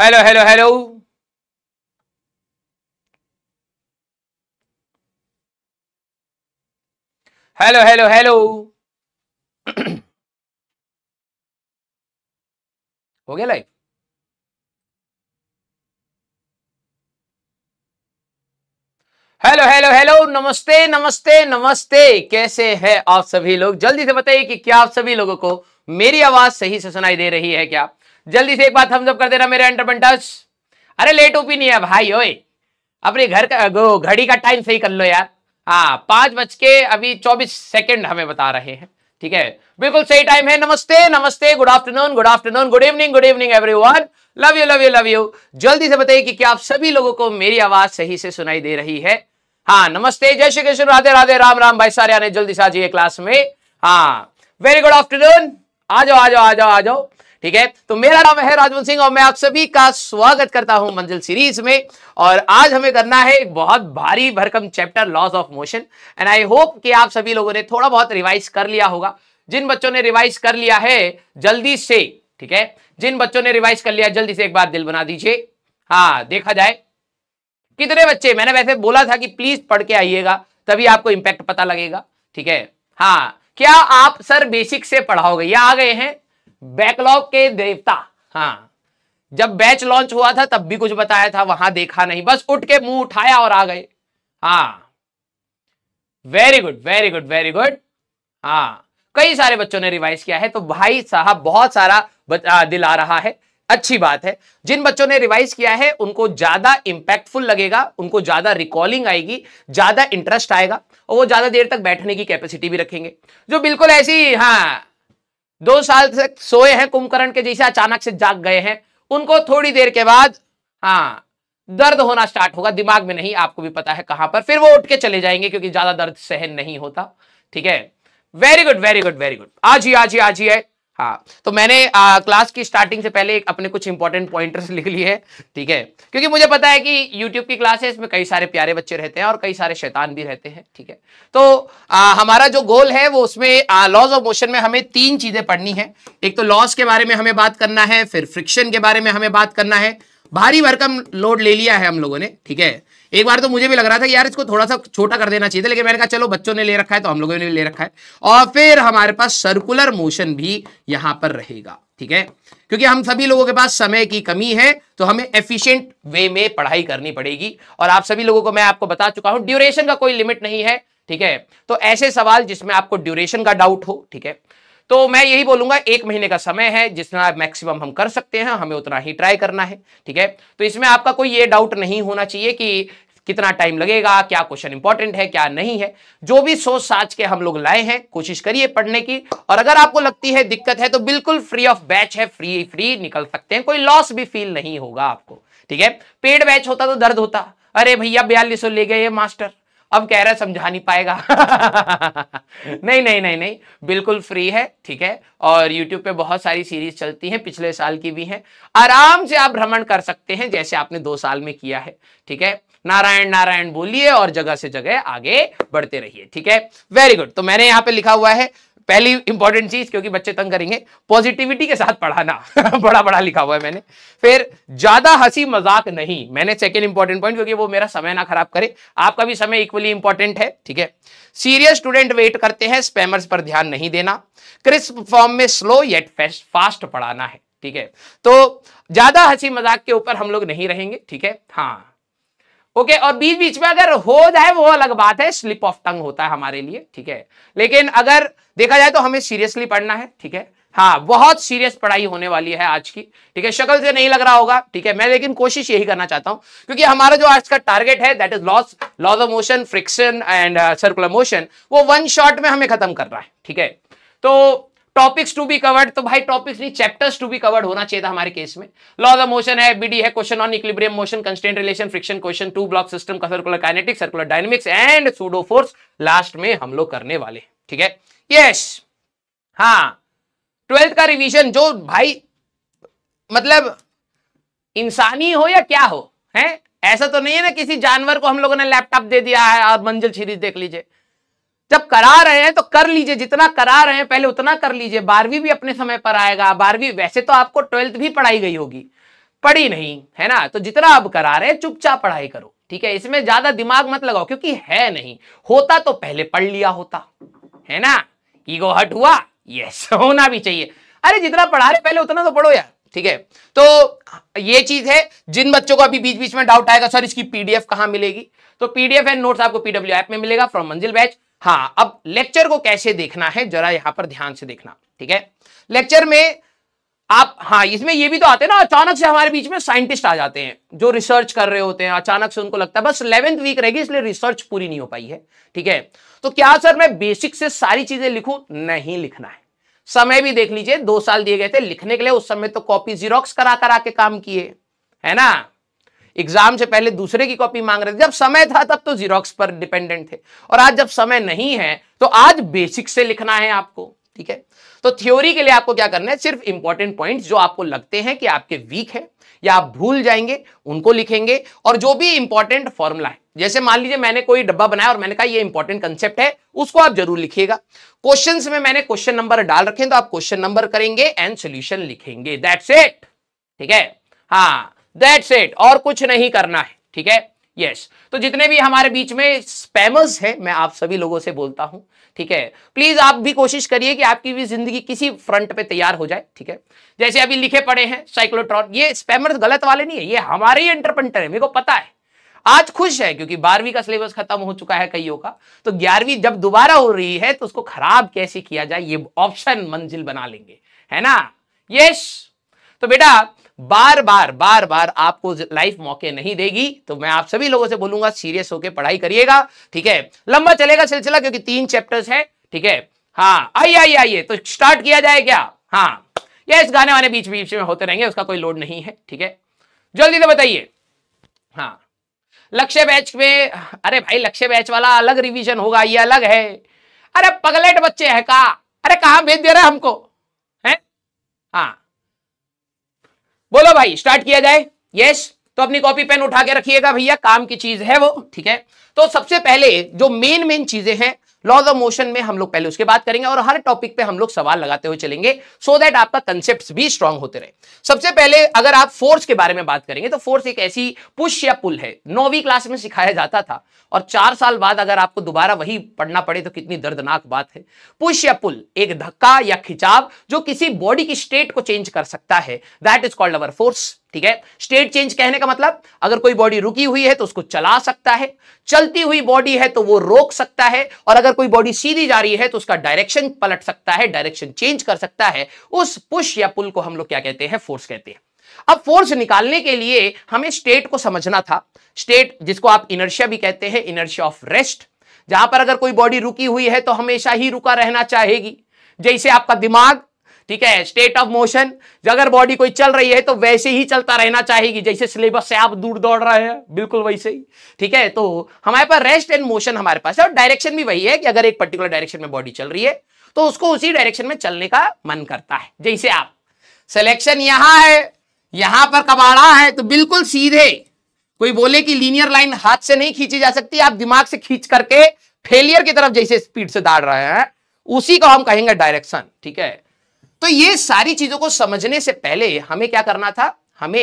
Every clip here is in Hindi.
Hello hello hello hello hello hello हो गया लाइव हेलो हेलो हेलो नमस्ते नमस्ते नमस्ते कैसे हैं आप सभी लोग जल्दी से बताइए कि क्या आप सभी लोगों को मेरी आवाज सही से सुनाई दे रही है क्या जल्दी से एक बात थम्सअप कर देना मेरे एंटरपेंटस अरे लेट ओपी नहीं है भाई ओए अपने घर का घड़ी का टाइम सही कर लो यार हाँ पांच बज के अभी चौबीस सेकेंड हमें बता रहे हैं ठीक है बिल्कुल सही टाइम है नमस्ते नमस्ते good afternoon good afternoon good evening good evening everyone love you love you love you जल्दी से बताइए कि क्या आप सभी लोगों को मेरी आवाज सही से सुनाई दे रही है हाँ नमस्ते जय श्री कृष्ण राधे राधे राम राम भाई सारे आने जल्दी से आ जाइए क्लास में हाँ वेरी गुड आफ्टरनून आ जाओ आ जाओ आ जाओ आ जाओ ठीक है तो मेरा नाम है राजवन सिंह और मैं आप सभी का स्वागत करता हूं मंजिल सीरीज में और आज हमें करना है एक बहुत भारी भरकम chapter laws of motion and I hope कि आप सभी लोगों ने थोड़ा बहुत रिवाइज कर लिया होगा जिन बच्चों ने रिवाइज कर लिया है जल्दी से ठीक है जिन बच्चों ने रिवाइज कर लिया जल्दी से एक बार दिल बना दीजिए हाँ देखा जाए कितने बच्चे मैंने वैसे बोला था कि प्लीज पढ़ के आइएगा तभी आपको इंपैक्ट पता लगेगा ठीक है हाँ क्या आप सर बेसिक से पढ़ाओगे या आ गए हैं बैकलॉग के देवता हाँ जब बैच लॉन्च हुआ था तब भी कुछ बताया था वहां देखा नहीं बस उठ के मुंह उठाया और आ गए हाँ very good very good very good हाँ कई सारे बच्चों ने रिवाइज किया है तो भाई साहब बहुत सारा दिल आ रहा है अच्छी बात है जिन बच्चों ने रिवाइज किया है उनको ज्यादा इंपैक्टफुल लगेगा उनको ज्यादा रिकॉलिंग आएगी ज्यादा इंटरेस्ट आएगा और वो ज्यादा देर तक बैठने की कैपेसिटी भी रखेंगे जो बिल्कुल ऐसी हाँ दो साल से सोए हैं कुंभकर्ण के जैसे अचानक से जाग गए हैं उनको थोड़ी देर के बाद हाँ दर्द होना स्टार्ट होगा दिमाग में नहीं आपको भी पता है कहां पर फिर वो उठ के चले जाएंगे क्योंकि ज्यादा दर्द सहन नहीं होता ठीक है very good very good very good आज ही आज ही आज ही है हाँ तो मैंने आ, क्लास की स्टार्टिंग से पहले अपने कुछ इंपॉर्टेंट पॉइंटर्स लिख लिए ठीक है क्योंकि मुझे पता है कि यूट्यूब की क्लास है इसमें कई सारे प्यारे बच्चे रहते हैं और कई सारे शैतान भी रहते हैं ठीक है तो आ, हमारा जो गोल है वो उसमें लॉज ऑफ मोशन में हमें तीन चीजें पढ़नी है एक तो लॉस के बारे में हमें बात करना है फिर फ्रिक्शन के बारे में हमें बात करना है भारी भरकम लोड ले लिया है हम लोगों ने ठीक है एक बार तो मुझे भी लग रहा था कि यार इसको थोड़ा सा छोटा कर देना चाहिए था लेकिन मैंने कहा चलो बच्चों ने ले रखा है तो हम लोगों ने ले रखा है और फिर हमारे पास सर्कुलर मोशन भी यहां पर रहेगा ठीक है क्योंकि हम सभी लोगों के पास समय की कमी है तो हमें एफिशिएंट वे में पढ़ाई करनी पड़ेगी और आप सभी लोगों को मैं आपको बता चुका हूं ड्यूरेशन का कोई लिमिट नहीं है ठीक है तो ऐसे सवाल जिसमें आपको ड्यूरेशन का डाउट हो ठीक है तो मैं यही बोलूंगा एक महीने का समय है जितना मैक्सिमम हम कर सकते हैं हमें उतना ही ट्राई करना है ठीक है तो इसमें आपका कोई ये डाउट नहीं होना चाहिए कि कितना टाइम लगेगा क्या क्वेश्चन इंपॉर्टेंट है क्या नहीं है जो भी सोच साच के हम लोग लाए हैं कोशिश करिए पढ़ने की और अगर आपको लगती है दिक्कत है तो बिल्कुल फ्री ऑफ बैच है फ्री फ्री निकल सकते हैं कोई लॉस भी फील नहीं होगा आपको ठीक है पेड बैच होता तो दर्द होता अरे भैया बयालीस ले गए मास्टर अब कह रहा है समझा नहीं पाएगा नहीं नहीं नहीं नहीं बिल्कुल फ्री है ठीक है और YouTube पे बहुत सारी सीरीज चलती हैं पिछले साल की भी हैं आराम से आप भ्रमण कर सकते हैं जैसे आपने दो साल में किया है ठीक है नारायण नारायण बोलिए और जगह से जगह आगे बढ़ते रहिए ठीक है वेरी गुड तो मैंने यहां पे लिखा हुआ है पहली इंपॉर्टेंट चीज क्योंकि बच्चे तंग करेंगे पॉजिटिविटी के साथ पढ़ाना बड़ा बड़ा लिखा हुआ है मैंने फिर ज्यादा हंसी मजाक नहीं मैंने सेकेंड इंपॉर्टेंट पॉइंट क्योंकि वो मेरा समय ना खराब करे आपका भी समय इक्वली इंपॉर्टेंट है ठीक है सीरियस स्टूडेंट वेट करते हैं स्पैमर्स पर ध्यान नहीं देना क्रिस्प फॉर्म में स्लो येट फास्ट पढ़ाना है ठीक है तो ज्यादा हंसी मजाक के ऊपर हम लोग नहीं रहेंगे ठीक है हाँ ओके okay, और बीच बीच में अगर हो जाए वो अलग बात है स्लिप ऑफ टंग होता है हमारे लिए ठीक है लेकिन अगर देखा जाए तो हमें सीरियसली पढ़ना है ठीक है हाँ बहुत सीरियस पढ़ाई होने वाली है आज की ठीक है शक्ल से नहीं लग रहा होगा ठीक है मैं लेकिन कोशिश यही करना चाहता हूं क्योंकि हमारा जो आज का टारगेट है that is laws laws of motion friction and circular motion वो वन शॉट में हमें खत्म कर रहा है ठीक है तो टॉपिक्स टू बी कवर्ड तो भाई टॉपिक्स नहीं चैप्टर्स टू बी कवर्ड होना चाहिए था हमारे केस में लॉज ऑफ मोशन है बीडी है question on equilibrium motion constant relation friction question two block system का circular kinetics circular dynamics and pseudo force last में हम लोग करने वाले ठीक है यस हाँ ट्वेल्थ का रिवीजन जो भाई मतलब इंसानी हो या क्या हो है ऐसा तो नहीं है ना किसी जानवर को हम लोगों ने लैपटॉप दे दिया है और मंजिल सीरीज देख लीजिए जब करा रहे हैं तो कर लीजिए जितना करा रहे हैं पहले उतना कर लीजिए बारहवीं भी अपने समय पर आएगा बारहवीं वैसे तो आपको ट्वेल्थ भी पढ़ाई गई होगी पढ़ी नहीं है ना तो जितना आप करा रहे हैं चुपचाप पढ़ाई करो ठीक है इसमें ज्यादा दिमाग मत लगाओ क्योंकि है नहीं होता तो पहले पढ़ लिया होता है ना ईगो हट हुआ यस होना भी चाहिए अरे जितना पढ़ा रहे पहले उतना तो पढ़ो यार ठीक है तो ये चीज है जिन बच्चों को अभी बीच बीच में डाउट आएगा सर इसकी पीडीएफ कहां मिलेगी तो पीडीएफ एंड नोट्स आपको पीडब्ल्यू एप में मिलेगा फ्रॉम मंजिल बैच हाँ अब लेक्चर को कैसे देखना है जरा यहां पर ध्यान से देखना ठीक है लेक्चर में आप हाँ इसमें ये भी तो आते हैं ना अचानक से हमारे बीच में साइंटिस्ट आ जाते हैं जो रिसर्च कर रहे होते हैं अचानक से उनको लगता है बस इलेवेंथ वीक रहेगी इसलिए रिसर्च पूरी नहीं हो पाई है ठीक है तो क्या सर मैं बेसिक से सारी चीजें लिखू नहीं लिखना है समय भी देख लीजिए दो साल दिए गए थे लिखने के लिए उस समय तो कॉपी जीरोक्स करा करा के काम किए है ना एग्जाम से पहले दूसरे की कॉपी मांग रहे थे जब समय था तब तो जीरोक्स पर डिपेंडेंट थे और आज जब समय नहीं है तो आज बेसिक से लिखना है आपको ठीक है तो थ्योरी के लिए आपको क्या करना है सिर्फ इंपॉर्टेंट पॉइंट जो आपको लगते हैं कि आपके वीक है या आप भूल जाएंगे उनको लिखेंगे और जो भी इंपॉर्टेंट फॉर्मुला है जैसे मान लीजिए मैंने कोई डब्बा बनाया और मैंने कहा ये इंपॉर्टेंट कंसेप्ट है उसको आप जरूर लिखिएगा क्वेश्चन में मैंने क्वेश्चन नंबर डाल रखे तो आप क्वेश्चन नंबर करेंगे एंड सोल्यूशन लिखेंगे दैट्स एट ठीक है हाँ दैट्स एट और कुछ नहीं करना है ठीक है यस yes. तो जितने भी हमारे बीच में स्पैमर्स हैं मैं आप सभी लोगों से बोलता हूं ठीक है प्लीज आप भी कोशिश करिए कि आपकी भी जिंदगी किसी फ्रंट पे तैयार हो जाए ठीक है जैसे अभी लिखे पड़े हैं साइक्लोट्रॉन ये स्पैमर गलत वाले नहीं है ये हमारे ही एंटरप्रेंटर है मेरे को पता है आज खुश है क्योंकि बारहवीं का सिलेबस खत्म हो चुका है कईयों का तो ग्यारहवीं जब दोबारा हो रही है तो उसको खराब कैसे किया जाए ये ऑप्शन मंजिल बना लेंगे है ना यस तो बेटा बार बार बार बार आपको लाइफ मौके नहीं देगी तो मैं आप सभी लोगों से बोलूंगा सीरियस होकर पढ़ाई करिएगा ठीक है लंबा चलेगा सिलसिला क्योंकि तीन चैप्टर्स है ठीक है हाँ आइए आइए आइए तो स्टार्ट किया जाए क्या हाँ ये इस गाने वाने बीच बीच में होते रहेंगे उसका कोई लोड नहीं है ठीक है जल्दी से बताइए हाँ लक्ष्य बैच में अरे भाई लक्ष्य बैच वाला अलग रिवीजन होगा ये अलग है अरे पगलेट बच्चे है का अरे कहा भेज दे रहे हमको है हाँ बोलो भाई स्टार्ट किया जाए यस तो अपनी कॉपी पेन उठा के रखिएगा भैया काम की चीज है वो ठीक है तो सबसे पहले जो मेन मेन चीजें हैं लॉज ऑफ मोशन में हम लोग पहले उसके बात करेंगे और हर टॉपिक पे हम लोग सवाल लगाते हुए चलेंगे सो so दैट आपका कंसेप्ट भी स्ट्रांग होते रहे सबसे पहले अगर आप फोर्स के बारे में बात करेंगे तो फोर्स एक ऐसी पुश या पुल है नौवीं क्लास में सिखाया जाता था और चार साल बाद अगर आपको दोबारा वही पढ़ना पड़े तो कितनी दर्दनाक बात है पुश या पुल एक धक्का या खिंचाव जो किसी बॉडी की स्टेट को चेंज कर सकता है that is called our force ठीक है स्टेट चेंज कहने का मतलब अगर कोई बॉडी रुकी हुई है तो उसको चला सकता है चलती हुई बॉडी है तो वो रोक सकता है और अगर कोई बॉडी सीधी जा रही है तो उसका डायरेक्शन पलट सकता है डायरेक्शन चेंज कर सकता है उस पुश या पुल को हम लोग क्या कहते हैं फोर्स कहते हैं अब फोर्स निकालने के लिए हमें स्टेट को समझना था स्टेट जिसको आप इनर्शिया भी कहते हैं इनर्शिया ऑफ रेस्ट जहां पर अगर कोई बॉडी रुकी हुई है तो हमेशा ही रुका रहना चाहेगी जैसे आपका दिमाग ठीक है स्टेट ऑफ मोशन अगर बॉडी कोई चल रही है तो वैसे ही चलता रहना चाहेगी जैसे सिलेबस से आप दूर दौड़ रहे हैं बिल्कुल वैसे ही ठीक है तो हमारे पास रेस्ट एंड मोशन हमारे पास है और डायरेक्शन भी वही है कि अगर एक पर्टिकुलर डायरेक्शन में बॉडी चल रही है तो उसको उसी डायरेक्शन में चलने का मन करता है जैसे आप सिलेक्शन यहां है यहां पर कबाड़ा है तो बिल्कुल सीधे कोई बोले कि लीनियर लाइन हाथ से नहीं खींची जा सकती आप दिमाग से खींच करके फेलियर की तरफ जैसे स्पीड से दाड़ रहे हैं उसी को हम कहेंगे डायरेक्शन ठीक है तो ये सारी चीजों को समझने से पहले हमें क्या करना था हमें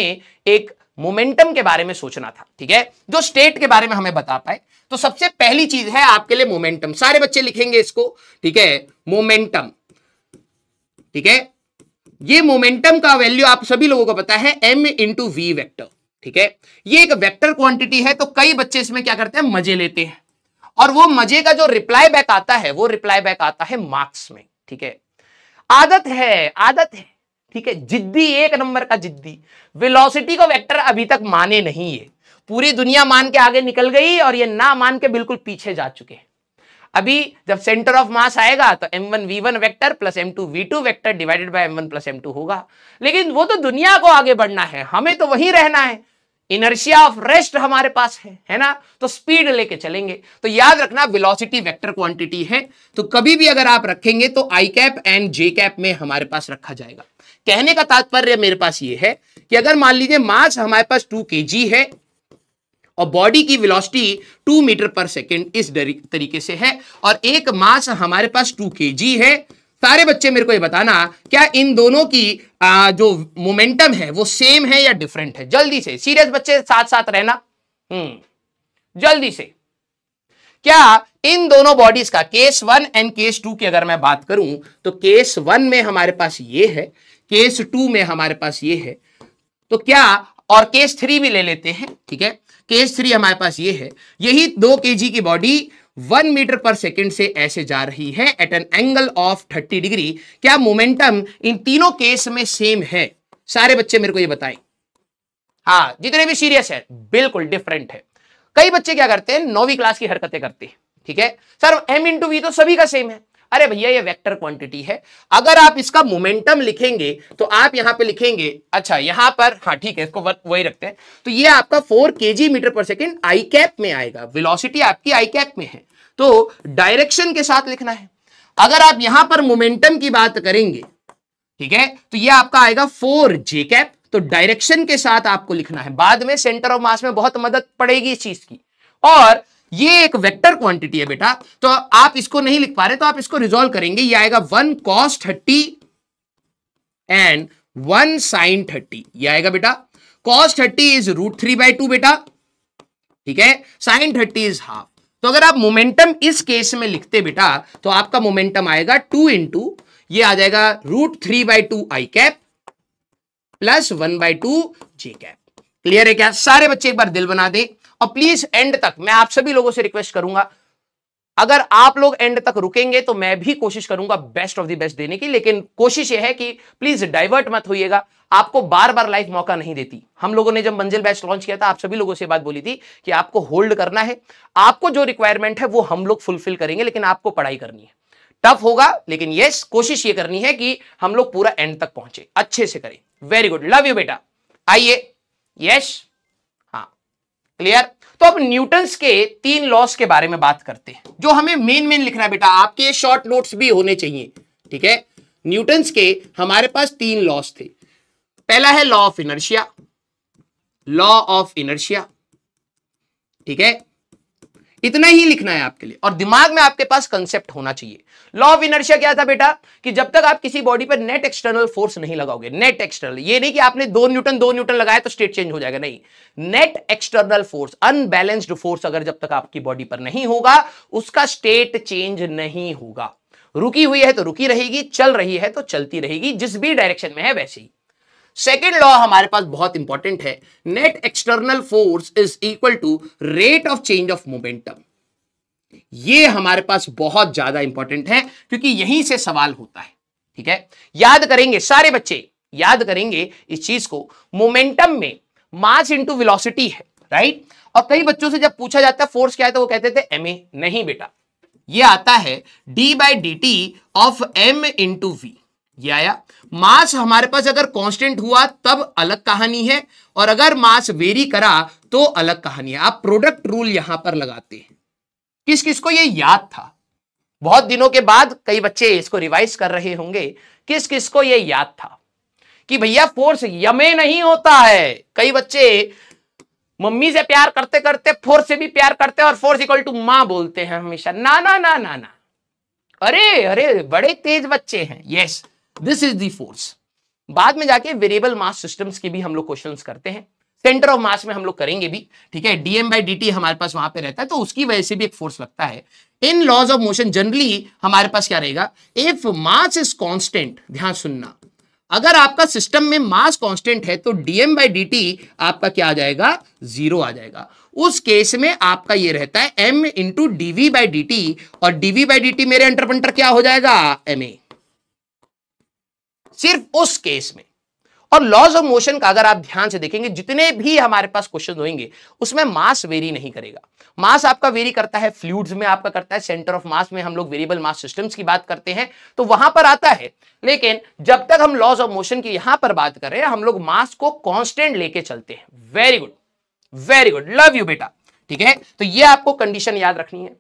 एक मोमेंटम के बारे में सोचना था ठीक है जो स्टेट के बारे में हमें बता पाए तो सबसे पहली चीज है आपके लिए मोमेंटम सारे बच्चे लिखेंगे इसको ठीक है मोमेंटम ठीक है ये मोमेंटम का वैल्यू आप सभी लोगों को पता है एम इंटू वी वैक्टर ठीक है ये एक वेक्टर क्वांटिटी है तो कई बच्चे इसमें क्या करते हैं मजे लेते हैं और वो मजे का जो रिप्लाई बैक आता है वो रिप्लाई बैक आता है मार्क्स में ठीक है आदत है आदत है ठीक है जिद्दी एक नंबर का जिद्दी वेलोसिटी को वेक्टर अभी तक माने नहीं है पूरी दुनिया मान के आगे निकल गई और ये ना मान के बिल्कुल पीछे जा चुके हैं अभी जब सेंटर ऑफ मास आएगा तो M one V one vector plus M two V two vector divided by M one plus M two होगा लेकिन वो तो दुनिया को आगे बढ़ना है हमें तो वहीं रहना है इनर्शिया ऑफ रेस्ट हमारे पास है है ना तो स्पीड लेके चलेंगे तो याद रखना वेलोसिटी वेक्टर क्वांटिटी है तो कभी भी अगर आप रखेंगे तो I cap and J cap में हमारे पास रखा जाएगा कहने का तात्पर्य मेरे पास ये है कि अगर मान लीजिए मास हमारे पास टू के है और बॉडी की वेलोसिटी टू मीटर पर सेकेंड इस तरीके से है और एक मास हमारे पास टू के है सारे बच्चे मेरे को ये बताना क्या इन दोनों की आ, जो मोमेंटम है वो सेम है या डिफरेंट है जल्दी से सीरियस बच्चे साथ साथ रहना हम्म जल्दी से क्या इन दोनों बॉडीज का case one and case two की अगर मैं बात करूं तो केस वन में हमारे पास ये है केस टू में हमारे पास ये है तो क्या और केस थ्री भी ले लेते हैं ठीक है केस थ्री हमारे पास ये है यही दो केजी की बॉडी वन मीटर पर सेकेंड से ऐसे जा रही है at an angle of thirty degree क्या मोमेंटम इन तीनों केस में सेम है सारे बच्चे मेरे को ये बताएं हाँ जितने भी सीरियस है बिल्कुल डिफरेंट है कई बच्चे क्या करते हैं नौवीं क्लास की हरकतें करते हैं ठीक है सर एम इंटू वी तो सभी का सेम है अरे भैया ये वेक्टर क्वांटिटी है अगर आप इसका मोमेंटम लिखेंगे तो आप यहां पे लिखेंगे अच्छा यहां पर हाँ ठीक है इसको वही रखते हैं तो ये आपका फोर के मीटर पर सेकेंड आई कैप में आएगा विलोसिटी आपकी आई कैप में है तो डायरेक्शन के साथ लिखना है अगर आप यहां पर मोमेंटम की बात करेंगे ठीक है तो यह आपका आएगा फोर जे कैप तो डायरेक्शन के साथ आपको लिखना है बाद में सेंटर ऑफ मास में बहुत मदद पड़ेगी इस चीज की और ये एक वेक्टर क्वांटिटी है बेटा तो आप इसको नहीं लिख पा रहे तो आप इसको रिजोल्व करेंगे ये आएगा one cos thirty and one sine thirty ये आएगा बेटा cos thirty is root three by two बेटा ठीक है साइन थर्टी इज हाफ तो अगर आप मोमेंटम इस केस में लिखते बेटा तो आपका मोमेंटम आएगा टू इंटू ये आ जाएगा root three by two I cap plus one by two J cap clear है क्या सारे बच्चे एक बार दिल बना दे और प्लीज एंड तक मैं आप सभी लोगों से रिक्वेस्ट करूंगा अगर आप लोग एंड तक रुकेंगे तो मैं भी कोशिश करूंगा बेस्ट ऑफ द बेस्ट देने की लेकिन कोशिश यह है कि प्लीज डाइवर्ट मत होइएगा आपको बार बार लाइफ मौका नहीं देती हम लोगों ने जब मंजिल बैच लॉन्च किया था आप सभी लोगों से बात बोली थी कि आपको होल्ड करना है आपको जो रिक्वायरमेंट है वो हम लोग फुलफिल करेंगे लेकिन आपको पढ़ाई करनी है टफ होगा लेकिन यस कोशिश ये करनी है कि हम लोग पूरा एंड तक पहुंचे अच्छे से करें वेरी गुड लव यू बेटा आइए यस क्लियर तो अब न्यूटन के तीन लॉस के बारे में बात करते हैं जो हमें मेन मेन लिखना बेटा आपके शॉर्ट नोट भी होने चाहिए ठीक है न्यूटन के हमारे पास तीन लॉस थे पहला है law of inertia law of inertia ठीक है इतना ही लिखना है आपके लिए और दिमाग में आपके पास कंसेप्ट होना चाहिए लॉ ऑफ इनर्शिया क्या था बेटा कि जब तक आप किसी बॉडी पर नेट एक्सटर्नल फोर्स नहीं लगाओगे नेट एक्सटर्नल ये नहीं कि आपने दो न्यूटन दो न्यूटन लगाया तो स्टेट चेंज हो जाएगा नहीं net external force unbalanced force अगर जब तक आपकी बॉडी पर नहीं होगा उसका स्टेट चेंज नहीं होगा रुकी हुई है तो रुकी रहेगी चल रही है तो चलती रहेगी जिस भी डायरेक्शन में है वैसे ही सेकेंड लॉ हमारे पास बहुत इंपॉर्टेंट है net external force is equal to rate of change of momentum ये हमारे पास बहुत ज्यादा इंपॉर्टेंट है क्योंकि यहीं से सवाल होता है ठीक है याद करेंगे सारे बच्चे याद करेंगे इस चीज को मोमेंटम में मास इंटू विलोसिटी है राइट और कई बच्चों से जब पूछा जाता है फोर्स क्या है तो वो कहते थे एम नहीं बेटा ये आता है D by D T of m into v ये आया मास हमारे पास अगर कांस्टेंट हुआ तब अलग कहानी है और अगर मास वेरी करा तो अलग कहानी है आप प्रोडक्ट रूल यहां पर लगाते हैं किस किस को ये याद था बहुत दिनों के बाद कई बच्चे इसको रिवाइज कर रहे होंगे किस किस को ये याद था कि भैया फोर्स यमे नहीं होता है कई बच्चे मम्मी से प्यार करते करते फोर्स से भी प्यार करते हैं और फोर्स इक्वल टू मां बोलते हैं हमेशा ना ना ना ना ना अरे अरे बड़े तेज बच्चे हैं yes this is the force बाद में जाके वेरिएबल मास सिस्टम्स के भी हम लोग क्वेश्चन करते हैं सेंटर ऑफ मास में हम लोग करेंगे भी ठीक है डीएम बाई डी हमारे पास वहां पे रहता है तो उसकी वजह से भी एक फोर्स लगता है in laws of motion generally हमारे पास क्या रहेगा इफ मास इज कांस्टेंट ध्यान सुनना अगर आपका सिस्टम में मास कांस्टेंट है तो डीएम बाई डी आपका क्या आ जाएगा जीरो आ जाएगा उस केस में आपका ये रहता है m into d v by d और डीवी बाई डी मेरे एंटरप्रंटर क्या हो जाएगा एम ए सिर्फ उस केस में और लॉज ऑफ मोशन का अगर आप ध्यान से देखेंगे जितने भी हमारे पास क्वेश्चन होंगे उसमें मास वेरी नहीं करेगा मास आपका वेरी करता है फ्लूड्स में आपका करता है सेंटर ऑफ मास में हम लोग वेरिएबल मास सिस्टम्स की बात करते हैं तो वहां पर आता है लेकिन जब तक हम लॉज ऑफ मोशन की यहां पर बात कर रहे हैं हम लोग मास को कॉन्स्टेंट लेके चलते हैं very good very good love you बेटा ठीक है तो ये आपको कंडीशन याद रखनी है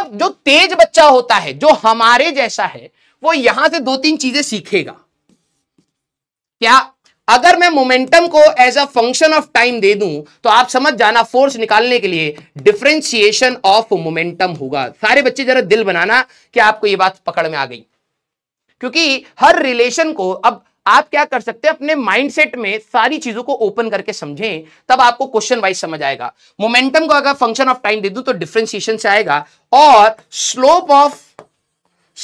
अब जो तेज बच्चा होता है जो हमारे जैसा है वो यहां से दो तीन चीजें सीखेगा क्या अगर मैं मोमेंटम को as a function of time दे दूं तो आप समझ जाना फोर्स निकालने के लिए डिफ्रेंशिएशन ऑफ मोमेंटम होगा सारे बच्चे जरा दिल बनाना कि आपको यह बात पकड़ में आ गई क्योंकि हर रिलेशन को अब आप क्या कर सकते हैं अपने माइंडसेट में सारी चीजों को ओपन करके समझें तब आपको क्वेश्चन वाइज समझ आएगा मोमेंटम को अगर फंक्शन ऑफ टाइम दे दूं तो डिफ्रेंसिएशन से आएगा और slope of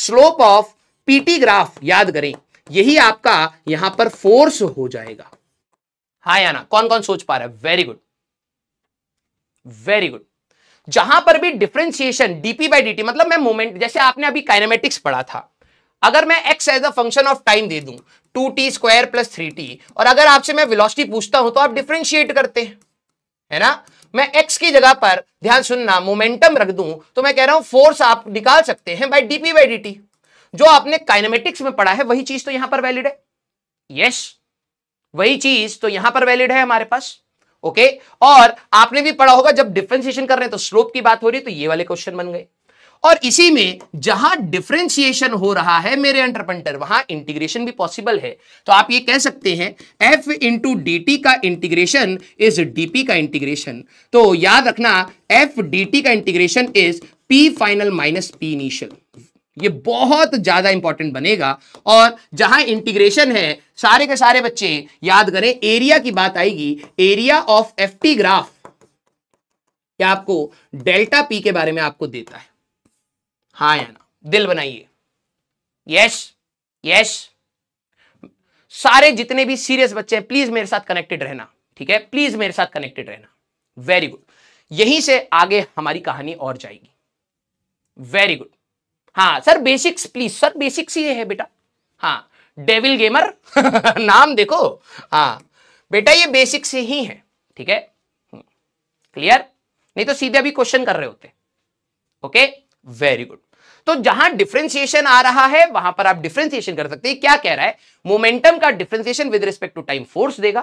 slope of p t graph याद करें यही आपका यहां पर फोर्स हो जाएगा हा या ना कौन कौन सोच पा रहा है वेरी गुड वेरी गुड जहां पर भी डिफ्रेंसिएशन डीपी बाई डी मतलब मैं मोमेंट जैसे आपने अभी काइनामेटिक्स पढ़ा था अगर मैं x as a function of time दे दूं two t square plus three t और अगर आपसे मैं विलोसिटी पूछता हूं तो आप डिफ्रेंशिएट करते हैं है ना मैं x की जगह पर ध्यान सुनना मोमेंटम रख दूं तो मैं कह रहा हूं फोर्स आप निकाल सकते हैं बाई डीपी बाई डी जो आपने काइनेमेटिक्स में पढ़ा है वही चीज तो यहां पर वैलिड है यस वही चीज तो यहां पर वैलिड है हमारे पास ओके और आपने भी पढ़ा होगा जब डिफ्रेंसिएशन कर रहे हैं तो स्लोप की बात हो रही है तो ये वाले क्वेश्चन बन गए और इसी में जहां डिफ्रेंसिएशन हो रहा है मेरे अंटरपंटर वहां इंटीग्रेशन भी पॉसिबल है तो आप ये कह सकते हैं एफ इंटू डी का इंटीग्रेशन इज डीपी का इंटीग्रेशन तो याद रखना एफ डी का integration is P final minus p initial ये बहुत ज़्यादा इंपॉर्टेंट बनेगा और जहां इंटीग्रेशन है सारे के सारे बच्चे याद करें एरिया की बात आएगी area of f t graph क्या आपको डेल्टा पी के बारे में आपको देता है हाँ या ना दिल बनाइए यस यस सारे जितने भी सीरियस बच्चे हैं प्लीज मेरे साथ कनेक्टेड रहना ठीक है प्लीज मेरे साथ कनेक्टेड रहना वेरी गुड यहीं से आगे हमारी कहानी और जाएगी वेरी गुड हाँ sir basics please sir basics ये है बेटा हाँ डेविल गेमर नाम देखो हाँ बेटा ये बेसिक्स ही है ठीक है क्लियर हम्म, नहीं तो सीधे अभी क्वेश्चन कर रहे होते ओके वेरी गुड तो जहां डिफ्रेंसिएशन आ रहा है वहां पर आप डिफ्रेंसिएशन कर सकते हैं क्या कह रहा है मोमेंटम का differentiation with respect to time force देगा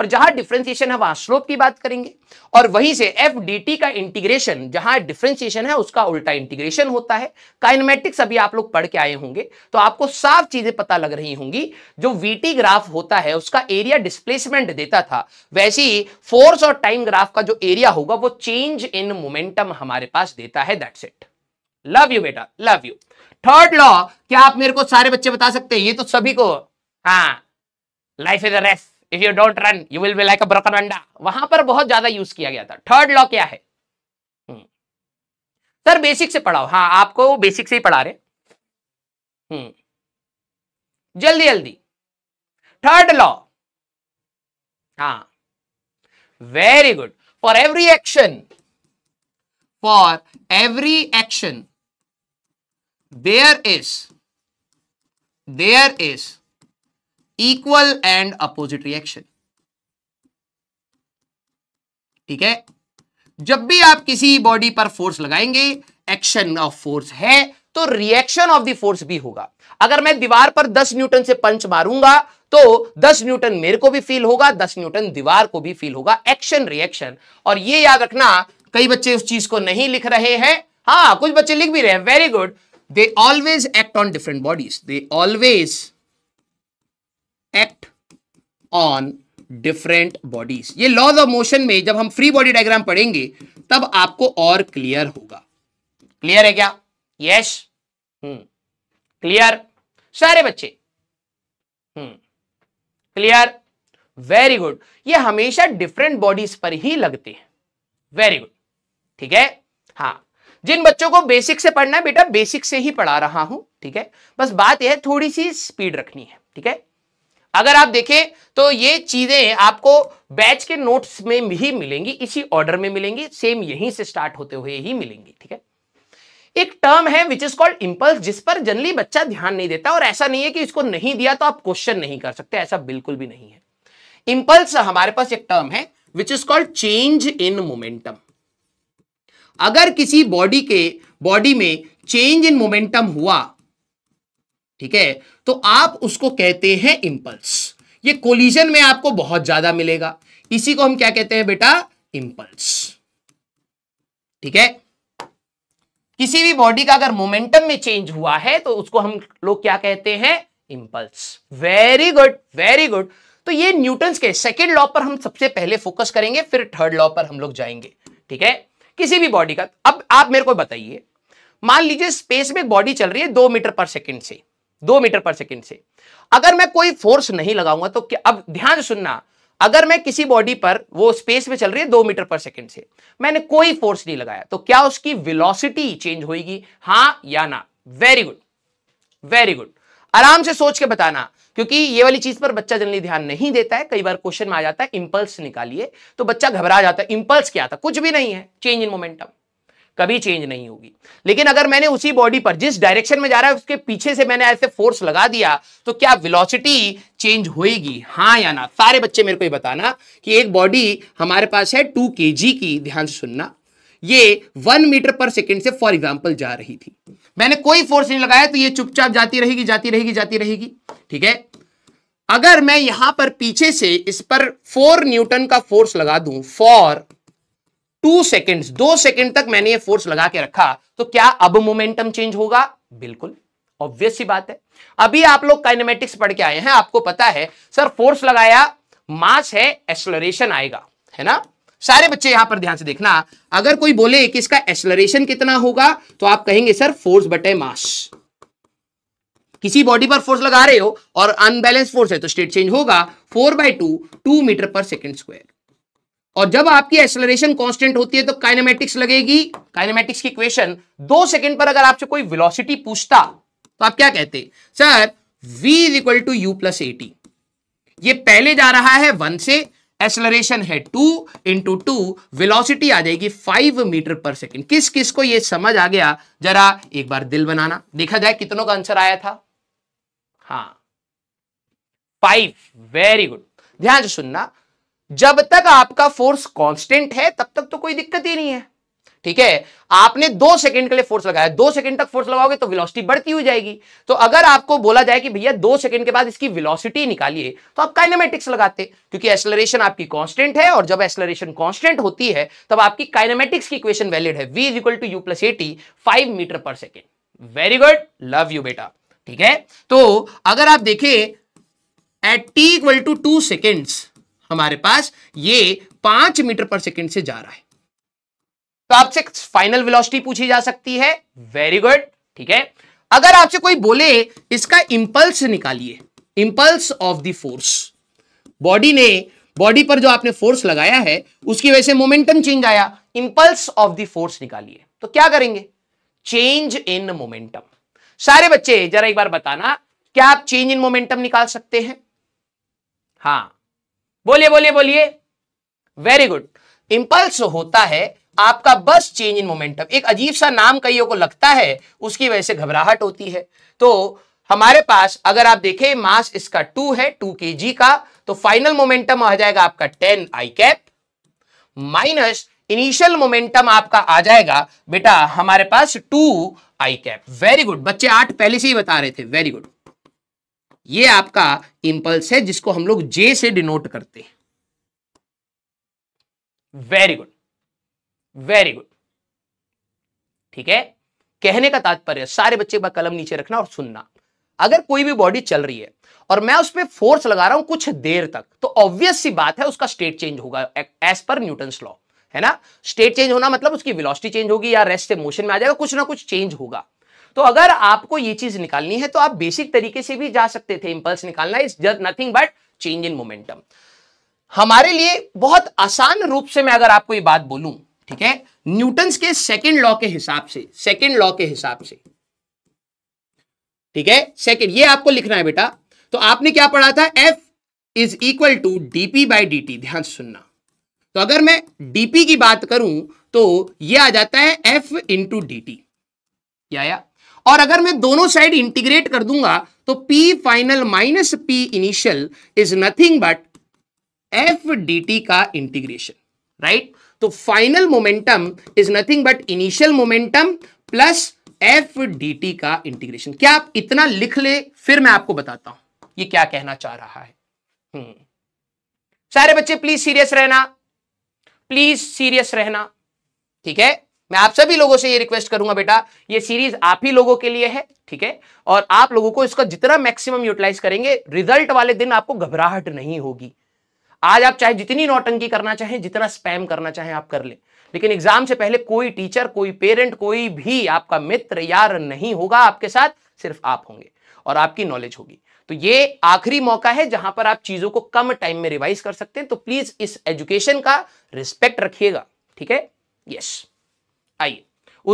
और जहां डिफ्रेंसिएशन है वहां स्लोप की बात करेंगे और वहीं से एफ डी का इंटीग्रेशन जहां डिफ्रेंसिएशन है उसका उल्टा इंटीग्रेशन होता है काइनमेटिक्स अभी आप लोग पढ़ के आए होंगे तो आपको साफ चीजें पता लग रही होंगी जो वीटी ग्राफ होता है उसका एरिया डिस्प्लेसमेंट देता था वैसे ही फोर्स और टाइम ग्राफ का जो एरिया होगा वो चेंज इन मोमेंटम हमारे पास देता है दैट्स इट लव यू बेटा लव यू थर्ड लॉ क्या आप मेरे को सारे बच्चे बता सकते हैं ये तो सभी को हाँ life is a race if you don't run you will be like a broken अंडा वहां पर बहुत ज्यादा यूज किया गया था थर्ड लॉ क्या है सर हम्म। बेसिक से पढ़ाओ हाँ आपको बेसिक से ही पढ़ा रहे हम्म। जल्दी जल्दी थर्ड लॉ हाँ very good for every action for every action there is there is equal and opposite reaction ठीक है जब भी आप किसी बॉडी पर फोर्स लगाएंगे एक्शन ऑफ फोर्स है तो रिएक्शन ऑफ द फोर्स भी होगा अगर मैं दीवार पर 10 न्यूटन से पंच मारूंगा तो 10 न्यूटन मेरे को भी फील होगा 10 न्यूटन दीवार को भी फील होगा एक्शन रिएक्शन और ये याद रखना कई बच्चे उस चीज को नहीं लिख रहे हैं हाँ कुछ बच्चे लिख भी रहे हैं very good they always act on different bodies they always act on different bodies ये लॉज ऑफ मोशन में जब हम फ्री बॉडी डायग्राम पढ़ेंगे तब आपको और क्लियर होगा क्लियर है क्या यस क्लियर hmm. सारे बच्चे क्लियर वेरी गुड ये हमेशा डिफरेंट बॉडीज पर ही लगते हैं वेरी गुड ठीक है हाँ जिन बच्चों को बेसिक से पढ़ना है बेटा बेसिक से ही पढ़ा रहा हूं ठीक है बस बात यह है थोड़ी सी स्पीड रखनी है ठीक है अगर आप देखें तो ये चीजें आपको बैच के नोट्स में ही मिलेंगी इसी ऑर्डर में मिलेंगी सेम यहीं से स्टार्ट होते हुए ही मिलेंगी ठीक है एक टर्म है विच इज कॉल्ड इम्पल्स जिस पर जनरली बच्चा ध्यान नहीं देता और ऐसा नहीं है कि इसको नहीं दिया तो आप क्वेश्चन नहीं कर सकते ऐसा बिल्कुल भी नहीं है इम्पल्स हमारे पास एक टर्म है which is called change in momentum अगर किसी बॉडी के बॉडी में चेंज इन मोमेंटम हुआ ठीक है तो आप उसको कहते हैं इंपल्स ये कोलिजन में आपको बहुत ज्यादा मिलेगा इसी को हम क्या कहते हैं बेटा इंपल्स ठीक है किसी भी बॉडी का अगर मोमेंटम में चेंज हुआ है तो उसको हम लोग क्या कहते हैं impulse very good very good तो ये न्यूटन के सेकेंड लॉ पर हम सबसे पहले फोकस करेंगे फिर थर्ड लॉ पर हम लोग जाएंगे ठीक है किसी भी बॉडी का अब आप मेरे को बताइए मान लीजिए स्पेस में बॉडी चल रही है दो मीटर पर सेकेंड से दो मीटर पर सेकेंड से अगर मैं कोई फोर्स नहीं लगाऊंगा तो क्या अब ध्यान सुनना अगर मैं किसी बॉडी पर वो स्पेस में चल रही है दो मीटर पर सेकेंड से मैंने कोई फोर्स नहीं लगाया तो क्या उसकी वेलोसिटी चेंज होगी हाँ या ना वेरी गुड वेरी गुड आराम से सोच के बताना क्योंकि ये वाली चीज पर बच्चा जनरली ध्यान नहीं देता है कई बार क्वेश्चन में आ जाता है इंपल्स निकालिए तो बच्चा घबरा जाता है इंपल्स क्या था कुछ भी नहीं है चेंज इन मोमेंटम कभी चेंज नहीं होगी लेकिन अगर मैंने उसी बॉडी पर जिस डायरेक्शन में जा रहा है उसके पीछे से मैंने ऐसे फोर्स लगा दिया तो क्या वेलोसिटी चेंज होएगी हाँ या ना सारे बच्चे मेरे को ये बताना कि एक बॉडी हमारे पास है टू के की ध्यान से सुनना ये वन मीटर पर सेकेंड से फॉर एग्जाम्पल जा रही थी मैंने कोई फोर्स नहीं लगाया तो ये चुपचाप जाती रहेगी जाती रहेगी जाती रहेगी ठीक है अगर मैं यहां पर पीछे से इस पर फोर न्यूटन का फोर्स लगा दूं फॉर टू सेकेंड दो सेकेंड तक मैंने ये फोर्स लगा के रखा तो क्या अब मोमेंटम चेंज होगा बिल्कुल ऑब्वियस ही बात है अभी आप लोग काइनेमेटिक्स पढ़ के आए हैं आपको पता है सर फोर्स लगाया मास है एक्सलरेशन आएगा है ना सारे बच्चे यहां पर ध्यान से देखना अगर कोई बोले कि इसका एक्सलरेशन कितना होगा तो आप कहेंगे सर फोर्स बटे मास किसी बॉडी पर फोर्स लगा रहे हो और अनबैलेंस फोर्स है तो स्टेट चेंज होगा four by two two metre पर सेकेंड स्क्वायर और जब आपकी एक्सलरेशन कांस्टेंट होती है तो काइनेमेटिक्स लगेगी काइनेमेटिक्स की इक्वेशन दो सेकंड पर अगर आपसे कोई वेलोसिटी पूछता तो आप क्या कहते sir v is equal to you plus a t ये पहले जा रहा है वन से एक्सलरेशन है टू इंटू टू वेलोसिटी आ जाएगी फाइव मीटर पर सेकेंड किस किस को ये समझ आ गया जरा एक बार दिल बनाना देखा जाए कितनों का आंसर आया था हाँ फाइव वेरी गुड ध्यान से सुनना जब तक आपका फोर्स कांस्टेंट है तब तक तो कोई दिक्कत ही नहीं है ठीक है आपने दो सेकंड के लिए फोर्स लगाया दो सेकंड तक फोर्स लगाओगे तो वेलोसिटी बढ़ती हुई जाएगी तो अगर आपको बोला जाए कि भैया दो सेकंड के बाद इसकी वेलोसिटी निकालिए तो आप काइनेमेटिक्स लगाते क्योंकि एक्सलरेशन आपकी कांस्टेंट है और जब एक्सलरेशन कांस्टेंट होती है तब आपकी काइनेमेटिक्स की इक्वेशन वैलिड है v is equal to you plus a t five metre पर second very good love you बेटा ठीक है तो अगर आप देखें at T equal to two seconds हमारे पास ये पांच मीटर पर सेकेंड से जा रहा है तो आपसे फाइनल वेलोसिटी पूछी जा सकती है वेरी गुड ठीक है अगर आपसे कोई बोले इसका इंपल्स निकालिए impulse of the force body ने बॉडी पर जो आपने फोर्स लगाया है उसकी वजह से मोमेंटम चेंज आया इंपल्स ऑफ द फोर्स निकालिए तो क्या करेंगे चेंज इन मोमेंटम सारे बच्चे जरा एक बार बताना क्या आप चेंज इन मोमेंटम निकाल सकते हैं हाँ बोलिए बोलिए बोलिए वेरी गुड इंपल्स होता है आपका बस चेंज इन मोमेंटम एक अजीब सा नाम कईयों को लगता है उसकी वजह से घबराहट होती है तो हमारे पास अगर आप देखें मास इसका टू है टू के जी का तो फाइनल मोमेंटम आ जाएगा आपका ten i cap minus initial momentum आपका आ जाएगा बेटा हमारे पास टू आई कैप वेरी गुड बच्चे आठ पहले से ही बता रहे थे वेरी गुड ये आपका इंपल्स है जिसको हम लोग जे से डिनोट करते हैं वेरी गुड वेरी गुड ठीक है कहने का तात्पर्य सारे बच्चे का कलम नीचे रखना और सुनना अगर कोई भी बॉडी चल रही है और मैं उस पर फोर्स लगा रहा हूं कुछ देर तक तो ऑब्वियस सी बात है उसका स्टेट चेंज होगा एज पर न्यूटन लॉ है ना स्टेट चेंज होना मतलब उसकी वेलोसिटी चेंज होगी या रेस्ट से मोशन में आ जाएगा कुछ ना कुछ चेंज होगा तो अगर आपको ये चीज निकालनी है तो आप बेसिक तरीके से भी जा सकते थे इंपल्स निकालना is just nothing but change in momentum हमारे लिए बहुत आसान रूप से मैं अगर आपको ये बात बोलू ठीक है न्यूटन के सेकेंड लॉ के हिसाब से सेकेंड लॉ के हिसाब से ठीक है सेकेंड ये आपको लिखना है बेटा तो आपने क्या पढ़ा था f is equal to d p by D t ध्यान सुनना तो अगर मैं डीपी की बात करूं तो ये आ जाता है एफ इंटू डी टी और अगर मैं दोनों साइड इंटीग्रेट कर दूंगा तो p final minus p initial is nothing but f d T का इंटीग्रेशन राइट तो final momentum is nothing but initial momentum plus f d T का इंटीग्रेशन क्या आप इतना लिख ले फिर मैं आपको बताता हूं ये क्या कहना चाह रहा है हम्म। सारे बच्चे प्लीज सीरियस रहना प्लीज सीरियस रहना ठीक है मैं आप सभी लोगों से ये रिक्वेस्ट करूंगा बेटा ये सीरीज आप ही लोगों के लिए है ठीक है और आप लोगों को इसका जितना मैक्सिमम यूटिलाइज करेंगे रिजल्ट वाले दिन आपको घबराहट नहीं होगी आज आप चाहे जितनी नौटंकी करना चाहें जितना स्पैम करना चाहें आप कर लें लेकिन एग्जाम से पहले कोई टीचर कोई पेरेंट कोई भी आपका मित्र यार नहीं होगा आपके साथ सिर्फ आप होंगे और आपकी नॉलेज होगी तो ये आखिरी मौका है जहां पर आप चीजों को कम टाइम में रिवाइज कर सकते हैं तो प्लीज इस एजुकेशन का रिस्पेक्ट रखिएगा ठीक है यस आइए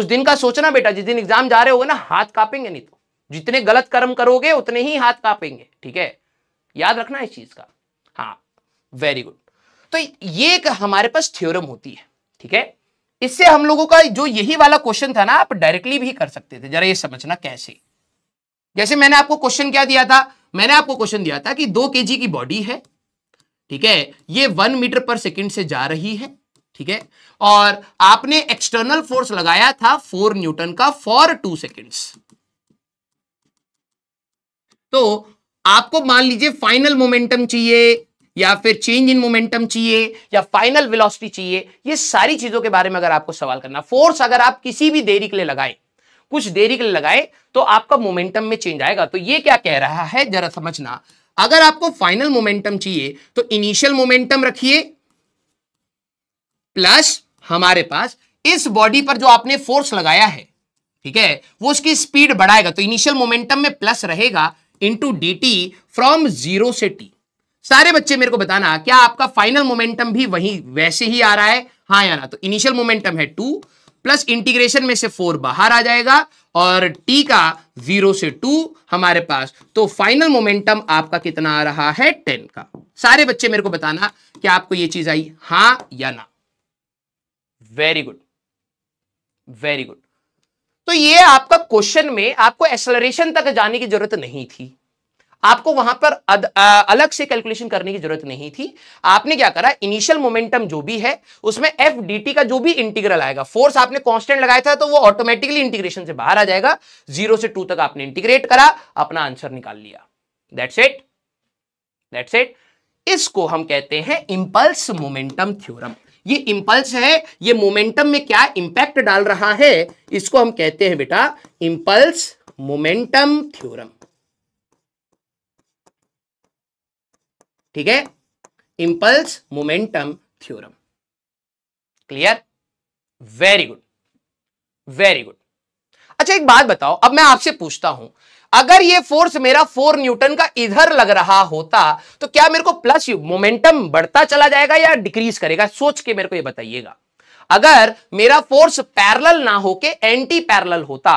उस दिन का सोचना बेटा जिस दिन एग्जाम जा रहे हो ना हाथ कापेंगे नहीं तो जितने गलत कर्म करोगे उतने ही हाथ कापेंगे ठीक है याद रखना इस चीज का हाँ वेरी गुड तो ये एक हमारे पास थ्योरम होती है ठीक है इससे हम लोगों का जो यही वाला क्वेश्चन था ना आप डायरेक्टली भी कर सकते थे जरा ये समझना कैसे जैसे मैंने आपको क्वेश्चन क्या दिया था मैंने आपको क्वेश्चन दिया था कि दो के की बॉडी है ठीक है ये वन मीटर पर सेकेंड से जा रही है ठीक है और आपने एक्सटर्नल फोर्स लगाया था फोर न्यूटन का फॉर टू सेकेंड्स तो आपको मान लीजिए फाइनल मोमेंटम चाहिए या फिर चेंज इन मोमेंटम चाहिए या फाइनल वेलोसिटी चाहिए ये सारी चीजों के बारे में अगर आपको सवाल करना फोर्स अगर आप किसी भी देरी के लिए लगाएं कुछ देरी के लिए लगाए तो आपका मोमेंटम में चेंज आएगा तो ये क्या कह रहा है जरा समझना अगर आपको फाइनल मोमेंटम चाहिए तो इनिशियल मोमेंटम रखिए प्लस हमारे पास इस बॉडी पर जो आपने फोर्स लगाया है ठीक है वो उसकी स्पीड बढ़ाएगा तो इनिशियल मोमेंटम में प्लस रहेगा into d T from zero से टी सारे बच्चे मेरे को बताना क्या आपका फाइनल मोमेंटम भी वही वैसे ही आ रहा है हाँ या ना तो इनिशियल मोमेंटम है टू प्लस इंटीग्रेशन में से फोर बाहर आ जाएगा और टी का जीरो से टू हमारे पास तो फाइनल मोमेंटम आपका कितना आ रहा है टेन का सारे बच्चे मेरे को बताना कि आपको यह चीज आई हां या ना वेरी गुड वेरी गुड तो ये आपका क्वेश्चन में आपको एक्सलरेशन तक जाने की जरूरत नहीं थी आपको वहां पर अद, आ, अलग से कैलकुलेशन करने की जरूरत नहीं थी आपने क्या करा इनिशियल मोमेंटम जो भी है उसमें एफ डी का जो भी इंटीग्रल आएगा फोर्स आपने कांस्टेंट लगाया था तो वो ऑटोमेटिकली इंटीग्रेशन से बाहर आ जाएगा जीरो से टू तक आपने इंटीग्रेट करा अपना आंसर निकाल लिया दैट्स इट दैट्स इट इसको हम कहते हैं इंपल्स मोमेंटम थ्योरम ये इंपल्स है ये मोमेंटम में क्या इंपैक्ट डाल रहा है इसको हम कहते हैं बेटा इंपल्स मोमेंटम थ्योरम ठीक है impulse momentum theorem clear very good very good अच्छा एक बात बताओ अब मैं आपसे पूछता हूं अगर ये फोर्स मेरा फोर न्यूटन का इधर लग रहा होता तो क्या मेरे को प्लस मोमेंटम बढ़ता चला जाएगा या डिक्रीज करेगा सोच के मेरे को ये बताइएगा अगर मेरा फोर्स पैरल ना होके एंटी पैरल होता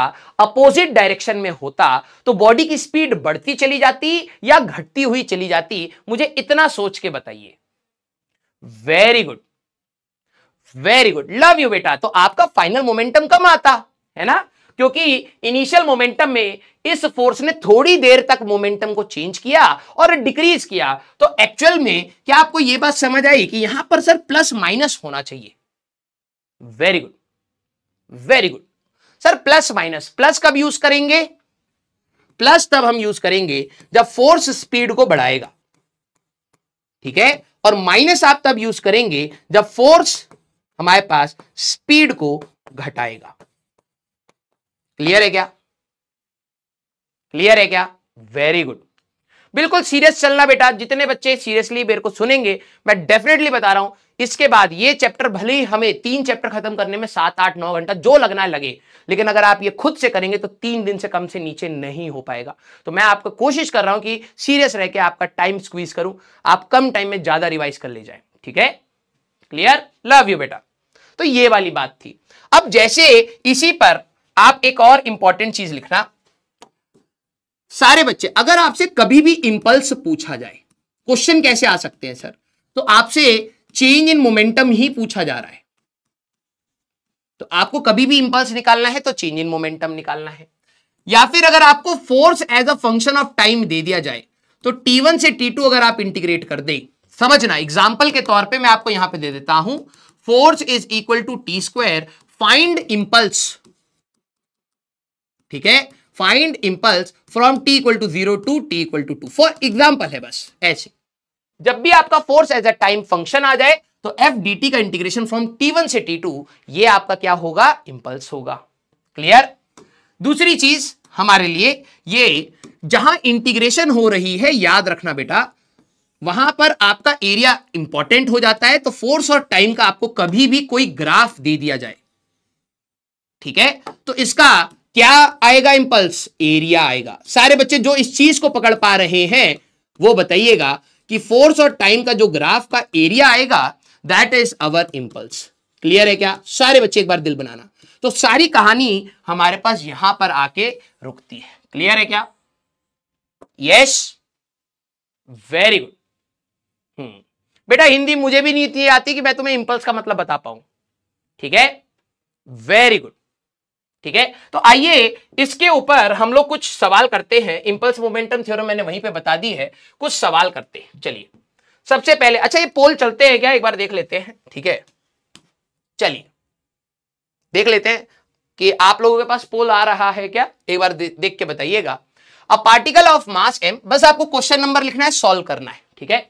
अपोजिट डायरेक्शन में होता तो बॉडी की स्पीड बढ़ती चली जाती या घटती हुई चली जाती मुझे इतना सोच के बताइए very good very good love you बेटा तो आपका फाइनल मोमेंटम कम आता है ना क्योंकि इनिशियल मोमेंटम में इस फोर्स ने थोड़ी देर तक मोमेंटम को चेंज किया और डिक्रीज किया तो एक्चुअल में क्या आपको यह बात समझ आई कि यहां पर सर प्लस माइनस होना चाहिए very good very good sir plus minus plus कब यूज करेंगे प्लस तब हम यूज करेंगे जब फोर्स स्पीड को बढ़ाएगा ठीक है और माइनस आप तब यूज करेंगे जब फोर्स हमारे पास स्पीड को घटाएगा क्लियर है क्या क्लियर है क्या वेरी गुड बिल्कुल सीरियस चलना बेटा जितने बच्चे सीरियसली मेरे को सुनेंगे मैं डेफिनेटली बता रहा हूं इसके बाद ये चैप्टर भले ही हमें तीन चैप्टर खत्म करने में सात आठ नौ घंटा जो लगना है लगे लेकिन अगर आप ये खुद से करेंगे तो तीन दिन से कम से नीचे नहीं हो पाएगा तो मैं आपको कोशिश कर रहा हूं कि सीरियस रह के आपका टाइम स्क्वीज करूं आप कम टाइम में ज्यादा रिवाइज कर ले जाए ठीक है क्लियर लव यू बेटा तो ये वाली बात थी अब जैसे इसी पर आप एक और इंपॉर्टेंट चीज लिखना सारे बच्चे अगर आपसे कभी भी इंपल्स पूछा जाए क्वेश्चन कैसे आ सकते हैं सर तो आपसे चेंज इन मोमेंटम ही पूछा जा रहा है तो आपको कभी भी इंपल्स निकालना है तो चेंज इन मोमेंटम निकालना है या फिर अगर आपको force as a function of time दे दिया जाए तो T1 से T2 अगर आप इंटीग्रेट कर दें समझना एग्जाम्पल के तौर पे मैं आपको यहां पे दे देता हूं force is equal to t square find impulse ठीक है find impulse from T equal to zero to T equal to two for example है बस ऐसे जब भी आपका force as a time function आ जाए तो एफ डी टी का इंटीग्रेशन फ्रॉम टी वन से टी टू ये आपका क्या होगा इंपल्स होगा क्लियर दूसरी चीज हमारे लिए ये जहां इंटीग्रेशन हो रही है याद रखना बेटा वहां पर आपका एरिया इंपॉर्टेंट हो जाता है तो फोर्स और टाइम का आपको कभी भी कोई ग्राफ दे दिया जाए ठीक है तो इसका क्या आएगा इंपल्स एरिया आएगा सारे बच्चे जो इस चीज को पकड़ पा रहे हैं वो बताइएगा कि फोर्स और टाइम का जो ग्राफ का एरिया आएगा that is our impulse clear है क्या सारे बच्चे एक बार दिल बनाना तो सारी कहानी हमारे पास यहां पर आके रुकती है क्लियर है क्या यस वेरी गुड बेटा हिंदी मुझे भी नहीं आती कि मैं तुम्हें इंपल्स का मतलब बता पाऊं ठीक है वेरी गुड ठीक है तो आइए इसके ऊपर हम लोग कुछ सवाल करते हैं इंपल्स मोमेंटम थ्योरम मैंने वहीं पे बता दी है कुछ सवाल करते हैं चलिए सबसे पहले अच्छा ये पोल चलते हैं क्या एक बार देख लेते हैं ठीक है चलिए देख लेते हैं कि आप लोगों के पास पोल आ रहा है क्या एक बार दे, देख के बताइएगा a particle of mass m बस आपको क्वेश्चन नंबर लिखना है सॉल्व करना है ठीक है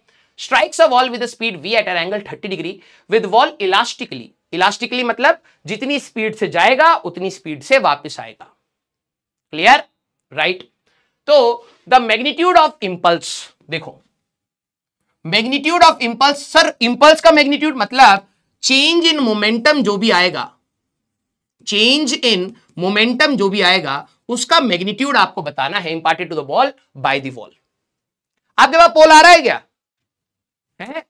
strikes a wall with speed v at an angle 30 degree with wall elastically elastically मतलब जितनी स्पीड से जाएगा उतनी स्पीड से वापस आएगा क्लियर राइट right? तो द मैग्नीट्यूड ऑफ इंपल्स देखो magnitude of impulse sir impulse का मैग्नीट्यूड मतलब चेंज इन मोमेंटम जो भी आएगा चेंज इन मोमेंटम जो भी आएगा उसका मैग्नीट्यूड आपको बताना है imparted to the ball by the wall आपके पास पोल आ रहा है क्या है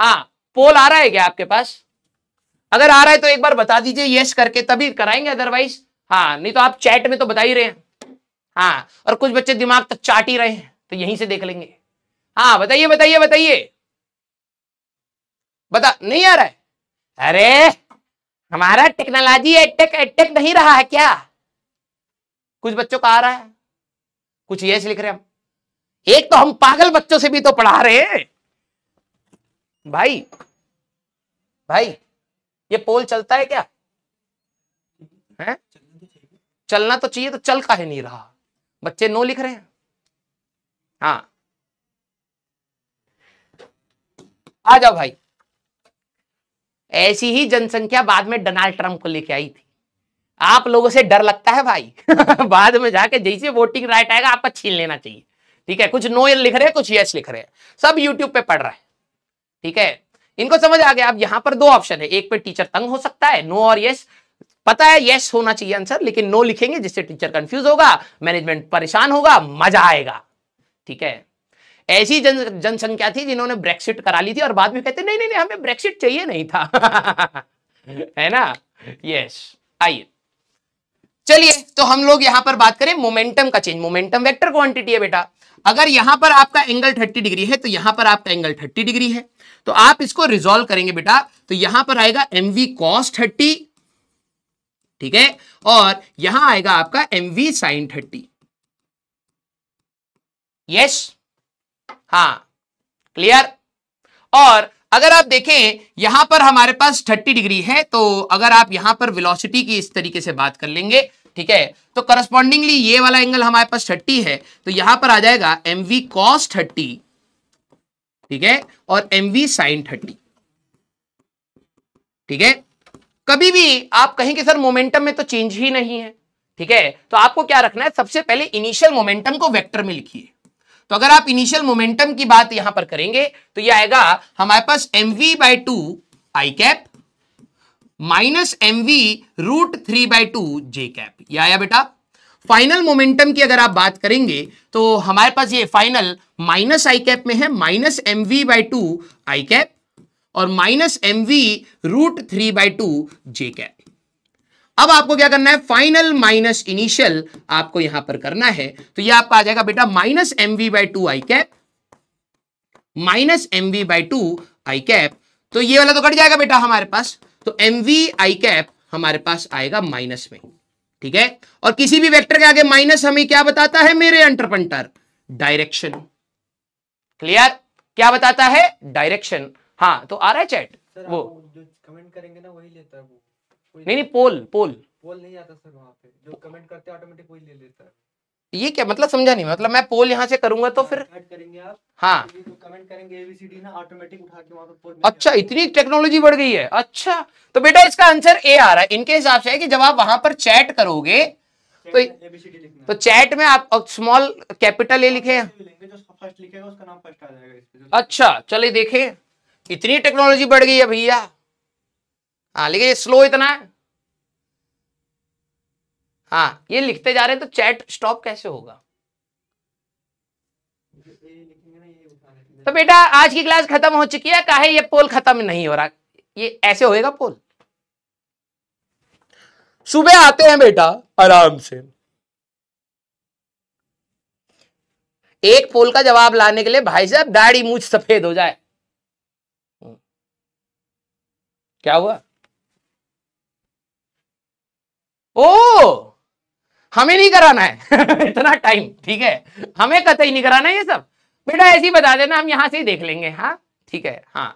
हाँ पोल आ रहा है क्या आपके पास अगर आ रहा है तो एक बार बता दीजिए यस करके तभी कराएंगे अदरवाइज हाँ नहीं तो आप चैट में तो बता ही रहे हैं हाँ और कुछ बच्चे दिमाग तक चाट ही रहे हैं तो यहीं से देख लेंगे हाँ बताइए बताइए बताइए बता नहीं आ रहा है अरे हमारा टेक्नोलॉजी एटेक एटेक नहीं रहा है क्या कुछ बच्चों का आ रहा है कुछ यस लिख रहे हम एक तो हम पागल बच्चों से भी तो पढ़ा रहे हैं भाई भाई ये पोल चलता है क्या है चलना तो चाहिए तो चल का है नहीं रहा बच्चे नो लिख रहे हैं हाँ आ जाओ भाई ऐसी ही जनसंख्या बाद में डोनाल्ड ट्रंप को लेके आई थी आप लोगों से डर लगता है भाई बाद में जाके जैसे वोटिंग राइट आएगा आपका छीन लेना चाहिए ठीक है कुछ नो लिख रहे हैं कुछ यस लिख रहे हैं सब यूट्यूब पे पढ़ रहे हैं ठीक है इनको समझ आ गया आप यहां पर दो ऑप्शन है एक पे टीचर तंग हो सकता है नो और यस पता है यस होना चाहिए आंसर लेकिन नो लिखेंगे जिससे टीचर कंफ्यूज होगा मैनेजमेंट परेशान होगा मजा आएगा ठीक है ऐसी जन जनसंख्या थी जिन्होंने ब्रेक्सिट करा ली थी और बाद में कहते नहीं नहीं नहीं हमें ब्रेक्सिट चाहिए नहीं था है ना यस आइए चलिए तो हम लोग यहां पर बात करें मोमेंटम का चेंज मोमेंटम वेक्टर क्वांटिटी है बेटा अगर यहां पर आपका एंगल 30 डिग्री है तो यहां पर आपका एंगल 30 डिग्री है तो आप इसको रिजोल्व करेंगे बेटा तो यहां पर आएगा एम वी कॉस थर्टी ठीक है और यहां आएगा आपका m v sine thirty yes हाँ क्लियर और अगर आप देखें यहां पर हमारे पास 30 डिग्री है तो अगर आप यहां पर वेलोसिटी की इस तरीके से बात कर लेंगे ठीक है तो करस्पॉन्डिंगली ये वाला एंगल हमारे पास 30 है तो यहां पर आ जाएगा एम वी कॉस थर्टी ठीक है और एम वी साइन थर्टी ठीक है कभी भी आप कहेंगे सर मोमेंटम में तो चेंज ही नहीं है ठीक है तो आपको क्या रखना है सबसे पहले इनिशियल मोमेंटम को वेक्टर में लिखिए तो अगर आप इनिशियल मोमेंटम की बात यहां पर करेंगे तो ये आएगा हमारे पास m v by two I cap minus m v root three by two J cap यह आया बेटा फाइनल मोमेंटम की अगर आप बात करेंगे तो हमारे पास ये फाइनल माइनस आई कैप में है minus m v by two I cap और minus m v root three by two J cap अब आपको क्या करना है फाइनल माइनस इनिशियल आपको यहां पर करना है तो ये आपका आ जाएगा बेटा minus m v by two I cap minus m v by two I cap तो ये वाला तो कट जाएगा बेटा हमारे पास तो एम वी आई कैप हमारे पास आएगा माइनस में ठीक है और किसी भी वेक्टर के आगे माइनस हमें क्या बताता है मेरे अंटरपंटर डायरेक्शन क्लियर क्या बताता है डायरेक्शन हाँ तो आ रहा है चैट वो जो कमेंट करेंगे ना वही लेता है वो नहीं नहीं पोल पोल पोल नहीं आता सर वहां पे जो कमेंट करते हैं ऑटोमेटिक वही ले लेता है ये क्या मतलब समझा नहीं मतलब मैं पोल यहाँ से करूंगा तो फिर हाँ अच्छा इतनी टेक्नोलॉजी बढ़ गई है अच्छा तो बेटा इसका आंसर ए आ रहा है इनके हिसाब से है कि जब आप वहां पर चैट करोगे तो तो चैट में आप स्मॉल कैपिटल ए लिखे अच्छा चले देखे इतनी टेक्नोलॉजी बढ़ गई है भैया हाँ लेकिन स्लो इतना है हाँ ये लिखते जा रहे हैं तो चैट स्टॉप कैसे होगा तो बेटा आज की क्लास खत्म हो चुकी है काहे ये पोल खत्म नहीं हो रहा ये ऐसे होएगा पोल सुबह आते हैं बेटा आराम से एक पोल का जवाब लाने के लिए भाई साहब दाढ़ी मूछ सफेद हो जाए हम्म। क्या हुआ ओ हमें नहीं कराना है इतना टाइम ठीक है हमें कतई नहीं कराना ये सब बेटा ऐसे ही बता देना हम यहां से ही देख लेंगे हाँ ठीक है हाँ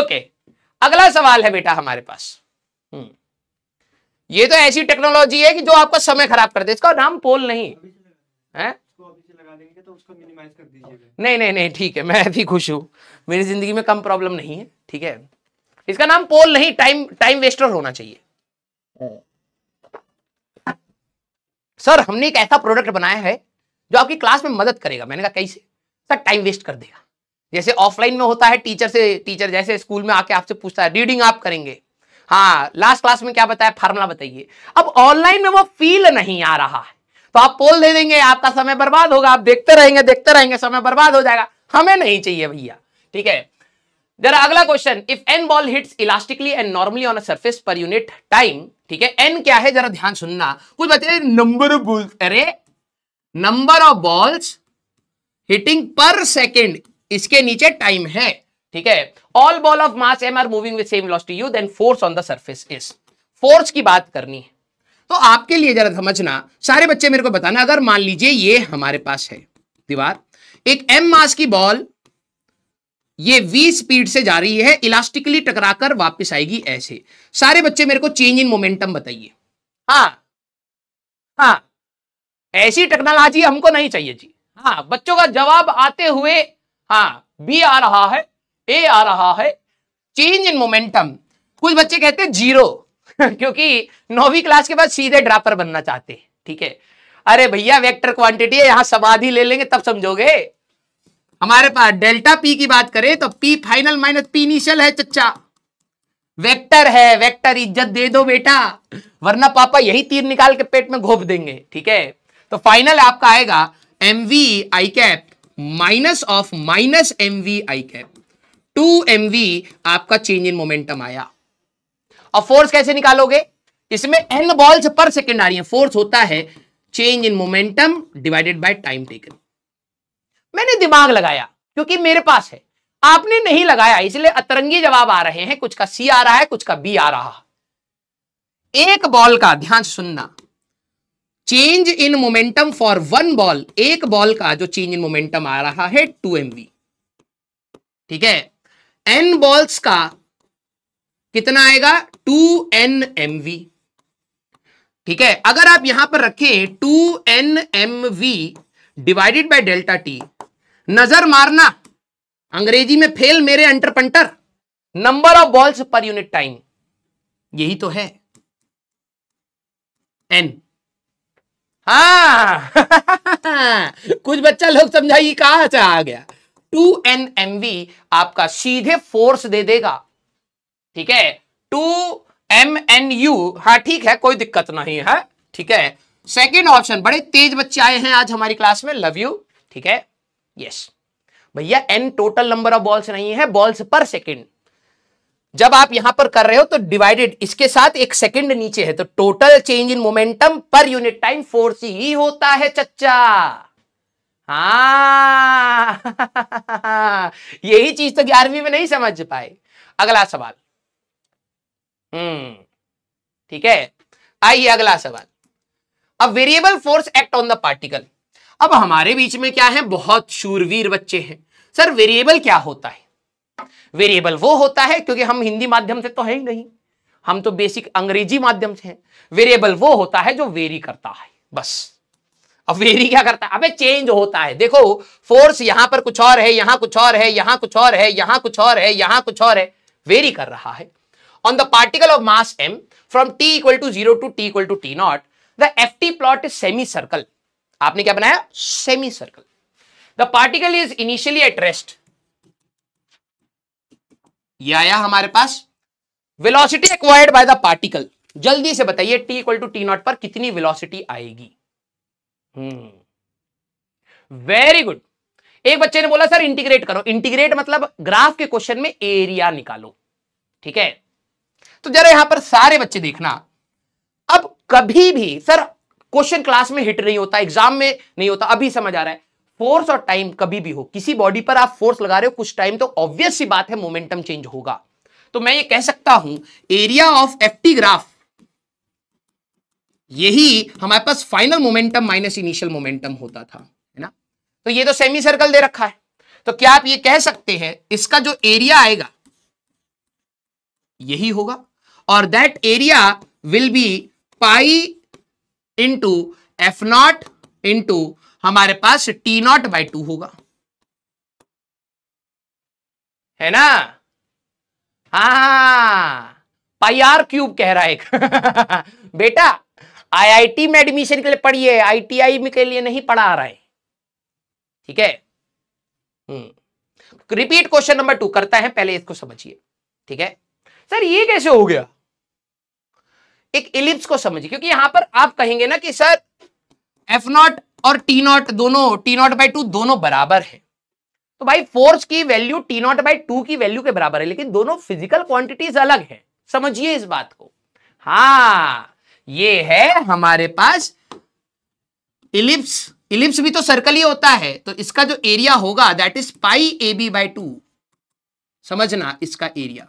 ओके अगला सवाल है बेटा हमारे पास हम्म। ये तो ऐसी टेक्नोलॉजी है कि जो आपका समय खराब कर दे इसका नाम पोल नहीं है तो नहीं नहीं नहीं ठीक है मैं भी खुश हूँ मेरी जिंदगी में कम प्रॉब्लम नहीं है ठीक है इसका नाम पोल नहीं टाइम टाइम वेस्टर होना चाहिए हम्म। सर हमने एक ऐसा प्रोडक्ट बनाया है जो आपकी क्लास में मदद करेगा मैंने कहा कैसे सर टाइम वेस्ट कर देगा जैसे ऑफलाइन में होता है टीचर से टीचर जैसे स्कूल में आके आपसे पूछता है रीडिंग आप करेंगे हाँ लास्ट क्लास में क्या बताया फार्मूला बताइए अब ऑनलाइन में वो फील नहीं आ रहा है तो आप पोल दे देंगे आपका समय बर्बाद होगा आप देखते रहेंगे देखते रहेंगे समय बर्बाद हो जाएगा हमें नहीं चाहिए भैया ठीक है जरा अगला question if n ball hits elastically and normally on a surface per unit time ठीक है एन क्या है जरा ध्यान सुनना कुछ बच्चे नंबर ऑफ बॉल्स अरे number of balls hitting per second इसके नीचे टाइम है ठीक है all ball of mass m are moving with same velocity u then force on the surface is force की बात करनी है तो आपके लिए जरा समझना सारे बच्चे मेरे को बताना अगर मान लीजिए ये हमारे पास है दीवार एक एम मास की बॉल ये वी स्पीड से जा रही है इलास्टिकली टकराकर वापस आएगी ऐसे सारे बच्चे मेरे को चेंज इन मोमेंटम बताइए हाँ हाँ ऐसी टेक्नोलॉजी हमको नहीं चाहिए जी हाँ बच्चों का जवाब आते हुए हाँ बी आ रहा है ए आ रहा है चेंज इन मोमेंटम कुछ बच्चे कहते हैं जीरो क्योंकि नौवीं क्लास के बाद सीधे ड्रापर बनना चाहते हैं ठीक है अरे भैया वेक्टर क्वांटिटी है यहां समाधि ले लेंगे तब समझोगे हमारे पास डेल्टा पी की बात करें तो p final minus p initial है चच्चा वेक्टर है वेक्टर इज्जत दे दो बेटा वरना पापा यही तीर निकाल के पेट में घोप देंगे ठीक है तो फाइनल आपका आएगा m v i cap minus of minus m v i cap two M v आपका चेंज इन मोमेंटम आया और फोर्स कैसे निकालोगे इसमें एन बॉल्स पर सेकेंड आ रही है फोर्स होता है change in momentum divided by time taken मैंने दिमाग लगाया क्योंकि मेरे पास है आपने नहीं लगाया इसलिए अतरंगी जवाब आ रहे हैं कुछ का सी आ रहा है कुछ का बी आ रहा एक बॉल का ध्यान सुनना change in momentum for one ball एक बॉल का जो चेंज इन मोमेंटम आ रहा है टू एम ठीक है एन बॉल्स का कितना आएगा टू एन एम ठीक है अगर आप यहां पर रखें two N M v divided by delta t नजर मारना अंग्रेजी में फेल मेरे अंटर पंटर नंबर ऑफ बॉल्स पर यूनिट टाइम यही तो है एन हा कुछ बच्चा लोग समझाइए कहा से आ गया टू एन एम वी आपका सीधे फोर्स दे देगा ठीक है टू एम एन यू हाँ ठीक है कोई दिक्कत नहीं है ठीक है सेकेंड ऑप्शन बड़े तेज बच्चे आए हैं आज हमारी क्लास में लव यू ठीक है यस भैया n total number of balls नहीं है बॉल्स पर सेकेंड जब आप यहां पर कर रहे हो तो डिवाइडेड इसके साथ एक सेकंड नीचे है तो total change in momentum per unit time force ही होता है चच्चा हाँ यही चीज तो ग्यारहवीं में नहीं समझ पाए अगला सवाल हम्म ठीक है आइए अगला सवाल अब variable force act on the particle अब हमारे बीच में क्या है बहुत शूरवीर बच्चे हैं सर वेरिएबल क्या होता है वेरिएबल वो होता है क्योंकि हम हिंदी माध्यम से तो है ही नहीं हम तो बेसिक अंग्रेजी माध्यम से हैं वेरिएबल वो होता है जो वेरी करता है बस अब वेरी क्या करता है अबे चेंज होता है देखो फोर्स यहां पर कुछ और है यहां कुछ और है यहां कुछ और है यहां कुछ और है यहां कुछ और है वेरी कर रहा है particle of mass M from T equal to zero to T equal to T naught the F T plot is semi circle आपने क्या बनाया semi circle the particle is initially at rest यह आया हमारे पास velocity acquired by the particle जल्दी से बताइए t equal to T naught पर कितनी वेलोसिटी आएगी वेरी hmm. गुड एक बच्चे ने बोला सर इंटीग्रेट करो इंटीग्रेट मतलब ग्राफ के क्वेश्चन में एरिया निकालो ठीक है तो जरा यहां पर सारे बच्चे देखना अब कभी भी सर क्वेश्चन क्लास में हिट नहीं होता एग्जाम में नहीं होता अभी समझ आ रहा है फोर्स और टाइम कभी भी हो किसी बॉडी पर आप फोर्स लगा रहे हो कुछ टाइम तो ऑब्वियस सी बात है मोमेंटम चेंज होगा तो मैं ये कह सकता हूं एरिया ऑफ एफ्टीग्राफ यही हमारे पास final momentum minus initial momentum होता था है ना तो ये तो सेमी सर्कल दे रखा है तो क्या आप ये कह सकते हैं इसका जो एरिया आएगा यही होगा और that area will be pi into F naught into हमारे पास टी नॉट बाई टू होगा है ना हाँ पाई आर क्यूब कह रहा है एक बेटा आईआईटी में एडमिशन के लिए पढ़िए आईटीआई में के लिए नहीं पढ़ा रहा है ठीक है रिपीट क्वेश्चन नंबर टू करता है पहले इसको समझिए ठीक है सर ये कैसे हो गया एक इलिप्स को समझिए क्योंकि यहां पर आप कहेंगे ना कि सर एफ नॉट और टी नॉट दोनों टी नॉट बाई टू दोनों बराबर है तो भाई फोर्स की value T naught by two की वैल्यू के बराबर है लेकिन दोनों फिजिकल क्वांटिटीज अलग है समझिए इस बात को हा ये है हमारे पास इलिप्स इलिप्स भी तो सर्कल ही होता है तो इसका जो एरिया होगा that is pi A B by two समझना इसका एरिया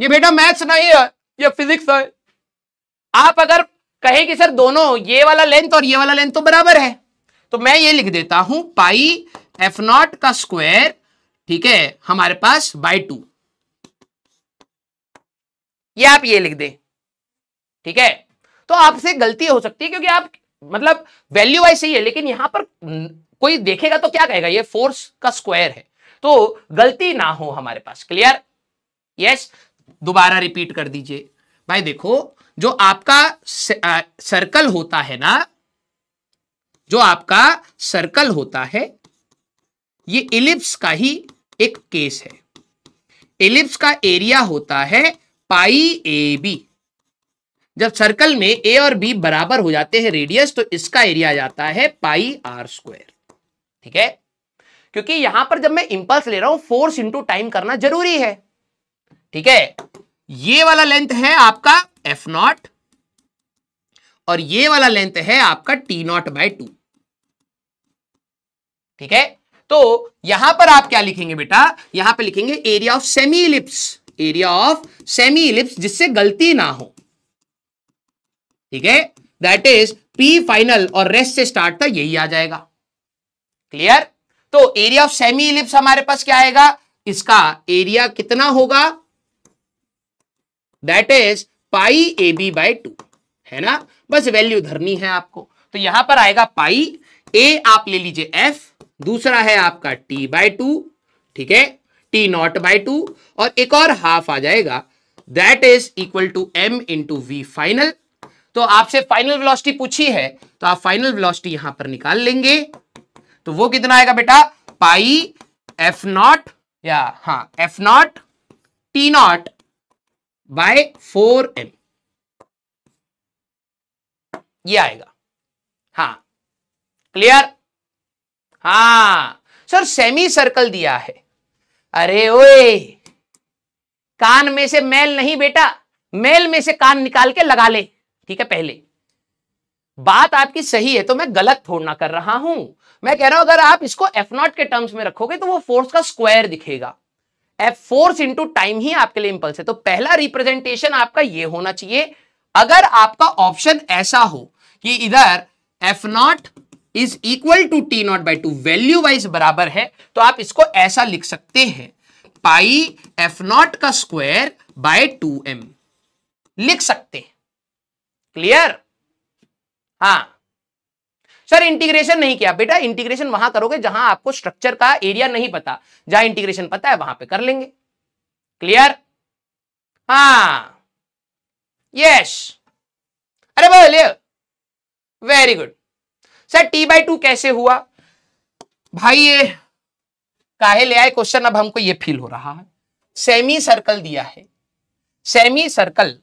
ये बेटा मैथ्स नहीं है ये फिजिक्स है आप अगर कहे कि सर दोनों ये वाला लेंथ और ये वाला लेंथ तो बराबर है तो मैं ये लिख देता हूं पाई एफ नॉट का स्क्वायर ठीक है हमारे पास बाय टू ये आप ये लिख दे ठीक है तो आपसे गलती हो सकती है क्योंकि आप मतलब वैल्यू वाइज सही है लेकिन यहां पर कोई देखेगा तो क्या कहेगा ये फोर्स का स्क्वायर है तो गलती ना हो हमारे पास क्लियर यस दोबारा रिपीट कर दीजिए भाई देखो जो आपका सर्कल होता है ना जो आपका सर्कल होता है ये इलिप्स का ही एक केस है इलिप्स का एरिया होता है पाई ए बी जब सर्कल में ए और बी बराबर हो जाते हैं रेडियस तो इसका एरिया जाता है पाई आर स्क्वायर ठीक है क्योंकि यहां पर जब मैं इंपल्स ले रहा हूं फोर्स इंटू टाइम करना जरूरी है ठीक है ये वाला लेंथ है आपका एफ नॉट और ये वाला लेंथ है आपका टी नॉट बाय टू ठीक है तो यहां पर आप क्या लिखेंगे बेटा यहां पर लिखेंगे area of semi ellipse area of semi ellipse जिससे गलती ना हो ठीक है दैट इज पी फाइनल और रेस्ट से स्टार्ट था यही आ जाएगा क्लियर तो एरिया ऑफ सेमी इलिप्स हमारे पास क्या आएगा इसका एरिया कितना होगा that is pi A B by two है ना बस वैल्यू धरनी है आपको तो यहां पर आएगा पाई ए आप ले लीजिए एफ दूसरा है आपका टी बाई टू ठीक है टी नॉट बाई टू और एक और हाफ आ जाएगा that is equal to M into V final तो आपसे फाइनल वेलोसिटी पूछी है तो आप फाइनल वेलोसिटी यहां पर निकाल लेंगे तो वो कितना आएगा बेटा पाई एफ नॉट या हाँ F naught T naught by four M ये आएगा हाँ क्लियर हाँ सर सेमी सर्कल दिया है अरे ओए कान में से मैल नहीं बेटा मैल में से कान निकाल के लगा ले ठीक है पहले बात आपकी सही है तो मैं गलत थोड़ना कर रहा हूं मैं कह रहा हूं अगर आप इसको एफ नॉट के टर्म्स में रखोगे तो वो फोर्स का स्क्वायर दिखेगा एफ फोर्स इंटू टाइम ही आपके लिए इंपल्स है तो पहला रिप्रेजेंटेशन आपका ये होना चाहिए अगर आपका ऑप्शन ऐसा हो कि इधर F naught is equal to T naught by two value wise बराबर है तो आप इसको ऐसा लिख सकते हैं पाई एफ नॉट का स्क्वायर बाय टू एम लिख सकते हैं क्लियर हाँ सर इंटीग्रेशन नहीं किया बेटा इंटीग्रेशन वहां करोगे जहां आपको स्ट्रक्चर का एरिया नहीं पता जहां इंटीग्रेशन पता है वहां पे कर लेंगे क्लियर हाँ यस अरे बोलिए very good sir T by two कैसे हुआ भाई ये काहे ले आए क्वेश्चन अब हमको ये फील हो रहा है सेमी सर्कल दिया है सेमी सर्कल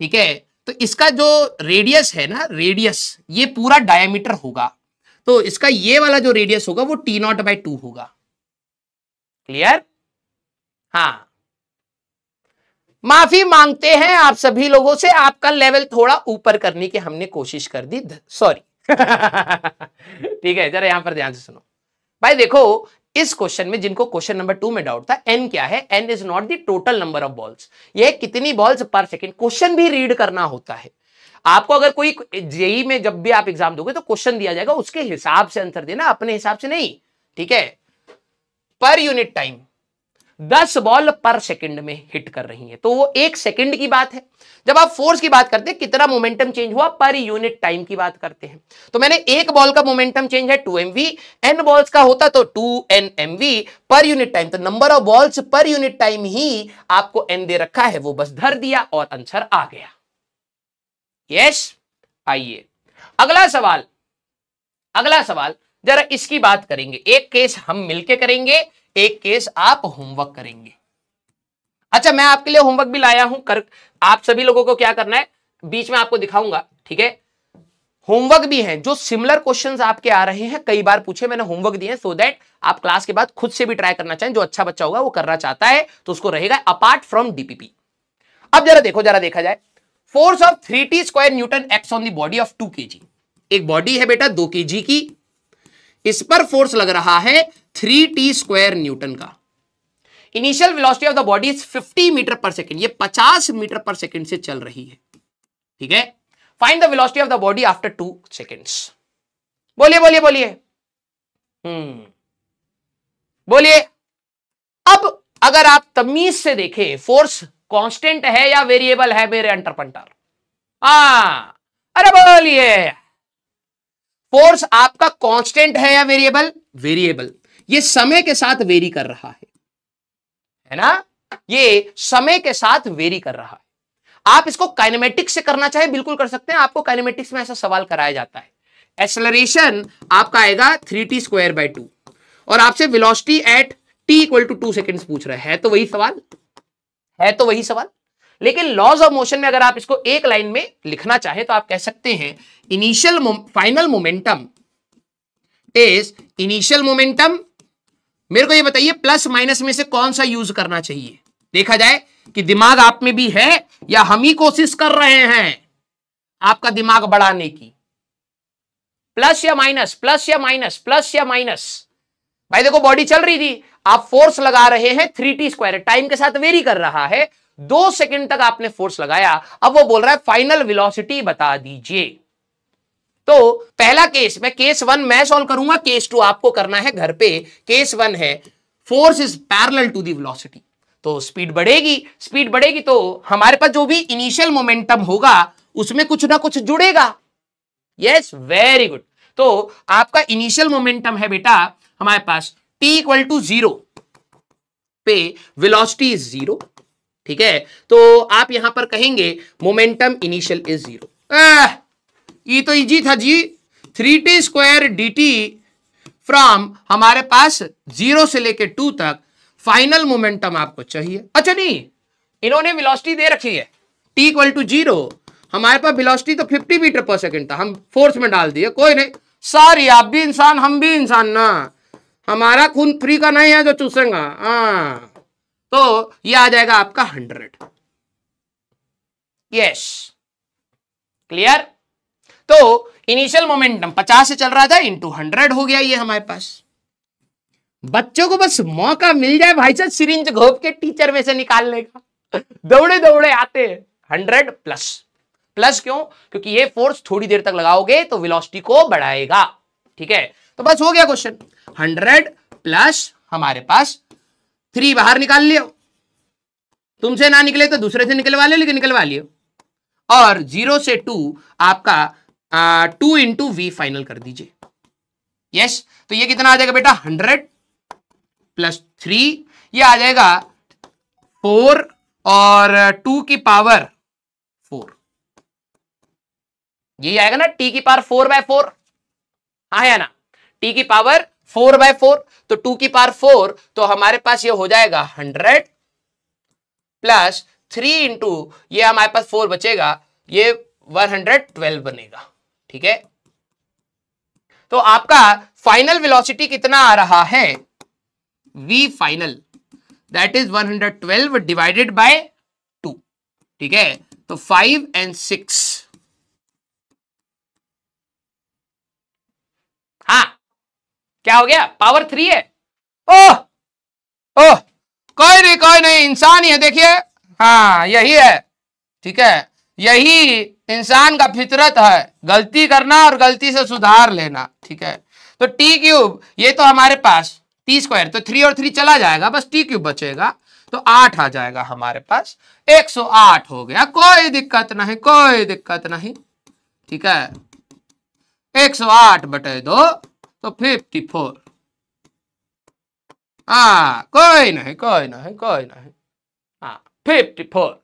ठीक है तो इसका जो रेडियस है ना रेडियस ये पूरा डायमीटर होगा तो इसका ये वाला जो रेडियस होगा वो टी नॉट बाई टू होगा क्लियर हाँ माफी मांगते हैं आप सभी लोगों से आपका लेवल थोड़ा ऊपर करने की हमने कोशिश कर दी सॉरी ठीक है जरा यहां पर ध्यान से सुनो भाई देखो इस क्वेश्चन में जिनको क्वेश्चन नंबर टू में डाउट था एन क्या है N is not the total number of balls ये कितनी बॉल्स पर सेकेंड क्वेश्चन भी रीड करना होता है आपको अगर कोई जेई e में जब भी आप एग्जाम दोगे तो क्वेश्चन दिया जाएगा उसके हिसाब से आंसर देना अपने हिसाब से नहीं ठीक है पर यूनिट टाइम दस बॉल पर सेकंड में हिट कर रही है तो वो एक सेकंड की बात है जब आप फोर्स की बात करते हैं कितना मोमेंटम चेंज हुआ पर यूनिट टाइम की बात करते हैं तो मैंने एक बॉल का मोमेंटम चेंज है two M V N balls का होता तो टू एन एम वी पर यूनिट टाइम तो नंबर ऑफ बॉल्स पर यूनिट टाइम ही आपको एन दे रखा है वो बस धर दिया और आंसर आ गया यस आइए अगला सवाल अगला सवाल जरा इसकी बात करेंगे एक केस हम मिलके करेंगे एक केस आप होमवर्क करेंगे अच्छा मैं आपके लिए होमवर्क भी लाया हूं कर आप सभी लोगों को क्या करना है बीच में आपको दिखाऊंगा ठीक है होमवर्क भी है जो सिमिलर क्वेश्चंस आपके आ रहे हैं कई बार पूछे मैंने होमवर्क दिए सो दैट आप क्लास के बाद खुद से भी ट्राई करना चाहें जो अच्छा बच्चा होगा वो करना चाहता है तो उसको रहेगा अपार्ट फ्रॉम डीपीपी अब जरा देखो जरा देखा जाए force of three T square newton acts on body of two के एक बॉडी है बेटा दो के की इस पर फोर्स लग रहा है थ्री टी स्क्वायर न्यूटन का initial velocity of the body is 50 metre पर सेकेंड ये 50 मीटर पर सेकेंड से चल रही है ठीक है find the velocity of the body after two seconds बोलिए बोलिए बोलिए हम्म। बोलिए अब अगर आप तमीज से देखें फोर्स कांस्टेंट है या वेरिएबल है मेरे अंटरपंटर पंटर हाँ। अरे बोलिए फोर्स आपका कांस्टेंट है या वेरिएबल वेरिएबल ये समय के साथ वेरी कर रहा है है ना ये समय के साथ वेरी कर रहा है आप इसको काइनेमेटिक्स से करना चाहे बिल्कुल कर सकते हैं आपको काइनेमेटिक्स में ऐसा सवाल कराया जाता है एक्सेलरेशन आपका आएगा three T square by two और आपसे velocity at T equal to two second पूछ रहे हैं तो वही सवाल है तो वही सवाल लेकिन लॉज ऑफ मोशन में अगर आप इसको एक लाइन में लिखना चाहे तो आप कह सकते हैं initial final momentum is initial momentum मेरे को ये बताइए प्लस माइनस में से कौन सा यूज करना चाहिए देखा जाए कि दिमाग आप में भी है या हम ही कोशिश कर रहे हैं आपका दिमाग बढ़ाने की प्लस या माइनस प्लस या माइनस प्लस या माइनस भाई देखो बॉडी चल रही थी आप फोर्स लगा रहे हैं थ्री टी स्क्वायर टाइम के साथ वेरी कर रहा है दो सेकंड तक आपने फोर्स लगाया अब वो बोल रहा है फाइनल वेलोसिटी बता दीजिए तो पहला केस मैं केस वन मैं सॉल्व करूंगा केस टू आपको करना है घर पे केस वन है force is parallel to the velocity तो स्पीड बढ़ेगी स्पीड बढ़ेगी तो हमारे पास जो भी इनिशियल मोमेंटम होगा उसमें कुछ ना कुछ जुड़ेगा यस वेरी गुड तो आपका इनिशियल मोमेंटम है बेटा हमारे पास t इक्वल टू जीरो पे वेलोसिटी इज जीरो ठीक है तो आप यहां पर कहेंगे मोमेंटम इनिशियल इज जीरो ई तो इजी था जी three T square D T from हमारे पास जीरो से लेके टू तक फाइनल मोमेंटम आपको चाहिए अच्छा नहीं इन्होंने वेलोसिटी दे रखी है टी इक्वल टू जीरो हमारे पास वेलोसिटी तो फिफ्टी मीटर पर सेकेंड था हम फोर्स में डाल दिए कोई नहीं सॉरी आप भी इंसान हम भी इंसान ना हमारा खून फ्री का नहीं है जो चूसेगा हाँ। तो ये आ जाएगा आपका हंड्रेड यस क्लियर तो इनिशियल मोमेंटम 50 से चल रहा था इंटू हंड्रेड हो गया ये हमारे पास बच्चों को बस मौका मिल जाए भाई साहब सिरिंज घोप के टीचर में से निकालने का दौड़े दौड़े आते हंड्रेड प्लस प्लस क्यों क्योंकि ये फोर्स थोड़ी देर तक लगाओगे तो वेलोसिटी को बढ़ाएगा ठीक है तो बस हो गया क्वेश्चन हंड्रेड प्लस हमारे पास थ्री बाहर निकाल लियो तुमसे ना निकले तो दूसरे से निकलवा लियो लेकिन निकलवा लियो और जीरो से टू आपका टू इंटू वी फाइनल कर दीजिए यस yes? तो ये कितना आ जाएगा बेटा हंड्रेड प्लस थ्री ये आ जाएगा फोर और टू uh, की पावर फोर ये आएगा ना टी की पावर फोर बाय फोर आया ना टी की पावर फोर बाय फोर तो टू की पावर फोर तो हमारे पास ये हो जाएगा हंड्रेड प्लस थ्री इंटू ये हमारे पास फोर बचेगा ये वन हंड्रेड ट्वेल्व बनेगा ठीक है तो आपका फाइनल वेलोसिटी कितना आ रहा है v final that is 112 divided by 2 ठीक है तो 5 एंड 6 हा क्या हो गया पावर थ्री है ओह ओह कोई नहीं कोई नहीं इंसान ही है देखिए हाँ यही है ठीक है यही इंसान का फितरत है गलती करना और गलती से सुधार लेना ठीक है तो टी क्यूब ये तो हमारे पास टी स्क्वायर तो थ्री और थ्री चला जाएगा बस टी क्यूब बचेगा तो आठ आ जाएगा हमारे पास एक सौ आठ हो गया कोई दिक्कत नहीं कोई दिक्कत नहीं ठीक है एक सौ आठ बटे दो तो फिफ्टी फोर हाँ कोई नहीं कोई नहीं कोई नहीं हाँ फिफ्टी फोर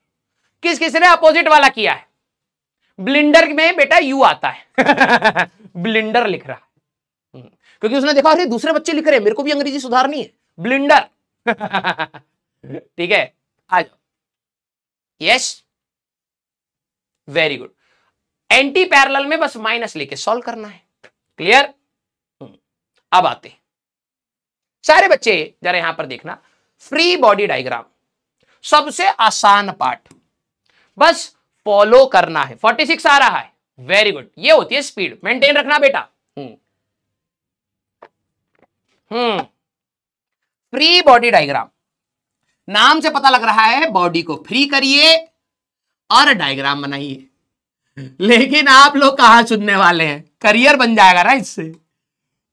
किस किसने अपोजिट वाला किया है ब्लिंडर में बेटा यू आता है ब्लिंडर लिख रहा है हम्म। क्योंकि उसने देखा अरे दूसरे बच्चे लिख रहे हैं मेरे को भी अंग्रेजी सुधारनी है ब्लिंडर ठीक है आ जाओ yes very good anti parallel में बस माइनस लेके सॉल्व करना है क्लियर हम्म। अब आते सारे बच्चे जरा यहां पर देखना फ्री बॉडी डायग्राम सबसे आसान पार्ट बस फॉलो करना है 46 आ रहा है वेरी गुड ये होती है स्पीड मेंटेन रखना बेटा हम्म फ्री बॉडी डायग्राम नाम से पता लग रहा है बॉडी को फ्री करिए और डायग्राम बनाइए लेकिन आप लोग कहा सुनने वाले हैं करियर बन जाएगा ना इससे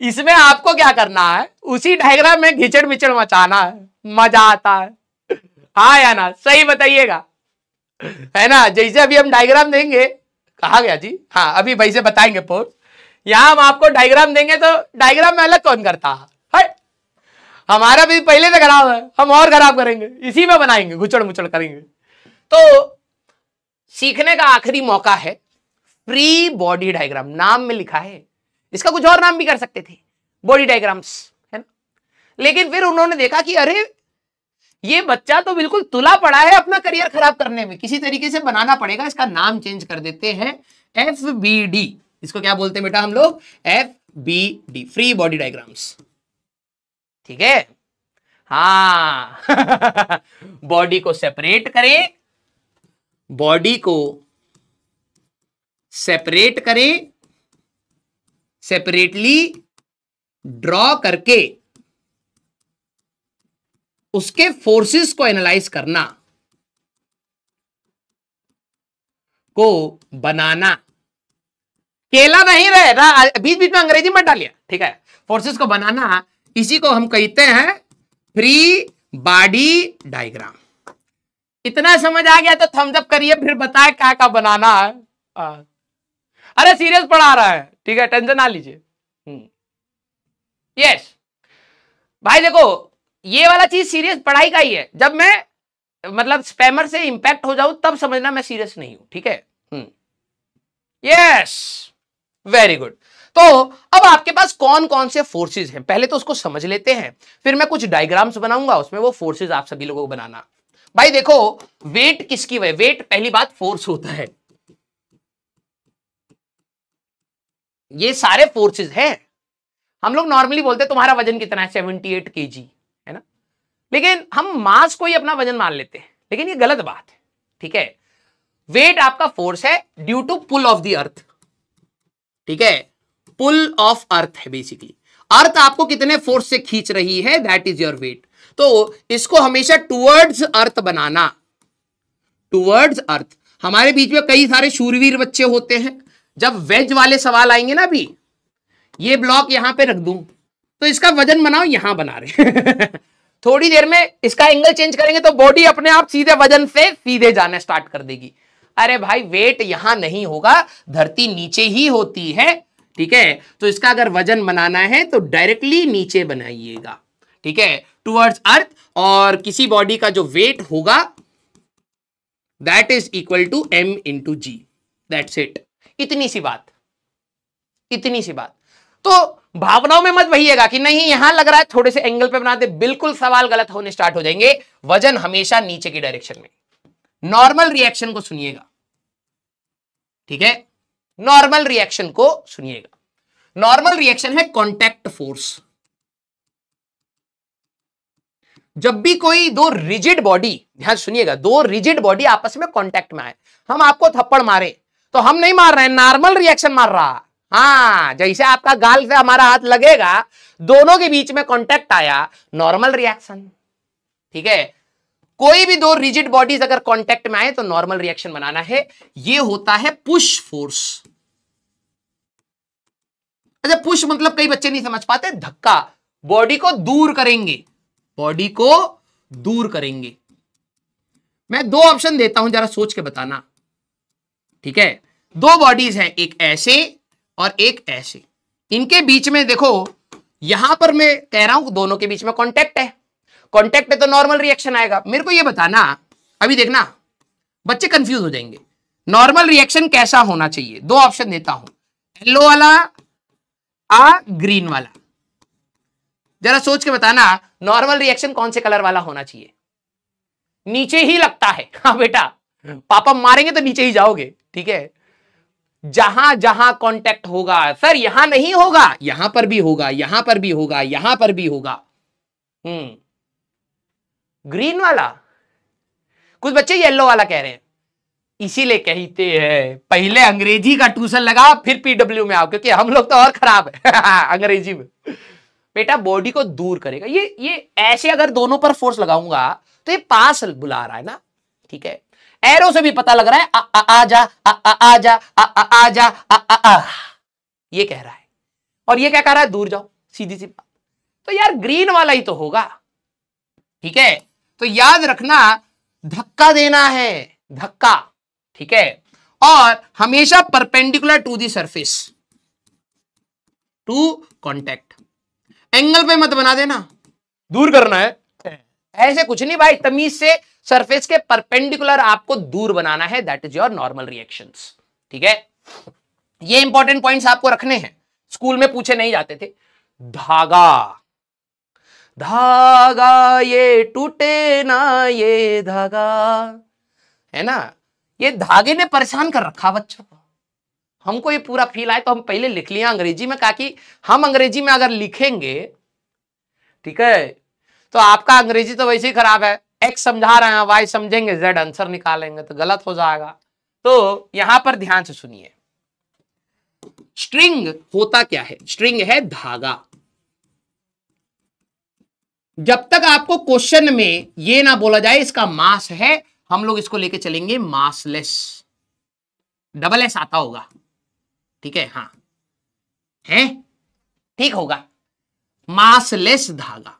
इसमें आपको क्या करना है उसी डायग्राम में घिचड़ मिचड़ मचाना है मजा आता है हाँ या ना सही बताइएगा है ना जैसे अभी हम डायग्राम देंगे कहा गया जी हाँ अभी भाई से बताएंगे पोज यहाँ हम आपको डायग्राम देंगे तो डायग्राम में अलग कौन करता है हमारा भी पहले से खराब है हम और खराब करेंगे इसी में बनाएंगे घुचड़ मुचड़ करेंगे तो सीखने का आखिरी मौका है फ्री बॉडी डायग्राम नाम में लिखा है इसका कुछ और नाम भी कर सकते थे बॉडी डायग्राम्स है ना लेकिन फिर उन्होंने देखा कि अरे ये बच्चा तो बिल्कुल तुला पड़ा है अपना करियर खराब करने में किसी तरीके से बनाना पड़ेगा इसका नाम चेंज कर देते हैं एफ बी डी इसको क्या बोलते हैं बेटा हम लोग F B D free body diagrams ठीक है हाँ बॉडी को सेपरेट करें बॉडी को सेपरेट करें सेपरेटली ड्रॉ करके उसके फोर्सेस को एनालाइज करना को बनाना केला नहीं ना बीच बीच में अंग्रेजी में डालिया ठीक है फोर्सेस को बनाना इसी को हम कहते हैं फ्री बॉडी डायग्राम इतना समझ आ गया तो थम्स अप करिए फिर बताए क्या क्या बनाना है आ, अरे सीरियस पढ़ा रहा है ठीक है टेंशन ना लीजिए यस हम्म। भाई देखो ये वाला चीज सीरियस पढ़ाई का ही है जब मैं मतलब स्पैमर से इंपैक्ट हो जाऊं तब समझना मैं सीरियस नहीं हूं ठीक है यस वेरी गुड तो अब आपके पास कौन कौन से फोर्सेस हैं पहले तो उसको समझ लेते हैं फिर मैं कुछ डायग्राम्स बनाऊंगा उसमें वो फोर्सेस आप सभी लोगों को बनाना भाई देखो वेट किसकी वे? वेट पहली बात फोर्स होता है ये सारे फोर्सेस हैं हम लोग नॉर्मली बोलते हैं तुम्हारा वजन कितना है सेवेंटी एट के जी लेकिन हम मास को ही अपना वजन मान लेते हैं लेकिन ये गलत बात है ठीक है वेट आपका फोर्स है due to pull of the earth ठीक है पुल ऑफ अर्थ है बेसिकली अर्थ आपको कितने फोर्स से खींच रही है दैट इज योर वेट तो इसको हमेशा टूवर्ड्स अर्थ बनाना टूवर्ड्स अर्थ हमारे बीच में कई सारे शूरवीर बच्चे होते हैं जब वेज वाले सवाल आएंगे ना अभी ये ब्लॉक यहां पे रख दूं तो इसका वजन बनाओ यहां बना रहे थोड़ी देर में इसका एंगल चेंज करेंगे तो बॉडी अपने आप सीधे वजन से सीधे जाना स्टार्ट कर देगी अरे भाई वेट यहां नहीं होगा धरती नीचे ही होती है ठीक है तो इसका अगर वजन बनाना है तो डायरेक्टली नीचे बनाइएगा ठीक है टूवर्ड्स अर्थ और किसी बॉडी का जो वेट होगा that is equal to M into G that's it इतनी सी बात इतनी सी बात तो भावनाओं में मत बहिएगा कि नहीं यहां लग रहा है थोड़े से एंगल पे बना दे बिल्कुल सवाल गलत होने स्टार्ट हो जाएंगे वजन हमेशा नीचे की डायरेक्शन में नॉर्मल रिएक्शन को सुनिएगा ठीक है नॉर्मल रिएक्शन को सुनिएगा नॉर्मल रिएक्शन है कॉन्टैक्ट फोर्स जब भी कोई दो रिजिड बॉडी ध्यान सुनिएगा दो रिजिड बॉडी आपस में कॉन्टैक्ट में आए हम आपको थप्पड़ मारे तो हम नहीं मार रहे हैं नॉर्मल रिएक्शन मार रहा हाँ जैसे आपका गाल से हमारा हाथ लगेगा दोनों के बीच में कॉन्टेक्ट आया नॉर्मल रिएक्शन ठीक है कोई भी दो रिजिड बॉडीज अगर कॉन्टेक्ट में आए तो नॉर्मल रिएक्शन बनाना है ये होता है पुश फोर्स अच्छा पुश मतलब कई बच्चे नहीं समझ पाते धक्का बॉडी को दूर करेंगे बॉडी को दूर करेंगे मैं दो ऑप्शन देता हूं जरा सोच के बताना ठीक है दो बॉडीज हैं एक ऐसे और एक ऐसे इनके बीच में देखो यहां पर मैं कह रहा हूं दोनों के बीच में कॉन्टेक्ट है कॉन्टेक्ट है तो नॉर्मल रिएक्शन आएगा मेरे को यह बताना अभी देखना बच्चे कंफ्यूज हो जाएंगे नॉर्मल रिएक्शन कैसा होना चाहिए दो ऑप्शन देता हूं येलो वाला आ ग्रीन वाला जरा सोच के बताना नॉर्मल रिएक्शन कौन से कलर वाला होना चाहिए नीचे ही लगता है हाँ बेटा पापा मारेंगे तो नीचे ही जाओगे ठीक है जहां जहां कांटेक्ट होगा सर यहां नहीं होगा यहां पर भी होगा यहां पर भी होगा यहां पर भी होगा हम्म ग्रीन वाला कुछ बच्चे येलो वाला कह रहे हैं इसीलिए कहते हैं पहले अंग्रेजी का ट्यूशन लगाओ फिर पीडब्ल्यू में आओ क्योंकि हम लोग तो और खराब है अंग्रेजी में बेटा बॉडी को दूर करेगा ये ये ऐसे अगर दोनों पर फोर्स लगाऊंगा तो ये पास बुला रहा है ना ठीक है एरो से भी पता लग रहा है आ जा आ जा आ जा ये कह रहा है और ये क्या कह रहा है दूर जाओ सीधी सी बात तो यार ग्रीन वाला ही तो होगा ठीक है तो याद रखना धक्का देना है धक्का ठीक है और हमेशा perpendicular to the surface to contact angle पे मत बना देना दूर करना है ऐसे कुछ नहीं भाई तमीज से सरफेस के परपेंडिकुलर आपको दूर बनाना है that is your normal reaction ठीक है ये इंपॉर्टेंट पॉइंट्स आपको रखने हैं स्कूल में पूछे नहीं जाते थे धागा धागा ये टूटे ना ये धागा है ना ये धागे ने परेशान कर रखा बच्चों को हमको ये पूरा फील आए तो हम पहले लिख लिया अंग्रेजी में ताकि हम अंग्रेजी में अगर लिखेंगे ठीक है तो आपका अंग्रेजी तो वैसे ही खराब है एक्स समझा रहे हैं वाई समझेंगे जेड आंसर निकालेंगे तो गलत हो जाएगा तो यहां पर ध्यान से सुनिए स्ट्रिंग होता क्या है स्ट्रिंग है धागा जब तक आपको क्वेश्चन में यह ना बोला जाए इसका मास है हम लोग इसको लेके चलेंगे मासलेस डबल एस आता होगा ठीक है हाँ है ठीक होगा मासलेस धागा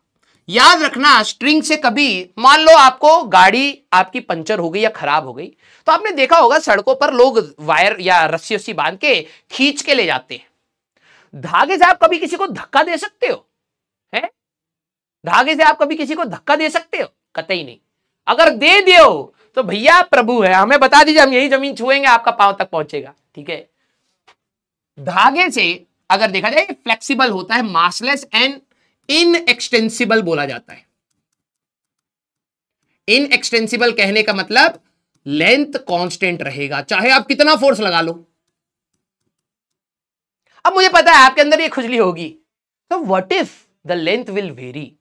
याद रखना स्ट्रिंग से कभी मान लो आपको गाड़ी आपकी पंचर हो गई या खराब हो गई तो आपने देखा होगा सड़कों पर लोग वायर या रस्सी वस्सी बांध के खींच के ले जाते हैं धागे से आप कभी किसी को धक्का दे सकते हो है धागे से आप कभी किसी को धक्का दे सकते हो कतई नहीं अगर दे दो तो भैया प्रभु है हमें बता दीजिए हम यही जमीन छुएंगे आपका पांव तक पहुंचेगा ठीक है धागे से अगर देखा जाए फ्लेक्सिबल होता है मासलेस एंड इनएक्सटेंसिबल बोला जाता है इनएक्सटेंसिबल कहने का मतलब लेंथ कांस्टेंट रहेगा चाहे आप कितना फोर्स लगा लो अब मुझे पता है आपके अंदर ये खुजली होगी तो what if the length will vary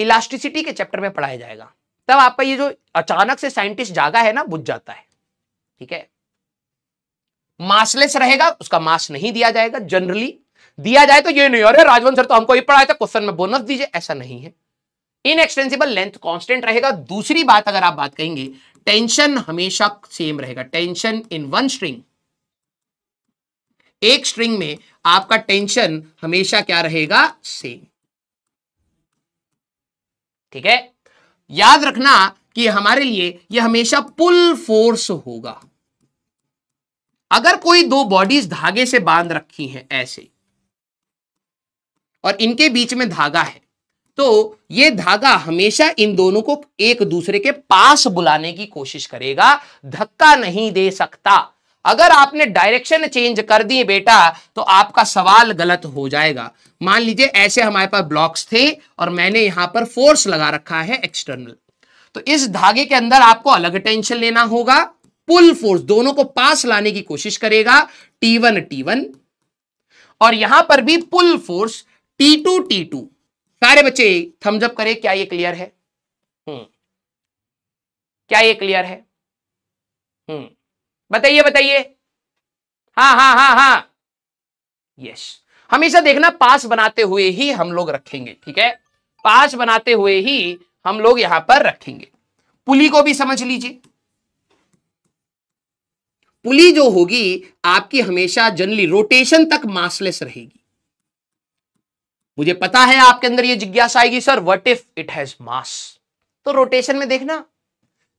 elasticity के चैप्टर में पढ़ाया जाएगा तब आपका ये जो अचानक से साइंटिस्ट जागा है ना बुझ जाता है ठीक है मासलेस रहेगा उसका मास नहीं दिया जाएगा जनरली दिया जाए तो ये नहीं अरे राजवंत सर तो हमको ये पढ़ाया था क्वेश्चन में बोनस दीजिए ऐसा नहीं है इन एक्सटेंसिबल लेंथ कॉन्स्टेंट रहेगा दूसरी बात अगर आप बात कहेंगे टेंशन हमेशा सेम रहेगा टेंशन इन वन स्ट्रिंग एक स्ट्रिंग में आपका टेंशन हमेशा क्या रहेगा सेम ठीक है याद रखना कि हमारे लिए यह हमेशा पुल फोर्स होगा अगर कोई दो बॉडीज धागे से बांध रखी हैं ऐसे और इनके बीच में धागा है तो ये धागा हमेशा इन दोनों को एक दूसरे के पास बुलाने की कोशिश करेगा धक्का नहीं दे सकता अगर आपने डायरेक्शन चेंज कर दी बेटा तो आपका सवाल गलत हो जाएगा मान लीजिए ऐसे हमारे पास ब्लॉक्स थे और मैंने यहां पर फोर्स लगा रखा है एक्सटर्नल तो इस धागे के अंदर आपको अलग टेंशन लेना होगा पुल फोर्स दोनों को पास लाने की कोशिश करेगा टी वन टी वन और यहां पर भी pull force T two T two सारे बच्चे थम्सअप करें क्या ये क्लियर है हम्म। क्या ये क्लियर है हम्म। बताइए बताइए हाँ हाँ हाँ हाँ यस हमेशा देखना पास बनाते हुए ही हम लोग रखेंगे ठीक है पास बनाते हुए ही हम लोग यहां पर रखेंगे पुली को भी समझ लीजिए पुली जो होगी आपकी हमेशा जनरली रोटेशन तक मासलेस रहेगी मुझे पता है आपके अंदर ये जिज्ञासा आएगी sir what if it has mass तो रोटेशन में देखना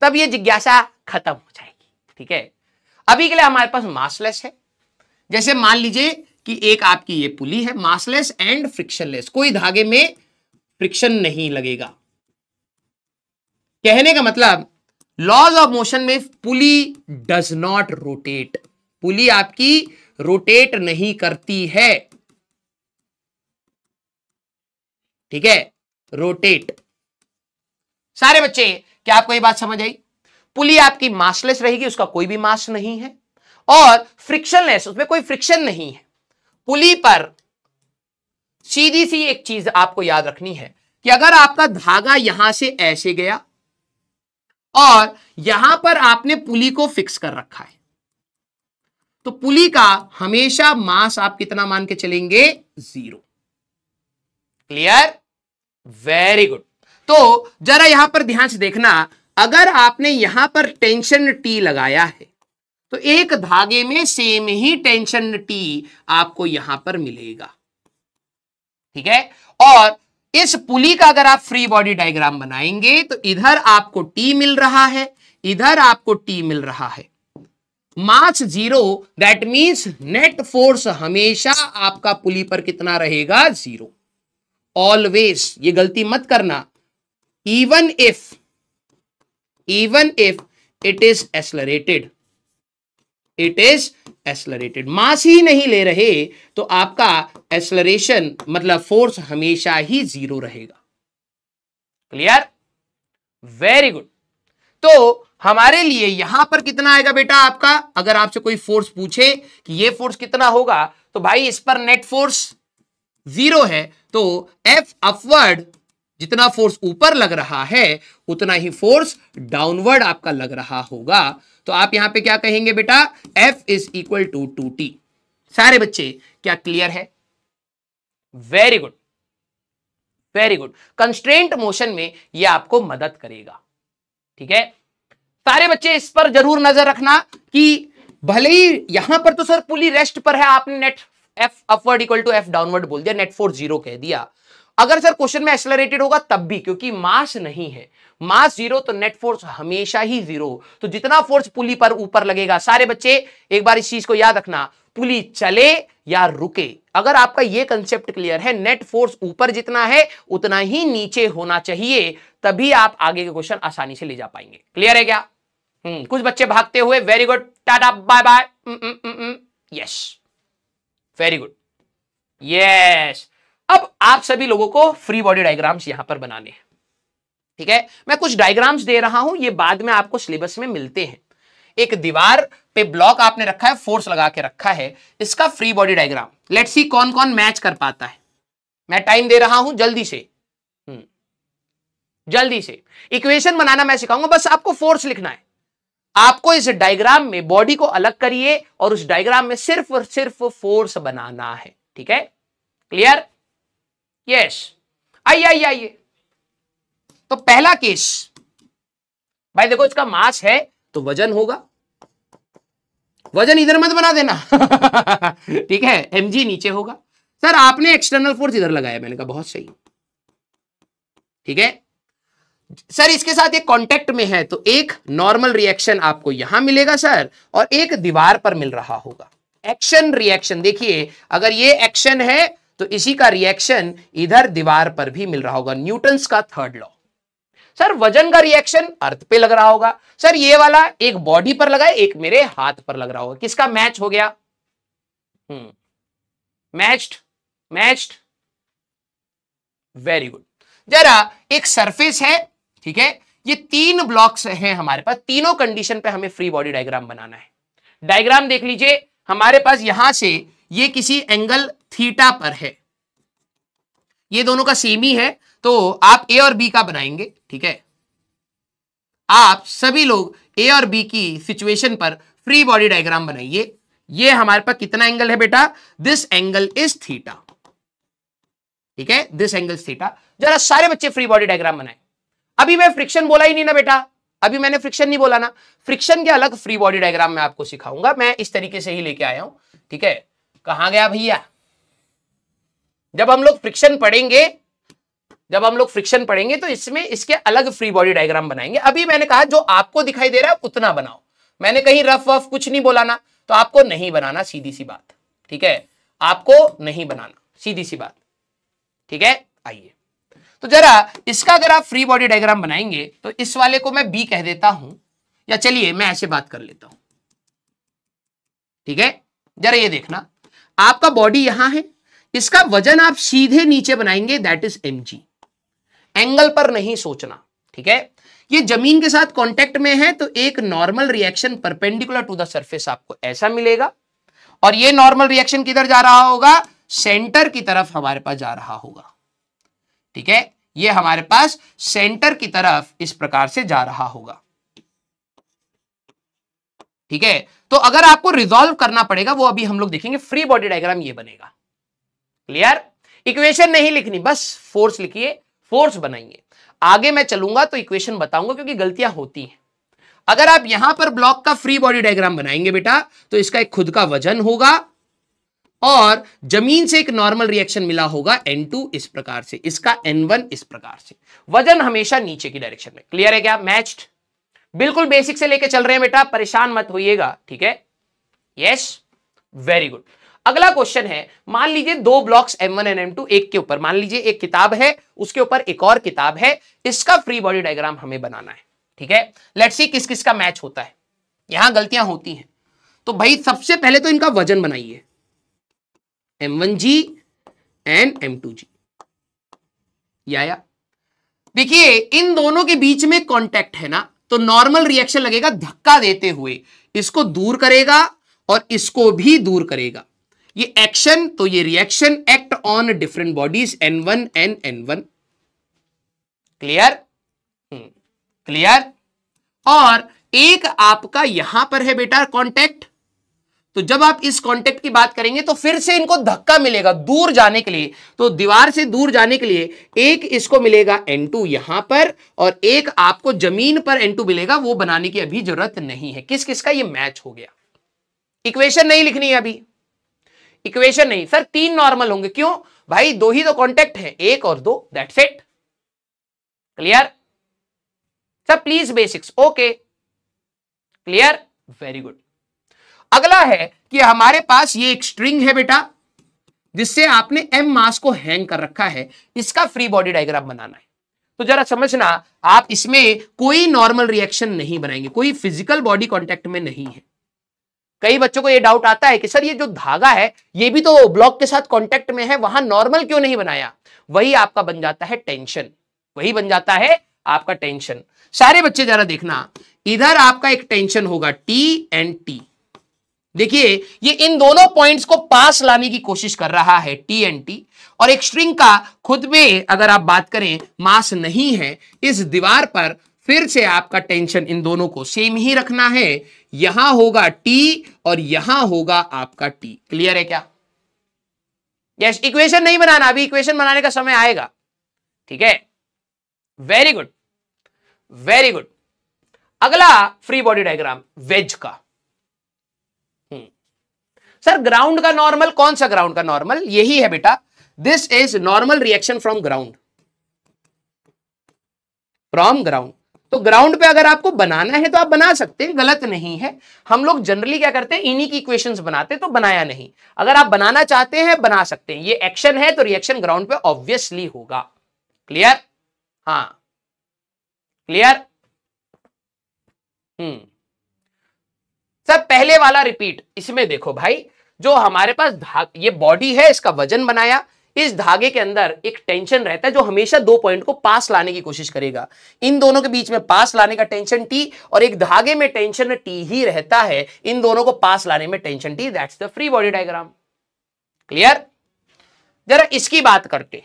तब ये जिज्ञासा खत्म हो जाएगी ठीक है अभी के लिए हमारे पास मासलेस है जैसे मान लीजिए कि एक आपकी ये पुली है मासलेस एंड फ्रिक्शनलेस कोई धागे में फ्रिक्शन नहीं लगेगा कहने का मतलब लॉज ऑफ मोशन में pulley does not rotate pulley आपकी रोटेट नहीं करती है ठीक है रोटेट सारे बच्चे क्या आपको ये बात समझ आई पुली आपकी मासलेस रहेगी उसका कोई भी मास नहीं है और फ्रिक्शनलेस उसमें कोई फ्रिक्शन नहीं है पुली पर सीधी सी एक चीज आपको याद रखनी है कि अगर आपका धागा यहां से ऐसे गया और यहां पर आपने पुली को फिक्स कर रखा है तो पुली का हमेशा मास आप कितना मान के चलेंगे जीरो क्लियर वेरी गुड तो जरा यहां पर ध्यान से देखना अगर आपने यहां पर टेंशन टी लगाया है तो एक धागे में सेम ही टेंशन टी आपको यहां पर मिलेगा ठीक है और इस पुली का अगर आप फ्री बॉडी डायग्राम बनाएंगे तो इधर आपको टी मिल रहा है इधर आपको टी मिल रहा है mass zero that means net force हमेशा आपका पुली पर कितना रहेगा जीरो ऑलवेज ये गलती मत करना even if even if it is accelerated it is accelerated mass ही नहीं ले रहे तो आपका एसलरेशन मतलब फोर्स हमेशा ही जीरो रहेगा क्लियर वेरी गुड तो हमारे लिए यहां पर कितना आएगा बेटा आपका अगर आपसे कोई फोर्स पूछे कि ये फोर्स कितना होगा तो भाई इस पर नेट फोर्स जीरो है तो एफ अपवर्ड जितना फोर्स ऊपर लग रहा है उतना ही फोर्स डाउनवर्ड आपका लग रहा होगा तो आप यहां पे क्या कहेंगे बेटा F is equal to two T सारे बच्चे क्या क्लियर है very good very good constraint motion में यह आपको मदद करेगा ठीक है सारे बच्चे इस पर जरूर नजर रखना कि भले ही यहां पर तो सर पुली रेस्ट पर है आपने net F upward equal to F downward बोल दिया नेट फोर्स जीरो कह दिया अगर सर क्वेश्चन में एक्सलरेटेड होगा तब भी क्योंकि मास नहीं है मास जीरो तो नेट फोर्स हमेशा ही जीरो तो जितना फोर्स पुली पर ऊपर लगेगा सारे बच्चे एक बार इस चीज को याद रखना पुली चले या रुके अगर आपका यह कंसेप्ट क्लियर है नेट फोर्स ऊपर जितना है उतना ही नीचे होना चाहिए तभी आप आगे के क्वेश्चन आसानी से ले जा पाएंगे क्लियर है क्या हम्म, कुछ बच्चे भागते हुए very good tata bye bye yes very good yes अब आप सभी लोगों को फ्री बॉडी डायग्राम्स यहां पर बनाने हैं ठीक है मैं कुछ डायग्राम्स दे रहा हूं ये बाद में आपको सिलेबस में मिलते हैं एक दीवार पे ब्लॉक आपने रखा है फोर्स लगा के रखा है इसका free body diagram let's see कौन कौन मैच कर पाता है मैं टाइम दे रहा हूं जल्दी से हम्म। जल्दी से इक्वेशन बनाना मैं सिखाऊंगा बस आपको फोर्स लिखना है आपको इस डायग्राम में बॉडी को अलग करिए और उस डायग्राम में सिर्फ और सिर्फ फोर्स बनाना है ठीक है क्लियर यस आइए आइए आइए तो पहला केस भाई देखो इसका मास है तो वजन होगा वजन इधर मत बना देना ठीक है एमजी नीचे होगा सर आपने एक्सटर्नल फोर्स इधर लगाया मैंने कहा बहुत सही ठीक है सर इसके साथ एक कांटेक्ट में है तो एक नॉर्मल रिएक्शन आपको यहां मिलेगा सर और एक दीवार पर मिल रहा होगा एक्शन रिएक्शन देखिए अगर ये एक्शन है तो इसी का रिएक्शन इधर दीवार पर भी मिल रहा होगा न्यूटन का थर्ड लॉ सर वजन का रिएक्शन अर्थ पे लग रहा होगा सर ये वाला एक बॉडी पर लगा है एक मेरे हाथ पर लग रहा होगा किसका मैच हो गया मैच्ड मैच्ड वेरी गुड जरा एक सरफेस है ठीक है ये तीन ब्लॉक्स हैं हमारे पास तीनों कंडीशन पे हमें फ्री बॉडी डायग्राम बनाना है डायग्राम देख लीजिए हमारे पास यहां से ये किसी एंगल थीटा पर है ये दोनों का सेम ही है तो आप ए और बी का बनाएंगे ठीक है आप सभी लोग ए और बी की सिचुएशन पर फ्री बॉडी डायग्राम बनाइए ये हमारे पास कितना एंगल है बेटा दिस एंगल इज थीटा ठीक है दिस एंगल थीटा जरा सारे बच्चे फ्री बॉडी डायग्राम बनाए अभी मैं फ्रिक्शन बोला ही नहीं ना बेटा अभी मैंने फ्रिक्शन नहीं बोला ना फ्रिक्शन के अलग फ्री बॉडी डायग्राम में आपको सिखाऊंगा मैं इस तरीके से ही लेके आया हूं ठीक है कहा गया भैया जब हम लोग फ्रिक्शन पढ़ेंगे जब हम लोग फ्रिक्शन पढ़ेंगे तो इसमें इसके अलग फ्री बॉडी डायग्राम बनाएंगे अभी मैंने कहा जो आपको दिखाई दे रहा है उतना बनाओ मैंने कहीं रफ वफ कुछ नहीं बोलाना तो आपको नहीं बनाना सीधी सी बात ठीक है आपको नहीं बनाना सीधी सी बात ठीक है आइए तो जरा इसका अगर आप फ्री बॉडी डायग्राम बनाएंगे तो इस वाले को मैं बी कह देता हूं या चलिए मैं ऐसे बात कर लेता हूं ठीक है जरा ये देखना आपका बॉडी यहां है इसका वजन आप सीधे नीचे बनाएंगे दैट इज एम एंगल पर नहीं सोचना ठीक है ये जमीन के साथ कांटेक्ट में है तो एक normal reaction perpendicular to the surface आपको ऐसा मिलेगा और ये नॉर्मल रिएक्शन किधर जा रहा होगा सेंटर की तरफ हमारे पास जा रहा होगा ठीक है ये हमारे पास सेंटर की तरफ इस प्रकार से जा रहा होगा ठीक है तो अगर आपको रिजॉल्व करना पड़ेगा वो अभी हम लोग देखेंगे फ्री बॉडी डायग्राम ये बनेगा क्लियर इक्वेशन नहीं लिखनी बस फोर्स लिखिए फोर्स बनाइए आगे मैं चलूंगा तो इक्वेशन बताऊंगा क्योंकि गलतियां होती हैं अगर आप यहां पर ब्लॉक का फ्री बॉडी डायग्राम बनाएंगे बेटा तो इसका एक खुद का वजन होगा और जमीन से एक नॉर्मल रिएक्शन मिला होगा N2 इस प्रकार से इसका N1 इस प्रकार से वजन हमेशा नीचे की डायरेक्शन में क्लियर है क्या मैच्ड बिल्कुल बेसिक से लेके चल रहे हैं बेटा परेशान मत होइएगा ठीक है यस वेरी गुड अगला क्वेश्चन है मान लीजिए दो ब्लॉक्स M1 एंड M2 एक के ऊपर मान लीजिए एक किताब है उसके ऊपर एक और किताब है इसका फ्री बॉडी डायग्राम हमें बनाना है ठीक है लेट्स सी किस किस का मैच होता है यहां गलतियां होती हैं तो भाई सबसे पहले तो इनका वजन बनाइए M one G and M two G आया देखिए इन दोनों के बीच में कांटेक्ट है ना तो नॉर्मल रिएक्शन लगेगा धक्का देते हुए इसको दूर करेगा और इसको भी दूर करेगा ये एक्शन तो ये reaction act on different bodies N one N N one clear clear और एक आपका यहां पर है बेटा कांटेक्ट तो जब आप इस कॉन्टेक्ट की बात करेंगे तो फिर से इनको धक्का मिलेगा दूर जाने के लिए तो दीवार से दूर जाने के लिए एक इसको मिलेगा एन टू यहां पर और एक आपको जमीन पर एन टू मिलेगा वो बनाने की अभी जरूरत नहीं है किस किस का ये मैच हो गया इक्वेशन नहीं लिखनी है अभी इक्वेशन नहीं सर तीन नॉर्मल होंगे क्यों भाई दो ही तो कॉन्टेक्ट है एक और दो that set clear sir please basics okay clear very good अगला है कि हमारे पास ये एक स्ट्रिंग है बेटा जिससे आपने एम मास को हैंग कर रखा है इसका फ्री बॉडी डायग्राम बनाना है तो जरा समझना आप इसमें कोई नॉर्मल रिएक्शन नहीं बनाएंगे कोई फिजिकल बॉडी कॉन्टेक्ट में नहीं है कई बच्चों को ये डाउट आता है कि सर ये जो धागा है ये भी तो ब्लॉक के साथ कांटेक्ट में है वहां नॉर्मल क्यों नहीं बनाया वही आपका बन जाता है टेंशन वही बन जाता है आपका टेंशन सारे बच्चे जरा देखना इधर आपका एक टेंशन होगा टी एंड टी देखिए ये इन दोनों पॉइंट्स को पास लाने की कोशिश कर रहा है टी एन टी और एक स्ट्रिंग का खुद में अगर आप बात करें मास नहीं है इस दीवार पर फिर से आपका टेंशन इन दोनों को सेम ही रखना है यहां होगा टी और यहां होगा आपका टी क्लियर है क्या यस yes, इक्वेशन नहीं बनाना अभी इक्वेशन बनाने का समय आएगा ठीक है वेरी गुड वेरी गुड अगला फ्री बॉडी डायग्राम वेज का सर ग्राउंड का नॉर्मल कौन सा ग्राउंड का नॉर्मल यही है बेटा this is normal reaction from ground from ground तो ग्राउंड पे अगर आपको बनाना है तो आप बना सकते हैं गलत नहीं है हम लोग जनरली क्या करते हैं इन्हीं की इक्वेशंस बनाते तो बनाया नहीं अगर आप बनाना चाहते हैं बना सकते हैं ये एक्शन है तो रिएक्शन ग्राउंड पे ऑब्वियसली होगा क्लियर हाँ क्लियर हम्म सर पहले वाला रिपीट इसमें देखो भाई जो हमारे पास ये बॉडी है इसका वजन बनाया इस धागे के अंदर एक टेंशन रहता है जो हमेशा दो पॉइंट को पास लाने की कोशिश करेगा इन दोनों के बीच में पास लाने का टेंशन टी और एक धागे में टेंशन टी ही रहता है इन दोनों को पास लाने में tension T that's the free body diagram clear जरा इसकी बात करते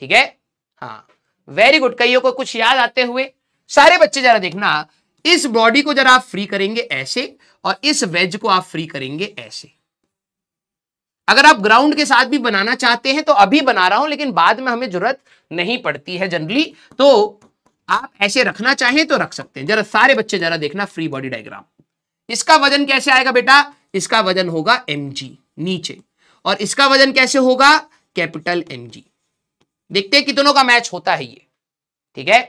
ठीक है हाँ वेरी गुड कईयों को कुछ याद आते हुए सारे बच्चे जरा देखना इस बॉडी को जरा आप फ्री करेंगे ऐसे और इस वेज को आप फ्री करेंगे ऐसे अगर आप ग्राउंड के साथ भी बनाना चाहते हैं तो अभी बना रहा हूं लेकिन बाद में हमें जरूरत नहीं पड़ती है जनरली तो आप ऐसे रखना चाहें तो रख सकते हैं जरा सारे बच्चे जरा देखना फ्री बॉडी डायग्राम इसका वजन कैसे आएगा बेटा इसका वजन होगा एम नीचे और इसका वजन कैसे होगा कैपिटल एम देखते हैं कितनों का मैच होता है ये ठीक है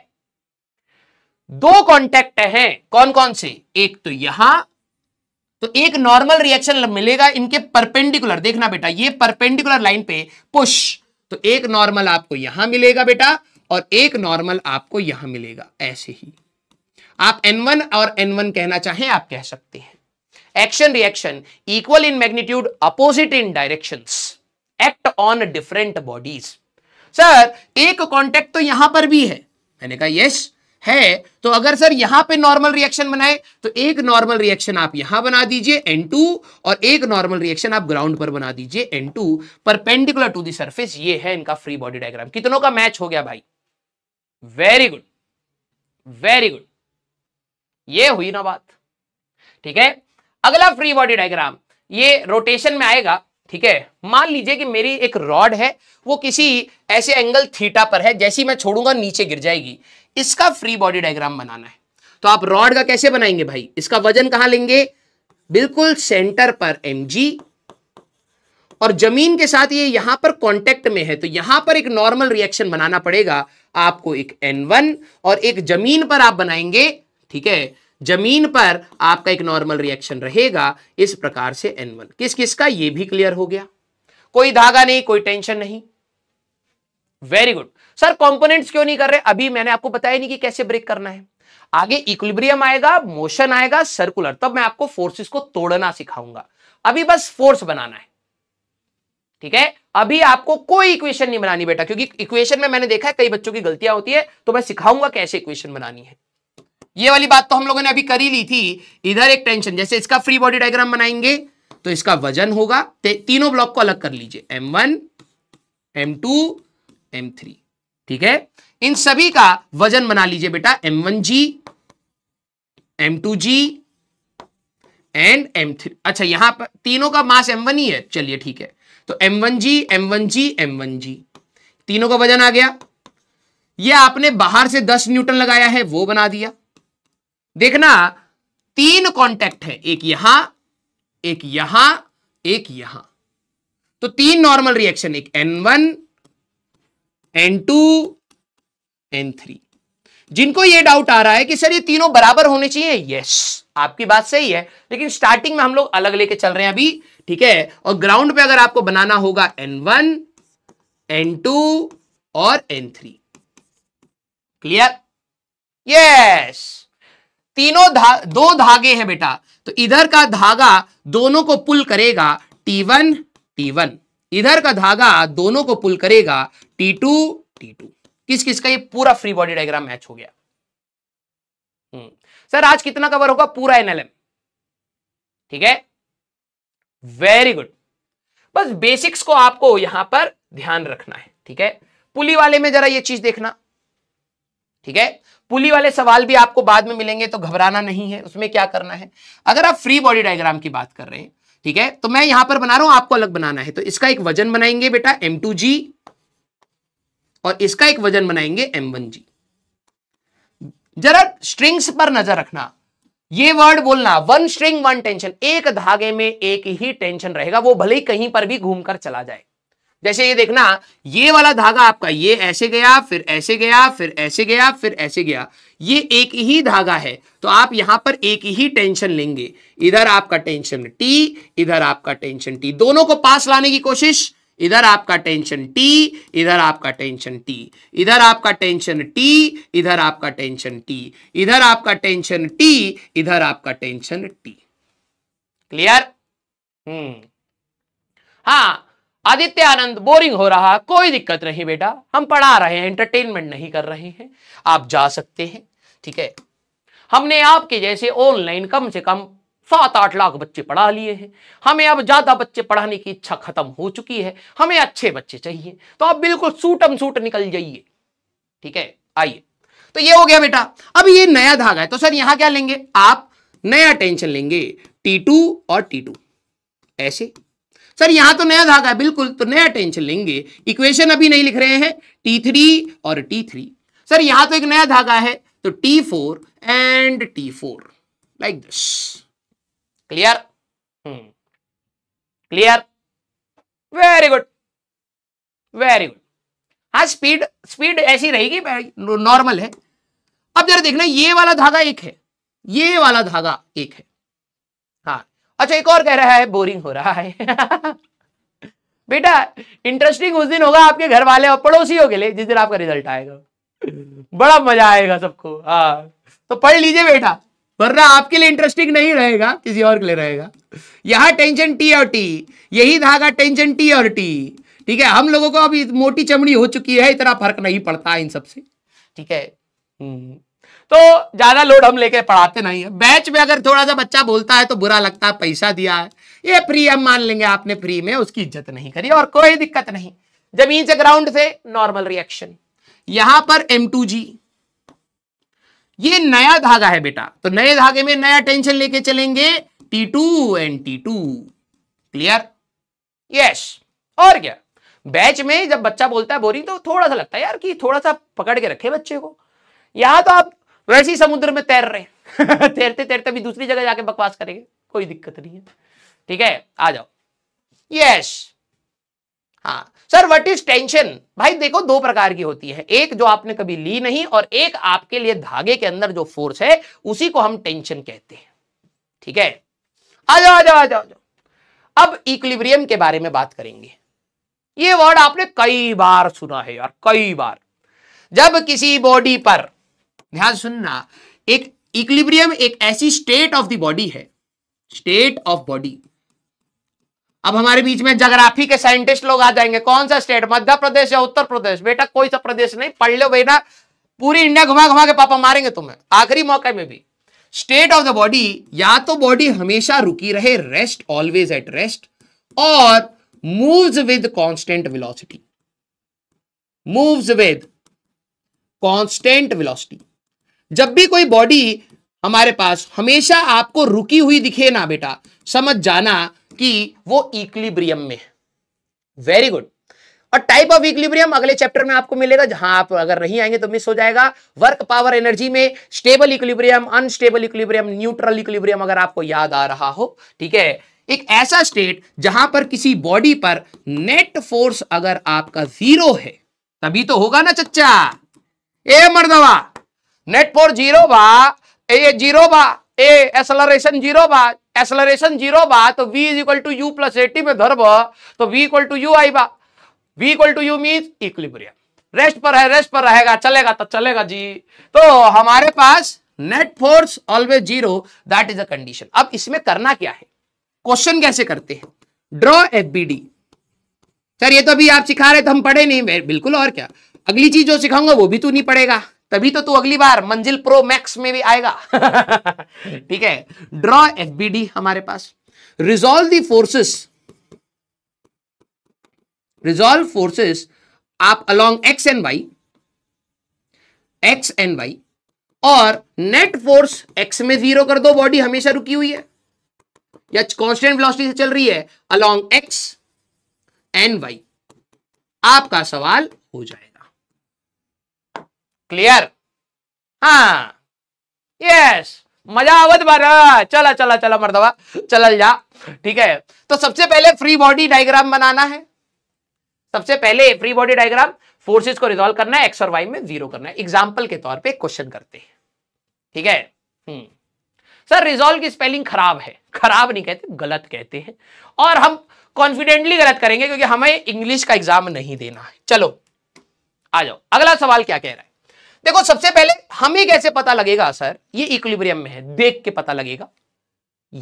दो कॉन्टेक्ट हैं कौन कौन से एक तो यहां तो एक नॉर्मल रिएक्शन मिलेगा इनके परपेंडिकुलर देखना बेटा ये परपेंडिकुलर लाइन पे पुश तो एक नॉर्मल आपको यहां मिलेगा बेटा और एक नॉर्मल आपको यहां मिलेगा ऐसे ही आप एन वन और एन वन कहना चाहें आप कह सकते हैं action reaction equal in magnitude opposite in direction act on different bodies sir एक कॉन्टेक्ट तो यहां पर भी है मैंने कहा यस है तो अगर सर यहां पे नॉर्मल रिएक्शन बनाए तो एक नॉर्मल रिएक्शन आप यहां बना दीजिए N2 और एक नॉर्मल रिएक्शन आप ग्राउंड पर बना दीजिए N2 perpendicular to the surface ये है इनका फ्री बॉडी डायग्राम कितनों का मैच हो गया भाई वेरी गुड वेरी गुड ये हुई ना बात ठीक है अगला फ्री बॉडी डायग्राम ये रोटेशन में आएगा ठीक है मान लीजिए कि मेरी एक रॉड है वो किसी ऐसे एंगल थीटा पर है जैसी मैं छोड़ूंगा नीचे गिर जाएगी इसका फ्री बॉडी डायग्राम बनाना है तो आप रॉड का कैसे बनाएंगे भाई इसका वजन कहां लेंगे बिल्कुल सेंटर पर एम और जमीन के साथ ये यहां पर कांटेक्ट में है तो यहां पर एक नॉर्मल रिएक्शन बनाना पड़ेगा आपको एक N1 और एक जमीन पर आप बनाएंगे ठीक है जमीन पर आपका एक नॉर्मल रिएक्शन रहेगा इस प्रकार से N1 किस किस का ये भी क्लियर हो गया कोई धागा नहीं कोई टेंशन नहीं वेरी गुड सर कंपोनेंट्स क्यों नहीं कर रहे अभी मैंने आपको बताया नहीं कि कैसे ब्रेक करना है आगे इक्विलिब्रियम आएगा मोशन आएगा सर्कुलर तब मैं आपको फोर्सेस को तोड़ना सिखाऊंगा अभी बस फोर्स बनाना है ठीक है अभी आपको कोई इक्वेशन नहीं बनानी बेटा क्योंकि इक्वेशन में मैंने देखा है कई बच्चों की गलतियां होती है तो मैं सिखाऊंगा कैसे इक्वेशन बनानी है ये वाली बात तो हम लोगों ने अभी करी ली थी इधर एक टेंशन जैसे इसका फ्री बॉडी डायग्राम बनाएंगे तो इसका वजन होगा तीनों ब्लॉक को अलग कर लीजिए M one M two M three ठीक है इन सभी का वजन बना लीजिए बेटा M one g M two g and M three अच्छा यहां पर तीनों का मास एम वन ही है चलिए ठीक है तो M one g M one g M one g तीनों का वजन आ गया ये आपने बाहर से दस न्यूटन लगाया है वो बना दिया देखना तीन कांटेक्ट है एक यहां एक यहां एक यहां तो तीन नॉर्मल रिएक्शन एक N one N two N three जिनको ये डाउट आ रहा है कि सर ये तीनों बराबर होने चाहिए यस आपकी बात सही है लेकिन स्टार्टिंग में हम लोग अलग लेके चल रहे हैं अभी ठीक है और ग्राउंड पे अगर आपको बनाना होगा एन वन एन टू और एन थ्री क्लियर यस तीनों धा, दो धागे हैं बेटा तो इधर का धागा दोनों को पुल करेगा टी वन टी वन इधर का धागा दोनों को पुल करेगा टी टू टी टू किस किस का ये पूरा फ्री बॉडी डायग्राम मैच हो गया हम्म। सर आज कितना कवर होगा पूरा एनएलएम ठीक है वेरी गुड बस बेसिक्स को आपको यहां पर ध्यान रखना है ठीक है पुली वाले में जरा ये चीज देखना ठीक है पुली वाले सवाल भी आपको बाद में मिलेंगे तो घबराना नहीं है उसमें क्या करना है अगर आप फ्री बॉडी डायग्राम की बात कर रहे हैं ठीक है तो मैं यहां पर बना रहा हूं आपको अलग बनाना है तो इसका एक वजन बनाएंगे बेटा एम टू जी और इसका एक वजन बनाएंगे एम वन जी जरा स्ट्रिंग्स पर नजर रखना ये वर्ड बोलना वन स्ट्रिंग वन टेंशन एक धागे में एक ही टेंशन रहेगा वो भले ही कहीं पर भी घूमकर चला जाए जैसे ये देखना ये वाला धागा आपका ये ऐसे गया फिर ऐसे गया फिर ऐसे गया फिर ऐसे गया ये एक ही धागा है तो आप यहां पर एक ही टेंशन लेंगे इधर आपका टेंशन टी इधर आपका टेंशन टी दोनों को पास लाने की कोशिश इधर आपका टेंशन टी इधर आपका टेंशन टी इधर आपका टेंशन टी इधर आपका टेंशन टी इधर आपका टेंशन टी इधर आपका टेंशन टी क्लियर हम्म हाँ आदित्य आनंद बोरिंग हो रहा कोई दिक्कत नहीं बेटा हम पढ़ा रहे हैं एंटरटेनमेंट नहीं कर रहे हैं आप जा सकते हैं ठीक है हमने आपके जैसे ऑनलाइन कम से कम सात आठ लाख बच्चे पढ़ा लिए हैं हमें अब ज़्यादा बच्चे पढ़ाने की इच्छा खत्म हो चुकी है हमें अच्छे बच्चे चाहिए तो आप बिल्कुल सूटम सूट निकल जाइए ठीक है आइए तो ये हो गया बेटा अब ये नया धागा है तो सर यहां क्या लेंगे आप नया टेंशन लेंगे टी टू और टी टू ऐसे सर यहां तो नया धागा है बिल्कुल तो नया टेंशन लेंगे इक्वेशन अभी नहीं लिख रहे हैं टी थ्री और टी थ्री सर यहां तो एक नया धागा है तो T four and T four like this clear clear very good very good हाँ स्पीड स्पीड ऐसी रहेगी नॉर्मल है अब जरा देखना ये वाला धागा एक है ये वाला धागा एक है अच्छा एक और कह रहा है बोरिंग हो रहा है बेटा इंटरेस्टिंग उस दिन होगा आपके घर वाले और पड़ोसियों के लिए जिस दिन आपका रिजल्ट आएगा बड़ा मजा आएगा सबको हाँ तो पढ़ लीजिए बेटा वरना आपके लिए इंटरेस्टिंग नहीं रहेगा किसी और के लिए रहेगा यहाँ टेंशन टी और टी यही धागा टेंशन टी और टी ठीक है हम लोगों को अभी मोटी चमड़ी हो चुकी है इतना फर्क नहीं पड़ता इन सबसे ठीक है हम्म। तो ज्यादा लोड हम लेके पढ़ाते नहीं है बैच में अगर थोड़ा सा बच्चा बोलता है तो बुरा लगता है पैसा दिया है ये फ्री हम मान लेंगे आपने फ्री में उसकी इज्जत नहीं करी और कोई दिक्कत नहीं जमीन से ग्राउंड से नॉर्मल रिएक्शन यहां पर एम ये नया धागा है बेटा तो नए धागे में नया टेंशन लेके चलेंगे T two and T two clear yes और क्या बैच में जब बच्चा बोलता है बोरिंग तो थोड़ा सा लगता है यार कि थोड़ा सा पकड़ के रखे बच्चे को यहां तो आप वैसे ही समुद्र में तैर रहे तैरते तैरते भी दूसरी जगह जाके बकवास करेंगे कोई दिक्कत नहीं है ठीक है आ जाओ यस हाँ सर व्हाट इज टेंशन भाई देखो दो प्रकार की होती है एक जो आपने कभी ली नहीं और एक आपके लिए धागे के अंदर जो फोर्स है उसी को हम टेंशन कहते हैं ठीक है आ जाओ आ जाओ आ जाओ अब इक्विलिब्रियम के बारे में बात करेंगे ये वर्ड आपने कई बार सुना है यार कई बार जब किसी बॉडी पर ध्यान सुनना एक इक्लिब्रियम एक ऐसी स्टेट ऑफ द बॉडी है स्टेट ऑफ बॉडी अब हमारे बीच में जगराफी के साइंटिस्ट लोग आ जाएंगे कौन सा स्टेट मध्य प्रदेश या उत्तर प्रदेश बेटा कोई सा प्रदेश नहीं पढ़ लो बेटा पूरी इंडिया घुमा घुमा के पापा मारेंगे तुम्हें आखिरी मौके में भी स्टेट ऑफ द बॉडी या तो बॉडी हमेशा रुकी रहे रेस्ट ऑलवेज एट रेस्ट और moves with constant velocity moves with constant velocity जब भी कोई बॉडी हमारे पास हमेशा आपको रुकी हुई दिखे ना बेटा समझ जाना कि वो इक्लिब्रियम में है वेरी गुड और टाइप ऑफ इक्लिब्रियम अगले चैप्टर में आपको मिलेगा जहां आप अगर नहीं आएंगे तो मिस हो जाएगा वर्क पावर एनर्जी में stable equilibrium unstable equilibrium neutral equilibrium अगर आपको याद आ रहा हो ठीक है एक ऐसा स्टेट जहां पर किसी बॉडी पर नेट फोर्स अगर आपका जीरो है तभी तो होगा ना चच्चा ए मर्दवा नेट फोर जीरो बा ए जीरो बा ए एसलरेशन जीरो बा एसलरेशन जीरो बा तो v is equal to you plus a t में धरब तो वी इक्वल टू यू आई बा v equal to u mean equilibrium rest पर है रेस्ट पर रहेगा चलेगा तो चलेगा जी तो हमारे पास net force always zero that is a condition अब इसमें करना क्या है क्वेश्चन कैसे करते हैं draw F B D sir ये तो अभी आप सिखा रहे थे तो हम पढ़े नहीं बिल्कुल और क्या अगली चीज जो सिखाऊंगा वो भी तू तो नहीं पढ़ेगा तभी तो तू अगली बार मंजिल प्रो मैक्स में भी आएगा ठीक है ड्रॉ एफबीडी हमारे पास resolve the forces resolve forces आप along x and Y X and Y और नेट फोर्स एक्स में जीरो कर दो बॉडी हमेशा रुकी हुई है या कांस्टेंट वेलोसिटी से चल रही है अलोंग एक्स एंड वाई आपका सवाल हो जाए क्लियर हाँ यस मजा आवत बार चला चला चला मरदवा चल जा ठीक है तो सबसे पहले फ्री बॉडी डायग्राम बनाना है सबसे पहले फ्री बॉडी डायग्राम फोर्सेस को रिजॉल्व करना है एक्स और वाई में जीरो करना है एग्जाम्पल के तौर पे क्वेश्चन करते हैं ठीक है सर हम्म. रिजॉल्व की स्पेलिंग खराब है खराब नहीं कहते गलत कहते हैं और हम कॉन्फिडेंटली गलत करेंगे क्योंकि हमें इंग्लिश का एग्जाम नहीं देना है चलो आ जाओ अगला सवाल क्या कह रहा है देखो सबसे पहले हमें कैसे पता लगेगा सर ये इक्विलिब्रियम में है देख के पता लगेगा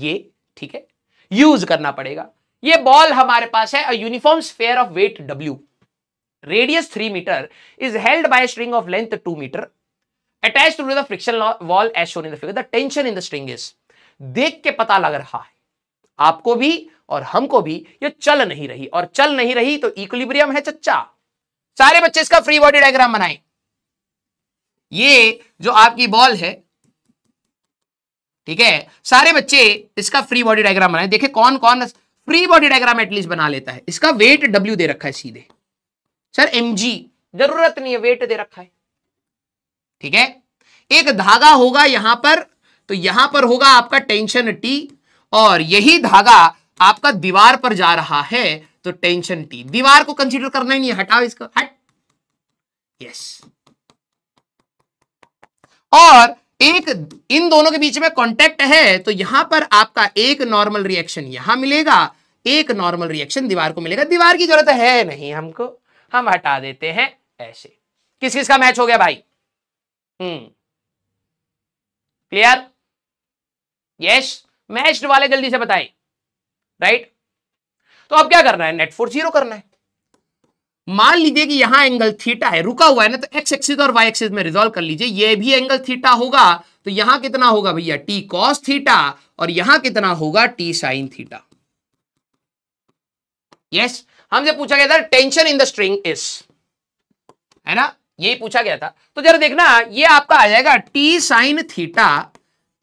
ये ठीक है यूज करना पड़ेगा ये बॉल हमारे पास है uniform sphere of weight W radius three metre is held by string of length two metre attach to the friction wall as shown in the figure the tension in the string is देख के पता लग रहा है आपको भी और हमको भी ये चल नहीं रही और चल नहीं रही तो इक्विलिब्रियम है चच्चा सारे बच्चे इसका फ्री बॉडी डायग्राम बनाएं ये जो आपकी बॉल है ठीक है सारे बच्चे इसका फ्री बॉडी डायग्राम बनाए देखे कौन कौन फ्री बॉडी डायग्राम एटलीस्ट बना लेता है इसका वेट डब्ल्यू दे रखा है सीधे सर एम जरूरत नहीं है वेट दे रखा है ठीक है एक धागा होगा यहां पर तो यहां पर होगा आपका टेंशन टी और यही धागा आपका दीवार पर जा रहा है तो टेंशन टी दीवार को कंसीडर करना ही नहीं हटाओ इसका हट यस और एक इन दोनों के बीच में कॉन्टेक्ट है तो यहां पर आपका एक नॉर्मल रिएक्शन यहां मिलेगा एक नॉर्मल रिएक्शन दीवार को मिलेगा दीवार की जरूरत है नहीं हमको हम हटा देते हैं ऐसे किस किस का मैच हो गया भाई हम्म क्लियर यस मैच वाले जल्दी से बताए राइट तो अब क्या करना है नेट फोर्स जीरो करना है मान लीजिए कि यहां एंगल थीटा है रुका हुआ है ना तो एक्स एक्सिस और वाई एक्सिस में रिजोल्व कर लीजिए ये भी एंगल थीटा होगा तो यहां कितना होगा भैया टी कॉस थीटा और यहां कितना होगा टी साइन थीटा यस हमसे पूछा गया था tension in the string is है ना यही पूछा गया था तो जरा देखना ये आपका आ जाएगा T sine theta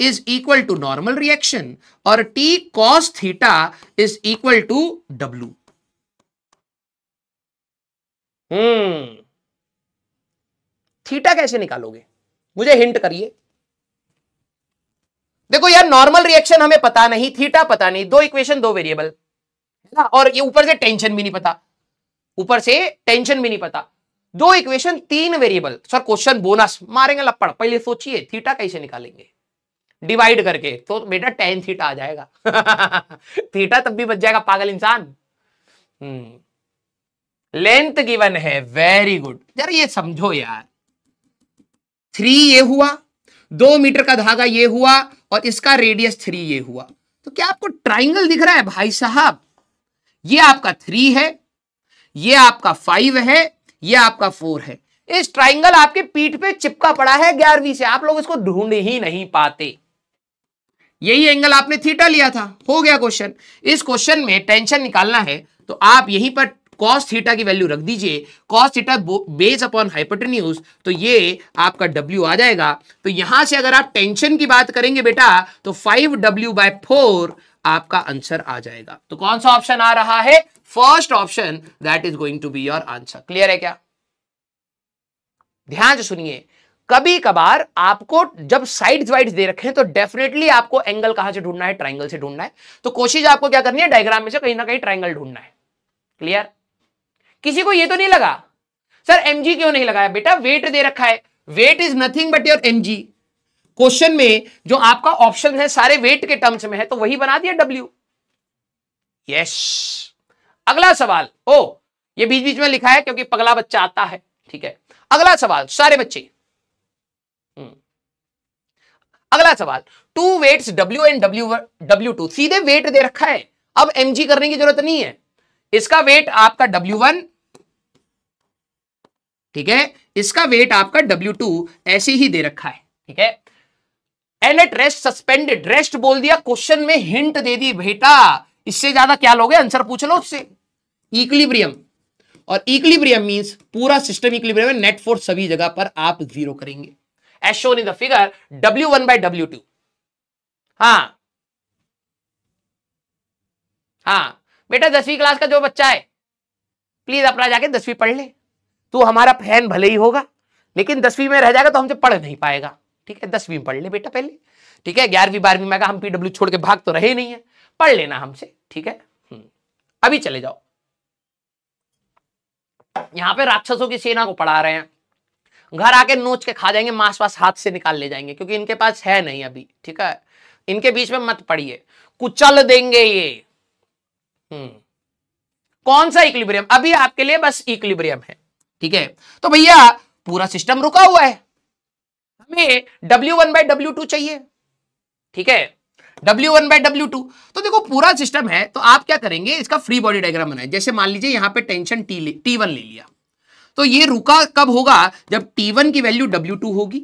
is equal to normal reaction और T cos theta is equal to W hmm theta कैसे निकालोगे मुझे हिंट करिए देखो यार नॉर्मल रिएक्शन हमें पता नहीं थीटा पता नहीं दो इक्वेशन दो वेरिएबल है ना और ये ऊपर से टेंशन भी नहीं पता ऊपर से टेंशन भी नहीं पता दो इक्वेशन तीन वेरिएबल सर क्वेश्चन बोनस मारेंगे लपड़ पहले सोचिए थीटा कैसे निकालेंगे डिवाइड करके तो बेटा टेन थीटा आ जाएगा थीटा तब भी बच जाएगा पागल इंसान हम्म लेंथ गिवन है वेरी गुड जरा ये समझो यार थ्री ये हुआ दो मीटर का धागा ये हुआ और इसका रेडियस थ्री ये हुआ तो क्या आपको ट्राइंगल दिख रहा है भाई साहब ये आपका थ्री है ये आपका फाइव है ये आपका फोर है इस ट्राइंगल आपके पीठ पे चिपका पड़ा है ग्यारहवीं से आप लोग इसको ढूंढ ही नहीं पाते यही एंगल आपने थीटा लिया था हो गया क्वेश्चन इस क्वेश्चन में टेंशन निकालना है तो आप यहीं पर कॉस थीटा की वैल्यू रख दीजिए cos theta base upon hypotenuse तो ये आपका डब्ल्यू आ जाएगा तो यहां से अगर आप टेंशन की बात करेंगे बेटा तो फाइव डब्ल्यू बाय फोर आपका आंसर आ जाएगा तो कौन सा ऑप्शन आ रहा है first option that is going to be your answer clear है क्या ध्यान से सुनिए कभी कभार आपको जब साइड वाइड दे रखे हैं तो डेफिनेटली आपको एंगल कहां से ढूंढना है ट्राइंगल से ढूंढना है तो कोशिश आपको क्या करनी है डायग्राम में से कहीं ना कहीं ट्राइंगल ढूंढना है क्लियर किसी को ये तो नहीं लगा सर एम क्यों नहीं लगाया बेटा वेट दे रखा है weight is nothing but your M question में जो आपका ऑप्शन है सारे वेट के टर्म्स में है तो वही बना दिया डब्ल्यू यस अगला सवाल ओ ये बीच बीच में लिखा है क्योंकि पगला बच्चा आता है ठीक है अगला सवाल सारे बच्चे हम्म। अगला सवाल two weights W and W W two सीधे वेट दे रखा है अब एम जी करने की जरूरत नहीं है इसका वेट आपका डब्ल्यू वन ठीक है इसका वेट आपका डब्ल्यू टू ऐसे ही दे रखा है ठीक है and at rest suspended rest बोल दिया क्वेश्चन में हिंट दे दी बेटा इससे ज्यादा क्या लोगे आंसर पूछ लो उससे इक्लिब्रियम और इक्लिब्रियम मींस पूरा सिस्टम इक्लिब्रियम नेट फोर्स सभी जगह पर आप जीरो करेंगे as shown in the figure W one by W two हाँ हाँ बेटा दसवीं क्लास का जो बच्चा है प्लीज अपना जाके दसवीं पढ़ ले तू हमारा फैन भले ही होगा लेकिन दसवीं में रह जाएगा तो हमसे पढ़ नहीं पाएगा ठीक है दसवीं में पढ़ ले बेटा पहले ठीक है ग्यारहवीं बारहवीं में हम पीडब्ल्यू छोड़ के भाग तो रहे नहीं है पढ़ लेना हमसे ठीक है हम्म, अभी चले जाओ यहां पे राक्षसों की सेना को पढ़ा रहे हैं घर आके नोच के खा जाएंगे मांस वास हाथ से निकाल ले जाएंगे क्योंकि इनके पास है नहीं अभी ठीक है इनके बीच में मत पड़िए कुचल देंगे ये हम्म। कौन सा इक्लिब्रियम अभी आपके लिए बस इक्लिब्रियम है ठीक है तो भैया पूरा सिस्टम रुका हुआ है हमें W one by W two चाहिए ठीक है W one by W two तो देखो पूरा सिस्टम है तो आप क्या करेंगे इसका फ्री बॉडी डायग्राम बनाए जैसे मान लीजिए यहां पे टेंशन टी टी वन ले लिया तो ये रुका कब होगा जब टी वन की वैल्यू डब्ल्यू टू होगी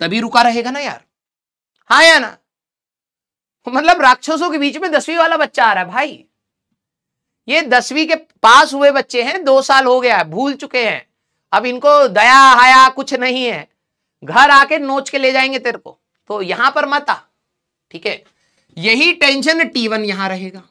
तभी रुका रहेगा ना यार हाँ या ना मतलब राक्षसों के बीच में दसवीं वाला बच्चा आ रहा है भाई ये दसवीं के पास हुए बच्चे हैं दो साल हो गया भूल चुके हैं अब इनको दया हाया कुछ नहीं है घर आके नोच के ले जाएंगे तेरे को तो यहां पर मत आ ठीक है यही टेंशन टी वन यहां रहेगा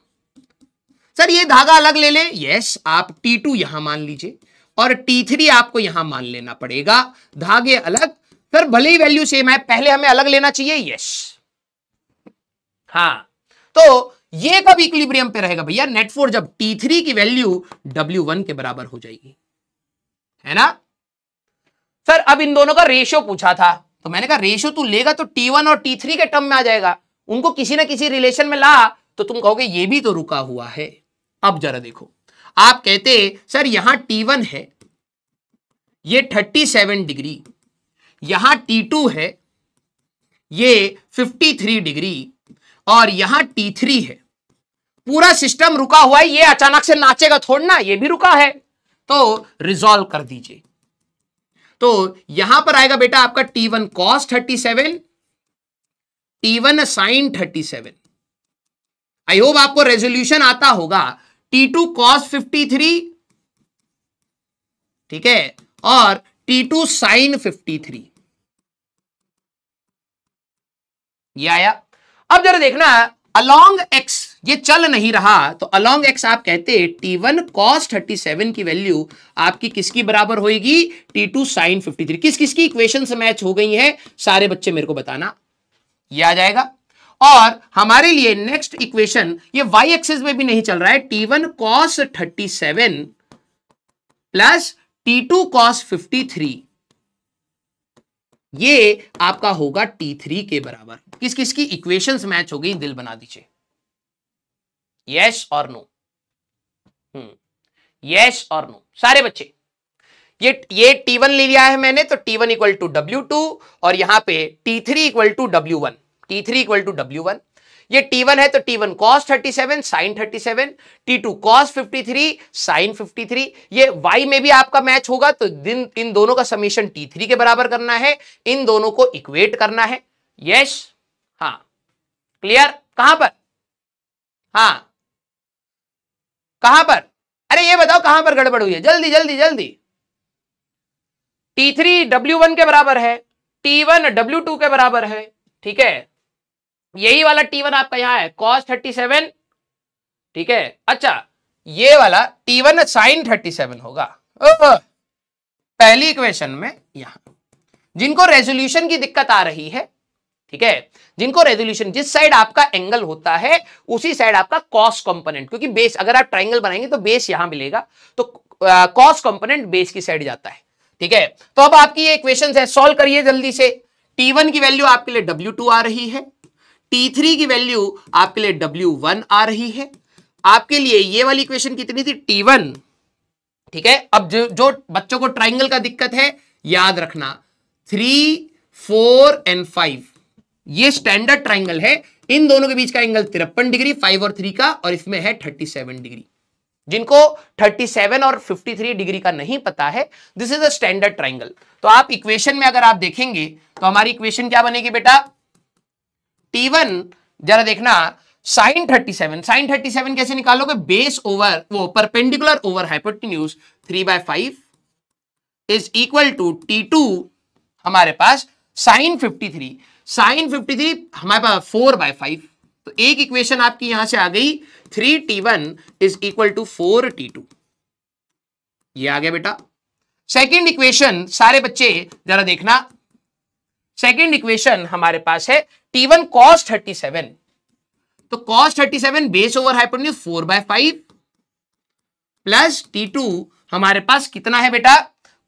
सर ये धागा अलग ले ले यस आप टी टू यहां मान लीजिए और टी थ्री आपको यहां मान लेना पड़ेगा धागे अलग फिर भले ही वैल्यू सेम है पहले हमें अलग लेना चाहिए यस हाँ तो ये कब इक्विलिब्रियम पे रहेगा भैया नेट फोर्स जब T3 की वैल्यू W1 के बराबर हो जाएगी है ना सर अब इन दोनों का रेशियो पूछा था तो मैंने कहा रेशियो तू लेगा तो T1 और T3 के टर्म में आ जाएगा उनको किसी ना किसी रिलेशन में ला तो तुम कहोगे ये भी तो रुका हुआ है अब जरा देखो आप कहते सर यहां T1 है ये 37 डिग्री यहां T2 है ये 53 डिग्री और यहां टी थ्री है पूरा सिस्टम रुका हुआ है ये अचानक से नाचेगा थोड़ना ये भी रुका है तो रिजॉल्व कर दीजिए तो यहां पर आएगा बेटा आपका T one cos thirty seven T one sine thirty seven I hope आपको रेजोल्यूशन आता होगा T two cos fifty three ठीक है और T two sine fifty three आया अब जरा देखना अलोंग एक्स ये चल नहीं रहा तो अलोंग एक्स आप कहते T one cos thirty seven की वैल्यू आपकी किसकी बराबर होगी T two sine fifty three किस किसकी इक्वेशन से मैच हो गई है सारे बच्चे मेरे को बताना ये आ जाएगा और हमारे लिए नेक्स्ट इक्वेशन ये वाई एक्सेस में भी नहीं चल रहा है T one cos thirty seven plus T two cos fifty three ये आपका होगा टी थ्री के बराबर किस किस की इक्वेशंस मैच हो गई दिल बना दीजिए यस और नो हम्म यस और नो सारे बच्चे ये ये T1 ले लिया है मैंने तो T1 one equal to W और यहां पे T3 three equal to W one T three equal to W one ये T1 है तो T1 cos 37 sin 37 T2 cos 53 sin 53 ये y में भी आपका मैच होगा तो दिन इन दोनों का समीशन T3 के बराबर करना है इन दोनों को इक्वेट करना है यस हाँ क्लियर कहां पर हाँ कहां पर अरे ये बताओ कहां पर गड़बड़ हुई है जल्दी जल्दी जल्दी T3 W1 के बराबर है T1 W2 के बराबर है ठीक है यही वाला टी वन आपका यहां है कॉस थर्टी सेवन ठीक है अच्छा ये वाला T one sine thirty seven होगा पहली इक्वेशन में यहां जिनको रेजोल्यूशन की दिक्कत आ रही है ठीक है जिनको रेजोल्यूशन जिस साइड आपका एंगल होता है उसी साइड आपका कॉस कंपोनेंट क्योंकि बेस अगर आप ट्राइंगल बनाएंगे तो बेस यहां मिलेगा तो कॉस कंपोनेंट बेस की साइड जाता है ठीक है तो अब आपकी ये इक्वेशन है सोल्व करिए जल्दी से T1 की वैल्यू आपके लिए W2 आ रही है T3 की वैल्यू आपके लिए W1 आ रही है आपके लिए ये वाली इक्वेशन कितनी थी T1 ठीक है अब जो, जो बच्चों को ट्राइंगल का दिक्कत है याद रखना थ्री फोर एंड फाइव ये स्टैंडर्ड ट्राइंगल है इन दोनों के बीच का एंगल तिरपन डिग्री फाइव और थ्री का और इसमें है थर्टी सेवन डिग्री जिनको 37 और 53 डिग्री का नहीं पता है this is a standard triangle तो आप इक्वेशन में अगर आप देखेंगे तो हमारी इक्वेशन क्या बनेगी बेटा टी वन जरा देखना साइन 37 साइन 37 कैसे निकालोगे बेस ओवर वो perpendicular over hypotenuse 3 by five is equal to T2 हमारे पास साइन 53 साइन 53 हमारे पास 4 बाय फाइव तो एक इक्वेशन आपकी यहां से आ गई 3t1 T one is equal to four T two ये आ गया बेटा सेकेंड इक्वेशन सारे बच्चे जरा देखना सेकेंड इक्वेशन हमारे पास है T one cos thirty seven तो cos thirty seven base over hypotenuse four by five plus T two हमारे पास कितना है बेटा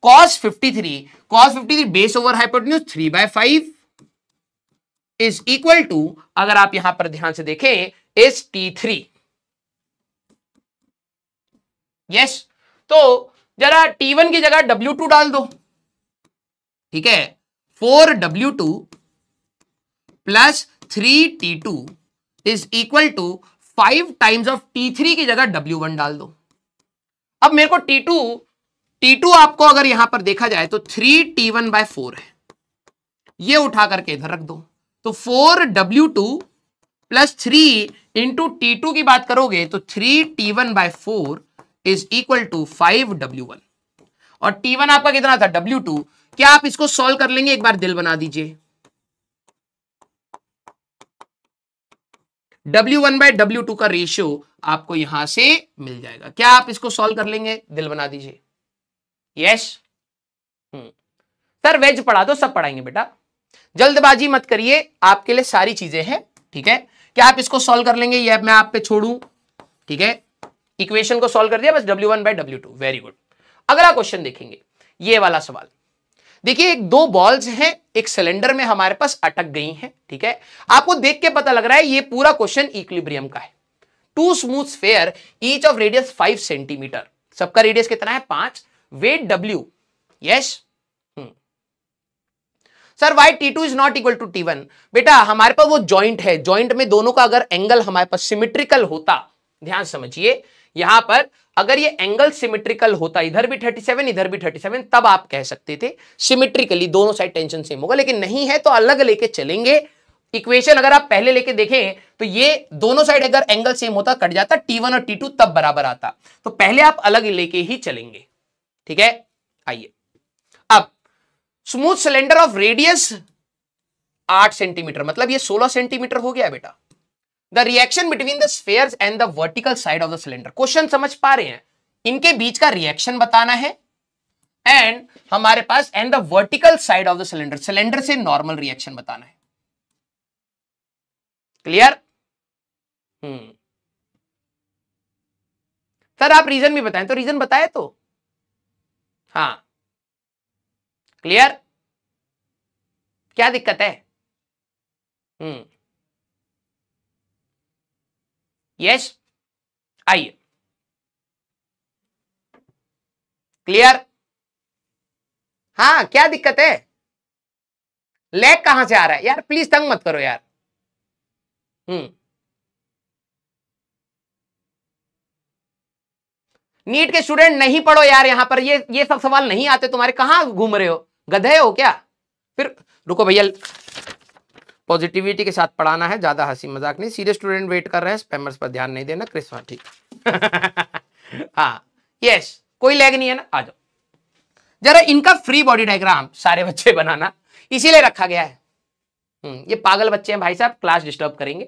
cos fifty three cos fifty three base over hypotenuse three by five is equal to अगर आप यहां पर ध्यान से देखें इज टी थ्री यस तो जरा टी वन की जगह डब्ल्यू टू डाल दो ठीक है four W two plus three T two is equal to five times of T three की जगह डब्ल्यू वन डाल दो अब मेरे को टी टू टी टू आपको अगर यहां पर देखा जाए तो three T one by four है ये उठा करके इधर रख दो तो four W two plus three into T two की बात करोगे तो three T one by four is equal to five W one और टी वन आपका कितना था डब्ल्यू टू क्या आप इसको सॉल्व कर लेंगे एक बार दिल बना दीजिए W one by W two का रेशियो आपको यहां से मिल जाएगा क्या आप इसको सॉल्व कर लेंगे दिल बना दीजिए यस सर वेज पढ़ा दो सब पढ़ाएंगे बेटा जल्दबाजी मत करिए आपके लिए सारी चीजें हैं ठीक है क्या आप इसको सॉल्व कर लेंगे ये मैं आप पे छोड़ू ठीक है इक्वेशन को सॉल्व कर दिया बस W one by W two very good अगला क्वेश्चन देखेंगे ये वाला सवाल देखिए एक दो बॉल्स हैं एक सिलेंडर में हमारे पास अटक गई हैं ठीक है आपको देख के पता लग रहा है ये पूरा क्वेश्चन इक्विलिब्रियम का है two smooth sphere each of radius five centimetre सबका रेडियस कितना है पांच weight W yes sir why T two is not equal to T one बेटा हमारे पास वो ज्वाइंट है ज्वाइंट में दोनों का अगर एंगल हमारे पास सिमिट्रिकल होता ध्यान समझिए यहां पर अगर ये एंगल सिमेट्रिकल होता इधर भी 37 इधर भी 37 तब आप कह सकते थे सिमेट्रिकली दोनों साइड टेंशन सेम होगा लेकिन नहीं है तो अलग लेके चलेंगे इक्वेशन अगर आप पहले लेके देखें तो ये दोनों साइड अगर एंगल सेम होता कट जाता टी और टी तब बराबर आता तो पहले आप अलग लेके ही चलेंगे ठीक है आइए अब स्मूथ सिलेंडर ऑफ रेडियस आठ सेंटीमीटर मतलब ये सोलह सेंटीमीटर हो गया बेटा the reaction between the sphere and the vertical side of the cylinder question समझ पा रहे हैं इनके बीच का रिएक्शन बताना है एंड हमारे पास and the vertical side of the cylinder cylinder से नॉर्मल रिएक्शन बताना है क्लियर हम्म सर आप रीजन भी बताएं तो रीजन बताए तो हाँ क्लियर क्या दिक्कत है हम्म यस आइए क्लियर हाँ क्या दिक्कत है लैग कहां से आ रहा है यार प्लीज तंग मत करो यार हम्म नीट के स्टूडेंट नहीं पढ़ो यार यहां पर ये ये सब सवाल नहीं आते तुम्हारे कहां घूम रहे हो गधे हो क्या फिर रुको भैया पॉजिटिविटी के साथ पढ़ाना है ज्यादा हंसी मजाक नहीं सीरियस स्टूडेंट वेट कर रहे हैं स्पैमर्स पर ध्यान नहीं देना क्रिस्मा ठीक हाँ यस कोई लैग नहीं है ना आ जाओ जरा इनका फ्री बॉडी डायग्राम सारे बच्चे बनाना इसीलिए रखा गया है हम्म, ये पागल बच्चे हैं भाई साहब क्लास डिस्टर्ब करेंगे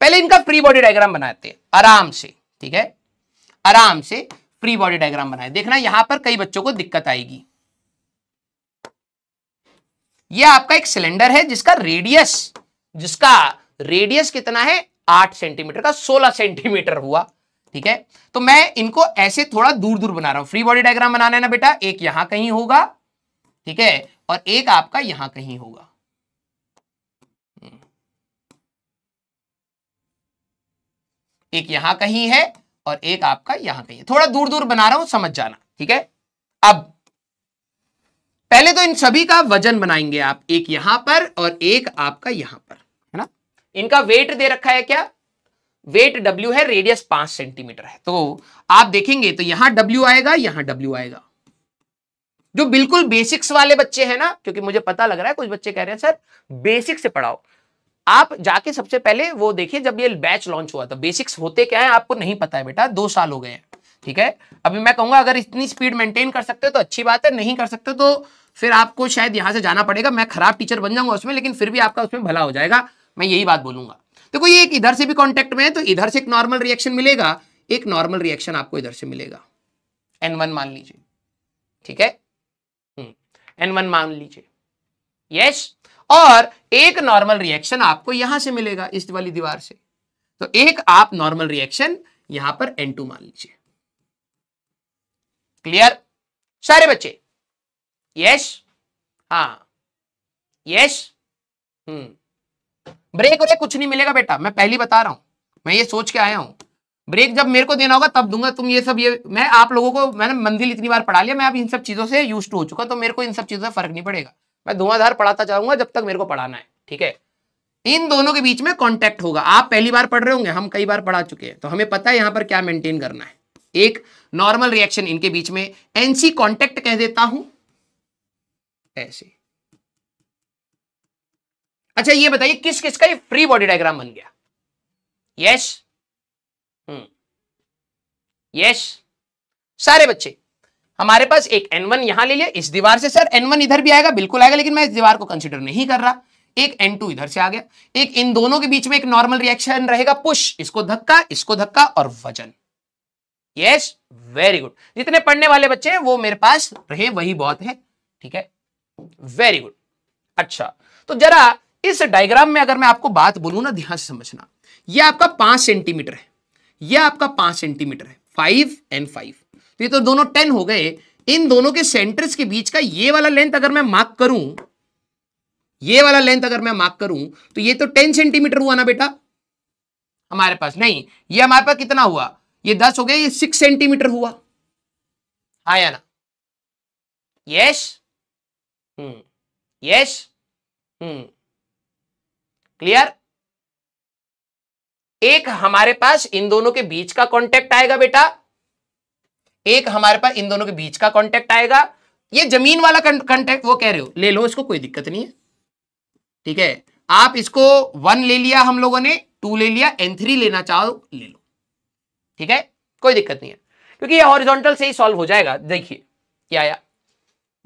पहले इनका फ्री बॉडी डायग्राम बनाते हैं आराम से ठीक है आराम से फ्री बॉडी डायग्राम बनाए देखना यहां पर कई बच्चों को दिक्कत आएगी ये आपका एक सिलेंडर है जिसका रेडियस जिसका रेडियस कितना है आठ सेंटीमीटर का सोलह सेंटीमीटर हुआ ठीक है तो मैं इनको ऐसे थोड़ा दूर दूर बना रहा हूं फ्री बॉडी डायग्राम बनाना है ना बेटा एक यहां कहीं होगा ठीक है और एक आपका यहां कहीं होगा एक यहां कहीं है और एक आपका यहां कहीं है थोड़ा दूर दूर बना रहा हूं समझ जाना ठीक है अब पहले तो इन सभी का वजन बनाएंगे आप एक यहां पर और एक आपका यहां पर है ना इनका वेट दे रखा है क्या वेट डब्ल्यू है रेडियस पांच सेंटीमीटर है तो आप देखेंगे तो यहां डब्ल्यू आएगा यहां डब्ल्यू आएगा जो बिल्कुल बेसिक्स वाले बच्चे हैं ना क्योंकि मुझे पता लग रहा है कुछ बच्चे कह रहे हैं सर बेसिक से पढ़ाओ आप जाके सबसे पहले वो देखिए जब ये बैच लॉन्च हुआ था तो बेसिक्स होते क्या है आपको नहीं पता है बेटा दो साल हो गए हैं ठीक है अभी मैं कहूंगा अगर इतनी स्पीड मेंटेन कर सकते हो तो अच्छी बात है नहीं कर सकते तो फिर आपको शायद यहां से जाना पड़ेगा मैं खराब टीचर बन जाऊंगा उसमें लेकिन फिर भी आपका उसमें भला हो जाएगा मैं यही बात बोलूंगा देखो ये एक इधर से भी कॉन्टेक्ट में है तो इधर से एक नॉर्मल रिएक्शन मिलेगा एक नॉर्मल रिएक्शन आपको इधर से मिलेगा एन वन मान लीजिए ठीक है एन हम्म, वन मान लीजिए यस और एक नॉर्मल रिएक्शन आपको यहां से मिलेगा इस वाली दीवार से तो एक आप नॉर्मल रिएक्शन यहां पर एन टू मान लीजिए क्लियर सारे बच्चे यस हा यस हम्म ब्रेक व्रेक कुछ नहीं मिलेगा बेटा मैं पहली बता रहा हूं मैं ये सोच के आया हूं ब्रेक जब मेरे को देना होगा तब दूंगा तुम ये सब ये मैं आप लोगों को मैंने मंदिर इतनी बार पढ़ा लिया मैं अब इन सब चीज़ों से यूज टू तो हो चुका तो मेरे को इन सब चीज़ों से फर्क नहीं पड़ेगा मैं धुआंधार पढ़ाता जाऊंगा जब तक मेरे को पढ़ाना है ठीक है इन दोनों के बीच में कॉन्टेक्ट होगा आप पहली बार पढ़ रहे होंगे हम कई बार पढ़ा चुके हैं तो हमें पता है यहां पर क्या मेंटेन करना है एक नॉर्मल रिएक्शन इनके बीच में एनसी कॉन्टेक्ट कह देता हूं ऐसे अच्छा ये बताइए किस किस का ये फ्री बॉडी डायग्राम बन गया यस हम्म यस सारे बच्चे हमारे पास एक एन वन यहां ले लिया इस दीवार से सर एन वन इधर भी आएगा बिल्कुल आएगा लेकिन मैं इस दीवार को कंसिडर नहीं कर रहा एक एन टू इधर से आ गया एक इन दोनों के बीच में एक नॉर्मल रिएक्शन रहेगा पुश इसको धक्का इसको धक्का और वजन यस वेरी गुड जितने पढ़ने वाले बच्चे हैं वो मेरे पास रहे वही बहुत है ठीक है वेरी गुड अच्छा तो जरा इस डायग्राम में अगर मैं आपको बात बोलूं ना ध्यान से समझना यह आपका पांच सेंटीमीटर है यह आपका पांच सेंटीमीटर है फाइव एंड फाइव तो ये तो दोनों टेन हो गए इन दोनों के सेंटर्स के बीच का ये वाला लेंथ अगर मैं मार्क करूं ये वाला लेंथ अगर मैं मार्क करूं तो ये तो टेन सेंटीमीटर हुआ ना बेटा हमारे पास नहीं ये हमारे पास कितना हुआ ये दस हो गया ये सिक्स सेंटीमीटर हुआ हाँ या ना यस hmm क्लियर hmm. एक हमारे पास इन दोनों के बीच का कांटेक्ट आएगा बेटा एक हमारे पास इन दोनों के बीच का कांटेक्ट आएगा ये जमीन वाला कांटेक्ट वो कह रहे हो ले लो इसको कोई दिक्कत नहीं है ठीक है आप इसको वन ले लिया हम लोगों ने टू ले लिया एन थ्री लेना चाहो ले लो ठीक है कोई दिक्कत नहीं है क्योंकि ये हॉरिजॉन्टल से ही सॉल्व हो जाएगा देखिए क्या आया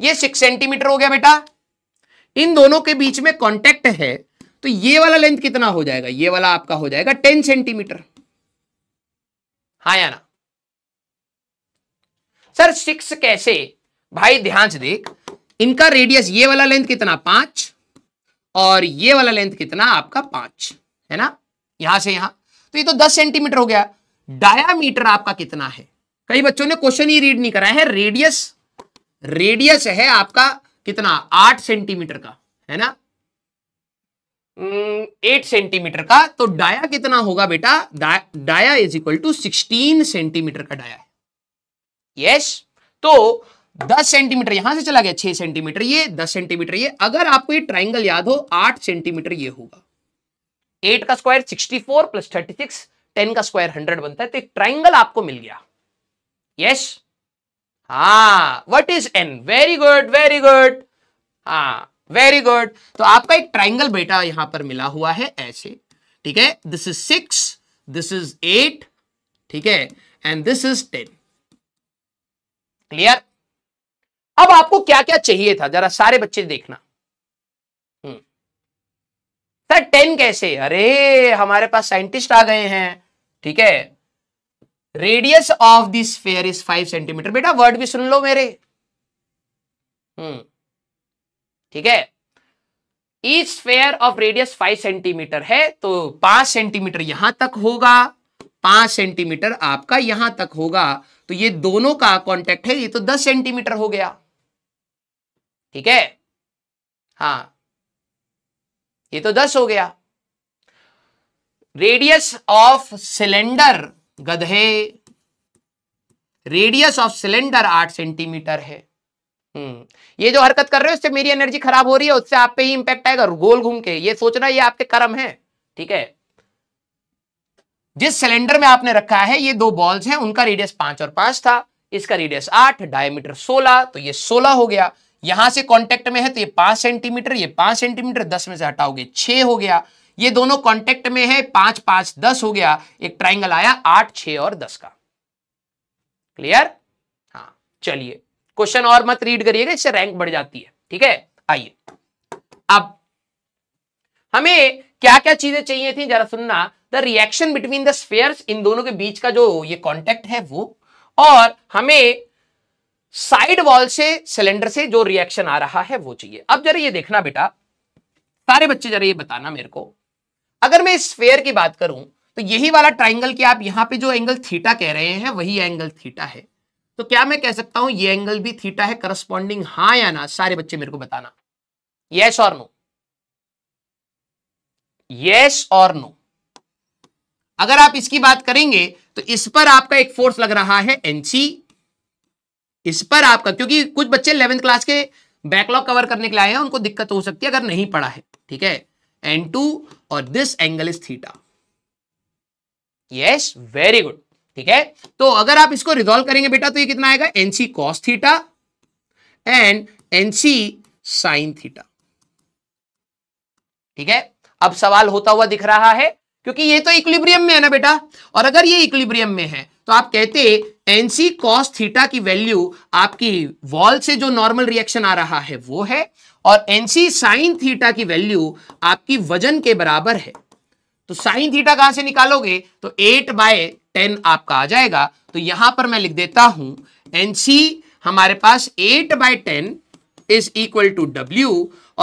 ये सिक्स सेंटीमीटर हो गया बेटा इन दोनों के बीच में कॉन्टेक्ट है तो ये वाला लेंथ कितना हो जाएगा ये वाला आपका हो जाएगा टेन सेंटीमीटर हाँ या ना सर सिक्स कैसे भाई ध्यान से देख इनका रेडियस ये वाला लेंथ कितना पांच और ये वाला लेंथ कितना आपका पांच है ना यहां से यहां तो ये तो दस सेंटीमीटर हो गया डायामीटर आपका कितना है कई बच्चों ने क्वेश्चन ही रीड नहीं करा है रेडियस रेडियस है आपका कितना आठ सेंटीमीटर का है ना एट हम्म, सेंटीमीटर का तो डाया कितना होगा बेटा dia is equal to sixteen centimetre का डाया है यस तो दस सेंटीमीटर यहां से चला गया छह सेंटीमीटर ये दस सेंटीमीटर ये अगर आपको ये ट्राइंगल याद हो आठ सेंटीमीटर ये होगा एट का square sixty four plus thirty six ten का स्क्वायर हंड्रेड बनता है तो एक ट्राइंगल आपको मिल गया यस हा what is an very good very good हाँ वेरी गुड हाँ, तो आपका एक ट्राइंगल बेटा यहां पर मिला हुआ है ऐसे ठीक है this is six this is eight ठीक है and this is ten clear अब आपको क्या क्या चाहिए था जरा सारे बच्चे देखना हम्म। सर टेन कैसे अरे हमारे पास साइंटिस्ट आ गए हैं ठीक है radius of this sphere is five centimetre बेटा वर्ड भी सुन लो मेरे हम्म। ठीक है इस sphere of radius five centimetre है तो पांच सेंटीमीटर यहां तक होगा पांच सेंटीमीटर आपका यहां तक होगा तो ये दोनों का कांटेक्ट है ये तो दस सेंटीमीटर हो गया ठीक है हाँ ये तो दस हो गया रेडियस ऑफ सिलेंडर गधे रेडियस ऑफ सिलेंडर आठ सेंटीमीटर है हम्म, ये जो हरकत कर रहे हो उससे मेरी एनर्जी खराब हो रही है उससे आप पे ही इंपैक्ट आएगा गोल घूम के ये सोचना ये आपके कर्म है ठीक है जिस सिलेंडर में आपने रखा है ये दो बॉल्स हैं उनका रेडियस पांच और पांच था इसका रेडियस आठ डायमीटर सोलह तो ये सोलह हो गया यहां से कांटेक्ट में है तो ये पांच सेंटीमीटर ये पांच सेंटीमीटर दस में से हटाओगे छह हो गया ये दोनों कॉन्टेक्ट में है पांच पांच दस हो गया एक ट्राइंगल आया आठ छ और दस का क्लियर हाँ चलिए क्वेश्चन और मत रीड करिएगा इससे रैंक बढ़ जाती है ठीक है आइए अब हमें क्या क्या चीजें चाहिए थी जरा सुनना the reaction between the sphere इन दोनों के बीच का जो ये कॉन्टेक्ट है वो और हमें साइड वॉल से सिलेंडर से जो रिएक्शन आ रहा है वो चाहिए अब जरा ये देखना बेटा सारे बच्चे जरा ये बताना मेरे को अगर मैं इस स्फेयर की बात करूं तो यही वाला ट्राइंगल की आप यहां पे जो एंगल थीटा कह रहे हैं वही एंगल थीटा है तो क्या मैं कह सकता हूं ये एंगल भी थीटा है करस्पॉन्डिंग हा या ना सारे बच्चे मेरे को बताना यस और नो यस और नो अगर आप इसकी बात करेंगे तो इस पर आपका एक फोर्स लग रहा है एनसी इस पर आपका क्योंकि कुछ बच्चे इलेवेंथ क्लास के बैकलॉग कवर करने के लिए आए हैं उनको दिक्कत हो सकती है अगर नहीं पढ़ा है ठीक है एन टू और this angle is theta yes very good ठीक है तो अगर आप इसको रिजोल्व करेंगे बेटा तो ये कितना आएगा NC cos theta and NC sine theta ठीक है अब सवाल होता हुआ दिख रहा है क्योंकि ये तो इक्विलिब्रियम में है ना बेटा और अगर ये इक्विलिब्रियम में है तो आप कहते एनसी कॉस थीटा की वैल्यू आपकी वॉल से जो नॉर्मल रिएक्शन आ रहा है वो है और एनसी साइन थीटा की वैल्यू आपकी वजन के बराबर है तो साइन थीटा कहां से निकालोगे तो एट बाय टेन आपका आ जाएगा तो यहां पर मैं लिख देता हूं एनसी हमारे पास eight by ten is equal to W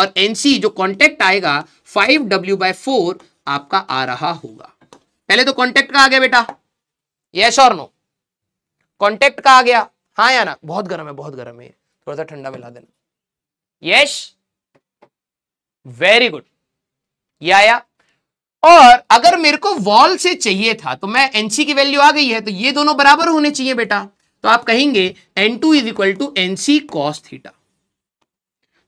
और एनसी जो कॉन्टेक्ट आएगा फाइव डब्ल्यू बाय फोर आपका आ रहा होगा पहले तो कॉन्टेक्ट का आ गया बेटा यस और नो कॉन्टेक्ट का आ गया हाँ या ना बहुत गर्म है बहुत गर्म है थोड़ा सा ठंडा मिला देना यस वेरी गुड ये आया और अगर मेरे को वॉल से चाहिए था तो मैं एनसी की वैल्यू आ गई है तो ये दोनों बराबर होने चाहिए बेटा तो आप कहेंगे N two is equal to NC cos theta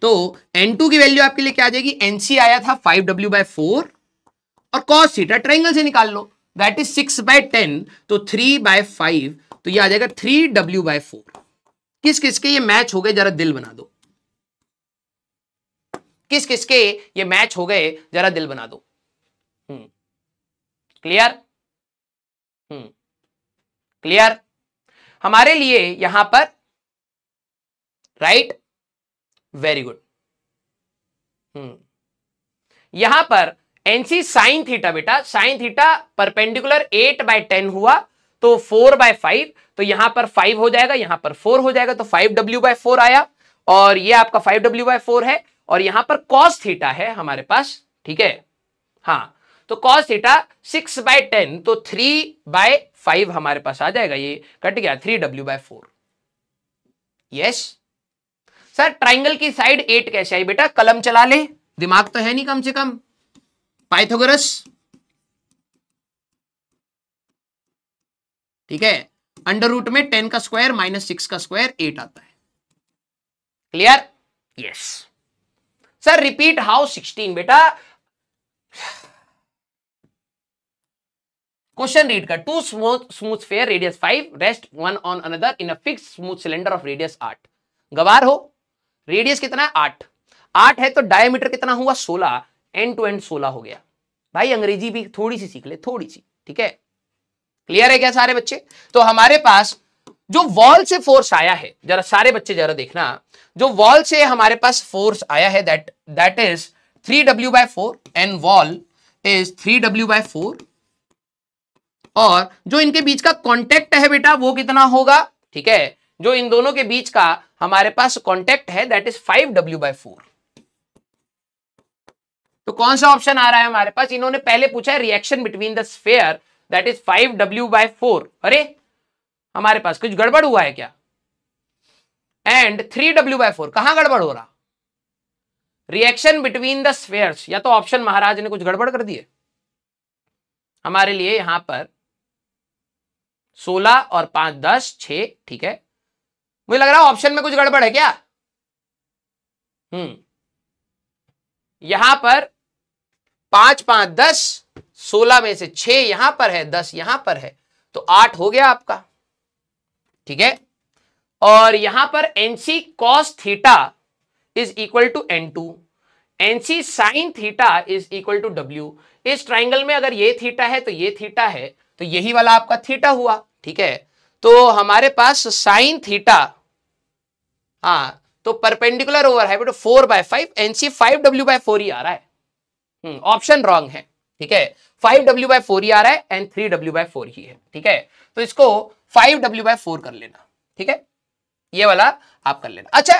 तो एन टू की वैल्यू आपके लिए क्या आ जाएगी एनसी आया था फाइव डब्ल्यू बाय फोर और कॉस थीटा ट्राइंगल से निकाल लो that is six by ten तो थ्री बाय फाइव तो ये आ जाएगा थ्री डब्ल्यू बाय फोर किस किस के ये मैच हो गए जरा दिल बना दो किस किस के ये मैच हो गए जरा दिल बना दो क्लियर हम्म। क्लियर हम्म। हमारे लिए यहां पर राइट वेरी गुड यहां पर एनसी साइन थीटा बेटा sine theta perpendicular eight by ten हुआ तो फोर बाय फाइव तो यहां पर फाइव हो जाएगा यहां पर फोर हो जाएगा तो फाइव डब्ल्यू बाय फोर आया और ये आपका फाइव डब्ल्यू बाय फोर है और यहां पर कॉस थीटा है हमारे पास ठीक है हाँ तो cos theta six by ten तो थ्री बाय फाइव हमारे पास आ जाएगा ये कट गया three W by four yes sir triangle की साइड एट कैसे आई बेटा कलम चला ले दिमाग तो है नहीं कम से कम पाइथोगरस ठीक है अंडर रूट में टेन का स्क्वायर माइनस सिक्स का स्क्वायर एट आता है clear yes yes. Sir repeat how sixteen बेटा क्वेश्चन रीड कर two smooth smooth sphere radius five rest one on another in a fix smooth cylinder of radius आठ गवार हो रेडियस कितना है आठ आठ है तो डायमीटर कितना हुआ सोलह एंड टू एंड सोलह हो गया भाई अंग्रेजी भी थोड़ी सी सीख ले थोड़ी सी ठीक है क्लियर है क्या सारे बच्चे तो हमारे पास जो वॉल से फोर्स आया है जरा सारे बच्चे जरा देखना जो वॉल से हमारे पास फोर्स आया है that that is three W by four and wall is three W by four और जो इनके बीच का कॉन्टेक्ट है बेटा वो कितना होगा ठीक है जो इन दोनों के बीच का हमारे पास कॉन्टेक्ट है that is five W by four तो कौन सा ऑप्शन आ रहा है हमारे पास इन्होंने पहले पूछा है reaction between the sphere that is five W by four अरे हमारे पास कुछ गड़बड़ हुआ है क्या and three W by four कहां गड़बड़ हो रहा रिएक्शन बिटवीन द स्फेयर्स या तो ऑप्शन महाराज ने कुछ गड़बड़ कर दी है हमारे लिए यहां पर सोलह और पांच दस छ ठीक है मुझे लग रहा है ऑप्शन में कुछ गड़बड़ है क्या हम्म यहां पर पांच पांच दस सोलह में से छह यहां पर है दस यहां पर है तो आठ हो गया आपका ठीक है और यहां पर NC cos theta is equal to N two NC sine theta is equal to W इस ट्राइंगल में अगर ये थीटा है तो ये थीटा है तो यही वाला आपका थीटा हुआ ठीक है तो हमारे पास साइन थीटा हा तो परपेंडिकुलर ओवर है four by five NC five W by four ही आ रहा है ऑप्शन हम्म, रॉन्ग है ठीक है फाइव डब्ल्यू बाय फोर ही आ रहा है and three W by four ही है ठीक है तो इसको फाइव डब्ल्यू बाय फोर कर लेना ठीक है ये वाला आप कर लेना अच्छा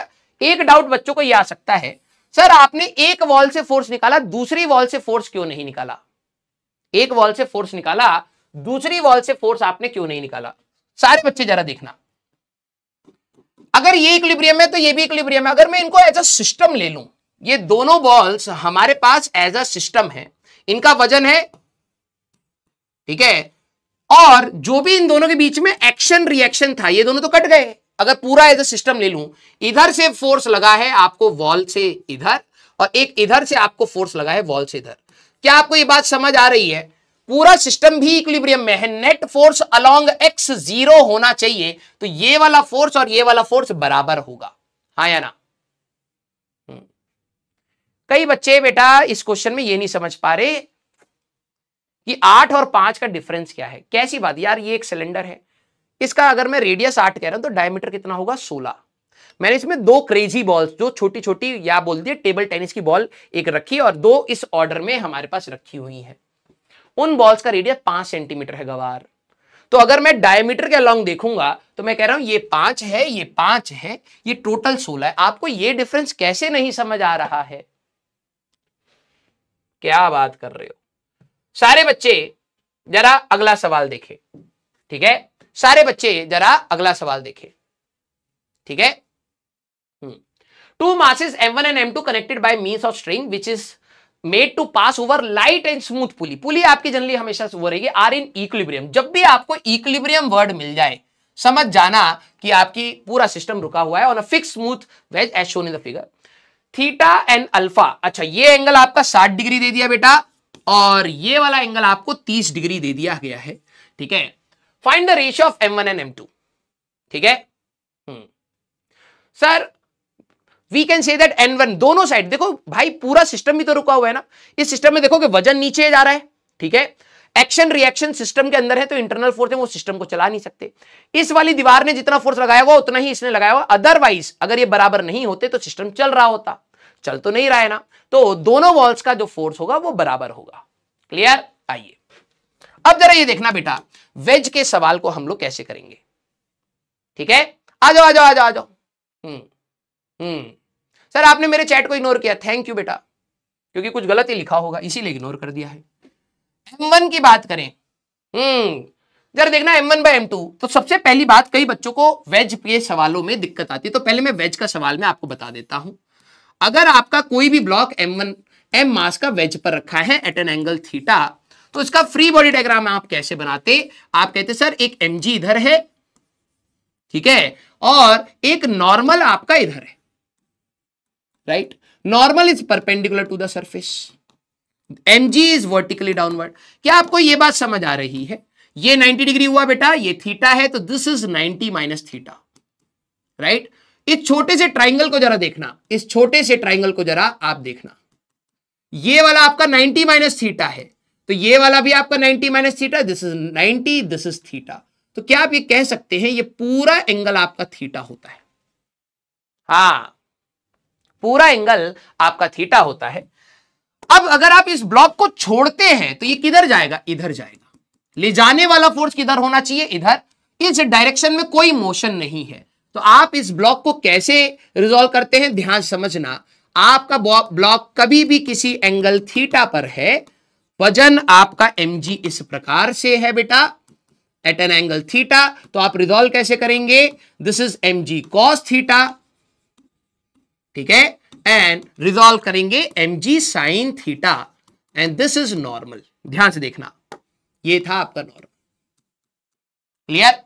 एक डाउट बच्चों को यह आ सकता है सर आपने एक वॉल से फोर्स निकाला दूसरी वॉल से फोर्स क्यों नहीं निकाला एक वॉल से फोर्स निकाला दूसरी वॉल से फोर्स आपने क्यों नहीं निकाला सारे बच्चे जरा देखना अगर ये इक्लिब्रियम है तो ये भी इक्लिब्रियम है अगर मैं इनको एज अ सिस्टम ले लूं ये दोनों बॉल्स हमारे पास एज अ सिस्टम है इनका वजन है ठीक है और जो भी इन दोनों के बीच में एक्शन रिएक्शन था ये दोनों तो कट गए अगर पूरा एज ए सिस्टम ले लू इधर से फोर्स लगा है आपको वॉल से इधर और एक इधर से आपको फोर्स लगा है वॉल से इधर क्या आपको ये बात समझ आ रही है पूरा सिस्टम भी इक्विलिब्रियम में है net force along X zero होना चाहिए तो ये वाला फोर्स और ये वाला फोर्स बराबर होगा हाँ या ना हम्म। कई बच्चे बेटा इस क्वेश्चन में ये नहीं समझ पा रहे कि आठ और पांच का डिफरेंस क्या है कैसी बात यार ये एक सिलेंडर है इसका अगर मैं रेडियस आठ कह रहा हूं तो डायमीटर कितना होगा सोलह मैंने इसमें दो क्रेजी बॉल्स जो छोटी छोटी या बोल दिए टेबल टेनिस की बॉल एक रखी और दो इस ऑर्डर में हमारे पास रखी हुई है उन बॉल्स का रेडियस पांच सेंटीमीटर है गवार तो अगर मैं डायमीटर के अलॉन्ग देखूंगा तो मैं कह रहा हूं ये पांच है ये पांच है ये टोटल सोलह है आपको ये डिफरेंस कैसे नहीं समझ आ रहा है क्या बात कर रहे हो सारे बच्चे जरा अगला सवाल देखे ठीक है सारे बच्चे जरा अगला सवाल देखे ठीक है two masses M one and M two connected by mean of string which is made to pass over light and smooth pulley pulley आपकी जनरली हमेशा वो रहेगी आर इन इक्विब्रियम जब भी आपको इक्विब्रियम वर्ड मिल जाए समझ जाना कि आपकी पूरा सिस्टम रुका हुआ है on a fix smooth wedge as shown in the figure theta and alpha अच्छा ये एंगल आपका 60 डिग्री दे दिया बेटा और ये वाला एंगल आपको 30 डिग्री दे दिया गया है ठीक है find the ratio of M one and M two ठीक है sir we can say that N one दोनों साइड देखो भाई पूरा सिस्टम भी तो रुका हुआ है ना इस सिस्टम में देखो कि वजन नीचे जा रहा है ठीक है एक्शन रिएक्शन सिस्टम के अंदर है तो इंटरनल फोर्स है वो सिस्टम को चला नहीं सकते इस वाली दीवार ने जितना फोर्स लगाया हुआ उतना ही इसने लगाया हुआ अदरवाइज अगर ये बराबर नहीं होते तो सिस्टम चल रहा होता चल तो नहीं रहा है ना तो दोनों वॉल्स का जो फोर्स होगा वो बराबर होगा क्लियर आइए अब जरा ये देखना बेटा वेज के सवाल को हम लोग कैसे करेंगे ठीक है आ जाओ आ जाओ आ जाओ आ जाओ हम्म, हम्म। सर आपने मेरे चैट को इग्नोर किया थैंक यू बेटा क्योंकि कुछ गलत ही लिखा होगा इसीलिए इग्नोर कर दिया है एम की बात करें हम्म जरा देखना M one by M two तो सबसे पहली बात कई बच्चों को वेज के सवालों में दिक्कत आती है तो पहले मैं वेज का सवाल में आपको बता देता हूं अगर आपका कोई भी block M one M mass का वेज पर रखा है एट एन एंगल थीटा तो इसका फ्री बॉडी डायग्राम आप कैसे बनाते आप कहते सर एक एम इधर है ठीक है और एक नॉर्मल आपका इधर है right normal is perpendicular to the surface M ji is vertically downward क्या आपको यह बात समझ आ रही है ये 90 डिग्री हुआ बेटा ये थीटा है तो this is 90 minus theta right इस छोटे से ट्राइंगल को जरा देखना इस छोटे से ट्राइंगल को जरा आप देखना ये वाला आपका 90 माइनस थीटा है तो ये वाला भी आपका 90 minus theta this is 90 this is theta तो क्या आप ये कह सकते हैं ये पूरा एंगल आपका थीटा होता है हा पूरा एंगल आपका थीटा होता है अब अगर आप इस ब्लॉक को छोड़ते हैं तो ये किधर जाएगा इधर जाएगा ले जाने वाला फोर्स किधर होना चाहिए इधर इस डायरेक्शन में कोई मोशन नहीं है तो आप इस ब्लॉक को कैसे रिजोल्व करते हैं ध्यान समझना आपका ब्लॉक कभी भी किसी एंगल थीटा पर है वजन आपका एम इस प्रकार से है बेटा एट एन एंगल थीटा तो आप रिजोल्व कैसे करेंगे this is M G cos theta ठीक है एंड रिजोल्व करेंगे M ji sine theta and this is normal ध्यान से देखना ये था आपका नॉर्मल क्लियर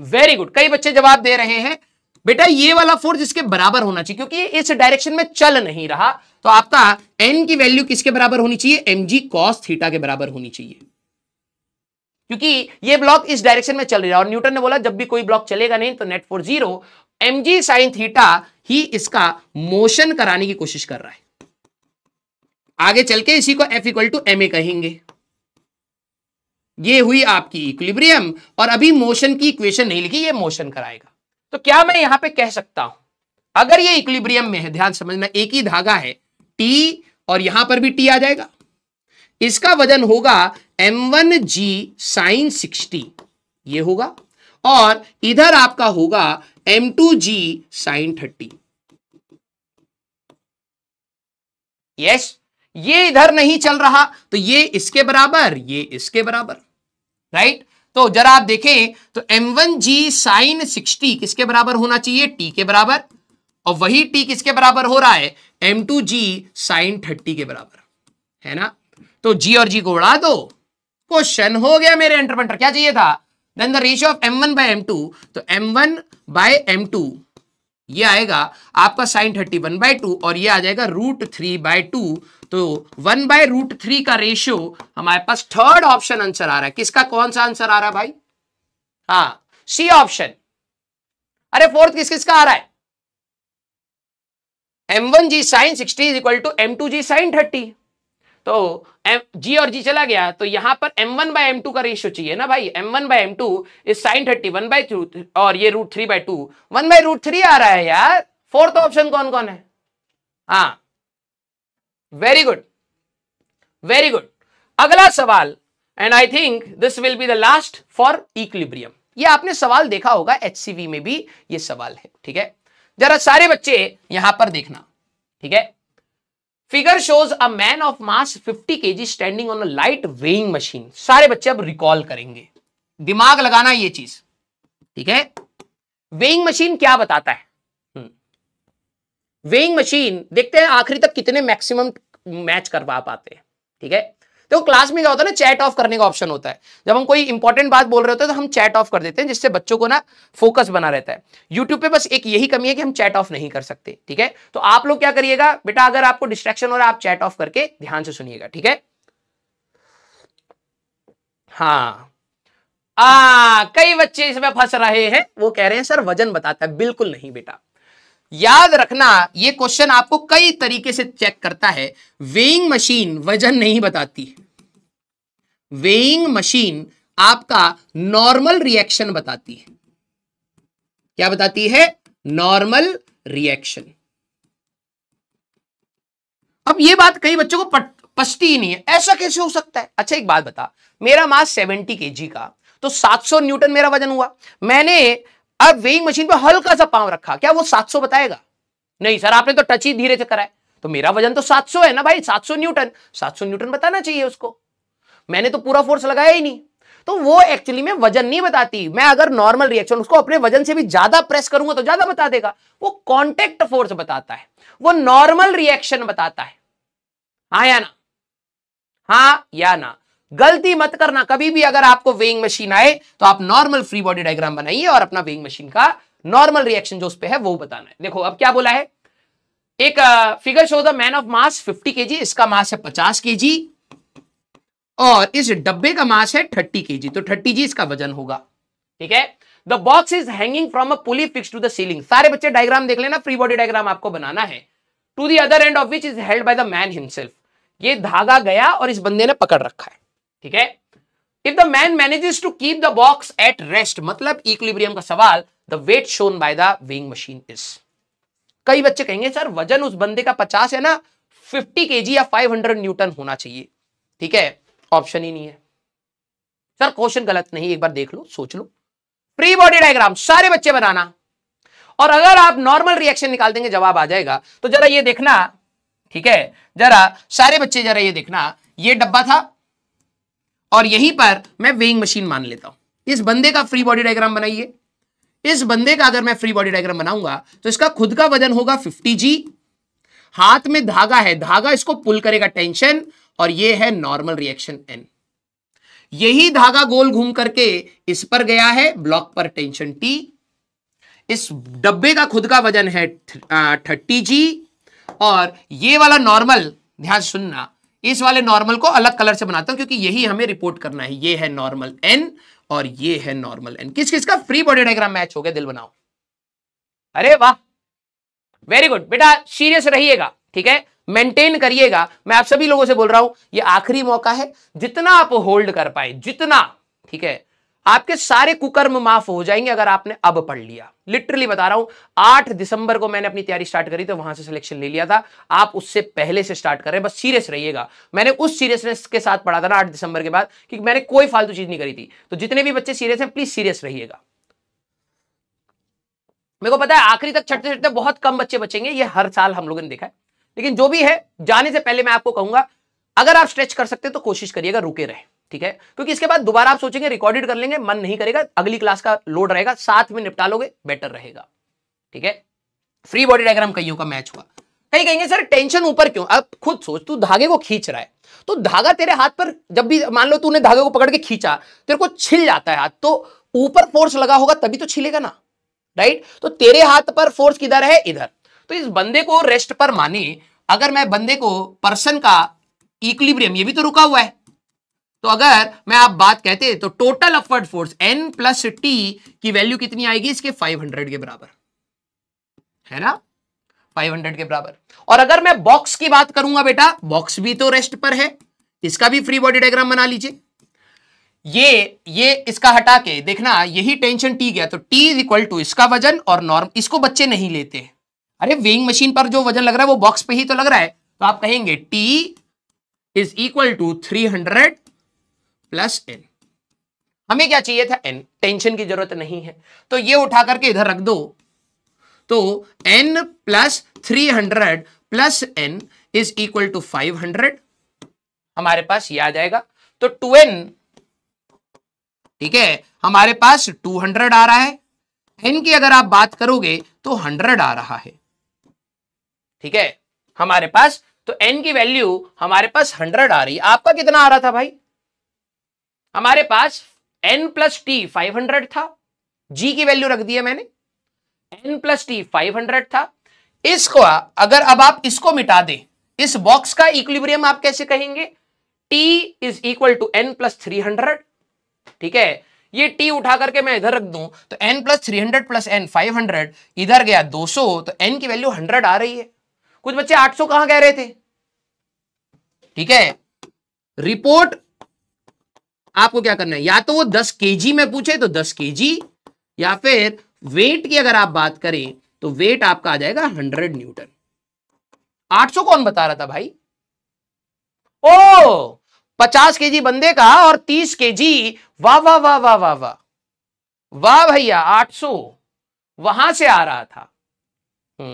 वेरी गुड कई बच्चे जवाब दे रहे हैं बेटा ये वाला फोर्स इसके बराबर होना चाहिए क्योंकि इस डायरेक्शन में चल नहीं रहा तो आपका एन की वैल्यू किसके बराबर होनी चाहिए एम जी कॉस थीटा के बराबर होनी चाहिए क्योंकि ये ब्लॉक इस डायरेक्शन में चल रहा है और न्यूटन ने बोला जब भी कोई ब्लॉक चलेगा नहीं तो नेट फोर जीरो एम जी साइन थीटा ही इसका मोशन कराने की कोशिश कर रहा है आगे चल के इसी को F equal to M A कहेंगे ये हुई आपकी इक्विलिब्रियम और अभी मोशन की इक्वेशन नहीं लिखी ये मोशन कराएगा तो क्या मैं यहां पे कह सकता हूं अगर ये इक्विलिब्रियम में है ध्यान समझना एक ही धागा है टी और यहां पर भी टी आ जाएगा इसका वजन होगा एम वन जी साइन सिक्सटी ये होगा और इधर आपका होगा एम टू जी साइन थर्टी यस ये इधर नहीं चल रहा तो ये इसके बराबर ये इसके बराबर राइट तो जरा आप देखें तो एम वन जी साइन सिक्सटी किसके बराबर होना चाहिए टी के बराबर और वही टी किसके बराबर हो रहा है एम टू जी साइन थर्टी के बराबर है ना तो जी और जी को उड़ा दो क्वेश्चन हो गया मेरे एंटरप्रेंटर क्या चाहिए था then the ratio of M one by M तो एम वन बाय एम ये आएगा आपका sine thirty one by two और ये आ जाएगा रूट थ्री बाय टू तो वन बाय रूट थ्री का रेशियो हमारे पास थर्ड ऑप्शन आंसर आ रहा है किसका कौन सा आंसर आ रहा है भाई हाँ सी ऑप्शन अरे फोर्थ किस किसका आ रहा है M one ji sine sixty is equal to M two ji sine thirty तो एम जी और जी चला गया तो यहां पर M one by M two का रेशियो चाहिए ना भाई M one by M two is sine thirty one by two और ये root three by two one by root three आ रहा है यार फोर्थ ऑप्शन कौन कौन है हाँ वेरी गुड वेरी गुड अगला सवाल and I think this will be the last for equilibrium ये आपने सवाल देखा होगा एच में भी ये सवाल है ठीक है जरा सारे बच्चे यहां पर देखना ठीक है figure shows a man of mass 50 KG standing on a light weighing machine सारे बच्चे अब रिकॉल करेंगे दिमाग लगाना ये चीज ठीक है वेइंग मशीन क्या बताता है वेइंग मशीन देखते हैं आखिरी तक कितने मैक्सिमम मैच करवा पाते हैं ठीक है तो क्लास में क्या होता है ना चैट ऑफ करने का ऑप्शन होता है जब हम कोई इंपॉर्टेंट बात बोल रहे होते हैं तो हम चैट ऑफ कर देते हैं जिससे बच्चों को ना फोकस बना रहता है यूट्यूब पे बस एक यही कमी है कि हम चैट ऑफ नहीं कर सकते ठीक है तो आप लोग क्या करिएगा बेटा अगर आपको डिस्ट्रेक्शन हो रहा है आप चैट ऑफ करके ध्यान से सुनिएगा ठीक है हाँ आ, कई बच्चे इसमें फंस रहे हैं वो कह रहे हैं सर वजन बताता है बिल्कुल नहीं बेटा याद रखना ये क्वेश्चन आपको कई तरीके से चेक करता है वेइंग मशीन वजन नहीं बताती वेइंग मशीन आपका नॉर्मल रिएक्शन बताती है क्या बताती है नॉर्मल रिएक्शन अब ये बात कई बच्चों को पछती ही नहीं है ऐसा कैसे हो सकता है अच्छा एक बात बता मेरा मास 70 केजी का तो 700 न्यूटन मेरा वजन हुआ मैंने अब वेइंग मशीन पर हल्का सा पांव रखा क्या वो 700 बताएगा नहीं सर आपने तो टच ही धीरे से कराया तो मेरा वजन तो 700 है ना भाई 700 न्यूटन 700 न्यूटन बताना चाहिए उसको मैंने तो पूरा फोर्स लगाया ही नहीं तो वो एक्चुअली में वजन नहीं बताती मैं अगर नॉर्मल रिएक्शन उसको अपने वजन से भी ज्यादा प्रेस करूंगा तो ज्यादा बता देगा वो कॉन्टेक्ट फोर्स बताता है वो नॉर्मल रिएक्शन बताता है हा या ना हा या ना गलती मत करना कभी भी अगर आपको वेइंग मशीन आए तो आप नॉर्मल फ्री बॉडी डायग्राम बनाइए और अपना वेइंग मशीन का नॉर्मल रिएक्शन जो उस पर है वो बताना है देखो अब क्या बोला है एक figure show the man of mass 50 KG इसका मास है 50 केजी और इस डब्बे का मास है 30 केजी तो 30 जी इसका वजन होगा ठीक है the box is hanging from a pulley fix to the ceiling सारे बच्चे डायग्राम देख लेना फ्री बॉडी डायग्राम आपको बनाना है to the other end of which is held by the man himself ये धागा गया और इस बंदे ने पकड़ रखा है ठीक है if the man manages to keep the box at rest मतलब इक्विलिब्रियम का सवाल the weight shown by the weighing machine is कई बच्चे कहेंगे सर वजन उस बंदे का पचास है ना फिफ्टी के या फाइव हंड्रेड न्यूटन होना चाहिए ठीक है ऑप्शन ही नहीं है सर क्वेश्चन गलत नहीं एक बार देख लो सोच लो प्री बॉडी डायग्राम सारे बच्चे बनाना और अगर आप नॉर्मल रिएक्शन निकाल देंगे जवाब आ जाएगा तो जरा ये देखना ठीक है जरा सारे बच्चे जरा ये देखना ये डब्बा था और यहीं पर मैं वेइंग मशीन मान लेता हूं इस बंदे का फ्री बॉडी डायग्राम बनाइए इस बंदे का अगर मैं फ्री बॉडी डायग्राम बनाऊंगा तो इसका खुद का वजन होगा 50 जी हाथ में धागा है धागा इसको पुल करेगा टेंशन और ये है नॉर्मल रिएक्शन एन यही धागा गोल घूम करके इस पर गया है ब्लॉक पर टेंशन टी इस डब्बे का खुद का वजन है थर्टी जी और ये वाला नॉर्मल ध्यान सुनना इस वाले नॉर्मल को अलग कलर से बनाता हूं क्योंकि यही हमें रिपोर्ट करना है ये है नॉर्मल एन और ये है नॉर्मल एन किस किस का फ्री बॉडी डायग्राम मैच हो गया दिल बनाओ अरे वाह वेरी गुड बेटा सीरियस रहिएगा ठीक है मेंटेन करिएगा मैं आप सभी लोगों से बोल रहा हूं ये आखिरी मौका है जितना आप होल्ड कर पाए जितना ठीक है आपके सारे कुकर्म माफ हो जाएंगे अगर आपने अब पढ़ लिया लिटरली बता रहा हूं आठ दिसंबर को मैंने अपनी तैयारी स्टार्ट करी तो वहां से सिलेक्शन ले लिया था आप उससे पहले से स्टार्ट करें बस सीरियस रहिएगा मैंने उस सीरियसनेस के साथ पढ़ा था ना आठ दिसंबर के बाद कि मैंने कोई फालतू चीज नहीं करी थी तो जितने भी बच्चे सीरियस हैं प्लीज सीरियस रहिएगा मेरे को पता है आखिरी तक छठते छठते बहुत कम बच्चे बचेंगे ये हर साल हम लोगों ने देखा है लेकिन जो भी है जाने से पहले मैं आपको कहूंगा अगर आप स्ट्रेच कर सकते तो कोशिश करिएगा रुके रहे ठीक है क्योंकि इसके बाद दोबारा आप सोचेंगे रिकॉर्डेड कर लेंगे मन नहीं करेगा अगली क्लास का लोड रहेगा साथ में निपटा लोगे बेटर रहेगा ठीक है फ्री बॉडी डायग्राम कईयों का मैच हुआ कहीं कहेंगे सर टेंशन ऊपर क्यों अब खुद सोच तू धागे को खींच रहा है तो धागा तेरे हाथ पर जब भी मान लो तूने धागे को पकड़ के खींचा तेरे को छिल जाता है हाथ तो ऊपर फोर्स लगा होगा तभी तो छिलेगा ना राइट तो तेरे हाथ पर फोर्स किधर है इधर तो इस बंदे को रेस्ट पर माने अगर मैं बंदे को पर्सन का इक्लिब्रियम ये भी तो रुका हुआ है तो अगर मैं आप बात कहते तो total upward force N plus T की वैल्यू कितनी आएगी इसके 500 के बराबर है ना 500 के बराबर और अगर मैं बॉक्स की बात करूंगा बेटा बॉक्स भी तो रेस्ट पर है इसका भी फ्री बॉडी डायग्राम बना लीजिए ये ये इसका हटा के देखना यही टेंशन टी गया तो टी इज इक्वल टू इसका वजन और नॉर्म इसको बच्चे नहीं लेते अरे वेइंग मशीन पर जो वजन लग रहा है वो बॉक्स पे ही तो लग रहा है तो आप कहेंगे T is equal to three hundred plus N हमें क्या चाहिए था एन टेंशन की जरूरत नहीं है तो ये उठा करके इधर रख दो तो N plus three hundred plus N is equal to five hundred हमारे पास ये आ जाएगा तो टू एन ठीक है हमारे पास टू हंड्रेड आ रहा है एन की अगर आप बात करोगे तो हंड्रेड आ रहा है ठीक है हमारे पास तो एन की वैल्यू हमारे पास हंड्रेड आ रही है आपका कितना आ रहा था भाई हमारे पास N plus T five hundred था जी की वैल्यू रख दिया मैंने N plus T five hundred था इसको अगर अब आप इसको मिटा दें इस बॉक्स का इक्विलिब्रियम आप कैसे कहेंगे T is equal to N plus three hundred ठीक है ये टी उठा करके मैं इधर रख दूं तो N plus three hundred plus N five hundred इधर गया दो सौ तो एन की वैल्यू हंड्रेड आ रही है कुछ बच्चे आठ सौ कहां कह रहे थे ठीक है रिपोर्ट आपको क्या करना है या तो वो दस के में पूछे तो दस के या फिर वेट की अगर आप बात करें तो वेट आपका आ जाएगा हंड्रेड न्यूटन 800 कौन बता रहा था भाई ओ 50 जी बंदे का और 30 जी वाह वाह वाह वाह वाह वाह वाह भैया 800 वहां से आ रहा था री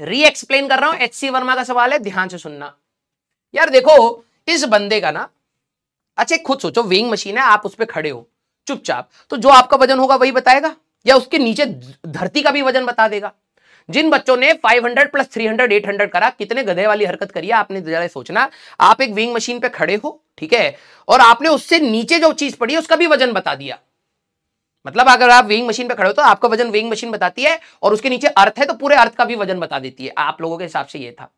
हम्म. एक्सप्लेन कर रहा हूं एच सी वर्मा का सवाल है ध्यान से सुनना यार देखो इस बंदे का ना अच्छा खुद सोचो वेइंग मशीन है आप उस पर खड़े हो चुपचाप तो जो आपका वजन होगा वही बताएगा या उसके नीचे धरती का भी वजन बता देगा जिन बच्चों ने 500 प्लस 300 800 करा कितने गधे वाली हरकत करी है आपने जरा सोचना आप एक विंग मशीन पे खड़े हो ठीक है और आपने उससे नीचे जो चीज पड़ी है उसका भी वजन बता दिया मतलब अगर आप विंग मशीन पे खड़े हो तो आपका वजन विंग मशीन बताती है और उसके नीचे अर्थ है तो पूरे अर्थ का भी वजन बता देती है आप लोगों के हिसाब से यह था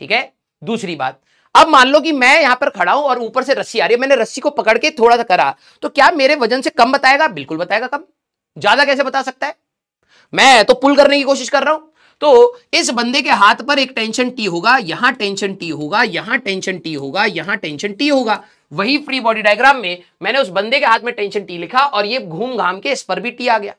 ठीक है दूसरी बात अब मान लो कि मैं यहां पर खड़ा हूं और ऊपर से रस्सी आ रही है मैंने रस्सी को पकड़ के थोड़ा सा करा तो क्या मेरे वजन से कम बताएगा बिल्कुल बताएगा कम ज्यादा कैसे बता सकता है मैं तो पुल करने की कोशिश कर रहा हूं तो इस बंदे के हाथ पर एक टेंशन टी होगा यहां टेंशन टी होगा यहां टेंशन टी होगा यहां टेंशन टी होगा वही फ्री बॉडी डायग्राम में मैंने उस बंदे के हाथ में टेंशन टी लिखा और ये घूम घाम के इस पर भी टी आ गया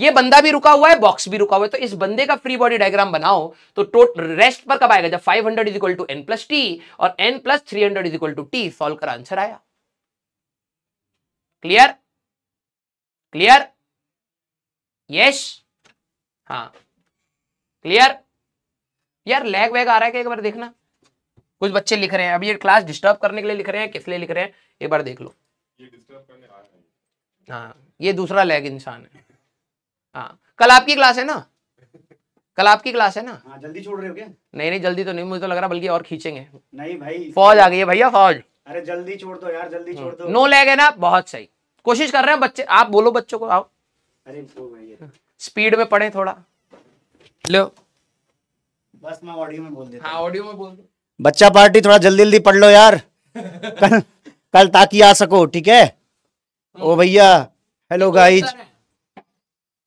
ये बंदा भी रुका हुआ है बॉक्स भी रुका हुआ है तो इस बंदे का फ्री बॉडी डायग्राम बनाओ तो टोटल रेस्ट पर कब आएगा जब 500 hundred is equal to N plus T और N plus three hundred is equal to T solve कर आंसर आया क्लियर क्लियर यस हाँ क्लियर यार लैग वैग आ रहा है क्या एक बार देखना कुछ बच्चे लिख रहे हैं अभी ये क्लास डिस्टर्ब करने के लिए लिख रहे हैं किस लिए लिख रहे हैं एक बार देख लो ये हाँ ये दूसरा लैग इंसान है हाँ कल आपकी क्लास है ना कल आपकी क्लास है ना हाँ, जल्दी छोड़ रहे हो क्या नहीं नहीं जल्दी तो नहीं मुझे तो लग रहा बल्कि और खींचेंगे नहीं भाई फौज आ गई है भैया फौज अरे जल्दी छोड़ दो यार जल्दी छोड़ दो नो लैग है ना बहुत सही कोशिश कर रहे हैं बच्चे आप बोलो बच्चों को आओ अरे स्पीड में पढ़े थोड़ा लो बस मैं ऑडियो में बोल देता हाँ ऑडियो में बोल बच्चा पार्टी थोड़ा जल्दी जल्दी पढ़ लो यार कल कल ताकि आ सको ठीक है हाँ। ओ भैया हेलो गाइज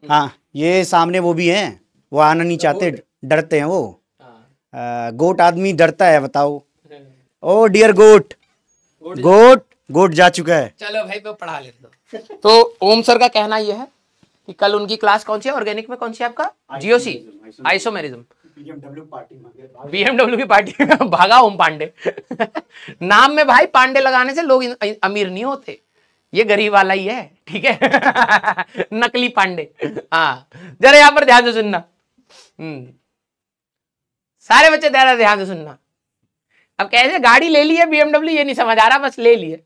हाँ ये सामने वो भी हैं वो आना नहीं चाहते डरते हैं वो आ, हाँ। गोट आदमी डरता है बताओ हाँ। ओ डियर गोट गोट गोट जा चुका है चलो भाई पढ़ा ले तो ओम सर का कहना यह है कि कल उनकी क्लास कौन सी है ऑर्गेनिक में कौन सी है आपका जीओसी आइसोमेरिज्म बीएमडब्ल्यू की पार्टी में भागा ओम पांडे नाम में भाई पांडे लगाने से लोग अमीर नहीं होते ये गरीब वाला ही है ठीक है नकली पांडे हाँ जरा यहां पर ध्यान से सुनना हम्म। सारे बच्चे जरा ध्यान से सुनना अब कैसे गाड़ी ले ली है बीएमडब्ल्यू ये नहीं समझ आ रहा बस ले लिए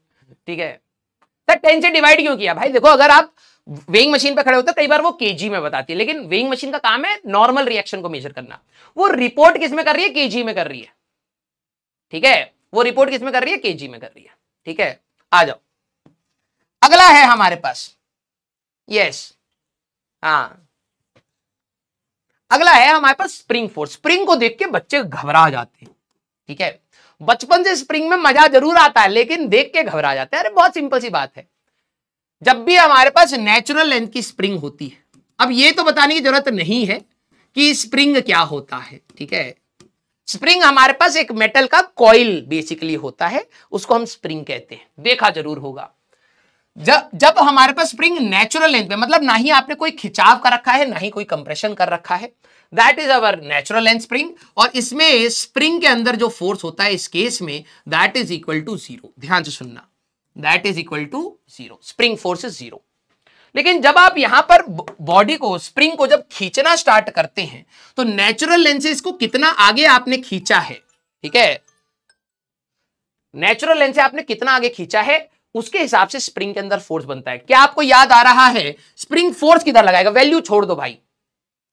ठीक है सर तो टेन से डिवाइड क्यों किया भाई देखो अगर आप वेइंग मशीन पर खड़े होते तो कई बार वो केजी में बताती है लेकिन वेइंग मशीन का काम है नॉर्मल रिएक्शन को मेजर करना वो रिपोर्ट किसमें कर रही है केजी में कर रही है ठीक है वो रिपोर्ट किसमें कर रही है केजी में कर रही है ठीक है आ जाओ अगला है हमारे पास यस हाँ अगला है हमारे पास स्प्रिंग फोर्स स्प्रिंग को देख के बच्चे घबरा जाते हैं ठीक है बचपन से स्प्रिंग में मजा जरूर आता है लेकिन देख के घबरा जाते हैं अरे बहुत सिंपल सी बात है जब भी हमारे पास नेचुरल लेंथ की स्प्रिंग होती है अब ये तो बताने की जरूरत नहीं है कि स्प्रिंग क्या होता है ठीक है स्प्रिंग हमारे पास एक मेटल का कॉइल बेसिकली होता है उसको हम स्प्रिंग कहते हैं देखा जरूर होगा जब जब हमारे पास स्प्रिंग नेचुरल लेंथ में मतलब ना ही आपने कोई खिंचाव कर रखा है ना ही कोई कंप्रेशन कर रखा है that is our natural length spring और इसमें स्प्रिंग के अंदर जो फोर्स होता है इस केस में that is equal to zero ध्यान से सुनना that is equal to zero spring force is zero लेकिन जब आप यहां पर बॉडी को स्प्रिंग को जब खींचना स्टार्ट करते हैं तो नेचुरल लेंथ से इसको कितना आगे आपने खींचा है ठीक है नेचुरल लेंथ से आपने कितना आगे खींचा है उसके हिसाब से स्प्रिंग के अंदर फोर्स बनता है क्या आपको याद आ रहा है स्प्रिंग फोर्स किधर लगाएगा वैल्यू छोड़ दो भाई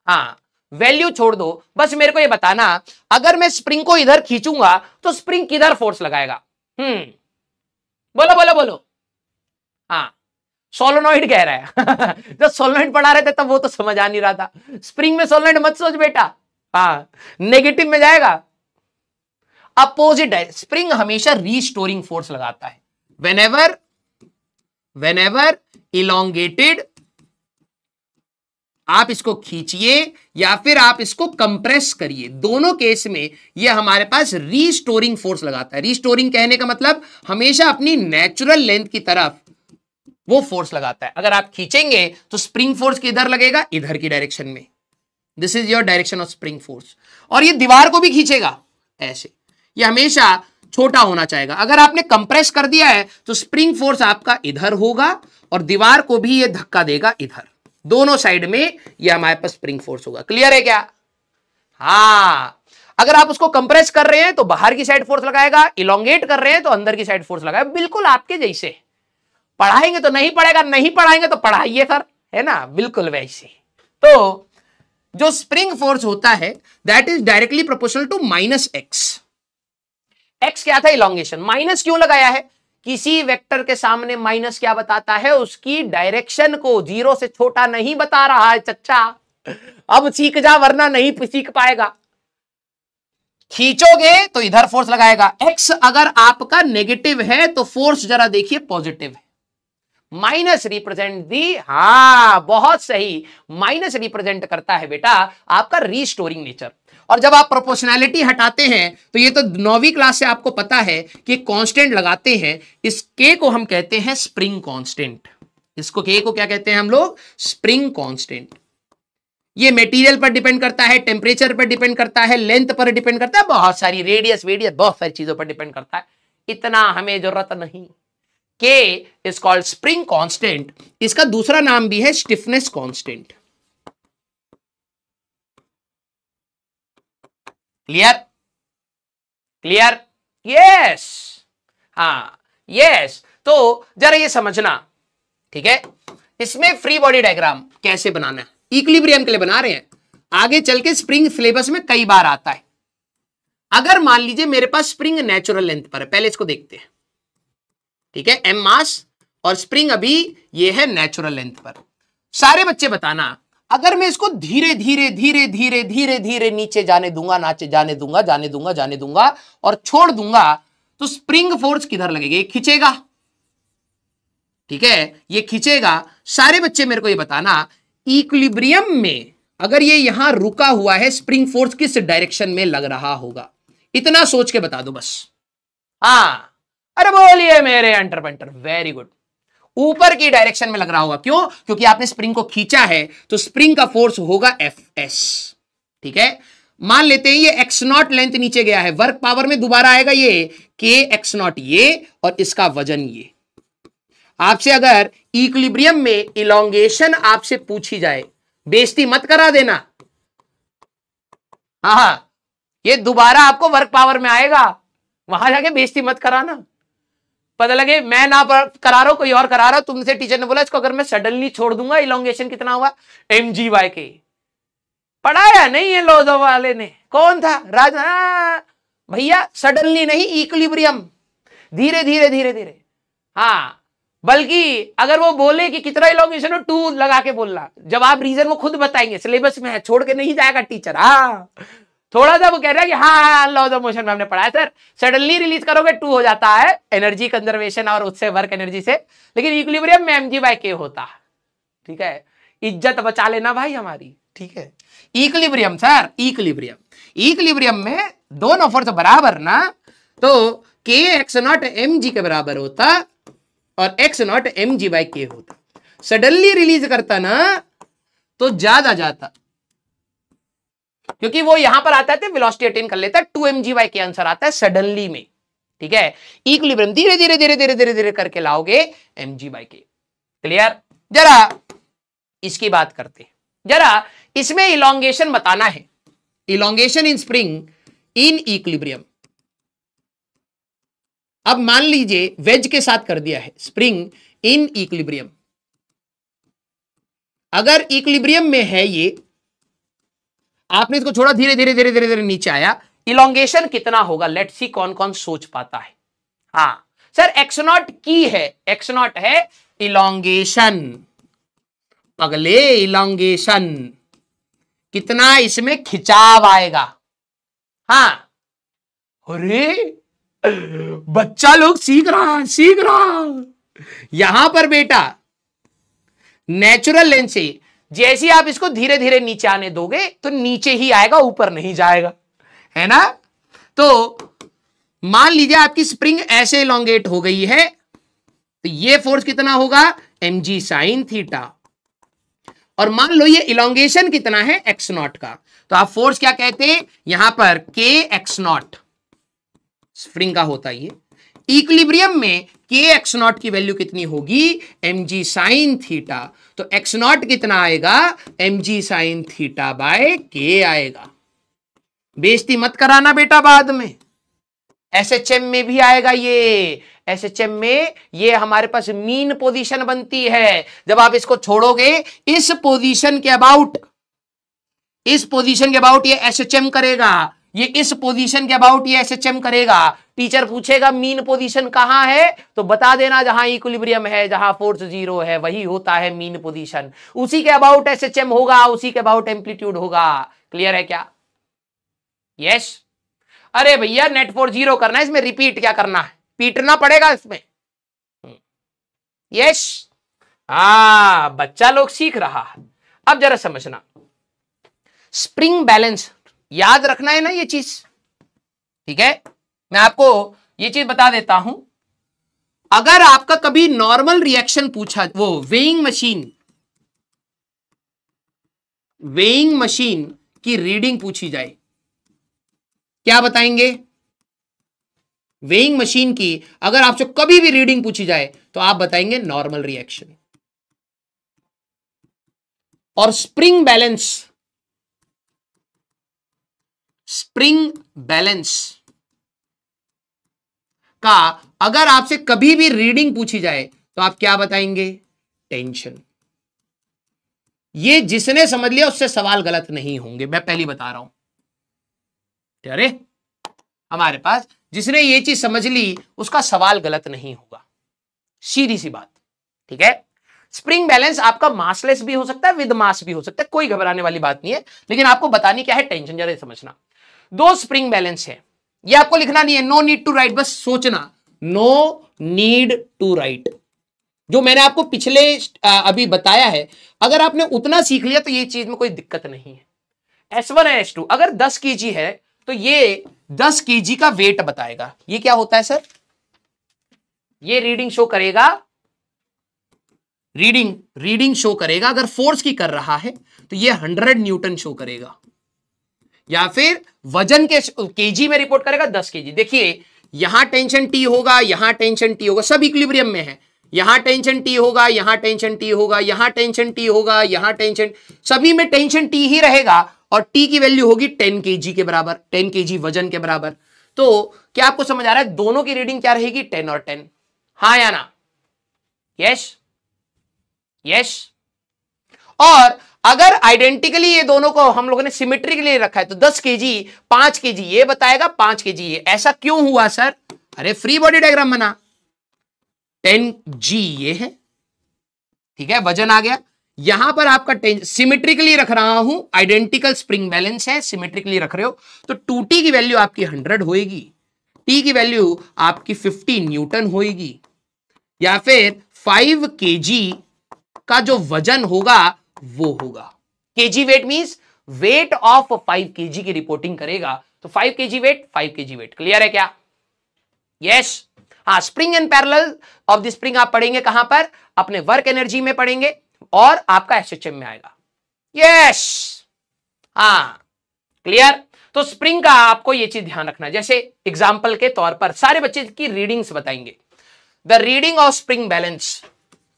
हाँ वैल्यू छोड़ दो बस मेरे को ये बताना अगर मैं स्प्रिंग को इधर खींचूंगा तो स्प्रिंग किधर फोर्स लगाएगा हम्म बोलो बोलो बोलो हाँ सोलोनॉइड कह रहा है जब सोलोनॉइड पढ़ा रहे थे तब वो तो समझ आ नहीं रहा था स्प्रिंग में सोलोनॉइड मत सोच बेटा हाँ नेगेटिव में जाएगा अपोजिट है स्प्रिंग हमेशा रीस्टोरिंग फोर्स लगाता है whenever whenever elongated आप इसको खींचिए या फिर आप इसको कंप्रेस करिए दोनों केस में यह हमारे पास रीस्टोरिंग फोर्स लगाता है रीस्टोरिंग कहने का मतलब हमेशा अपनी नेचुरल लेंथ की तरफ वो फोर्स लगाता है अगर आप खींचेंगे तो स्प्रिंग फोर्स किधर लगेगा इधर की डायरेक्शन में this is your direction of spring force और ये दीवार को भी खींचेगा ऐसे ये हमेशा छोटा होना चाहेगा अगर आपने कंप्रेस कर दिया है तो स्प्रिंग फोर्स आपका इधर होगा और दीवार को भी ये धक्का देगा इधर दोनों साइड में ये हमारे पास स्प्रिंग फोर्स होगा क्लियर है क्या हा अगर आप उसको कंप्रेस कर रहे हैं तो बाहर की साइड फोर्स लगाएगा इलोंगेट कर रहे हैं तो अंदर की साइड फोर्स लगाएगा बिल्कुल आपके जैसे पढ़ाएंगे तो नहीं पढ़ेगा नहीं पढ़ाएंगे तो पढ़ाइए सर है ना बिल्कुल वैसे तो जो स्प्रिंग फोर्स होता है that is directly proportional to minus x x क्या था इलांगेशन माइनस क्यों लगाया है किसी वेक्टर के सामने माइनस क्या बताता है उसकी डायरेक्शन को जीरो से छोटा नहीं बता रहा है चच्चा अब सीख जा वरना नहीं सीख पाएगा खींचोगे तो इधर फोर्स लगाएगा एक्स अगर आपका नेगेटिव है तो फोर्स जरा देखिए पॉजिटिव है माइनस रिप्रेजेंट दी हा बहुत सही माइनस रिप्रेजेंट करता है बेटा आपका रीस्टोरिंग नेचर और जब आप प्रोपोर्शनैलिटी हटाते हैं तो ये तो नौवीं क्लास से आपको पता है कि कांस्टेंट लगाते हैं इस के को हम कहते हैं स्प्रिंग कांस्टेंट इसको के को क्या कहते हैं हम लोग स्प्रिंग कांस्टेंट ये मटेरियल पर डिपेंड करता है टेम्परेचर पर डिपेंड करता है लेंथ पर डिपेंड करता है बहुत सारी रेडियस वेडियस बहुत सारी चीजों पर डिपेंड करता है इतना हमें जरूरत नहीं के इज कॉल्ड स्प्रिंग कांस्टेंट इसका दूसरा नाम भी है stiffness constant clear clear yes हा यस तो जरा ये समझना ठीक है इसमें फ्री बॉडी डायग्राम कैसे बनाना है इक्लिब्रियम के लिए बना रहे हैं आगे चल के स्प्रिंग सिलेबस में कई बार आता है अगर मान लीजिए मेरे पास स्प्रिंग नेचुरल लेंथ पर है पहले इसको देखते हैं ठीक है एम मास और स्प्रिंग अभी ये है नेचुरल लेंथ पर सारे बच्चे बताना अगर मैं इसको धीरे धीरे धीरे धीरे धीरे धीरे नीचे जाने दूंगा नाचे जाने दूंगा जाने दूंगा जाने दूंगा और छोड़ दूंगा तो स्प्रिंग फोर्स किधर ये खींचेगा ठीक है ये खींचेगा सारे बच्चे मेरे को ये बताना इक्विलिब्रियम में अगर ये यहां रुका हुआ है स्प्रिंग फोर्स किस डायरेक्शन में लग रहा होगा इतना सोच के बता दो बस हाँ अरे बोलिए मेरे एंटरपेंटर वेरी गुड ऊपर की डायरेक्शन में लग रहा होगा क्यों क्योंकि आपने स्प्रिंग को खींचा है तो स्प्रिंग का फोर्स होगा एफ एस ठीक है मान लेते हैं ये एक्स नॉट लेंथ नीचे गया है वर्क पावर में दोबारा आएगा ये के एक्स नॉट ये और इसका वजन ये आपसे अगर इक्लिब्रियम में इलोंगेशन आपसे पूछी जाए बेस्ती मत करा देना हाँ, हाँ ये दोबारा आपको वर्क पावर में आएगा वहां जाके बेस्ती मत कराना पता लगे मैं ना करा रहा हूं कोई और करा रहा तुमसे टीचर ने बोला इसको अगर मैं सडनली छोड़ दूंगा इलांगेशन कितना हुआ एम जी वाई के पढ़ाया नहीं है लोजो वाले ने कौन था राजा हाँ, भैया सडनली नहीं इक्विलिब्रियम धीरे धीरे धीरे धीरे हाँ बल्कि अगर वो बोले कि कितना इलांगेशन हो टू लगा के बोलना जब आप रीजन वो खुद बताएंगे सिलेबस में है छोड़ के नहीं जाएगा टीचर हाँ थोड़ा सा वो कह रहा है कि हाँ हाँ लॉज ऑफ मोशन में हमने पढ़ा है सर सडनली रिलीज करोगे टू हो जाता है एनर्जी कंजर्वेशन और उससे वर्क एनर्जी से लेकिन इक्विलिब्रियम में एम जी बाई के होता है ठीक है इज्जत बचा लेना भाई हमारी ठीक है इक्विलिब्रियम सर इक्विलिब्रियम इक्विलिब्रियम में दोनों फोर्स बराबर ना तो के एक्स नॉट एम जी के बराबर होता और x not m g by k होता सडनली रिलीज करता ना तो ज्यादा जाता क्योंकि वो यहां पर आता है वेलोसिटी तो अटेन कर लेता है two M g by k answer आता है सडनली में ठीक है इक्विलिब्रियम धीरे धीरे धीरे धीरे धीरे धीरे करके लाओगे m g by k clear जरा इसकी बात करते जरा इसमें इलोंगेशन बताना है elongation in spring in equilibrium अब मान लीजिए वेज के साथ कर दिया है स्प्रिंग इन इक्विलिब्रियम अगर इक्विलिब्रियम में है ये आपने इसको छोड़ा धीरे धीरे धीरे धीरे धीरे नीचे आया इलोंगेशन कितना होगा लेट सी कौन कौन सोच पाता है हाँ सर एक्सनॉट की है एक्सनॉट है इलोंगेशन अगले इलोंगेशन कितना इसमें खिंचाव आएगा हाँ अरे बच्चा लोग सीख रहा सीख रहा यहां पर बेटा नेचुरल लेंथ से जैसे ही आप इसको धीरे धीरे नीचे आने दोगे तो नीचे ही आएगा ऊपर नहीं जाएगा है ना तो मान लीजिए आपकी स्प्रिंग ऐसे इलांगेट हो गई है तो ये फोर्स कितना होगा एम जी साइन थीटा और मान लो ये इलांगेशन कितना है एक्स नॉट का तो आप फोर्स क्या कहते हैं यहां पर के एक्स नॉट स्प्रिंग का होता है इक्लिब्रियम इक्विलिब्रियम में के एक्स नॉट की वैल्यू कितनी होगी एम जी साइन थीटा तो एक्स नॉट कितना आएगा m ji sine theta by k आएगा बेजती मत कराना बेटा बाद में एसएचएम में भी आएगा ये एसएचएम में ये हमारे पास मीन पोजीशन बनती है जब आप इसको छोड़ोगे इस पोजीशन के अबाउट इस पोजीशन के अबाउट ये एसएचएम करेगा ये इस पोजीशन के अबाउट ये एसएचएम करेगा टीचर पूछेगा मीन पोजीशन कहां है तो बता देना जहां इक्विलिब्रियम है जहां फोर्स जीरो है वही होता है मीन पोजीशन उसी के अबाउट एसएचएम होगा उसी के अबाउट एम्पलीट्यूड होगा क्लियर है क्या यस अरे भैया नेट फोर जीरो करना है इसमें रिपीट क्या करना है पीटना पड़ेगा इसमें यस हा बच्चा लोग सीख रहा अब जरा समझना स्प्रिंग बैलेंस याद रखना है ना ये चीज ठीक है मैं आपको ये चीज बता देता हूं अगर आपका कभी नॉर्मल रिएक्शन पूछा वो वेइंग मशीन वेइंग मशीन की रीडिंग पूछी जाए क्या बताएंगे वेइंग मशीन की अगर आपसे कभी भी रीडिंग पूछी जाए तो आप बताएंगे नॉर्मल रिएक्शन और स्प्रिंग बैलेंस स्प्रिंग बैलेंस का अगर आपसे कभी भी रीडिंग पूछी जाए तो आप क्या बताएंगे टेंशन ये जिसने समझ लिया उससे सवाल गलत नहीं होंगे मैं पहली बता रहा हूं अरे हमारे पास जिसने ये चीज समझ ली उसका सवाल गलत नहीं होगा सीधी सी बात ठीक है स्प्रिंग बैलेंस आपका मासलेस भी हो सकता है विद मास भी हो सकता है कोई घबराने वाली बात नहीं है लेकिन आपको बतानी क्या है टेंशन जरा समझना दो स्प्रिंग बैलेंस है ये आपको लिखना नहीं है नो नीड टू राइट बस सोचना नो नीड टू राइट जो मैंने आपको पिछले अभी बताया है अगर आपने उतना सीख लिया तो ये चीज में कोई दिक्कत नहीं है एस वन एस टू अगर दस के जी है तो ये दस के जी का वेट बताएगा ये क्या होता है सर ये रीडिंग शो करेगा रीडिंग रीडिंग शो करेगा अगर फोर्स की कर रहा है तो ये हंड्रेड न्यूटन शो करेगा या फिर वजन के केजी में रिपोर्ट करेगा दस के देखिए यहां टेंशन टी होगा यहां टेंशन टी होगा सब इक्विब्रियम में है यहां टेंशन टी होगा यहां टेंशन टी होगा यहां टेंशन टी होगा यहां टेंशन सभी में टेंशन टी ही रहेगा और टी की वैल्यू होगी टेन के के बराबर टेन के वजन के बराबर तो क्या आपको समझ आ रहा है दोनों की रीडिंग क्या रहेगी टेन और टेन हाँ या ना यस यस और अगर आइडेंटिकली ये दोनों को हम लोगों ने सिमेट्री के लिए रखा है तो दस के जी पांच के जी ये बताएगा पांच के जी ये ऐसा क्यों हुआ सर अरे फ्री बॉडी डायग्राम बना टेन जी ये है ठीक है वजन आ गया यहां पर आपका सिमेट्रिकली रख रहा हूं आइडेंटिकल स्प्रिंग बैलेंस है सिमेट्रिकली रख रहे हो तो टू टी की वैल्यू आपकी हंड्रेड होगी टी की वैल्यू आपकी फिफ्टी न्यूटन होगी या फिर फाइव के का जो वजन होगा वो होगा kg weight mean weight of five k की रिपोर्टिंग करेगा तो five k weight five k weight clear है क्या यस yes. हाँ spring and parallel of the spring आप पढ़ेंगे कहां पर अपने वर्क एनर्जी में पढ़ेंगे और आपका एसएचएम में आएगा यस yes. क्लियर हाँ, तो स्प्रिंग का आपको यह चीज ध्यान रखना जैसे एग्जाम्पल के तौर पर सारे बच्चे की रीडिंग्स बताएंगे the reading of spring balance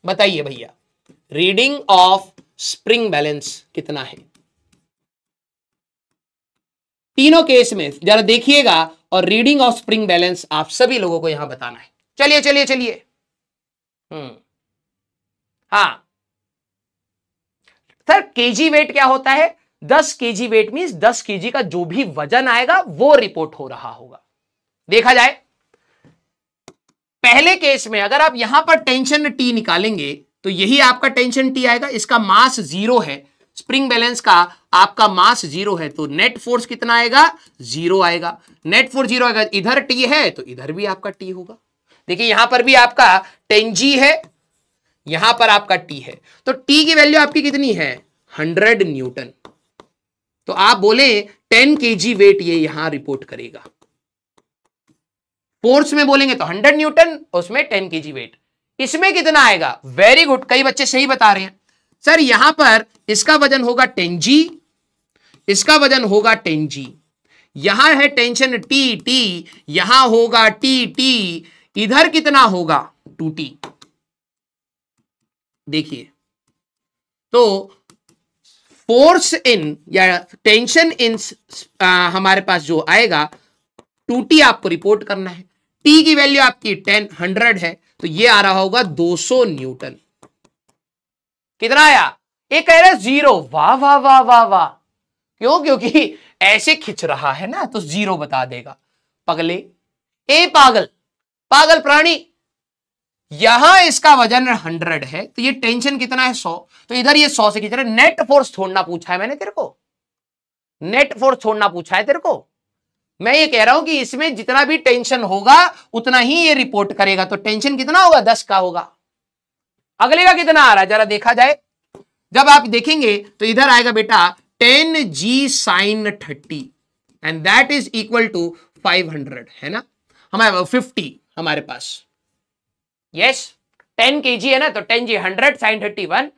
बताइए भैया रीडिंग ऑफ स्प्रिंग बैलेंस कितना है तीनों केस में जरा देखिएगा और रीडिंग ऑफ स्प्रिंग बैलेंस आप सभी लोगों को यहां बताना है चलिए चलिए चलिए हम्म हाँ सर केजी वेट क्या होता है 10 केजी वेट मीन्स 10 केजी का जो भी वजन आएगा वो रिपोर्ट हो रहा होगा देखा जाए पहले केस में अगर आप यहां पर टेंशन टी निकालेंगे तो यही आपका टेंशन टी आएगा इसका मास जीरो है स्प्रिंग बैलेंस का आपका मास जीरो है तो नेट फोर्स कितना आएगा जीरो आएगा नेट फोर्स जीरो आएगा इधर टी है तो इधर भी आपका टी होगा देखिए यहां पर भी आपका टेन जी है यहां पर आपका टी है तो टी की वैल्यू आपकी कितनी है हंड्रेड न्यूटन तो आप बोले टेन के जी वेट ये यहां रिपोर्ट करेगा फोर्स में बोलेंगे तो हंड्रेड न्यूटन उसमें टेन के जी वेट इसमें कितना आएगा वेरी गुड कई बच्चे सही बता रहे हैं सर यहां पर इसका वजन होगा टेन जी इसका वजन होगा टेन जी यहां है टेंशन टी टी यहां होगा टी टी इधर कितना होगा टू टी देखिए तो फोर्स इन या टेंशन इन हमारे पास जो आएगा टू टी आपको रिपोर्ट करना है टी की वैल्यू आपकी टेन हंड्रेड है तो ये आ रहा होगा 200 न्यूटन कितना आया ये कह रहा है जीरो वाह वाह वाह वाह वाह क्यों क्योंकि ऐसे खिंच रहा है ना तो जीरो बता देगा पगले ए पागल पागल प्राणी यहां इसका वजन हंड्रेड है तो ये टेंशन कितना है सौ तो इधर ये सौ से खींच है नेट फोर्स छोड़ना पूछा है मैंने तेरे को नेट फोर्स छोड़ना पूछा है तेरे को मैं ये कह रहा हूं कि इसमें जितना भी टेंशन होगा उतना ही ये रिपोर्ट करेगा तो टेंशन कितना होगा दस का होगा अगले का कितना आ रहा है जरा देखा जाए जब आप देखेंगे तो इधर आएगा बेटा ten g sine thirty and that is equal to five hundred है ना हमारे फिफ्टी हमारे पास यस टेन के जी है ना तो ten g hundred sine thirty one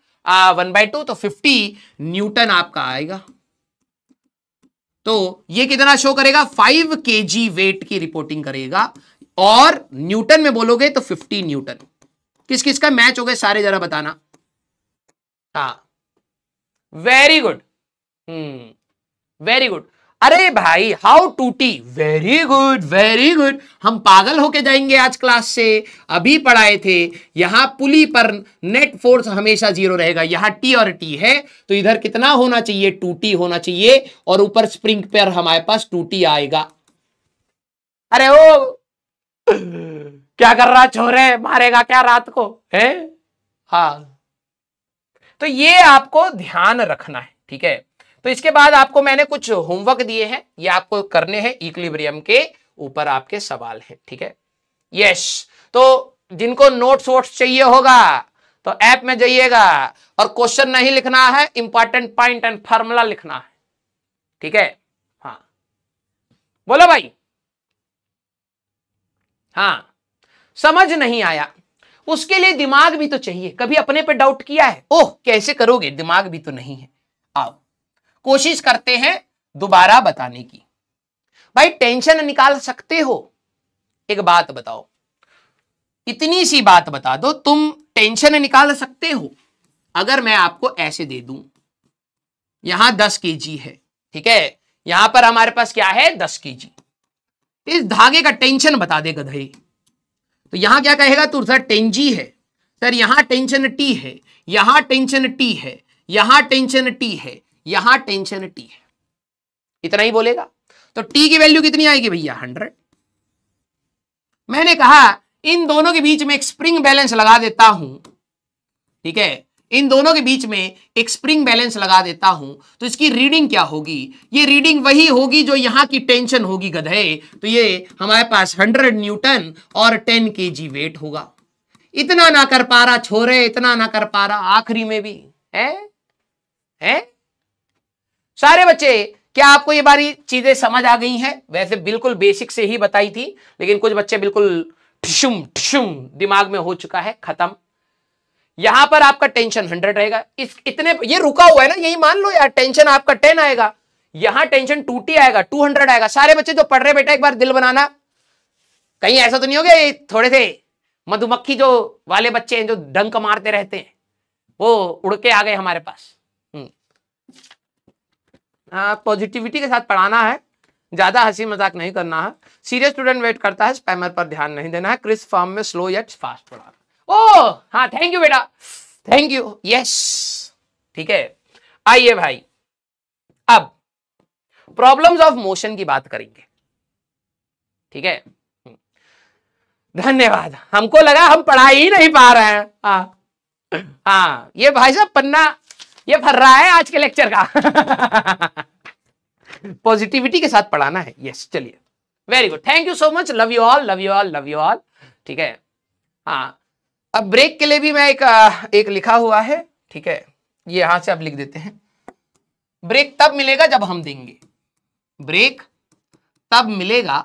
one by two तो फिफ्टी न्यूटन आपका आएगा तो ये कितना शो करेगा फाइव के वेट की रिपोर्टिंग करेगा और न्यूटन में बोलोगे तो फिफ्टी न्यूटन किस किस का मैच हो गए सारे जरा बताना हा very good hmm very good अरे भाई हाउ टू टी वेरी गुड वेरी गुड हम पागल होके जाएंगे आज क्लास से अभी पढ़ाए थे यहां पुली पर नेट फोर्स हमेशा जीरो रहेगा यहां टी और टी है तो इधर कितना होना चाहिए टूटी होना चाहिए और ऊपर स्प्रिंग पर हमारे पास टूटी आएगा अरे ओ क्या कर रहा छोरे मारेगा क्या रात को है हाँ तो ये आपको ध्यान रखना है ठीक है तो इसके बाद आपको मैंने कुछ होमवर्क दिए हैं ये आपको करने हैं इक्लिब्रियम के ऊपर आपके सवाल हैं ठीक है यस तो जिनको नोट्स वोट्स चाहिए होगा तो ऐप में जाइएगा और क्वेश्चन नहीं लिखना है इंपॉर्टेंट पॉइंट एंड फार्मूला लिखना है ठीक है हाँ बोलो भाई हाँ समझ नहीं आया उसके लिए दिमाग भी तो चाहिए कभी अपने पे डाउट किया है ओह कैसे करोगे दिमाग भी तो नहीं है आओ कोशिश करते हैं दोबारा बताने की भाई टेंशन निकाल सकते हो एक बात बताओ इतनी सी बात बता दो तुम टेंशन निकाल सकते हो अगर मैं आपको ऐसे दे दूं यहां दस के जी है ठीक है यहां पर हमारे पास क्या है दस के जी तो इस धागे का टेंशन बता दे गधे तो यहां क्या कहेगा तू सर टेंजी है सर यहां टेंशन टी है यहां टेंशन टी है यहां टेंशन टी है यहां टेंशन टी है इतना ही बोलेगा तो टी की वैल्यू कितनी आएगी भैया हंड्रेड मैंने कहा इन दोनों के बीच में एक स्प्रिंग बैलेंस लगा देता हूं ठीक है इन दोनों के बीच में एक स्प्रिंग बैलेंस लगा देता हूं तो इसकी रीडिंग क्या होगी ये रीडिंग वही होगी जो यहां की टेंशन होगी गधे तो ये हमारे पास 100 न्यूटन और 10 के वेट होगा इतना ना कर पा रहा छोरे इतना ना कर पा रहा आखिरी में भी है है सारे बच्चे क्या आपको ये बारी चीजें समझ आ गई हैं वैसे बिल्कुल बेसिक से ही बताई थी लेकिन कुछ बच्चे बिल्कुल ठिशुम ठिशुम दिमाग में हो चुका है खत्म यहां पर आपका टेंशन हंड्रेड रहेगा इस इतने ये रुका हुआ है ना यही मान लो यार टेंशन आपका टेन आएगा यहां टेंशन टूटी आएगा टू हंड्रेड आएगा सारे बच्चे जो पढ़ रहे बेटा एक बार दिल बनाना कहीं ऐसा तो नहीं हो गया ये थोड़े से मधुमक्खी जो वाले बच्चे हैं जो डंक मारते रहते हैं वो उड़के आ गए हमारे पास पॉजिटिविटी हाँ, के साथ पढ़ाना है ज़्यादा हंसी मजाक नहीं करना है सीरियस स्टूडेंट वेट करता है स्पैमर पर ध्यान नहीं देना है क्रिस फॉर्म में स्लो या फास्ट पढ़ाना ओ हाँ थैंक यू बेटा थैंक यू यस ठीक है आइए भाई अब प्रॉब्लम्स ऑफ मोशन की बात करेंगे ठीक है धन्यवाद हमको लगा हम पढ़ा ही नहीं पा रहे हैं हाँ हाँ ये भाई साहब पन्ना ये भर रहा है आज के लेक्चर का पॉजिटिविटी के साथ पढ़ाना है यस चलिए very good thank you so much love you all love you all love you all ठीक है हाँ अब ब्रेक के लिए भी मैं एक एक लिखा हुआ है ठीक है ये यहां से आप लिख देते हैं ब्रेक तब मिलेगा जब हम देंगे ब्रेक तब मिलेगा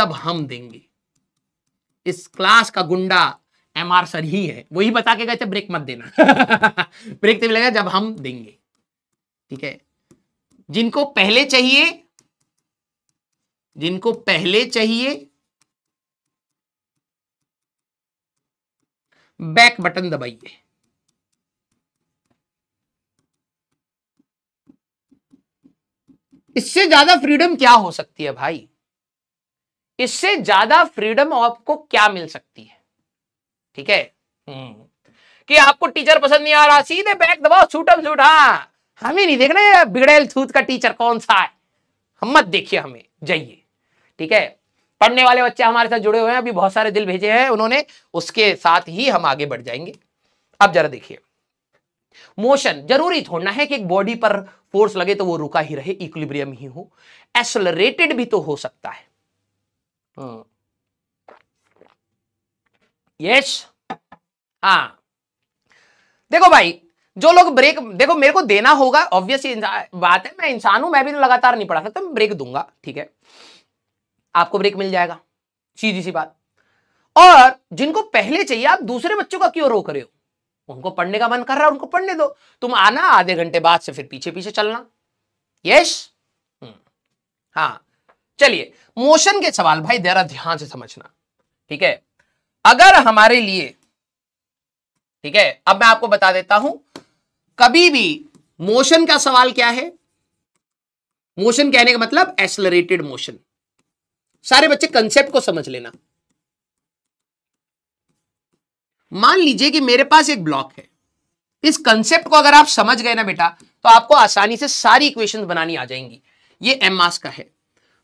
जब हम देंगे इस क्लास का गुंडा एम आर सर ही है वही बता के गए थे ब्रेक मत देना ब्रेक तभी लगेगा जब हम देंगे ठीक है जिनको पहले चाहिए जिनको पहले चाहिए बैक बटन दबाइए इससे ज्यादा फ्रीडम क्या हो सकती है भाई इससे ज्यादा फ्रीडम आपको क्या मिल सकती है ठीक है हम्म। कि आपको टीचर पसंद नहीं आ रहा सीधे बैग दबाओ छूटम छूट हाँ हमें नहीं देखना है बिगड़ेल छूत का टीचर कौन सा है हम मत देखिए हमें जाइए ठीक है पढ़ने वाले बच्चे हमारे साथ जुड़े हुए हैं अभी बहुत सारे दिल भेजे हैं उन्होंने उसके साथ ही हम आगे बढ़ जाएंगे अब जरा देखिए मोशन जरूरी थोड़ना है कि एक बॉडी पर फोर्स लगे तो वो रुका ही रहे इक्विलिब्रियम ही हो एक्सलरेटेड भी तो हो सकता है हम्म। यस हाँ देखो भाई जो लोग ब्रेक देखो मेरे को देना होगा ऑब्वियसली बात है मैं इंसान हूं मैं भी तो लगातार नहीं पढ़ा सकता मैं ब्रेक दूंगा ठीक है आपको ब्रेक मिल जाएगा सीधी सी बात और जिनको पहले चाहिए आप दूसरे बच्चों का क्यों रोक रहे हो उनको पढ़ने का मन कर रहा है उनको पढ़ने दो तुम आना आधे घंटे बाद से फिर पीछे पीछे चलना यस हम्म। हाँ चलिए मोशन के सवाल भाई जरा ध्यान से समझना ठीक है अगर हमारे लिए ठीक है अब मैं आपको बता देता हूं कभी भी मोशन का सवाल क्या है मोशन कहने का मतलब एक्सलरेटेड मोशन सारे बच्चे कंसेप्ट को समझ लेना मान लीजिए कि मेरे पास एक ब्लॉक है इस कंसेप्ट को अगर आप समझ गए ना बेटा तो आपको आसानी से सारी इक्वेशन बनानी आ जाएंगी ये एम मास का है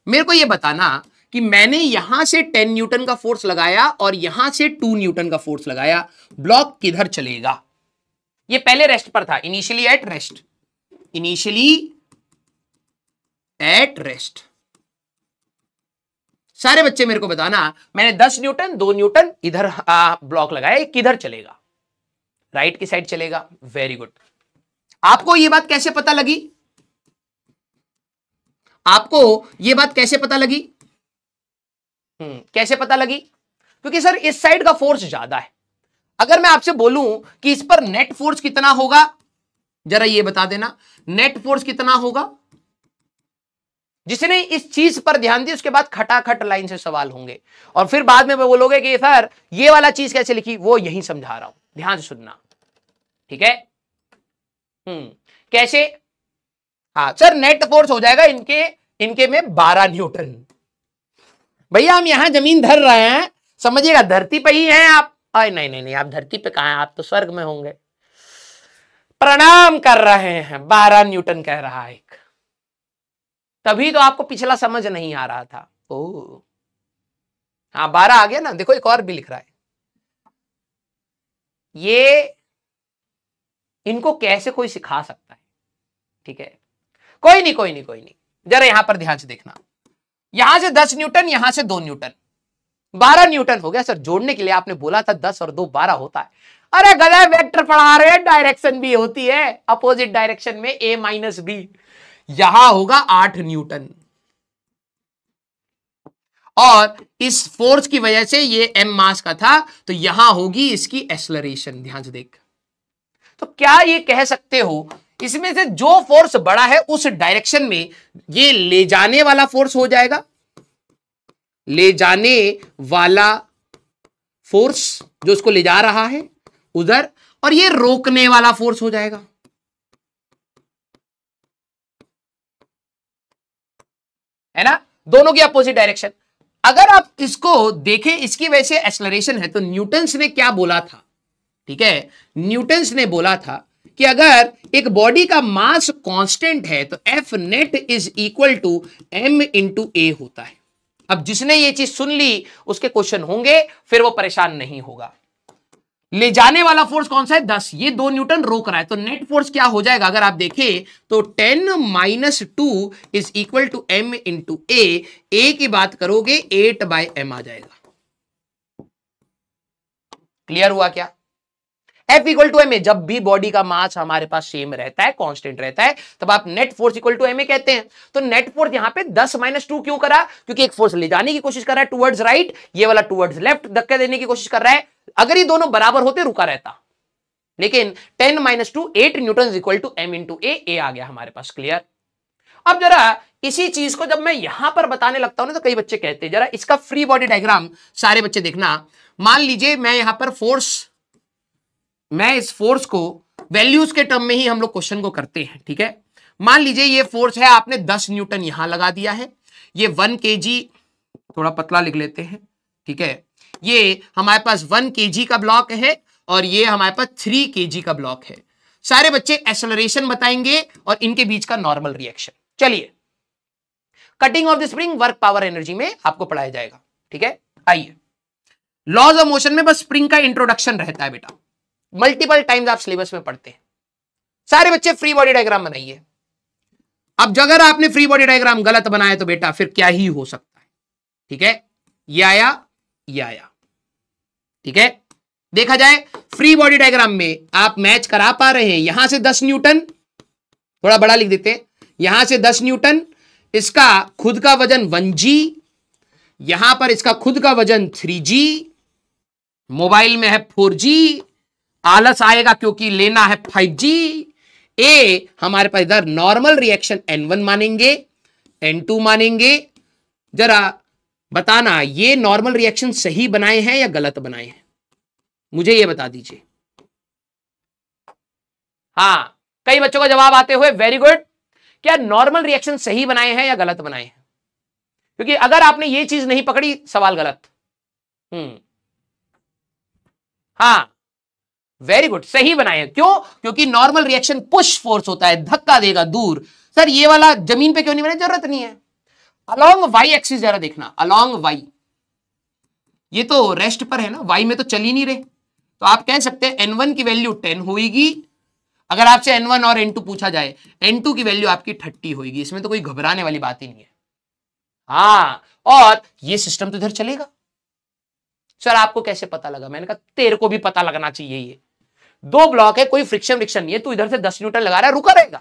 मेरे को ये बताना कि मैंने यहां से टेन न्यूटन का फोर्स लगाया और यहां से टू न्यूटन का फोर्स लगाया ब्लॉक किधर चलेगा ये पहले रेस्ट पर था initially at rest initially at rest सारे बच्चे मेरे को बताना मैंने 10 न्यूटन 2 न्यूटन इधर ब्लॉक लगाया किधर चलेगा राइट की साइड चलेगा वेरी गुड आपको यह बात कैसे पता लगी आपको यह बात कैसे पता लगी हम्म, कैसे पता लगी क्योंकि सर इस साइड का फोर्स ज्यादा है अगर मैं आपसे बोलूं कि इस पर नेट फोर्स कितना होगा जरा ये बता देना नेट फोर्स कितना होगा जिसने इस चीज पर ध्यान दिया उसके बाद खटाखट लाइन से सवाल होंगे और फिर बाद में बोलोगे कि सर ये वाला चीज कैसे लिखी वो यही समझा रहा हूं ध्यान से सुनना ठीक है हम्म कैसे हाँ सर नेट फोर्स हो जाएगा इनके इनके में बारह न्यूटन भैया हम यहाँ जमीन धर रहे हैं समझिएगा धरती पे ही हैं आप अरे नहीं नहीं नहीं आप धरती पे कहा हैं आप तो स्वर्ग में होंगे प्रणाम कर रहे हैं बारह न्यूटन कह रहा है एक तभी तो आपको पिछला समझ नहीं आ रहा था ओ हाँ बारह आ गया ना देखो एक और भी लिख रहा है ये इनको कैसे कोई सिखा सकता है ठीक है कोई नहीं कोई नहीं कोई नहीं जरा यहां पर ध्यान से देखना यहां से दस न्यूटन यहां से दो न्यूटन बारह न्यूटन हो गया सर जोड़ने के लिए आपने बोला था दस और दो बारह होता है अरे गधा वेक्टर पढ़ा रहे हैं डायरेक्शन भी होती है अपोजिट डायरेक्शन में ए माइनस बी यहां होगा आठ न्यूटन और इस फोर्स की वजह से ये एम मास का था तो यहां होगी इसकी एक्सलरेशन ध्यान से देख तो क्या ये कह सकते हो इसमें से जो फोर्स बड़ा है उस डायरेक्शन में ये ले जाने वाला फोर्स हो जाएगा ले जाने वाला फोर्स जो उसको ले जा रहा है उधर और ये रोकने वाला फोर्स हो जाएगा है ना दोनों की अपोजिट डायरेक्शन अगर आप इसको देखें इसकी वजह से एक्सलरेशन है तो न्यूटन्स ने क्या बोला था ठीक है न्यूटन्स ने बोला था कि अगर एक बॉडी का मास कांस्टेंट है तो F net is equal to M into a होता है अब जिसने ये चीज सुन ली उसके क्वेश्चन होंगे फिर वो परेशान नहीं होगा ले जाने वाला फोर्स कौन सा है दस ये दो न्यूटन रोक रहा है तो नेट फोर्स क्या हो जाएगा अगर आप देखें तो ten minus two is equal to M into ए ए की बात करोगे एट बाय एम आ जाएगा क्लियर हुआ क्या F equal to M a जब भी बॉडी का मास हमारे पास सेम रहता है कांस्टेंट रहता है तब आप net force equal to M a कहते हैं तो नेट फोर्स यहां पे 10 माइनस टू क्यों करा क्योंकि एक फोर्स ले जाने की कोशिश कर रहा है टूवर्ड्स राइट ये वाला टूवर्ड्स लेफ्ट धक्के देने की कोशिश कर रहा है अगर ये दोनों बराबर होते रुका रहता लेकिन ten minus two eight newton equal to M two a a आ गया हमारे पास क्लियर अब जरा इसी चीज को जब मैं यहां पर बताने लगता हूं ना तो कई बच्चे कहते हैं जरा इसका फ्री बॉडी डायग्राम सारे बच्चे देखना मान लीजिए मैं यहां पर फोर्स मैं इस फोर्स को वैल्यूज के टर्म में ही हम लोग क्वेश्चन को करते हैं ठीक है मान लीजिए ये फोर्स है आपने दस न्यूटन यहां लगा दिया है ये वन के थोड़ा पतला लिख लेते हैं ठीक है ये हमारे पास वन के का ब्लॉक है और ये हमारे पास थ्री के का ब्लॉक है सारे बच्चे एक्सलरेशन बताएंगे और इनके बीच का नॉर्मल रिएक्शन चलिए cutting of the spring work power energy में आपको पढ़ाया जाएगा ठीक है आइए लॉज ऑफ मोशन में बस स्प्रिंग का इंट्रोडक्शन रहता है बेटा मल्टीपल टाइम्स आप सिलेबस में पढ़ते हैं सारे बच्चे फ्री बॉडी डायग्राम बनाइए अब अगर आपने फ्री बॉडी डायग्राम गलत बनाया तो बेटा फिर क्या ही हो सकता है ठीक है ये आया ये आया ठीक है देखा जाए फ्री बॉडी डायग्राम में आप मैच करा पा रहे हैं यहां से दस न्यूटन थोड़ा बड़ा लिख देते हैं यहां से दस न्यूटन इसका खुद का वजन वन जी यहां पर इसका खुद का वजन थ्री जी मोबाइल में है फोर जी आलस आएगा क्योंकि लेना है 5G ए हमारे पास इधर नॉर्मल रिएक्शन N1 मानेंगे N2 मानेंगे जरा बताना ये नॉर्मल रिएक्शन सही बनाए हैं या गलत बनाए हैं मुझे ये बता दीजिए हाँ कई बच्चों का जवाब आते हुए वेरी गुड क्या नॉर्मल रिएक्शन सही बनाए हैं या गलत बनाए हैं क्योंकि अगर आपने ये चीज नहीं पकड़ी सवाल गलत हम्म हाँ वेरी गुड सही बनाए क्यों क्योंकि नॉर्मल रिएक्शन पुश फोर्स होता है धक्का देगा दूर सर ये वाला जमीन पे क्यों नहीं बना जरूरत नहीं है अलोंग वाई एक्सिस जरा देखना अलोंग वाई ये तो रेस्ट पर है ना वाई में तो चल ही नहीं रहे तो आप कह सकते हैं एन की वैल्यू टेन होगी अगर आपसे एन और एन पूछा जाए एन की वैल्यू आपकी थर्टी होगी इसमें तो कोई घबराने वाली बात ही नहीं है हाँ और ये सिस्टम तो इधर चलेगा सर आपको कैसे पता लगा मैंने कहा तेरे को भी पता लगना चाहिए ये दो ब्लॉक है कोई फ्रिक्शन विक्शन नहीं है तू इधर से दस न्यूटन लगा रहा है रुका रहेगा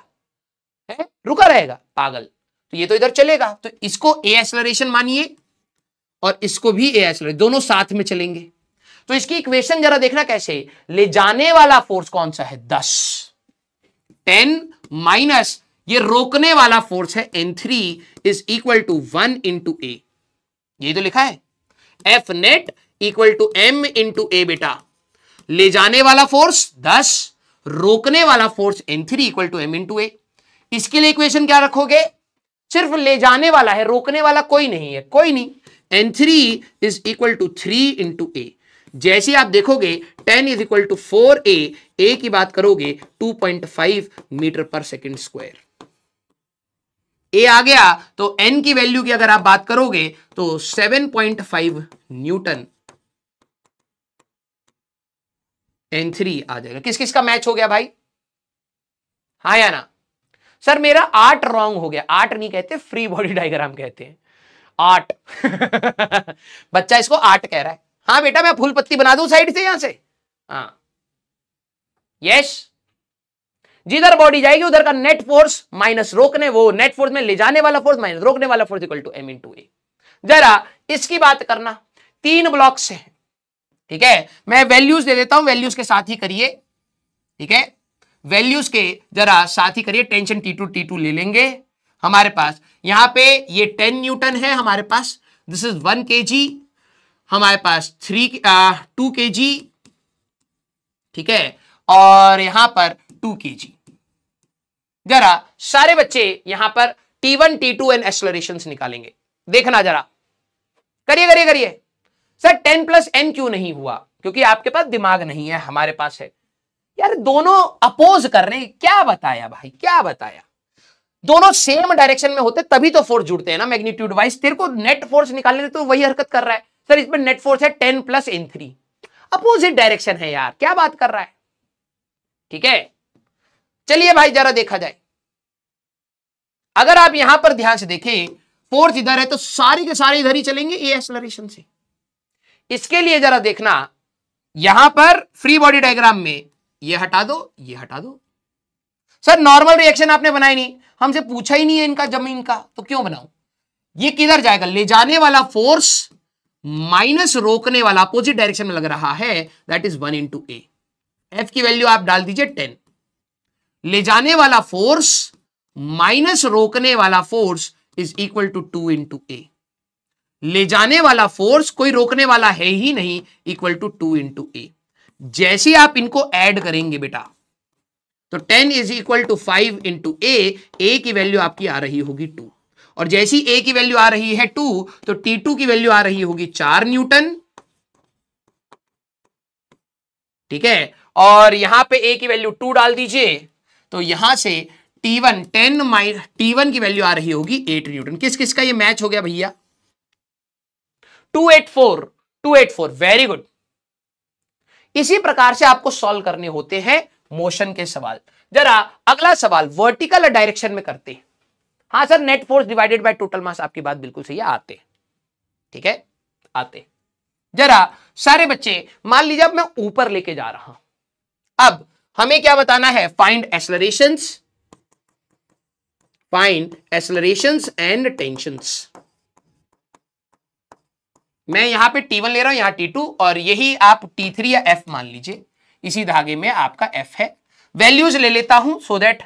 है रुका रहेगा पागल तो ये तो इधर चलेगा तो इसको ए एक्सलरेशन मानिए और इसको भी ए एक्सलरेशन दोनों साथ में चलेंगे तो इसकी इक्वेशन जरा देखना कैसे ले जाने वाला फोर्स कौन सा है दस टेन माइनस ये रोकने वाला फोर्स है N three is equal to one into a यही तो लिखा है F net equal to M into a बेटा ले जाने वाला फोर्स दस रोकने वाला force m three equal to M into a इसके लिए इक्वेशन क्या रखोगे सिर्फ ले जाने वाला है रोकने वाला कोई नहीं है कोई नहीं N three is equal to three into a जैसे आप देखोगे ten is equal to four ए ए की बात करोगे टू पॉइंट फाइव मीटर पर सेकेंड स्क्वायर ए आ गया तो एन की वैल्यू की अगर आप बात करोगे तो seven point five newton N three आ जाएगा किस किस का मैच हो गया भाई हा या ना सर मेरा आठ रॉन्ग हो गया आठ नहीं कहते फ्री बॉडी डायग्राम कहते हैं आठ बच्चा इसको आठ कह रहा है हाँ बेटा मैं फूल पत्ती बना दू साइड से यहां से हाँ यस जिधर बॉडी जाएगी उधर का नेट फोर्स माइनस रोकने वो नेट फोर्स में ले जाने वाला फोर्स माइनस रोकने वाला force equal to m into a जरा इसकी बात करना तीन ब्लॉक्स हैं ठीक है मैं वैल्यूज दे देता हूं वैल्यूज के साथ ही करिए ठीक है वैल्यूज के जरा साथ ही करिए tension T two T two ले लेंगे हमारे पास यहां पे ये टेन न्यूटन है हमारे पास दिस इज वन के जी हमारे पास थ्री टू के जी ठीक है और यहां पर टू के जी जरा सारे बच्चे यहां पर T one T two and acceleration निकालेंगे देखना जरा करिए करिए करिए सर टेन प्लस एन क्यों नहीं हुआ क्योंकि आपके पास दिमाग नहीं है हमारे पास है यार दोनों अपोज कर रहे हैं क्या बताया भाई क्या बताया दोनों सेम डायरेक्शन में होते तभी तो फोर्स जुड़ते हैं ना मैग्नीट्यूड वाइज तेरे को नेट फोर्स निकालने तो वही हरकत कर रहा है सर इसमें नेट फोर्स है ten plus N three opposite direction है यार क्या बात कर रहा है ठीक है चलिए भाई जरा देखा जाए अगर आप यहां पर ध्यान से देखें फोर्स इधर है तो सारी के सारे इधर ही चलेंगे ए एक्सलरेशन से इसके लिए जरा देखना यहां पर फ्री बॉडी डायग्राम में ये हटा दो ये हटा दो सर नॉर्मल रिएक्शन आपने बनाई नहीं हमसे पूछा ही नहीं है इनका जमीन का तो क्यों बनाऊ ये किधर जाएगा ले जाने वाला फोर्स माइनस रोकने वाला अपोजिट डायरेक्शन में लग रहा है that is one into a F की वैल्यू आप डाल दीजिए टेन ले जाने वाला फोर्स माइनस रोकने वाला force is equal to two into a ले जाने वाला फोर्स कोई रोकने वाला है ही नहीं equal to two into a जैसे आप इनको ऐड करेंगे बेटा तो ten is equal to five into ए ए की वैल्यू आपकी आ रही होगी टू और जैसी ए की वैल्यू आ रही है टू तो टी टू की वैल्यू आ रही होगी चार न्यूटन ठीक है और यहां पे ए की वैल्यू टू डाल दीजिए तो यहां से T one ten minus T one की वैल्यू आ रही होगी एट न्यूटन किस किस का ये मैच हो गया भैया two eight four two eight four very good इसी प्रकार से आपको सॉल्व करने होते हैं मोशन के सवाल जरा अगला सवाल वर्टिकल डायरेक्शन में करते हैं हाँ sir net force divided by total mass आपकी बात बिल्कुल सही है आते ठीक है आते जरा सारे बच्चे मान लीजिए अब मैं ऊपर लेके जा रहा हूं अब हमें क्या बताना है find acceleration find acceleration and tension मैं यहाँ पे T1 ले रहा हूं यहाँ T2 और यही आप T3 या F मान लीजिए इसी धागे में आपका F है वैल्यूज ले लेता हूं सो so दैट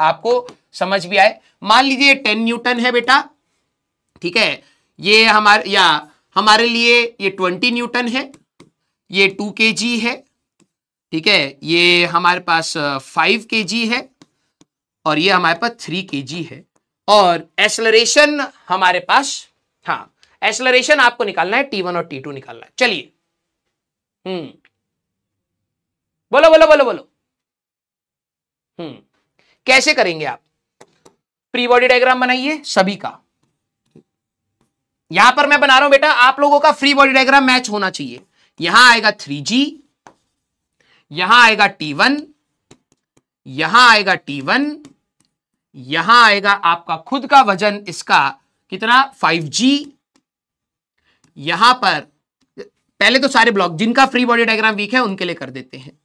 आपको समझ भी आए मान लीजिए टेन न्यूटन है बेटा ठीक है ये हमारे या हमारे लिए ये ट्वेंटी न्यूटन है ये टू के जी है ठीक है ये हमारे पास फाइव के जी है और ये हमारे पास थ्री के जी है और एक्सलरेशन हमारे पास हाँ एक्सलरेशन आपको निकालना है टी वन और टी टू निकालना है चलिए हम्म बोलो बोलो बोलो बोलो हम्म कैसे करेंगे आप प्री बॉडी डायग्राम बनाइए सभी का यहां पर मैं बना रहा हूं बेटा आप लोगों का फ्री बॉडी डायग्राम मैच होना चाहिए यहां आएगा थ्री जी यहां आएगा टी वन यहां आएगा टी वन यहां आएगा आपका खुद का वजन इसका कितना फाइव जी यहां पर पहले तो सारे ब्लॉक जिनका फ्री बॉडी डायग्राम वीक है उनके लिए कर देते हैं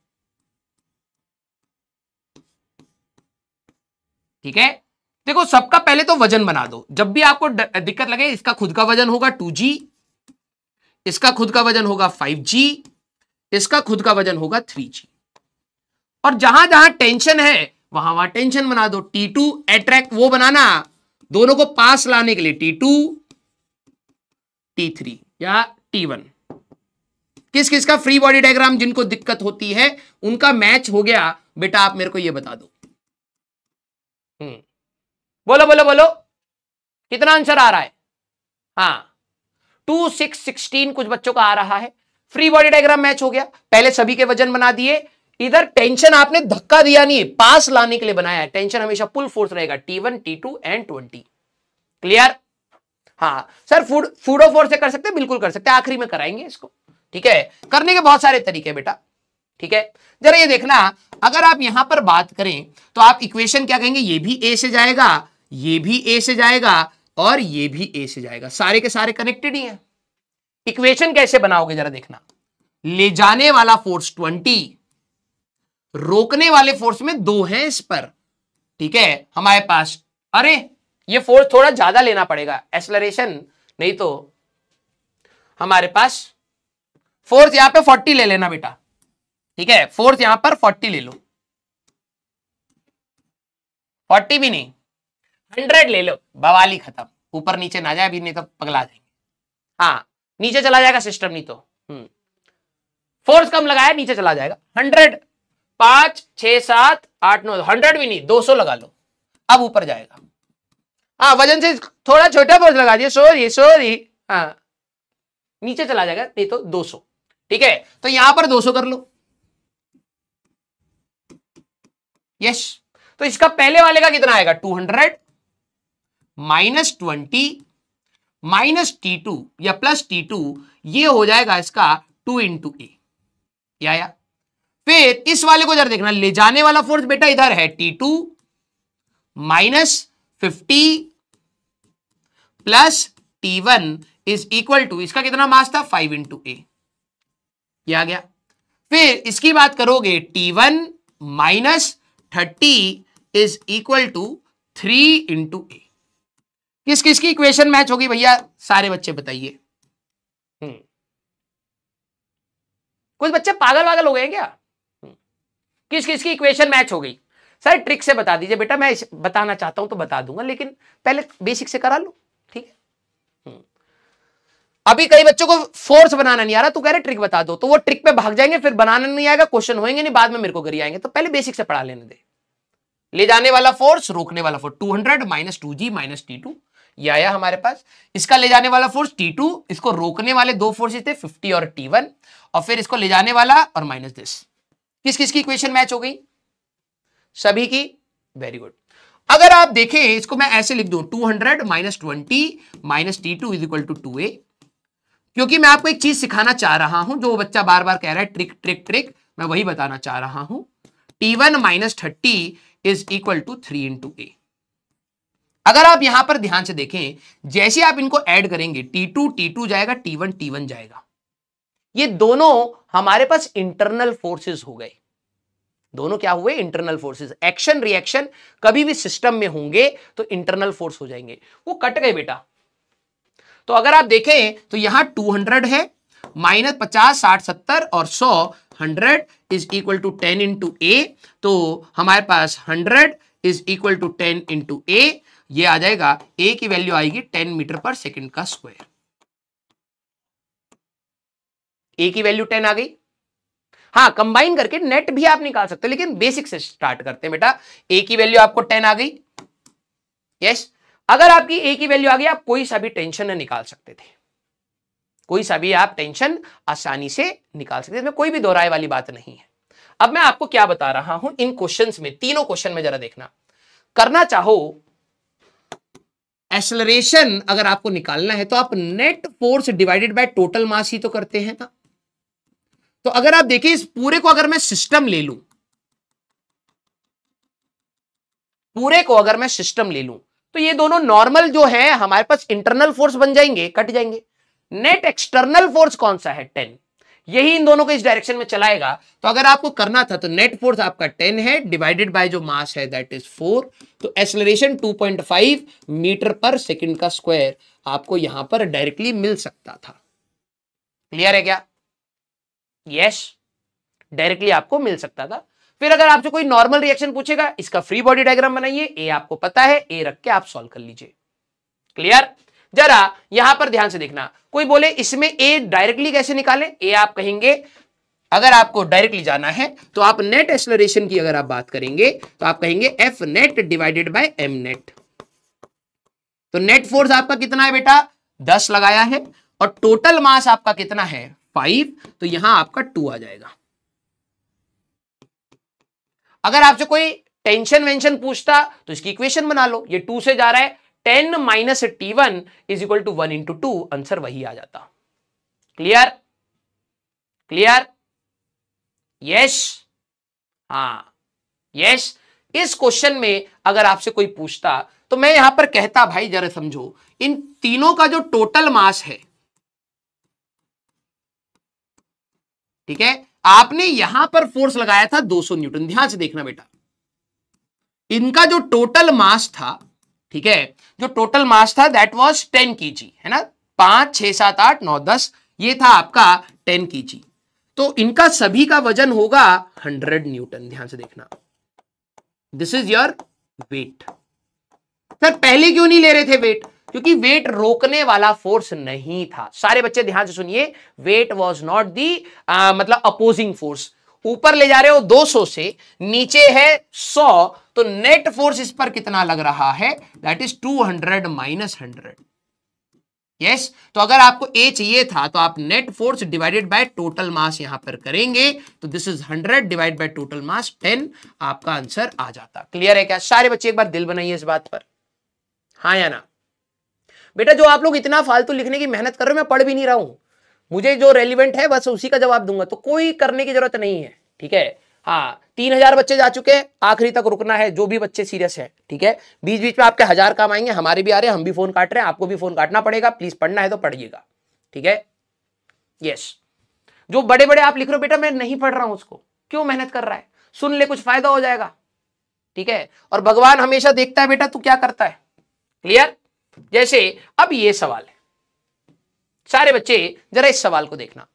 ठीक है देखो सबका पहले तो वजन बना दो जब भी आपको दिक्कत लगे इसका खुद का वजन होगा 2g इसका खुद का वजन होगा 5g इसका खुद का वजन होगा 3g और जहां जहां टेंशन है वहां वहां टेंशन बना दो T2 एट्रैक्ट वो बनाना दोनों को पास लाने के लिए T2 टी थ्री या टी वन किस किस का फ्री बॉडी डायग्राम जिनको दिक्कत होती है उनका मैच हो गया बेटा आप मेरे को ये बता दो हम्म। बोलो बोलो बोलो कितना आंसर आ रहा है हाँ टू सिक्स सिक्सटीन कुछ बच्चों का आ रहा है फ्री बॉडी डायग्राम मैच हो गया पहले सभी के वजन बना दिए इधर टेंशन आपने धक्का दिया नहीं पास लाने के लिए बनाया है टेंशन हमेशा पुल फोर्स रहेगा T one T two and twenty clear हाँ सर फूड फूड ऑफ फोर से कर सकते हैं बिल्कुल कर सकते हैं आखिरी में कराएंगे इसको ठीक है करने के बहुत सारे तरीके बेटा ठीक है जरा ये देखना अगर आप यहां पर बात करें तो आप इक्वेशन क्या कहेंगे ये भी ए से जाएगा ये भी ए से जाएगा और ये भी ए से जाएगा सारे के सारे कनेक्टेड ही है इक्वेशन कैसे बनाओगे जरा देखना ले जाने वाला फोर्स ट्वेंटी रोकने वाले फोर्स में दो है इस पर ठीक है हमारे पास अरे ये फोर्स थोड़ा ज्यादा लेना पड़ेगा एक्सलरेशन नहीं तो हमारे पास फोर्स यहां पे 40 ले लेना बेटा ठीक है फोर्स यहां पर 40 ले लो 40 भी नहीं 100 ले लो बवाली खत्म ऊपर नीचे ना जाए भी नहीं तो पगला जाएंगे हाँ नीचे चला जाएगा सिस्टम नहीं तो फोर्स हम्म। कम लगाया नीचे चला जाएगा हंड्रेड पांच छ सात आठ नौ हंड्रेड भी नहीं दो सौ लगा लो अब ऊपर जाएगा हाँ वजन से थोड़ा छोटा बोझ लगा दिया सॉरी सॉरी हाँ नीचे चला जाएगा नहीं तो 200 ठीक है तो यहां पर 200 कर लो यस तो इसका पहले वाले का कितना आएगा 200 minus twenty minus T two या प्लस टी टू ये हो जाएगा इसका टू इंटू ए या फिर इस वाले को जरा देखना ले जाने वाला फोर्स बेटा इधर है T two minus fifty plus T one is equal to इसका कितना मास था फाइव इंटू ए आ गया फिर इसकी बात करोगे T one minus thirty is equal to three into a किस किस की इक्वेशन मैच होगी भैया सारे बच्चे बताइए हम्म। कुछ बच्चे पागल वागल हो गए क्या हम्म। किस किसकी इक्वेशन मैच हो गई सर ट्रिक से बता दीजिए बेटा मैं बताना चाहता हूं तो बता दूंगा लेकिन पहले बेसिक से करा लो ठीक है हम्म। अभी कई बच्चों को फोर्स बनाना नहीं आ रहा तू कह रहे ट्रिक बता दो तो वो ट्रिक पे भाग जाएंगे फिर बनाना नहीं आएगा क्वेश्चन होएंगे नहीं बाद में मेरे को गिरी आएंगे तो पहले बेसिक से पढ़ा लेने दे ले जाने वाला फोर्स रोकने वाला force two hundred minus two g minus T two ये आया हमारे पास इसका ले जाने वाला फोर्स टी टू इसको रोकने वाले दो फोर्सेज थे फिफ्टी और टी वन और फिर इसको ले जाने वाला और माइनस दिस किस किस की इक्वेशन मैच हो गई सभी की वेरी गुड अगर आप देखें इसको मैं ऐसे लिख दू 200 hundred minus twenty minus T two is equal to two a क्योंकि मैं आपको एक चीज सिखाना चाह रहा हूं जो बच्चा बार बार कह रहा है ट्रिक ट्रिक ट्रिक मैं वही बताना चाह रहा हूं T one minus thirty is equal to three into a अगर आप यहां पर ध्यान से देखें जैसे आप इनको ऐड करेंगे टी टू टी टू जाएगा टी वन टी वन जाएगा ये दोनों हमारे पास इंटरनल फोर्सेस हो गए दोनों क्या हुए इंटरनल फोर्सेस एक्शन रिएक्शन कभी भी सिस्टम में होंगे तो इंटरनल फोर्स हो जाएंगे वो कट गए बेटा तो अगर आप देखें तो यहां 200 है माइनस पचास साठ सत्तर और 100 100 इज इक्वल टू 10 इंटू ए तो हमारे पास 100 is equal to 10 into a ये आ जाएगा ए की वैल्यू आएगी 10 मीटर पर सेकेंड का स्क्वायर ए की वैल्यू 10 आ गई हाँ कंबाइन करके नेट भी आप निकाल सकते हो लेकिन बेसिक से स्टार्ट करते हैं बेटा ए की वैल्यू आपको टेन आ गई यस अगर आपकी ए की वैल्यू आ गई आप कोई सा भी टेंशन निकाल सकते थे कोई सा भी आप टेंशन आसानी से निकाल सकते इसमें कोई भी दोहराए वाली बात नहीं है अब मैं आपको क्या बता रहा हूं इन क्वेश्चन में तीनों क्वेश्चन में जरा देखना करना चाहो एसलरेशन अगर आपको निकालना है तो आप net force divided by total mass ही तो करते हैं ना तो अगर आप देखें इस पूरे को अगर मैं सिस्टम ले लू पूरे को अगर मैं सिस्टम ले लू तो ये दोनों नॉर्मल जो है हमारे पास इंटरनल फोर्स बन जाएंगे कट जाएंगे नेट एक्सटर्नल फोर्स कौन सा है टेन यही इन दोनों को इस डायरेक्शन में चलाएगा तो अगर आपको करना था तो नेट फोर्स आपका टेन है डिवाइडेड बाय जो मास है दैट इज 4 तो एक्सलरेशन 2.5 मीटर पर सेकंड का स्क्वायर आपको यहां पर डायरेक्टली मिल सकता था क्लियर है क्या यस डायरेक्टली आपको मिल सकता था फिर अगर आपसे कोई नॉर्मल रिएक्शन पूछेगा इसका फ्री बॉडी डायग्राम बनाइए ए आपको पता है ए रख के आप सॉल्व कर लीजिए क्लियर जरा यहां पर ध्यान से देखना कोई बोले इसमें ए डायरेक्टली कैसे निकाले ए आप कहेंगे अगर आपको डायरेक्टली जाना है तो आप नेट एक्सलरेशन की अगर आप बात करेंगे तो आप कहेंगे F net divided by m net तो नेट फोर्स आपका कितना है बेटा दस लगाया है और टोटल मास आपका कितना है फाइव तो यहां आपका टू आ जाएगा अगर आपसे कोई टेंशन वेंशन पूछता तो इसकी इक्वेशन बना लो ये टू से जा रहा है ten minus T one is equal to one into two answer वही आ जाता क्लियर क्लियर यस हाँ यस इस क्वेश्चन में अगर आपसे कोई पूछता तो मैं यहां पर कहता भाई जरा समझो इन तीनों का जो टोटल मास है ठीक है आपने यहां पर फोर्स लगाया था 200 न्यूटन ध्यान से देखना बेटा इनका जो टोटल मास था ठीक है जो टोटल मास था दैट वाज 10 के है ना पांच छह सात आठ नौ दस ये था आपका 10 के तो इनका सभी का वजन होगा 100 न्यूटन ध्यान से देखना this is your weight sir पहले क्यों नहीं ले रहे थे वेट क्योंकि वेट रोकने वाला फोर्स नहीं था सारे बच्चे ध्यान से सुनिए वेट वॉज नॉट दी मतलब अपोजिंग फोर्स ऊपर ले जा रहे हो 200 से नीचे है 100 तो नेट फोर्स इस पर कितना लग रहा है that is 200 minus hundred yes तो अगर आपको ए चाहिए था तो आप net force divided by total mass यहां पर करेंगे तो this is 100 divide by total mass 10 आपका आंसर आ जाता क्लियर है क्या सारे बच्चे एक बार दिल बनाइए इस बात पर हाँ या ना बेटा जो आप लोग इतना फालतू लिखने की मेहनत कर रहे हो मैं पढ़ भी नहीं रहा हूं मुझे जो रेलिवेंट है बस उसी का जवाब दूंगा तो कोई करने की जरूरत नहीं है ठीक है हाँ तीन हजार बच्चे जा चुके हैं आखिरी तक रुकना है जो भी बच्चे सीरियस है ठीक है बीच बीच में आपके हजार काम आएंगे हमारे भी आ रहे हैं हम भी फोन काट रहे हैं आपको भी फोन काटना पड़ेगा प्लीज पढ़ना है तो पढ़िएगा ठीक है यस जो बड़े बड़े आप लिख रहे हो बेटा मैं नहीं पढ़ रहा हूं उसको क्यों मेहनत कर रहा है सुन ले कुछ फायदा हो जाएगा ठीक है और भगवान हमेशा देखता है बेटा तू क्या करता है क्लियर जैसे अब ये सवाल है सारे बच्चे जरा इस सवाल को देखना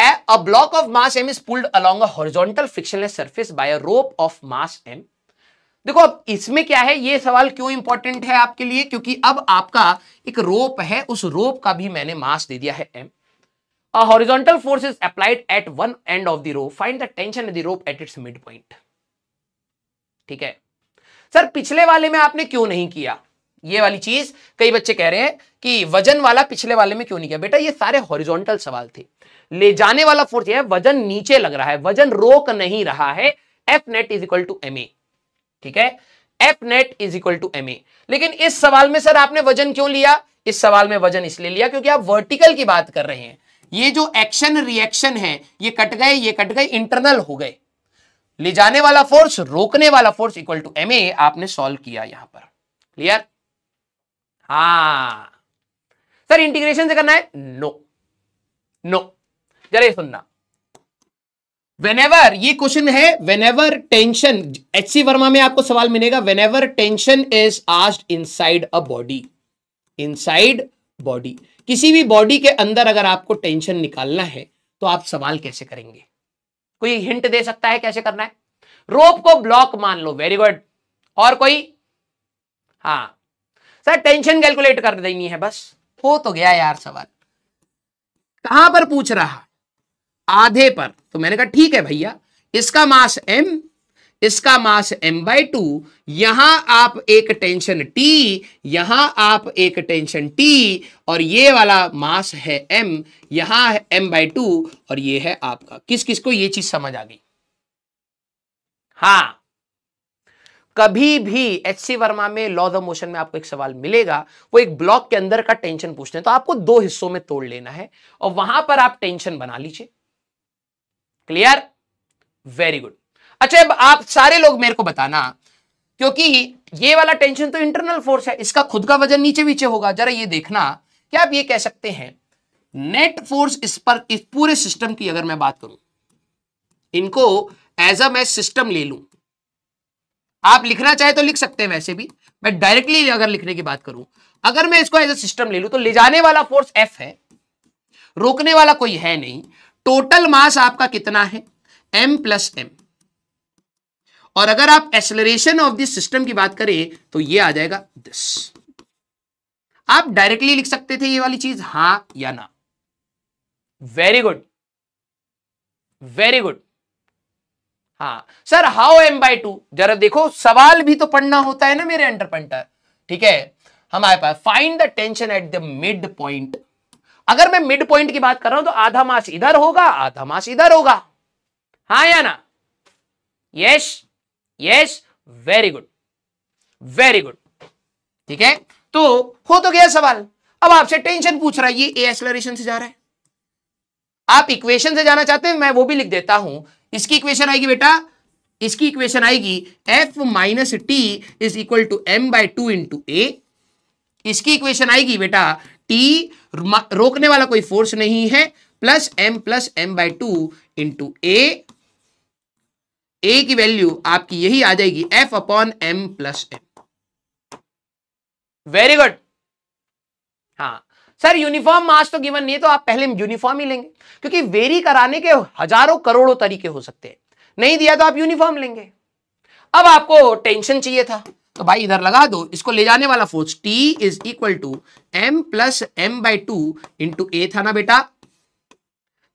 a a block of mass M is pulled along a horizontal frictionless surface by a rope of mass m देखो अब इसमें क्या है ये सवाल क्यों इंपॉर्टेंट है आपके लिए क्योंकि अब आपका एक रोप है उस रोप का भी मैंने मास दे दिया है m a horizontal force is applied at one end of the rope find the tension of the rope at its mid point ठीक है सर पिछले वाले में आपने क्यों नहीं किया ये वाली चीज कई बच्चे कह रहे हैं कि वजन वाला पिछले वाले में क्यों नहीं किया बेटा ये सारे हॉरिजॉन्टल सवाल थे ले जाने वाला फोर्स है वजन नीचे लग रहा है वजन रोक नहीं रहा है F net is equal to M a ठीक है F net is equal to M a लेकिन इस सवाल में सर आपने वजन क्यों लिया इस सवाल में वजन इसलिए लिया क्योंकि आप वर्टिकल की बात कर रहे हैं ये जो एक्शन रिएक्शन है ये कट गए ये कट गए इंटरनल हो गए ले जाने वाला फोर्स रोकने वाला force equal to M a आपने सॉल्व किया यहां पर क्लियर हाँ सर इंटीग्रेशन से करना है नो नो जरा ये सुनना वेनेवर ये क्वेश्चन है whenever tension H C Verma में आपको सवाल मिलेगा whenever tension is asked inside a body inside body किसी भी बॉडी के अंदर अगर आपको टेंशन निकालना है तो आप सवाल कैसे करेंगे कोई हिंट दे सकता है कैसे करना है रोप को ब्लॉक मान लो वेरी गुड और कोई हाँ सर टेंशन कैलकुलेट कर देनी है बस हो तो गया यार सवाल कहां पर पूछ रहा आधे पर तो मैंने कहा ठीक है भैया इसका मास m इसका मास m बाई टू यहां आप एक टेंशन t यहां आप एक टेंशन t और ये वाला मास है m यहां है m बाई टू और ये है आपका किस किस को ये चीज समझ आ गई हाँ कभी भी एच सी वर्मा में लॉज ऑफ मोशन में आपको एक सवाल मिलेगा वो एक ब्लॉक के अंदर का टेंशन पूछते हैं तो आपको दो हिस्सों में तोड़ लेना है और वहां पर आप टेंशन बना लीजिए क्लियर वेरी गुड अच्छा अब आप सारे लोग मेरे को बताना क्योंकि ये वाला टेंशन तो इंटरनल फोर्स है इसका खुद का वजन नीचे पीछे होगा जरा ये देखना क्या आप ये कह सकते हैं नेट फोर्स इस पर इस पूरे सिस्टम की अगर मैं बात करूं इनको एज अ मैं सिस्टम ले लूं आप लिखना चाहे तो लिख सकते हैं वैसे भी मैं डायरेक्टली अगर लिखने की बात करूं अगर मैं इसको एज ए सिस्टम ले लू तो ले जाने वाला फोर्स एफ है रोकने वाला कोई है नहीं टोटल मास आपका कितना है एम प्लस एम और अगर आप एक्सलरेशन ऑफ दिस सिस्टम की बात करें तो ये आ जाएगा दिस आप डायरेक्टली लिख सकते थे ये वाली चीज हां या ना वेरी गुड वेरी गुड हाँ sir how m by two जरा देखो सवाल भी तो पढ़ना होता है ना मेरे एंटरप्रेंटर ठीक है हमारे पास find the tension at the mid point अगर मैं मिड पॉइंट की बात कर रहा हूं तो आधा मास इधर होगा आधा मास इधर होगा हाँ या ना yes yes very good very good ठीक है तो हो तो गया सवाल अब आपसे टेंशन पूछ रहा है ये ए एक्सलरेशन से जा रहा है आप इक्वेशन से जाना चाहते हैं मैं वो भी लिख देता हूं इसकी इक्वेशन आएगी बेटा इसकी इक्वेशन आएगी F minus T is equal to m by two into a इसकी इक्वेशन आएगी बेटा टी रोकने वाला कोई फोर्स नहीं है plus m plus m by two into ए ए की वैल्यू आपकी यही आ जाएगी F upon m plus m very good sir uniform आज तो गिवन नहीं है तो आप पहले यूनिफॉर्म ही लेंगे क्योंकि वेरी कराने के हजारों करोड़ों तरीके हो सकते हैं नहीं दिया तो आप यूनिफॉर्म लेंगे अब आपको टेंशन चाहिए था तो भाई इधर लगा दो इसको ले जाने वाला force T is equal to m plus m by two into a था ना बेटा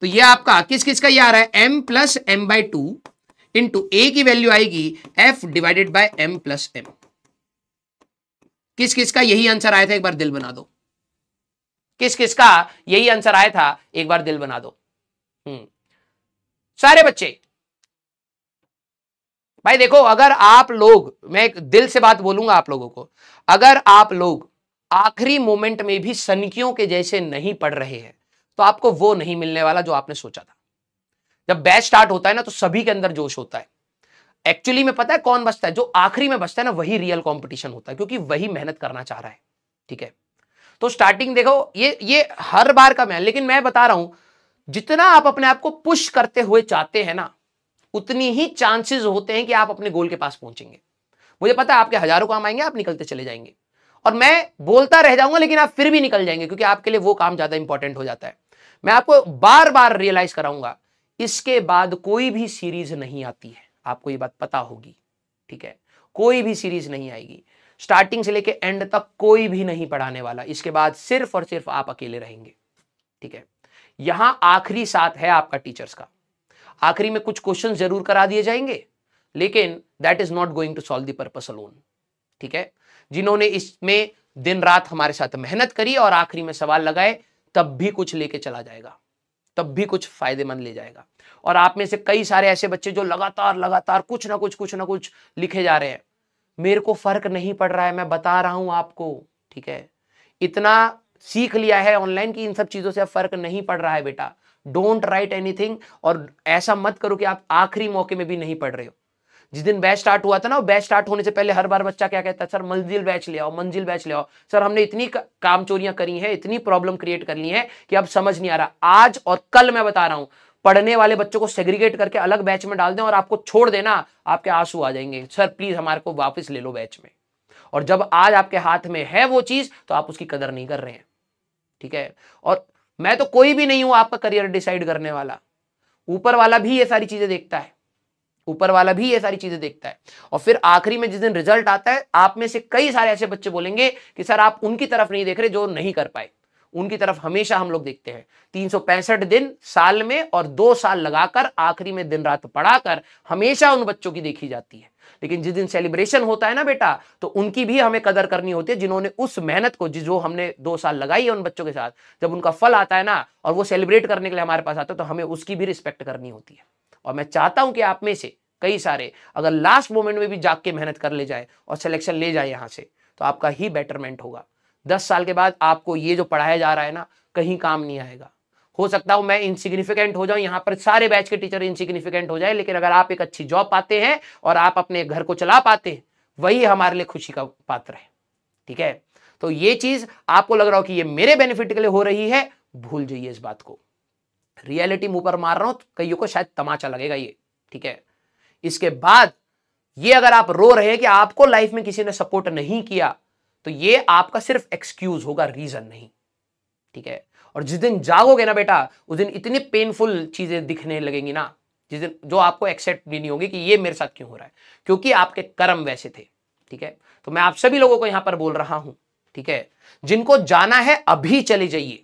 तो ये आपका किस किस का ये आ रहा है m plus m by two into a की वैल्यू आएगी F divided by m plus m किस किस का यही आंसर आया था एक बार दिल बना दो किस किस का यही आंसर आया था एक बार दिल बना दो हम्म। सारे बच्चे भाई देखो अगर आप लोग मैं एक दिल से बात बोलूंगा आप लोगों को अगर आप लोग आखिरी मोमेंट में भी सनकियों के जैसे नहीं पढ़ रहे हैं तो आपको वो नहीं मिलने वाला जो आपने सोचा था जब बैच स्टार्ट होता है ना तो सभी के अंदर जोश होता है एक्चुअली में पता है कौन बचता है जो आखिरी में बचता है ना वही रियल कॉम्पिटिशन होता है क्योंकि वही मेहनत करना चाह रहा है ठीक है तो स्टार्टिंग देखो ये ये हर बार का मैं लेकिन मैं बता रहा हूं जितना आप अपने आप को पुश करते हुए चाहते हैं ना उतनी ही चांसेस होते हैं कि आप अपने गोल के पास पहुंचेंगे मुझे पता है आपके हजारों काम आएंगे आप निकलते चले जाएंगे और मैं बोलता रह जाऊंगा लेकिन आप फिर भी निकल जाएंगे क्योंकि आपके लिए वो काम ज्यादा इंपॉर्टेंट हो जाता है मैं आपको बार बार रियलाइज कराऊंगा इसके बाद कोई भी सीरीज नहीं आती है आपको ये बात पता होगी ठीक है कोई भी सीरीज नहीं आएगी स्टार्टिंग से लेके एंड तक कोई भी नहीं पढ़ाने वाला इसके बाद सिर्फ और सिर्फ आप अकेले रहेंगे ठीक है यहां आखिरी साथ है आपका टीचर्स का आखिरी में कुछ क्वेश्चन जरूर करा दिए जाएंगे लेकिन that is not going to solve the purpose alone ठीक है जिन्होंने इसमें दिन रात हमारे साथ मेहनत करी और आखिरी में सवाल लगाए तब भी कुछ लेके चला जाएगा तब भी कुछ फायदेमंद ले जाएगा और आप में से कई सारे ऐसे बच्चे जो लगातार लगातार कुछ ना कुछ कुछ ना कुछ लिखे जा रहे हैं मेरे को फर्क नहीं पड़ रहा है मैं बता रहा हूं आपको ठीक है इतना सीख लिया है ऑनलाइन की इन सब चीजों से अब फर्क नहीं पड़ रहा है बेटा डोंट राइट एनीथिंग और ऐसा मत करो कि आप आखिरी मौके में भी नहीं पढ़ रहे हो जिस दिन बैच स्टार्ट हुआ था ना बैच स्टार्ट होने से पहले हर बार बच्चा क्या कहता है सर मंजिल बैच ले आओ मंजिल बैच ले आओ सर हमने इतनी काम चोरियां करी हैं इतनी प्रॉब्लम क्रिएट कर ली है कि अब समझ नहीं आ रहा आज और कल मैं बता रहा हूं पढ़ने वाले बच्चों को सेग्रीगेट करके अलग बैच में डाल दें और आपको छोड़ देना आपके आंसू आ जाएंगे सर प्लीज हमारे को वापस ले लो बैच में और जब आज आपके हाथ में है वो चीज तो आप उसकी कदर नहीं कर रहे हैं ठीक है और मैं तो कोई भी नहीं हूं आपका करियर डिसाइड करने वाला ऊपर वाला भी ये सारी चीजें देखता है ऊपर वाला भी ये सारी चीजें देखता है और फिर आखिरी में जिस दिन रिजल्ट आता है आप में से कई सारे ऐसे बच्चे बोलेंगे कि सर आप उनकी तरफ नहीं देख रहे जो नहीं कर पाए उनकी तरफ हमेशा हम लोग देखते हैं तीन दिन साल में और दो साल लगाकर आखिरी में दिन रात पढ़ाकर हमेशा उन बच्चों की देखी जाती है लेकिन जिस दिन सेलिब्रेशन होता है ना बेटा तो उनकी भी हमें कदर करनी होती है जिन्होंने उस मेहनत को जो हमने दो साल लगाई है उन बच्चों के साथ जब उनका फल आता है ना और वो सेलिब्रेट करने के लिए हमारे पास आता है तो हमें उसकी भी रिस्पेक्ट करनी होती है और मैं चाहता हूं कि आप में से कई सारे अगर लास्ट मोमेंट में भी जाग के मेहनत कर ले जाए और सिलेक्शन ले जाए यहां से तो आपका ही बेटरमेंट होगा दस साल के बाद आपको ये जो पढ़ाया जा रहा है ना कहीं काम नहीं आएगा हो सकता हो मैं इनसिग्निफिकेंट हो जाऊं यहाँ पर सारे बैच के टीचर इनसिग्निफिकेंट हो जाए लेकिन अगर आप एक अच्छी जॉब पाते हैं और आप अपने घर को चला पाते हैं वही हमारे लिए खुशी का पात्र है ठीक है तो ये चीज आपको लग रहा हो कि ये मेरे बेनिफिट के लिए हो रही है भूल जाइए इस बात को रियलिटी मुंह पर मार रहा हूं तो कईयों को शायद तमाचा लगेगा ये ठीक है इसके बाद ये अगर आप रो रहे हैं कि आपको लाइफ में किसी ने सपोर्ट नहीं किया तो ये आपका सिर्फ एक्सक्यूज होगा रीजन नहीं ठीक है और जिस दिन जागोगे ना बेटा उस दिन इतनी पेनफुल चीजें दिखने लगेंगी ना जिस दिन जो आपको एक्सेप्ट भी नहीं होगी कि ये मेरे साथ क्यों हो रहा है क्योंकि आपके कर्म वैसे थे ठीक है तो मैं आप सभी लोगों को यहां पर बोल रहा हूं ठीक है जिनको जाना है अभी चले जाइए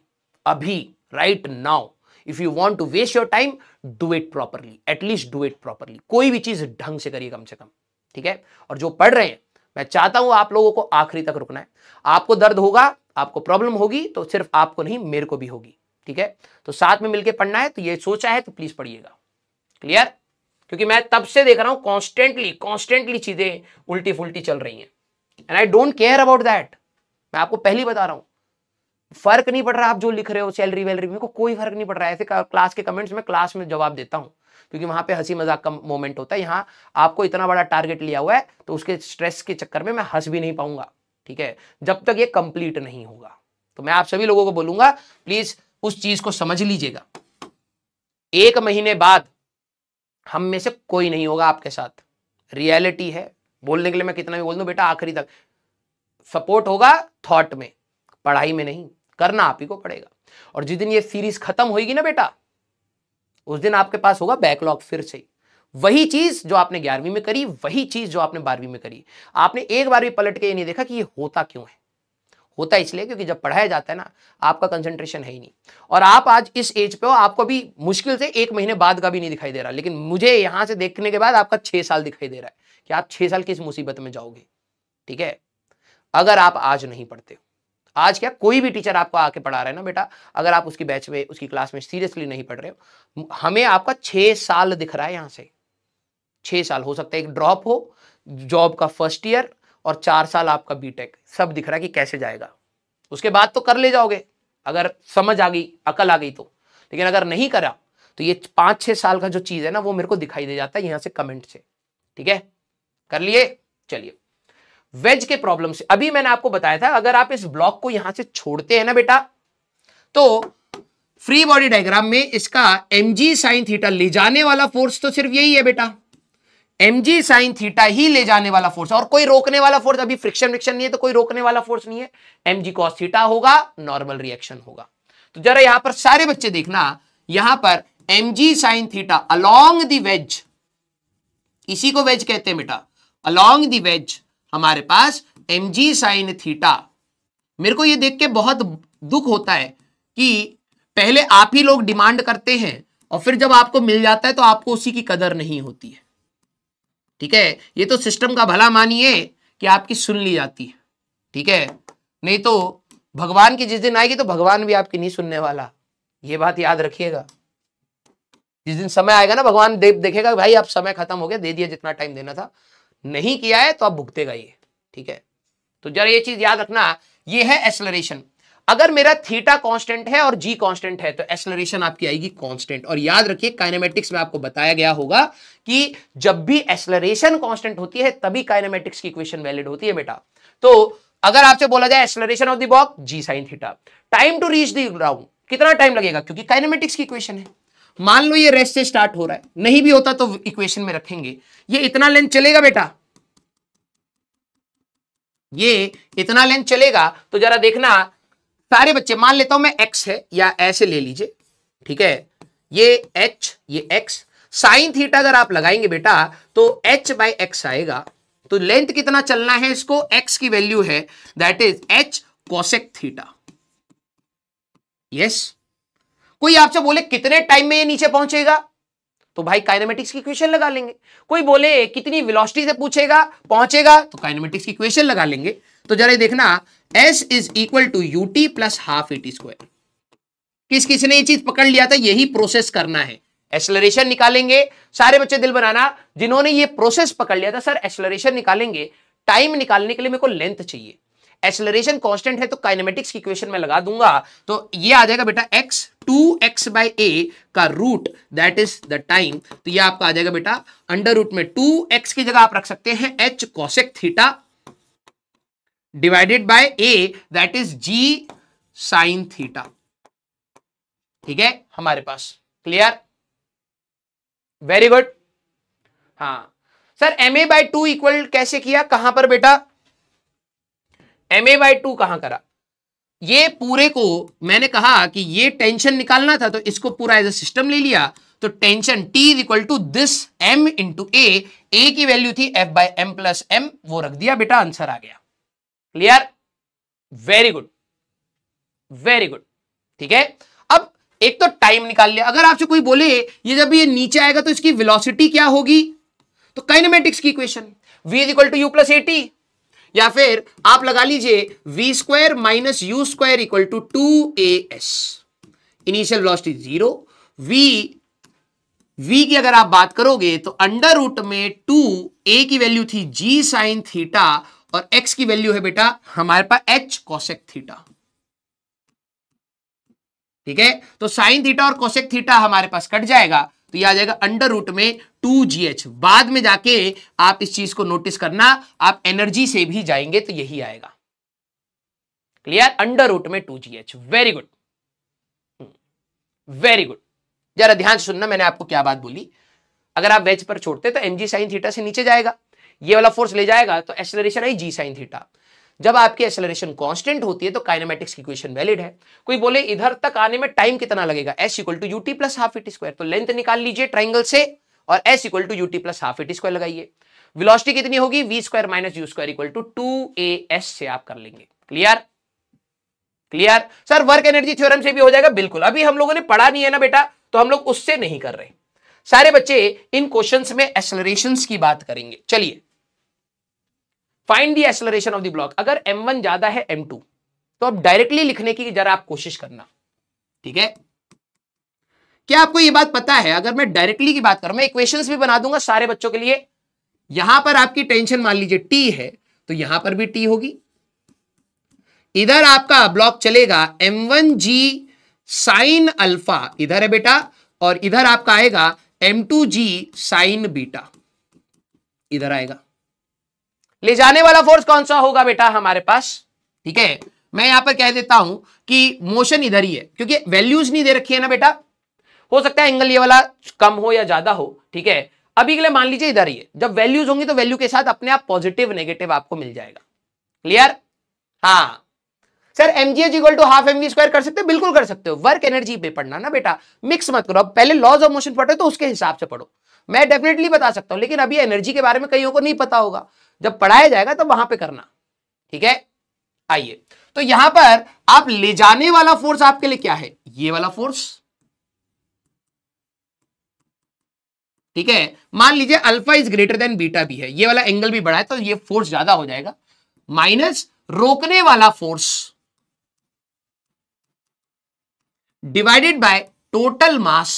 अभी right now if you want to waste your time do it properly at least do it properly कोई भी चीज ढंग से करिए कम से कम ठीक है और जो पढ़ रहे हैं मैं चाहता हूं आप लोगों को आखिरी तक रुकना है आपको दर्द होगा आपको प्रॉब्लम होगी तो सिर्फ आपको नहीं मेरे को भी होगी ठीक है तो साथ में मिलकर पढ़ना है तो ये सोचा है तो प्लीज पढ़िएगा क्लियर क्योंकि मैं तब से देख रहा हूं कॉन्स्टेंटली कॉन्स्टेंटली चीजें उल्टी फुलटी चल रही हैं and I don't care about that मैं आपको पहली बता रहा हूं फर्क नहीं पड़ रहा आप जो लिख रहे हो सैलरी वैलरी मेरे को कोई फर्क नहीं पड़ रहा है ऐसे क्लास के कमेंट्स में क्लास में जवाब देता हूँ क्योंकि वहां पे हंसी मजाक का मोमेंट होता है यहाँ आपको इतना बड़ा टारगेट लिया हुआ है तो उसके स्ट्रेस के चक्कर में मैं हंस भी नहीं पाऊंगा ठीक है जब तक ये कंप्लीट नहीं होगा तो मैं आप सभी लोगों को बोलूंगा प्लीज उस चीज को समझ लीजिएगा एक महीने बाद हम में से कोई नहीं होगा आपके साथ रियलिटी है बोलने के लिए मैं कितना भी बोल दू बेटा आखिरी तक सपोर्ट होगा थॉट में पढ़ाई में नहीं करना आप ही को पड़ेगा और जिस दिन ये सीरीज खत्म होगी ना बेटा उस दिन आपके पास होगा बैकलॉग फिर से वही चीज जो आपने ग्यारहवीं में करी वही चीज जो आपने बारहवीं में करी आपने एक बार भी पलट के ये नहीं देखा कि ये होता क्यों है होता इसलिए क्योंकि जब पढ़ाया जाता है ना आपका कंसंट्रेशन है ही नहीं और आप आज इस एज पे हो आपको भी मुश्किल से एक महीने बाद का भी नहीं दिखाई दे रहा लेकिन मुझे यहां से देखने के बाद आपका छह साल दिखाई दे रहा है कि आप छह साल किस मुसीबत में जाओगे ठीक है अगर आप आज नहीं पढ़ते हो आज क्या कोई भी टीचर आपको आके पढ़ा रहा है ना बेटा अगर आप उसकी बैच में उसकी क्लास में सीरियसली नहीं पढ़ रहे हो हमें आपका छः साल दिख रहा है यहां से छः साल हो सकता है एक ड्रॉप हो जॉब का फर्स्ट ईयर और चार साल आपका बीटेक सब दिख रहा है कि कैसे जाएगा उसके बाद तो कर ले जाओगे अगर समझ आ गई अकल आ गई तो लेकिन अगर नहीं करा तो ये पाँच छः साल का जो चीज़ है ना वो मेरे को दिखाई दे जाता है यहाँ से कमेंट से ठीक है कर लिए चलिए वेज के प्रॉब्लम से अभी मैंने आपको बताया था अगर आप इस ब्लॉक को यहां से छोड़ते हैं ना बेटा तो फ्री बॉडी डायग्राम में इसका एम जी साइन थीटा ले जाने वाला फोर्स तो सिर्फ यही है बेटा एम जी साइन थीटा ही ले जाने वाला फोर्स और कोई रोकने वाला फोर्स अभी फ्रिक्शन नहीं है तो कोई रोकने वाला फोर्स नहीं है एम जी कॉस थीटा होगा नॉर्मल रिएक्शन होगा तो जरा यहां पर सारे बच्चे देखना यहां पर m ji sine theta along the wedge इसी को वेज कहते हैं बेटा अलोंग दी वेज हमारे पास एम जी साइन थीटा मेरे को ये देख के बहुत दुख होता है कि पहले आप ही लोग डिमांड करते हैं और फिर जब आपको मिल जाता है तो आपको उसी की कदर नहीं होती है ठीक है ये तो सिस्टम का भला मानिए कि आपकी सुन ली जाती है ठीक है नहीं तो भगवान की जिस दिन आएगी तो भगवान भी आपकी नहीं सुनने वाला ये बात याद रखिएगा जिस दिन समय आएगा ना भगवान देव देखेगा भाई आप समय खत्म हो गया दे दिया जितना टाइम देना था नहीं किया है तो आप भुगतेगा ये ठीक है तो जरा ये चीज याद रखना ये है एसलरेशन अगर मेरा थीटा कांस्टेंट है और जी कांस्टेंट है तो एक्सलरेशन आपकी आएगी कांस्टेंट और याद रखिए काइनेमेटिक्स में आपको बताया गया होगा कि जब भी एसलरेशन कांस्टेंट होती है तभी काइनेमेटिक्स की इक्वेशन वैलिड होती है बेटा तो अगर आपसे बोला जाए acceleration of the block g sine theta time to reach the ground कितना टाइम लगेगा क्योंकि काइनेमेटिक्स की इक्वेशन है मान लो ये रेस्ट से स्टार्ट हो रहा है नहीं भी होता तो इक्वेशन में रखेंगे ये इतना लेंथ चलेगा बेटा ये इतना लेंथ चलेगा तो जरा देखना सारे बच्चे मान लेता हूं मैं एक्स है या ऐसे ले लीजिए ठीक है ये एच ये एक्स साइन थीटा अगर आप लगाएंगे बेटा तो एच बाई एक्स आएगा तो लेंथ कितना चलना है इसको एक्स की वैल्यू है that is h cosec theta yes yes? कोई आपसे बोले कितने टाइम में ये नीचे पहुंचेगा तो भाई काइनेमेटिक्स की इक्वेशन लगा लेंगे कोई बोले कितनी वेलोसिटी से पूछेगा पहुंचेगा तो काइनेमेटिक्स की इक्वेशन लगा लेंगे तो जरा देखना s is equal to U T plus half a T square किस किसी ने ये चीज पकड़ लिया था यही प्रोसेस करना है एक्सलरेशन निकालेंगे सारे बच्चे दिल बनाना जिन्होंने ये प्रोसेस पकड़ लिया था सर एक्सलरेशन निकालेंगे टाइम निकालने के लिए मेरे को लेंथ चाहिए एक्सलरेशन कॉन्स्टेंट है तो काइनेमेटिक्स की इक्वेशन में लगा दूंगा तो ये आ जाएगा बेटा x two x by a का root that is the time तो ये आपका आ जाएगा बेटा अंडर रूट में टू एक्स की जगह आप रख सकते हैं h cosec theta divided by a that is g sine theta ठीक है हमारे पास क्लियर वेरी गुड हाँ sir m a by two equal कैसे किया कहां पर बेटा एम ए बाई टू कहां करा ये पूरे को मैंने कहा कि ये टेंशन निकालना था तो इसको पूरा एज ए सिस्टम ले लिया तो tension T is equal to this M into ए ए की वैल्यू थी F by m plus m वो रख दिया बेटा आंसर आ गया clear very good very good ठीक है अब एक तो टाइम निकाल लिया अगर आपसे कोई बोले ये जब ये नीचे आएगा तो इसकी वेलोसिटी क्या होगी तो काइनेमेटिक्स की equation v is equal to you plus a t या फिर आप लगा लीजिए v square minus you square equal to two A s initial velocity zero v v की अगर आप बात करोगे तो अंडर रूट में टू ए की वैल्यू थी जी साइन थीटा और एक्स की वैल्यू है बेटा हमारे पास एच कॉसेक थीटा ठीक है तो साइन थीटा और कोसेक थीटा हमारे पास कट जाएगा तो यह आ जाएगा अंडर रूट में टू जी एच बाद में जाके आप इस चीज को नोटिस करना आप एनर्जी से भी जाएंगे तो यही आएगा क्लियर अंडर रूट में two g h very good very good जरा ध्यान सुनना मैंने आपको क्या बात बोली अगर आप वेज पर छोड़ते तो एम जी साइन थीटा से नीचे जाएगा ये वाला फोर्स ले जाएगा तो एक्सलरेशन आई जी साइन थीटा जब आपकी एक्सलरेशन कांस्टेंट होती है तो काइनेमेटिक्स की क्वेश्चन वैलिड है कोई बोले इधर तक आने में टाइम कितना लगेगा s equal to U T plus half it square तो लेंथ निकाल लीजिए ट्राइंगल से और s equal to U T plus half a T square लगाइए वेलोसिटी कितनी होगी v square minus you square equal to two A s से आप कर लेंगे clear clear sir work energy theorem से भी हो जाएगा बिल्कुल अभी हम लोगों ने पढ़ा नहीं है ना बेटा तो हम लोग उससे नहीं कर रहे सारे बच्चे इन क्वेश्चंस में एसलरेशन की बात करेंगे चलिए find the acceleration of the block अगर m1 ज्यादा है m2 तो आप डायरेक्टली लिखने की जरा आप कोशिश करना ठीक है क्या आपको ये बात पता है अगर मैं डायरेक्टली की बात करूं मैं इक्वेशंस भी बना दूंगा सारे बच्चों के लिए यहां पर आपकी टेंशन मान लीजिए टी है तो यहां पर भी टी होगी इधर आपका ब्लॉक चलेगा एम वन जी साइन अल्फा इधर है बेटा और इधर आपका आएगा एम टू जी साइन बीटा इधर आएगा ले जाने वाला फोर्स कौन सा होगा बेटा हमारे पास ठीक है मैं यहां पर कह देता हूं कि मोशन इधर ही है क्योंकि वैल्यूज नहीं दे रखी है ना बेटा हो सकता है एंगल ये वाला कम हो या ज्यादा हो ठीक है अभी के लिए मान लीजिए इधर ही जब वैल्यूज होंगी तो वैल्यू के साथ अपने आप पॉजिटिव नेगेटिव आपको मिल जाएगा क्लियर हाँ sir mgh equal to half mg square कर सकते हो बिल्कुल कर सकते हो वर्क एनर्जी पे पढ़ना ना बेटा मिक्स मत करो अब पहले लॉज ऑफ मोशन पढ़ो तो उसके हिसाब से पढ़ो मैं डेफिनेटली बता सकता हूं लेकिन अभी एनर्जी के बारे में कईयों को नहीं पता होगा जब पढ़ाया जाएगा तो वहां पे करना ठीक है आइए तो यहां पर आप ले जाने वाला फोर्स आपके लिए क्या है ये वाला फोर्स ठीक है मान लीजिए alpha is greater than beta भी है ये वाला एंगल भी बढ़ा है तो ये फोर्स ज्यादा हो जाएगा माइनस रोकने वाला force divided by total mass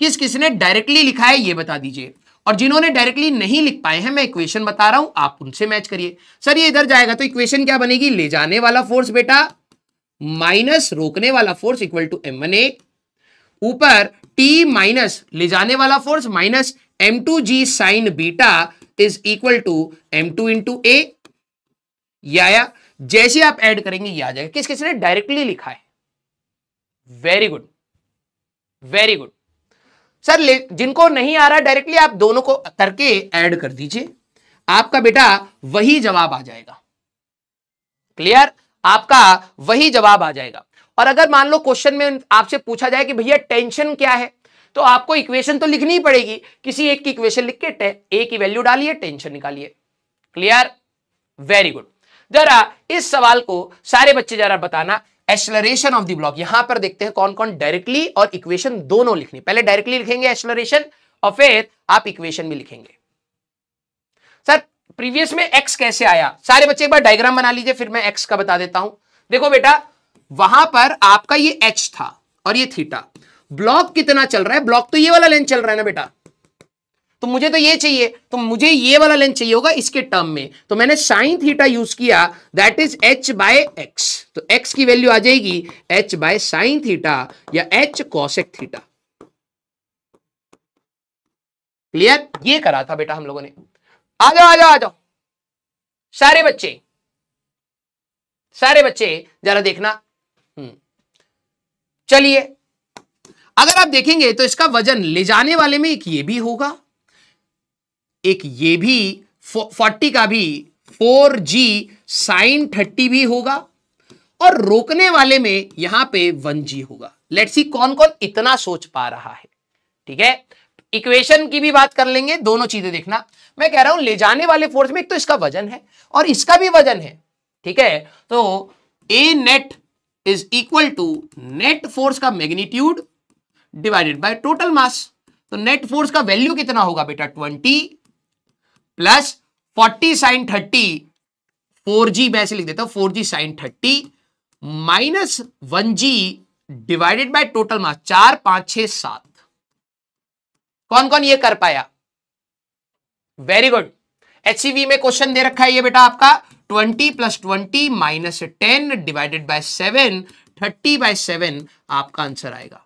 किस किसने डायरेक्टली लिखा है ये बता दीजिए और जिन्होंने डायरेक्टली नहीं लिख पाए हैं मैं इक्वेशन बता रहा हूं आप उनसे मैच करिए सर ये इधर जाएगा तो इक्वेशन क्या बनेगी ले जाने वाला फोर्स बेटा माइनस रोकने वाला force equal to m one a ऊपर टी माइनस ले जाने वाला force minus m two ji sine beta is equal to M two into a आया जैसे आप ऐड करेंगे ये आ जाएगा किस किसी ने डायरेक्टली लिखा है very good very good sir जिनको नहीं आ रहा डायरेक्टली आप दोनों को करके ऐड कर दीजिए आपका बेटा वही जवाब आ जाएगा क्लियर आपका वही जवाब आ जाएगा और अगर मान लो क्वेश्चन में आपसे पूछा जाए कि भैया टेंशन क्या है तो आपको इक्वेशन तो लिखनी ही पड़ेगी किसी एक की इक्वेशन लिख के ए की वैल्यू डालिए टेंशन निकालिए क्लियर वेरी गुड जरा इस सवाल को सारे बच्चे जरा बताना एक्सलरेशन ऑफ द ब्लॉक यहां पर देखते हैं कौन कौन डायरेक्टली और इक्वेशन दोनों लिखनी पहले डायरेक्टली लिखेंगे एक्सलरेशन और फिर आप इक्वेशन भी लिखेंगे सर प्रीवियस में एक्स कैसे आया सारे बच्चे एक बार डायग्राम बना लीजिए फिर मैं एक्स का बता देता हूं देखो बेटा वहां पर आपका ये एच था और ये थीटा ब्लॉक कितना चल रहा है ब्लॉक तो ये वाला लेंथ चल रहा है ना बेटा तो मुझे तो ये चाहिए तो मुझे ये वाला लेंथ चाहिए होगा इसके टर्म में तो मैंने साइन थीटा यूज किया that is h by x तो एक्स की वैल्यू आ जाएगी एच बाय साइन थीटा या एच कॉसेक थीटा क्लियर ये करा था बेटा हम लोगों ने आ जाओ आ जाओ आ जाओ सारे बच्चे सारे बच्चे जरा देखना चलिए अगर आप देखेंगे तो इसका वजन ले जाने वाले में एक ये भी होगा एक ये भी फोर्टी का भी फोर जी साइन थर्टी भी होगा और रोकने वाले में यहां पे वन जी होगा लेट्स सी कौन कौन इतना सोच पा रहा है ठीक है इक्वेशन की भी बात कर लेंगे दोनों चीजें देखना मैं कह रहा हूं ले जाने वाले फोर्स में एक तो इसका वजन है और इसका भी वजन है ठीक है तो a net is equal to net force का magnitude divided by total mass तो नेट फोर्स का वैल्यू कितना होगा बेटा twenty plus forty sine thirty four g मैं ऐसे लिख देता हूं four g sine thirty minus one g divided by total mass चार पांच छह सात कौन कौन ये कर पाया वेरी गुड एचसीवी में क्वेश्चन दे रखा है ये बेटा आपका twenty plus twenty minus ten divided by seven thirty by seven आपका आंसर आएगा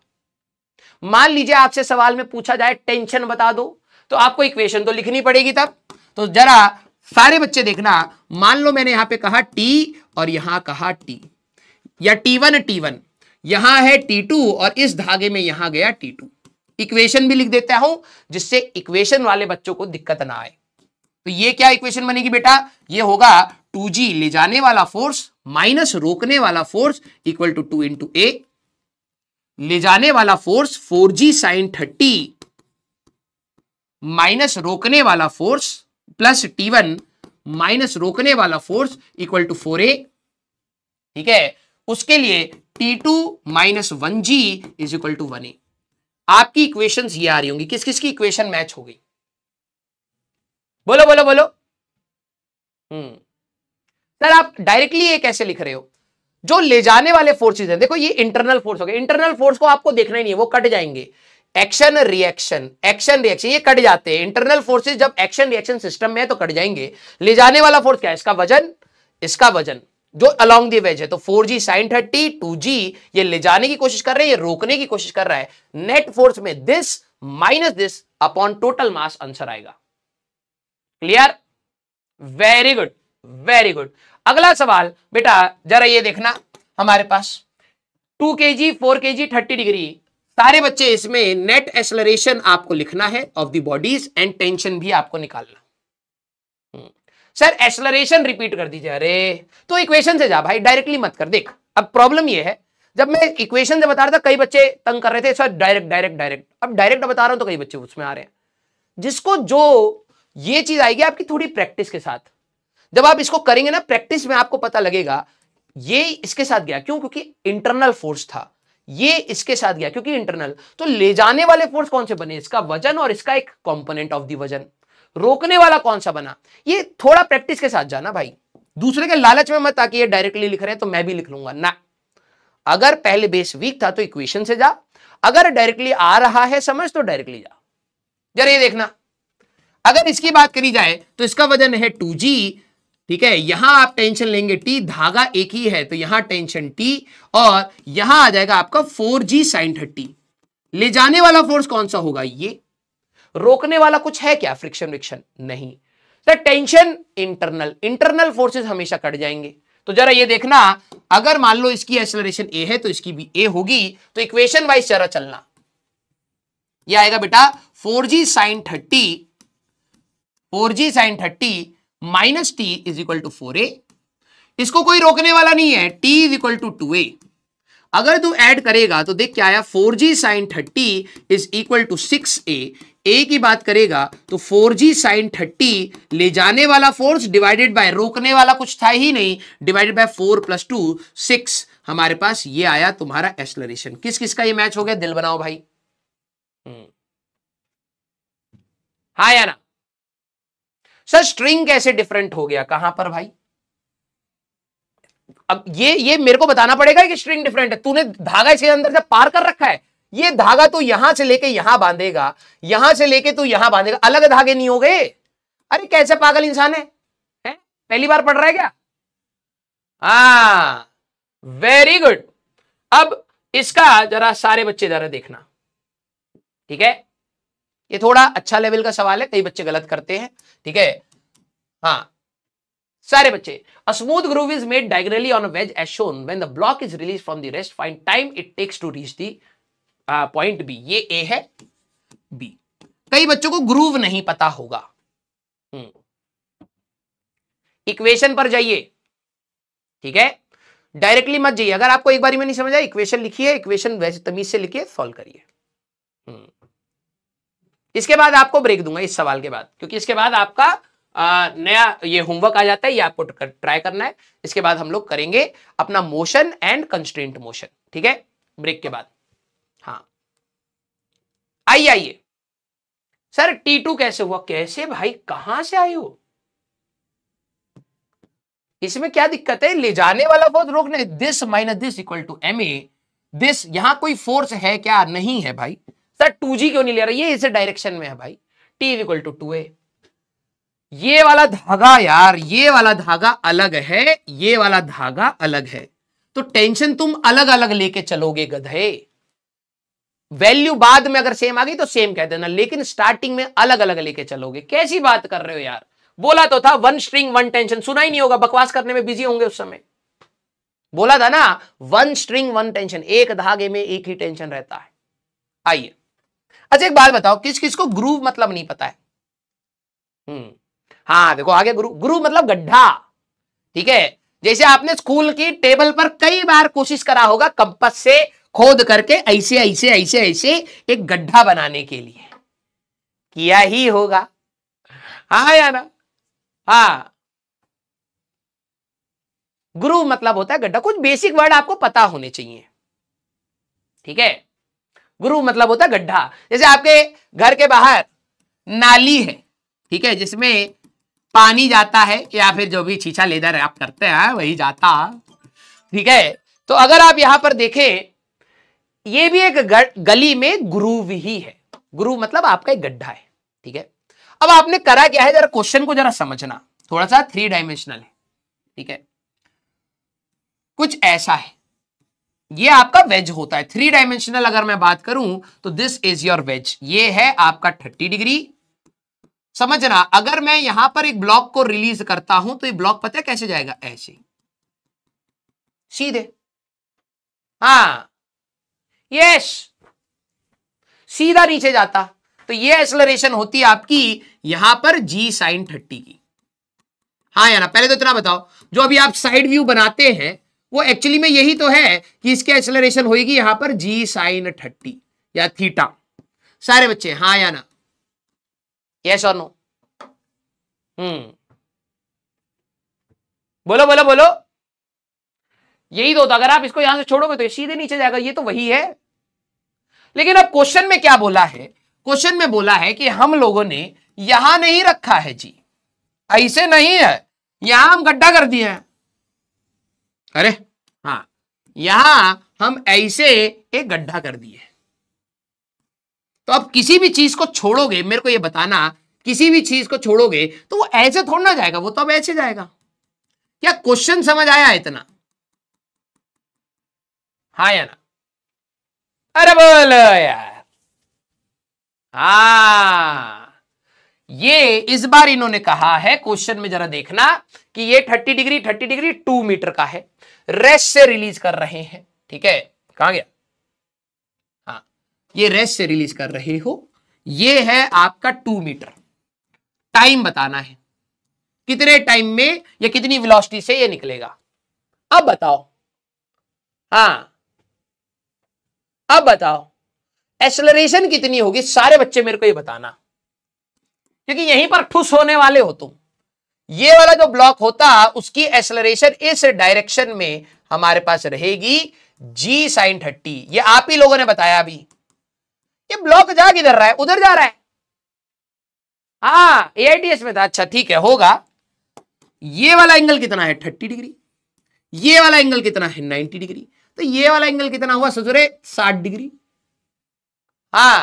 मान लीजिए आपसे सवाल में पूछा जाए टेंशन बता दो तो आपको इक्वेशन तो लिखनी पड़ेगी तब तो जरा सारे बच्चे देखना मान लो मैंने यहां पे कहा t और यहां कहा t या t1 t1 वन यहां है t2 और इस धागे में यहां गया t2 इक्वेशन भी लिख देता हूं जिससे इक्वेशन वाले बच्चों को दिक्कत ना आए तो ये क्या इक्वेशन बनेगी बेटा ये होगा टू जी ले जाने वाला फोर्स माइनस रोकने वाला force equal to two into a ले जाने वाला force four g sine thirty minus रोकने वाला force plus T one minus रोकने वाला force equal to four a ठीक है उसके लिए T two minus one ji is equal to one a आपकी इक्वेशंस ये आ रही होंगी किस किस की इक्वेशन मैच हो गई बोलो बोलो बोलो हम्म सर आप डायरेक्टली ये कैसे लिख रहे हो जो ले जाने वाले फोर्सेज हैं देखो ये इंटरनल फोर्स हो गए इंटरनल फोर्स को आपको देखना ही नहीं है वो कट जाएंगे एक्शन रिएक्शन एक्शन रिएक्शन ये कट जाते हैं इंटरनल फोर्सेज जब एक्शन रिएक्शन सिस्टम में है तो कट जाएंगे ले जाने वाला फोर्स क्या है इसका वजन इसका वजन जो अलोंग दी वेज है तो 4g जी साइन थर्टी टू ये ले जाने की कोशिश कर रहे हैं ये रोकने की कोशिश कर रहा है नेट फोर्स में this minus this upon total mass answer आएगा clear very good very good अगला सवाल बेटा जरा ये देखना हमारे पास to K ji four K ji thirty degree सारे बच्चे इसमें नेट एक्सलरेशन आपको लिखना है of the bodies and tension भी आपको निकालना सर एक्सलरेशन रिपीट कर दीजिए अरे तो इक्वेशन से जा भाई डायरेक्टली मत कर देख अब प्रॉब्लम ये है जब मैं इक्वेशन से बता रहा था कई बच्चे तंग कर रहे थे सर डायरेक्ट डायरेक्ट डायरेक्ट अब डायरेक्ट बता रहा हूं तो कई बच्चे उसमें आ रहे हैं जिसको जो ये चीज आएगी आपकी थोड़ी प्रैक्टिस के साथ जब आप इसको करेंगे ना प्रैक्टिस में आपको पता लगेगा ये इसके साथ गया क्यों क्योंकि इंटरनल फोर्स था ये इसके साथ गया क्योंकि इंटरनल तो ले जाने वाले फोर्स कौन से बने इसका वजन और इसका एक कॉम्पोनेंट ऑफ दी वजन रोकने वाला कौन सा बना ये थोड़ा प्रैक्टिस के साथ जाना भाई दूसरे के लालच में मत आके ये डायरेक्टली लिख रहे हैं तो मैं भी लिख लूंगा ना अगर पहले बेस वीक था तो इक्वेशन से जा अगर डायरेक्टली आ रहा है समझ तो डायरेक्टली जा जरा ये देखना अगर इसकी बात करी जाए तो इसका वजन है टू ठीक है यहां आप टेंशन लेंगे टी धागा एक ही है तो यहां टेंशन टी और यहां आ जाएगा आपका फोर जी साइन थर्टी ले जाने वाला फोर्स कौन सा होगा ये रोकने वाला कुछ है क्या फ्रिक्शन विक्शन नहीं तो टेंशन इंटरनल इंटरनल फोर्सेस हमेशा कट जाएंगे तो जरा ये देखना अगर मान लो इसकी एक्सलरेशन ए है तो इसकी भी ए होगी तो इक्वेशन वाइज जरा चलना यह आएगा बेटा four g sine thirty four g sine thirty minus T is equal to four a इसको कोई रोकने वाला नहीं है T is equal to two a अगर तू ऐड करेगा तो देख क्या आया four g sine thirty is equal to six ए ए की बात करेगा तो फोर जी साइन थर्टी ले जाने वाला फोर्स डिवाइडेड बाय रोकने वाला कुछ था ही नहीं divided by four plus two six हमारे पास ये आया तुम्हारा एक्सलरेशन किस किस का ये मैच हो गया दिल बनाओ भाई हम्म। हाँ या ना सर स्ट्रिंग कैसे डिफरेंट हो गया कहां पर भाई अब ये ये मेरे को बताना पड़ेगा कि स्ट्रिंग डिफरेंट है तूने धागा इसके अंदर से पार कर रखा है ये धागा तो यहां से लेके यहां बांधेगा यहां से लेके तू यहां बांधेगा अलग धागे नहीं हो गए अरे कैसे पागल इंसान है, है? पहली बार पढ़ रहा है क्या हा वेरी गुड अब इसका जरा सारे बच्चे जरा देखना ठीक है ये थोड़ा अच्छा लेवल का सवाल है कई बच्चे गलत करते हैं ठीक है हाँ सारे बच्चे a smooth groove is made diagonally on wedge as shown when the block is release from the rest find time it takes to reach the point B ये ए है बी कई बच्चों को ग्रूव नहीं पता होगा इक्वेशन हम्म। पर जाइए ठीक है डायरेक्टली मत जाइए अगर आपको एक बार में नहीं समझा इक्वेशन लिखिए इक्वेशन वैसे तमीज से लिखिए सॉल्व करिए हम्म। इसके बाद आपको ब्रेक दूंगा इस सवाल के बाद क्योंकि इसके बाद आपका आ, नया ये होमवर्क आ जाता है ये आपको ट्राई करना है इसके बाद हम लोग करेंगे अपना मोशन एंड कंस्टेंट मोशन ठीक है ब्रेक के बाद हाँ आइए आइए सर टी टू कैसे हुआ कैसे भाई कहां से आए हो इसमें क्या दिक्कत है ले जाने वाला बहुत रोकने this minus this equal to M A this यहां कोई फोर्स है क्या नहीं है भाई सर टू जी क्यों नहीं ले रहा ये इसे डायरेक्शन में है भाई T is equal to two A ये वाला धागा यार ये वाला धागा अलग है ये वाला धागा अलग है तो टेंशन तुम अलग अलग लेके चलोगे गधे वैल्यू बाद में अगर सेम आ गई तो सेम कह देना लेकिन स्टार्टिंग में अलग अलग लेके चलोगे कैसी बात कर रहे हो यार बोला तो था वन स्ट्रिंग वन टेंशन सुना ही नहीं होगा बकवास करने में बिजी होंगे उस समय बोला था ना वन स्ट्रिंग वन टेंशन एक धागे में एक ही टेंशन रहता है आइए अच्छा एक बात बताओ किस किस को ग्रूव मतलब नहीं पता है हम्म, हाँ देखो आगे गुरु गुरु मतलब गड्ढा ठीक है जैसे आपने स्कूल की टेबल पर कई बार कोशिश करा होगा कंपस से खोद करके ऐसे ऐसे ऐसे ऐसे एक गड्ढा बनाने के लिए किया ही होगा हाँ या ना हा गुरु मतलब होता है गड्ढा कुछ बेसिक वर्ड आपको पता होने चाहिए ठीक है गुरु मतलब होता है गड्ढा जैसे आपके घर के बाहर नाली है ठीक है जिसमें पानी जाता है या फिर जो भी छीछा लेदर आप करते हैं वही जाता ठीक है तो अगर आप यहां पर देखें ये भी एक गली में ग्रूव ही है ग्रूव मतलब आपका एक गड्ढा है ठीक है अब आपने करा क्या है जरा क्वेश्चन को जरा समझना थोड़ा सा थ्री डायमेंशनल है ठीक है कुछ ऐसा है ये आपका वेज होता है थ्री डायमेंशनल अगर मैं बात करूं तो दिस इज योर वेज ये है आपका थर्टी डिग्री समझना अगर मैं यहां पर एक ब्लॉक को रिलीज करता हूं तो ये ब्लॉक पता है कैसे जाएगा ऐसे सीधे हाँ यस सीधा नीचे जाता तो ये एक्सलरेशन होती है आपकी यहां पर जी साइन थर्टी की हाँ यार पहले तो इतना बताओ जो अभी आप साइड व्यू बनाते हैं वो एक्चुअली में यही तो है कि इसके एक्सेलरेशन होगी यहां पर जी साइन थर्टी या थीटा सारे बच्चे हाँ या ना यस और नो हम्म बोलो बोलो बोलो यही तो होता अगर आप इसको यहां से छोड़ोगे तो सीधे नीचे जाएगा ये तो वही है लेकिन अब क्वेश्चन में क्या बोला है क्वेश्चन में बोला है कि हम लोगों ने यहां नहीं रखा है जी ऐसे नहीं है यहां हम गड्ढा कर दिए हैं अरे हाँ यहां हम ऐसे एक गड्ढा कर दिए तो आप किसी भी चीज को छोड़ोगे मेरे को ये बताना किसी भी चीज को छोड़ोगे तो वो ऐसे थोड़ा ना जाएगा वो तो अब ऐसे जाएगा क्या क्वेश्चन समझ आया इतना हाँ या ना अरे बोलो यार हा ये इस बार इन्होंने कहा है क्वेश्चन में जरा देखना कि ये 30 डिग्री 30 डिग्री 2 मीटर का है रेस से रिलीज कर रहे हैं ठीक है कहा गया हाँ ये रेस से रिलीज कर रहे हो ये है आपका टू मीटर टाइम बताना है कितने टाइम में या कितनी वेलोसिटी से ये निकलेगा अब बताओ हाँ अब बताओ एक्सलरेशन कितनी होगी सारे बच्चे मेरे को ये बताना क्योंकि यहीं पर ठुस होने वाले हो तुम ये वाला जो ब्लॉक होता उसकी एक्सलरेशन इस डायरेक्शन में हमारे पास रहेगी जी साइन थर्टी ये आप ही लोगों ने बताया अभी ये ब्लॉक जा किधर रहा है उधर जा रहा है हाँ एस में था अच्छा ठीक है होगा ये वाला एंगल कितना है थर्टी डिग्री ये वाला एंगल कितना है नाइनटी डिग्री तो ये वाला एंगल कितना हुआ ससुरे साठ डिग्री हा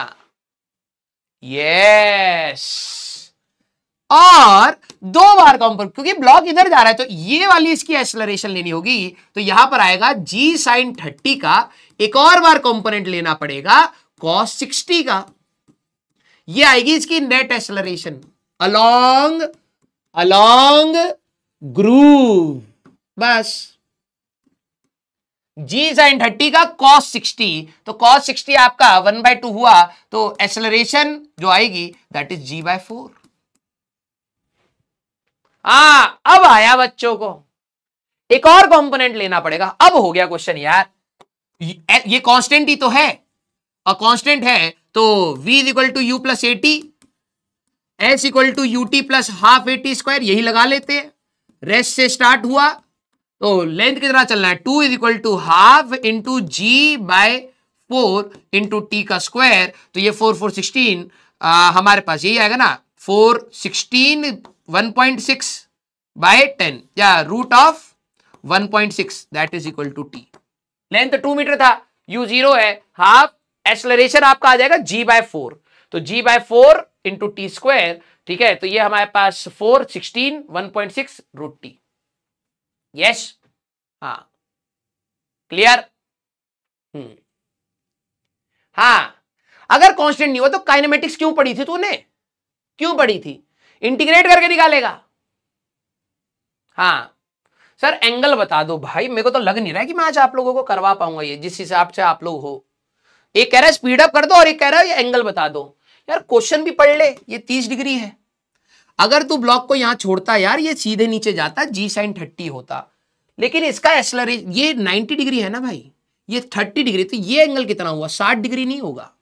यस और दो बार कॉम्पर क्योंकि ब्लॉक इधर जा रहा है तो ये वाली इसकी एक्सलरेशन लेनी होगी तो यहां पर आएगा जी साइन थर्टी का एक और बार कॉम्पोनेंट लेना पड़ेगा कॉस सिक्सटी का ये आएगी इसकी net acceleration along along groove बस जी साइन थर्टी का कॉस सिक्सटी तो कॉस सिक्सटी आपका वन बाय टू हुआ तो एक्सलरेशन जो आएगी that is G by four आ, अब आया बच्चों को एक और कंपोनेंट लेना पड़ेगा अब हो गया क्वेश्चन यार ये कांस्टेंट ही तो है और कांस्टेंट है तो v is equal to you plus AT S equal to U T plus half AT square यही लगा लेते हैं रेस्ट से स्टार्ट हुआ तो लेंथ कितना चलना है two is equal to half into G by four into T का स्क्वायर तो ये फोर फोर सिक्सटीन हमारे पास यही आएगा ना फोर सिक्सटीन 1.6 by 10 या root of 1.6 that is equal to T length two meter था यू जीरो है हाफ एक्सलरेशन आपका आ जाएगा जी बाय फोर तो G by four into T square ठीक है तो ये हमारे पास four sixteen one point six root T yes हाँ क्लियर हम्म hmm. हाँ अगर कॉन्स्टेंट नहीं हुआ तो काइनेमेटिक्स क्यों पड़ी थी तूने क्यों पड़ी थी इंटीग्रेट करके निकालेगा हाँ सर एंगल बता दो भाई मेरे को तो लग नहीं रहा है कि मैं आज आप लोगों को करवा पाऊंगा ये जिस हिसाब से आप लोग हो एक कह रहा है स्पीड अप कर दो और एक कह रहा है ये एंगल बता दो यार क्वेश्चन भी पढ़ ले ये तीस डिग्री है अगर तू ब्लॉक को यहां छोड़ता यार ये सीधे नीचे जाता जी साइन थर्टी होता लेकिन इसका एसलरेज ये नाइनटी डिग्री है ना भाई ये थर्टी डिग्री तो ये एंगल कितना हुआ साठ डिग्री नहीं होगा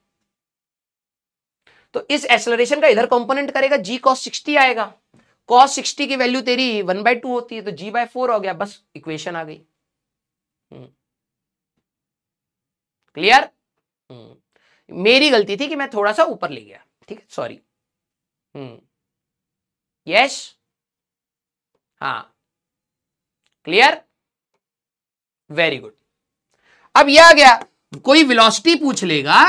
तो इस एक्सलरेशन का इधर कंपोनेंट करेगा जी कॉस सिक्सटी आएगा कॉस सिक्सटी की वैल्यू तेरी वन बाय टू होती है तो जी बाय फोर हो गया बस इक्वेशन आ गई क्लियर हम्म। हम्म। मेरी गलती थी कि मैं थोड़ा सा ऊपर ले गया ठीक है सॉरी यस हा क्लियर वेरी गुड अब यह आ गया कोई वेलोसिटी पूछ लेगा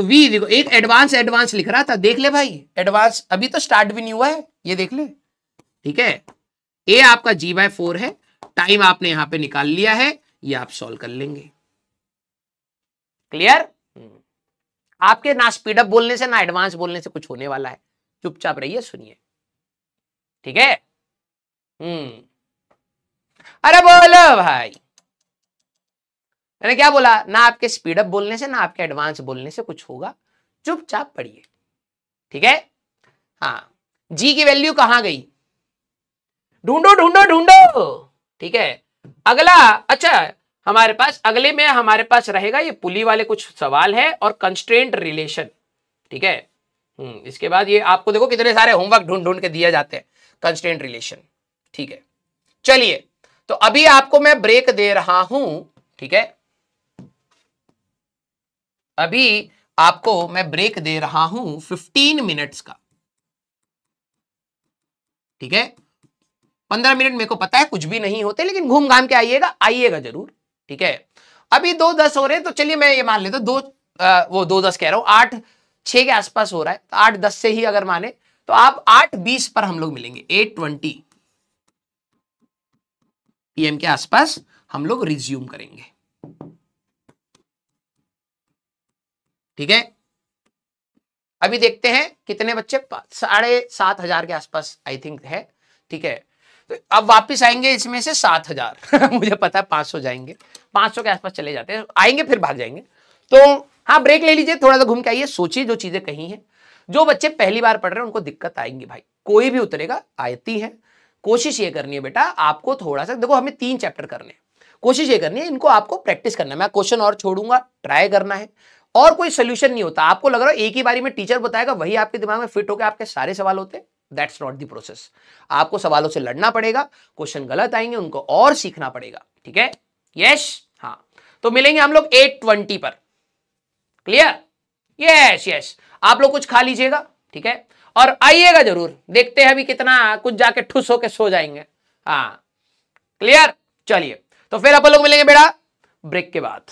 तो वी देखो एक एडवांस एडवांस लिख रहा था देख ले भाई एडवांस अभी तो स्टार्ट भी नहीं हुआ है ये देख ले ठीक है ए आपका जी बाय फोर है टाइम आपने यहां पे निकाल लिया है ये आप सॉल्व कर लेंगे क्लियर हम्म। आपके ना स्पीडअप बोलने से ना एडवांस बोलने से कुछ होने वाला है चुपचाप रहिए सुनिए ठीक है हम्म अरे बोलो भाई मैंने क्या बोला ना आपके स्पीडअप बोलने से ना आपके एडवांस बोलने से कुछ होगा चुपचाप पढ़िए ठीक है हाँ जी की वैल्यू कहां गई ढूंढो ढूंढो ढूंढो ठीक है अगला अच्छा हमारे पास अगले में हमारे पास रहेगा ये पुली वाले कुछ सवाल है और कंस्ट्रेंट रिलेशन ठीक है हम्म, इसके बाद ये आपको देखो कितने सारे होमवर्क ढूंढ ढूंढ के दिए जाते हैं कंस्टेंट रिलेशन ठीक है चलिए तो अभी आपको मैं ब्रेक दे रहा हूं ठीक है अभी आपको मैं ब्रेक दे रहा हूं 15 मिनट्स का ठीक है 15 मिनट मेरे को पता है कुछ भी नहीं होते लेकिन घूम घाम के आइएगा आइएगा जरूर ठीक है अभी दो दस हो रहे हैं तो चलिए मैं ये मान लेता हूं दो आ, वो दो दस कह रहा हूं आठ छह के आसपास हो रहा है तो आठ दस से ही अगर माने तो आप आठ बीस पर हम लोग मिलेंगे एट ट्वेंटी पीएम के आसपास हम लोग रिज्यूम करेंगे ठीक है अभी देखते हैं कितने बच्चे साढ़े सात हजार के आसपास आई थिंक है ठीक है तो अब वापस आएंगे इसमें से सात हजार मुझे पता है पांच सौ जाएंगे पांच सौ के आसपास चले जाते हैं आएंगे फिर भाग जाएंगे तो हाँ ब्रेक ले लीजिए थोड़ा सा घूम के आइए सोचिए जो चीज़ें कही हैं जो बच्चे पहली बार पढ़ रहे हैं उनको दिक्कत आएंगी भाई कोई भी उतरेगा आती है कोशिश ये करनी है बेटा आपको थोड़ा सा देखो हमें तीन चैप्टर करने हैं कोशिश ये करनी है इनको आपको प्रैक्टिस करना है मैं क्वेश्चन और छोड़ूंगा ट्राई करना है और कोई सोल्यूशन नहीं होता आपको लग रहा है एक ही बारी में टीचर बताएगा वही आपके दिमाग में फिट होकर आपके सारे सवाल होते दैट्स नॉट दी प्रोसेस आपको सवालों से लड़ना पड़ेगा क्वेश्चन गलत आएंगे उनको और सीखना पड़ेगा ठीक है यस हाँ तो मिलेंगे हम लोग एट ट्वेंटी पर क्लियर यस यस आप लोग कुछ खा लीजिएगा ठीक है और आइएगा जरूर देखते हैं अभी कितना कुछ जाके ठुस होके सो जाएंगे हाँ क्लियर चलिए तो फिर आप लोग मिलेंगे बेटा ब्रेक के बाद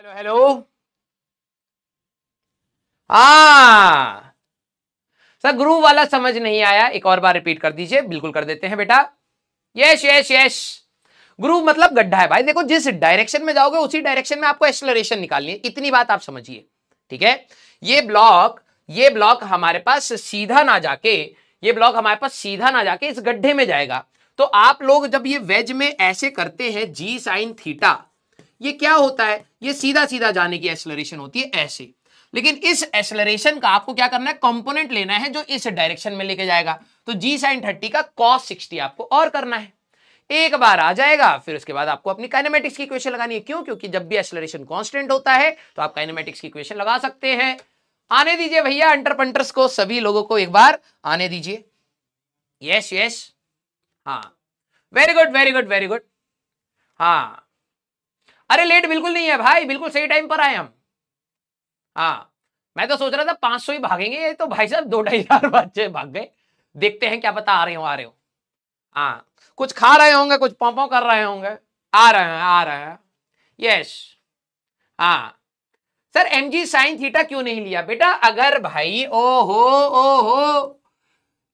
हेलो हेलो हाँ सर गुरु वाला समझ नहीं आया एक और बार रिपीट कर दीजिए बिल्कुल कर देते हैं बेटा यश यश यश गुरु मतलब गड्ढा है भाई देखो जिस डायरेक्शन में जाओगे उसी डायरेक्शन में आपको एक्सलरेशन निकालनी है इतनी बात आप समझिए ठीक है ये ब्लॉक ये ब्लॉक हमारे पास सीधा ना जाके ये ब्लॉक हमारे पास सीधा ना जाके इस गड्ढे में जाएगा तो आप लोग जब ये वेज में ऐसे करते हैं जी साइन थीटा ये क्या होता है ये सीधा सीधा जाने की एक्सलरेशन होती है ऐसे लेकिन इस एक्सलरेशन का आपको क्या करना है कंपोनेंट लेना है जो इस डायरेक्शन में लेके जाएगा तो जी साइन थर्टी का कॉस सिक्सटी आपको और करना है एक बार आ जाएगा फिर उसके बाद आपको अपनी काइनेमेटिक्स की क्वेश्चन लगानी है क्यों क्योंकि जब भी एक्सलरेशन कॉन्स्टेंट होता है तो आप काइनेमेटिक्स की क्वेश्चन लगा सकते हैं आने दीजिए भैया अंटर पंटर्स को सभी लोगों को एक बार आने दीजिए यस यस हाँ very good very good very good हाँ अरे लेट बिल्कुल नहीं है भाई बिल्कुल सही टाइम पर आए हम हाँ मैं तो सोच रहा था पांच सौ ही भागेंगे ये तो भाई साहब दो ढाई हजार बच्चे भाग गए देखते हैं क्या पता आ रहे हो आ रहे हो हाँ कुछ खा रहे होंगे कुछ पंपों कर रहे होंगे आ रहे हैं आ रहे हैं यस हाँ सर एम जी साइन थीटा क्यों नहीं लिया बेटा अगर भाई ओ हो ओ हो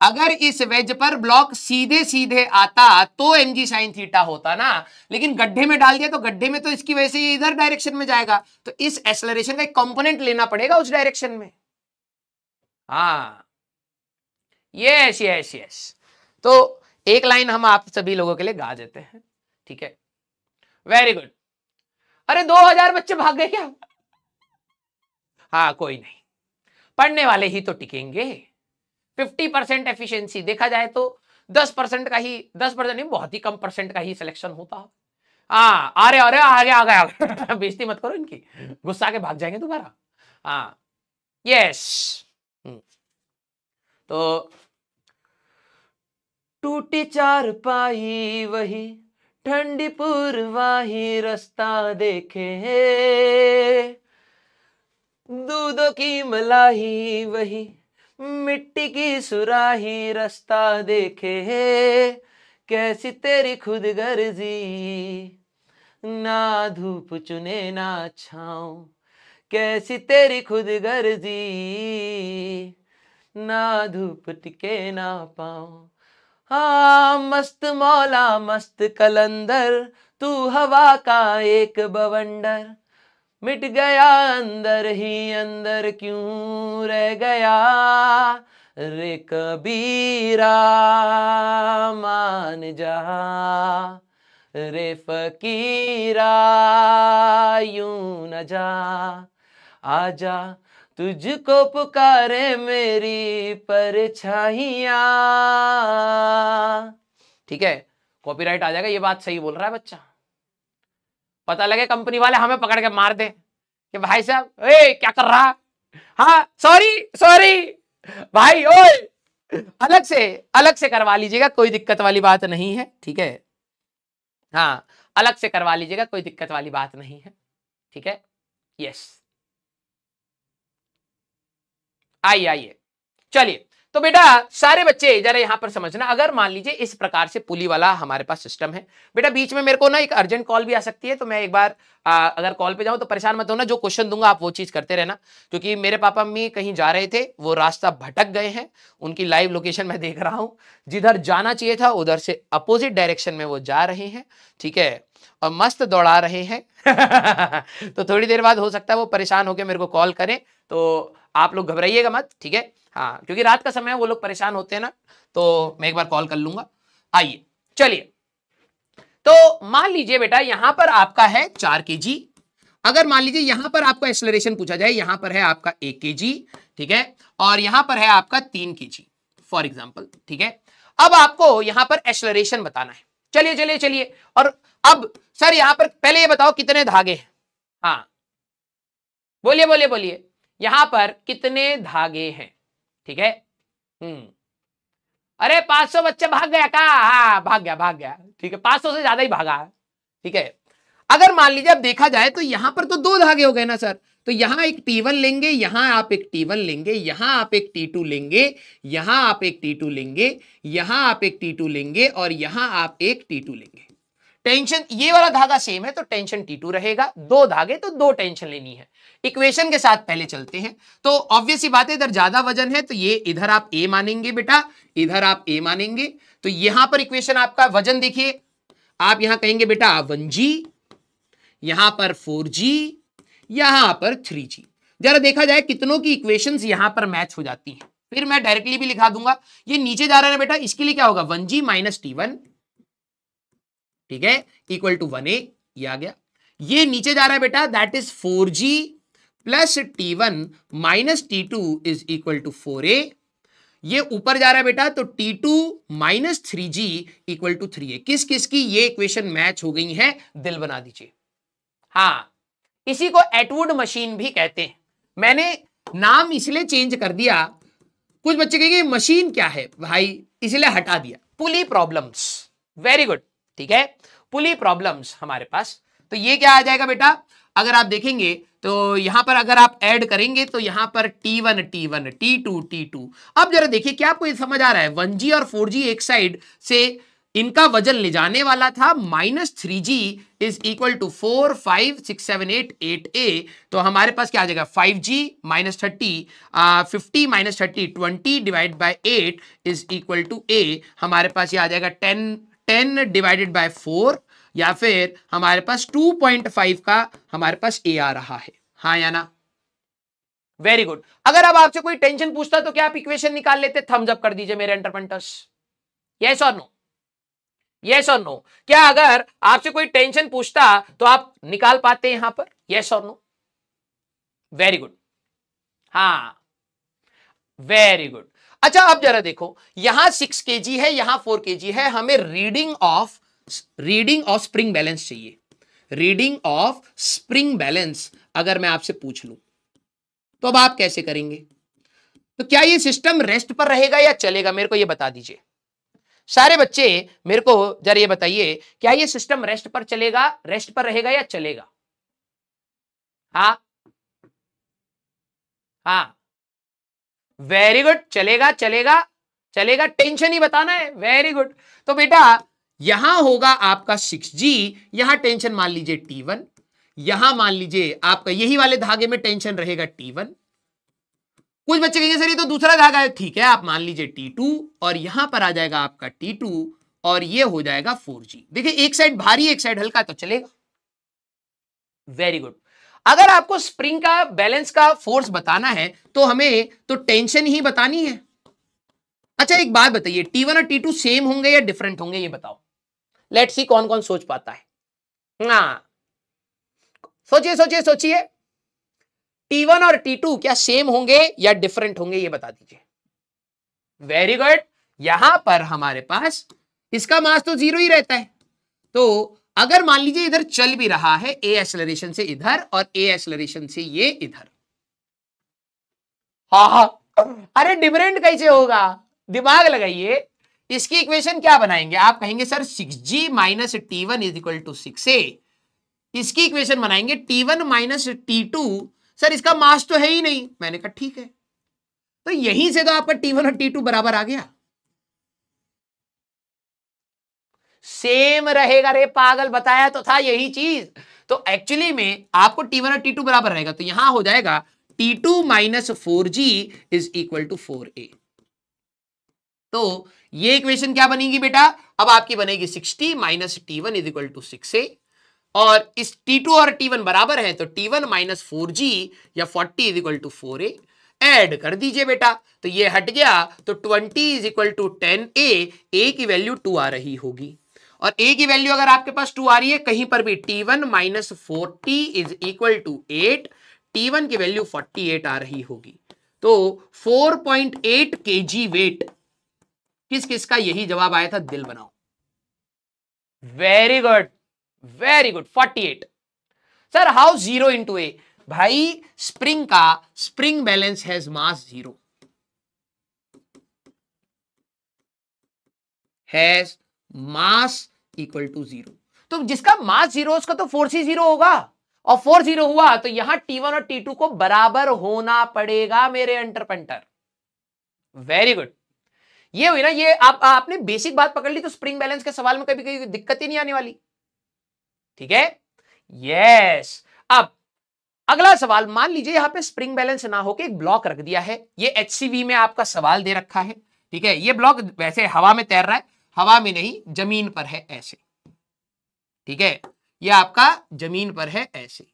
अगर इस वेज पर ब्लॉक सीधे सीधे आता तो एम जी साइन थीटा होता ना लेकिन गड्ढे में डाल दिया तो गड्ढे में तो इसकी वजह से इधर डायरेक्शन में जाएगा तो इस एक्सलरेशन का एक कंपोनेंट लेना पड़ेगा उस डायरेक्शन में हाँ यस यस यस तो एक लाइन हम आप सभी लोगों के लिए गा देते हैं ठीक है वेरी गुड अरे दो हजार बच्चे भाग गए क्या हाँ कोई नहीं पढ़ने वाले ही तो टिकेंगे फिफ्टी परसेंट एफिशियंसी देखा जाए तो दस परसेंट का ही दस परसेंट नहीं बहुत ही कम परसेंट का ही सिलेक्शन होता है हाँ अरे अरे आगे आ गया बेजती मत करो इनकी गुस्सा के भाग जाएंगे दोबारा हाँ यस हम्म। तो टूटी चार पाई वही ठंडी पूर्वाही रास्ता देखे दूधों की मलाही वही मिट्टी की सुराही रास्ता देखे है कैसी तेरी खुद गर्जी ना धूप चुने ना छाओ कैसी तेरी खुद गर्जी ना धूप टिके ना पाओ हा मस्त मौला मस्त कलंदर तू हवा का एक बवंडर मिट गया अंदर ही अंदर क्यों रह गया रे कबीरा मान जा रे फकीरा यू न जा आजा तुझको पुकारे मेरी परछाइया ठीक है कॉपीराइट आ जाएगा ये बात सही बोल रहा है बच्चा पता लगे कंपनी वाले हमें पकड़ के मार दे कि भाई साहब ए क्या कर रहा हाँ सॉरी सॉरी भाई ओ अलग से अलग से करवा लीजिएगा कोई दिक्कत वाली बात नहीं है ठीक है हाँ अलग से करवा लीजिएगा कोई दिक्कत वाली बात नहीं है ठीक है यस आइए आइए चलिए तो बेटा सारे बच्चे जरा यहां पर समझना अगर मान लीजिए इस प्रकार से पुली वाला हमारे पास सिस्टम है बेटा बीच में मेरे को ना एक अर्जेंट कॉल भी आ सकती है तो मैं एक बार आ, अगर कॉल पे जाऊं तो परेशान मत होना जो क्वेश्चन दूंगा आप वो चीज करते रहना क्योंकि मेरे पापा मम्मी कहीं जा रहे थे वो रास्ता भटक गए हैं उनकी लाइव लोकेशन मैं देख रहा हूँ जिधर जाना चाहिए था उधर से अपोजिट डायरेक्शन में वो जा रहे हैं ठीक है और मस्त दौड़ा रहे हैं तो थोड़ी देर बाद हो सकता है वो परेशान होकर मेरे को कॉल करें तो आप लोग घबराइएगा मत ठीक है हाँ क्योंकि रात का समय है वो लोग परेशान होते हैं ना तो मैं एक बार कॉल कर लूंगा आइए चलिए तो मान लीजिए बेटा यहां पर आपका है चार के जी अगर मान लीजिए यहां पर आपका एक्सलरेशन पूछा जाए यहां पर है आपका एक के जी ठीक है और यहां पर है आपका तीन के जी फॉर एग्जाम्पल ठीक है अब आपको यहां पर एक्सलरेशन बताना है चलिए चलिए चलिए और अब सर यहां पर पहले ये बताओ कितने धागे हैं हाँ बोलिए बोलिए बोलिए यहां पर कितने धागे हैं ठीक है हम्म अरे 500 बच्चे भाग गया का हाँ भाग गया भाग गया ठीक है 500 से ज्यादा ही भागा ठीक है अगर मान लीजिए अब देखा जाए तो यहां पर तो दो धागे हो गए ना सर तो यहां एक T1 लेंगे यहां आप एक T1 लेंगे यहां आप एक T2 लेंगे यहां आप एक T2 लेंगे यहां आप एक T2 लेंगे और यहां आप एक T2 लेंगे टेंशन ये वाला धागा सेम है तो टेंशन T2 रहेगा दो धागे तो दो टेंशन लेनी है इक्वेशन के साथ पहले चलते हैं तो ऑब्वियस ही बात है इधर ज्यादा वजन है तो ये इधर आप ए मानेंगे बेटा इधर आप ए मानेंगे तो यहां पर इक्वेशन आपका वजन देखिए आप यहां कहेंगे बेटा वन जी यहां पर फोर जी यहां पर थ्री जी जरा देखा जाए कितनों की इक्वेशंस यहां पर मैच हो जाती हैं फिर मैं डायरेक्टली भी लिखा दूंगा ये नीचे जा रहा है बेटा इसके लिए क्या होगा one G minus T one ठीक है इक्वल टू वन ए आ गया ये नीचे जा रहा है बेटा that is four G plus T one minus T two is equal to four A ये ऊपर जा रहा है बेटा तो T two minus three G equal to three A किस किस की ये इक्वेशन मैच हो गई है दिल बना दीजिए हाँ इसी को एटवुड मशीन भी कहते हैं मैंने नाम इसलिए चेंज कर दिया कुछ बच्चे कहेंगे मशीन क्या है भाई इसलिए हटा दिया पुली प्रॉब्लम्स वेरी गुड ठीक है पुली प्रॉब्लम्स हमारे पास तो ये क्या आ जाएगा बेटा अगर आप देखेंगे तो यहां पर अगर आप ऐड करेंगे तो यहां पर T1, T1, T2, T2। अब जरा देखिए क्या आपको ये समझ आ रहा है 1G और 4G एक साइड से इनका वजन ले जाने वाला था minus three G is equal to four five six seven eight eight A तो हमारे पास क्या आ जाएगा five G minus thirty fifty minus thirty twenty divide by eight is equal to A हमारे पास ये आ जाएगा ten ten divided by four या फिर हमारे पास 2.5 का हमारे पास ए आ रहा है हाँ या ना वेरी गुड अगर अब आपसे कोई टेंशन पूछता तो क्या आप इक्वेशन निकाल लेते थम्स अप कर दीजिए मेरे एंटरप्रेंटर्स यस और नो यस और नो क्या अगर आपसे कोई टेंशन पूछता तो आप निकाल पाते यहां पर यस और नो वेरी गुड हा वेरी गुड अच्छा अब जरा देखो यहां सिक्स के जी है यहां फोर के जी है हमें reading of reading of spring balance चाहिए रीडिंग ऑफ स्प्रिंग बैलेंस अगर मैं आपसे पूछ लू तो अब आप कैसे करेंगे तो क्या ये सिस्टम रेस्ट पर रहेगा या चलेगा मेरे को ये बता दीजिए सारे बच्चे मेरे को जरा ये बताइए क्या ये सिस्टम रेस्ट पर चलेगा रेस्ट पर रहेगा या चलेगा हा हा वेरी गुड चलेगा चलेगा चलेगा टेंशन ही बताना है वेरी गुड तो बेटा यहां होगा आपका सिक्स जी यहां टेंशन मान लीजिए टी वन यहां मान लीजिए आपका यही वाले धागे में टेंशन रहेगा टी वन कुछ बच्चे कहेंगे सर ये तो दूसरा धागा है ठीक है आप मान लीजिए टी टू और यहां पर आ जाएगा आपका टी टू और ये हो जाएगा फोर जी देखिए एक साइड भारी एक साइड हल्का तो चलेगा वेरी गुड अगर आपको स्प्रिंग का बैलेंस का फोर्स बताना है तो हमें तो टेंशन ही बतानी है अच्छा एक बात बताइए टी वन और टी टू सेम होंगे या डिफरेंट होंगे ये बताओ लेट सी कौन कौन सोच पाता है हाँ सोचिए सोचिए सोचिए T1 और T2 क्या सेम होंगे या डिफरेंट होंगे ये बता दीजिए वेरी गुड यहां पर हमारे पास इसका मास तो जीरो ही रहता है तो अगर मान लीजिए इधर चल भी रहा है ए एक्सलरेशन से इधर और ए एक्सलरेशन से ये इधर हा हा अरे डिफरेंट कैसे होगा दिमाग लगाइए इसकी इक्वेशन क्या बनाएंगे आप कहेंगे sir six G minus T one is equal to six A इसकी इक्वेशन बनाएंगे T one minus T two sir इसका मास तो है ही नहीं मैंने कहा ठीक है तो यहीं से तो आपका टी वन और टी टू बराबर आ गया सेम रहेगा रे पागल बताया तो था यही चीज तो एक्चुअली में आपको टी वन और टी टू बराबर रहेगा तो यहां हो जाएगा T two minus four G is equal to four A तो ये इक्वेशन क्या बनेगी बेटा अब आपकी बनेगी sixty minus T one is equal to six A और इस टी टू और टी वन बराबर है तो T one minus four G या forty is equal to four A add कर दीजिए बेटा तो ये हट गया तो twenty is equal to ten A ए की वैल्यू टू आ रही होगी और ए की वैल्यू अगर आपके पास टू आ रही है कहीं पर भी T one minus forty is equal to eight T one की वैल्यू फोर्टी एट आ रही होगी तो फोर पॉइंट एट के जी वेट किस किस का यही जवाब आया था दिल बनाओ very good very good 48 sir how zero into A भाई स्प्रिंग का spring balance has mass zero has mass equal to zero तो जिसका मास जीरो उसका तो फोर्स ही जीरो होगा और फोर जीरो हुआ तो यहां टी वन और टी टू को बराबर होना पड़ेगा मेरे एंटरपेंटर वेरी गुड ये हुई ना ये आप आपने बेसिक बात पकड़ ली तो स्प्रिंग बैलेंस के सवाल में कभी कभी दिक्कत ही नहीं आने वाली ठीक है यस अब अगला सवाल मान लीजिए यहां पे स्प्रिंग बैलेंस ना होकर एक ब्लॉक रख दिया है ये एच में आपका सवाल दे रखा है ठीक है ये ब्लॉक वैसे हवा में तैर रहा है हवा में नहीं जमीन पर है ऐसे ठीक है ये आपका जमीन पर है ऐसे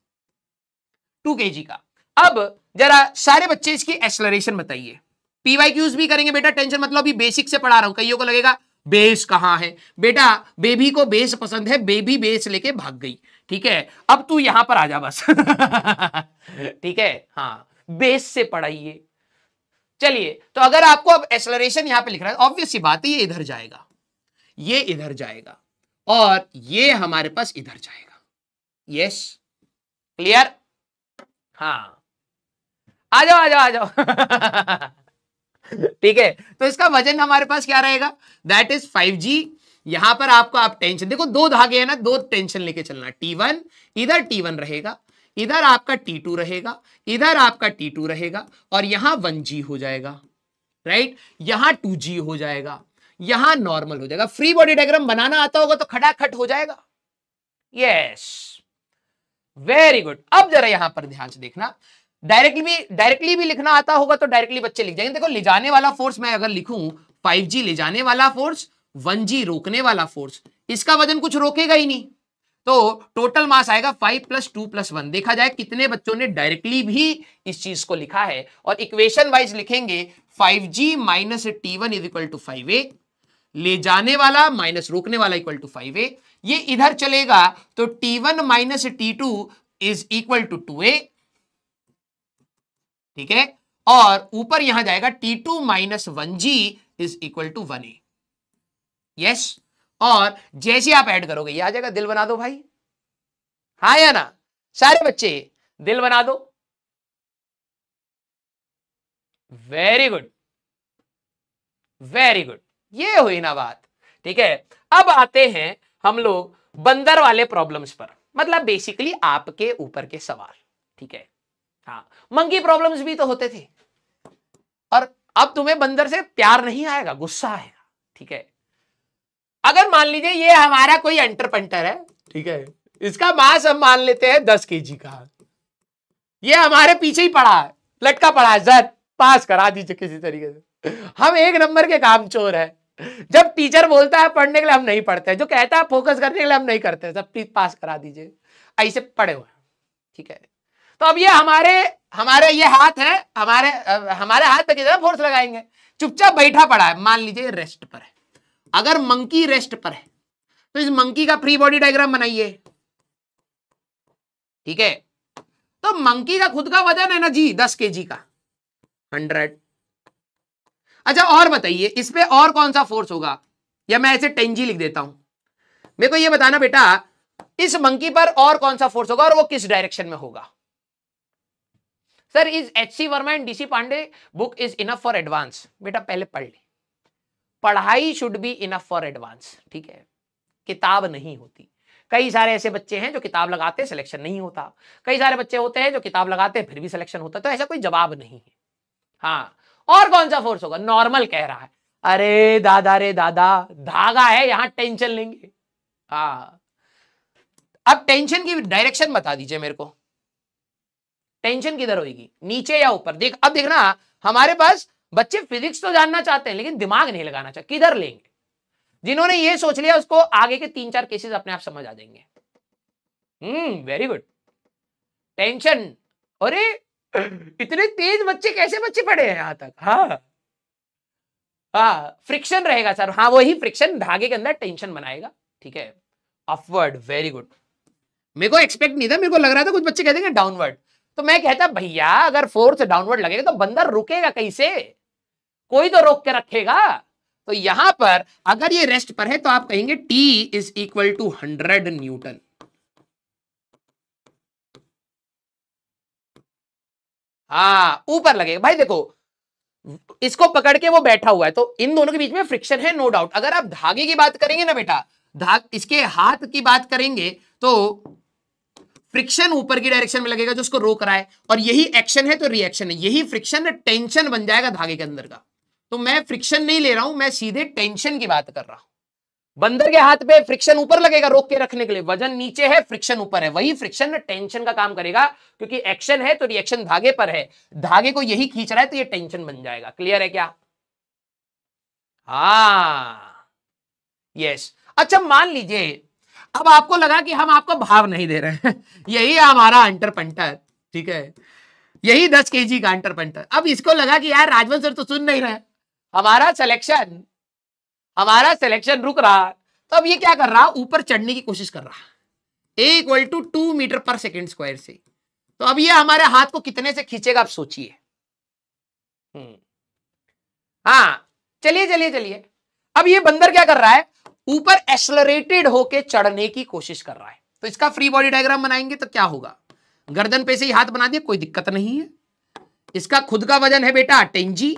टू के का अब जरा सारे बच्चे इसकी एक्सलरेशन बताइए क्यूज भी करेंगे बेटा टेंशन मतलब अभी बेसिक से पढ़ा रहा हूं कईयों को लगेगा बेस कहां है बेटा बेबी को बेस पसंद है बेबी बेस लेके भाग गई ठीक है अब तू यहां पर आ जा बस ठीक है हाँ बेस से पढ़ाइए चलिए तो अगर आपको अब एक्सलरेशन यहां पे लिख रहा है ऑब्वियस बात है ये इधर जाएगा ये इधर जाएगा और ये हमारे पास इधर जाएगा यस क्लियर हाँ आ जाओ आ जाओ आ जाओ ठीक है तो इसका वजन हमारे पास क्या रहेगा दैट इज फाइव जी यहां पर आपको आप टेंशन देखो दो धागे हैं ना दो टेंशन लेके चलना टी वन इधर टी वन रहेगा इधर आपका टी टू रहेगा इधर आपका टी टू रहेगा और यहां वन जी हो जाएगा राइट यहां टू जी हो जाएगा यहां नॉर्मल हो जाएगा फ्री बॉडी डायग्राम बनाना आता होगा तो खटाखट हो जाएगा यस वेरी गुड अब जरा यहां पर ध्यान से देखना डायरेक्टली भी डायरेक्टली भी लिखना आता होगा तो डायरेक्टली बच्चे लिख जाएंगे देखो ले जाने वाला फोर्स मैं अगर लिखूं 5G ले जाने वाला फोर्स 1G रोकने वाला फोर्स इसका वजन कुछ रोकेगा ही नहीं तो टोटल मास आएगा five plus two plus one देखा जाए कितने बच्चों ने डायरेक्टली भी इस चीज को लिखा है और इक्वेशन वाइज लिखेंगे five G minus T one is equal to five A ले जाने वाला माइनस रोकने वाला इक्वल टू फाइव ए ये इधर चलेगा तो T one minus T two is equal to two A ठीक है और ऊपर यहां जाएगा T two minus one ji is equal to one A yes और जैसे आप ऐड करोगे ये आ जाएगा दिल बना दो भाई हाँ या ना सारे बच्चे दिल बना दो वेरी गुड वेरी गुड ये हुई ना बात ठीक है अब आते हैं हम लोग बंदर वाले प्रॉब्लम्स पर मतलब बेसिकली आपके ऊपर के सवाल ठीक है हाँ मंकी प्रॉब्लम्स भी तो होते थे और अब तुम्हें बंदर से प्यार नहीं आएगा गुस्सा आएगा ठीक है अगर मान लीजिए ये हमारा कोई एंटरपेंटर है ठीक है इसका मास हम मान लेते हैं दस के का ये हमारे पीछे ही पड़ा है लटका पड़ा है सर पास करा दीजिए किसी तरीके से हम एक नंबर के काम चोर है जब टीचर बोलता है पढ़ने के लिए हम नहीं पढ़ते जो कहता है फोकस करने के लिए हम नहीं करते सब प्लीज पास करा दीजिए ऐसे पढ़े हुए ठीक है तो अब ये हमारे हमारे ये हाथ है हमारे हमारे हाथ पे कितना फोर्स लगाएंगे चुपचाप बैठा पड़ा है मान लीजिए रेस्ट पर है अगर मंकी रेस्ट पर है तो इस मंकी का फ्री बॉडी डायग्राम बनाइए ठीक है तो मंकी का खुद का वजन है ना जी दस के जी का हंड्रेड अच्छा और बताइए इस पर और कौन सा फोर्स होगा या मैं ऐसे टेंजी लिख देता हूं मेरे को ये बताना बेटा इस मंकी पर और कौन सा फोर्स होगा और वो किस डायरेक्शन में होगा sir is H C Verma and DC Pandey book is enough for advance बेटा पहले पढ़ ले पढ़ाई should be enough for advance ठीक है किताब नहीं होती कई सारे ऐसे बच्चे हैं जो किताब लगाते सिलेक्शन नहीं होता कई सारे बच्चे होते हैं जो किताब लगाते फिर भी सिलेक्शन होता तो ऐसा कोई जवाब नहीं है हाँ और कौन सा फोर्स होगा नॉर्मल कह रहा है अरे दादा रे दादा धागा है यहां टेंशन लेंगे हाँ अब टेंशन की डायरेक्शन बता दीजिए मेरे को टेंशन किधर होगी नीचे या ऊपर देख अब देखना हमारे पास बच्चे फिजिक्स तो जानना चाहते हैं लेकिन दिमाग नहीं लगाना चाहते किधर लेंगे जिन्होंने ये सोच लिया उसको आगे के तीन चार केसेस अपने आप समझ आ जाएंगे हम्म वेरी गुड टेंशन अरे इतने तेज बच्चे कैसे बच्चे पढ़े हैं यहां तक हाँ हाँ फ्रिक्शन रहेगा सर हाँ वही फ्रिक्शन धागे के अंदर टेंशन बनाएगा ठीक है अपवर्ड वेरी गुड मेरे को एक्सपेक्ट नहीं था मेरे को लग रहा था कुछ बच्चे कह देंगे डाउनवर्ड तो मैं कहता भैया अगर फोर्स डाउनवर्ड लगेगा तो बंदर रुकेगा कैसे कोई तो रोक के रखेगा तो यहां पर अगर ये रेस्ट पर है तो आप कहेंगे T is equal to hundred newton हाँ ऊपर लगेगा भाई देखो इसको पकड़ के वो बैठा हुआ है तो इन दोनों के बीच में फ्रिक्शन है नो डाउट अगर आप धागे की बात करेंगे ना बेटा धाग इसके हाथ की बात करेंगे तो फ्रिक्शन ऊपर की डायरेक्शन में लगेगा जो उसको रोक रहा है और यही एक्शन है तो रिएक्शन है यही फ्रिक्शन टेंशन बन जाएगा धागे के अंदर का तो मैं फ्रिक्शन नहीं ले रहा हूं मैं सीधे टेंशन की बात कर रहा हूं बंदर के हाथ पे फ्रिक्शन ऊपर लगेगा रोक के रखने के लिए वजन नीचे है फ्रिक्शन ऊपर है वही फ्रिक्शन टेंशन का काम करेगा क्योंकि एक्शन है तो रिएक्शन धागे पर है धागे को यही खींच रहा है तो ये टेंशन बन जाएगा क्लियर है क्या हा यस अच्छा मान लीजिए अब आपको लगा कि हम आपको भाव नहीं दे रहे हैं यही हमारा अंटर पंटर ठीक है यही दस के जी का अंटर पंटर अब इसको लगा कि यार राजवंश सर तो सुन नहीं रहे हमारा सिलेक्शन हमारा सिलेक्शन रुक रहा तो अब ये क्या कर रहा ऊपर चढ़ने की कोशिश कर रहा A equal to two metre पर सेकेंड स्क्वायर से तो अब ये हमारे हाथ को कितने से खींचेगा आप सोचिए हम्म। हाँ चलिए चलिए चलिए अब ये बंदर क्या कर रहा है ऊपर एक्सलरेटेड होके चढ़ने की कोशिश कर रहा है तो इसका फ्री बॉडी डायग्राम बनाएंगे तो क्या होगा गर्दन पे से ही हाथ बना दिया कोई दिक्कत नहीं है इसका खुद का वजन है बेटा टेंजी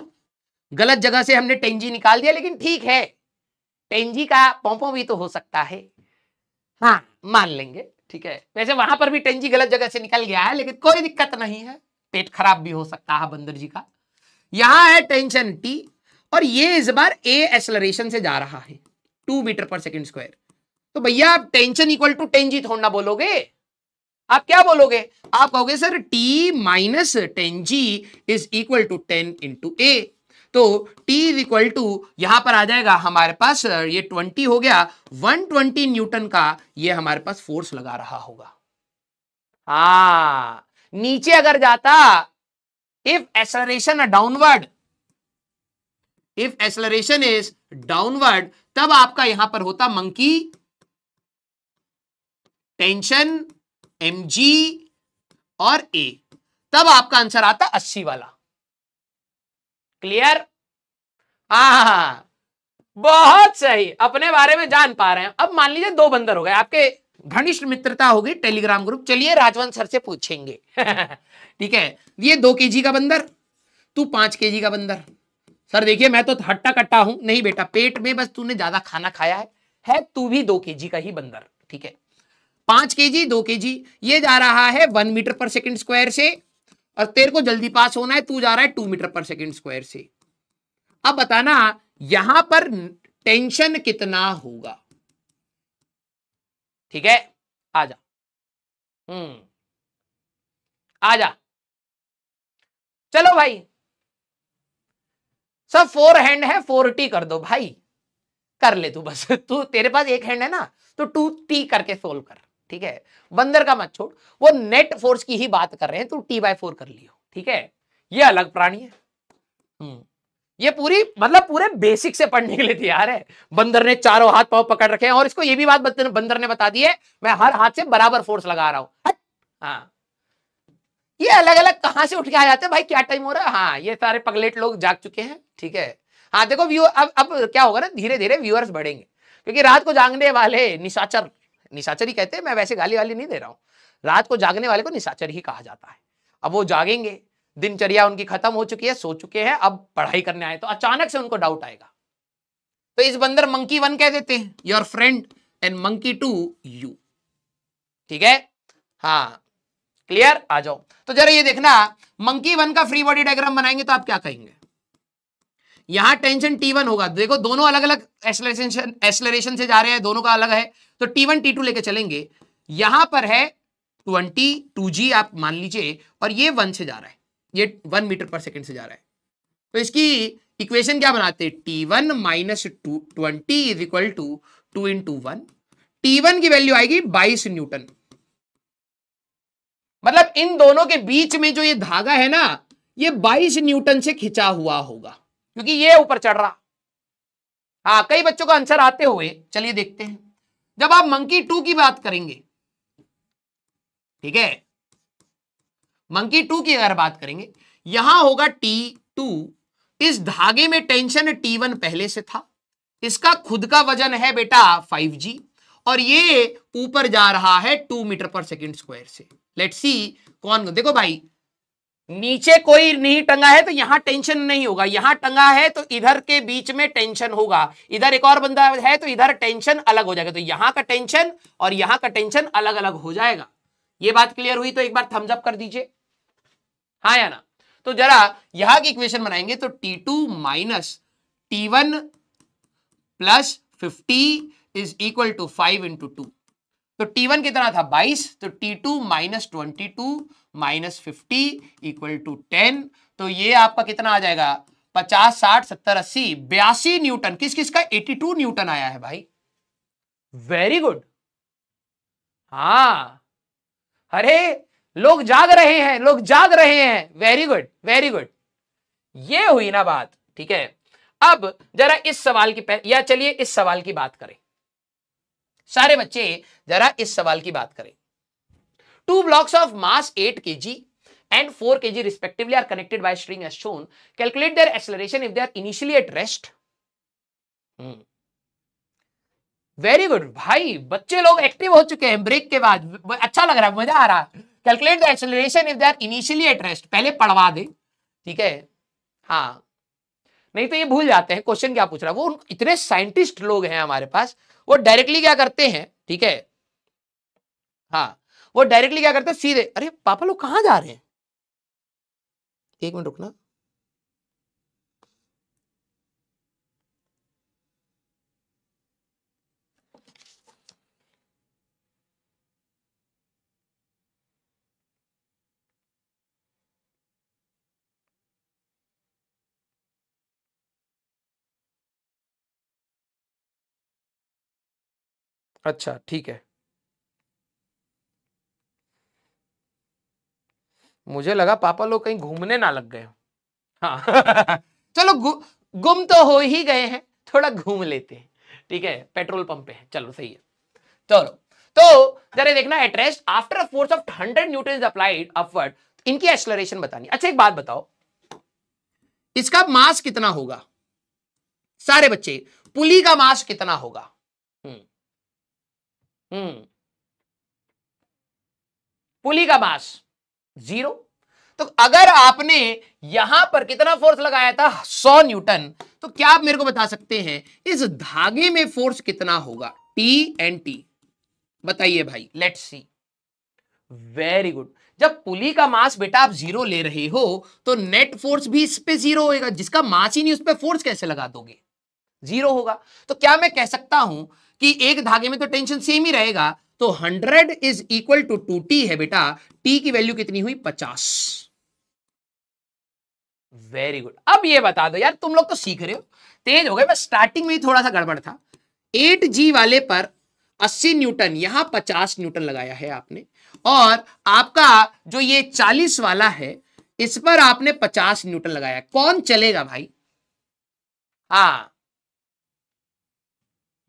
गलत जगह से हमने टेंजी निकाल दिया लेकिन ठीक है टेंजी का पोंपो भी तो हो सकता है हाँ मान लेंगे ठीक है वैसे वहां पर भी टेंजी गलत जगह से निकल गया है लेकिन कोई दिक्कत नहीं है पेट खराब भी हो सकता है बंदर जी का यहां है टेंशन टी और ये इस बार ए एक्सलरेशन से जा रहा है टू मीटर पर सेकेंड स्क्वायर तो भैया आप tension equal to ten G थोड़ा बोलोगे आप क्या बोलोगे आप कहोगे sir T minus ten G is equal to ten into ए तो t इज इक्वल टू यहां पर आ जाएगा हमारे पास ये 20 हो गया 120 न्यूटन का ये हमारे पास फोर्स लगा रहा होगा हा नीचे अगर जाता if acceleration downward if acceleration is downward तब आपका यहां पर होता मंकी टेंशन एम जी और ए तब आपका आंसर आता अस्सी वाला क्लियर हा बहुत सही अपने बारे में जान पा रहे हैं अब मान लीजिए दो बंदर हो गए आपके घनिष्ठ मित्रता होगी टेलीग्राम ग्रुप चलिए राजवंश सर से पूछेंगे ठीक है ये दो केजी का बंदर तू पांच केजी का बंदर सर देखिए मैं तो हट्टा कट्टा हूं नहीं बेटा पेट में बस तूने ज्यादा खाना खाया है है तू भी दो केजी का ही बंदर ठीक है पांच के जी दो के जी ये जा रहा है वन मीटर पर सेकंड स्क्वायर से और तेरे को जल्दी पास होना है तू जा रहा है टू मीटर पर सेकंड स्क्वायर से अब बताना यहां पर टेंशन कितना होगा ठीक है आ जा हम्म आ जा चलो भाई सब फोर हैंड है फोर टी कर दो भाई कर ले तू बस तू तेरे पास एक हैंड है ना तो टू टी करके सोल्व कर ठीक है बंदर का मत छोड़ वो नेट फोर्स की ही बात कर रहे हैं तू टी बाय फोर कर लियो ठीक है ये अलग प्राणी है हम्म। ये पूरी मतलब पूरे बेसिक से पढ़ने के लिए तैयार है बंदर ने चारों हाथ पाव पकड़ रखे हैं और इसको ये भी बात बंदर ने बता दी है मैं हर हाथ से बराबर फोर्स लगा रहा हूं हाँ ये अलग अलग कहां से उठ के आ जाते हैं भाई क्या टाइम हो रहा है हाँ ये सारे पगलेट लोग जाग चुके हैं ठीक है हाँ देखो व्यू अब अब क्या होगा ना धीरे धीरे व्यूअर्स बढ़ेंगे क्योंकि रात को जागने वाले निशाचर निशाचर ही कहते हैं मैं वैसे गाली वाली नहीं दे रहा हूँ रात को जागने वाले को निशाचर ही कहा जाता है अब वो जागेंगे दिनचर्या उनकी खत्म हो चुकी है सो चुके हैं अब पढ़ाई करने आए तो अचानक से उनको डाउट आएगा तो इस बंदर मंकी वन कह देते हैं your friend and monkey two you ठीक है हाँ क्लियर आ जाओ तो जरा ये देखना मंकी वन का फ्री बॉडी डायग्राम बनाएंगे तो आप क्या कहेंगे यहां टेंशन टी वन होगा देखो दोनों अलग अलग एक्सलेशन एक्सलेशन से जा रहे हैं दोनों का अलग है तो टी वन टी टू लेके चलेंगे यहां पर है ट्वेंटी टू जी आप मान लीजिए और ये वन से जा रहा है ये वन मीटर पर सेकेंड से जा रहा है तो इसकी इक्वेशन क्या बनाते हैं T one minus two twenty is equal to two into one T one की वैल्यू आएगी बाईस न्यूटन मतलब इन दोनों के बीच में जो ये धागा है ना ये 22 न्यूटन से खिंचा हुआ होगा क्योंकि ये ऊपर चढ़ रहा हाँ कई बच्चों का आंसर आते हुए चलिए देखते हैं जब आप मंकी टू की बात करेंगे ठीक है मंकी टू की अगर बात करेंगे यहां होगा टी टू इस धागे में टेंशन टी वन पहले से था इसका खुद का वजन है बेटा फाइव जी और ये ऊपर जा रहा है टू मीटर पर सेकेंड स्क्वायर से लेट सी कौन देखो भाई नीचे कोई नहीं टंगा है तो यहां टेंशन नहीं होगा यहां टंगा है तो इधर के बीच में टेंशन होगा इधर एक और बंदा है तो इधर टेंशन अलग हो जाएगा तो यहां का टेंशन और यहां का टेंशन अलग अलग हो जाएगा ये बात क्लियर हुई तो एक बार थम्सअप कर दीजिए हाँ या ना तो जरा यहां की इक्वेशन बनाएंगे तो T two minus T one plus fifty is equal to five into two तो T1 कितना था 22 तो T2 two minus twenty two minus fifty equal to ten तो ये आपका कितना आ जाएगा 50 60 70 अस्सी बयासी न्यूटन किस किस का 82 न्यूटन आया है भाई वेरी गुड हाँ अरे लोग जाग रहे हैं लोग जाग रहे हैं वेरी गुड वेरी गुड ये हुई ना बात ठीक है अब जरा इस सवाल की या चलिए इस सवाल की बात करें सारे बच्चे जरा इस सवाल की बात करें two blocks of mass eight K G and four K G respectively are connected by string as shown calculate their acceleration if they are initially at rest very good भाई बच्चे लोग एक्टिव हो चुके हैं ब्रेक के बाद अच्छा लग रहा है मजा आ रहा है calculate the acceleration if they are initially at rest पहले पढ़वा दे ठीक है हाँ नहीं तो ये भूल जाते हैं क्वेश्चन क्या पूछ रहा है वो इतने साइंटिस्ट लोग हैं हमारे पास वो डायरेक्टली क्या करते हैं ठीक है हाँ वो डायरेक्टली क्या करते हैं सीधे अरे पापा लोग कहां जा रहे हैं एक मिनट रुकना अच्छा ठीक है मुझे लगा पापा लोग कहीं घूमने ना लग गए हाँ चलो गुम तो हो ही गए हैं थोड़ा घूम लेते हैं ठीक है पेट्रोल पंप पे है चलो सही है चलो तो जरा देखना at rest after force of hundred newton applied upward इनकी एक्सलरेशन बतानी अच्छा एक बात बताओ इसका मास कितना होगा सारे बच्चे पुली का मास कितना होगा हम्म पुली का मास जीरो तो अगर आपने यहां पर कितना फोर्स लगाया था सौ न्यूटन तो क्या आप मेरे को बता सकते हैं इस धागे में फोर्स कितना होगा टी एंड टी बताइए भाई लेट्स सी वेरी गुड जब पुली का मास बेटा आप जीरो ले रहे हो तो नेट फोर्स भी इस पे जीरो होएगा जिसका मास ही नहीं उस पर फोर्स कैसे लगा दोगे जीरो होगा तो क्या मैं कह सकता हूं कि एक धागे में तो टेंशन सेम ही रहेगा तो 100 is equal to two T है बेटा टी की वैल्यू कितनी हुई 50 वेरी गुड अब ये बता दो यार तुम लोग तो सीख रहे हो तेज हो गए बस स्टार्टिंग में थोड़ा सा गड़बड़ था 8G वाले पर 80 न्यूटन यहां 50 न्यूटन लगाया है आपने और आपका जो ये 40 वाला है इस पर आपने 50 न्यूटन लगाया कौन चलेगा भाई हाँ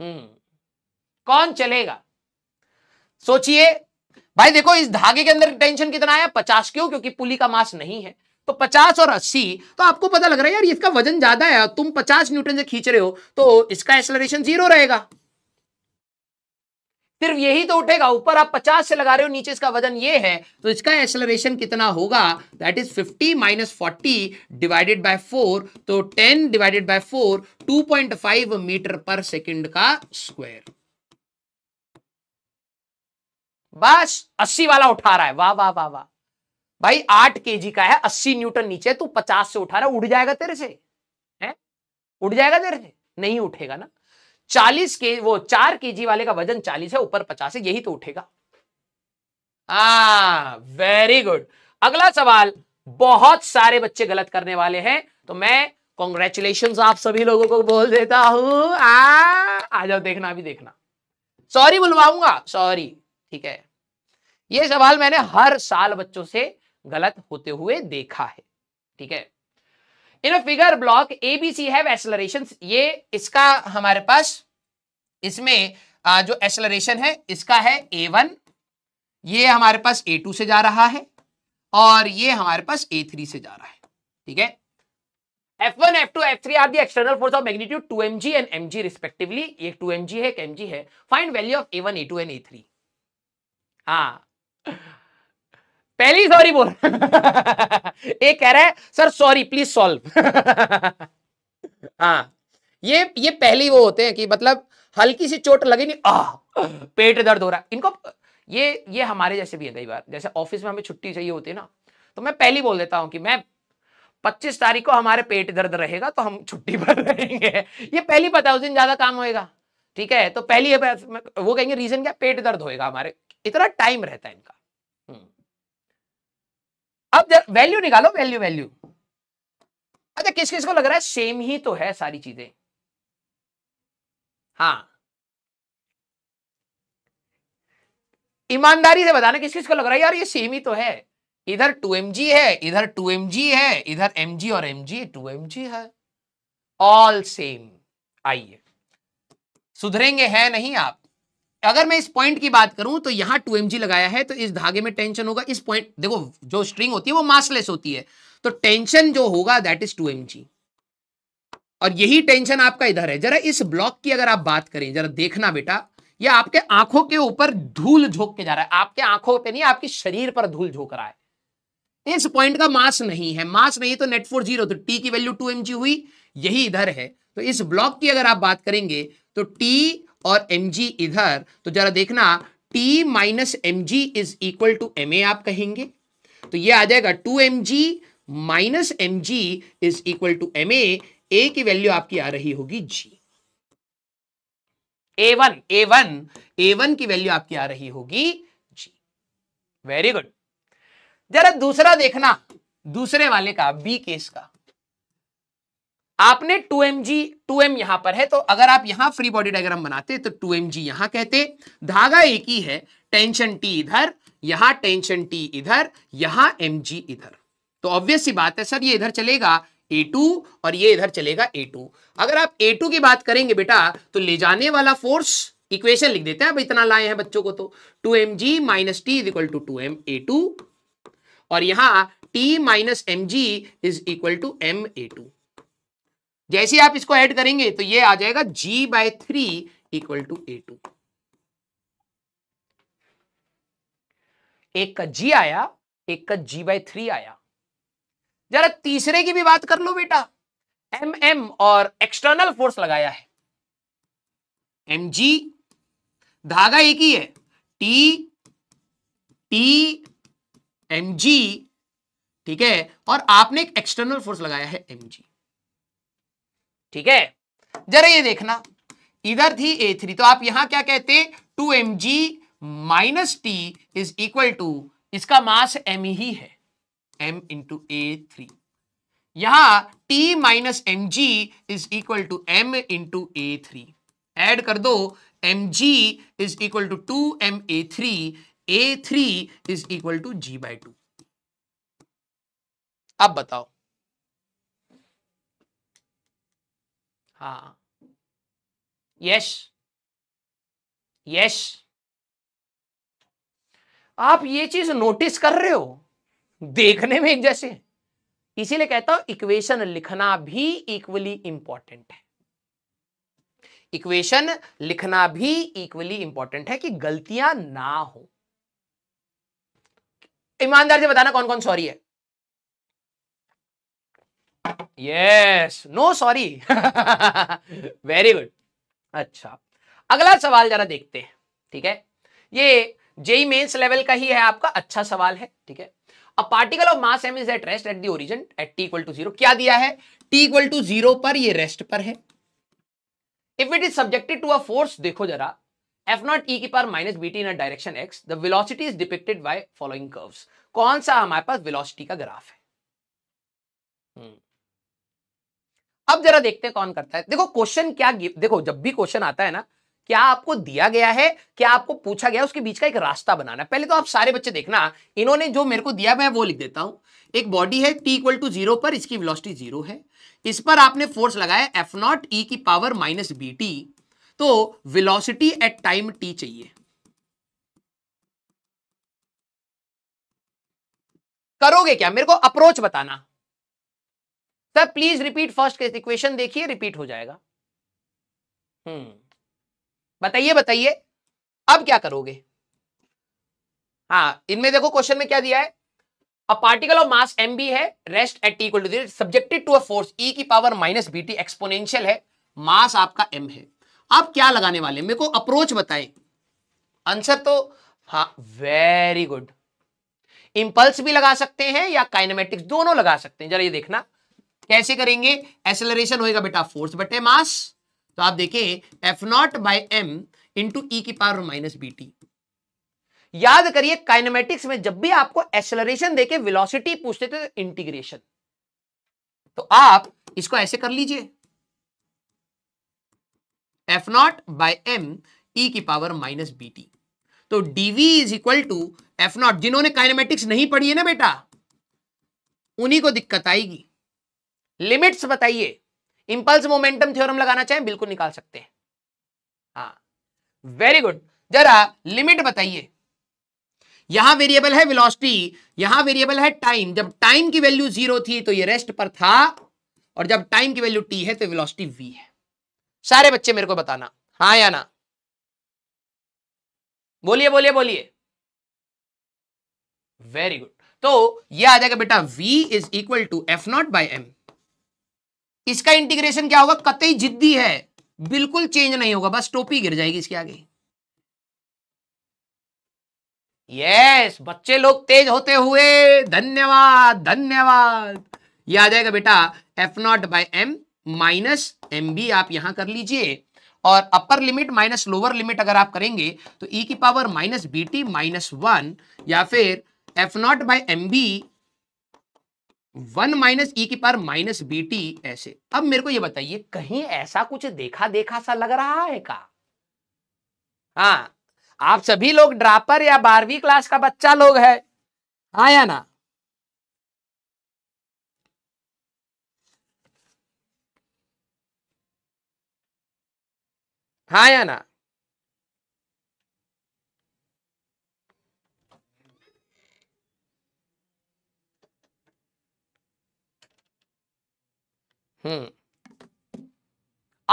हम्म कौन चलेगा सोचिए भाई देखो इस धागे के अंदर टेंशन कितना आया पचास क्यों क्योंकि पुली का मास नहीं है तो पचास और अस्सी तो आपको पता लग रहा है यार इसका वजन ज्यादा है तुम पचास न्यूटन से खींच रहे हो तो इसका एक्सलरेशन जीरो रहेगा सिर्फ यही तो उठेगा ऊपर आप 50 से लगा रहे हो नीचे इसका वजन ये है तो इसका एक्सलरेशन कितना होगा that is 50 minus forty divided by 4 तो 10 डिवाइडेड बाय 4 2.5 मीटर पर सेकेंड का स्क्वायर बस अस्सी वाला उठा रहा है वाह वाह वाह वाह भाई आठ के का है अस्सी न्यूटन नीचे तू पचास से उठा रहा उड़ जाएगा तेरे से है उड़ जाएगा तेरे से नहीं उठेगा ना चालीस के वो चार के वाले का वजन चालीस है ऊपर पचास है यही तो उठेगा आ वेरी गुड अगला सवाल बहुत सारे बच्चे गलत करने वाले हैं तो मैं कॉन्ग्रेचुलेशन आप सभी लोगों को बोल देता हूं आ, आ जाओ देखना अभी देखना सॉरी बुलवाऊंगा सॉरी ठीक है ये सवाल मैंने हर साल बच्चों से गलत होते हुए देखा है ठीक है in a figure block A B C have ये इसका हमारे पास इसमें जो एक्सलरेशन है इसका है ए वन ये हमारे पास ए टू से जा रहा है और ये हमारे पास ए थ्री से जा रहा है ठीक है F1, F2, F3 are the external force of magnitude 2mg and mg respectively ये 2mg है, एक mg है. Find value of A1, A2 and A3. हाँ, पहली सॉरी बोल एक कह रहा है सर सॉरी प्लीज सॉल्व हाँ ये ये पहली वो होते हैं कि मतलब हल्की सी चोट लगी नहीं आ पेट दर्द हो रहा है इनको ये ये हमारे जैसे भी है कई बार जैसे ऑफिस में हमें छुट्टी चाहिए होती है ना तो मैं पहली बोल देता हूं कि मैं 25 तारीख को हमारे पेट दर्द रहेगा तो हम छुट्टी पर रहेंगे ये पहली पता है उस दिन ज्यादा काम होएगा ठीक है तो पहली है वो कहेंगे रीजन क्या पेट दर्द होएगा हमारे इतना टाइम रहता है इनका हम्म। अब वैल्यू निकालो वैल्यू वैल्यू अच्छा किस किस को लग रहा है सेम ही तो है सारी चीजें हाँ ईमानदारी से बताना किस किस को लग रहा है यार ये सेम ही तो है इधर टू है इधर टू है इधर एम और एम जी टू है ऑल सेम आइए सुधरेंगे है नहीं आप अगर मैं इस पॉइंट की बात करूं तो यहां टू एम लगाया है तो इस धागे में टेंशन होगा इस पॉइंट देखो जो स्ट्रिंग होती है वो मासलेस होती है तो टेंशन जो होगा दैट इज टू एम और यही टेंशन आपका इधर है जरा इस ब्लॉक की अगर आप बात करें जरा देखना बेटा ये आपके आंखों के ऊपर धूल झोंक के जा रहा है आपके आंखों पे नहीं आपके शरीर पर धूल झोंक रहा है इस पॉइंट का मास नहीं है मास नहीं तो नेट फोर जीरो तो टी की वैल्यू टू एम हुई यही इधर है तो इस ब्लॉक की अगर आप बात करेंगे तो टी और एम इधर तो जरा देखना T minus M G is equal to M आप कहेंगे तो ये आ जाएगा two M G minus M G is equal to M A की वैल्यू आपकी आ रही होगी जी A one A one A one की वैल्यू आपकी आ रही होगी जी वेरी गुड जरा दूसरा देखना दूसरे वाले का बी केस का आपने 2mg 2m यहां पर है तो अगर आप यहां फ्री बॉडी डायग्राम बनाते तो 2mg यहां कहते धागा एक ही है टेंशन टी इधर यहां टेंशन टी इधर यहां mg इधर तो ऑब्वियस सी बात है सर ये इधर चलेगा A2 और ये इधर चलेगा A2 अगर आप A2 की बात करेंगे बेटा तो ले जाने वाला फोर्स इक्वेशन लिख देते हैं अब इतना लाए हैं बच्चों को तो 2mg m ji minus T is equal to two M a two और यहां t minus M G is equal to M a two जैसे आप इसको ऐड करेंगे तो ये आ जाएगा जी by three equal to A two एक का जी आया एक का जी बाय थ्री आया जरा तीसरे की भी बात कर लो बेटा एम एम और एक्सटर्नल फोर्स लगाया है एम जी धागा एक ही है टी टी एम जी ठीक है और आपने एक एक्सटर्नल फोर्स लगाया है एम जी ठीक है जरा ये देखना इधर थी ए थ्री तो आप यहां क्या कहते two M G minus T is equal to इसका मास एम ही है एम इंटू ए थ्री यहां t minus M G is equal to M into a three add कर दो m ji is equal to two M a three a three is equal to g by two अब बताओ हाँ यश यश आप ये चीज नोटिस कर रहे हो देखने में एक जैसे इसीलिए कहता हूं इक्वेशन लिखना भी इक्वली इंपॉर्टेंट है इक्वेशन लिखना भी इक्वली इंपॉर्टेंट है कि गलतियां ना हो ईमानदार से बताना कौन कौन सॉरी है yes no sorry very good अच्छा अगला सवाल जरा देखते हैं ठीक है ये जेई मेंस लेवल का ही है आपका अच्छा सवाल है ठीक है a particle of mass M is at rest at the origin at T equal to zero क्या दिया है टी इक्वल टू जीरो पर ये रेस्ट पर है if it is subjected to a force देखो जरा एफ नॉट ई की पर minus b t in direction x the velocity is depicted by following curves कौन सा हमारे पास वेलोसिटी का ग्राफ है hmm. अब जरा देखते हैं कौन करता है देखो क्वेश्चन क्या देखो जब भी क्वेश्चन आता है ना क्या आपको दिया गया है क्या आपको पूछा गया उसके बीच का एक रास्ता बनाना पहले तो आप सारे बच्चे देखना इन्होंने जो मेरे को दिया मैं वो लिख देता हूं एक बॉडी है टी इक्वल टू जीरो पर इसकी वेलोसिटी जीरो है इस पर आपने फोर्स लगाया एफ नॉट ई की पावर माइनस बी टी तो वेलोसिटी एट टाइम टी चाहिए करोगे क्या मेरे को अप्रोच बताना तब please repeat first case equation देखिए रिपीट हो जाएगा हम्म बताइए बताइए अब क्या करोगे हाँ इनमें देखो क्वेश्चन में क्या दिया है a particle of mass m b है rest at equal to subjected to a force e की power minus b t exponential है मास आपका एम है आप क्या लगाने वाले मेरे को अप्रोच बताएं आंसर तो हाँ वेरी गुड इंपल्स भी लगा सकते हैं या काइनेमेटिक्स दोनों लगा सकते हैं जरा ये देखना कैसे करेंगे एक्सेलरेशन होएगा बेटा फोर्स बटे मास तो आप देखें f naught by m into e की पावर माइनस बी टी याद करिए काइनेमेटिक्स में जब भी आपको एक्सेलरेशन देके वेलोसिटी पूछते थे तो इंटीग्रेशन तो आप इसको ऐसे कर लीजिए f naught by m e की पावर माइनस बी टी तो dv is equal to f naught जिन्होंने काइनेमेटिक्स नहीं पढ़ी है ना बेटा उन्हीं को दिक्कत आएगी लिमिट्स बताइए इंपल्स मोमेंटम थ्योरम लगाना चाहें बिल्कुल निकाल सकते हैं हाँ वेरी गुड जरा लिमिट बताइए यहां वेरिएबल है वेलोसिटी यहां वेरिएबल है टाइम जब टाइम की वैल्यू जीरो थी तो ये रेस्ट पर था और जब टाइम की वैल्यू टी है तो वेलोसिटी वी है सारे बच्चे मेरे को बताना हाँ या ना बोलिए बोलिए बोलिए वेरी गुड तो ये आ जाएगा बेटा v is equal to f naught by m इसका इंटीग्रेशन क्या होगा कतई जिद्दी है बिल्कुल चेंज नहीं होगा बस टोपी गिर जाएगी इसके आगे यस बच्चे लोग तेज होते हुए धन्यवाद धन्यवाद ये आ जाएगा बेटा f naught by m minus m b आप यहां कर लीजिए और upper limit minus lower limit अगर आप करेंगे तो ई e की power minus b t minus one या फिर f naught by m b one minus e की पार माइनस बी टी ऐसे अब मेरे को ये बताइए कहीं ऐसा कुछ देखा देखा सा लग रहा है का हाँ आप सभी लोग ड्रापर या बारहवीं क्लास का बच्चा लोग है हाँ या ना हाँ या ना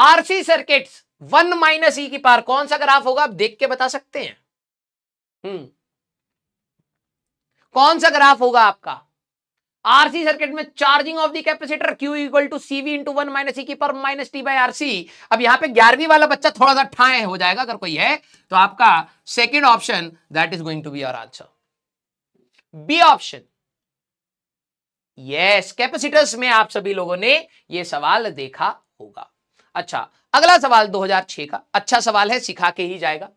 RC circuits one minus e की पार कौन सा ग्राफ होगा आप देख के बता सकते हैं हम्म कौन सा ग्राफ होगा आपका आरसी सर्किट में charging of the capacitor q equal to CV into one minus e की power minus t by RC अब यहां पे ग्यारहवीं वाला बच्चा थोड़ा सा ठाए हो जाएगा अगर कोई है तो आपका second option that is going to be our answer b option yes capacitors में आप सभी लोगों ने यह सवाल देखा होगा अच्छा अगला सवाल 2006 का अच्छा सवाल है सिखा के ही जाएगा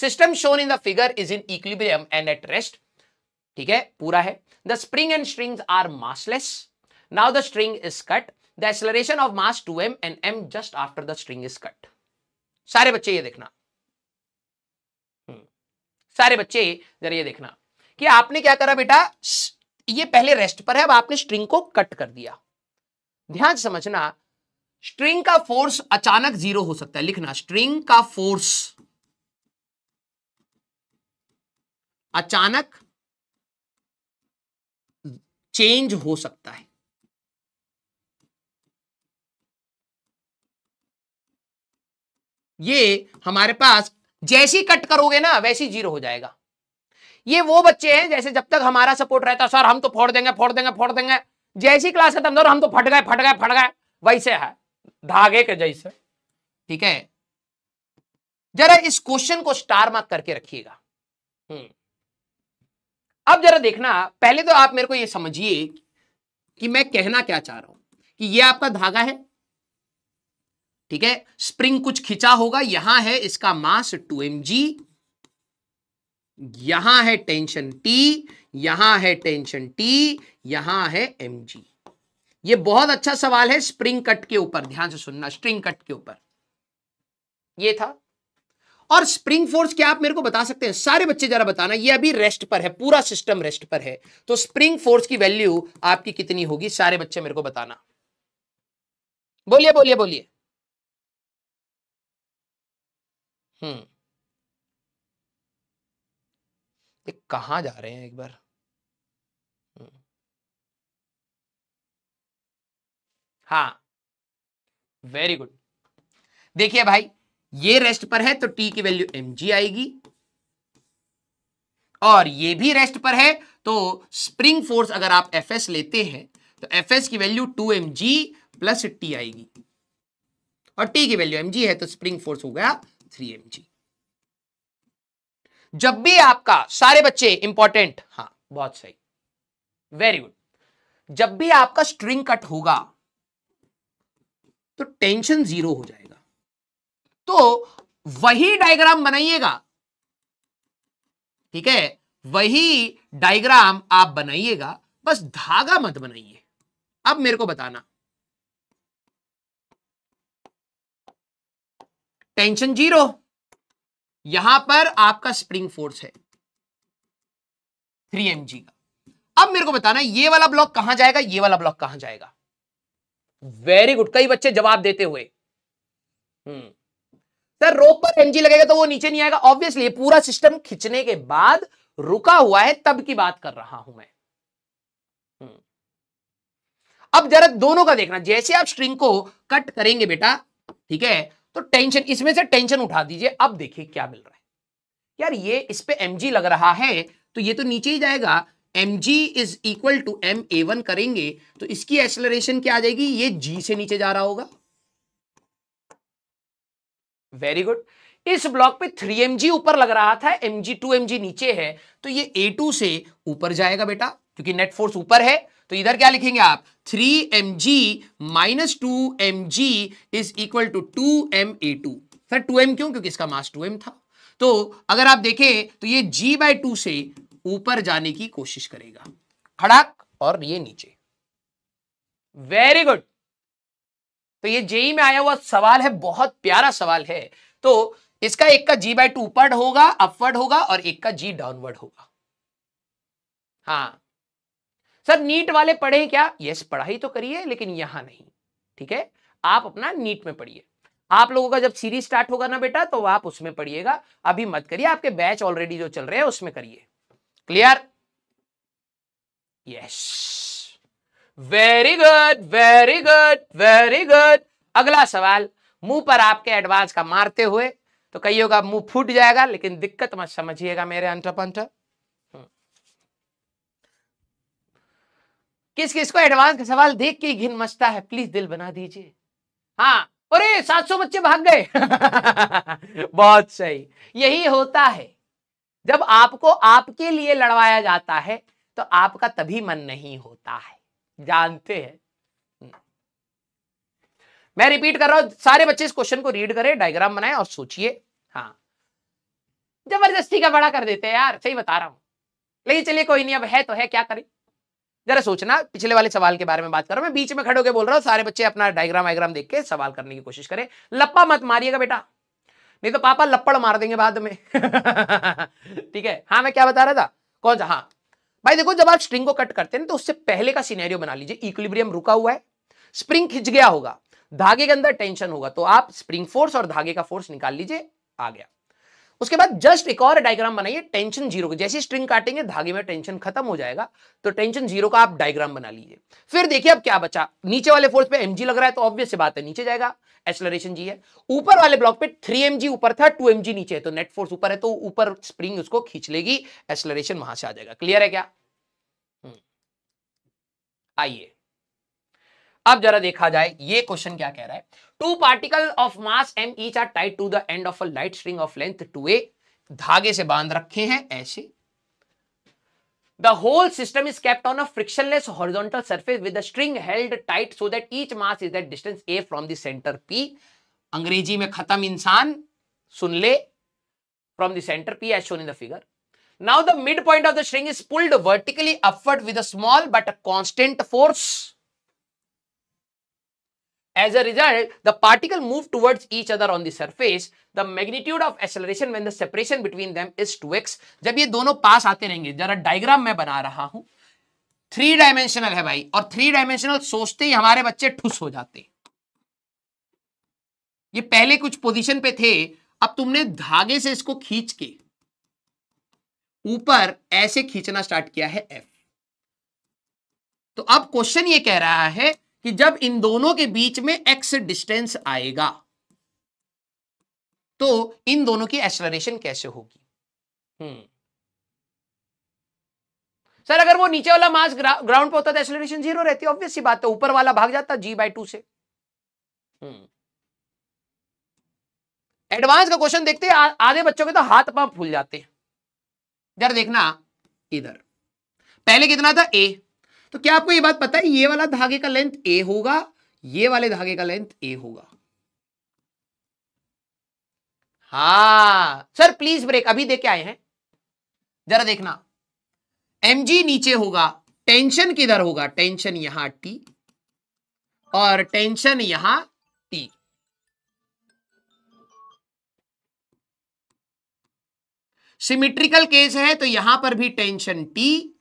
system shown in the figure is in equilibrium and at rest ठीक है पूरा है the spring and strings are massless now the string is cut the acceleration of mass 2m and m just after the string is cut सारे बच्चे ये देखना हम्म, सारे बच्चे जरा ये देखना कि आपने क्या करा बेटा ये पहले रेस्ट पर है अब आपने स्ट्रिंग को कट कर दिया ध्यान समझना स्ट्रिंग का फोर्स अचानक जीरो हो सकता है लिखना स्ट्रिंग का फोर्स अचानक चेंज हो सकता है ये हमारे पास जैसी कट करोगे ना वैसी जीरो हो जाएगा ये वो बच्चे हैं जैसे जब तक हमारा सपोर्ट रहता सर हम तो फोड़ देंगे फोड़ देंगे फोड़ देंगे जैसी क्लास खत्म हम तो फट गए फट गए फट गए वैसे है धागे के जैसे ठीक है जरा इस क्वेश्चन को स्टार मार्क करके रखिएगा हम्म। अब जरा देखना पहले तो आप मेरे को यह समझिए कि मैं कहना क्या चाह रहा हूं कि यह आपका धागा है ठीक है स्प्रिंग कुछ खिंचा होगा यहां है इसका मास टू एम जी यहां है टेंशन टी यहां है टेंशन टी यहां है एम जी ये बहुत अच्छा सवाल है स्प्रिंग कट के ऊपर ध्यान से सुनना स्ट्रिंग कट के ऊपर ये था और स्प्रिंग फोर्स क्या आप मेरे को बता सकते हैं सारे बच्चे जरा बताना ये अभी रेस्ट पर है पूरा सिस्टम रेस्ट पर है तो स्प्रिंग फोर्स की वैल्यू आपकी कितनी होगी सारे बच्चे मेरे को बताना बोलिए बोलिए बोलिए हम्म ये कहाँ जा रहे हैं एक बार हम्म। हाँ वेरी गुड देखिए भाई ये रेस्ट पर है तो टी की वैल्यू एम जी आएगी और ये भी रेस्ट पर है तो स्प्रिंग फोर्स अगर आप एफ एस लेते हैं तो एफ एस की value two M G plus t आएगी और टी की वैल्यू एम जी है तो स्प्रिंग फोर्स हो गया थ्री एम जी जब भी आपका सारे बच्चे इंपॉर्टेंट हाँ बहुत सही वेरी गुड जब भी आपका स्ट्रिंग कट होगा तो टेंशन जीरो हो जाएगा तो वही डायग्राम बनाइएगा ठीक है वही डायग्राम आप बनाइएगा बस धागा मत बनाइए अब मेरे को बताना टेंशन जीरो यहां पर आपका स्प्रिंग फोर्स है थ्री एम जी का अब मेरे को बताना ये वाला ब्लॉक कहां जाएगा ये वाला ब्लॉक कहां जाएगा वेरी गुड कई बच्चे जवाब देते हुए हम्म। सर रोक पर एमजी लगेगा तो वो नीचे नहीं आएगा ऑब्वियसली पूरा सिस्टम खींचने के बाद रुका हुआ है तब की बात कर रहा हूं मैं हम्म। अब जरा दोनों का देखना जैसे आप स्ट्रिंग को कट करेंगे बेटा ठीक है तो टेंशन इसमें से टेंशन उठा दीजिए अब देखिए क्या मिल रहा है यार ये इस पे एम लग रहा है तो ये तो नीचे ही जाएगा M G is equal to M a one करेंगे तो इसकी एक्सलरेशन क्या आ जाएगी ये जी से नीचे जा रहा होगा वेरी गुड इस ब्लॉक पे 3mg ऊपर लग रहा था mg 2mg नीचे है तो ये a2 से ऊपर जाएगा बेटा क्योंकि नेट फोर्स ऊपर है तो इधर क्या लिखेंगे आप three m ji minus two M G is equal to two M a two sir two m क्यों क्योंकि इसका मास टू एम था तो अगर आप देखें तो ये g बाय टू से ऊपर जाने की कोशिश करेगा खड़ाक और ये नीचे वेरी गुड तो ये जेई e में आया हुआ सवाल है बहुत प्यारा सवाल है तो इसका एक का जी बाय टू ऊपर होगा अपवर्ड होगा और एक का जी डाउनवर्ड होगा हाँ सर नीट वाले पढ़े क्या यस पढ़ाई तो करिए लेकिन यहां नहीं ठीक है आप अपना नीट में पढ़िए आप लोगों का जब सीरीज स्टार्ट होगा ना बेटा तो आप उसमें पढ़िएगा अभी मत करिए आपके बैच ऑलरेडी जो चल रहे हैं उसमें करिए clear yes very good very good very good अगला सवाल मुंह पर आपके एडवांस का मारते हुए तो कही होगा मुंह फूट जाएगा लेकिन दिक्कत मत समझिएगा मेरे अंटर पंटर किस किस को एडवांस का सवाल देख के घिन मचता है प्लीज दिल बना दीजिए हाँ अरे 700 बच्चे भाग गए बहुत सही यही होता है जब आपको आपके लिए लड़वाया जाता है तो आपका तभी मन नहीं होता है जानते हैं हम्म। मैं रिपीट कर रहा हूं सारे बच्चे इस क्वेश्चन को रीड करें डायग्राम बनाएं और सोचिए हाँ जबरदस्ती का बड़ा कर देते हैं यार सही बता रहा हूं लेकिन चलिए कोई नहीं अब है तो है क्या करें जरा सोचना पिछले वाले सवाल के बारे में बात कर रहा हूं मैं बीच में खड़े होकर बोल रहा हूं सारे बच्चे अपना डायग्राम वायग्राम देख के सवाल करने की कोशिश करें लप्पा मत मारिएगा बेटा नहीं तो पापा लप्पड़ मार देंगे बाद में ठीक है हाँ मैं क्या बता रहा था कौन सा हाँ भाई देखो जब आप स्ट्रिंग को कट करते हैं तो उससे पहले का सीनेरियो बना लीजिए इक्विलिब्रियम रुका हुआ है स्प्रिंग खिंच गया होगा धागे के अंदर टेंशन होगा तो आप स्प्रिंग फोर्स और धागे का फोर्स निकाल लीजिए आ गया उसके बाद जस्ट एक और डायग्राम बनाइए टेंशन जीरो का जैसे स्ट्रिंग काटेंगे धागे में टेंशन खत्म हो जाएगा तो टेंशन जीरो का आप डायग्राम बना लीजिए फिर देखिए अब क्या बचा नीचे वाले फोर्स पे एम लग रहा है तो ऑब्वियस से बात है नीचे जाएगा एक्सलरेशन जी है ऊपर वाले ब्लॉक पे थ्री एम ऊपर था टू एम नीचे है तो नेट फोर्स ऊपर है तो ऊपर स्प्रिंग उसको खींच लेगी एक्सलरेशन वहां से आ जाएगा क्लियर है क्या हम्म। आइए अब जरा देखा जाए ये क्वेश्चन क्या कह रहा है two particle of mass m each are tied to the end of a light string of length two a धागे से बांध रखे हैं ऐसे the whole system is kept on a frictionless horizontal surface with string held tight so that each mass is that distance a from the centre p अंग्रेजी में खत्म इंसान सुन ले from the centre p as shown in the figure now the mid point of the string is pulled vertically upward with small but a constant force As a result, the particle move towards each other on the surface. The magnitude of acceleration when the separation between them is 2x. जब ये दोनों पास आते रहेंगे जरा डायग्राम मैं बना रहा हूं थ्री डायमेंशनल है भाई और थ्री डायमेंशनल सोचते ही हमारे बच्चे ठुस हो जाते ये पहले कुछ पोजिशन पे थे अब तुमने धागे से इसको खींच के ऊपर ऐसे खींचना स्टार्ट किया है एफ तो अब क्वेश्चन ये कह रहा है कि जब इन दोनों के बीच में एक्स डिस्टेंस आएगा तो इन दोनों की एक्सलरेशन कैसे होगी सर hmm. अगर वो नीचे वाला मास ग्राउंड पर होता तो एक्सलरेशन जीरो रहती ऑब्वियस सी बात है ऊपर वाला भाग जाता जी बाई टू से एडवांस hmm. का क्वेश्चन देखते हैं आधे बच्चों के तो हाथ पांव फूल जाते हैं जरा देखना इधर पहले कितना था ए तो क्या आपको ये बात पता है ये वाला धागे का लेंथ ए होगा ये वाले धागे का लेंथ ए होगा हा सर प्लीज ब्रेक अभी के आए हैं जरा देखना एम नीचे होगा टेंशन किधर होगा टेंशन यहां टी और टेंशन यहां टी सिमिट्रिकल केस है तो यहां पर भी टेंशन टी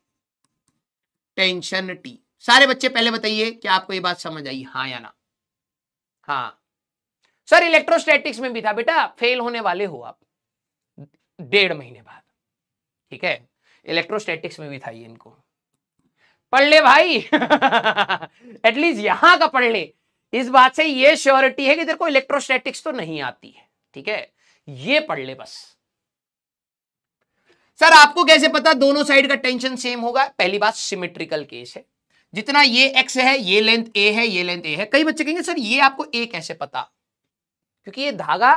टेंशन टी सारे बच्चे पहले बताइए कि आपको ये बात समझ आई हाँ या ना हाँ सर इलेक्ट्रोस्टैटिक्स में भी था बेटा फेल होने वाले हो आप डेढ़ महीने बाद ठीक है इलेक्ट्रोस्टैटिक्स में भी था ये इनको पढ़ ले भाई एटलीस्ट यहां का पढ़ ले इस बात से ये श्योरिटी है कि तेरे को इलेक्ट्रोस्टैटिक्स तो नहीं आती है ठीक है ये पढ़ ले बस सर आपको कैसे पता दोनों साइड का टेंशन सेम होगा पहली बात सिमेट्रिकल केस है जितना ये एक्स है ये लेंथ ए है ये लेंथ ए है कई बच्चे कहेंगे सर ये आपको ए कैसे पता क्योंकि ये धागा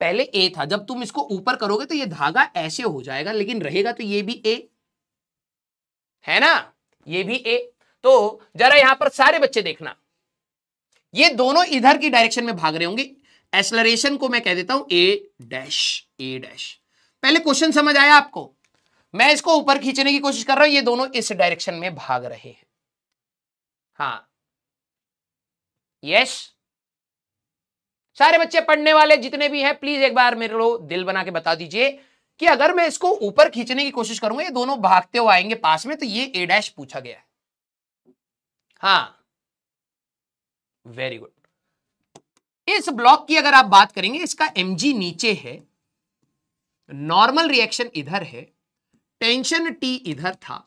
पहले ए था जब तुम इसको ऊपर करोगे तो ये धागा ऐसे हो जाएगा लेकिन रहेगा तो ये भी ए है ना ये भी ए तो जरा यहां पर सारे बच्चे देखना ये दोनों इधर की डायरेक्शन में भाग रहे होंगे एक्सलरेशन को मैं कह देता हूं ए डैश ए डैश पहले क्वेश्चन समझ आया आपको मैं इसको ऊपर खींचने की कोशिश कर रहा हूं ये दोनों इस डायरेक्शन में भाग रहे हैं हाँ यस सारे बच्चे पढ़ने वाले जितने भी हैं प्लीज एक बार मेरे को दिल बना के बता दीजिए कि अगर मैं इसको ऊपर खींचने की कोशिश करूंगा ये दोनों भागते हुए आएंगे पास में तो ये ए डैश पूछा गया है हाँ वेरी गुड इस ब्लॉक की अगर आप बात करेंगे इसका एमजी नीचे है नॉर्मल रिएक्शन इधर है टेंशन टी इधर था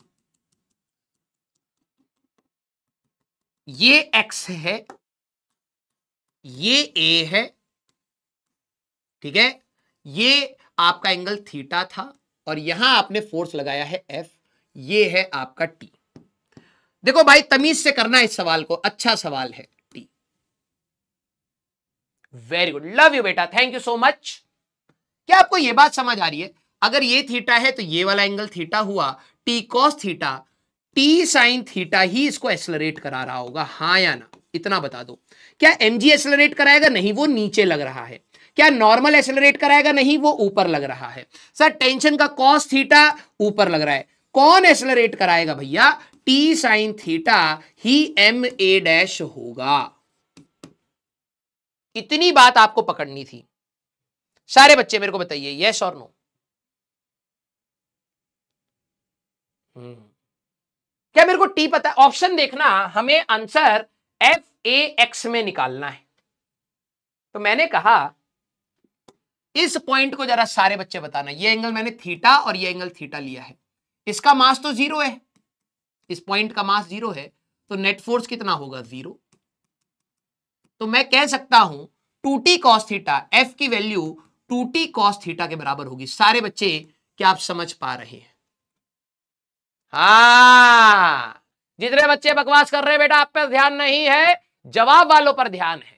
ये एक्स है ये ए है ठीक है ये आपका एंगल थीटा था और यहां आपने फोर्स लगाया है एफ ये है आपका टी देखो भाई तमीज से करना इस सवाल को अच्छा सवाल है t very good love you बेटा थैंक यू सो मच क्या आपको यह बात समझ आ रही है अगर ये थीटा है तो ये वाला एंगल थीटा हुआ t cos theta T sine theta ही इसको एक्सलरेट करा रहा होगा हाँ या ना इतना बता दो क्या एम जी एक्सलरेट कराएगा नहीं वो नीचे लग रहा है क्या नॉर्मल एक्सलरेट कराएगा नहीं वो ऊपर लग रहा है सर टेंशन का कॉस थीटा ऊपर लग रहा है कौन एक्सलरेट कराएगा भैया टी साइन थीटा ही एम ए डैश होगा इतनी बात आपको पकड़नी थी सारे बच्चे मेरे को बताइए यस और नो क्या मेरे को टी पता है ऑप्शन देखना हमें आंसर एफ ए एक्स में निकालना है तो मैंने कहा इस पॉइंट को जरा सारे बच्चे बताना ये एंगल मैंने थीटा और ये एंगल थीटा लिया है इसका मास तो जीरो है इस पॉइंट का मास जीरो है तो नेट फोर्स कितना होगा जीरो तो मैं कह सकता हूं two T cos theta f की value two T cos theta के बराबर होगी सारे बच्चे क्या आप समझ पा रहे हैं हाँ जितने बच्चे बकवास कर रहे बेटा आप पर ध्यान नहीं है जवाब वालों पर ध्यान है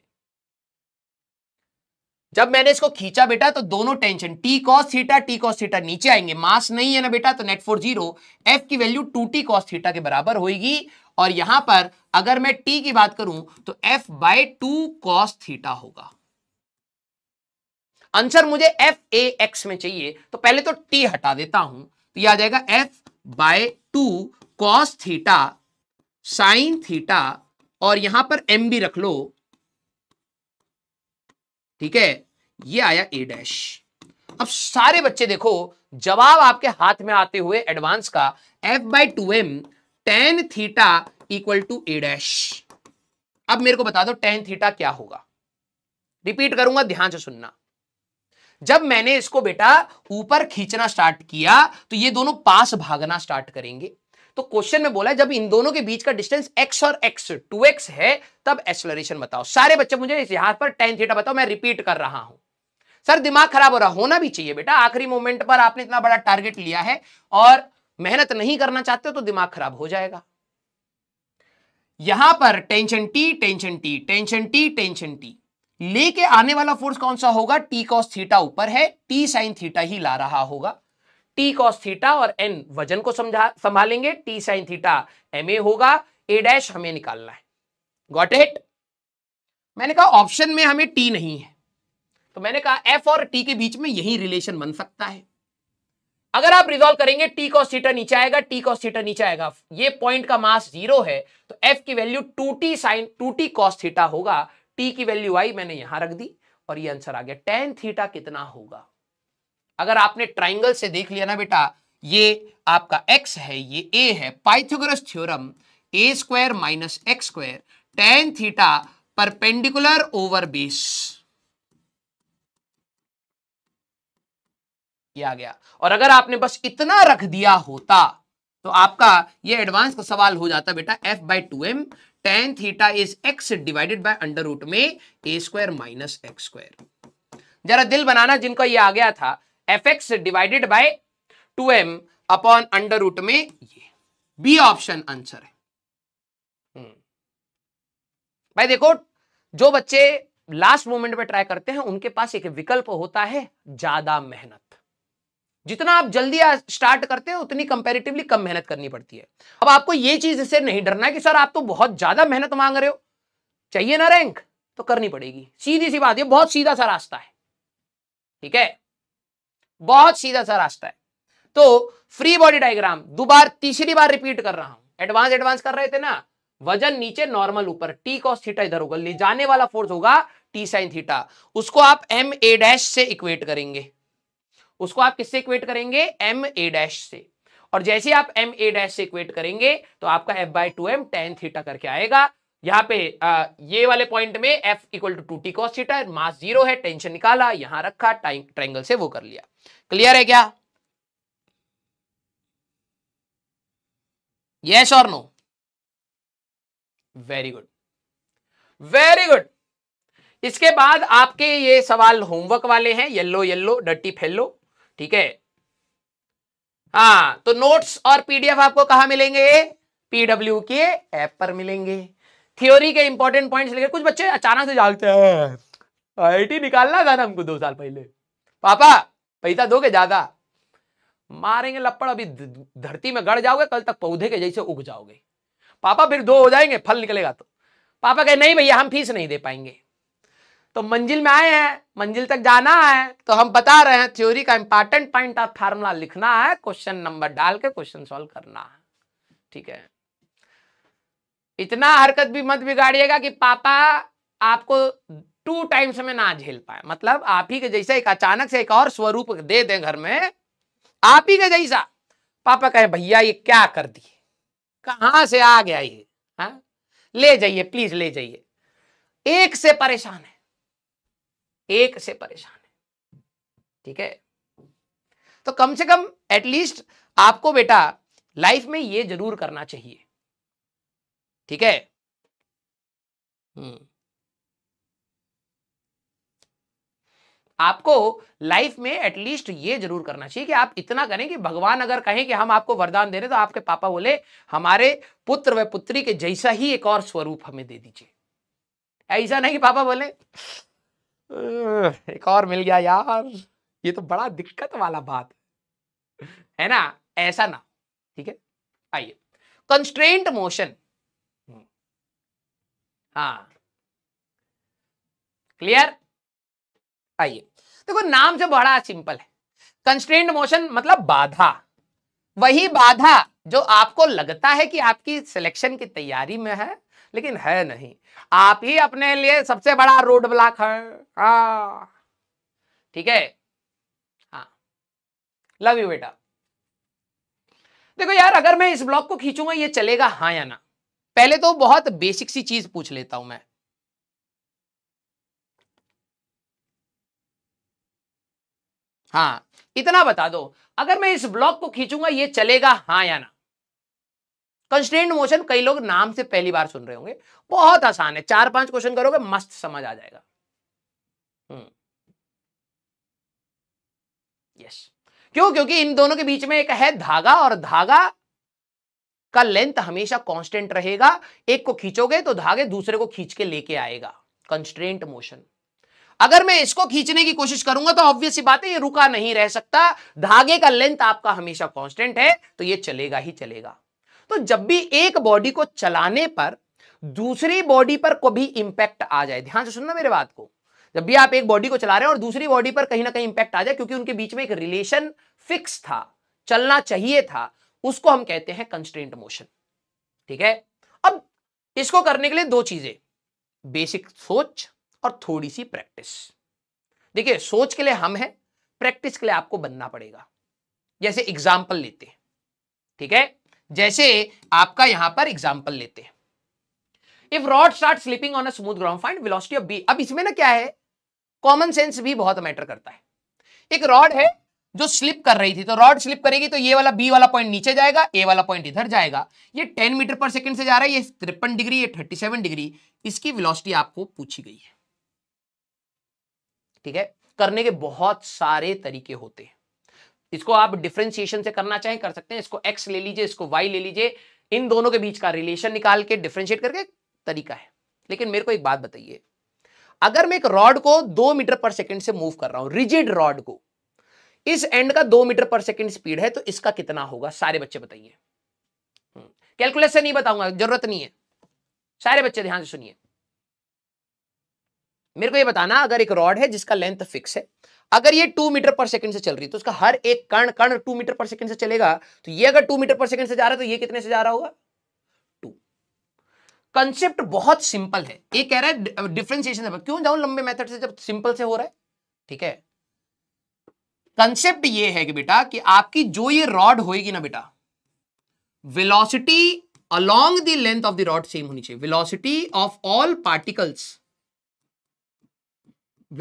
जब मैंने इसको खींचा बेटा तो दोनों tension t cos theta t cos theta नीचे आएंगे मास नहीं है ना बेटा तो नेट फोर जीरो एफ की value two T cos theta के बराबर होगी और यहां पर अगर मैं टी की बात करूं तो f by two cos theta होगा आंसर मुझे एफ ए एक्स में चाहिए तो पहले तो टी हटा देता हूं तो यह आ जाएगा f by two cos theta sine theta और यहां पर एम भी रख लो ठीक है ये आया ए डैश अब सारे बच्चे देखो जवाब आपके हाथ में आते हुए एडवांस का f by two m tan theta equal to a dash अब मेरे को बता दो टेन थीटा क्या होगा रिपीट करूंगा ध्यान से सुनना जब मैंने इसको बेटा ऊपर खींचना स्टार्ट किया तो ये दोनों पास भागना स्टार्ट करेंगे तो क्वेश्चन में बोला है जब इन दोनों के बीच का डिस्टेंस x और x 2x है तब एक्सलरेशन बताओ सारे बच्चे मुझे इस यहां पर टेन थीटा बताओ मैं रिपीट कर रहा हूं सर दिमाग खराब हो रहा होना भी चाहिए बेटा आखिरी मोमेंट पर आपने इतना बड़ा टारगेट लिया है और मेहनत नहीं करना चाहते हो तो दिमाग खराब हो जाएगा यहां पर tension t tension t tension t tension t लेके आने वाला फोर्स कौन सा होगा टी कॉस थीटा ऊपर है टी साइन थीटा ही ला रहा होगा टी कॉस थीटा और एन वजन को समझा संभालेंगे t sine theta m a होगा ए डैश हमें निकालना है गॉट इट मैंने कहा ऑप्शन में हमें टी नहीं है तो मैंने कहा एफ और टी के बीच में यही रिलेशन बन सकता है अगर आप रिजोल्व करेंगे टी कॉस थीटा नीचे आएगा टी कॉस थीटा नीचे आएगा ये पॉइंट का मास जीरो है तो एफ की value two t sine two T cos theta होगा टी की वैल्यू आई मैंने यहां रख दी और ये आंसर आ गया टेन थीटा कितना होगा अगर आपने ट्राइंगल से देख लिया ना बेटा ये आपका एक्स है ये ए है Pythagoras theorem a square minus x square tan theta perpendicular over base आ गया और अगर आपने बस इतना रख दिया होता तो आपका ये एडवांस का सवाल हो जाता बेटा f by two m tan theta is x divided by under root में a square minus x square जरा दिल बनाना जिनको ये आ गया था f x divided by two m upon under root में ये बी ऑप्शन आंसर है हम्म। भाई देखो जो बच्चे लास्ट मोमेंट में ट्राई करते हैं उनके पास एक विकल्प होता है ज्यादा मेहनत जितना आप जल्दी स्टार्ट करते हो उतनी कंपेरेटिवली कम मेहनत करनी पड़ती है अब आपको ये चीज इसे नहीं डरना है कि सर आप तो बहुत ज्यादा मेहनत मांग रहे हो चाहिए ना रैंक तो करनी पड़ेगी सीधी सी बात है बहुत सीधा सा रास्ता है ठीक है बहुत सीधा सा रास्ता है तो फ्री बॉडी डायग्राम दोबार तीसरी बार रिपीट कर रहा हूं एडवांस एडवांस कर रहे थे ना वजन नीचे नॉर्मल ऊपर टी कॉस थीटा इधर होगा ले जाने वाला फोर्स होगा टी साइन थीटा उसको आप एम ए डैश से इक्वेट करेंगे उसको आप किससे इक्वेट करेंगे एम ए डैश से और जैसे आप एम ए डैश से इक्वेट करेंगे तो आपका f by two m tan theta करके आएगा यहाँ पे आ, ये वाले पॉइंट में f equal to two T cos theta mass zero है टेंशन निकाला यहां रखा ट्राइंगल से वो कर लिया क्लियर है क्या यस और no very good very good इसके बाद आपके ये सवाल होमवर्क वाले हैं येल्लो येल्लो डट्टी फेल्लो ठीक है हाँ तो नोट्स और पीडीएफ आपको कहा मिलेंगे पीडब्ल्यू के ऐप पर मिलेंगे थ्योरी के इंपॉर्टेंट पॉइंट्स लेकर कुछ बच्चे अचानक से जागते हैं आईटी निकालना था ना हमको दो साल पहले पापा पैसा दोगे ज्यादा मारेंगे लपड़ अभी धरती में गड़ जाओगे कल तक पौधे के जैसे उग जाओगे पापा फिर दो हो जाएंगे फल निकलेगा तो पापा कहे नहीं भैया हम फीस नहीं दे पाएंगे तो मंजिल में आए हैं मंजिल तक जाना है तो हम बता रहे हैं थ्योरी का इंपॉर्टेंट पॉइंट ऑफ फार्मूला लिखना है क्वेश्चन नंबर डाल के क्वेश्चन सॉल्व करना है ठीक है इतना हरकत भी मत बिगाड़िएगा कि पापा आपको टू टाइम्स में ना झेल पाए मतलब आप ही के जैसा एक अचानक से एक और स्वरूप दे दें घर में आप ही के जैसा पापा कहे भैया ये क्या कर दिए कहां से आ गया ये हा? ले जाइए प्लीज ले जाइए एक से परेशान है एक से परेशान है ठीक है तो कम से कम एटलीस्ट आपको बेटा लाइफ में ये जरूर करना चाहिए ठीक है हम्म। आपको लाइफ में एटलीस्ट ये जरूर करना चाहिए कि आप इतना करें कि भगवान अगर कहें कि हम आपको वरदान दे रहे तो आपके पापा बोले हमारे पुत्र व पुत्री के जैसा ही एक और स्वरूप हमें दे दीजिए ऐसा नहीं कि पापा बोले एक और मिल गया यार ये तो बड़ा दिक्कत वाला बात है ना ऐसा ना ठीक है आइए कंस्ट्रेंट हम्म। मोशन हाँ क्लियर आइए देखो नाम से बड़ा सिंपल है कंस्ट्रेंट मोशन मतलब बाधा वही बाधा जो आपको लगता है कि आपकी सिलेक्शन की तैयारी में है लेकिन है नहीं आप ही अपने लिए सबसे बड़ा रोड ब्लॉक है ठीक है लव हाँ। यू बेटा देखो यार अगर मैं इस ब्लॉक को खींचूंगा ये चलेगा हाँ या ना पहले तो बहुत बेसिक सी चीज पूछ लेता हूं मैं हाँ इतना बता दो अगर मैं इस ब्लॉक को खींचूंगा ये चलेगा हाँ या ना कंस्टेंट मोशन कई लोग नाम से पहली बार सुन रहे होंगे बहुत आसान है चार पांच क्वेश्चन करोगे मस्त समझ आ जाएगा यस हम्म। क्यों क्योंकि इन दोनों के बीच में एक है धागा और धागा का लेंथ हमेशा कांस्टेंट रहेगा एक को खींचोगे तो धागे दूसरे को खींच के लेके आएगा कंस्टेंट मोशन अगर मैं इसको खींचने की कोशिश करूंगा तो ऑब्वियस बात है ये रुका नहीं रह सकता धागे का लेंथ आपका हमेशा कांस्टेंट है तो ये चलेगा ही चलेगा तो जब भी एक बॉडी को चलाने पर दूसरी बॉडी पर कभी इंपैक्ट आ जाए ध्यान से सुनना मेरे बात को जब भी आप एक बॉडी को चला रहे हैं और दूसरी बॉडी पर कहीं ना कहीं इंपैक्ट आ जाए क्योंकि उनके बीच में एक रिलेशन फिक्स था चलना चाहिए था उसको हम कहते हैं कंस्टेंट मोशन ठीक है अब इसको करने के लिए दो चीजें बेसिक सोच और थोड़ी सी प्रैक्टिस देखिए सोच के लिए हम हैं प्रैक्टिस के लिए आपको बनना पड़ेगा जैसे एग्जाम्पल लेते हैं ठीक है जैसे आपका यहां पर एग्जाम्पल लेते हैं if rod start slipping on a smooth ground find velocity of b अब इसमें ना क्या है कॉमन सेंस भी बहुत मैटर करता है एक रॉड है जो स्लिप कर रही थी तो रॉड स्लिप करेगी तो ये वाला बी वाला पॉइंट नीचे जाएगा ए वाला पॉइंट इधर जाएगा ये 10 मीटर पर सेकंड से जा रहा है ये तिरपन डिग्री ये 37 डिग्री इसकी वेलोसिटी आपको पूछी गई है ठीक है करने के बहुत सारे तरीके होते हैं इसको आप डिफ्रेंसिएशन से करना चाहें कर सकते हैं इसको एक्स ले लीजिए इसको वाई ले लीजिए इन दोनों के बीच का रिलेशन निकाल के डिफ्रेंशिएट करके तरीका है लेकिन मेरे को एक बात बताइए अगर मैं एक रॉड को दो मीटर पर सेकंड से मूव कर रहा हूं रिजिड रॉड को इस एंड का दो मीटर पर सेकंड स्पीड है तो इसका कितना होगा सारे बच्चे बताइए कैलकुलेशन हम्म, नहीं बताऊंगा जरूरत नहीं है सारे बच्चे ध्यान से सुनिए मेरे को ये बताना अगर एक रॉड है जिसका लेंथ फिक्स है अगर ये टू मीटर पर सेकंड से चल रही है तो उसका हर एक कण कण टू मीटर पर सेकंड से चलेगा तो ये अगर टू मीटर पर सेकंड से जा रहा है तो ये कितने से जा रहा होगा टू कंसेप्ट बहुत सिंपल है ये कह रहा है डिफ्रेंसिएशन क्यों जाऊं लंबे मेथड से जब सिंपल से हो रहा है ठीक है कंसेप्ट ये है कि बेटा कि आपकी जो ये रॉड होगी ना बेटा velocity along the length of the rod same होनी चाहिए velocity of all particles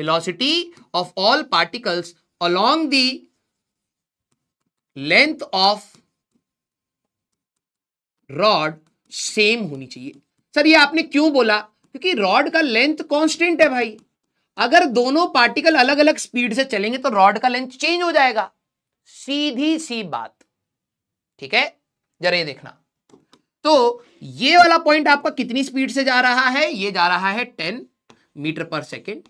velocity of all particles along the length of rod same होनी चाहिए सर ये आपने क्यों बोला क्योंकि रॉड का लेंथ कांस्टेंट है भाई अगर दोनों पार्टिकल अलग अलग स्पीड से चलेंगे तो रॉड का लेंथ चेंज हो जाएगा सीधी सी बात ठीक है जरा ये देखना तो ये वाला पॉइंट आपका कितनी स्पीड से जा रहा है ये जा रहा है टेन मीटर पर सेकेंड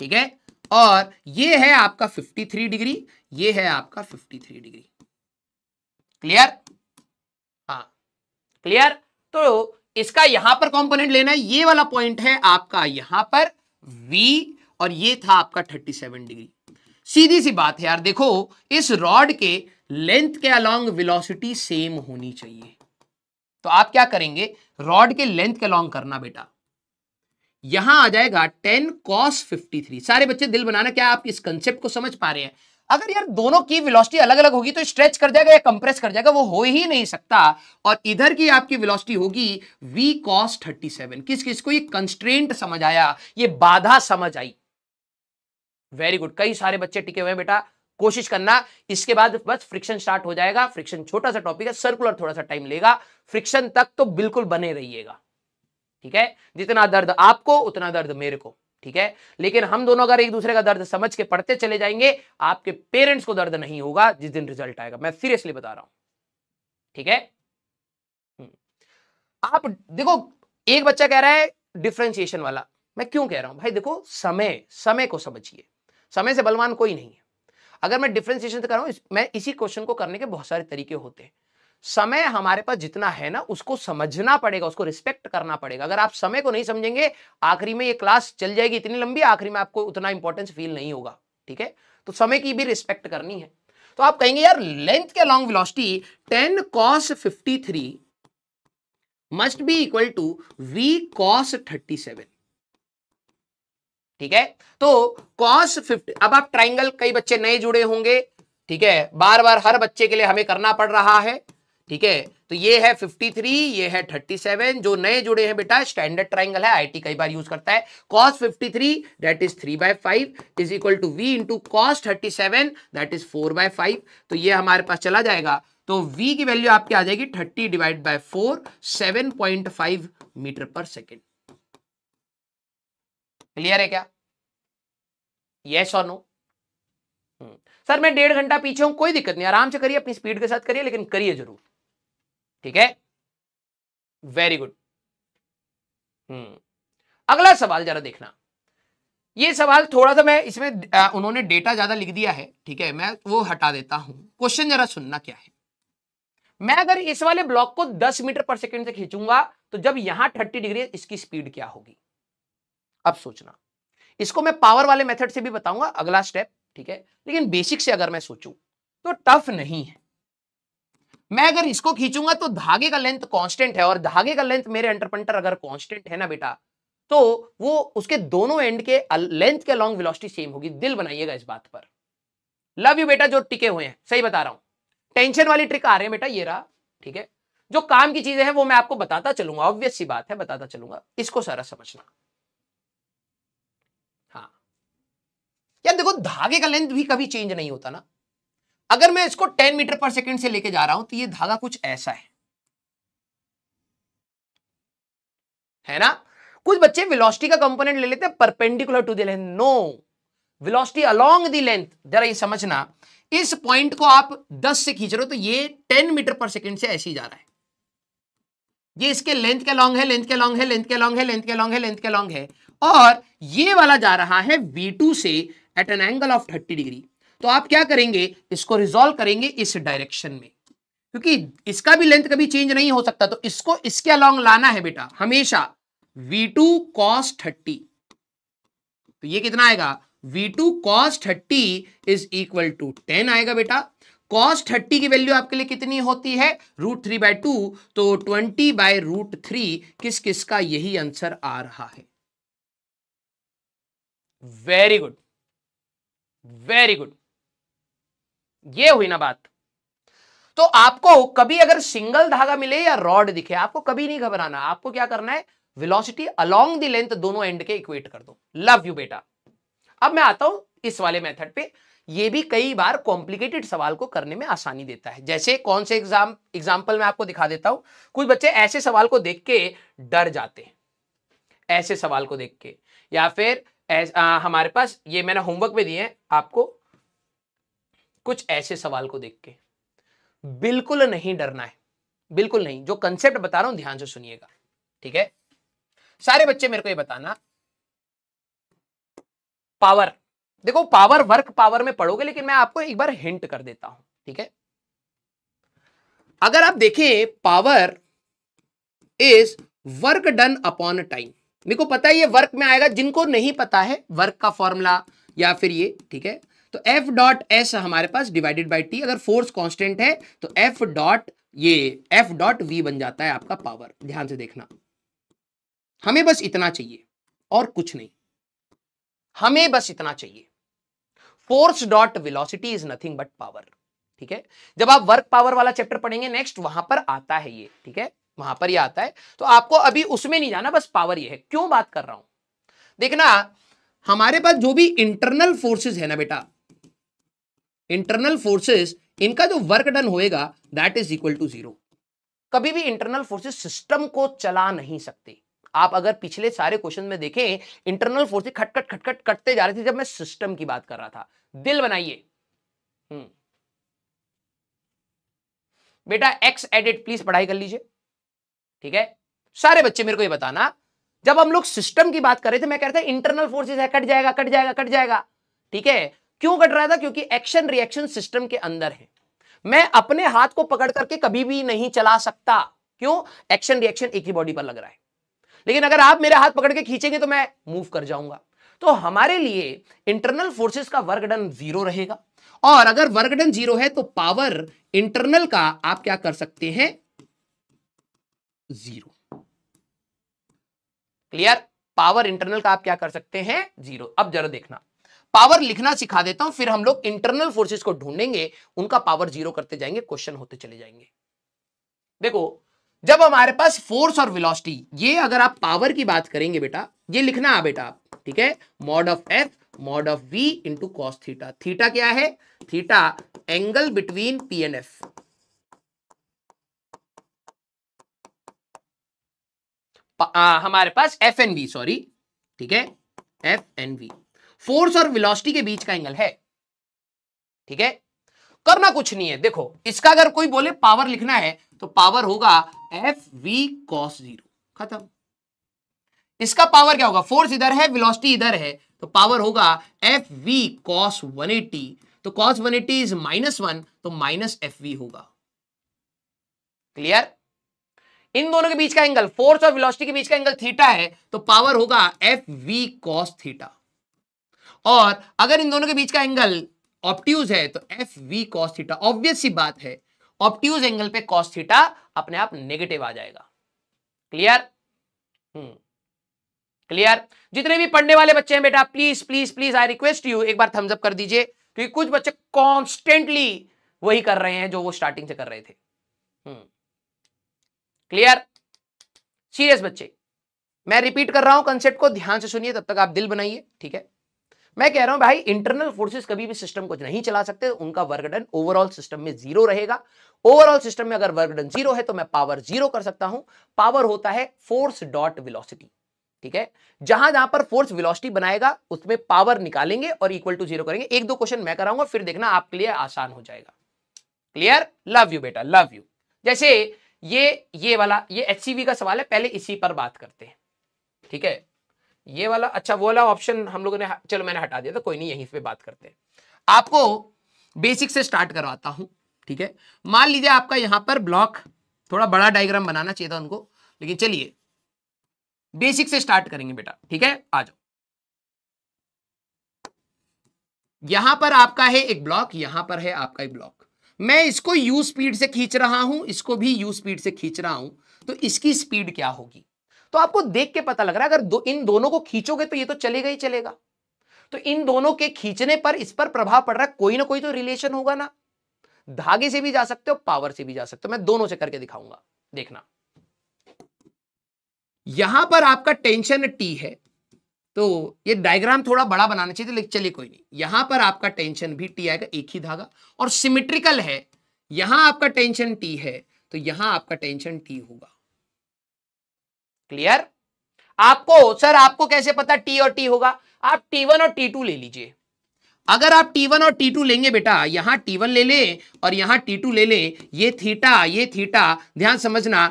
ठीक है और ये है आपका 53 डिग्री ये है आपका 53 डिग्री क्लियर हाँ क्लियर तो इसका यहां पर कंपोनेंट लेना है ये वाला पॉइंट है आपका यहां पर V और ये था आपका 37 डिग्री सीधी सी बात है यार देखो इस रॉड के लेंथ के अलोंग वेलोसिटी सेम होनी चाहिए तो आप क्या करेंगे रॉड के लेंथ के अलोंग करना बेटा यहां आ जाएगा टेन कॉस फिफ्टी थ्री सारे बच्चे दिल बनाना क्या आप इस कंसेप्ट को समझ पा रहे हैं अगर यार दोनों की वेलोसिटी अलग अलग होगी तो स्ट्रेच कर जाएगा या कंप्रेस कर जाएगा वो हो ही नहीं सकता और इधर की आपकी वेलोसिटी होगी v cos 37 किस किस को ये कंस्ट्रेंट समझ आया ये बाधा समझ आई वेरी गुड कई सारे बच्चे टिके हुए हैं बेटा कोशिश करना इसके बाद बस फ्रिक्शन स्टार्ट हो जाएगा फ्रिक्शन छोटा सा टॉपिक है सर्कुलर थोड़ा सा टाइम लेगा फ्रिक्शन तक तो बिल्कुल बने रहिएगा ठीक है जितना दर्द आपको उतना दर्द मेरे को ठीक है लेकिन हम दोनों अगर एक दूसरे का दर्द समझ के पढ़ते चले जाएंगे आपके पेरेंट्स को दर्द नहीं होगा जिस दिन रिजल्ट आएगा मैं सीरियसली बता रहा हूं ठीक है हम्म। आप देखो एक बच्चा कह रहा है डिफ्रेंसिएशन वाला मैं क्यों कह रहा हूं भाई देखो समय समय को समझिए समय से बलवान कोई नहीं है अगर मैं डिफ्रेंसिएशन कर रहा हूं मैं इसी क्वेश्चन को करने के बहुत सारे तरीके होते हैं समय हमारे पास जितना है ना उसको समझना पड़ेगा उसको रिस्पेक्ट करना पड़ेगा अगर आप समय को नहीं समझेंगे आखिरी में ये क्लास चल जाएगी इतनी लंबी आखिरी में आपको उतना इंपॉर्टेंस फील नहीं होगा ठीक है तो समय की भी रिस्पेक्ट करनी है तो आप कहेंगे यार लेंथ के long velocity cos fifty three must be equal to we cos thirty seven ठीक है तो कॉस फिफ्टी अब आप ट्राइंगल कई बच्चे नए जुड़े होंगे ठीक है बार बार हर बच्चे के लिए हमें करना पड़ रहा है ठीक है तो ये है 53 ये है 37 जो नए जुड़े हैं बेटा स्टैंडर्ड ट्राइंगल है आईटी कई बार यूज करता है cos 53 three that is three by five is equal to v into cos thirty seven that is four by five तो ये हमारे पास चला जाएगा तो v की वैल्यू आपकी आ जाएगी 30 divide by four seven point five metre पर सेकेंड क्लियर है क्या यस और नो सर मैं डेढ़ घंटा पीछे हूं कोई दिक्कत नहीं आराम से करिए अपनी स्पीड के साथ करिए लेकिन करिए जरूर ठीक है वेरी गुड हम्म अगला सवाल जरा देखना ये सवाल थोड़ा सा मैं इसमें उन्होंने डेटा ज्यादा लिख दिया है ठीक है मैं वो हटा देता हूं क्वेश्चन जरा सुनना क्या है मैं अगर इस वाले ब्लॉक को 10 मीटर पर सेकंड से खींचूंगा तो जब यहां 30 डिग्री है इसकी स्पीड क्या होगी अब सोचना इसको मैं पावर वाले मेथड से भी बताऊंगा अगला स्टेप ठीक है लेकिन बेसिक से अगर मैं सोचू तो टफ नहीं है मैं अगर इसको खींचूंगा तो धागे का लेंथ कांस्टेंट है और धागे का लेंथ मेरे एंटरप्रेंटर अगर कांस्टेंट है ना बेटा तो वो उसके दोनों एंड के लेंथ के लॉन्ग वेलोसिटी सेम होगी दिल बनाइएगा इस बात पर लव यू बेटा जो टिके हुए हैं सही बता रहा हूं टेंशन वाली ट्रिक आ रही है बेटा ये रहा ठीक है जो काम की चीजें हैं वो मैं आपको बताता चलूंगा ऑब्वियस सी बात है बताता चलूंगा इसको सारा समझना हाँ यार देखो धागे का लेंथ भी कभी चेंज नहीं होता ना अगर मैं इसको 10 मीटर पर सेकंड से लेके जा रहा हूं तो ये धागा कुछ ऐसा है है ना कुछ बच्चे वेलोसिटी का कंपोनेंट ले लेते हैं perpendicular to the length no velocity along the length जरा ये समझना इस पॉइंट को आप 10 से खींच रहे हो तो ये 10 मीटर पर सेकंड से ऐसे ही जा रहा है ये इसके लेंथ के लॉन्ग है लेंथ के लॉन्ग है लेंथ के लॉन्ग है लेंथ के लॉन्ग है लेंथ के लॉन्ग है और ये वाला जा रहा है V2 से at an angle of thirty degree तो आप क्या करेंगे इसको रिजोल्व करेंगे इस डायरेक्शन में क्योंकि इसका भी लेंथ कभी चेंज नहीं हो सकता तो इसको इसके अलॉन्ग लाना है बेटा हमेशा v2 टू कॉस थर्टी तो ये कितना आएगा v2 two cos thirty is equal to ten आएगा बेटा कॉस थर्टी की वैल्यू आपके लिए कितनी होती है रूट थ्री बाय टू तो ट्वेंटी बाय रूट थ्री किस किस का यही आंसर आ रहा है वेरी गुड वेरी गुड ये हुई ना बात तो आपको कभी अगर सिंगल धागा मिले या रॉड दिखे आपको कभी नहीं घबराना आपको क्या करना है वेलोसिटी अलोंग दी लेंथ दोनों एंड के इक्वेट कर दो लव यू बेटा अब मैं आता हूं इस वाले मेथड पे ये भी कई बार कॉम्प्लिकेटेड सवाल को करने में आसानी देता है जैसे कौन से एग्जाम एग्जाम्पल मैं आपको दिखा देता हूं कुछ बच्चे ऐसे सवाल को देख के डर जाते हैं ऐसे सवाल को देख के या फिर आ, हमारे पास ये मैंने होमवर्क में दिए हैं आपको कुछ ऐसे सवाल को देख के बिल्कुल नहीं डरना है बिल्कुल नहीं जो कंसेप्ट बता रहा हूं ध्यान से सुनिएगा ठीक है सारे बच्चे मेरे को ये बताना पावर देखो पावर वर्क पावर में पढ़ोगे लेकिन मैं आपको एक बार हिंट कर देता हूं ठीक है अगर आप देखें power is work done upon time मेरे को पता है ये वर्क में आएगा जिनको नहीं पता है वर्क का फॉर्मूला या फिर ये ठीक है तो एफ डॉट एस हमारे पास डिवाइडेड बाई टी अगर फोर्स कॉन्स्टेंट है तो एफ डॉट ये एफ डॉट वी बन जाता है आपका पावर ध्यान से देखना हमें बस इतना चाहिए और कुछ नहीं हमें बस इतना चाहिए force dot velocity is nothing but power ठीक है जब आप वर्क पावर वाला चैप्टर पढ़ेंगे नेक्स्ट वहां पर आता है ये ठीक है वहां पर ये आता है तो आपको अभी उसमें नहीं जाना बस पावर ये है क्यों बात कर रहा हूं देखना हमारे पास जो भी इंटरनल फोर्सेस है ना बेटा इंटरनल फोर्सेस इनका जो वर्क डन होएगा that is equal to zero कभी भी इंटरनल फोर्सेस सिस्टम को चला नहीं सकते आप अगर पिछले सारे क्वेश्चन में देखें इंटरनल फोर्सेस खटखट खटखट कटते जा रहे थे जब मैं सिस्टम की बात कर रहा था दिल बनाइए हम्म। बेटा एक्स एडिट प्लीज पढ़ाई कर लीजिए ठीक है सारे बच्चे मेरे को ये बताना जब हम लोग सिस्टम की बात कर रहे थे मैं कह रहा था इंटरनल फोर्सेस है कट जाएगा कट जाएगा कट जाएगा ठीक है क्यों घट रहा था क्योंकि एक्शन रिएक्शन सिस्टम के अंदर है मैं अपने हाथ को पकड़ करके कभी भी नहीं चला सकता क्यों एक्शन रिएक्शन एक ही बॉडी पर लग रहा है लेकिन अगर आप मेरे हाथ पकड़ के खींचेंगे तो मैं मूव कर जाऊंगा तो हमारे लिए इंटरनल फोर्सेस का वर्गडन जीरो रहेगा और अगर वर्गडन डन जीरो है तो पावर इंटरनल का आप क्या कर सकते हैं जीरो क्लियर पावर इंटरनल का आप क्या कर सकते हैं जीरो अब जरा देखना पावर लिखना सिखा देता हूं फिर हम लोग इंटरनल फोर्सेस को ढूंढेंगे उनका पावर जीरो करते जाएंगे क्वेश्चन होते चले जाएंगे देखो जब हमारे पास फोर्स और वेलोसिटी ये अगर आप पावर की बात करेंगे बेटा ये लिखना आ बेटा आप ठीक है mod of F mod of V into cos theta theta क्या है theta angle between P and F हमारे पास एफ एन वी सॉरी ठीक है एफ एन वी फोर्स और विलोसिटी के बीच का एंगल है ठीक है करना कुछ नहीं है देखो इसका अगर कोई बोले पावर लिखना है तो पावर होगा एफ वी कॉस जीरो खत्म इसका पावर क्या होगा फोर्स इधर है वेलोसिटी इधर है तो पावर होगा F V cos one eighty तो cos one eighty is minus one तो माइनस एफ वी होगा क्लियर इन दोनों के बीच का एंगल फोर्स और वेलोसिटी के बीच का एंगल थीटा है तो पावर होगा एफ वी कॉस थीटा और अगर इन दोनों के बीच का एंगल ऑप्टिज है तो एफ वी कॉस्थीटा ऑब्वियस बात है ऑप्टिज एंगल पे कॉस अपने आप नेगेटिव आ जाएगा क्लियर हम्म। क्लियर जितने भी पढ़ने वाले बच्चे हैं बेटा please please please I request you एक बार थम्सअप कर दीजिए क्योंकि कुछ बच्चे कॉन्स्टेंटली वही कर रहे हैं जो वो स्टार्टिंग से कर रहे थे क्लियर हम्म। सीरियस बच्चे मैं रिपीट कर रहा हूं कंसेप्ट को ध्यान से सुनिए तब तक आप दिल बनाइए ठीक है मैं कह रहा हूं भाई इंटरनल फोर्सेस कभी भी सिस्टम को नहीं चला सकते उनका वर्गडन ओवरऑल सिस्टम में जीरो रहेगा ओवरऑल सिस्टम में अगर वर्गडन जीरो है तो मैं पावर जीरो कर सकता हूं पावर होता है फोर्स डॉट विलोसिटी ठीक है जहां जहां पर फोर्स विलोसिटी बनाएगा उसमें पावर निकालेंगे और इक्वल टू जीरो करेंगे एक दो क्वेश्चन मैं कराऊंगा फिर देखना आपके लिए आसान हो जाएगा क्लियर लव यू बेटा लव यू जैसे ये ये वाला ये एच का सवाल है पहले इसी पर बात करते हैं ठीक है ये वाला अच्छा वो वाला ऑप्शन हम लोगों ने चलो मैंने हटा दिया था कोई नहीं यहीं पे बात करते हैं आपको बेसिक से स्टार्ट करवाता हूं ठीक है मान लीजिए आपका यहां पर ब्लॉक थोड़ा बड़ा डायग्राम बनाना चाहिए था उनको लेकिन चलिए बेसिक से स्टार्ट करेंगे बेटा ठीक है आ जाओ यहां पर आपका है एक ब्लॉक यहां पर है आपका एक ब्लॉक मैं इसको यू स्पीड से खींच रहा हूं इसको भी यू स्पीड से खींच रहा हूं तो इसकी स्पीड क्या होगी तो आपको देख के पता लग रहा है अगर दो, इन दोनों को खींचोगे तो ये तो चलेगा ही चलेगा तो इन दोनों के खींचने पर इस पर प्रभाव पड़ रहा है कोई ना कोई तो रिलेशन होगा ना धागे से भी जा सकते हो पावर से भी जा सकते हो मैं दोनों से करके दिखाऊंगा देखना यहां पर आपका टेंशन टी है तो ये डायग्राम थोड़ा बड़ा बनाना चाहिए तो लेकिन चलिए कोई नहीं यहां पर आपका टेंशन भी टी आएगा एक ही धागा और सिमिट्रिकल है यहां आपका टेंशन टी है तो यहां आपका टेंशन टी होगा क्लियर आपको सर आपको कैसे पता टी और टी होगा आप टी वन और टी टू ले लीजिए अगर आप टी वन और टी टू लेंगे बेटा यहां वन ले ले और यहां टू ले ले ये थीटा ये थीटा ध्यान समझना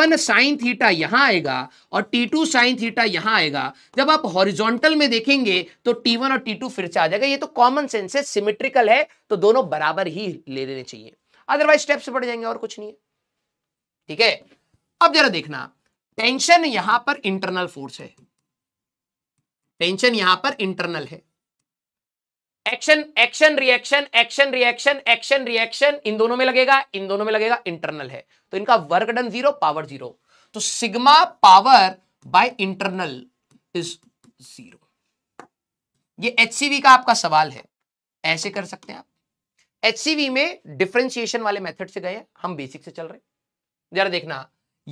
वन साइन थीटा यहां आएगा और टू साइन थीटा यहां आएगा जब आप हॉरिजॉन्टल में देखेंगे तो टी वन और टी टू फिर से आ जाएगा ये तो कॉमन सेंस है सिमेट्रिकल है तो दोनों बराबर ही ले लेने चाहिए अदरवाइज स्टेप्स बढ़ जाएंगे और कुछ नहीं है ठीक है अब जरा देखना टेंशन यहां पर इंटरनल फोर्स है टेंशन यहां पर इंटरनल है action action reaction action reaction action reaction इन दोनों में लगेगा इन दोनों में लगेगा इंटरनल है तो इनका work done zero power zero तो sigma power by internal is zero ये एचसीवी का आपका सवाल है ऐसे कर सकते हैं आप एचसीवी में डिफ्रेंशिएशन वाले मेथड से गए हम बेसिक से चल रहे जरा देखना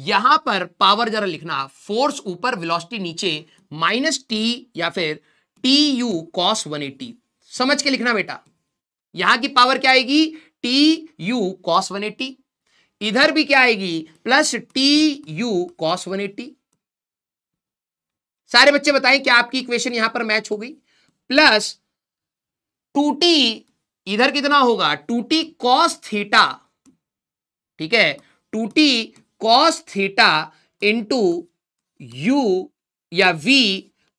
यहां पर पावर जरा लिखना फोर्स ऊपर वेलोसिटी नीचे माइनस टी या फिर T U cos one eighty समझ के लिखना बेटा यहां की पावर क्या आएगी T U cos one eighty इधर भी क्या आएगी plus T U cos one eighty सारे बच्चे बताएं क्या आपकी इक्वेशन यहां पर मैच हो गई प्लस टू टी इधर कितना होगा टू टी कॉस थीटा ठीक है two T cos theta into U या वी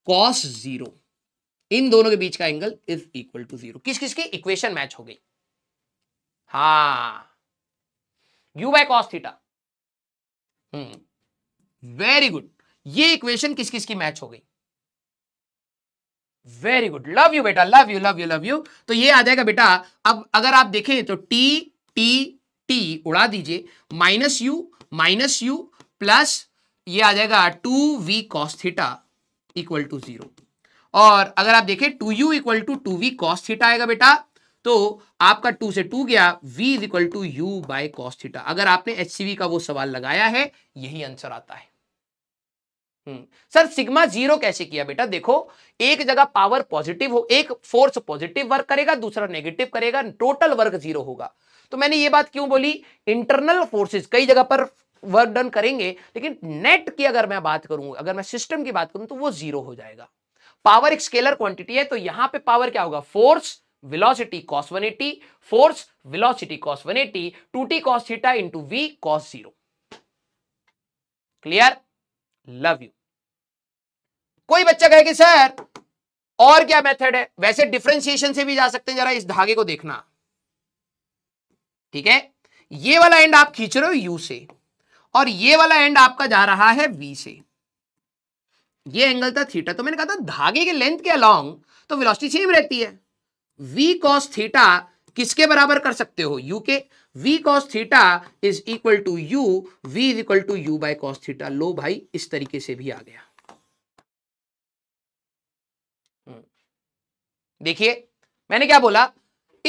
कॉस जीरो इन दोनों के बीच का angle is equal to zero किस किसकी इक्वेशन मैच हो गई हा U by cos theta hmm very good ये इक्वेशन किस किसकी मैच हो गई वेरी गुड लव यू बेटा love you love you love you तो ये आ जाएगा बेटा अब अगर आप देखें तो टी टी टी उड़ा दीजिए minus U minus U plus ये आ जाएगा two we cos theta equal to zero और अगर आप देखें two U equal to two we cos theta आएगा बेटा तो आपका टू से टू गया V is equal to U by cos theta अगर आपने एच का वो सवाल लगाया है यही आंसर आता है हम्म। सर सिग्मा जीरो कैसे किया बेटा देखो एक जगह पावर पॉजिटिव हो एक फोर्स पॉजिटिव वर्क करेगा दूसरा नेगेटिव करेगा टोटल वर्क जीरो होगा तो मैंने ये बात क्यों बोली इंटरनल फोर्सेस कई जगह पर वर्क डन करेंगे लेकिन नेट की अगर मैं बात करूं अगर मैं सिस्टम की बात करूं तो वो जीरो हो जाएगा पावर एक स्केलर क्वांटिटी है तो यहां पे पावर क्या होगा force one eighty 180 velocity cos one 180 two T cos theta into V cos zero clear love you कोई बच्चा कहे कि सर और क्या मेथड है वैसे डिफ्रेंसिएशन से भी जा सकते हैं जरा इस धागे को देखना ठीक है ये वाला एंड आप खींच रहे हो यू से और ये वाला एंड आपका जा रहा है वी से ये एंगल था थीटा तो मैंने कहा था धागे के लेंथ के अलॉन्ग तो वेलोसिटी सेम रहती है वी कॉस थीटा किसके बराबर कर सकते हो यू के v cos theta is equal to u v is equal to U by cos theta लो भाई इस तरीके से भी आ गया हम्म। देखिए मैंने क्या बोला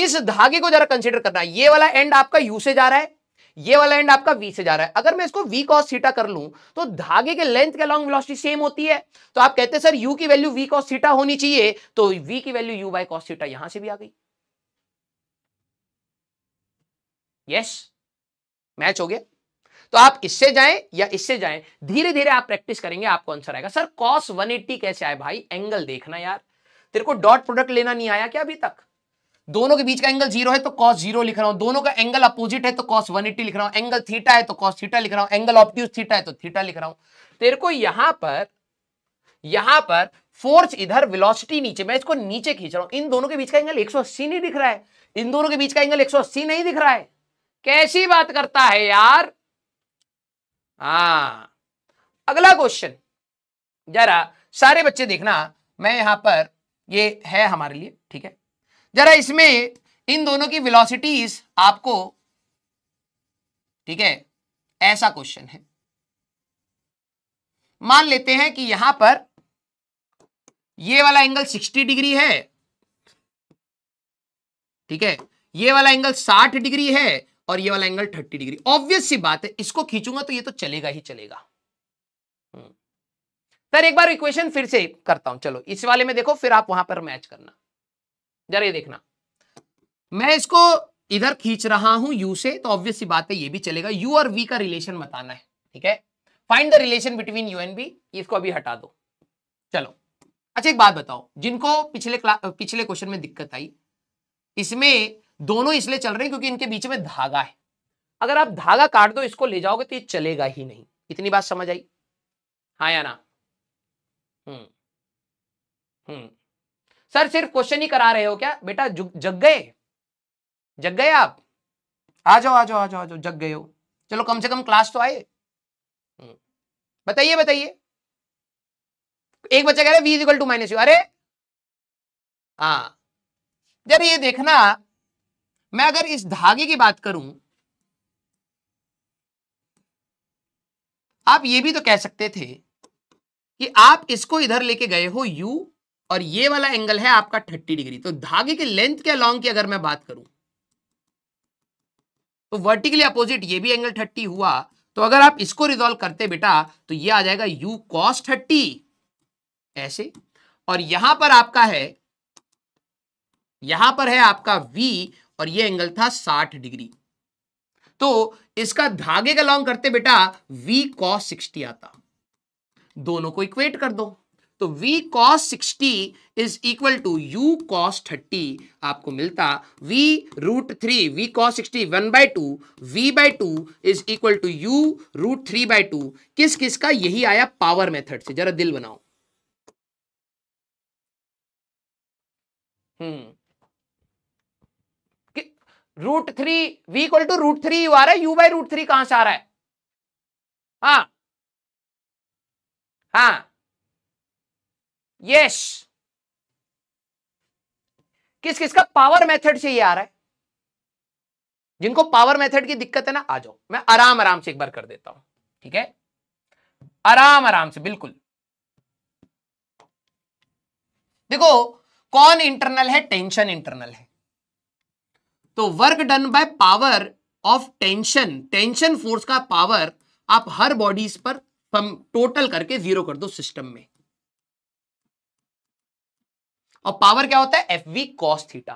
इस धागे को जरा कंसिडर करना ये वाला एंड आपका u से जा रहा है ये वाला एंड आपका v से जा रहा है अगर मैं इसको v cos थीटा कर लूं तो धागे के लेंथ के लॉन्ग वेलोसिटी सेम होती है तो आप कहते हैं सर u की वैल्यू v cos थीटा होनी चाहिए तो v की value u by cos theta यहां से भी आ गई यस मैच हो गया तो आप इससे जाएं या इससे जाएं धीरे धीरे आप प्रैक्टिस करेंगे आपको आंसर आएगा सर कॉस 180 कैसे आए भाई एंगल देखना यार तेरे को डॉट प्रोडक्ट लेना नहीं आया क्या अभी तक दोनों के बीच का एंगल जीरो है तो कॉस जीरो लिख रहा हूं दोनों का एंगल अपोजिट है तो कॉस एट्टी लिख रहा हूं एंगल थीटा है तो कॉस थीटा लिख रहा हूं एंगल ऑप्ट्यूज थीटा है तो थीटा लिख रहा हूं तेरे को यहां पर यहां पर फोर्स इधर वेलोसिटी नीचे मैं इसको नीचे खींच रहा हूं इन दोनों के बीच का एंगल 180 नहीं दिख रहा है इन दोनों के बीच का एंगल 180 नहीं दिख रहा है कैसी बात करता है यार हा अगला क्वेश्चन जरा सारे बच्चे देखना मैं यहां पर ये है हमारे लिए ठीक है जरा इसमें इन दोनों की वेलोसिटीज आपको ठीक है ऐसा क्वेश्चन है मान लेते हैं कि यहां पर ये वाला एंगल 60 डिग्री है ठीक है ये वाला एंगल 60 डिग्री है और ये वाला एंगल थर्टी डिग्री ऑब्वियस सी बात है इसको खींचूंगा तो ये तो चलेगा ही चलेगा सर हम्म। एक बार इक्वेशन फिर से करता हूं चलो इस वाले में देखो फिर आप वहां पर मैच करना जरा ये देखना मैं इसको इधर खींच रहा हूं यू से तो ऑब्वियस सी बात है ये भी चलेगा यू और वी का रिलेशन बताना है ठीक है find the relation between U and B इसको अभी हटा दो चलो अच्छा एक बात बताओ जिनको पिछले पिछले क्वेश्चन में दिक्कत आई इसमें दोनों इसलिए चल रहे हैं क्योंकि इनके बीच में धागा है अगर आप धागा काट दो इसको ले जाओगे तो ये चलेगा ही नहीं इतनी बात समझ आई हाँ या ना हम्म हम्म सर सिर्फ क्वेश्चन ही करा रहे हो क्या बेटा जग गए जग गए आप आ जाओ आ जाओ आ जाओ आ जाओ जग गए हो चलो कम से कम क्लास तो आए हम्म। बताइए बताइए एक बच्चा कह रहा है V is equal to minus U अरे हाँ जरा ये देखना मैं अगर इस धागे की बात करूं आप ये भी तो कह सकते थे कि आप इसको इधर लेके गए हो u और ये वाला एंगल है आपका 30 डिग्री तो धागे के लेंथ के लॉन्ग की अगर मैं बात करूं तो वर्टिकली अपोजिट ये भी एंगल 30 हुआ तो अगर आप इसको रिजोल्व करते बेटा तो ये आ जाएगा u cos 30 ऐसे और यहां पर आपका है यहां पर है आपका v और ये एंगल था 60 डिग्री तो इसका धागे का लॉन्ग करते बेटा v cos 60 आता दोनों को इक्वेट कर दो तो v cos 60 is equal to u cos 30 आपको मिलता v root three V cos sixty one by two V by two is equal to u root three by two किस किस का यही आया पावर मेथड से जरा दिल बनाओ hmm root three V equal to root three U आ रहा है यू बाई रूट थ्री कहां से आ रहा है हाँ हाँ यस किस किस का पावर मेथड से ये आ रहा है जिनको पावर मेथड की दिक्कत है ना आ जाओ मैं आराम आराम से एक बार कर देता हूं ठीक है आराम आराम से बिल्कुल देखो कौन इंटरनल है टेंशन इंटरनल है तो work done by power of tension tension force का पावर आप हर बॉडीज पर हम टोटल करके जीरो कर दो सिस्टम में और पावर क्या होता है एफ वी कॉस थीटा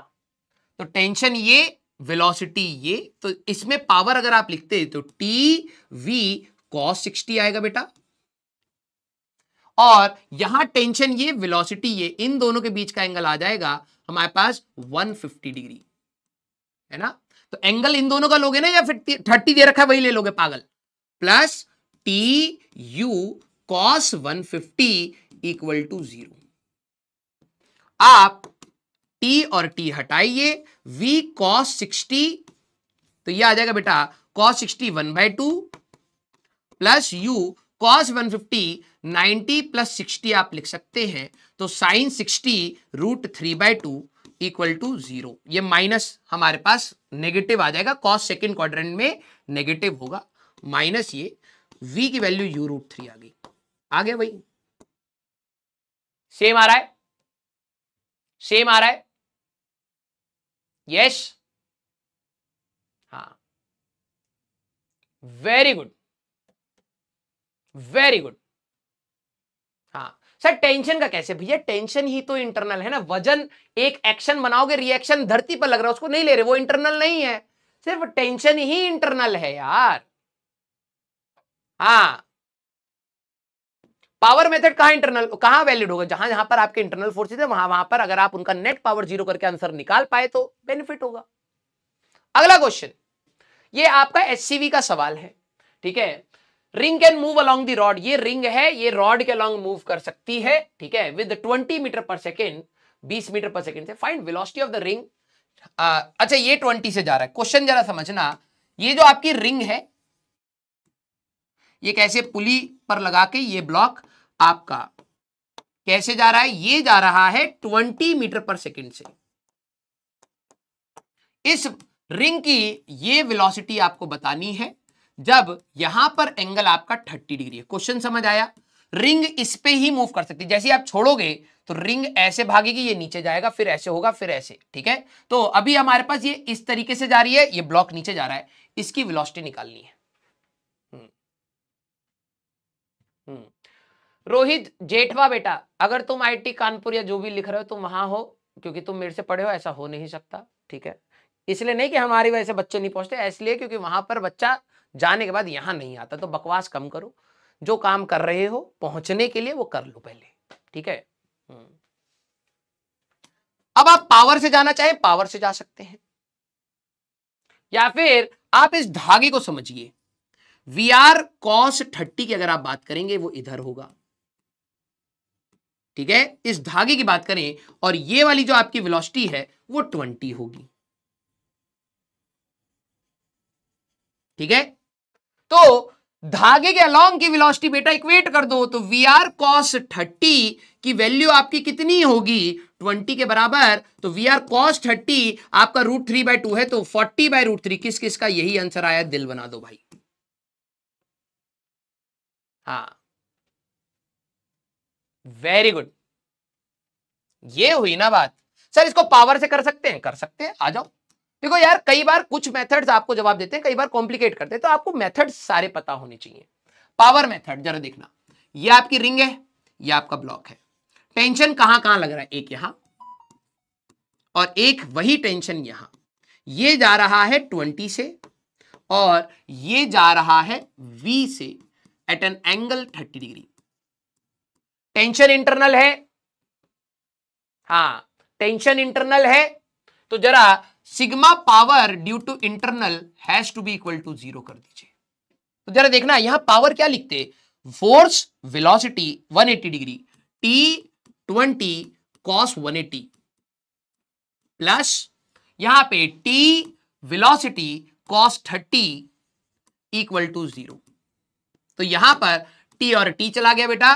तो टेंशन ये वेलोसिटी ये तो इसमें पावर अगर आप लिखते हैं तो टी वी कॉस सिक्सटी आएगा बेटा और यहां टेंशन ये वेलोसिटी ये इन दोनों के बीच का एंगल आ जाएगा हमारे पास 150 डिग्री है ना तो एंगल इन दोनों का लोगे ना या फिर थर्टी दे रखा है वही ले लोगे पागल plus T U cos one fifty equal to zero आप टी और टी हटाइए वी कॉस सिक्सटी तो ये आ जाएगा बेटा cos sixty one by two plus U cos one fifty ninety plus sixty आप लिख सकते हैं तो sine sixty root three by two equal to zero ये माइनस हमारे पास नेगेटिव आ जाएगा कॉस सेकेंड क्वाड्रेंट में नेगेटिव होगा माइनस ये v की वैल्यू यू रूट थ्री आ गई आ गया भाई सेम आ रहा है सेम आ रहा है यस हाँ very good very good sir tension का कैसे भैया टेंशन ही तो इंटरनल है ना वजन एक एक्शन बनाओगे रिएक्शन धरती पर लग रहा है उसको नहीं ले रहे वो इंटरनल नहीं है सिर्फ टेंशन ही इंटरनल है यार हाँ पावर मेथड कहा इंटरनल कहा वैलिड होगा जहां जहां पर आपके इंटरनल फोर्सेज है वहां वहां पर अगर आप उनका नेट पावर जीरो करके आंसर निकाल पाए तो बेनिफिट होगा अगला क्वेश्चन ये आपका एससीवी का सवाल है ठीक है ring can move along the rod ये रिंग है ये रॉड के अलोंग मूव कर सकती है ठीक है विद 20 मीटर पर सेकेंड 20 मीटर पर सेकेंड से find velocity of the ring अच्छा ये 20 से जा रहा है क्वेश्चन जरा समझना ये जो आपकी रिंग है ये कैसे पुली पर लगा के ये ब्लॉक आपका कैसे जा रहा है ये जा रहा है 20 मीटर पर सेकेंड से इस रिंग की ये वेलोसिटी आपको बतानी है जब यहां पर एंगल आपका 30 डिग्री है क्वेश्चन समझ आया रिंग इस पे ही मूव कर सकती है जैसे आप छोड़ोगे तो रिंग ऐसे भागेगी ये नीचे जाएगा फिर ऐसे होगा फिर ऐसे ठीक है तो अभी हमारे पास ये इस तरीके से जा रही है ये ब्लॉक नीचे जा रहा है इसकी वेलोसिटी निकालनी है हम्म। हम्म। रोहित जेठवा बेटा अगर तुम आईटी कानपुर या जो भी लिख रहे हो तुम वहां हो क्योंकि तुम मेरे से पढ़े हो ऐसा हो नहीं सकता ठीक है इसलिए नहीं कि हमारी वजह से बच्चे नहीं पहुंचते इसलिए क्योंकि वहां पर बच्चा जाने के बाद यहां नहीं आता तो बकवास कम करो जो काम कर रहे हो पहुंचने के लिए वो कर लो पहले ठीक है हम्म। अब आप पावर से जाना चाहे पावर से जा सकते हैं या फिर आप इस धागे को समझिए वी आर कॉस थर्टी की अगर आप बात करेंगे वो इधर होगा ठीक है इस धागे की बात करें और ये वाली जो आपकी वेलोसिटी है वो ट्वेंटी होगी ठीक है तो धागे के अलोंग की वेलोसिटी बेटा इक्वेट कर दो तो वी आर कॉस थर्टी की वैल्यू आपकी कितनी होगी ट्वेंटी के बराबर तो वी आर कॉस थर्टी आपका रूट थ्री बाय टू है तो फोर्टी बाय रूट थ्री किस किस का यही आंसर आया दिल बना दो भाई हा वेरी गुड ये हुई ना बात सर इसको पावर से कर सकते हैं कर सकते हैं आ जाओ देखो यार कई बार कुछ मेथड्स आपको जवाब देते हैं कई बार कॉम्प्लिकेट करते हैं तो आपको मेथड्स सारे पता होने चाहिए पावर मेथड जरा देखना ये आपकी रिंग है ये आपका ब्लॉक है टेंशन कहां कहां लग रहा है एक यहां और एक वही टेंशन यहां ये जा रहा है ट्वेंटी से और ये जा रहा है वी से at an angle thirty degree tension internal है हा टेंशन इंटरनल है तो जरा sigma power due to internal has to be equal to zero कर दीजिए तो जरा देखना यहां पावर क्या लिखते force velocity 180 degree T 20 cos 180 plus यहां पे T velocity cos 30 equal to zero तो यहां पर टी और टी चला गया बेटा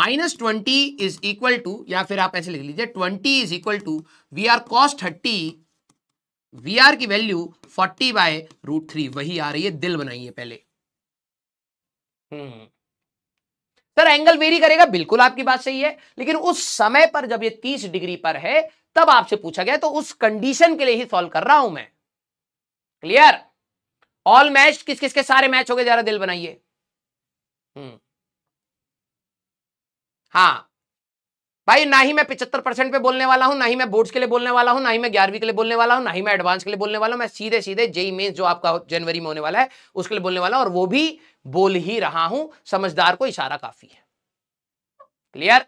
minus twenty is equal to या फिर आप ऐसे लिख लीजिए twenty is equal to V R cos thirty V R की value forty by root three वही आ रही है दिल बनाइए पहले हम्म। सर एंगल वेरी करेगा बिल्कुल आपकी बात सही है लेकिन उस समय पर जब ये तीस डिग्री पर है तब आपसे पूछा गया तो उस कंडीशन के लिए ही सॉल्व कर रहा हूं मैं क्लियर ऑल मैच किस किस के सारे मैच हो गए जरा दिल बनाइए हम्म। हाँ भाई ना ही मैं पिछहत्तर परसेंट पे बोलने वाला हूँ ना ही मैं बोर्ड्स के लिए बोलने वाला हूँ ना ही मैं ग्यारहवीं के लिए बोलने वाला हूँ ना ही मैं एडवांस के लिए बोलने वाला हूँ मैं सीधे सीधे जेई मेन्स जो आपका जनवरी में होने वाला है उसके लिए बोलने वाला और वो भी बोल ही रहा हूं समझदार को इशारा काफी है क्लियर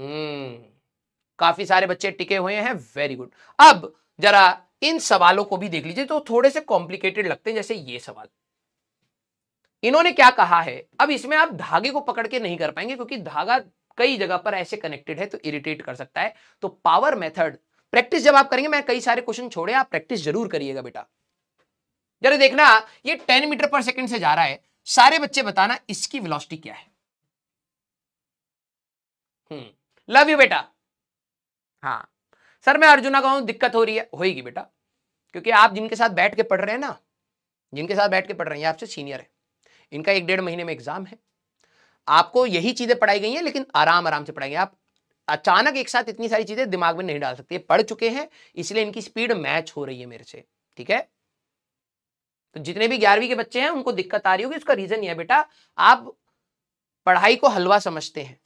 हम्म काफी सारे बच्चे टिके हुए हैं वेरी गुड अब जरा इन सवालों को भी देख लीजिए तो थोड़े से कॉम्प्लिकेटेड लगते हैं जैसे ये सवाल इन्होंने क्या कहा है अब इसमें आप धागे को पकड़ के नहीं कर पाएंगे क्योंकि धागा कई जगह पर ऐसे कनेक्टेड है तो इरिटेट कर सकता है तो पावर मेथड प्रैक्टिस जब आप करेंगे मैं कई सारे क्वेश्चन छोड़े आप प्रैक्टिस जरूर करिएगा बेटा जरा देखना ये 10 मीटर पर सेकंड से जा रहा है सारे बच्चे बताना इसकी वेलोसिटी क्या है लव हम्म, यू बेटा हाँ सर मैं अर्जुना का दिक्कत हो रही है होगी बेटा क्योंकि आप जिनके साथ बैठ के पढ़ रहे हैं ना जिनके साथ बैठ के पढ़ रहे हैं आपसे सीनियर है इनका एक डेढ़ महीने में एग्जाम है आपको यही चीजें पढ़ाई गई हैं लेकिन आराम आराम से पढ़ाएंगे आप अचानक एक साथ इतनी सारी चीजें दिमाग में नहीं डाल सकते पढ़ चुके हैं इसलिए इनकी स्पीड मैच हो रही है मेरे से ठीक है तो जितने भी ग्यारहवीं के बच्चे हैं उनको दिक्कत आ रही होगी उसका रीजन यह बेटा आप पढ़ाई को हलवा समझते हैं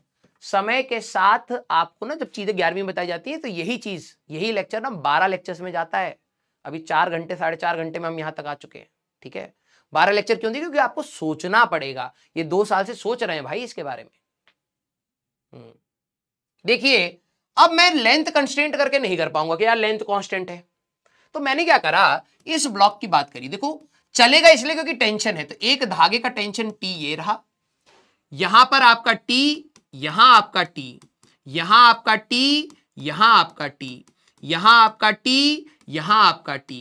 समय के साथ आपको ना जब चीजें ग्यारहवीं बताई जाती है तो यही चीज यही लेक्चर ना बारह लेक्चर्स में जाता है अभी चार घंटे साढ़े चार घंटे में हम यहां तक आ चुके हैं ठीक है बारह लेक्चर क्यों दिए क्योंकि आपको सोचना पड़ेगा ये दो साल से सोच रहे हैं भाई इसके बारे में हम्म। देखिए अब मैं लेंथ कंस्टेंट करके नहीं कर पाऊंगा कि यार लेंथ कॉन्स्टेंट है तो मैंने क्या करा इस ब्लॉक की बात करी देखो चलेगा इसलिए क्योंकि टेंशन है तो एक धागे का टेंशन टी ये रहा यहां पर आपका टी यहां आपका टी यहां आपका टी यहां आपका टी यहां आपका टी यहां आपका टी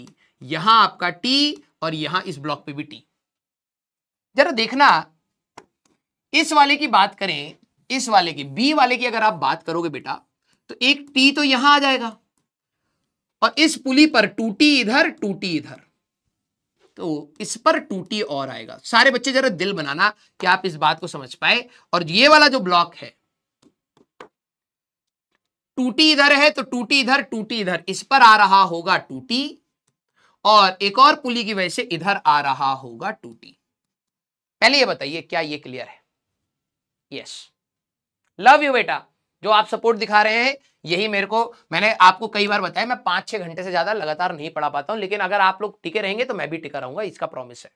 यहां आपका टी और यहां इस ब्लॉक पे भी टी जरा देखना इस वाले की बात करें इस वाले की बी वाले की अगर आप बात करोगे बेटा तो एक टी तो यहां आ जाएगा और इस पुली पर टूटी इधर टूटी इधर तो इस पर टूटी और आएगा सारे बच्चे जरा दिल बनाना कि आप इस बात को समझ पाए और ये वाला जो ब्लॉक है टूटी इधर है तो टूटी इधर टूटी इधर इस पर आ रहा होगा टूटी और एक और पुली की वजह से इधर आ रहा होगा टू टी पहले ये बताइए क्या ये क्लियर है यस लव यू बेटा जो आप सपोर्ट दिखा रहे हैं यही मेरे को मैंने आपको कई बार बताया मैं पांच छह घंटे से ज्यादा लगातार नहीं पढ़ा पाता हूं लेकिन अगर आप लोग टिके रहेंगे तो मैं भी टिका रहूंगा इसका प्रॉमिस है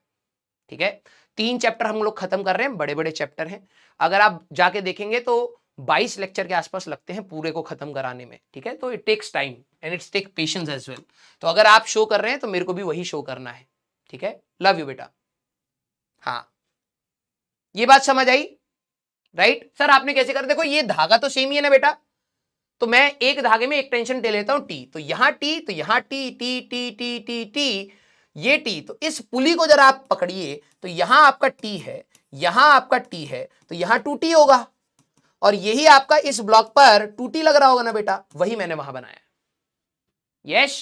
ठीक है तीन चैप्टर हम लोग खत्म कर रहे हैं बड़े बड़े चैप्टर हैं अगर आप जाके देखेंगे तो बाईस लेक्चर के आसपास लगते हैं पूरे को खत्म कराने में ठीक है तो it takes time and it's take patience as well तो अगर आप शो कर रहे हैं तो मेरे को भी वही शो करना है ठीक है लव यू बेटा हाँ ये बात समझ आई राइट सर आपने कैसे कर देखो ये धागा तो सेम ही है ना बेटा तो मैं एक धागे में एक टेंशन दे लेता हूं टी तो यहां टी तो यहां T T T T T T ये टी तो इस पुली को जरा आप पकड़िए तो यहां आपका टी है यहां आपका टी है तो यहां टू टी होगा और यही आपका इस ब्लॉक पर टूटी लग रहा होगा ना बेटा वही मैंने वहां बनाया यस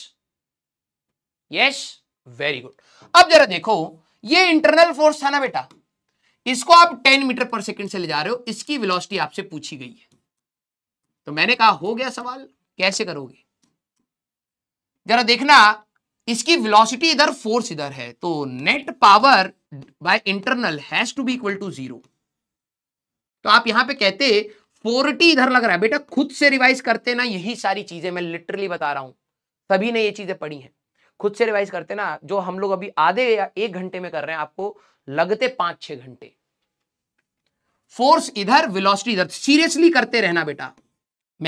यस वेरी गुड अब जरा देखो ये इंटरनल फोर्स था ना बेटा इसको आप 10 मीटर पर सेकंड से ले जा रहे हो इसकी वेलोसिटी आपसे पूछी गई है तो मैंने कहा हो गया सवाल कैसे करोगे जरा देखना इसकी वेलोसिटी इधर फोर्स इधर है तो net power by internal has to be equal to zero तो आप यहां पे कहते फोर्टी इधर लग रहा है बेटा खुद से रिवाइज करते ना यही सारी चीजें मैं लिटरली बता रहा हूं सभी ने ये चीजें पढ़ी हैं खुद से रिवाइज करते ना जो हम लोग अभी आधे या एक घंटे में कर रहे हैं आपको लगते पांच छह घंटे फोर्स इधर विलोसिटी इधर सीरियसली करते रहना बेटा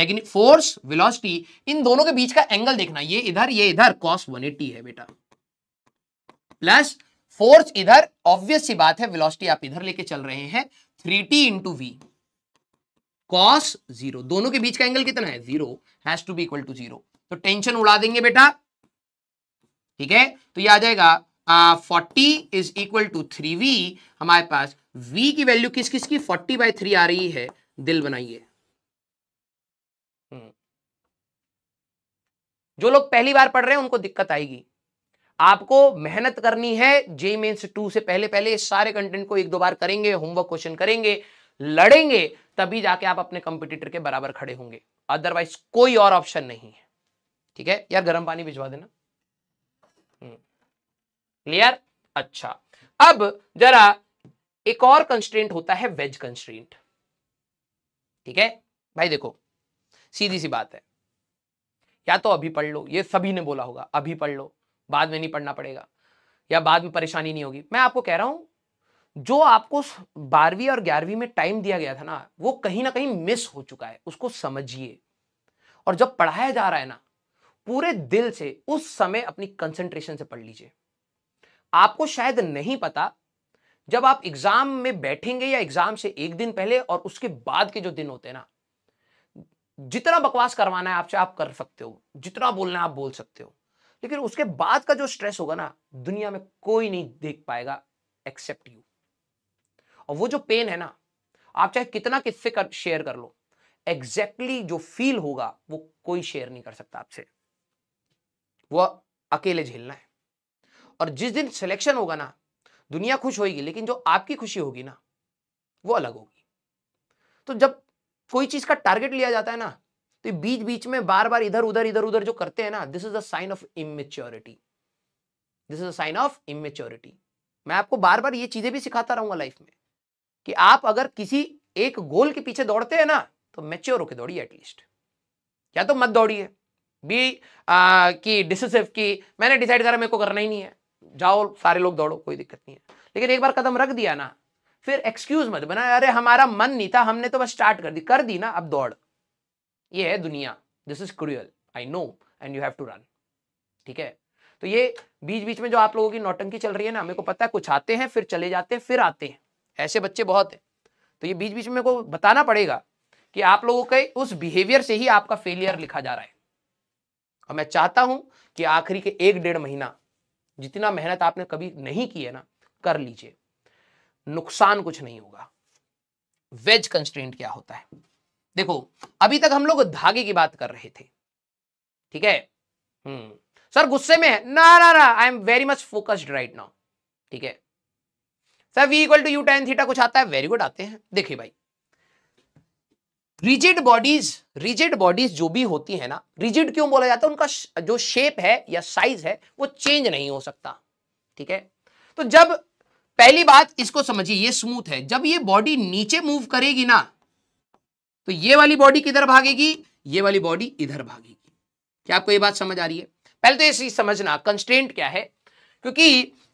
मैग्नि फोर्स विलोसिटी इन दोनों के बीच का एंगल देखना ये इधर ये इधर कॉस एटी है बेटा प्लस फोर्स इधर ऑब्वियस सी बात है विलोसिटी आप इधर लेके चल रहे हैं three T into V cos zero दोनों के बीच का एंगल कितना है zero has to be equal to zero तो टेंशन उड़ा देंगे बेटा ठीक है तो ये आ जाएगा forty is equal to three V हमारे पास v की वैल्यू किस किस की फोर्टी बाई थ्री आ रही है दिल बनाइए हम्म। जो लोग पहली बार पढ़ रहे हैं उनको दिक्कत आएगी आपको मेहनत करनी है जे मेन्स टू से पहले पहले सारे कंटेंट को एक दो बार करेंगे होमवर्क क्वेश्चन करेंगे लड़ेंगे तभी जाके आप अपने कंपिटिटर के बराबर खड़े होंगे अदरवाइज कोई और ऑप्शन नहीं है ठीक है यार गर्म पानी भिजवा देना क्लियर हम्म। अच्छा अब जरा एक और कंस्ट्रेंट होता है वेज कंस्ट्रेंट ठीक है भाई देखो सीधी सी बात है या तो अभी पढ़ लो ये सभी ने बोला होगा अभी पढ़ लो बाद में नहीं पढ़ना पड़ेगा या बाद में परेशानी नहीं होगी मैं आपको कह रहा हूँ जो आपको बारहवीं और ग्यारहवीं में टाइम दिया गया था ना वो कहीं ना कहीं मिस हो चुका है उसको समझिए और जब पढ़ाया जा रहा है ना पूरे दिल से उस समय अपनी कंसंट्रेशन से पढ़ लीजिए आपको शायद नहीं पता जब आप एग्जाम में बैठेंगे या एग्जाम से एक दिन पहले और उसके बाद के जो दिन होते हैं ना जितना बकवास करवाना है आपसे आप कर सकते हो जितना बोलना है आप बोल सकते हो लेकिन उसके बाद का जो स्ट्रेस होगा ना दुनिया में कोई नहीं देख पाएगा एक्सेप्ट यू और वो जो पेन है ना आप चाहे कितना किससे कर, शेयर कर लो एग्जैक्टली exactly जो फील होगा वो कोई शेयर नहीं कर सकता आपसे वो अकेले झेलना है और जिस दिन सिलेक्शन होगा ना दुनिया खुश होगी लेकिन जो आपकी खुशी होगी ना वो अलग होगी तो जब कोई चीज का टारगेट लिया जाता है ना तो बीच बीच में बार बार इधर उधर इधर उधर जो करते हैं ना this is a sign of immaturity this is a sign of immaturity मैं आपको बार बार ये चीजें भी सिखाता रहूंगा लाइफ में कि आप अगर किसी एक गोल के पीछे दौड़ते हैं ना तो मेच्योर होकर दौड़िए एटलीस्ट या तो मत दौड़िए बी की डिसिसिव की मैंने डिसाइड करा मेरे को करना ही नहीं है जाओ सारे लोग दौड़ो कोई दिक्कत नहीं है लेकिन एक बार कदम रख दिया ना फिर एक्सक्यूज मत बना अरे हमारा मन नहीं था हमने तो बस स्टार्ट कर दी कर दी ना अब दौड़ ये है दुनिया this is cruel I know and you have to run ठीक है तो ये बीच बीच में जो आप लोगों की नौटंकी चल रही है ना मेरे को पता है कुछ आते हैं फिर चले जाते हैं फिर आते हैं ऐसे बच्चे बहुत हैं तो ये बीच बीच में को बताना पड़ेगा कि आप लोगों के उस बिहेवियर से ही आपका फेलियर लिखा जा रहा है और मैं चाहता हूं कि आखिरी के एक डेढ़ महीना जितना मेहनत आपने कभी नहीं की है ना कर लीजिए नुकसान कुछ नहीं होगा वेज कंस्टेंट क्या होता है देखो अभी तक हम लोग धागे की बात कर रहे थे ठीक है हम्म सर गुस्से में है ना ना ना I am very much focused right now ठीक है sir V equal to U tan theta कुछ आता है वेरी गुड आते हैं देखिए भाई रिजिड बॉडीज रिजिड बॉडीज जो भी होती है ना रिजिड क्यों बोला जाता है उनका जो शेप है या साइज है वो चेंज नहीं हो सकता ठीक है तो जब पहली बात इसको समझिए ये स्मूथ है जब ये बॉडी नीचे मूव करेगी ना तो ये वाली बॉडी किधर भागेगी ये वाली बॉडी इधर भागेगी क्या आपको ये बात समझ आ रही है पहले तो ये चीज समझना कंस्टेंट क्या है क्योंकि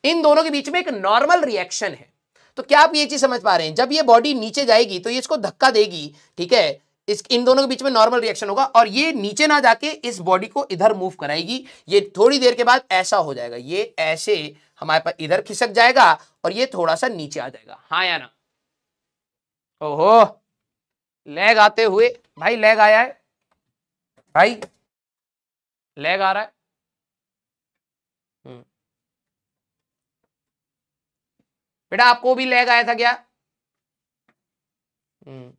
इन दोनों के बीच में एक नॉर्मल रिएक्शन है तो क्या आप ये चीज समझ पा रहे हैं जब ये बॉडी नीचे जाएगी तो ये इसको धक्का देगी ठीक है इस इन दोनों के बीच में नॉर्मल रिएक्शन होगा और ये नीचे ना जाके इस बॉडी को इधर मूव कराएगी ये थोड़ी देर के बाद ऐसा हो जाएगा ये ऐसे हमारे पास इधर खिसक जाएगा और ये थोड़ा सा नीचे आ जाएगा हाँ या ना ओहो लैग आते हुए भाई लैग आया है भाई लैग आ रहा है हम्म। बेटा आपको भी लैग आया था क्या हम्म।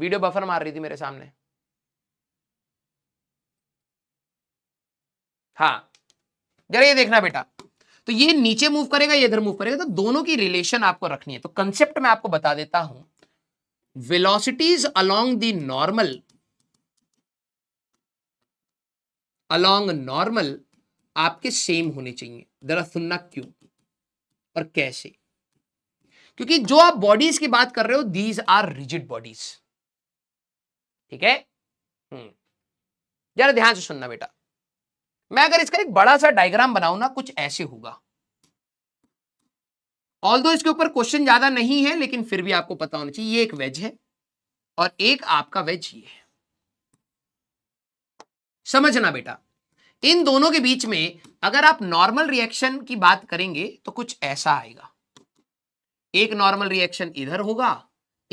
वीडियो बफर मार रही थी मेरे सामने हाँ जरा ये देखना बेटा तो ये नीचे मूव करेगा ये इधर मूव करेगा तो दोनों की रिलेशन आपको रखनी है तो कंसेप्ट मैं आपको बता देता हूं velocities along the normal along normal आपके सेम होने चाहिए जरा सुनना क्यों और कैसे क्योंकि जो आप बॉडीज की बात कर रहे हो दीज आर रिजिड बॉडीज ठीक है हम्म। जरा ध्यान से सुनना बेटा मैं अगर इसका एक बड़ा सा डायग्राम बनाऊ ना कुछ ऐसे होगा ऑल इसके ऊपर क्वेश्चन ज्यादा नहीं है लेकिन फिर भी आपको पता होना चाहिए ये एक वेज है और एक आपका वेज ये है समझना बेटा इन दोनों के बीच में अगर आप नॉर्मल रिएक्शन की बात करेंगे तो कुछ ऐसा आएगा एक नॉर्मल रिएक्शन इधर होगा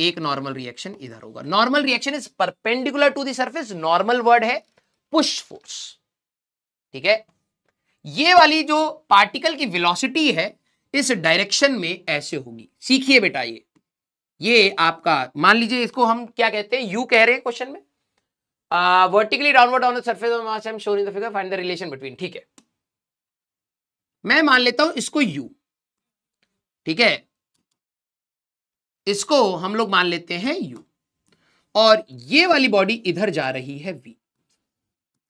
एक नॉर्मल रिएक्शन इधर होगा normal reaction is perpendicular to the surface normal word है पुश फोर्स ठीक है ये वाली जो पार्टिकल की वेलोसिटी है इस डायरेक्शन में ऐसे होगी सीखिए बेटा ये ये आपका मान लीजिए इसको हम क्या कहते हैं यू कह रहे हैं क्वेश्चन में vertically downward on the surface of mass the figure find the relation between ठीक है मैं मान लेता हूं इसको यू ठीक है इसको हम लोग मान लेते हैं यू और ये वाली बॉडी इधर जा रही है वी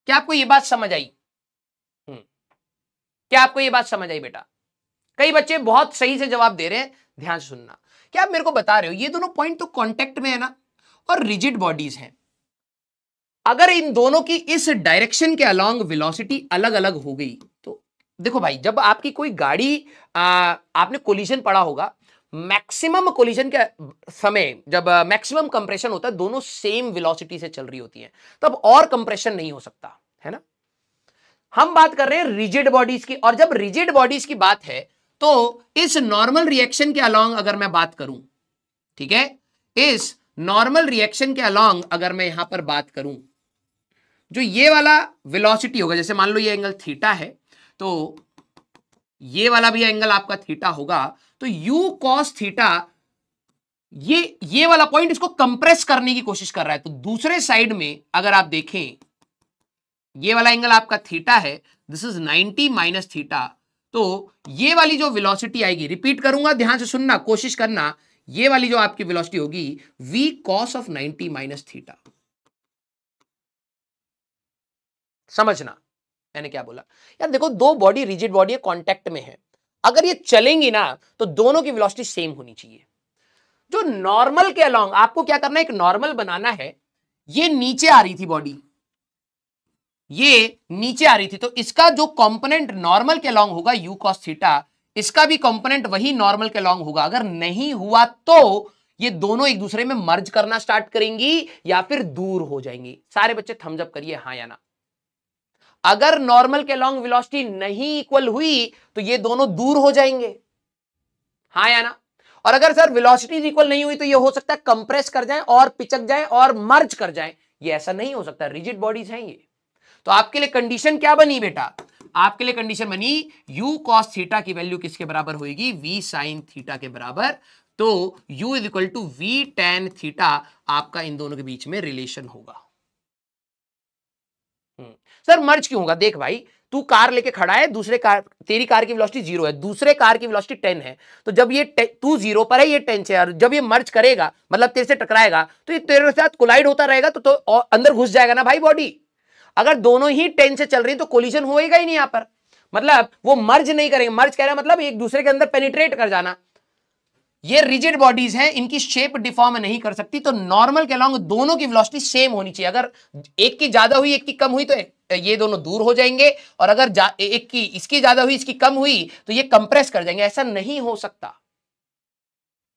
क्या आपको ये बात समझ आई हम्म। क्या आपको ये बात समझ आई बेटा कई बच्चे बहुत सही से जवाब दे रहे हैं ध्यान सुनना क्या आप मेरे को बता रहे हो ये दोनों पॉइंट तो कॉन्टेक्ट में है ना और रिजिड बॉडीज हैं अगर इन दोनों की इस डायरेक्शन के अलॉन्ग विलोसिटी अलग अलग हो गई तो देखो भाई जब आपकी कोई गाड़ी आ, आपने कोलिजन पड़ा होगा मैक्सिमम कोलिजन के समय जब मैक्सिमम कंप्रेशन होता है दोनों सेम वेलोसिटी से चल रही होती हैं तब और कंप्रेशन नहीं हो सकता है ना हम बात कर रहे हैं रिजिड बॉडीज की और जब रिजिड बॉडीज की बात है तो इस नॉर्मल रिएक्शन के अलॉन्ग अगर मैं बात करूं ठीक है इस नॉर्मल रिएक्शन के अलॉन्ग अगर मैं यहां पर बात करूं जो ये वाला वेलोसिटी होगा जैसे मान लो ये एंगल थीटा है तो ये वाला भी एंगल आपका थीटा होगा तो u cos थीटा ये ये वाला पॉइंट इसको कंप्रेस करने की कोशिश कर रहा है तो दूसरे साइड में अगर आप देखें ये वाला एंगल आपका थीटा है दिस इज 90 माइनस थीटा तो ये वाली जो वेलोसिटी आएगी रिपीट करूंगा ध्यान से सुनना कोशिश करना ये वाली जो आपकी वेलोसिटी होगी v cos of 90 minus theta समझना मैंने क्या बोला यार देखो दो बॉडी रिजिड बॉडी कॉन्टेक्ट में है अगर ये चलेंगी ना तो दोनों की वेलोसिटी सेम होनी चाहिए जो नॉर्मल के अलॉन्ग आपको क्या करना है एक नॉर्मल बनाना है ये नीचे आ रही थी बॉडी ये नीचे आ रही थी तो इसका जो कंपोनेंट नॉर्मल के लॉन्ग होगा यू कॉस थीटा इसका भी कंपोनेंट वही नॉर्मल के लॉन्ग होगा अगर नहीं हुआ तो ये दोनों एक दूसरे में मर्ज करना स्टार्ट करेंगी या फिर दूर हो जाएंगी सारे बच्चे थम्सअप करिए हाँ या ना अगर नॉर्मल के लॉन्ग वेलोसिटी नहीं इक्वल हुई तो ये दोनों दूर हो जाएंगे हाँ या ना और अगर सर वेलोसिटी इक्वल नहीं हुई तो ये हो सकता है कंप्रेस कर जाए और पिचक जाए और मर्ज कर जाए ये ऐसा नहीं हो सकता रिजिड बॉडीज हैं ये तो आपके लिए कंडीशन क्या बनी बेटा आपके लिए कंडीशन बनी u cos थीटा की वैल्यू किसके बराबर होगी v sin थीटा के बराबर तो u is equal to V tan theta आपका इन दोनों के बीच में रिलेशन होगा हम्म। सर मर्ज क्यों होगा देख भाई तू कार लेके खड़ा है दूसरे कार तेरी कार की वेलोसिटी जीरो है दूसरे कार की वेलोसिटी टेन है तो जब ये तू जीरो पर है ये टेन से और जब ये मर्ज करेगा मतलब तेरे से टकराएगा तो ये तेरे साथ कोलाइड होता रहेगा तो, तो अंदर घुस जाएगा ना भाई बॉडी अगर दोनों ही टेन से चल रही तो कोलिजन होएगा ही नहीं यहां पर मतलब वो मर्ज नहीं करेंगे मर्ज कह रहा मतलब एक दूसरे के अंदर पेनिट्रेट कर जाना ये रिजिड बॉडीज हैं इनकी शेप डिफॉर्म नहीं कर सकती तो नॉर्मल के अलॉन्ग दोनों की वेलोसिटी सेम होनी चाहिए अगर एक की ज्यादा हुई एक की कम हुई तो ये दोनों दूर हो जाएंगे और अगर जा, एक की इसकी ज्यादा हुई इसकी कम हुई तो ये कंप्रेस कर जाएंगे ऐसा नहीं हो सकता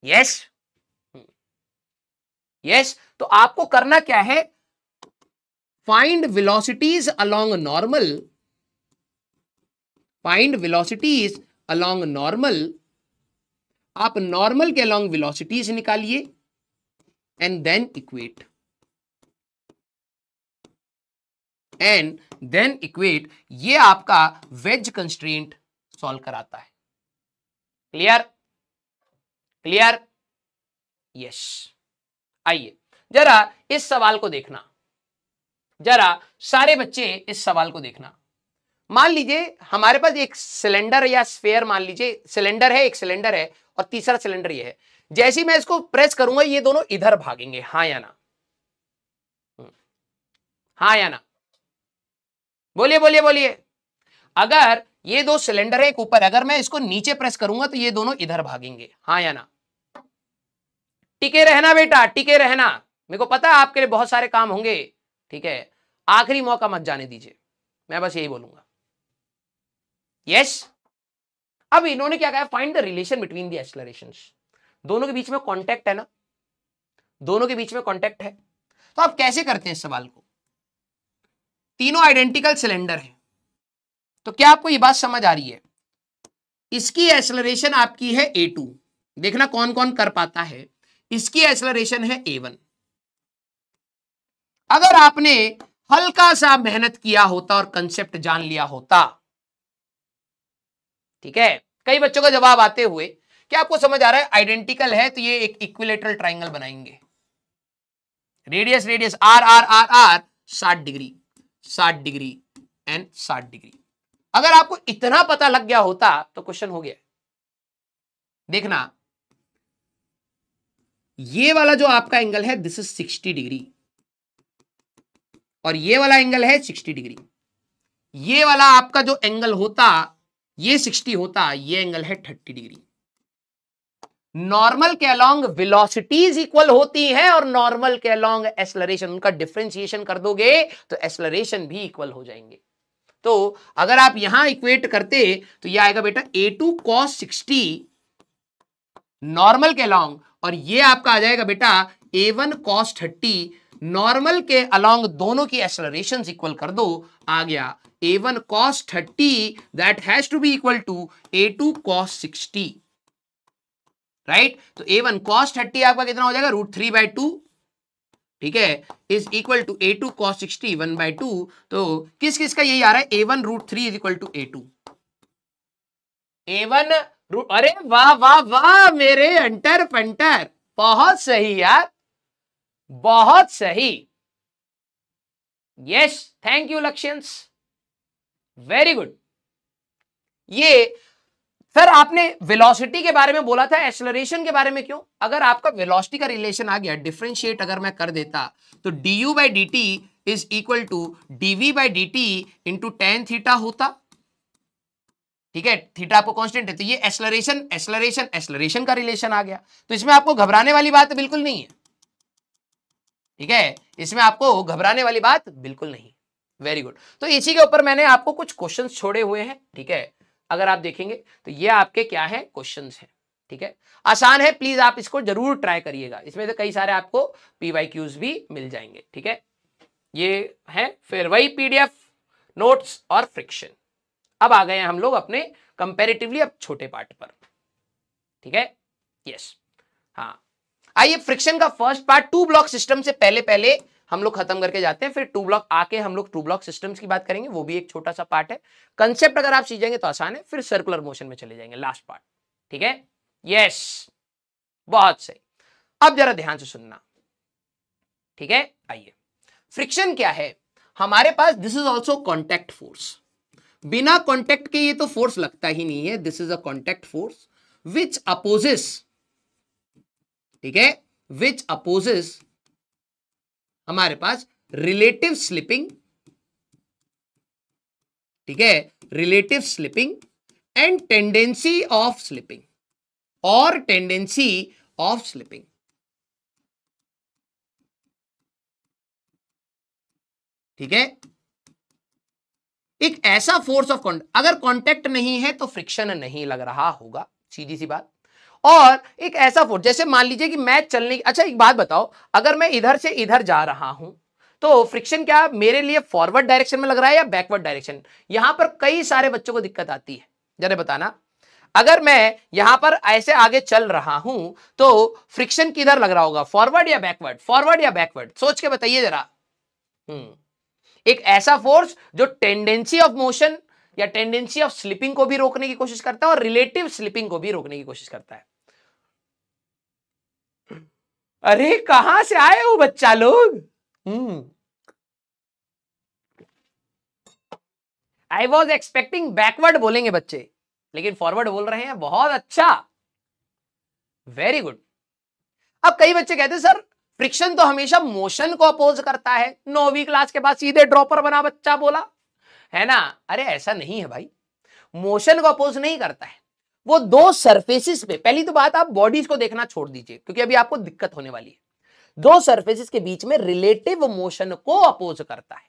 yes yes? Yes hmm. yes? तो आपको करना क्या है find velocities along a normal find velocities along normal आप नॉर्मल के अलॉन्ग वेलोसिटीज निकालिए and then equate and then equate ये आपका वेज कंस्ट्रेंट सॉल्व कराता है क्लियर क्लियर यस आइए जरा इस सवाल को देखना जरा सारे बच्चे इस सवाल को देखना मान लीजिए हमारे पास एक सिलेंडर या स्फेयर मान लीजिए सिलेंडर है एक सिलेंडर है और तीसरा सिलेंडर ये है जैसे मैं इसको प्रेस करूंगा ये दोनों इधर भागेंगे हाँ या ना हम्म। हाँ या ना बोलिए बोलिए बोलिए अगर ये दो सिलेंडर है एक ऊपर अगर मैं इसको नीचे प्रेस करूंगा तो ये दोनों इधर भागेंगे हाँ या ना टिके रहना बेटा टिके रहना मेरे को पता है आपके लिए बहुत सारे काम होंगे ठीक है आखिरी मौका मत जाने दीजिए मैं बस यही बोलूंगा यस अब इन्होंने क्या कहा find the relation between the acceleration दोनों के बीच में कॉन्टेक्ट है ना दोनों के बीच में कॉन्टेक्ट है तो आप कैसे करते हैं इस सवाल को तीनों आइडेंटिकल सिलेंडर है तो क्या आपको यह बात समझ आ रही है इसकी एक्सलरेशन आपकी है ए टू देखना कौन कौन कर पाता है इसकी एक्सलरेशन है ए वन अगर आपने हल्का सा मेहनत किया होता और कंसेप्ट जान लिया होता ठीक है कई बच्चों का जवाब आते हुए क्या आपको समझ आ रहा है आइडेंटिकल है तो ये एक इक्विलेटरल ट्राइंगल बनाएंगे radius radius R R R R साठ डिग्री साठ डिग्री एंड साठ डिग्री अगर आपको इतना पता लग गया होता तो क्वेश्चन हो गया देखना ये वाला जो आपका एंगल है दिस इज सिक्सटी डिग्री और ये वाला एंगल है सिक्सटी डिग्री ये वाला आपका जो एंगल होता ये सिक्सटी होता ये एंगल है थर्टी डिग्री नॉर्मल के अलॉन्ग विलोसिटीज इक्वल होती हैं और नॉर्मल के अलॉन्ग एसलरेशन उनका डिफ्रेंसिएशन कर दोगे तो एक्सलरेशन भी इक्वल हो जाएंगे तो अगर आप यहां इक्वेट करते तो ये आएगा बेटा A two cos sixty normal के अलॉन्ग और ये आपका आ जाएगा बेटा A one cos thirty normal के अलोंग दोनों की एक्सलरेशन इक्वल कर दो आ गया A one cos thirty that has to be equal to A two cos sixty right तो ए वन कॉस थर्टी आपका कितना हो जाएगा रूट थ्री बाय टू ठीक है is equal to A two cos sixty one by two तो किस किस का यही आ रहा है A one root three is equal to A two A one अरे वाह वाह वाह मेरे अंटर पंटर बहुत सही यार बहुत सही यस थैंक यू लक्ष्यंस वेरी गुड ये सर आपने वेलोसिटी के बारे में बोला था एक्सलरेशन के बारे में क्यों अगर आपका वेलोसिटी का रिलेशन आ गया डिफ्रेंशिएट अगर मैं कर देता तो D U by D T is equal to D V by D T into tan theta होता ठीक है थीटा आपको कांस्टेंट है तो ये एक्सलरेशन एक्सलरेशन एक्सलरेशन का रिलेशन आ गया तो इसमें आपको घबराने वाली बात बिल्कुल नहीं है ठीक है इसमें आपको घबराने वाली बात बिल्कुल नहीं वेरी गुड तो इसी के ऊपर मैंने आपको कुछ क्वेश्चन छोड़े हुए हैं ठीक है अगर आप देखेंगे तो ये आपके क्या है क्वेश्चन है ठीक है आसान है प्लीज आप इसको जरूर ट्राई करिएगा इसमें तो कई सारे आपको पीवाई क्यूज भी मिल जाएंगे ठीक है ये है फिर वही पीडीएफ नोट्स और फ्रिक्शन अब आ गए हैं हम लोग अपने कंपेरेटिवली अब छोटे पार्ट पर ठीक है यस हाँ आइए फ्रिक्शन का first part two block system से पहले पहले हम लोग खत्म करके जाते हैं फिर टू ब्लॉक आके हम लोग टू ब्लॉक सिस्टम्स की बात करेंगे वो भी एक छोटा सा पार्ट है कंसेप्ट अगर आप सीखेंगे तो आसान है फिर सर्कुलर मोशन में चले जाएंगे लास्ट पार्ट ठीक है यस बहुत सही अब जरा ध्यान से सुनना ठीक है आइए फ्रिक्शन क्या है हमारे पास this is also contact force बिना कॉन्टेक्ट के ये तो फोर्स लगता ही नहीं है this is a contact force which opposes ठीक है विच अपोजेस हमारे पास रिलेटिव स्लिपिंग ठीक है relative slipping and tendency of slipping और टेंडेंसी ऑफ स्लिपिंग ठीक है एक ऐसा फोर्स ऑफ कॉन्टैक्ट अगर कॉन्टेक्ट नहीं है तो फ्रिक्शन नहीं लग रहा होगा सीधी सी बात और एक ऐसा फोर्स जैसे मान लीजिए कि मैं चलने अच्छा एक बात बताओ अगर मैं इधर से इधर जा रहा हूं तो फ्रिक्शन क्या मेरे लिए फॉरवर्ड डायरेक्शन में लग रहा है या बैकवर्ड डायरेक्शन यहां पर कई सारे बच्चों को दिक्कत आती है जरा बताना अगर मैं यहां पर ऐसे आगे चल रहा हूं तो फ्रिक्शन किधर लग रहा होगा फॉरवर्ड या बैकवर्ड फॉरवर्ड या बैकवर्ड सोच के बताइए जरा हम्म। एक ऐसा फोर्स जो टेंडेंसी ऑफ मोशन या टेंडेंसी ऑफ स्लिपिंग को भी रोकने की कोशिश करता है और रिलेटिव स्लिपिंग को भी रोकने की कोशिश करता है अरे कहां से आए हो बच्चा लोग hmm I was expecting backward बोलेंगे बच्चे लेकिन फॉरवर्ड बोल रहे हैं बहुत अच्छा वेरी गुड अब कई बच्चे कहते हैं सर फ्रिक्शन तो हमेशा मोशन को अपोज करता है नौवीं क्लास के बाद सीधे ड्रॉपर बना बच्चा बोला है ना अरे ऐसा नहीं है भाई मोशन को अपोज नहीं करता है वो दो सर्फेसिस पे पहली तो बात आप बॉडीज को देखना छोड़ दीजिए क्योंकि अभी आपको दिक्कत होने वाली है दो सर्फेसिस के बीच में रिलेटिव मोशन को अपोज करता है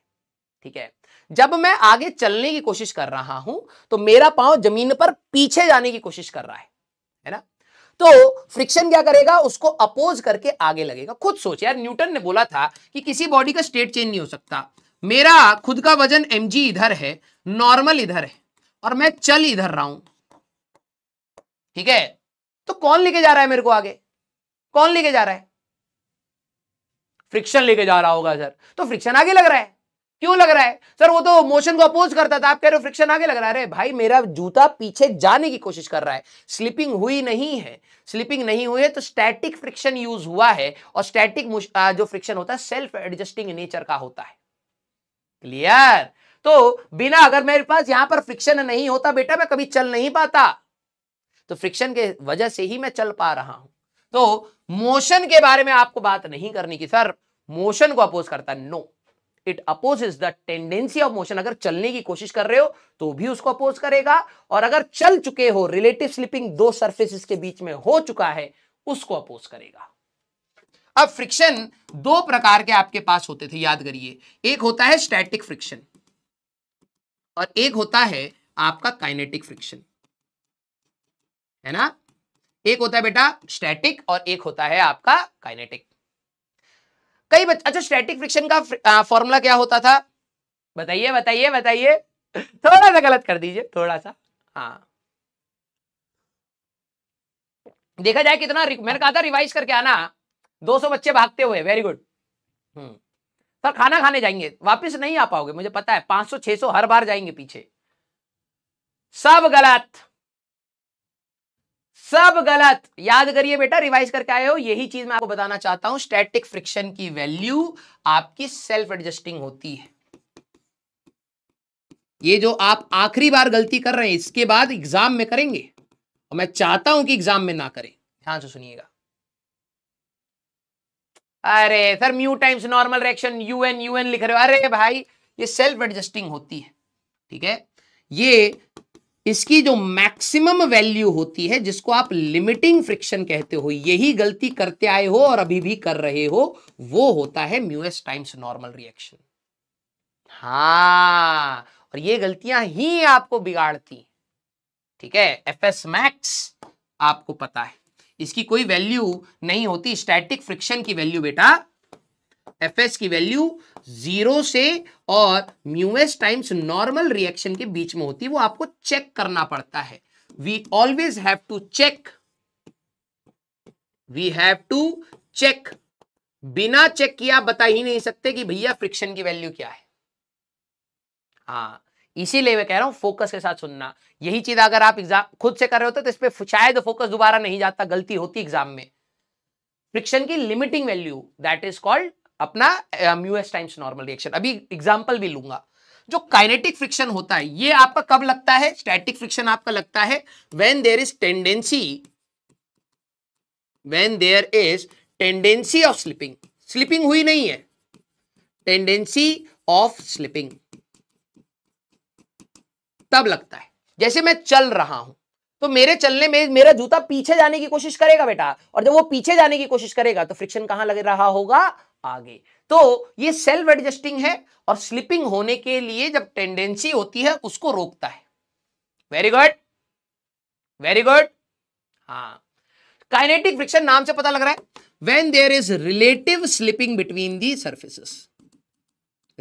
ठीक है जब मैं आगे चलने की कोशिश कर रहा हूं तो मेरा पांव जमीन पर पीछे जाने की कोशिश कर रहा है है ना तो फ्रिक्शन क्या करेगा उसको अपोज करके आगे लगेगा खुद सोच यार न्यूटन ने बोला था कि किसी बॉडी का स्टेट चेंज नहीं हो सकता मेरा खुद का वजन एम इधर है नॉर्मल इधर है और मैं चल इधर रहा हूं ठीक है तो कौन लेके जा रहा है मेरे को आगे कौन लेके जा रहा है फ्रिक्शन लेके जा रहा होगा सर तो फ्रिक्शन आगे लग रहा है क्यों लग रहा है सर वो तो मोशन को अपोज करता था आप कह रहे हो फ्रिक्शन आगे लग रहा है अरे भाई मेरा जूता पीछे जाने की कोशिश कर रहा है स्लिपिंग हुई नहीं है स्लिपिंग नहीं हुई है तो स्टैटिक फ्रिक्शन यूज हुआ है और स्टैटिक जो फ्रिक्शन होता है सेल्फ एडजस्टिंग नेचर का होता है क्लियर तो बिना अगर मेरे पास यहां पर फ्रिक्शन नहीं होता बेटा मैं कभी चल नहीं पाता तो फ्रिक्शन के वजह से ही मैं चल पा रहा हूं तो मोशन के बारे में आपको बात नहीं करनी कि सर मोशन को अपोज करता है no it oppose the tendency of motion अगर चलने की कोशिश कर रहे हो तो भी उसको अपोज करेगा और अगर चल चुके हो रिलेटिव स्लिपिंग दो सर्फेसिस के बीच में हो चुका है उसको अपोज करेगा अब फ्रिक्शन दो प्रकार के आपके पास होते थे याद करिए एक होता है स्टैटिक फ्रिक्शन और एक होता है आपका काइनेटिक फ्रिक्शन है ना एक होता है बेटा स्टैटिक और एक होता है आपका काइनेटिक कई अच्छा स्टैटिक फ्रिक्शन का फॉर्मूला क्या होता था बताइए बताइए बताइए थोड़ा सा गलत कर दीजिए थोड़ा सा हाँ देखा जाए कितना मैंने कहा था रिवाइज करके आना 200 बच्चे भागते हुए वेरी गुड हम्म सर खाना खाने जाएंगे वापस नहीं आ पाओगे मुझे पता है 500 600 हर बार जाएंगे पीछे सब गलत सब गलत याद करिए बेटा रिवाइज करके आए हो यही चीज मैं आपको बताना चाहता हूं स्टैटिक फ्रिक्शन की वैल्यू आपकी सेल्फ एडजस्टिंग होती है ये जो आप आखिरी बार गलती कर रहे हैं इसके बाद एग्जाम में करेंगे और मैं चाहता हूं कि एग्जाम में ना करें ध्यान से सुनिएगा अरे sir mu times normal reaction यूएन यूएन लिख रहे हो अरे भाई ये सेल्फ एडजस्टिंग होती है ठीक है ये इसकी जो मैक्सिमम वैल्यू होती है जिसको आप लिमिटिंग फ्रिक्शन कहते हो यही गलती करते आए हो और अभी भी कर रहे हो वो होता है म्यूएस टाइम्स नॉर्मल रिएक्शन हाँ और ये गलतियां ही आपको बिगाड़ती ठीक है एफ एस मैक्स आपको पता है इसकी कोई वैल्यू नहीं होती स्टैटिक फ्रिक्शन की वैल्यू बेटा एफ एस की वैल्यू जीरो से और म्यूएस टाइम्स नॉर्मल रिएक्शन के बीच में होती है वो आपको चेक करना पड़ता है we always have to check we have to check बिना चेक किया बता ही नहीं सकते कि भैया फ्रिक्शन की वैल्यू क्या है हाँ इसीलिए मैं कह रहा हूं फोकस के साथ सुनना यही चीज अगर आप एग्जाम खुद से कर रहे होते तो, तो इस पर शायद फोकस दोबारा नहीं जाता गलती होती एग्जाम में फ्रिक्शन की limiting value that is called अपना mu S times normal reaction अभी एग्जाम्पल भी लूंगा जो काइनेटिक फ्रिक्शन होता है ये आपका कब लगता है स्टैटिक फ्रिक्शन आपका लगता है when there is tendency when there is tendency of slipping slipping हुई नहीं है टेंडेंसी ऑफ स्लिपिंग तब लगता है जैसे मैं चल रहा हूं तो मेरे चलने में मेरा जूता पीछे जाने की कोशिश करेगा बेटा और जब वो पीछे जाने की कोशिश करेगा तो फ्रिक्शन कहां लग रहा होगा आगे तो ये सेल्फ एडजस्टिंग है और स्लिपिंग होने के लिए जब टेंडेंसी होती है उसको रोकता है वेरी गुड वेरी गुड हाँ काइनेटिक फ्रिक्शन नाम से पता लग रहा है when there is relative slipping between the surfaces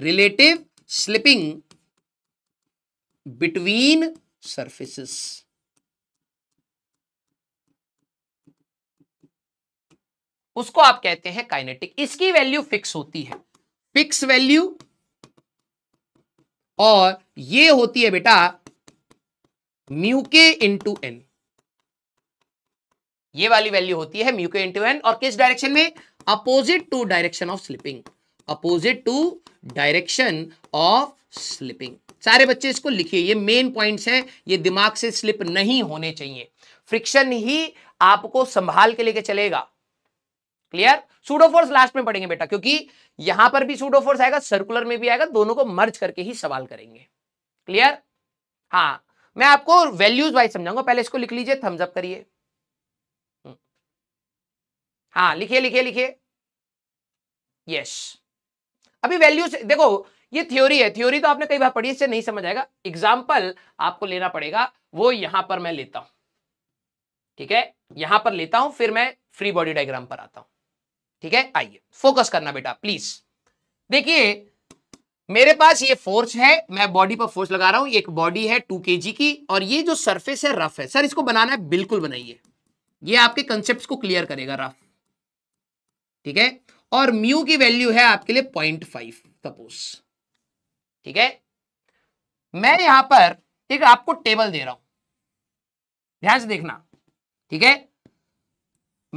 relative slipping between surfaces उसको आप कहते हैं काइनेटिक इसकी वैल्यू फिक्स होती है फिक्स वैल्यू और ये होती है बेटा म्यू के इंटू एन ये वाली वैल्यू होती है म्यू के इंटू एन और किस डायरेक्शन में opposite to direction of slipping opposite to direction of slipping सारे बच्चे इसको लिखिए ये मेन पॉइंट्स हैं ये दिमाग से स्लिप नहीं होने चाहिए फ्रिक्शन ही आपको संभाल के लेके चलेगा क्लियर सूडोफोर्स लास्ट में पढ़ेंगे बेटा क्योंकि यहां पर भी सूडोफोर्स आएगा सर्कुलर में भी आएगा दोनों को मर्ज करके ही सवाल करेंगे क्लियर हाँ मैं आपको वैल्यूज वाइज समझाऊंगा पहले इसको लिख लीजिए थम्सअप करिए हम्म। हाँ लिखिए लिखिए लिखिए यस अभी वैल्यूज देखो ये थ्योरी है थ्योरी तो आपने कई बार पढ़ी इससे नहीं समझ आएगा एग्जाम्पल आपको लेना पड़ेगा वो यहां पर मैं लेता हूं ठीक है यहां पर लेता हूं फिर मैं फ्री बॉडी डायग्राम पर आता हूं ठीक है आइए फोकस करना बेटा प्लीज देखिए मेरे पास ये फोर्स है मैं बॉडी पर फोर्स लगा रहा हूं एक बॉडी है टू के की और ये जो सरफेस है रफ है सर इसको बनाना है बिल्कुल बनाइए ये आपके कंसेप्ट को क्लियर करेगा रफ ठीक है और म्यू की वैल्यू है आपके लिए पॉइंट फाइव सपोज ठीक है मैं यहां पर एक आपको टेबल दे रहा हूं ध्यान से देखना ठीक है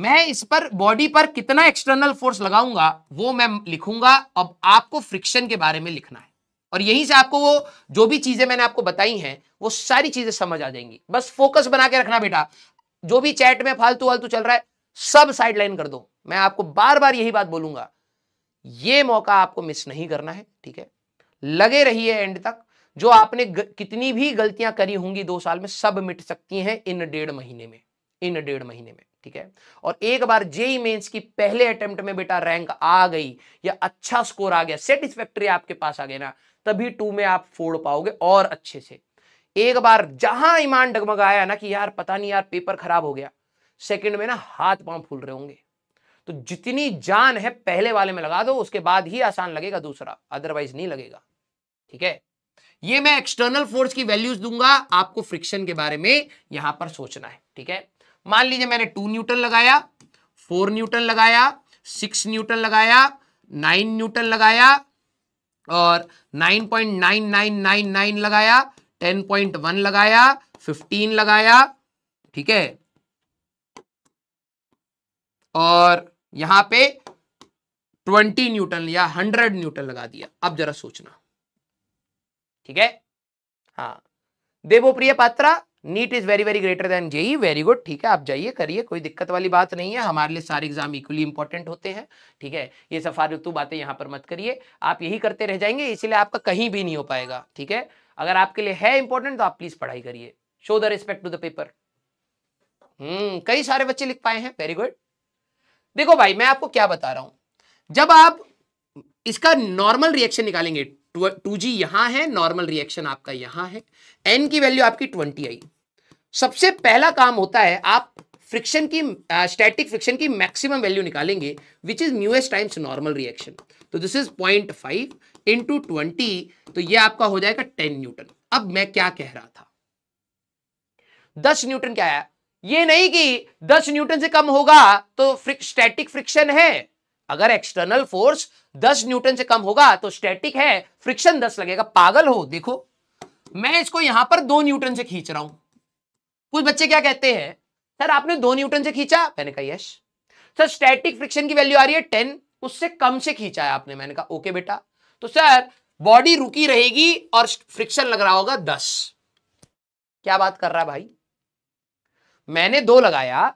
मैं इस पर बॉडी पर कितना एक्सटर्नल फोर्स लगाऊंगा वो मैं लिखूंगा अब आपको फ्रिक्शन के बारे में लिखना है और यहीं से आपको वो जो भी चीजें मैंने आपको बताई हैं वो सारी चीजें समझ आ जाएंगी बस फोकस बना के रखना बेटा जो भी चैट में फालतू वालतू चल रहा है सब साइडलाइन कर दो मैं आपको बार बार यही बात बोलूंगा ये मौका आपको मिस नहीं करना है ठीक है लगे रहिए एंड तक जो आपने कितनी भी गलतियां करी होंगी दो साल में सब मिट सकती हैं इन डेढ़ महीने में इन डेढ़ महीने में ठीक है और एक बार जेई मेंस e की पहले अटेम्प्ट में बेटा रैंक आ गई या अच्छा स्कोर आ गया सेटिस्फैक्ट्री आपके पास आ गया ना तभी टू में आप फोड़ पाओगे और अच्छे से एक बार जहां ईमान डगमगाया ना कि यार पता नहीं यार पेपर खराब हो गया सेकेंड में ना हाथ पांव फूल रहे होंगे तो जितनी जान है पहले वाले में लगा दो उसके बाद ही आसान लगेगा दूसरा अदरवाइज नहीं लगेगा ठीक है ये मैं एक्सटर्नल फोर्स की वैल्यूज दूंगा आपको फ्रिक्शन के बारे में यहां पर सोचना है ठीक है मान लीजिए मैंने टू न्यूटन लगाया फोर न्यूटन लगाया सिक्स न्यूटन लगाया नाइन न्यूटन लगाया और nine point nine nine nine nine लगाया टेन पॉइंट वन लगाया फिफ्टीन लगाया ठीक है और यहां पे ट्वेंटी न्यूटन या हंड्रेड न्यूटन लगा दिया अब जरा सोचना ठीक है हाँ Devopriya Patra neat is very very greater than J very good ठीक है आप जाइए करिए कोई दिक्कत वाली बात नहीं है हमारे लिए सारे एग्जाम इक्वली इंपॉर्टेंट होते हैं ठीक है ये ऋतु बातें यहाँ पर मत करिए आप यही करते रह जाएंगे इसीलिए आपका कहीं भी नहीं हो पाएगा ठीक है अगर आपके लिए है इंपॉर्टेंट तो आप प्लीज़ पढ़ाई करिए show the respect to the paper hmm कई सारे बच्चे लिख पाए हैं वेरी गुड देखो भाई मैं आपको क्या बता रहा हूं जब आप इसका नॉर्मल रिएक्शन निकालेंगे टू जी यहां है नॉर्मल रिएक्शन आपका यहां है एन की वैल्यू आपकी ट्वेंटी आई सबसे पहला काम होता है आप फ्रिक्शन की स्टैटिक फ्रिक्शन की मैक्सिमम वैल्यू निकालेंगे which is mu s times normal reaction तो this is point five into twenty तो ये आपका हो जाएगा टेन न्यूटन अब मैं क्या कह रहा था दस न्यूटन क्या आया ये नहीं कि दस न्यूटन से कम होगा तो स्टैटिक फ्रिक्शन है अगर एक्सटर्नल फोर्स दस न्यूटन से कम होगा तो स्टैटिक है फ्रिक्शन दस लगेगा पागल हो देखो मैं इसको यहां पर दो न्यूटन से खींच रहा हूं कुछ बच्चे क्या कहते हैं सर आपने दो न्यूटन से खींचा मैंने कहा यश सर स्टैटिक फ्रिक्शन की वैल्यू आ रही है टेन उससे कम से खींचा है आपने मैंने कहा ओके बेटा तो सर बॉडी रुकी रहेगी और फ्रिक्शन लग रहा होगा दस क्या बात कर रहा है भाई मैंने दो लगाया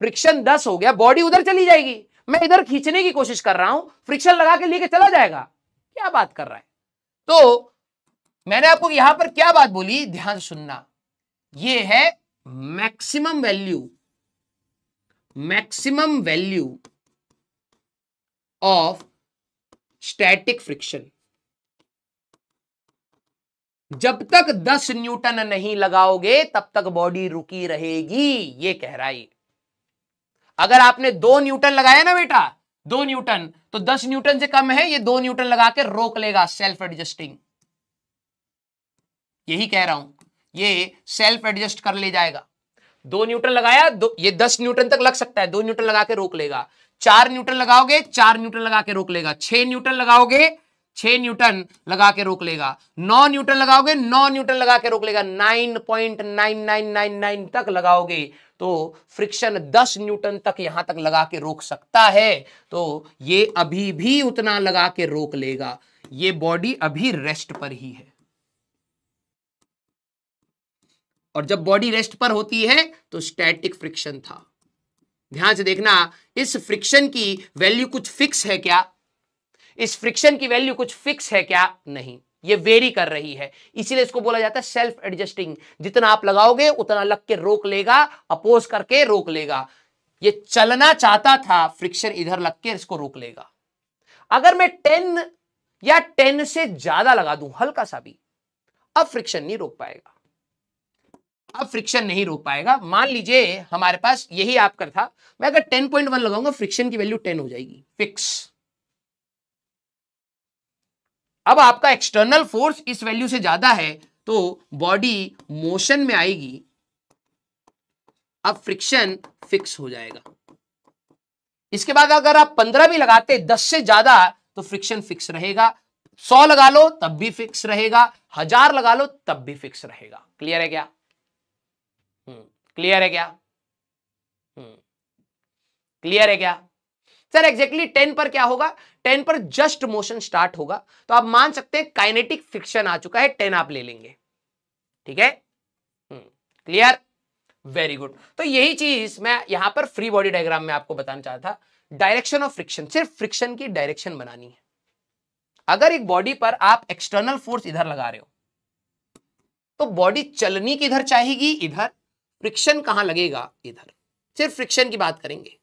फ्रिक्शन दस हो गया बॉडी उधर चली जाएगी मैं इधर खींचने की कोशिश कर रहा हूं फ्रिक्शन लगा के लेके चला जाएगा क्या बात कर रहा है तो मैंने आपको यहां पर क्या बात बोली ध्यान सुनना ये है maximum value maximum value of static friction जब तक 10 न्यूटन नहीं लगाओगे तब तक बॉडी रुकी रहेगी ये कह रहा है अगर आपने दो न्यूटन लगाया ना बेटा दो न्यूटन तो दस न्यूटन से कम है ये दो न्यूटन लगा के रोक लेगा सेल्फ एडजस्टिंग यही कह रहा हूं ये सेल्फ एडजस्ट कर ले जाएगा दो न्यूटन लगाया दो ये दस न्यूटन तक लग सकता है दो न्यूटन लगा के रोक लेगा चार न्यूटन लगाओगे चार न्यूटन लगा के रोक लेगा छह न्यूटन लगाओगे छह न्यूटन लगा के रोक लेगा नौ न्यूटन लगाओगे नौ न्यूटन लगा के रोक लेगा nine point nine nine nine nine तक लगाओगे तो फ्रिक्शन दस न्यूटन तक यहां तक लगा के रोक सकता है तो ये अभी भी उतना लगा के रोक लेगा ये बॉडी अभी रेस्ट पर ही है और जब बॉडी रेस्ट पर होती है तो स्टैटिक फ्रिक्शन था ध्यान से देखना इस फ्रिक्शन की वैल्यू कुछ फिक्स है क्या इस फ्रिक्शन की वैल्यू कुछ फिक्स है क्या नहीं ये वेरी कर रही है इसीलिए इसको बोला जाता है सेल्फ एडजस्टिंग जितना आप लगाओगे उतना लग के रोक लेगा अपोज करके रोक लेगा ये चलना चाहता था फ्रिक्शन इधर लग के इसको रोक लेगा अगर मैं टेन या टेन से ज्यादा लगा दूं हल्का सा भी अब फ्रिक्शन नहीं रोक पाएगा अब फ्रिक्शन नहीं रोक पाएगा मान लीजिए हमारे पास यही आपका था मैं अगर 10.1 लगाऊंगा फ्रिक्शन की वैल्यू 10 हो जाएगी फिक्स अब आपका एक्सटर्नल फोर्स इस वैल्यू से ज्यादा है तो बॉडी मोशन में आएगी अब फ्रिक्शन फिक्स हो जाएगा इसके बाद अगर आप 15 भी लगाते 10 से ज्यादा तो फ्रिक्शन फिक्स रहेगा 100 लगा लो तब भी फिक्स रहेगा हजार लगा लो तब भी फिक्स रहेगा क्लियर है क्या क्लियर हम्म, है क्या क्लियर हम्म, है क्या सर एग्जैक्टली टेन पर क्या होगा टेन पर जस्ट मोशन स्टार्ट होगा तो आप मान सकते हैं काइनेटिक फ्रिक्शन आ चुका है टेन आप ले लेंगे ठीक है क्लियर वेरी गुड तो यही चीज मैं यहां पर फ्री बॉडी डायग्राम में आपको बताना चाहता था डायरेक्शन ऑफ फ्रिक्शन सिर्फ फ्रिक्शन की डायरेक्शन बनानी है अगर एक बॉडी पर आप एक्सटर्नल फोर्स इधर लगा रहे हो तो बॉडी चलनी किधर चाहेगी इधर फ्रिक्शन कहां लगेगा इधर सिर्फ फ्रिक्शन की बात करेंगे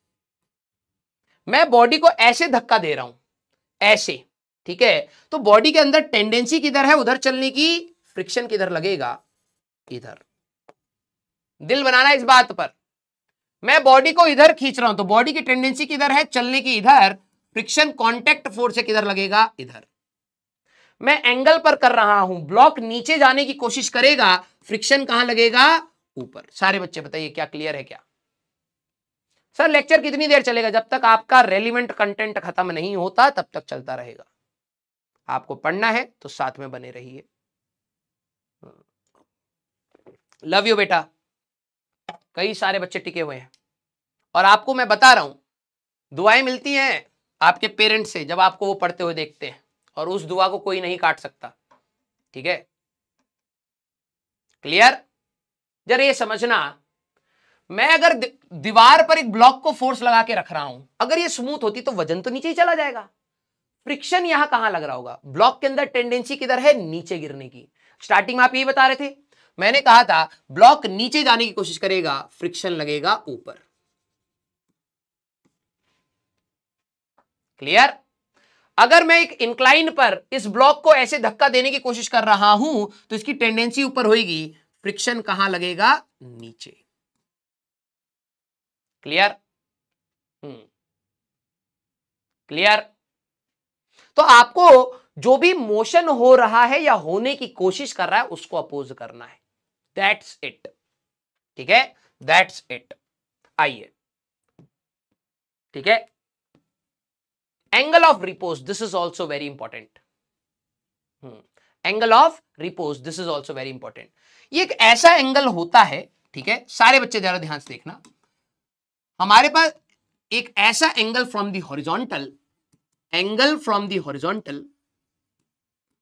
मैं बॉडी को ऐसे धक्का दे रहा हूं ऐसे ठीक है तो बॉडी के अंदर टेंडेंसी किधर है उधर चलने की फ्रिक्शन किधर लगेगा इधर दिल बनाना इस बात पर मैं बॉडी को इधर खींच रहा हूं तो बॉडी की टेंडेंसी किधर है चलने की इधर फ्रिक्शन कॉन्टेक्ट फोर्स से किधर लगेगा इधर मैं एंगल पर कर रहा हूं ब्लॉक नीचे जाने की कोशिश करेगा फ्रिक्शन कहां लगेगा ऊपर सारे बच्चे बताइए क्या क्लियर है क्या सर लेक्चर कितनी देर चलेगा जब तक आपका रेलिवेंट कंटेंट खत्म नहीं होता तब तक चलता रहेगा आपको पढ़ना है तो साथ में बने रहिए लव यू बेटा कई सारे बच्चे टिके हुए हैं और आपको मैं बता रहा हूं दुआएं मिलती हैं आपके पेरेंट्स से जब आपको वो पढ़ते हुए देखते हैं और उस दुआ को कोई नहीं काट सकता ठीक है क्लियर जरा ये समझना मैं अगर दीवार पर एक ब्लॉक को फोर्स लगा के रख रहा हूं अगर ये स्मूथ होती तो वजन तो नीचे ही चला जाएगा फ्रिक्शन यहां कहां लग रहा होगा ब्लॉक के अंदर टेंडेंसी किधर है नीचे गिरने की स्टार्टिंग में आप ये बता रहे थे मैंने कहा था ब्लॉक नीचे जाने की कोशिश करेगा फ्रिक्शन लगेगा ऊपर क्लियर अगर मैं एक इंक्लाइन पर इस ब्लॉक को ऐसे धक्का देने की कोशिश कर रहा हूं तो इसकी टेंडेंसी ऊपर होगी फ्रिक्शन कहां लगेगा नीचे क्लियर हम्म। क्लियर तो आपको जो भी मोशन हो रहा है या होने की कोशिश कर रहा है उसको अपोज करना है दैट्स इट ठीक है दैट्स इट आइए ठीक है angle of repose this is also very important angle of repose this is also very important ये एक ऐसा एंगल होता है ठीक है सारे बच्चे जरा ध्यान से देखना हमारे पास एक ऐसा angle from the horizontal angle from the horizontal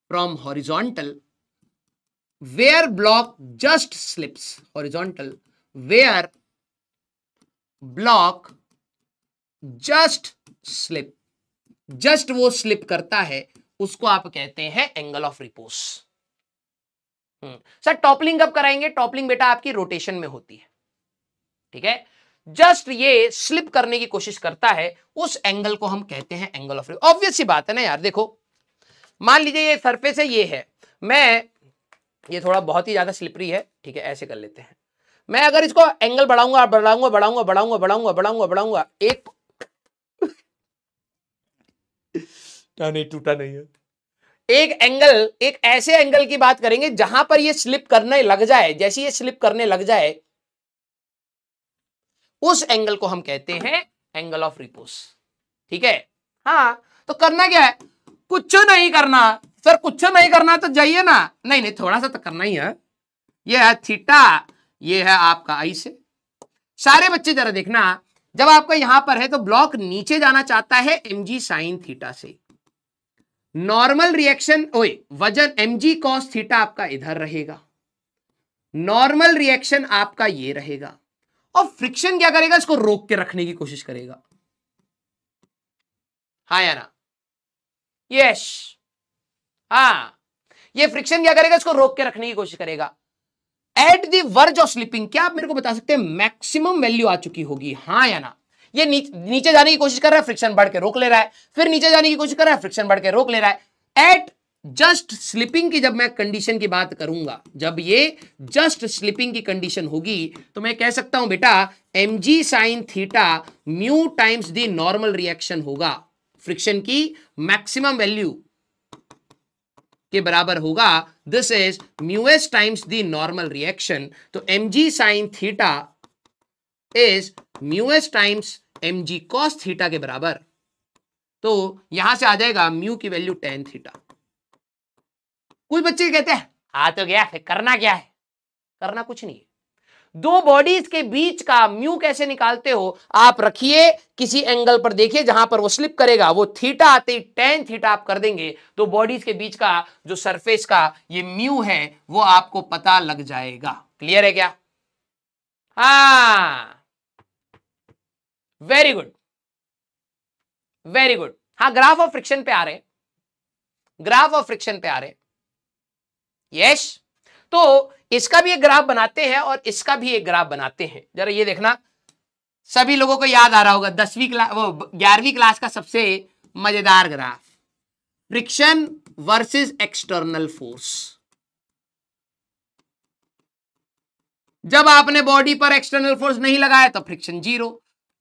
from horizontal where block just slips horizontal where block just slip just वो स्लिप करता है उसको आप कहते हैं angle of repose hmm, sir toppling कब कराएंगे टॉपलिंग बेटा आपकी रोटेशन में होती है ठीक है जस्ट ये स्लिप करने की कोशिश करता है उस एंगल को हम कहते हैं एंगल ऑफ ऑब्वियस ही बात है ना यार देखो मान लीजिए ये सरफेस है ये है मैं ये थोड़ा बहुत ही ज्यादा स्लिपरी है ठीक है ऐसे कर लेते हैं मैं अगर इसको एंगल बढ़ाऊंगा बढ़ाऊंगा बढ़ाऊंगा बढ़ाऊंगा बढ़ाऊंगा बढ़ाऊंगा बढ़ाऊंगा एक क्या नहीं टूटा नहीं है एक एंगल एक ऐसे एंगल की बात करेंगे जहां पर ये स्लिप करने लग जाए जैसे ये स्लिप करने लग जाए उस एंगल को हम कहते हैं एंगल ऑफ रिपोज ठीक है हाँ तो करना क्या है कुछ नहीं करना सर कुछ नहीं करना तो जाइए ना नहीं नहीं थोड़ा सा तो करना ही है ये है थीटा ये है आपका आई से सारे बच्चे जरा देखना जब आपका यहां पर है तो ब्लॉक नीचे जाना चाहता है एम जी साइन थीटा से नॉर्मल रिएक्शन ओए वजन एम जी थीटा आपका इधर रहेगा नॉर्मल रिएक्शन आपका ये रहेगा और फ्रिक्शन क्या करेगा इसको रोक के रखने की कोशिश करेगा हा या ना यस हाँ। ये फ्रिक्शन क्या करेगा इसको रोक के रखने की कोशिश करेगा at the verge of slipping क्या आप मेरे को बता सकते हैं मैक्सिमम वैल्यू आ चुकी होगी हाँ या ना ये नीच, नीचे जाने की कोशिश कर रहा है फ्रिक्शन बढ़ के रोक ले रहा है फिर नीचे जाने की कोशिश कर रहा है फ्रिक्शन बढ़ के रोक ले रहा है एट जस्ट स्लिपिंग की जब मैं कंडीशन की बात करूंगा जब ये जस्ट स्लिपिंग की कंडीशन होगी तो मैं कह सकता हूं बेटा M G sine theta mu times the normal reaction होगा फ्रिक्शन की मैक्सिमम वैल्यू के बराबर होगा this is mu S times the normal reaction तो M G sine theta is mu S times M ji cos theta के बराबर तो यहां से आ जाएगा म्यू की वैल्यू टेन थीटा कुछ बच्चे कहते हैं आ हाँ तो गया है करना क्या है करना कुछ नहीं है दो बॉडीज के बीच का म्यू कैसे निकालते हो आप रखिए किसी एंगल पर देखिए जहां पर वो स्लिप करेगा वो थीटा आते ही टेन थीटा आप कर देंगे तो बॉडीज के बीच का जो सरफेस का ये म्यू है वो आपको पता लग जाएगा क्लियर है क्या हाँ वेरी गुड वेरी गुड हाँ ग्राफ ऑफ फ्रिक्शन पे आ रहे ग्राफ ऑफ फ्रिक्शन पे आ रहे यस तो इसका भी एक ग्राफ बनाते हैं और इसका भी एक ग्राफ बनाते हैं जरा ये देखना सभी लोगों को याद आ रहा होगा दसवीं क्लास वो ग्यारहवीं क्लास का सबसे मजेदार graph friction versus external force जब आपने बॉडी पर एक्सटर्नल फोर्स नहीं लगाया तो फ्रिक्शन जीरो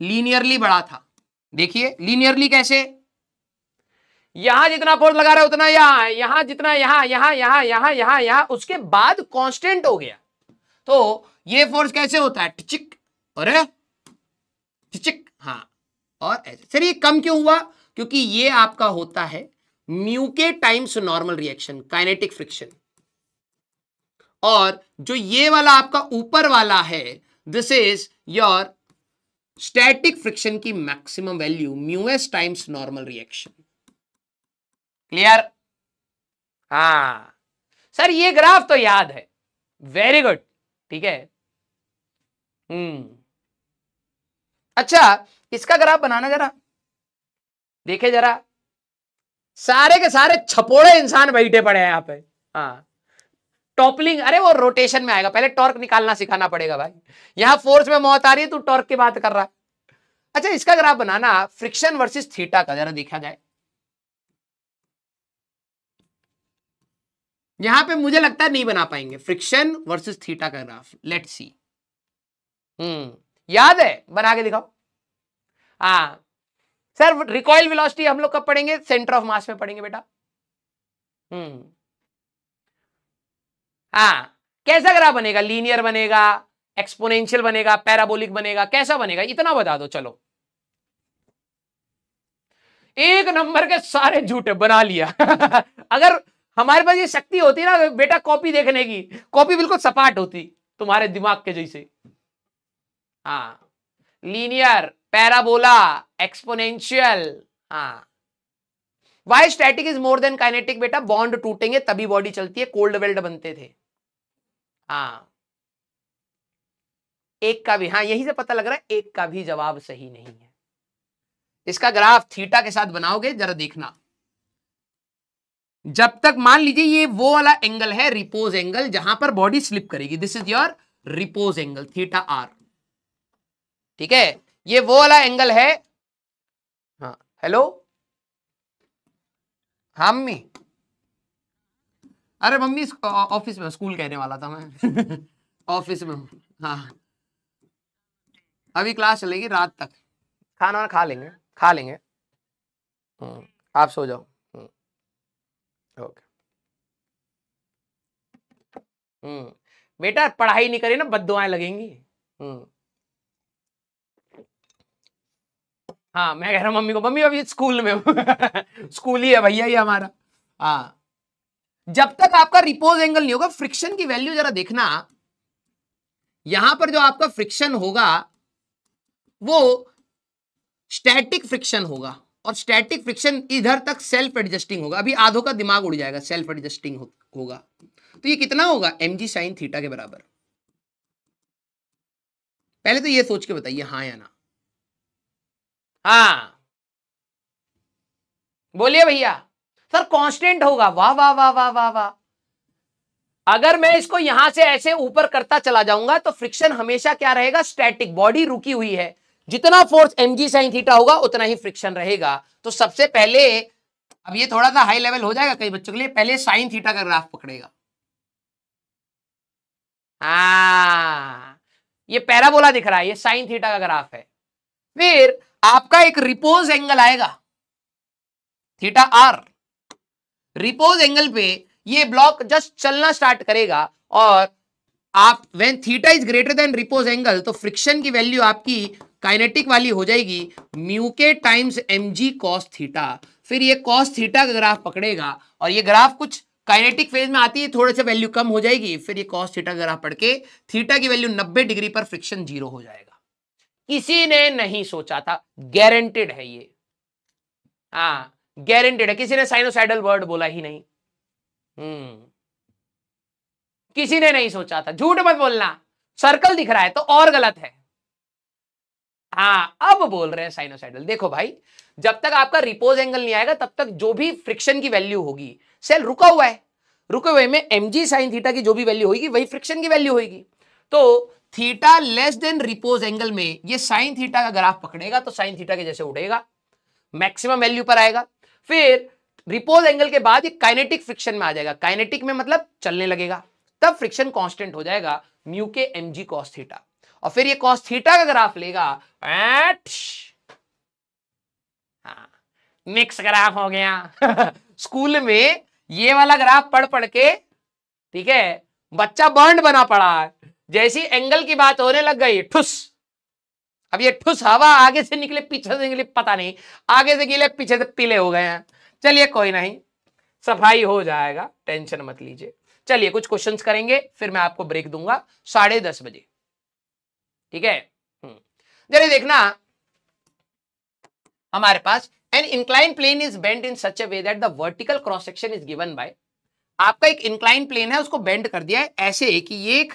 लीनियरली बड़ा था देखिए लीनियरली कैसे यहां जितना फोर्स लगा रहा है उतना यहां है यहां जितना यहां यहां यहां यहां यहां यहां उसके बाद कांस्टेंट हो गया तो ये फोर्स कैसे होता है टिचिक और टिचिक हाँ और ऐसे सर ये कम क्यों हुआ क्योंकि ये आपका होता है म्यू के times normal reaction kinetic friction और जो ये वाला आपका ऊपर वाला है this is your static friction की maximum value mu s times normal reaction clear हाँ सर ये ग्राफ तो याद है वेरी गुड ठीक है हम्म अच्छा इसका ग्राफ बनाना जरा देखे जरा सारे के सारे छपोड़े इंसान बैठे पड़े हैं यहां पे हाँ टॉपलिंग अरे वो रोटेशन में आएगा पहले टॉर्क निकालना सिखाना पड़ेगा भाई यहां फोर्स में मौत आ रही है तू टॉर्क की बात कर रहा है अच्छा इसका ग्राफ बनाना फ्रिक्शन वर्सेस थीटा का जरा देखा जाए यहां पे मुझे लगता है नहीं बना पाएंगे फ्रिक्शन वर्सेस थीटा का ग्राफ लेट सी हम्म याद है बना के दिखाओ हा सर रिकॉयल वेलोसिटी हम लोग कब पढ़ेंगे सेंटर ऑफ मास में पढ़ेंगे बेटा हम्म हाँ कैसा ग्राफ बनेगा लीनियर बनेगा एक्सपोनेंशियल बनेगा पैराबोलिक बनेगा कैसा बनेगा इतना बता दो चलो एक नंबर के सारे झूठे बना लिया अगर हमारे पास ये शक्ति होती ना बेटा कॉपी देखने की कॉपी बिल्कुल सपाट होती तुम्हारे दिमाग के जैसे हाँ लीनियर पैराबोला एक्सपोनेंशियल हाँ why static is more than kinetic बेटा बॉन्ड टूटेंगे तभी बॉडी चलती है कोल्ड वेल्ड बनते थे हाँ एक का भी हाँ यही से पता लग रहा है एक का भी जवाब सही नहीं है इसका ग्राफ थीटा के साथ बनाओगे जरा देखना जब तक मान लीजिए ये वो वाला एंगल है रिपोज एंगल जहां पर बॉडी स्लिप करेगी this is your repose angle theta R ठीक है ये वो वाला एंगल है हाँ हेलो हाँ में अरे मम्मी ऑफिस में स्कूल कहने वाला था मैं ऑफिस में हूँ हाँ अभी क्लास चलेगी रात तक खाना वाना खा लेंगे खा लेंगे हम्म, आप सो जाओ हम्म। ओके हम्म, बेटा पढ़ाई नहीं करी ना बदुआएं लगेंगी हाँ मैं कह रहा हूँ मम्मी को मम्मी अभी स्कूल में स्कूल ही है भैया ही हमारा हाँ जब तक आपका रिपोज एंगल नहीं होगा फ्रिक्शन की वैल्यू जरा देखना यहां पर जो आपका फ्रिक्शन होगा वो स्टैटिक फ्रिक्शन होगा और स्टैटिक फ्रिक्शन इधर तक सेल्फ एडजस्टिंग होगा अभी आधो का दिमाग उड़ जाएगा सेल्फ एडजस्टिंग हो, होगा तो ये कितना होगा एम जी साइन थीटा के बराबर पहले तो ये सोच के बताइए हाँ या ना हाँ बोलिए भैया सर कांस्टेंट होगा वाह वाह वाह वाह वाह वाह अगर मैं इसको यहां से ऐसे ऊपर करता चला जाऊंगा तो फ्रिक्शन हमेशा क्या रहेगा स्टैटिक बॉडी रुकी हुई है जितना force M G sine theta होगा उतना ही फ्रिक्शन रहेगा तो सबसे पहले अब ये थोड़ा सा हाई लेवल हो जाएगा कई बच्चों के लिए पहले साइन थीटा का ग्राफ पकड़ेगा हाँ ये पैराबोला दिख रहा है ये साइन थीटा का ग्राफ है फिर आपका एक रिपोज एंगल आएगा थीटा आर रिपोज एंगल पे ये ब्लॉक जस्ट चलना स्टार्ट करेगा और आप when theta is greater than repose angle तो फ्रिक्शन की वैल्यू आपकी काइनेटिक वाली हो जाएगी म्यू के टाइम्स एम जी कॉस थीटा फिर ये कॉस थीटा का ग्राफ पकड़ेगा और ये ग्राफ कुछ काइनेटिक फेज में आती है थोड़े से वैल्यू कम हो जाएगी फिर ये कॉस थीटा का ग्राफ पढ़ के थीटा की वैल्यू 90 डिग्री पर फ्रिक्शन जीरो हो जाएगा किसी ने नहीं सोचा था गारंटेड है ये हाँ गारंटेड है किसी ने साइनोसाइडल वर्ड बोला ही नहीं हम्म किसी ने नहीं सोचा था झूठ मत बोलना सर्कल दिख रहा है तो और गलत है हाँ अब बोल रहे हैं साइनोसाइडल देखो भाई जब तक आपका रिपोज एंगल नहीं आएगा तब तक जो भी फ्रिक्शन की वैल्यू होगी सेल रुका हुआ है रुके हुए में एम जी साइन थीटा की जो भी वैल्यू होगी वही फ्रिक्शन की वैल्यू होगी तो theta less than repose angle में ये साइन थीटा का ग्राफ पकड़ेगा तो साइन थीटा के जैसे उड़ेगा मैक्सिमम वैल्यू पर आएगा फिर रिपोज एंगल के बाद एक काइनेटिक फ्रिक्शन में आ जाएगा काइनेटिक में मतलब चलने लगेगा तब फ्रिक्शन कांस्टेंट हो जाएगा म्यू के एम जी थीटा और फिर ये कॉस्ट थीटा का ग्राफ लेगा एट हाँ मिक्स ग्राफ हो गया स्कूल में ये वाला ग्राफ पढ़ पढ़ के ठीक है बच्चा बॉन्ड बना पड़ा है जैसी एंगल की बात होने लग गई ठुस अब ये ठुस हवा आगे से निकले पीछे से निकले पता नहीं आगे से गिले पीछे से पीले हो गए हैं चलिए कोई नहीं सफाई हो जाएगा टेंशन मत लीजिए चलिए कुछ क्वेश्चंस करेंगे फिर मैं आपको ब्रेक दूंगा साढ़े दस बजे ठीक है हम्म। जरिए देखना हमारे पास an incline plane is bend in such a way that the vertical cross section is given by आपका एक इंक्लाइन प्लेन है उसको बेंड कर दिया है ऐसे कि ये एक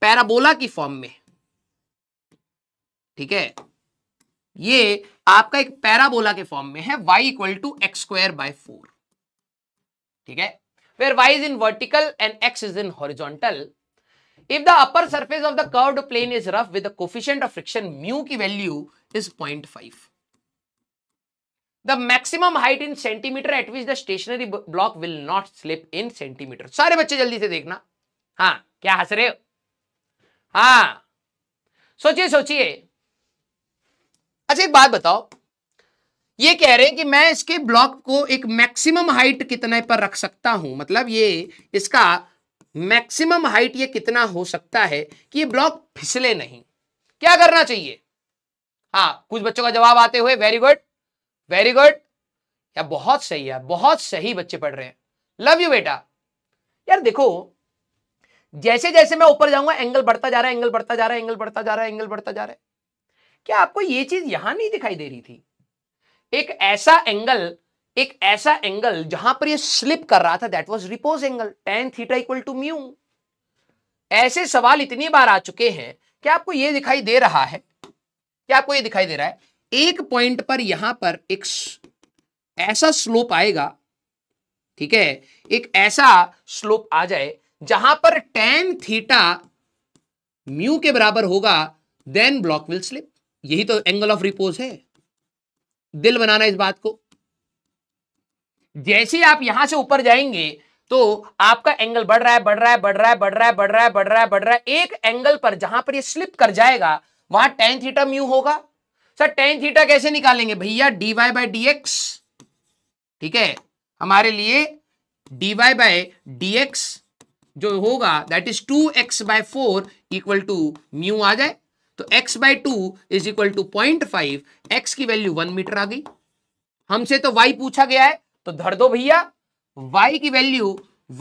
पैराबोला की फॉर्म में ठीक है ये आपका एक पैराबोला के फॉर्म में है y equal to X square by four ठीक है फिर y is in vertical and x is in horizontal if the upper surface of the curved plane is rough with coefficient of friction mu की value is point five the maximum height in centimetre at which the stationary block will not slip in centimetre सारे बच्चे जल्दी से देखना हाँ क्या हंस रहे हो हाँ सोचिए सोचिए अच्छा एक बात बताओ ये कह रहे हैं कि मैं इसके ब्लॉक को एक मैक्सिमम हाइट कितने पर रख सकता हूं मतलब ये इसका मैक्सिमम हाइट ये कितना हो सकता है कि ये ब्लॉक फिसले नहीं क्या करना चाहिए हाँ कुछ बच्चों का जवाब आते हुए वेरी गुड वेरी गुड या बहुत सही है बहुत सही बच्चे पढ़ रहे हैं लव यू बेटा यार देखो जैसे जैसे मैं ऊपर जाऊंगा एंगल बढ़ता जा रहा है एंगल बढ़ता जा रहा है एंगल बढ़ता जा रहा है एंगल बढ़ता जा रहा है क्या आपको ये चीज यहां नहीं दिखाई दे रही थी एक ऐसा एंगल एक ऐसा एंगल जहां पर ये स्लिप कर रहा था that was repose angle tan theta equal to mu ऐसे सवाल इतनी बार आ चुके हैं क्या आपको ये दिखाई दे रहा है क्या आपको ये दिखाई दे रहा है एक पॉइंट पर यहां पर एक ऐसा स्लोप आएगा ठीक है एक ऐसा स्लोप आ जाए जहां पर टेन थीटा म्यू के बराबर होगा देन ब्लॉक विल स्लिप यही तो एंगल ऑफ रिपोज है दिल बनाना इस बात को जैसे आप यहां से ऊपर जाएंगे तो आपका एंगल बढ़ रहा है बढ़ रहा है बढ़ रहा है बढ़ रहा है बढ़ रहा है बढ़ रहा है बढ़ रहा है एक एंगल पर जहां पर ये स्लिप कर जाएगा वहां टेन थीटा म्यू होगा सर टेन थीटा कैसे निकालेंगे भैया D Y by D X ठीक है हमारे लिए D Y D X D X जो होगा that is two X by four equal to mu आ जाए तो x by two is equal to point five X की वैल्यू वन मीटर आ गई हमसे तो y पूछा गया है तो धर दो भैया y की value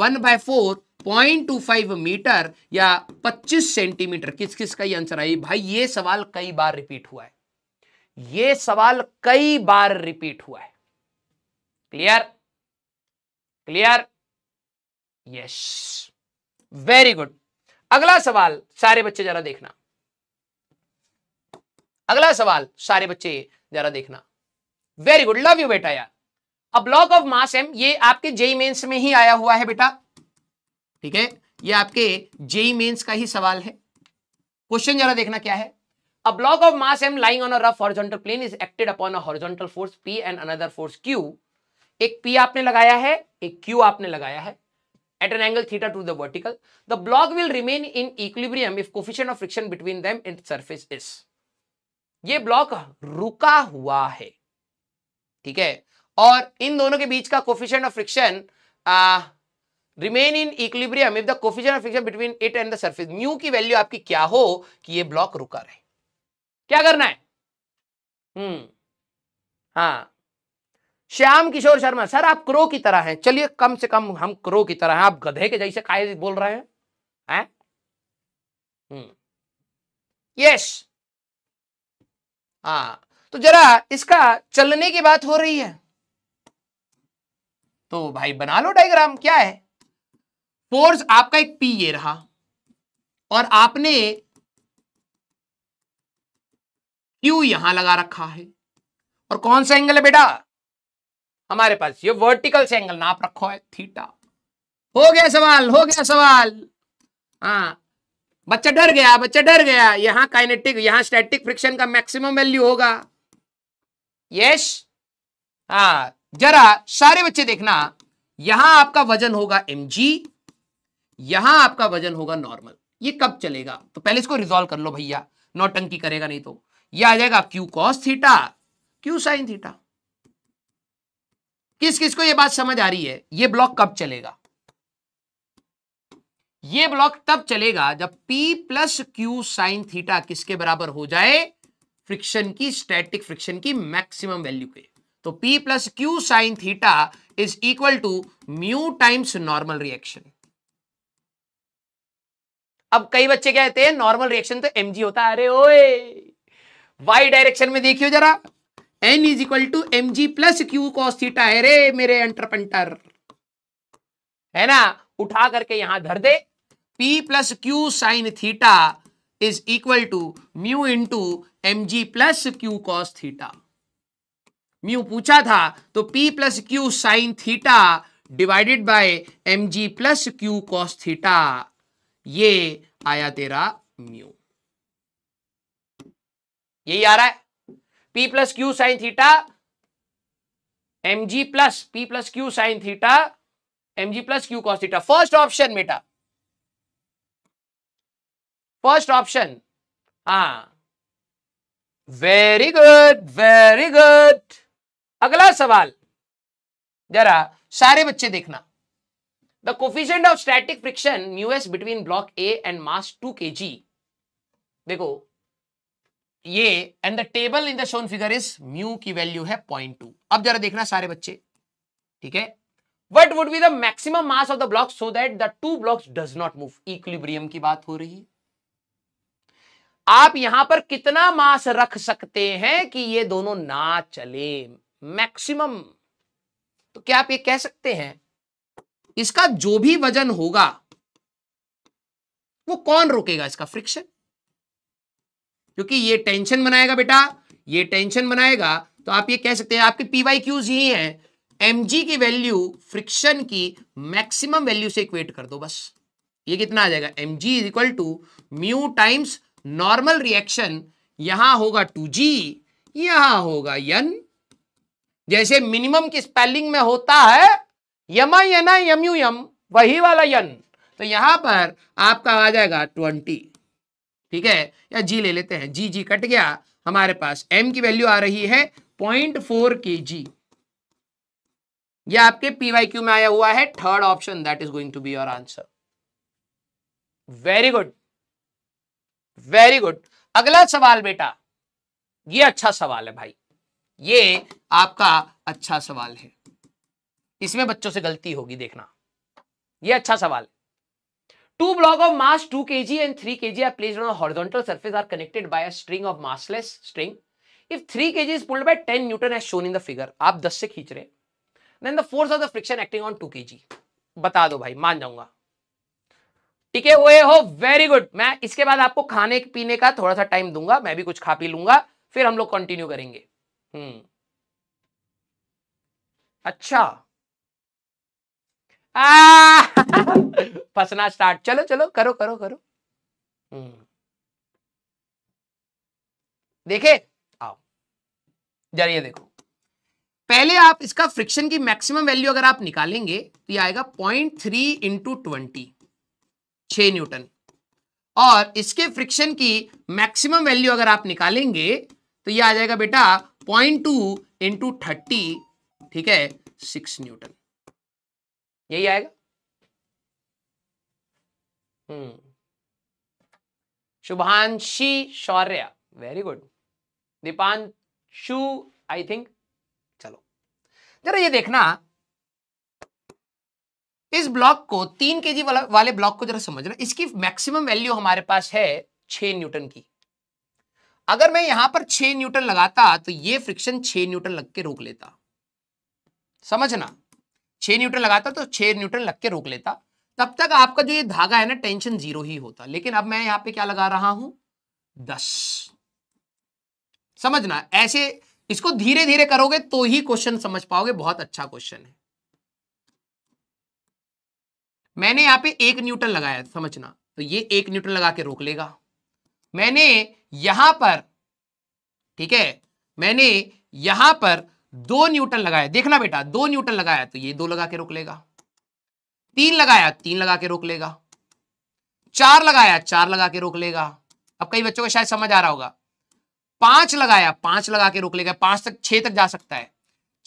one by four point two five metre या पच्चीस सेंटीमीटर किस किस का ये आंसर आई भाई ये सवाल कई बार रिपीट हुआ है ये सवाल कई बार रिपीट हुआ है clear clear yes very good अगला सवाल सारे बच्चे जरा देखना अगला सवाल सारे बच्चे जरा देखना वेरी गुड लव यू बेटा यार a block of mass M ये आपके जेई मेन्स में ही आया हुआ है बेटा ठीक है ये आपके जेई मेन्स का ही सवाल है क्वेश्चन जरा देखना क्या है a block of mass M lying on a rough horizontal plane is acted upon a horizontal force P and another force Q एक पी आपने लगाया है एक क्यू आपने लगाया है at an angle theta to the vertical the block will remain in equilibrium if coefficient of friction between them it surface is ये ब्लॉक रुका हुआ है ठीक है और इन दोनों के बीच का coefficient of friction remain in equilibrium if the coefficient of friction between it and the surface mu की वैल्यू आपकी क्या हो कि ये ब्लॉक रुका रहे क्या करना है हम्म हाँ श्याम किशोर शर्मा सर आप क्रो की तरह हैं चलिए कम से कम हम क्रो की तरह हैं आप गधे के जैसे काय बोल रहे हैं हैं यस हम्म। हाँ तो जरा इसका चलने की बात हो रही है तो भाई बना लो डायग्राम क्या है फोर्स आपका एक पी ये रहा और आपने क्यू यहां लगा रखा है और कौन सा एंगल है बेटा हमारे पास ये वर्टिकल से एंगल नाप रखो है थीटा हो गया सवाल हो गया सवाल हाँ बच्चा डर गया बच्चा डर गया यहां काइनेटिक यहां स्टैटिक फ्रिक्शन का मैक्सिमम वैल्यू होगा यस हा जरा सारे बच्चे देखना यहां आपका वजन होगा एम यहां आपका वजन होगा नॉर्मल ये कब चलेगा तो पहले इसको रिजोल्व कर लो भैया नौटंकी करेगा नहीं तो ये आ जाएगा Q cos theta Q sine theta किस किस को ये बात समझ आ रही है ये ब्लॉक कब चलेगा ये ब्लॉक तब चलेगा जब P plus Q sine theta किसके बराबर हो जाए फ्रिक्शन की स्टैटिक फ्रिक्शन की मैक्सिमम वैल्यू के तो P plus Q sine theta is equal to mu times normal reaction अब कई बच्चे कहते हैं नॉर्मल रिएक्शन तो एम होता है अरे ओए वाई डायरेक्शन में देखियो जरा N is equal to M G plus Q cos theta है रे मेरे एंटरपेंटर है ना उठा करके यहां धर दे p plus q sin theta is equal to mu into mg plus q cos theta mu पूछा था तो p plus Q sine theta divided by M G plus Q cos theta ये आया तेरा म्यू यही आ रहा है p plus Q sine theta M G plus P plus Q sine theta M G plus Q cos theta first option बेटा फर्स्ट ऑप्शन हाँ वेरी गुड वेरी गुड अगला सवाल जरा सारे बच्चे देखना the coefficient of static friction mu s between block A and mass two K G देखो ये and the table in the shown figure is mu की वैल्यू है पॉइंट टू अब जरा देखना सारे बच्चे ठीक है what would be the maximum mass of the block so that the two blocks does not move equilibrium की बात हो रही है आप यहां पर कितना मास रख सकते हैं कि ये दोनों ना चले मैक्सिमम तो क्या आप ये कह सकते हैं इसका जो भी वजन होगा वो कौन रोकेगा इसका फ्रिक्शन क्योंकि ये टेंशन बनाएगा बेटा ये टेंशन बनाएगा तो आप ये कह सकते हैं आपके पीवाई क्यूज यही है एम की वैल्यू फ्रिक्शन की मैक्सिमम वैल्यू से इक्वेट कर दो बस ये कितना आ जाएगा M G is equal to mu times normal reaction यहां होगा टू जी यहां होगा यन जैसे मिनिमम की स्पेलिंग में होता है यमा यना यम यू यम वही वाला यन तो यहां पर आपका आ जाएगा ट्वेंटी ठीक है या जी ले लेते हैं जी जी कट गया हमारे पास एम की वैल्यू आ रही है पॉइंट फोर के जी यह आपके पीवाई क्यू में आया हुआ है third option that is going to be your answer very good very good अगला सवाल बेटा ये अच्छा सवाल है भाई ये आपका अच्छा सवाल है इसमें बच्चों से गलती होगी देखना ये अच्छा सवाल two block of mass two K G and three K G are place horizontal surface are connected by string of massless string if three K G is pulled by ten newton as shown in the figure आप दस से खींच रहे हैं force of the friction acting on two K G बता दो भाई मान जाऊंगा ठीक है वे हो वेरी गुड मैं इसके बाद आपको खाने पीने का थोड़ा सा टाइम दूंगा मैं भी कुछ खा पी लूंगा फिर हम लोग कंटिन्यू करेंगे हम्म अच्छा फंसना स्टार्ट चलो चलो करो करो करो हम्म देखे आओ जरा देखो पहले आप इसका फ्रिक्शन की मैक्सिमम वैल्यू अगर आप निकालेंगे तो ये आएगा पॉइंट थ्री इंटू ट्वेंटी छह न्यूटन और इसके फ्रिक्शन की मैक्सिमम वैल्यू अगर आप निकालेंगे तो ये आ जाएगा बेटा पॉइंट टू इंटू थर्टी ठीक है सिक्स न्यूटन यही आएगा हम्म Shubhanshi Shaurya very good Deepanshu I think चलो जरा ये देखना इस ब्लॉक को तीन के जी वाला वाले ब्लॉक को जरा समझना इसकी मैक्सिमम वैल्यू हमारे पास है छ न्यूटन की अगर मैं यहां पर छ न्यूटन लगाता तो ये फ्रिक्शन छ न्यूटन लग के रोक लेता समझना छह न्यूटन लगाता तो छह न्यूटन लग के रोक लेता तब तक आपका जो ये धागा है ना टेंशन जीरो ही होता लेकिन अब मैं यहां पे क्या लगा रहा हूं दस समझना ऐसे इसको धीरे धीरे करोगे तो ही क्वेश्चन समझ पाओगे बहुत अच्छा क्वेश्चन है मैंने यहां पे एक न्यूटन लगाया समझना तो ये एक न्यूटन लगा के रोक लेगा मैंने यहां पर ठीक है मैंने यहां पर दो न्यूटन लगाया देखना बेटा दो न्यूटन लगाया तो ये दो लगा के रोक लेगा तीन लगाया तीन लगा के रोक लेगा चार लगाया चार लगा के रोक लेगा अब कई बच्चों को शायद समझ आ रहा होगा पांच लगाया पांच लगा के रोक लेगा पांच तक छह तक जा सकता है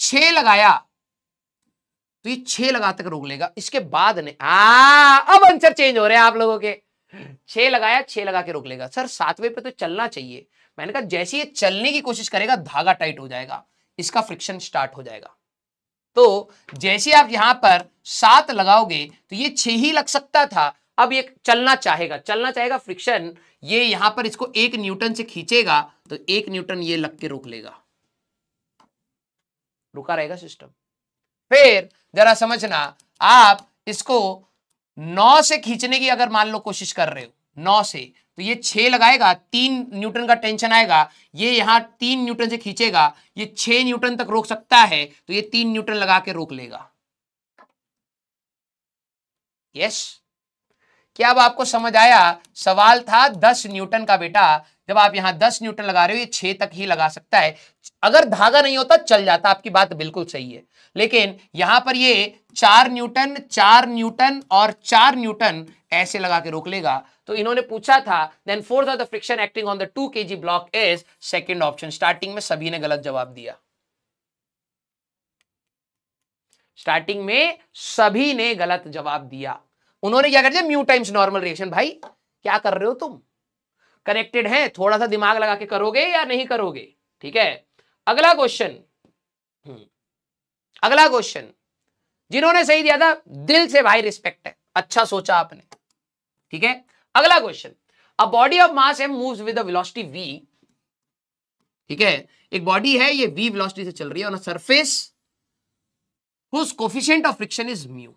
छह लगाया तो ये छह लगा तक रोक लेगा इसके बाद ने आ अब आंसर चेंज हो रहे हैं आप लोगों के छह लगाया छह लगा के रोक लेगा सर सातवें पे तो चलना चाहिए मैंने कहा जैसे ये चलने की कोशिश करेगा धागा टाइट हो जाएगा इसका फ्रिक्शन स्टार्ट हो जाएगा तो जैसे आप यहां पर सात लगाओगे तो ये छह ही लग सकता था अब ये चलना चाहेगा चलना चाहेगा फ्रिक्शन ये यहां पर इसको एक न्यूटन से खींचेगा तो एक न्यूटन ये लग के रोक लेगा रुका रहेगा सिस्टम फिर जरा समझना आप इसको नौ से खींचने की अगर मान लो कोशिश कर रहे हो नौ से तो ये छे लगाएगा तीन न्यूटन का टेंशन आएगा ये यहां तीन न्यूटन से खींचेगा ये छह न्यूटन तक रोक सकता है तो ये तीन न्यूटन लगा के रोक लेगा यस क्या अब आपको समझ आया सवाल था दस न्यूटन का बेटा जब आप यहां दस न्यूटन लगा रहे हो ये छे तक ही लगा सकता है अगर धागा नहीं होता चल जाता आपकी बात बिल्कुल सही है लेकिन यहां पर ये चार न्यूटन चार न्यूटन और चार न्यूटन ऐसे लगा के रोक लेगा तो इन्होंने पूछा था then force of the friction acting on the two K G block is second option starting में सभी ने गलत जवाब दिया स्टार्टिंग में सभी ने गलत जवाब दिया उन्होंने क्या कर दिया म्यू टाइम्स नॉर्मल रिएक्शन भाई क्या कर रहे हो तुम कनेक्टेड है थोड़ा सा दिमाग लगा के करोगे या नहीं करोगे ठीक है अगला क्वेश्चन अगला क्वेश्चन जिन्होंने सही दिया था दिल से भाई रिस्पेक्ट है अच्छा सोचा आपने ठीक है अगला question a body of mass M moves with velocity v ठीक है एक बॉडी है ये वी वेलोसिटी से चल रही है on surface whose coefficient of friction is mu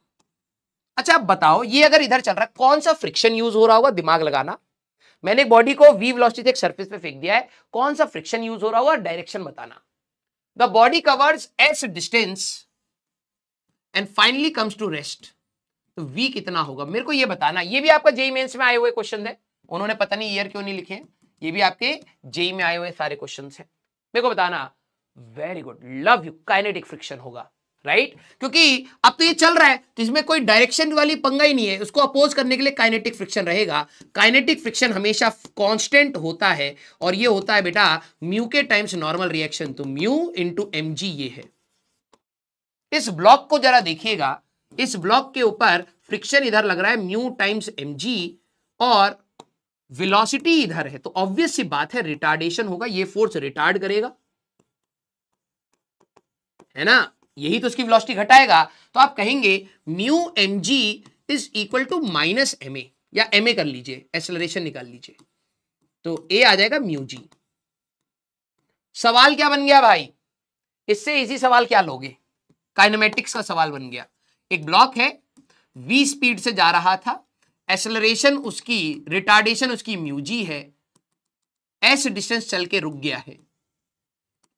अच्छा आप बताओ ये अगर इधर चल रहा है कौन सा फ्रिक्शन यूज हो रहा होगा दिमाग लगाना मैंने एक बॉडी को वी वेलोसिटी से एक सरफेस पे फेंक दिया है कौन सा फ्रिक्शन यूज हो रहा होगा डायरेक्शन बताना The body covers S distance and finally comes to rest. तो V कितना होगा मेरे को ये बताना ये भी आपका जेई मेंस में आए हुए क्वेश्चन है उन्होंने पता नहीं ईयर क्यों नहीं लिखे ये भी आपके जेई में आए हुए सारे क्वेश्चन है मेरे को बताना very good love you kinetic friction होगा राइट right? क्योंकि अब तो ये चल रहा है तो इसमें कोई डायरेक्शन वाली पंगा ही नहीं है उसको अपोज करने के लिए काइनेटिक फ्रिक्शन रहेगा काइनेटिक फ्रिक्शन हमेशा कांस्टेंट होता है और ये होता है बेटा म्यू के टाइम्स नॉर्मल रिएक्शन तो म्यू इंटू ये है इस ब्लॉक को जरा देखिएगा इस ब्लॉक के ऊपर फ्रिक्शन इधर लग रहा है म्यू टाइम्स एम और वेलोसिटी इधर है तो ऑब्वियस सी बात है रिटार्डेशन होगा ये फोर्स रिटार्ड करेगा है ना यही तो उसकी वेलोसिटी घटाएगा तो आप कहेंगे mu M ji is equal to minus M A या एम ए कर लीजिए एसलरेशन निकाल लीजिए तो ए आ जाएगा म्यू जी सवाल क्या बन गया भाई इससे इजी सवाल क्या लोगे काइनमेटिक्स का सवाल बन गया एक ब्लॉक है वी स्पीड से जा रहा था एसलरेशन उसकी रिटार्डेशन उसकी म्यू जी है एस डिस्टेंस चल के रुक गया है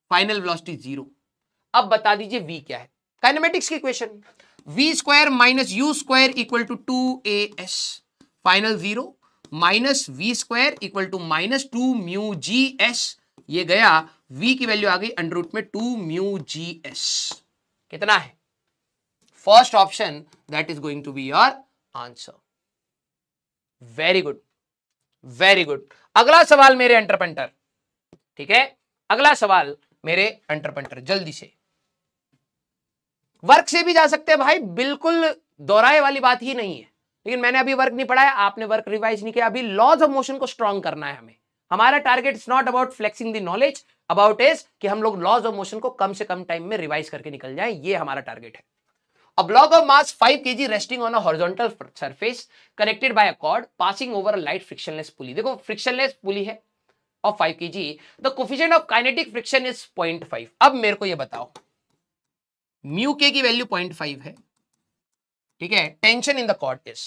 फाइनल वेलोसिटी जीरो अब बता दीजिए वी क्या है काइनेमेटिक्स की equation V square minus you square equal to two A S final zero minus V square equal to minus two mu G S ये गया v की वैल्यू आ गई अंडरूट में टू म्यू जी एस कितना है first option that is going to be your answer very good very good अगला सवाल मेरे एंटरपेंटर ठीक है अगला सवाल मेरे एंटरपेंटर जल्दी से वर्क से भी जा सकते हैं भाई बिल्कुल दोहराए वाली बात ही नहीं है लेकिन मैंने अभी वर्क नहीं पढ़ाया आपने वर्क रिवाइज नहीं किया अभी लॉज ऑफ मोशन को स्ट्रॉन्ग करना है हमें हमारा target is not about flexing the knowledge about is कि हम लोग लॉज ऑफ मोशन को कम से कम टाइम में रिवाइज करके निकल जाए ये हमारा टारगेट है अब block of mass 5 kg resting on a horizontal surface connected by a cord passing over a light frictionless देखो frictionless pulley है five K G The coefficient of kinetic friction is 0.5. अब मेरे को यह बताओ म्यू के की वैल्यू पॉइंट फाइव है ठीक है tension in the cord is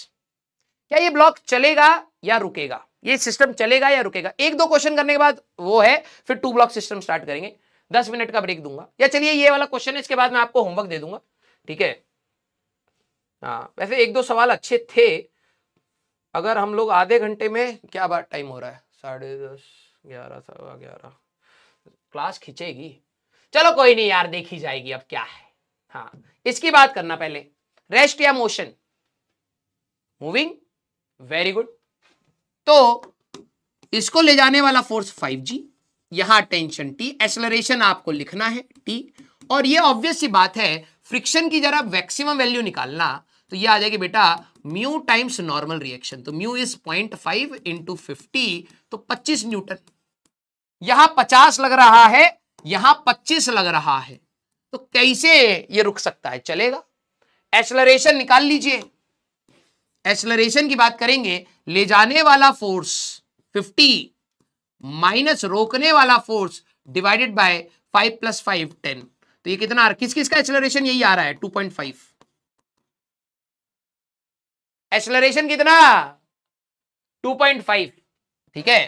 क्या ये ब्लॉक चलेगा या रुकेगा ये सिस्टम चलेगा या रुकेगा एक दो क्वेश्चन करने के बाद वो है फिर टू ब्लॉक सिस्टम स्टार्ट करेंगे दस मिनट का ब्रेक दूंगा या चलिए ये वाला क्वेश्चन है इसके बाद मैं आपको होमवर्क दे दूंगा ठीक है हाँ वैसे एक दो सवाल अच्छे थे अगर हम लोग आधे घंटे में क्या बात टाइम हो रहा है साढ़े दस ग्यारह सवा ग्यारह क्लास खिंचेगी चलो कोई नहीं यार देखी जाएगी अब क्या है हाँ इसकी बात करना पहले रेस्ट या मोशन मूविंग वेरी गुड तो इसको ले जाने वाला फोर्स 5g यहां टेंशन टी एक्सलरेशन आपको लिखना है टी और ये ऑब्वियस सी बात है फ्रिक्शन की जरा मैक्सिमम वैल्यू निकालना तो ये आ जाएगी बेटा म्यू टाइम्स नॉर्मल रिएक्शन तो mu is point five into fifty तो 25 न्यूटन यहां 50 लग रहा है यहां 25 लग रहा है तो कैसे ये रुक सकता है चलेगा एक्सलरेशन निकाल लीजिए एक्सलरेशन की बात करेंगे ले जाने वाला फोर्स 50 माइनस रोकने वाला force divided by 5 plus five ten तो ये कितना आ रहा है किस किस का एक्सलरेशन यही आ रहा है 2.5 एक्सलरेशन कितना 2.5 ठीक है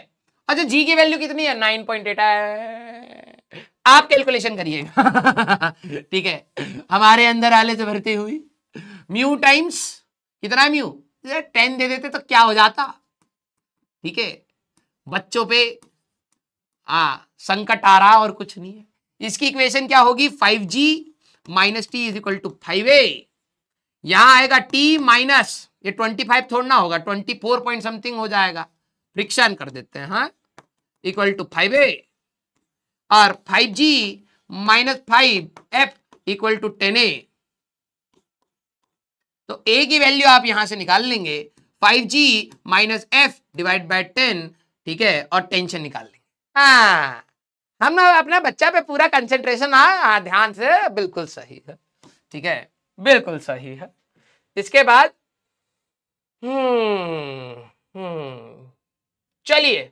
अच्छा जी की वैल्यू कितनी है 9.8 है आप कैलकुलेशन करिएगा ठीक है हमारे अंदर आले से भरती हुई म्यू टाइम्स कितना म्यू टेन दे देते तो क्या हो जाता ठीक है बच्चों पे आ हाँ, संकट आ रहा और कुछ नहीं है इसकी इक्वेशन क्या होगी five G minus T is equal to five A यहां आएगा टी माइनस ये ट्वेंटी फाइव थोड़ना होगा ट्वेंटी फोर पॉइंट समथिंग हो जाएगा फ्रिक्शन कर देते हैं हाँ इक्वल टू फाइव ए और 5g G minus five F equal to ten A तो ए की वैल्यू आप यहां से निकाल लेंगे 5g G minus F divide by ten ठीक है और टेंशन निकाल लेंगे हाँ हम अपना बच्चा पे पूरा कंसेंट्रेशन हाँ ध्यान से बिल्कुल सही है ठीक है बिल्कुल सही है इसके बाद हम्म हम्म चलिए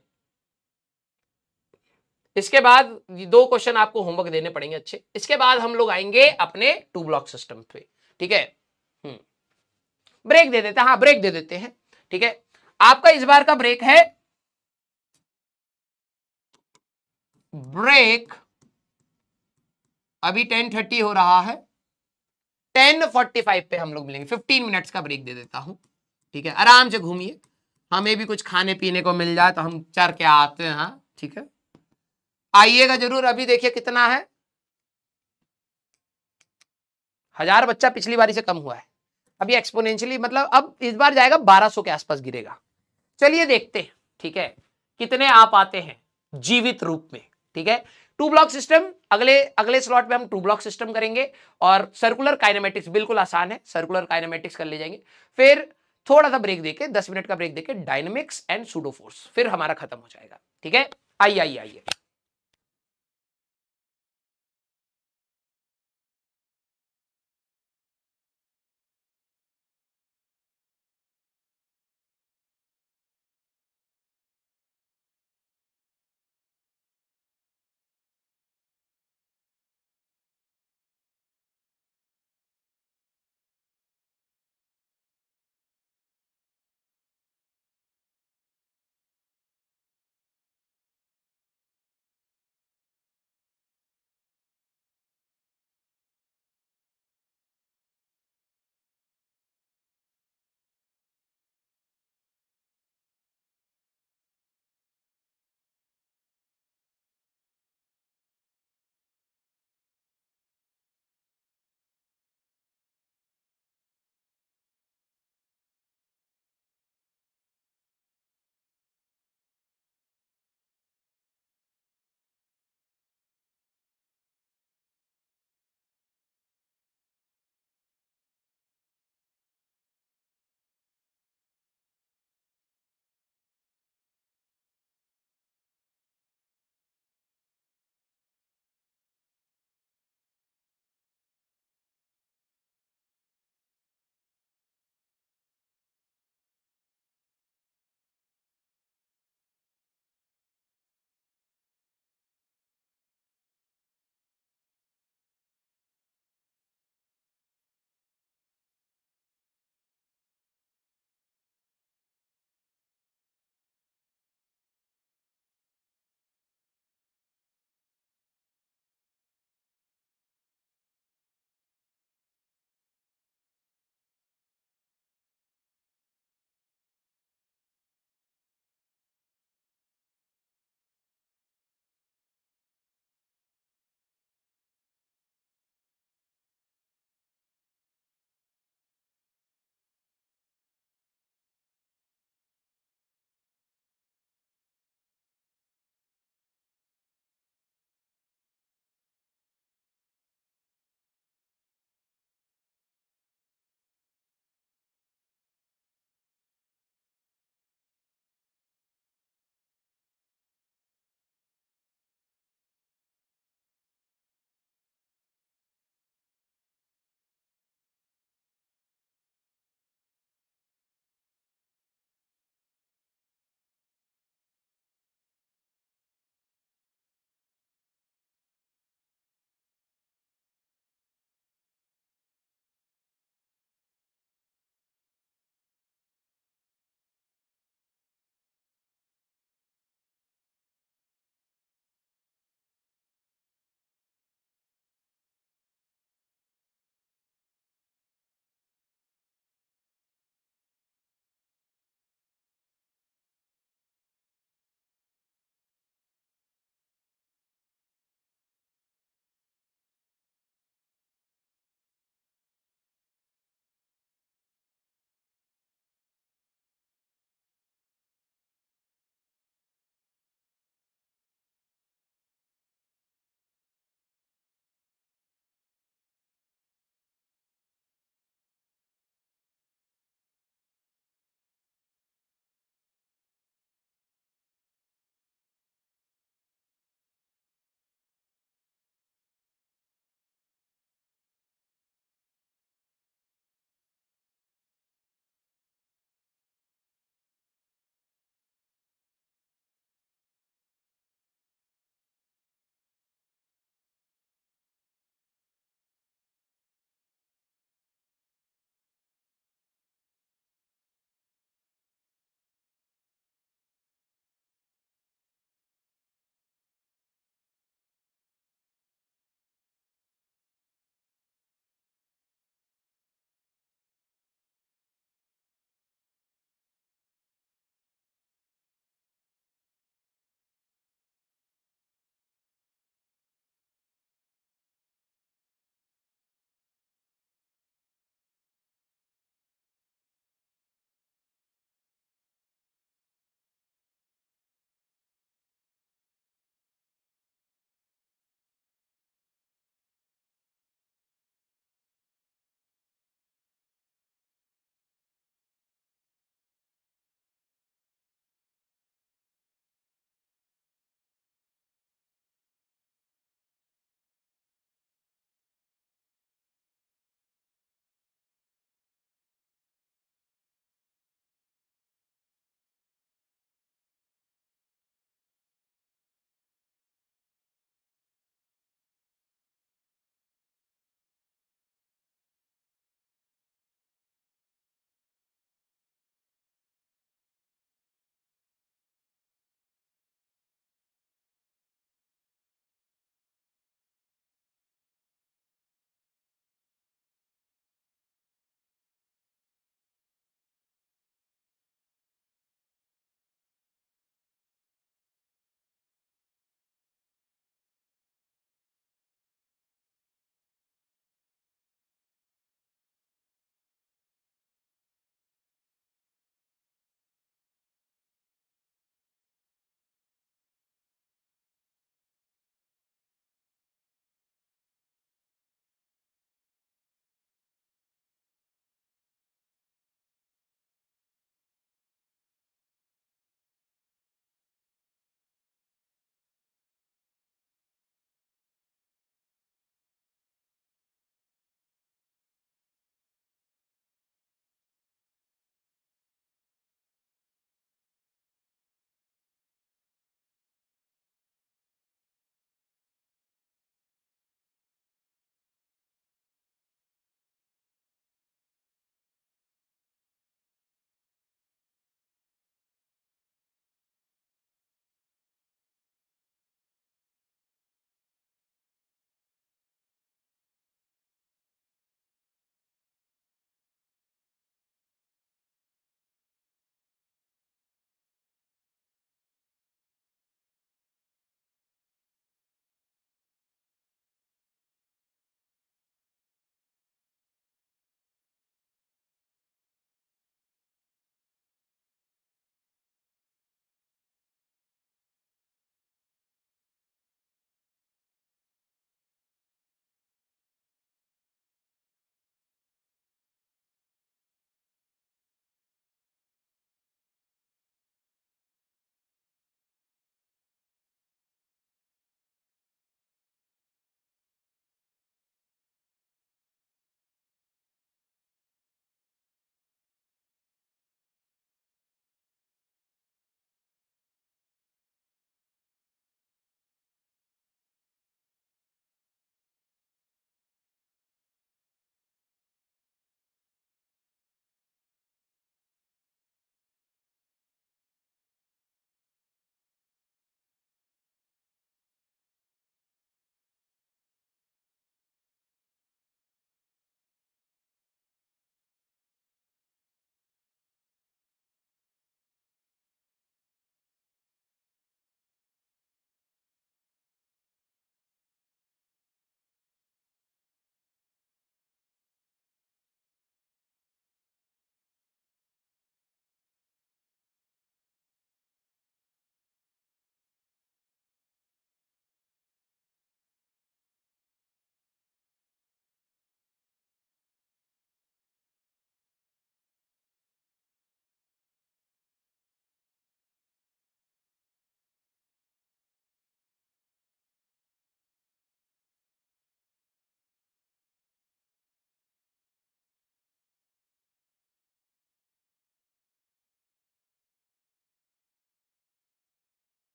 इसके बाद दो क्वेश्चन आपको होमवर्क देने पड़ेंगे अच्छे इसके बाद हम लोग आएंगे अपने टू ब्लॉक सिस्टम पे ठीक है ब्रेक हम्म। दे देते हैं हाँ ब्रेक दे देते हैं ठीक है आपका इस बार का ब्रेक है ब्रेक अभी टेन थर्टी हो रहा है टेन फोर्टी फाइव पे हम लोग मिलेंगे फिफ्टीन मिनट्स का ब्रेक दे देता हूं ठीक है आराम से घूमिए हमें भी कुछ खाने पीने को मिल जाए तो हम चर के आते हैं हाँ, ठीक है आइएगा जरूर अभी देखिए कितना है हजार बच्चा पिछली बारी से कम हुआ है अभी एक्सपोनेंशियली मतलब अब इस बार जाएगा सौ के आसपास गिरेगा चलिए देखते हैं ठीक है कितने आप आते हैं जीवित रूप में ठीक है टू ब्लॉक सिस्टम अगले अगले स्लॉट में हम टू ब्लॉक सिस्टम करेंगे और सर्कुलर काइनेमेटिक्स बिल्कुल आसान है सर्कुलर काइनेमेटिक्स कर ले जाएंगे फिर थोड़ा सा ब्रेक देके दस मिनट का ब्रेक देके डायनेमिक्स एंड सूडोफोर्स फिर हमारा खत्म हो जाएगा ठीक है आइए आइए आइए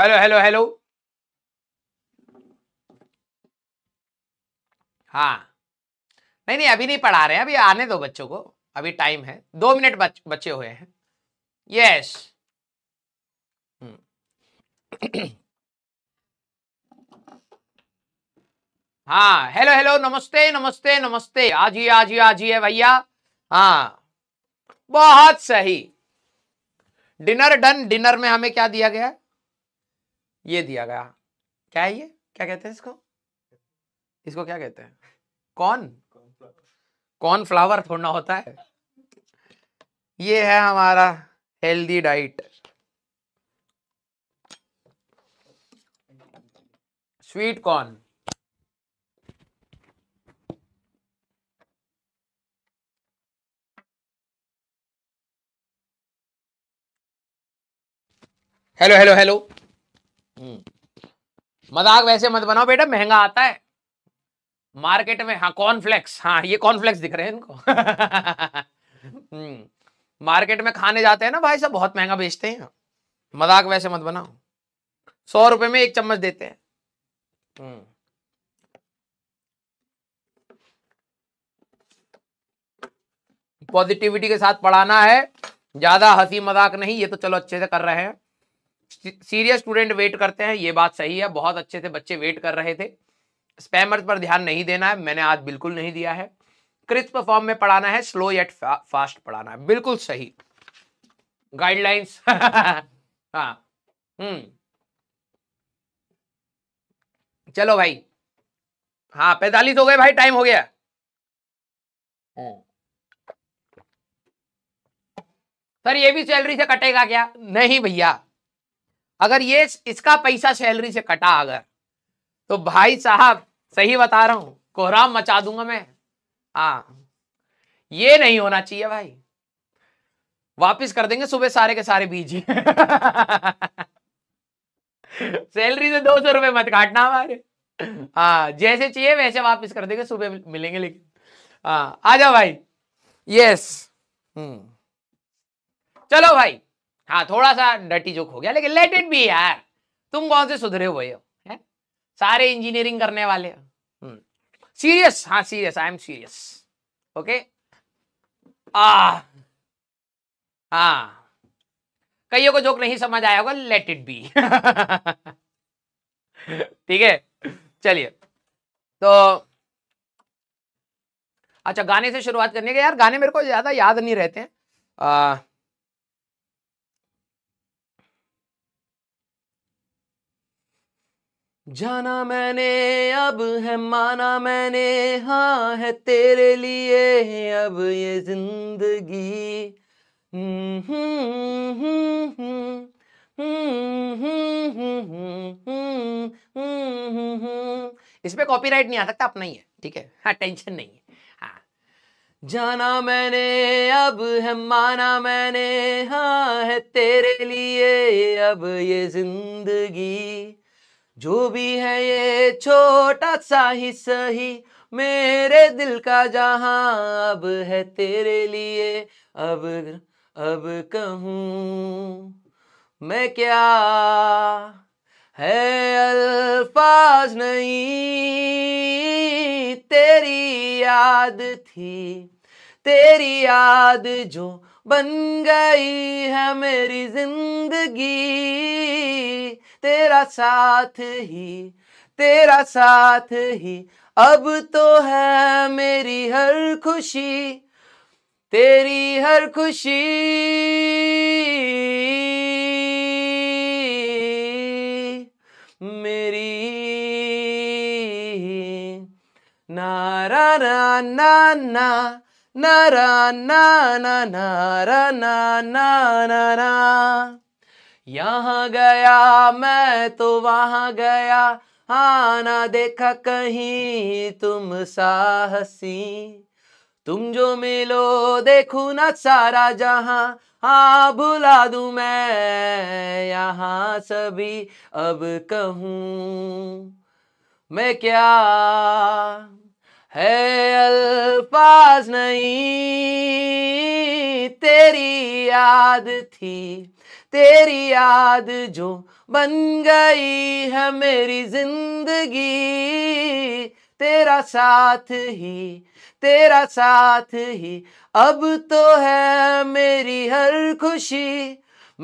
हेलो हेलो हेलो हाँ नहीं नहीं अभी नहीं पढ़ा रहे हैं अभी आने दो बच्चों को अभी टाइम है दो मिनट बच, बचे हुए हैं यस हम्म। हाँ हेलो हेलो नमस्ते नमस्ते नमस्ते आज ही आज ही आज ही है भैया हाँ बहुत सही डिनर डन डिनर में हमें क्या दिया गया है ये दिया गया क्या है ये क्या कहते हैं इसको इसको क्या कहते हैं कौन कॉर्न फ्लावर थोड़ा होता है ये है हमारा healthy diet sweet corn hello hello hello हम्म। मजाक वैसे मत बनाओ बेटा महंगा आता है मार्केट में हाँ कॉर्नफ्लेक्स हाँ ये कॉर्नफ्लेक्स दिख रहे हैं इनको हम्म। मार्केट में खाने जाते हैं ना भाई सब बहुत महंगा बेचते हैं मजाक वैसे मत बनाओ सौ रुपए में एक चम्मच देते हैं पॉजिटिविटी हम्म। के साथ पढ़ाना है ज्यादा हंसी मजाक नहीं ये तो चलो अच्छे से कर रहे हैं सीरियस स्टूडेंट वेट करते हैं ये बात सही है बहुत अच्छे से बच्चे वेट कर रहे थे स्पैमर्स पर ध्यान नहीं देना है मैंने आज बिल्कुल नहीं दिया है क्रिस्प फॉर्म में पढ़ाना है स्लो फा, फास्ट पढ़ाना है बिल्कुल सही गाइडलाइंस हाँ हम्म चलो भाई हाँ पैतालीस हो गए भाई टाइम हो गया हम्म। सर ये भी सैलरी से कटेगा क्या नहीं भैया अगर ये इसका पैसा सैलरी से कटा अगर तो भाई साहब सही बता रहा हूं कोहराम मचा दूंगा मैं हाँ ये नहीं होना चाहिए भाई वापिस कर देंगे सुबह सारे के सारे बीज सैलरी से दो सौ रुपए मत काटना हमारे हाँ जैसे चाहिए वैसे वापस कर देंगे सुबह मिलेंगे लेकिन हाँ आ जाओ भाई यस हम्म चलो भाई हाँ थोड़ा सा डटी जोक हो गया लेकिन लेट इट बी यार तुम कौन से सुधरे हुए हो है सारे इंजीनियरिंग करने वाले सीरियस हम्म। हाँ serious I am serious okay आ हाँ कईयों को जोक नहीं समझ आया होगा लेट इट बी ठीक है चलिए तो अच्छा गाने से शुरुआत करने के यार गाने मेरे को ज्यादा याद नहीं रहते हैं आ, जाना मैंने अब है माना मैंने हाँ है तेरे लिए अब ये जिंदगी इस पर कॉपीराइट नहीं आ सकता अपना ही है ठीक है हाँ टेंशन नहीं है हाँ जाना मैंने अब है माना मैंने हाँ है तेरे लिए अब ये जिंदगी जो भी है ये छोटा सा ही सही मेरे दिल का जहां अब है तेरे लिए अब अब कहूँ मैं क्या है अल्फाज नहीं तेरी याद थी तेरी याद जो बन गई है मेरी जिंदगी तेरा साथ ही तेरा साथ ही अब तो है मेरी हर खुशी तेरी हर खुशी मेरी ना रा ना ना na na na na ra na na na na यहाँ गया मैं तो वहाँ गया आना देखा कहीं तुम साहसी तुम जो मिलो देखू ना सारा जहाँ हाँ भुला दू मैं यहाँ सभी अब कहूँ मैं क्या है अल्फाज नहीं तेरी याद थी तेरी याद जो बन गई है मेरी जिंदगी तेरा साथ ही तेरा साथ ही अब तो है मेरी हर खुशी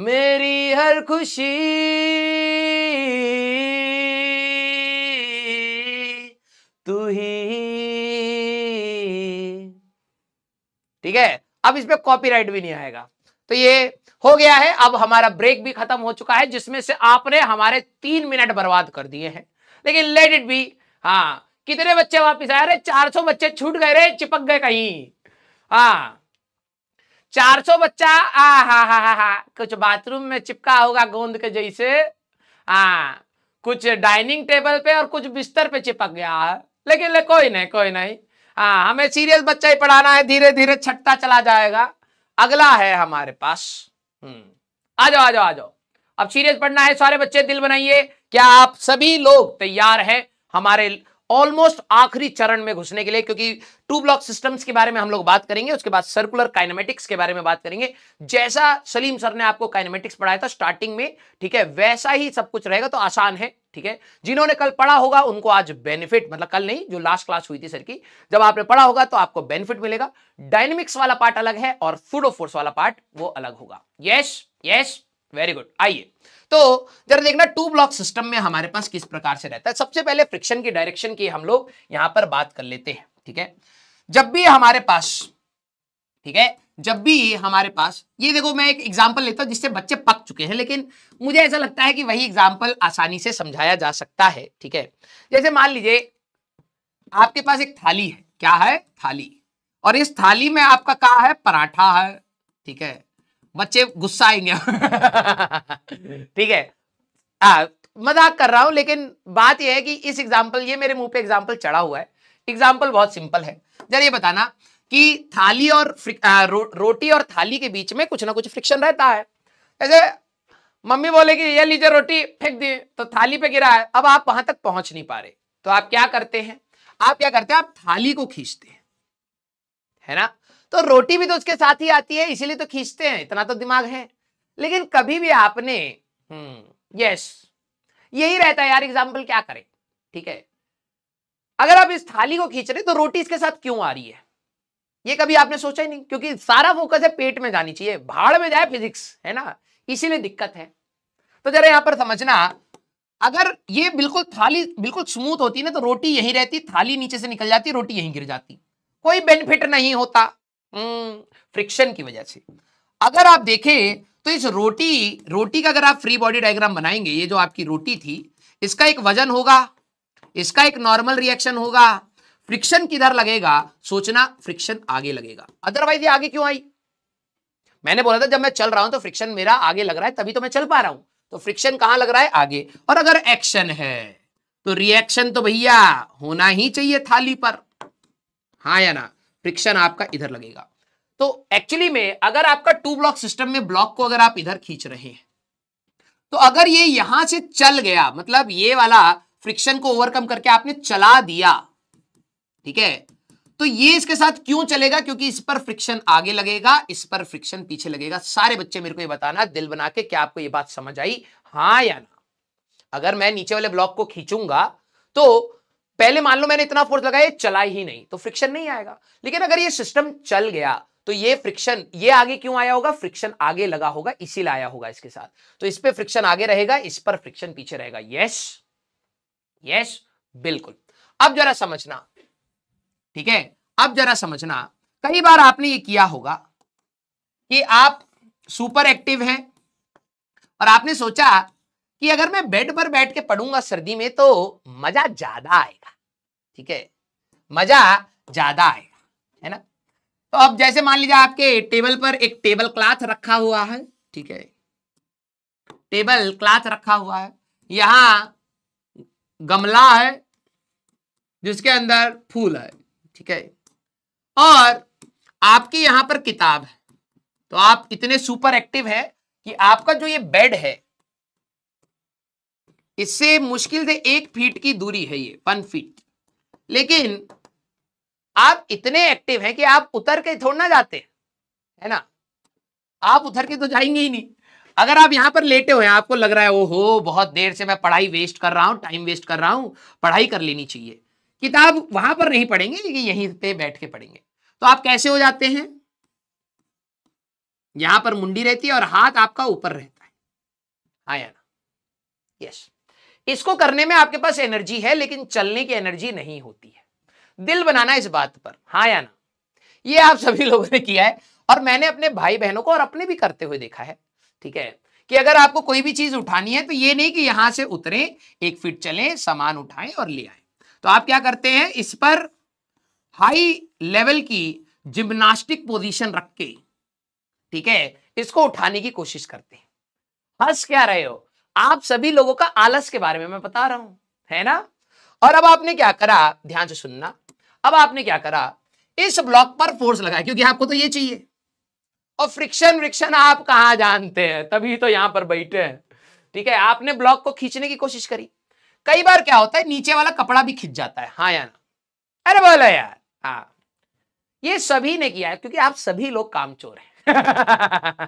मेरी हर खुशी ठीक है अब इसमें कॉपीराइट भी नहीं आएगा तो ये हो गया है अब हमारा ब्रेक भी खत्म हो चुका है जिसमें से आपने हमारे तीन मिनट बर्बाद कर दिए हैं लेकिन लेट इट भी हाँ कितने बच्चे वापस आए रहे चार बच्चे छूट गए रे चिपक गए कहीं हाँ 400 बच्चा आ हा हा हा हा कुछ बाथरूम में चिपका होगा गोंद के जैसे हाँ कुछ डाइनिंग टेबल पे और कुछ बिस्तर पे चिपक गया लेकिन ले कोई नहीं कोई नहीं हाँ हमें सीरियस बच्चा ही पढ़ाना है धीरे धीरे छट्टा चला जाएगा अगला है हमारे पास हम्म, आ जाओ आ जाओ आ जाओ अब सीरियस पढ़ना है सारे बच्चे दिल बनाइए क्या आप सभी लोग तैयार हैं हमारे ऑलमोस्ट आखिरी चरण में घुसने के लिए क्योंकि टू ब्लॉक सिस्टम्स के बारे में हम लोग बात करेंगे उसके बाद सर्कुलर काइनेमेटिक्स के बारे में बात करेंगे जैसा सलीम सर ने आपको काइनेमेटिक्स पढ़ाया था स्टार्टिंग में ठीक है वैसा ही सब कुछ रहेगा तो आसान है ठीक है जिन्होंने कल पढ़ा होगा उनको आज बेनिफिट मतलब कल नहीं जो लास्ट क्लास हुई थी सर की जब आपने पढ़ा होगा तो आपको बेनिफिट मिलेगा डायनेमिक्स वाला पार्ट अलग है और सूडो फोर्स वाला पार्ट वो अलग होगा यस यस वेरी गुड आइए तो जरा देखना टू ब्लॉक सिस्टम में हमारे पास किस प्रकार से रहता है सबसे पहले फ्रिक्शन की डायरेक्शन की हम लोग यहां पर बात कर लेते हैं ठीक है जब भी हमारे पास ठीक है जब भी हमारे पास ये देखो मैं एक एग्जाम्पल लेता हूँ जिससे बच्चे पक चुके हैं लेकिन मुझे ऐसा लगता है कि वही एग्जाम्पल आसानी से समझाया जा सकता है ठीक है जैसे मान लीजिए आपके पास एक थाली है क्या है थाली और इस थाली में आपका कहा है पराठा है ठीक है बच्चे गुस्सा आएंगे ठीक है हाँ, मजाक कर रहा हूं लेकिन बात यह है कि इस एग्जाम्पल ये मेरे मुंह पे एग्जाम्पल चढ़ा हुआ है एग्जाम्पल बहुत सिंपल है जरा ये बताना कि थाली और आ, रो, रोटी और थाली के बीच में कुछ ना कुछ फ्रिक्शन रहता है जैसे मम्मी बोले कि ये लीजिए रोटी फेंक दी तो थाली पे गिरा है अब आप वहां तक पहुंच नहीं पा रहे तो आप क्या करते हैं आप क्या करते हैं आप थाली को खींचते हैं है ना तो रोटी भी तो उसके साथ ही आती है इसीलिए तो खींचते हैं इतना तो दिमाग है लेकिन कभी भी आपने यस हम्म, यही रहता है यार एग्जाम्पल क्या करें ठीक है अगर आप इस थाली को खींच रहे तो रोटी इसके साथ क्यों आ रही है ये कभी आपने सोचा ही नहीं क्योंकि सारा फोकस है पेट में जानी चाहिए भाड़ में जाए फिजिक्स है ना इसीलिए दिक्कत है तो जरा यहां पर समझना अगर ये बिल्कुल थाली बिल्कुल स्मूथ होती ना तो रोटी यही रहती थाली नीचे से निकल जाती रोटी यही गिर जाती कोई बेनिफिट नहीं होता फ्रिक्शन हम्म, की वजह से अगर आप देखें तो इस रोटी रोटी का अगर आप फ्री बॉडी डायग्राम बनाएंगे ये जो आपकी रोटी थी इसका एक वजन होगा इसका एक नॉर्मल रिएक्शन होगा फ्रिक्शन किधर लगेगा सोचना फ्रिक्शन आगे लगेगा अदरवाइज ये आगे क्यों आई मैंने बोला था जब मैं चल रहा हूं तो फ्रिक्शन मेरा आगे लग रहा है तभी तो मैं चल पा रहा हूं तो फ्रिक्शन कहां लग रहा है आगे और अगर एक्शन है तो रिएक्शन तो भैया होना ही चाहिए थाली पर हाँ या ना फ्रिक्शन आपका इधर लगेगा तो एक्चुअली में अगर आपका टू ब्लॉक सिस्टम में ब्लॉक को अगर आप इधर खींच रहे हैं तो अगर ये यहां से चल गया मतलब ये वाला फ्रिक्शन को ओवरकम करके आपने चला दिया ठीक है तो ये इसके साथ क्यों चलेगा क्योंकि इस पर फ्रिक्शन आगे लगेगा इस पर फ्रिक्शन पीछे लगेगा सारे बच्चे मेरे को ये बताना दिल बना के क्या आपको ये बात समझ आई हाँ या ना अगर मैं नीचे वाले ब्लॉक को खींचूंगा तो पहले मान लो मैंने इतना फोर्स लगाया चला ही नहीं तो फ्रिक्शन नहीं आएगा लेकिन अगर ये सिस्टम चल गया तो ये फ्रिक्शन ये आगे क्यों आया होगा फ्रिक्शन आगे लगा होगा इसीलिए आया होगा इसके साथ तो इस पर फ्रिक्शन आगे रहेगा इस पर फ्रिक्शन पीछे रहेगा यस यस बिल्कुल अब जरा समझना ठीक है अब जरा समझना कई बार आपने ये किया होगा कि आप सुपर एक्टिव हैं और आपने सोचा कि अगर मैं बेड पर बैठ के पढ़ूंगा सर्दी में तो मजा ज्यादा आएगा ठीक है मजा ज्यादा आएगा है ना तो अब जैसे मान लीजिए आपके टेबल पर एक टेबल क्लाथ रखा हुआ है ठीक है टेबल क्लाथ रखा हुआ है यहां गमला है जिसके अंदर फूल है ठीक है और आपके यहां पर किताब है तो आप इतने सुपर एक्टिव है कि आपका जो ये बेड है इससे मुश्किल से एक फीट की दूरी है ये वन फीट लेकिन आप इतने एक्टिव हैं कि आप उतर के ना जाते है ना आप उतर के तो जाएंगे ही नहीं अगर आप यहां पर लेटे हुए हैं आपको लग रहा है ओहो बहुत देर से मैं पढ़ाई वेस्ट कर रहा हूं टाइम वेस्ट कर रहा हूं पढ़ाई कर लेनी चाहिए किताब वहां पर नहीं पढ़ेंगे लेकिन यहीं पे बैठ के पढ़ेंगे तो आप कैसे हो जाते हैं यहां पर मुंडी रहती है और हाथ आपका ऊपर रहता है आया हाँ ना यस इसको करने में आपके पास एनर्जी है लेकिन चलने की एनर्जी नहीं होती है दिल बनाना इस बात पर हाँ या ना ये आप सभी लोगों ने किया है और मैंने अपने भाई बहनों को और अपने भी करते हुए देखा है ठीक है कि अगर आपको कोई भी चीज उठानी है तो ये नहीं कि यहां से उतरे एक फीट चले सामान उठाएं और ले आए तो आप क्या करते हैं इस पर हाई लेवल की जिम्नास्टिक पोजीशन रख के ठीक है इसको उठाने की कोशिश करते हैं हंस क्या रहे हो आप सभी लोगों का आलस के बारे में मैं बता रहा हूं है ना और अब आपने क्या करा ध्यान से सुनना अब आपने क्या करा इस ब्लॉक पर फोर्स लगाया क्योंकि आपको तो ये चाहिए और फ्रिक्शन व्रिक्शन आप कहा जानते हैं तभी तो यहां पर बैठे हैं ठीक है आपने ब्लॉक को खींचने की कोशिश करी कई बार क्या होता है नीचे वाला कपड़ा भी खिंच जाता है हाँ या ना अरे बोलो यार हाँ ये सभी ने किया है क्योंकि आप सभी लोग कामचोर हैं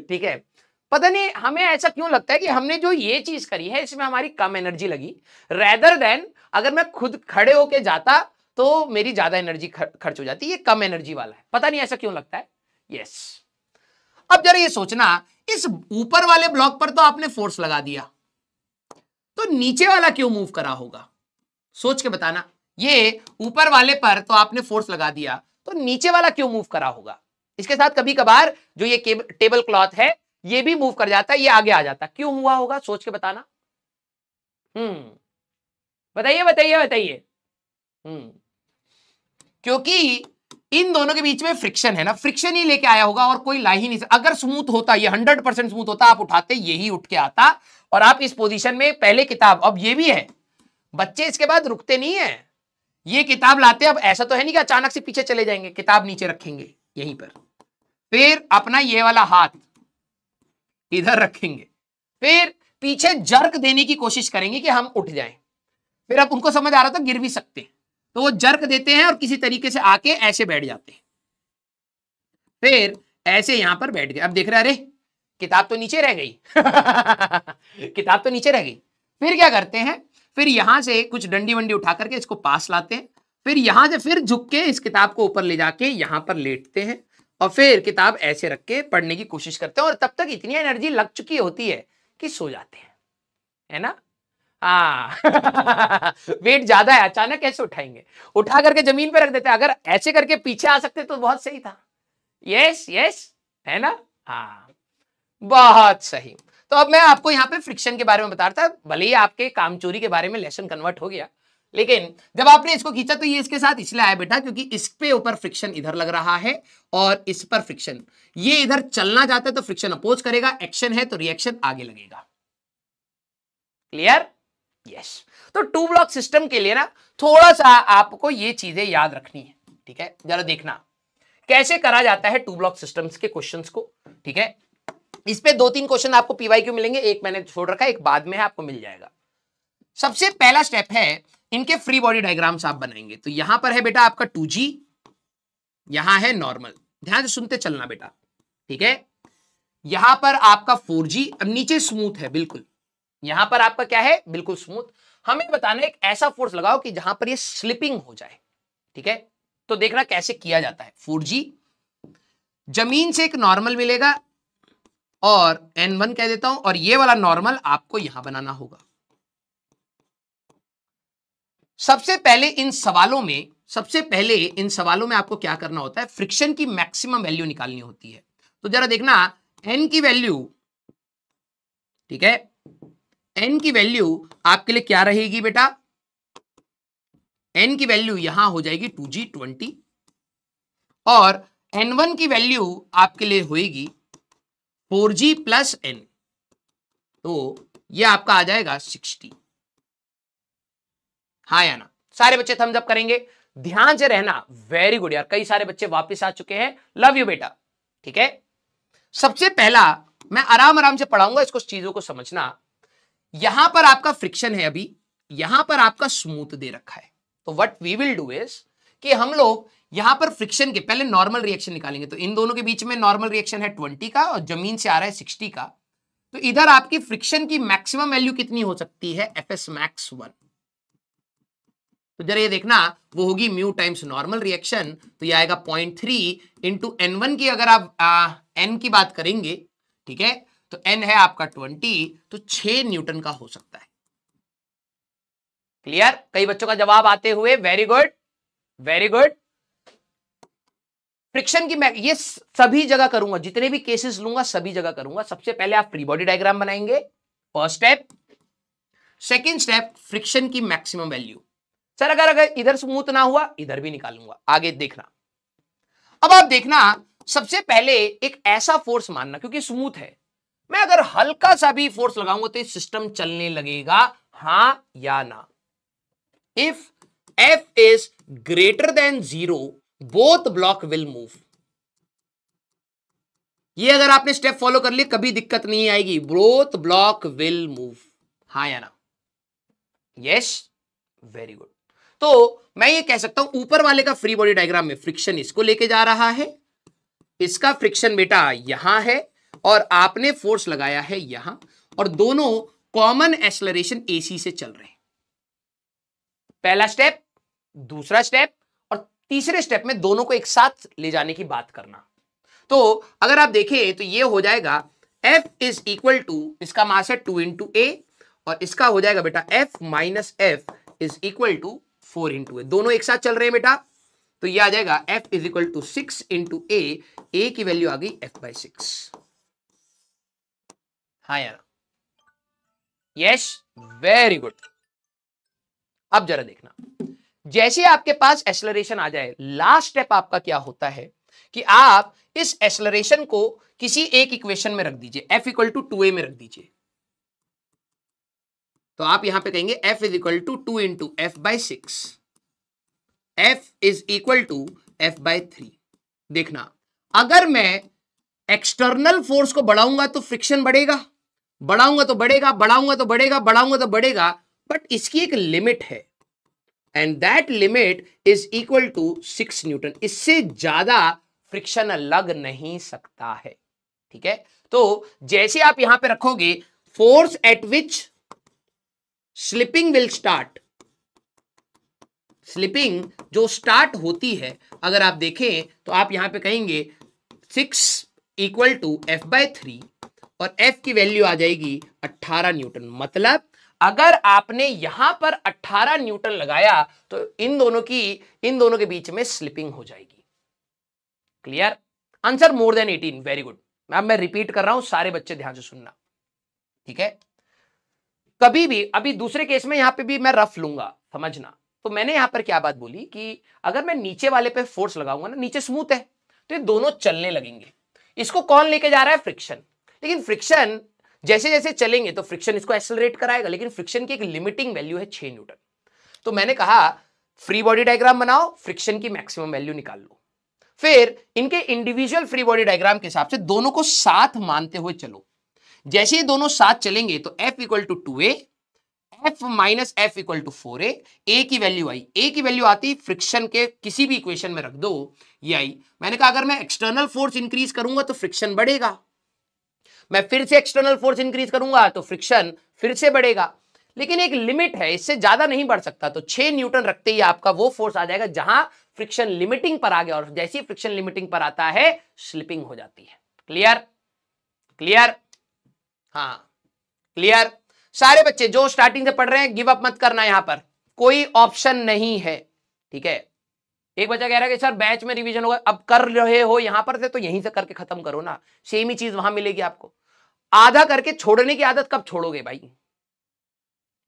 ठीक है पता नहीं हमें ऐसा क्यों लगता है कि हमने जो ये चीज करी है इसमें हमारी कम एनर्जी लगी रेदर देन अगर मैं खुद खड़े होके जाता तो मेरी ज्यादा एनर्जी खर्च हो जाती ये कम एनर्जी वाला है पता नहीं ऐसा क्यों लगता है यस अब जरा ये सोचना इस ऊपर वाले ब्लॉक पर तो आपने फोर्स लगा दिया तो नीचे वाला क्यों मूव करा होगा सोच के बताना ये ऊपर वाले पर तो आपने फोर्स लगा दिया तो नीचे वाला क्यों मूव करा होगा इसके साथ कभी कभार जो ये टेबल क्लॉथ है ये भी मूव कर जाता है ये आगे आ जाता क्यों हुआ होगा सोच के बताना हम्म बताइए बताइए बताइए हम्म क्योंकि इन दोनों के बीच में फ्रिक्शन है ना फ्रिक्शन ही लेके आया होगा और कोई ला ही नहीं अगर स्मूथ होता ये हंड्रेड परसेंट स्मूथ होता आप उठाते यही उठ के आता और आप इस पोजीशन में पहले किताब अब ये भी है बच्चे इसके बाद रुकते नहीं है ये किताब लाते अब ऐसा तो है नहीं कि अचानक से पीछे चले जाएंगे किताब नीचे रखेंगे यहीं पर फिर अपना ये वाला हाथ इधर रखेंगे फिर पीछे जर्क देने की कोशिश करेंगे कि हम उठ जाएं फिर अब उनको समझ आ रहा था गिर भी सकते हैं तो वो जर्क देते हैं और किसी तरीके से आके ऐसे बैठ जाते हैं फिर ऐसे यहां पर बैठ गए अब देख रहे अरे किताब तो नीचे रह गई किताब तो नीचे रह गई फिर क्या करते हैं फिर यहां से कुछ डंडी वंडी उठा करके इसको पास लाते हैं फिर यहां से फिर झुक के इस किताब को ऊपर ले जाके यहां पर लेटते हैं और फिर किताब ऐसे रख के पढ़ने की कोशिश करते हैं और तब तक इतनी एनर्जी लग चुकी होती है कि सो जाते हैं है ना हाँ वेट ज्यादा है अचानक कैसे उठाएंगे उठा करके जमीन पर रख देते हैं अगर ऐसे करके पीछे आ सकते तो बहुत सही था यस यस है ना हाँ बहुत सही तो अब मैं आपको यहाँ पे फ्रिक्शन के बारे में बता रहा था भले ही आपके कामचोरी के बारे में लेसन कन्वर्ट हो गया लेकिन जब आपने इसको खींचा तो ये इसके साथ इसलिए आया बेटा क्योंकि इस पे ऊपर फ्रिक्शन इधर लग रहा है और इस पर फ्रिक्शन ये इधर चलना चाहता है तो फ्रिक्शन अपोज करेगा एक्शन है तो रिएक्शन आगे लगेगा क्लियर यस yes. तो टू ब्लॉक सिस्टम के लिए ना थोड़ा सा आपको ये चीजें याद रखनी है ठीक है जरा देखना कैसे करा जाता है टू ब्लॉक सिस्टम के क्वेश्चन को ठीक है इस पे दो तीन क्वेश्चन आपको पीवाई क्यू मिलेंगे एक मैंने छोड़ रखा है एक बाद में है आपको मिल जाएगा सबसे पहला स्टेप है इनके फ्री बॉडी डायग्राम्स आप बनाएंगे तो यहां पर है बेटा आपका टू जी यहां है नॉर्मल ध्यान से सुनते चलना बेटा ठीक है यहां पर आपका फोर जी अब नीचे स्मूथ है बिल्कुल यहां पर आपका क्या है बिल्कुल स्मूथ हमें बताना एक ऐसा फोर्स लगाओ कि जहां पर ये स्लिपिंग हो जाए ठीक है तो देखना कैसे किया जाता है फोर जमीन से एक नॉर्मल मिलेगा और एन वन कह देता हूं और ये वाला नॉर्मल आपको यहां बनाना होगा सबसे पहले इन सवालों में सबसे पहले इन सवालों में आपको क्या करना होता है फ्रिक्शन की मैक्सिमम वैल्यू निकालनी होती है तो जरा देखना एन की वैल्यू ठीक है एन की वैल्यू आपके लिए क्या रहेगी बेटा एन की वैल्यू यहां हो जाएगी टू जी ट्वेंटी और एन वन की वैल्यू आपके लिए होगी फोर जी प्लस एन तो ये आपका आ जाएगा सिक्सटी हाँ या ना सारे बच्चे थम्स अप करेंगे ध्यान से रहना वेरी गुड यार कई सारे बच्चे वापस आ चुके हैं लव यू बेटा ठीक है सबसे पहला मैं आराम आराम से पढ़ाऊंगा इसको चीजों को समझना यहां पर आपका फ्रिक्शन है अभी यहां पर आपका स्मूथ दे रखा है तो what we will do is कि हम लोग यहां पर फ्रिक्शन के पहले नॉर्मल रिएक्शन निकालेंगे तो इन दोनों के बीच में नॉर्मल रिएक्शन है ट्वेंटी का और जमीन से आ रहा है सिक्सटी का तो इधर आपकी फ्रिक्शन की मैक्सिमम वैल्यू कितनी हो सकती है एफ एस मैक्स वन तो जरा ये देखना वो होगी म्यू टाइम्स नॉर्मल रिएक्शन तो ये आएगा point three into N one की अगर आप आ, एन की बात करेंगे ठीक है तो एन है आपका ट्वेंटी तो छ न्यूटन का हो सकता है क्लियर कई बच्चों का जवाब आते हुए very good very good friction की मैं ये सभी जगह करूंगा जितने भी केसेस लूंगा सभी जगह करूंगा सबसे पहले आप फ्री बॉडी डायग्राम बनाएंगे first step second step friction की मैक्सिमम वैल्यू सर अगर अगर इधर स्मूथ ना हुआ इधर भी निकालूंगा आगे देखना अब आप देखना सबसे पहले एक ऐसा फोर्स मानना क्योंकि स्मूथ है मैं अगर हल्का सा भी फोर्स लगाऊंगा तो सिस्टम चलने लगेगा हा या ना if F is greater than zero both block will move ये अगर आपने स्टेप फॉलो कर लिए कभी दिक्कत नहीं आएगी बोथ ब्लॉक विल मूव हा या ना यस वेरी गुड तो मैं ये कह सकता हूं ऊपर वाले का फ्री बॉडी डायग्राम में फ्रिक्शन इसको लेके जा रहा है इसका फ्रिक्शन बेटा यहां है और आपने फोर्स लगाया है यहां और दोनों कॉमन एक्सलरेशन एसी से चल रहे हैं पहला स्टेप दूसरा स्टेप तीसरे स्टेप में दोनों को एक साथ ले जाने की बात करना तो अगर आप देखें तो ये हो जाएगा एफ इज इक्वल टू इसका मास है टू इंटू ए और इसका हो जाएगा बेटा F minus F is equal to four into A दोनों एक साथ चल रहे हैं बेटा तो ये आ जाएगा F is equal to six into ए ए की वैल्यू आ गई एफ बाई सिक्स हाँ यार यस वेरी गुड अब जरा देखना जैसे आपके पास एक्सलरेशन आ जाए लास्ट स्टेप आपका क्या होता है कि आप इस एक्सलरेशन को किसी एक इक्वेशन में रख दीजिए F equal to two A में रख दीजिए तो आप यहां पे कहेंगे F is equal to two into F by six F is equal to F by three देखना अगर मैं एक्सटर्नल फोर्स को बढ़ाऊंगा तो फ्रिक्शन बढ़ेगा बढ़ाऊंगा तो बढ़ेगा बढ़ाऊंगा तो बढ़ेगा बढ़ाऊंगा तो बढ़ेगा बट इसकी एक लिमिट है and that limit is equal to six newton इससे ज्यादा फ्रिक्शन लग नहीं सकता है ठीक है तो जैसे आप यहां पे रखोगे force at which slipping will start slipping जो स्टार्ट होती है अगर आप देखें तो आप यहां पे कहेंगे six equal to F by three और एफ की वैल्यू आ जाएगी अट्ठारह न्यूटन मतलब अगर आपने यहां पर 18 न्यूटन लगाया तो इन दोनों की इन दोनों के बीच में स्लिपिंग हो जाएगी clear answer more than 18 very good ma'am मैं रिपीट कर रहा हूं सारे बच्चे ध्यान से सुनना ठीक है कभी भी अभी दूसरे केस में यहां पे भी मैं रफ लूंगा समझना तो मैंने यहां पर क्या बात बोली कि अगर मैं नीचे वाले पे फोर्स लगाऊंगा ना नीचे स्मूथ है तो ये दोनों चलने लगेंगे इसको कौन लेके जा रहा है फ्रिक्शन लेकिन फ्रिक्शन जैसे जैसे चलेंगे तो फ्रिक्शन इसको एक्सलरेट कराएगा लेकिन फ्रिक्शन की एक लिमिटिंग वैल्यू है छह न्यूटन तो मैंने कहा फ्री बॉडी डायग्राम बनाओ फ्रिक्शन की मैक्सिमम वैल्यू निकाल लो फिर इनके इंडिविजुअल फ्री बॉडी डायग्राम के हिसाब से दोनों को साथ मानते हुए चलो जैसे ही दोनों साथ चलेंगे तो F equal to two A F minus F equal to four ए ए की वैल्यू आई ए की वैल्यू आती फ्रिक्शन के किसी भी इक्वेशन में रख दो ये आई मैंने कहा अगर मैं एक्सटर्नल फोर्स इंक्रीज करूंगा तो फ्रिक्शन बढ़ेगा मैं फिर से एक्सटर्नल फोर्स इंक्रीज करूंगा तो फ्रिक्शन फिर से बढ़ेगा लेकिन एक लिमिट है इससे ज्यादा नहीं बढ़ सकता तो छह न्यूटन रखते ही आपका वो फोर्स आ जाएगा जहां फ्रिक्शन लिमिटिंग पर आ गया और जैसी फ्रिक्शन लिमिटिंग पर आता है स्लिपिंग हो जाती है क्लियर क्लियर हाँ क्लियर सारे बच्चे जो स्टार्टिंग से पढ़ रहे हैं गिव अप मत करना यहां पर कोई ऑप्शन नहीं है ठीक है एक बच्चा कह रहा है कि सर बैच में रिवीजन होगा अब कर रहे हो यहां पर से तो यहीं से करके खत्म करो ना सेम ही चीज वहां मिलेगी आपको आधा करके छोड़ने की आदत कब छोड़ोगे भाई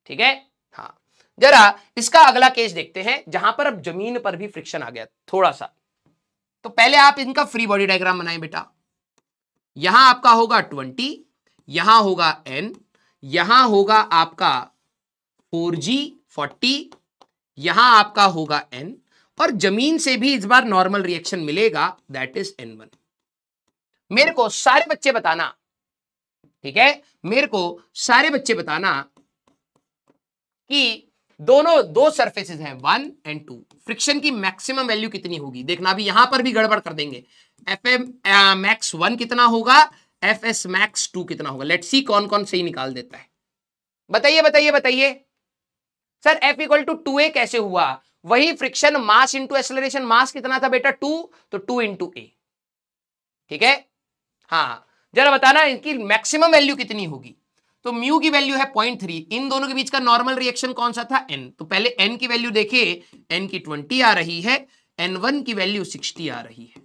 ठीक है हाँ जरा इसका अगला केस देखते हैं जहां पर अब जमीन पर भी फ्रिक्शन आ गया थोड़ा सा तो पहले आप इनका फ्री बॉडी डायग्राम बनाए बेटा यहां आपका होगा ट्वेंटी यहां होगा एन यहां होगा आपका फोर जी फोर्टी यहां आपका होगा एन और जमीन से भी इस बार नॉर्मल रिएक्शन मिलेगा दैट इज एन वन मेरे को सारे बच्चे बताना ठीक है मेरे को सारे बच्चे बताना कि दोनों दो सरफेसेस हैं वन एंड टू फ्रिक्शन की मैक्सिमम वैल्यू कितनी होगी देखना अभी यहां पर भी गड़बड़ कर देंगे एफ एम मैक्स वन कितना होगा एफ एस मैक्स टू कितना होगा लेट सी कौन कौन सही निकाल देता है बताइए बताइए बताइए sir F equal to two A कैसे हुआ वही friction mass into acceleration mass कितना था बेटा टू तो टू इंटू ए ठीक है हाँ जरा बताना इनकी मैक्सिमम वैल्यू कितनी होगी तो म्यू की वैल्यू है पॉइंट थ्री इन दोनों के बीच का नॉर्मल रिएक्शन कौन सा था एन तो पहले एन की वैल्यू देखिए एन की ट्वेंटी आ रही है एन वन की वैल्यू सिक्सटी आ रही है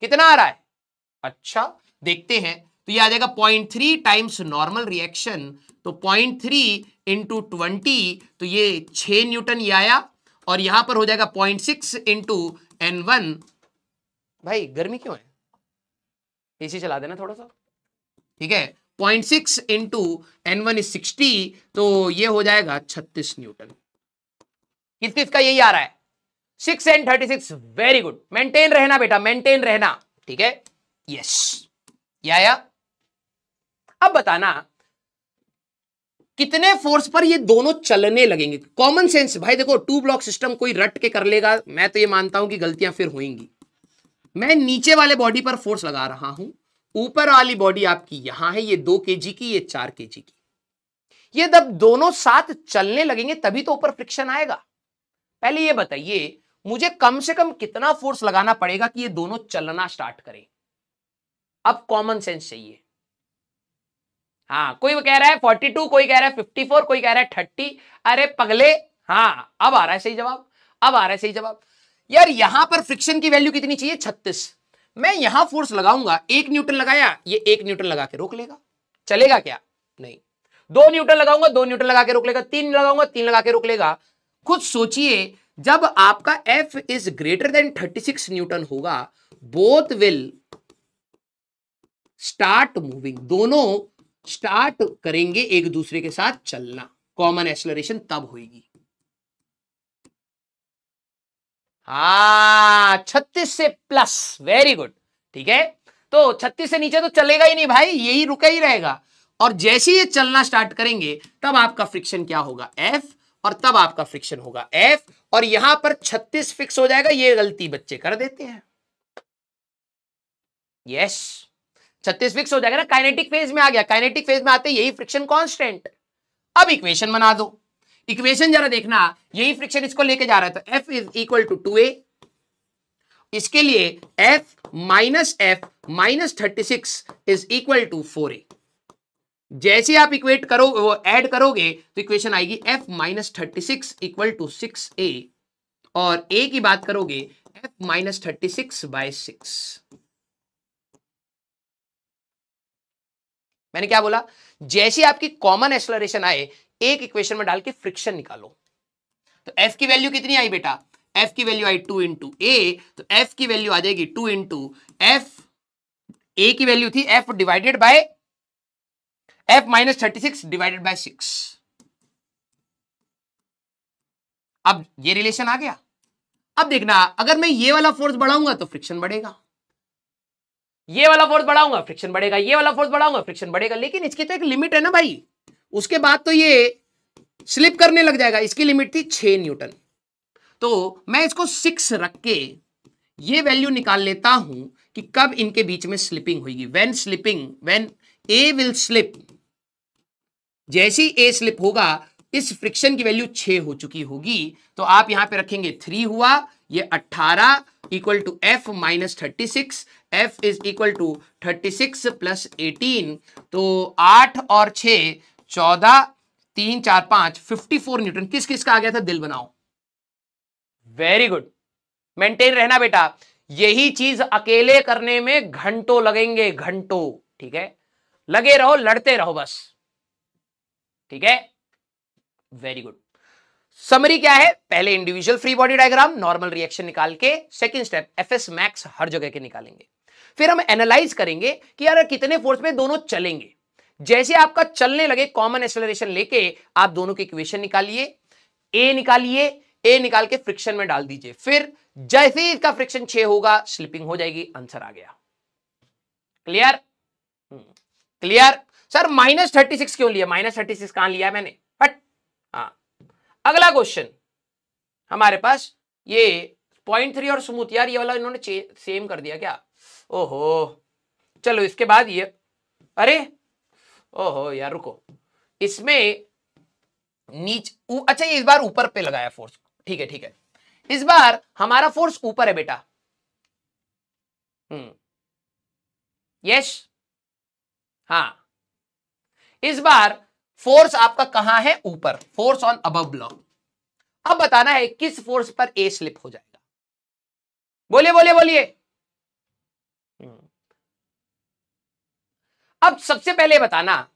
कितना आ रहा है अच्छा देखते हैं तो ये आ जाएगा point three times normal reaction तो पॉइंट थ्री इंटू ट्वेंटी तो ये छह न्यूटन ये आया और यहां पर हो जाएगा point six into N one भाई गर्मी क्यों है एसी चला देना थोड़ा सा ठीक है point six into N one is sixty तो ये हो जाएगा छत्तीस न्यूटन किस किस का यही आ रहा है six and thirty six very good maintain रहना बेटा मेंटेन रहना ठीक है यस yes. या, या अब बताना कितने फोर्स पर ये दोनों चलने लगेंगे कॉमन सेंस भाई देखो टू ब्लॉक सिस्टम कोई रट के कर लेगा मैं तो ये मानता हूं कि गलतियां फिर होंगी मैं नीचे वाले बॉडी पर फोर्स लगा रहा हूं ऊपर वाली बॉडी आपकी यहां है ये दो के की ये चार के की ये जब दोनों साथ चलने लगेंगे तभी तो ऊपर फ्रिक्शन आएगा पहले ये बताइए मुझे कम से कम कितना फोर्स लगाना पड़ेगा कि ये दोनों चलना स्टार्ट करें अब कॉमन सेंस चाहिए हाँ कोई कह रहा है फोर्टी टू कोई कह रहा है फिफ्टी फोर कोई कह रहा है थर्टी अरे पगले हाँ अब आ रहा है सही जवाब अब आ रहा है सही जवाब यार यहां पर फ्रिक्शन की वैल्यू कितनी चाहिए छत्तीस मैं यहां फोर्स लगाऊंगा एक न्यूटन लगाया ये एक न्यूटन लगा के रोक लेगा चलेगा क्या नहीं दो न्यूटन लगाऊंगा दो न्यूटन लगा के रोक लेगा तीन लगाऊंगा तीन लगा के रोक लेगा खुद सोचिए जब आपका F is greater than six newton होगा बोथ विल स्टार्ट मूविंग दोनों स्टार्ट करेंगे एक दूसरे के साथ चलना कॉमन एक्सलरेशन तब होगी हा छत्तीस से प्लस वेरी गुड ठीक है तो छत्तीस से नीचे तो चलेगा ही नहीं भाई यही रुका ही रहेगा और जैसे ये चलना स्टार्ट करेंगे तब आपका फ्रिक्शन क्या होगा एफ और तब आपका फ्रिक्शन होगा एफ और यहां पर छत्तीस फिक्स हो जाएगा ये गलती बच्चे कर देते हैं यस yes. छत्तीस फिक्स हो जाएगा ना काइनेटिक फेज में आ गया काइनेटिक फेज में आते यही फ्रिक्शन कॉन्स्टेंट अब इक्वेशन बना दो इक्वेशन जरा देखना यही फ्रिक्शन इसको लेके जा रहा है तो F is equal to two A इसके लिए F minus F minus thirty six is equal to four A जैसे आप इक्वेट करो वो ऐड करोगे तो इक्वेशन आएगी F minus thirty six equal to six A और A की बात करोगे F minus thirty six by six मैंने क्या बोला जैसी आपकी कॉमन एक्सलरेशन आए एक इक्वेशन में डाल के फ्रिक्शन निकालो तो एफ की वैल्यू कितनी आई बेटा एफ की वैल्यू आई टू इंटू ए तो एफ की वैल्यू आ जाएगी टू इंटू एफ ए की वैल्यू थी F divided by F minus thirty six divided by six अब ये रिलेशन आ गया अब देखना अगर मैं ये वाला फोर्स बढ़ाऊंगा तो फ्रिक्शन बढ़ेगा ये वाला फोर्स बढ़ाऊंगा फ्रिक्शन बढ़ेगा ये वाला फोर्स बढ़ाऊंगा फ्रिक्शन बढ़ेगा लेकिन इसकी तो एक लिमिट है ना भाई उसके बाद तो ये स्लिप करने लग जाएगा इसकी लिमिट थी छह न्यूटन तो मैं इसको सिक्स रख के ये वैल्यू निकाल लेता हूं कि कब इनके बीच में स्लिपिंग होगी when slipping when A will slip जैसी ए स्लिप होगा इस फ्रिक्शन की वैल्यू छे हो चुकी होगी तो आप यहां पे रखेंगे थ्री हुआ ये अट्ठारह equal to F minus thirty six F is equal to thirty six plus eighteen तो आठ और छ चौदह तीन चार पांच फिफ्टी फोर न्यूटन किस किस का आ गया था दिल बनाओ वेरी गुड मेंटेन रहना बेटा यही चीज अकेले करने में घंटों लगेंगे घंटों ठीक है लगे रहो लड़ते रहो बस ठीक है वेरी गुड समरी क्या है पहले individual free body diagram normal reaction निकाल के second step F S max हर जगह के निकालेंगे फिर हम एनालाइज करेंगे कि यार कितने फोर्स में दोनों चलेंगे जैसे आपका चलने लगे कॉमन एक्सेलरेशन लेके आप दोनों की इक्वेशन निकालिए ए निकालिए ए निकाल के फ्रिक्शन में डाल दीजिए फिर जैसे ही इसका फ्रिक्शन छे होगा स्लिपिंग हो जाएगी आंसर आ गया clear clear sir minus thirty six क्यों लिया माइनस थर्टी सिक्स कहां लिया मैंने हट हाँ अगला क्वेश्चन हमारे पास ये पॉइंट थ्री और स्मूथ यार ये वाला इन्होंने सेम कर दिया क्या ओहो चलो इसके बाद ये अरे ओहो यार रुको इसमें नीच उ, अच्छा ये इस बार ऊपर पे लगाया फोर्स ठीक है ठीक है इस बार हमारा फोर्स ऊपर है बेटा हम्म यस हाँ इस बार फोर्स आपका कहां है ऊपर फोर्स ऑन अबव ब्लॉक अब बताना है किस फोर्स पर ए स्लिप हो जाएगा बोलिए बोलिए बोलिए अब सबसे पहले बताना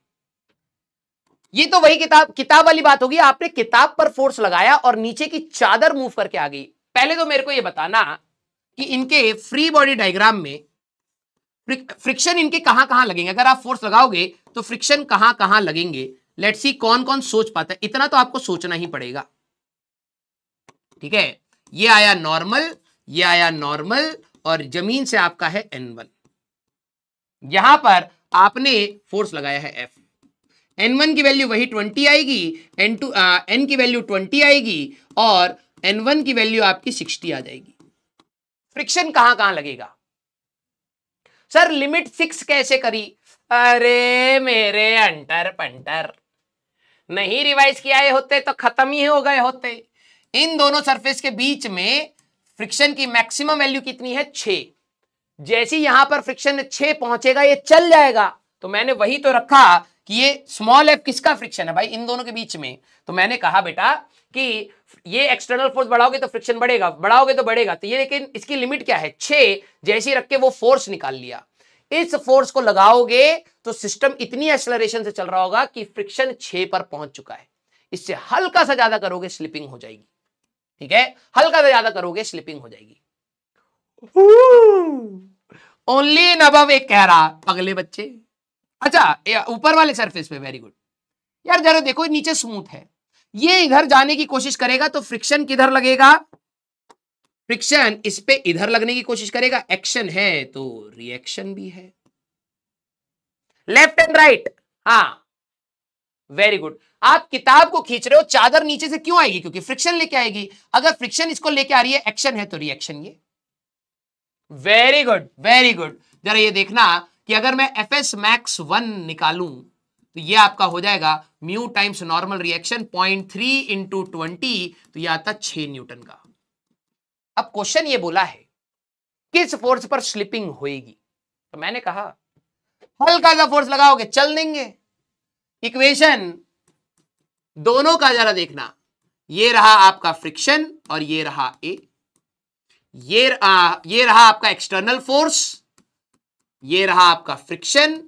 ये तो वही किताब किताब वाली बात होगी आपने किताब पर फोर्स लगाया और नीचे की चादर मूव करके आ गई पहले तो मेरे को ये बताना कि इनके फ्री बॉडी डायग्राम में फ्रिक्शन इनके कहां कहां लगेंगे अगर आप फोर्स लगाओगे तो फ्रिक्शन कहां कहां लगेंगे लेट सी कौन कौन सोच पाता है इतना तो आपको सोचना ही पड़ेगा ठीक है ये आया नॉर्मल ये आया नॉर्मल और जमीन से आपका है एन वन यहां पर आपने फोर्स लगाया है एफ एन वन की वैल्यू वही ट्वेंटी आएगी एन टू एन की वैल्यू ट्वेंटी आएगी और एन वन की वैल्यू आपकी सिक्सटी आ जाएगी फ्रिक्शन कहां कहां लगेगा सर लिमिट सिक्स कैसे करी अरे मेरे अंटर पंटर नहीं रिवाइज किया होते तो खत्म ही हो गए होते इन दोनों सरफेस के बीच में फ्रिक्शन की मैक्सिमम वैल्यू कितनी है छे जैसे यहां पर फ्रिक्शन छह पहुंचेगा ये चल जाएगा तो मैंने वही तो रखा कि ये स्मॉल एफ किसका फ्रिक्शन है भाई इन दोनों के बीच में तो मैंने कहा बेटा कि ये एक्सटर्नल फोर्स बढ़ाओगे तो फ्रिक्शन बढ़ेगा बढ़ाओगे तो बढ़ेगा तो ये लेकिन इसकी लिमिट क्या है छे जैसी रख के वो फोर्स निकाल लिया इस फोर्स को लगाओगे तो सिस्टम इतनी एक्सलरेशन से चल रहा होगा कि फ्रिक्शन छे पर पहुंच चुका है इससे हल्का सा ज्यादा करोगे स्लिपिंग हो जाएगी ठीक है हल्का सा ज्यादा करोगे स्लिपिंग हो जाएगी ओनली इन अब एक कह रहा पगले बच्चे अच्छा ऊपर वाले सरफेस पे वेरी गुड यार जरा देखो नीचे स्मूथ है ये इधर जाने की कोशिश करेगा तो फ्रिक्शन किधर लगेगा फ्रिक्शन इस पे इधर लगने की कोशिश करेगा एक्शन है तो रिएक्शन भी है लेफ्ट एंड राइट हाँ वेरी गुड आप किताब को खींच रहे हो चादर नीचे से क्यों आएगी क्योंकि फ्रिक्शन लेके आएगी अगर फ्रिक्शन इसको लेके आ रही है एक्शन है तो रिएक्शन ये वेरी गुड वेरी गुड जरा ये देखना कि अगर मैं एफ एस मैक्स वन निकालू तो ये आपका हो जाएगा mu times normal reaction point three into twenty तो यह आता छह न्यूटन का अब क्वेश्चन ये बोला है किस फोर्स पर स्लिपिंग होगी तो मैंने कहा हल्का सा फोर्स लगाओगे चल देंगे इक्वेशन दोनों का जरा देखना ये रहा आपका फ्रिक्शन और ये रहा ए ये आ, ये रहा आपका एक्सटर्नल फोर्स ये रहा आपका फ्रिक्शन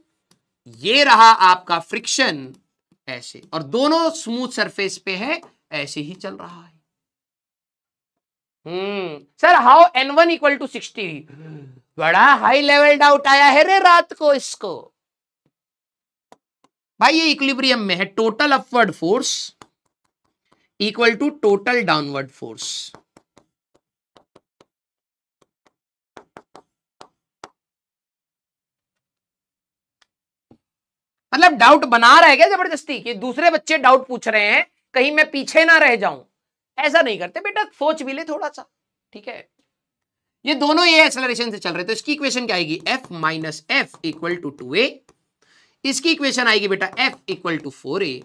ये रहा आपका फ्रिक्शन ऐसे और दोनों स्मूथ सरफेस पे है ऐसे ही चल रहा है hmm sir how N one equal to sixty बड़ा हाई लेवल डाउट आया है रे रात को इसको भाई ये इक्विलिब्रियम में है total upward force equal to total downward force मतलब डाउट बना रहे क्या जबरदस्ती कि दूसरे बच्चे डाउट पूछ रहे हैं कहीं मैं पीछे ना रह जाऊं ऐसा नहीं करते बेटा सोच भी ले थोड़ा सा ठीक है ये दोनों ए एक्सेलरेशन से चल रहे तो इसकी इक्वेशन क्या आएगी F minus F equal to two A इसकी इक्वेशन आएगी बेटा F equal to four A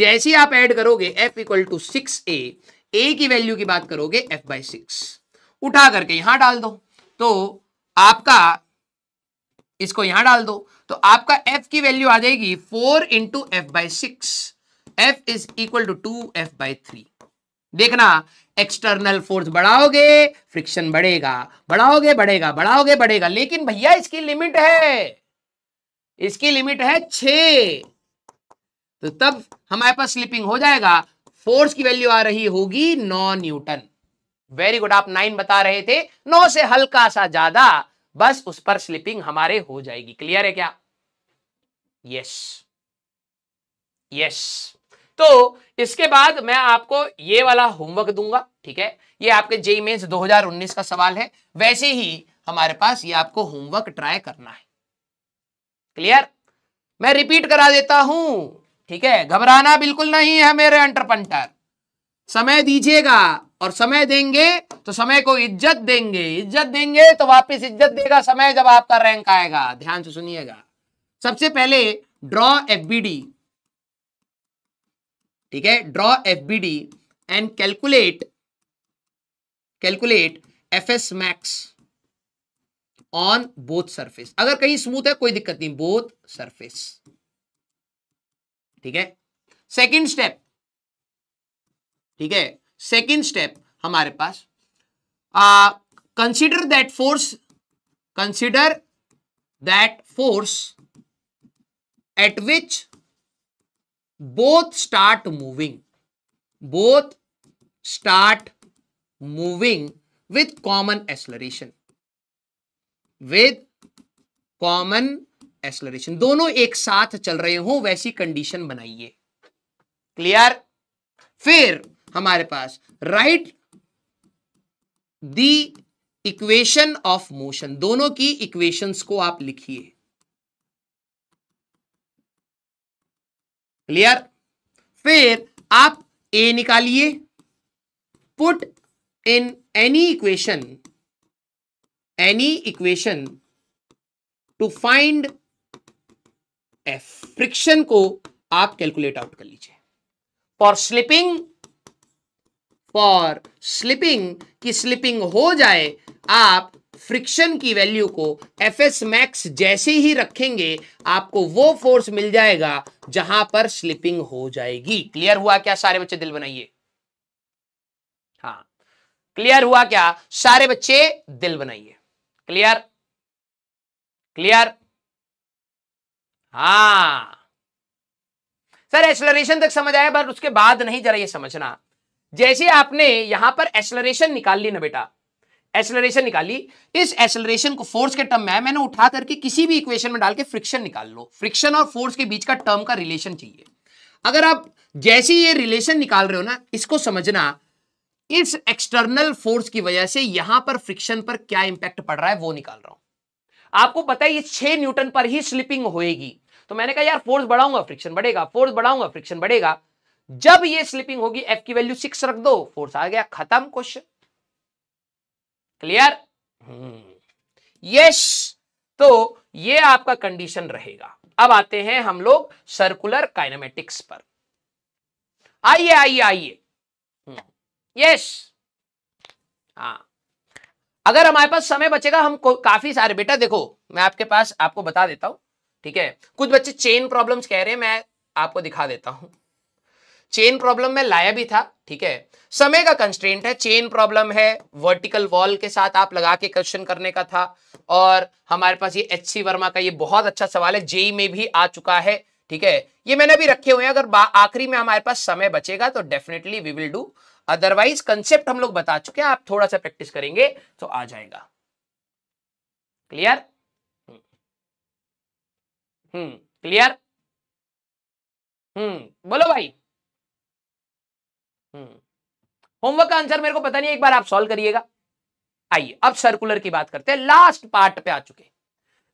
जैसे आप ऐड करोगे एफ इक्वल टू सिक्स ए ए की वैल्यू की बात करोगे एफ बाई सिक्स उठा करके यहां डाल दो तो आपका इसको यहां डाल दो तो आपका एफ की वैल्यू आ जाएगी four into F by six F is equal to two F by three देखना एक्सटर्नल फोर्स बढ़ाओगे फ्रिक्शन बढ़ेगा बढ़ाओगे बढ़ेगा बढ़ाओगे बढ़ेगा लेकिन भैया इसकी लिमिट है इसकी लिमिट है छ तो तब हमारे पास स्लिपिंग हो जाएगा फोर्स की वैल्यू आ रही होगी नौ न्यूटन वेरी गुड आप नाइन बता रहे थे नौ से हल्का सा ज्यादा बस उस पर स्लिपिंग हमारे हो जाएगी क्लियर है क्या यस यस तो इसके बाद मैं आपको ये वाला होमवर्क दूंगा ठीक है ये आपके जेई मेन्स 2019 का सवाल है वैसे ही हमारे पास ये आपको होमवर्क ट्राई करना है क्लियर मैं रिपीट करा देता हूं ठीक है घबराना बिल्कुल नहीं है मेरे अंटरपंटर समय दीजिएगा और समय देंगे तो समय को इज्जत देंगे इज्जत देंगे तो वापस इज्जत देगा समय जब आपका रैंक आएगा ध्यान से सुनिएगा सबसे पहले ड्रॉ एफबीडी ठीक है draw FBD and calculate calculate F S max on both surface अगर कहीं स्मूथ है कोई दिक्कत नहीं बोथ सरफेस ठीक है सेकंड स्टेप ठीक है सेकेंड स्टेप हमारे पास consider that force consider that force at which both start moving both start moving with common acceleration with common acceleration दोनों एक साथ चल रहे हो वैसी कंडीशन बनाइए क्लियर फिर हमारे पास write the equation of motion दोनों की इक्वेशंस को आप लिखिए क्लियर फिर आप ए निकालिए put in any equation any equation to find F friction को आप कैलकुलेट आउट कर लीजिए फॉर स्लिपिंग फॉर स्लिपिंग की स्लिपिंग हो जाए आप फ्रिक्शन की वैल्यू को एफ एस मैक्स जैसे ही रखेंगे आपको वो फोर्स मिल जाएगा जहां पर स्लिपिंग हो जाएगी क्लियर हुआ क्या सारे बच्चे दिल बनाइए हाँ क्लियर हुआ क्या सारे बच्चे दिल बनाइए क्लियर क्लियर हाँ सर एक्सलरेशन तक समझ आया पर उसके बाद नहीं जरा ये समझना जैसे आपने यहां पर एक्सलरेशन निकाल ली ना बेटा एक्सलरेशन निकाली इस एक्सलरेशन को फोर्स के टर्म में मैंने उठा करके किसी भी इक्वेशन में डाल के फ्रिक्शन निकाल लो फ्रिक्शन और फोर्स के बीच का टर्म का रिलेशन चाहिए अगर आप जैसे ये रिलेशन निकाल रहे हो ना इसको समझना इस एक्सटर्नल फोर्स की वजह से यहां पर फ्रिक्शन पर क्या इंपैक्ट पड़ रहा है वो निकाल रहा हूं आपको पता है ये छह न्यूटन पर ही स्लिपिंग होएगी तो मैंने कहा यार फोर्स बढ़ाऊंगा फ्रिक्शन बढ़ेगा फोर्स बढ़ाऊंगा फ्रिक्शन बढ़ेगा जब ये स्लिपिंग होगी एफ की वैल्यू सिक्स रख दो फोर्स आ गया खत्म क्वेश्चन क्लियर यस तो ये आपका कंडीशन रहेगा अब आते हैं हम लोग सर्कुलर काइनामेटिक्स पर आइए आइए आइए यस हम्म। हाँ अगर हमारे पास समय बचेगा हम काफी सारे बेटा देखो मैं आपके पास आपको बता देता हूं ठीक है कुछ बच्चे चेन प्रॉब्लम्स कह रहे हैं मैं आपको दिखा देता हूं चेन प्रॉब्लम में लाया भी था ठीक है समय का कंस्ट्रेंट है चेन प्रॉब्लम है वर्टिकल वॉल के साथ आप लगा के क्वेश्चन करने का था और हमारे पास ये एच सी वर्मा का ये बहुत अच्छा सवाल है जेई में भी आ चुका है ठीक है ये मैंने भी रखे हुए हैं अगर आखिरी में हमारे पास समय बचेगा तो definitely we will do otherwise concept हम लोग बता चुके हैं आप थोड़ा सा प्रैक्टिस करेंगे तो आ जाएगा क्लियर हम्म क्लियर हम्म, हम्म बोलो भाई होमवर्क का आंसर मेरे को पता नहीं एक बार आप सॉल्व करिएगा आइए अब सर्कुलर की बात करते हैं लास्ट पार्ट पे आ चुके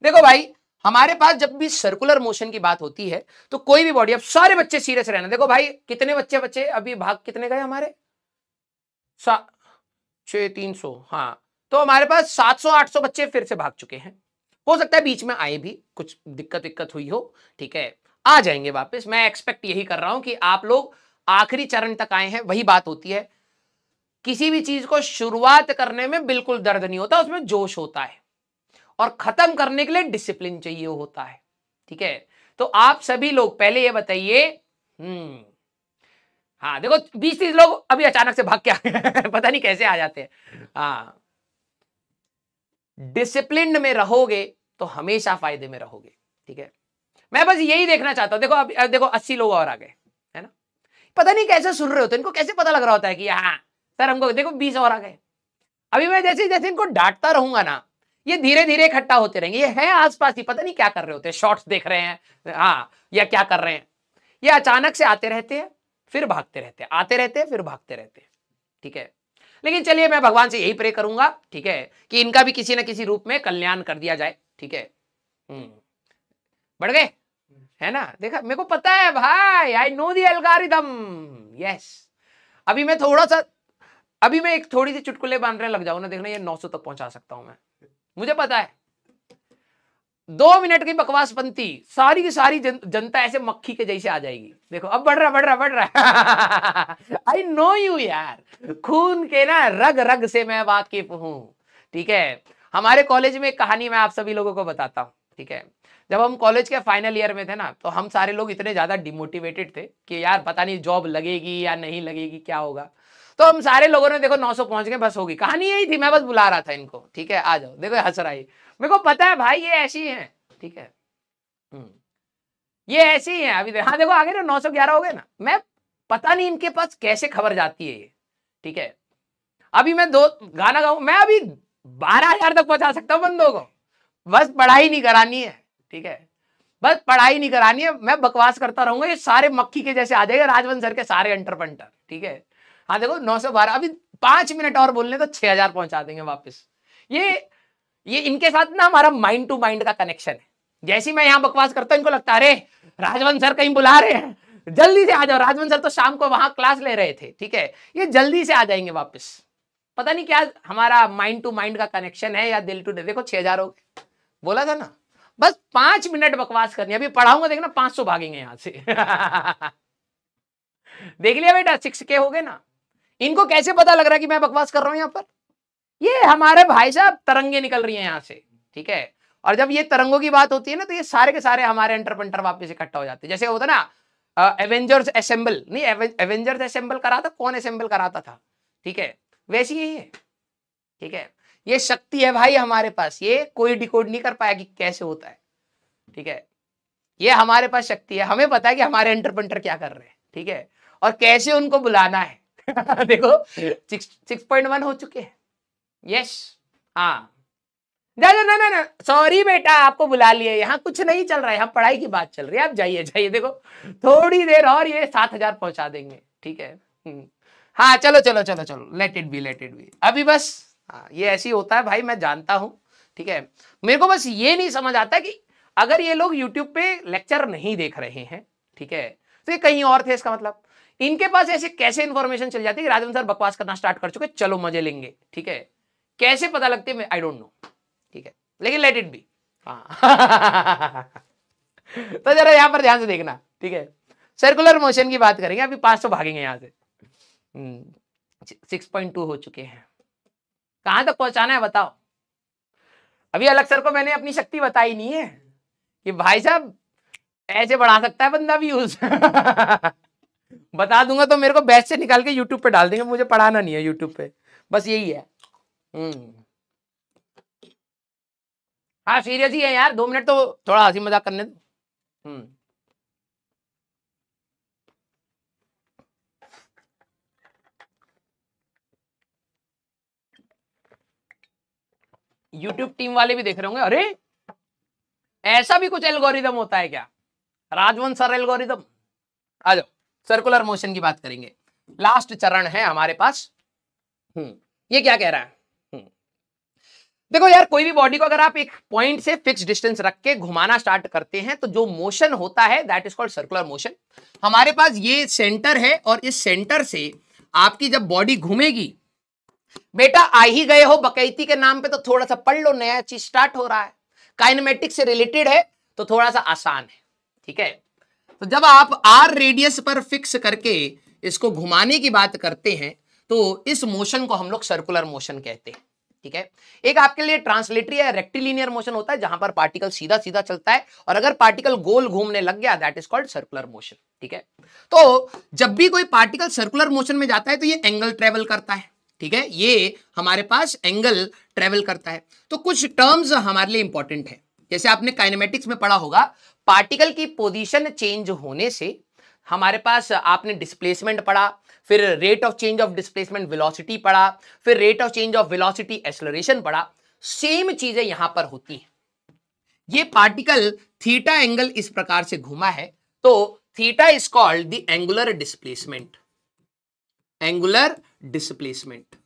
देखो भाई हमारे पास जब भी सर्कुलर मोशन की बात होती है तो कोई भी बॉडी अब सारे बच्चे सीरियस रहना देखो भाई कितने बच्चे बच्चे अभी भाग कितने गए हमारे छ तीन सौ हाँ तो हमारे पास सात सौ आठ सौ बच्चे फिर से भाग चुके हैं हो सकता है बीच में आए भी कुछ दिक्कत विक्कत हुई हो ठीक है आ जाएंगे वापस मैं एक्सपेक्ट यही कर रहा हूं कि आप लोग आखिरी चरण तक आए हैं वही बात होती है किसी भी चीज को शुरुआत करने में बिल्कुल दर्द नहीं होता उसमें जोश होता है और खत्म करने के लिए डिसिप्लिन चाहिए होता है ठीक है तो आप सभी लोग पहले ये बताइए हम्म, हाँ देखो बीस तीस लोग अभी अचानक से भाग के पता नहीं कैसे आ जाते हैं हाँ डिसिप्लिन में रहोगे तो हमेशा फायदे में रहोगे ठीक है मैं बस यही देखना चाहता हूं देखो अब देखो अस्सी लोग और आ गए पता नहीं कैसे सुन रहे होते इनको कैसे पता लग रहा होता है कि हाँ सर हमको देखो बीस और आ गए अभी मैं जैसे जैसे इनको डांटता रहूंगा ना ये धीरे धीरे इकट्ठा होते रहेंगे ये है आसपास ही पता नहीं क्या कर रहे होते हैं शॉर्ट्स देख रहे हैं हाँ या क्या कर रहे हैं ये अचानक से आते रहते हैं फिर भागते रहते हैं आते रहते हैं फिर भागते रहते हैं ठीक है लेकिन चलिए मैं भगवान से यही प्रे करूंगा ठीक है कि इनका भी किसी ना किसी रूप में कल्याण कर दिया जाए ठीक है हम्म, बढ़ गए है ना देखा मेरे को पता है भाई आई नो दी एलगारिदम यस अभी मैं थोड़ा सा अभी मैं एक थोड़ी सी चुटकुले बांध रहे लग जाऊ ना देखना ये 900 तक पहुंचा सकता हूं मैं मुझे पता है दो मिनट की बकवास बनती सारी की सारी जन, जनता ऐसे मक्खी के जैसे आ जाएगी देखो अब बढ़ रहा बढ़ रहा बढ़ रहा आई नो यू यार खून के ना रग रग से मैं वाकिफ हूं ठीक है हमारे कॉलेज में एक कहानी मैं आप सभी लोगों को बताता हूँ ठीक है जब हम कॉलेज के फाइनल ईयर में थे ना तो हम सारे लोग इतने ज़्यादा डिमोटिवेटेड थे कि यार पता नहीं जॉब लगेगी या नहीं लगेगी क्या होगा तो हम सारे लोगों ने देखो 900 पहुंच गए बस होगी कहानी यही थी मैं बस बुला रहा था इनको ठीक है आ जाओ देखो हंस रहा है मेरे को पता है भाई ये ऐसी है ठीक है हम्म। ये ऐसी है अभी हाँ देखो आगे ना नौ सौ ग्यारह हो गए ना मैं पता नहीं इनके पास कैसे खबर जाती है ये ठीक है अभी मैं दो गाना गाऊ मैं अभी बारह हजार तक पहुंचा सकता हूं बंदों को बस पढ़ाई नहीं करानी है ठीक है बस पढ़ाई नहीं करानी है मैं बकवास करता रहूंगा ये सारे मक्खी के जैसे आ जाएगा राजवंश सर के सारे अंटर पंटर ठीक है हाँ देखो नौ सौ बारह अभी पांच मिनट और बोलने तो छह हजार पहुंचा देंगे वापस ये ये इनके साथ ना हमारा माइंड टू माइंड का कनेक्शन है जैसी मैं यहाँ बकवास करता हूँ इनको लगता है अरे राजवंश सर कहीं बुला रहे हैं जल्दी से आ जाओ राजवंश सर तो शाम को वहां क्लास ले रहे थे ठीक है ये जल्दी से आ जाएंगे वापस पता नहीं क्या हमारा माइंड टू माइंड का कनेक्शन है या दिल टू दिल देखो छह हजार हो गए बोला था ना बस पांच मिनट बकवास करनी अभी पढ़ाऊंगा देखना पांच सौ भागेंगे यहां से देख लिया बेटा सिक्स के हो गए ना इनको कैसे पता लग रहा है कि मैं बकवास कर रहा हूं यहां पर ये हमारे भाई साहब तरंगे निकल रही हैं यहां से ठीक है और जब ये तरंगों की बात होती है ना तो ये सारे के सारे हमारे एंटरप्रेंटर वापस इकट्ठा हो जाते हैं जैसे होता ना एवेंजर्स असेंबल नहीं एवेंजर्स असेंबल करा था कौन असेंबल कराता था ठीक है वैसी यही है ठीक है ये शक्ति है भाई हमारे पास ये कोई डिकोड नहीं कर पाया कि कैसे होता है ठीक है ये हमारे पास शक्ति है हमें पता है कि हमारे एंटरप्रेंटर क्या कर रहे हैं ठीक है और कैसे उनको बुलाना है देखो सिक्स पॉइंट वन हो चुके हैं यस हाँ ना ना ना ना सॉरी बेटा आपको बुला लिए यहाँ कुछ नहीं चल रहा है यहाँ पढ़ाई की बात चल रही है आप जाइए जाइए देखो थोड़ी देर और ये सात हजार पहुंचा देंगे ठीक है हम्म। हाँ चलो चलो चलो चलो let it be let it be अभी बस हाँ ये ऐसी होता है भाई मैं जानता हूँ ठीक है मेरे को बस ये नहीं समझ आता कि अगर ये लोग यूट्यूब पे लेक्चर नहीं देख रहे हैं ठीक है तो ये कहीं और थे इसका मतलब इनके पास ऐसे कैसे इन्फॉर्मेशन चल जाती है राजन सर बकवास करना स्टार्ट कर चुके चलो मजे लेंगे ठीक है कैसे पता लगते मैं आई डोंट नो ठीक है लेकिन लेट इट बी हाँ तो जरा यहाँ पर ध्यान से देखना ठीक है सर्कुलर मोशन की बात करेंगे अभी पांच सौ भागेंगे यहाँ से सिक्स पॉइंट टू हो चुके हैं कहां तक पहुंचाना है बताओ अभी अलग सर को मैंने अपनी शक्ति बताई नहीं है कि भाई साहब ऐसे बढ़ा सकता है बंदा भी उस बता दूंगा तो मेरे को बैच से निकाल के यूट्यूब पे डाल देंगे मुझे पढ़ाना नहीं है यूट्यूब पे बस यही है हम्म। हाँ सीरियस ही है यार दो मिनट तो थोड़ा हंसी मजाक करने दो हम्म यूट्यूब टीम वाले भी देख रहे होंगे अरे ऐसा भी कुछ एल्गोरिदम होता है क्या राजवंश सर एल्गोरिदम आ जाओ सर्कुलर मोशन की बात करेंगे लास्ट चरण है हमारे पास हम्म ये क्या कह रहा है हम्म, देखो यार कोई भी बॉडी को अगर आप एक पॉइंट से फिक्स डिस्टेंस रख के घुमाना स्टार्ट करते हैं तो जो मोशन होता है that is called circular motion हमारे पास ये सेंटर है और इस सेंटर से आपकी जब बॉडी घूमेगी बेटा आ ही गए हो बकैती के नाम पे तो थोड़ा सा पढ़ लो नया चीज स्टार्ट हो रहा है काइनमेटिक से रिलेटेड है तो थोड़ा सा आसान है ठीक है तो जब आप आर रेडियस पर फिक्स करके इसको घुमाने की बात करते हैं तो इस मोशन को हम लोग सर्कुलर मोशन कहते हैं ठीक है एक आपके लिए ट्रांसलेटरी या रेक्टिलिनियर मोशन होता है जहां पर पार्टिकल सीधा सीधा चलता है और अगर पार्टिकल गोल घूमने लग गया that is called circular motion ठीक है तो जब भी कोई पार्टिकल सर्कुलर मोशन में जाता है तो ये एंगल ट्रेवल करता है ठीक है ये हमारे पास एंगल ट्रेवल करता है तो कुछ टर्म्स हमारे लिए इंपॉर्टेंट है जैसे आपने काइनेमेटिक्स में पढ़ा होगा पार्टिकल की पोजिशन चेंज होने से हमारे पास आपने डिस्प्लेसमेंट पढ़ा फिर rate of change of displacement velocity पढ़ा फिर rate of change of velocity acceleration पढ़ा सेम चीजें यहां पर होती हैं ये पार्टिकल थीटा एंगल इस प्रकार से घुमा है तो theta is called the angular displacement angular displacement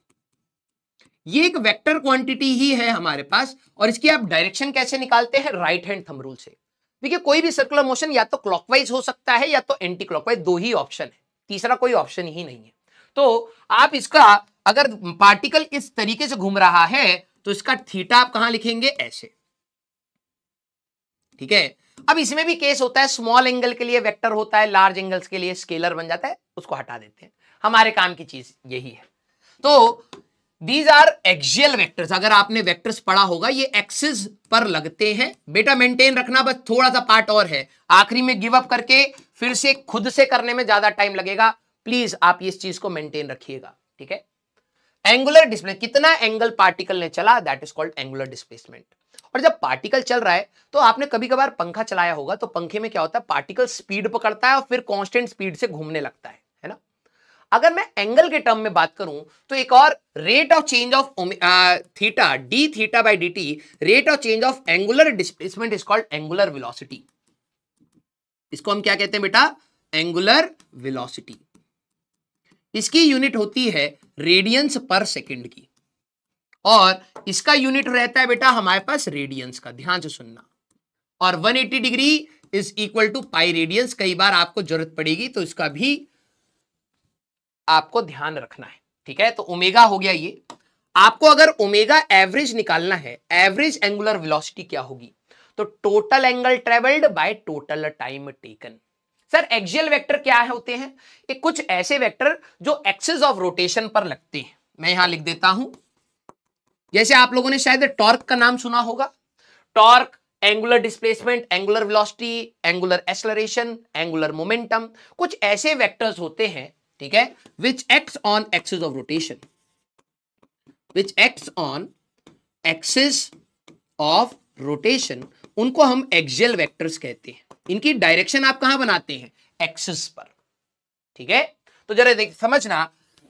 ये एक वेक्टर क्वांटिटी ही है हमारे पास और इसकी आप डायरेक्शन कैसे निकालते हैं राइट हैंड थम रूल से देखिए कोई भी सर्कुलर मोशन या तो क्लॉकवाइज हो सकता है या तो एंटी क्लॉकवाइज दो ही ऑप्शन है तीसरा कोई ऑप्शन ही नहीं है तो आप इसका अगर पार्टिकल इस तरीके से घूम रहा है तो इसका थीटा आप कहां लिखेंगे ऐसे ठीक है अब इसमें भी केस होता है स्मॉल एंगल के लिए वेक्टर होता है लार्ज एंगल्स के लिए स्केलर बन जाता है उसको हटा देते हैं हमारे काम की चीज यही है तो दीज आर एक्सियल वेक्टर्स अगर आपने वेक्टर्स पढ़ा होगा ये एक्सिस पर लगते हैं बेटा मेंटेन रखना बस थोड़ा सा पार्ट और है आखिरी में गिव अप करके फिर से खुद से करने में ज्यादा टाइम लगेगा प्लीज आप इस चीज को मेंटेन रखिएगा ठीक है एंगुलर डिस्प्लेस कितना एंगल पार्टिकल ने चला that is called angular displacement और जब पार्टिकल चल रहा है तो आपने कभी कभार पंखा चलाया होगा तो पंखे में क्या होता है पार्टिकल स्पीड पकड़ता है और फिर कॉन्स्टेंट स्पीड से घूमने लगता है अगर मैं एंगल के टर्म में बात करूं तो एक और rate of change of theta D theta by D T rate of change of angular displacement is called angular velocity इसको हम क्या कहते हैं बेटा एंगुलर विलोसिटी इसकी यूनिट होती है रेडियंस पर सेकेंड की और इसका यूनिट रहता है बेटा हमारे पास रेडियंस का ध्यान से सुनना और 180 degree is equal to pi radians कई बार आपको जरूरत पड़ेगी तो इसका भी आपको ध्यान रखना है ठीक है तो ओमेगा हो गया ये आपको अगर ओमेगा एवरेज निकालना है एवरेज एंगुलर वेलोसिटी क्या होगी तो total angle travelled by total time taken sir axial vector क्या है होते हैं ये कुछ ऐसे वेक्टर जो एक्सेस ऑफ रोटेशन पर लगते हैं मैं यहां लिख देता हूं जैसे आप लोगों ने शायद टॉर्क का नाम सुना होगा torque angular displacement angular velocity angular acceleration angular momentum कुछ ऐसे वेक्टर्स होते हैं ठीक है which act on axis of rotation which act on axis of rotation उनको हम एक्सल वेक्टर्स कहते हैं इनकी डायरेक्शन आप कहां बनाते हैं एक्सिस पर ठीक है तो जरा देख समझना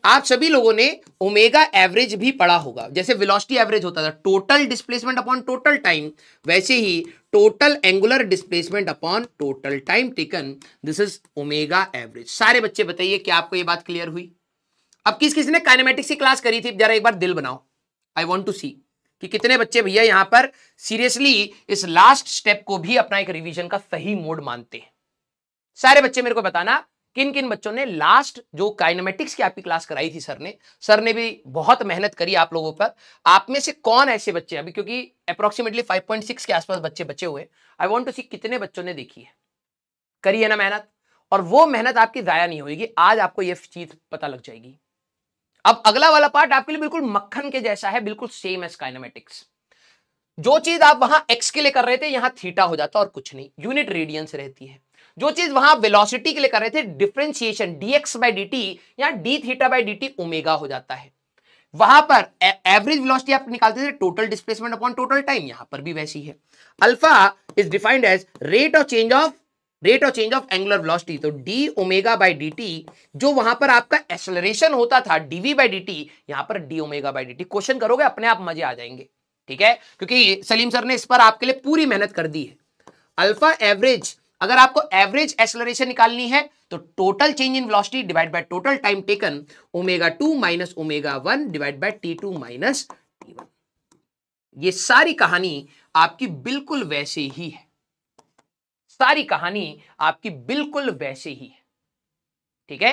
आप सभी लोगों ने ओमेगा एवरेज भी पढ़ा होगा जैसे वेलोसिटी एवरेज होता था total displacement upon total time वैसे ही total angular displacement upon total time taken this is omega average सारे बच्चे बताइए क्या आपको ये बात क्लियर हुई अब किस ने काइनेमेटिक्स की क्लास करी थी जरा एक बार दिल बनाओ आई वॉन्ट टू सी कि कितने बच्चे भैया यहां पर सीरियसली इस लास्ट स्टेप को भी अपना एक रिवीजन का सही मोड मानते हैं सारे बच्चे मेरे को बताना किन किन बच्चों ने लास्ट जो काइनामेटिक्स की आपकी क्लास कराई थी सर ने सर ने भी बहुत मेहनत करी आप लोगों पर आप में से कौन ऐसे बच्चे अभी क्योंकि अप्रोक्सीमेटली 5.6 के आसपास बच्चे बचे हुए आई वॉन्ट टू सी कितने बच्चों ने देखी है करी है ना मेहनत और वो मेहनत आपकी ज़ाया नहीं होगी आज आपको ये चीज़ पता लग जाएगी अब अगला वाला पार्ट आपके लिए बिल्कुल मक्खन के जैसा है बिल्कुल सेम एस काइनामेटिक्स जो चीज आप वहां एक्स के लिए कर रहे थे यहां थीटा हो जाता और कुछ नहीं यूनिट रेडियंस रहती है जो चीज वहां वेलोसिटी के लिए कर रहे थे डिफ्रेंशिएशन dx by dt या d theta by dt omega हो जाता है वहां पर एवरेज वेलोसिटी आप निकालते थे total displacement upon total time यहां पर भी वैसी है alpha is defined as rate of change of rate of change of angular velocity तो d ओमेगा बाय dt जो वहां पर आपका एक्सेलरेशन होता था dv बाय dt यहां पर d omega by dt question करोगे अपने आप मजे आ जाएंगे ठीक है क्योंकि सलीम सर ने इस पर आपके लिए पूरी मेहनत कर दी है अल्फा एवरेज अगर आपको एवरेज एक्सलरेशन निकालनी है तो total change in velocity divide by total time taken omega two minus omega one divide by T two minus T one ये सारी कहानी आपकी बिल्कुल वैसे ही है सारी कहानी आपकी बिल्कुल वैसे ही है ठीक है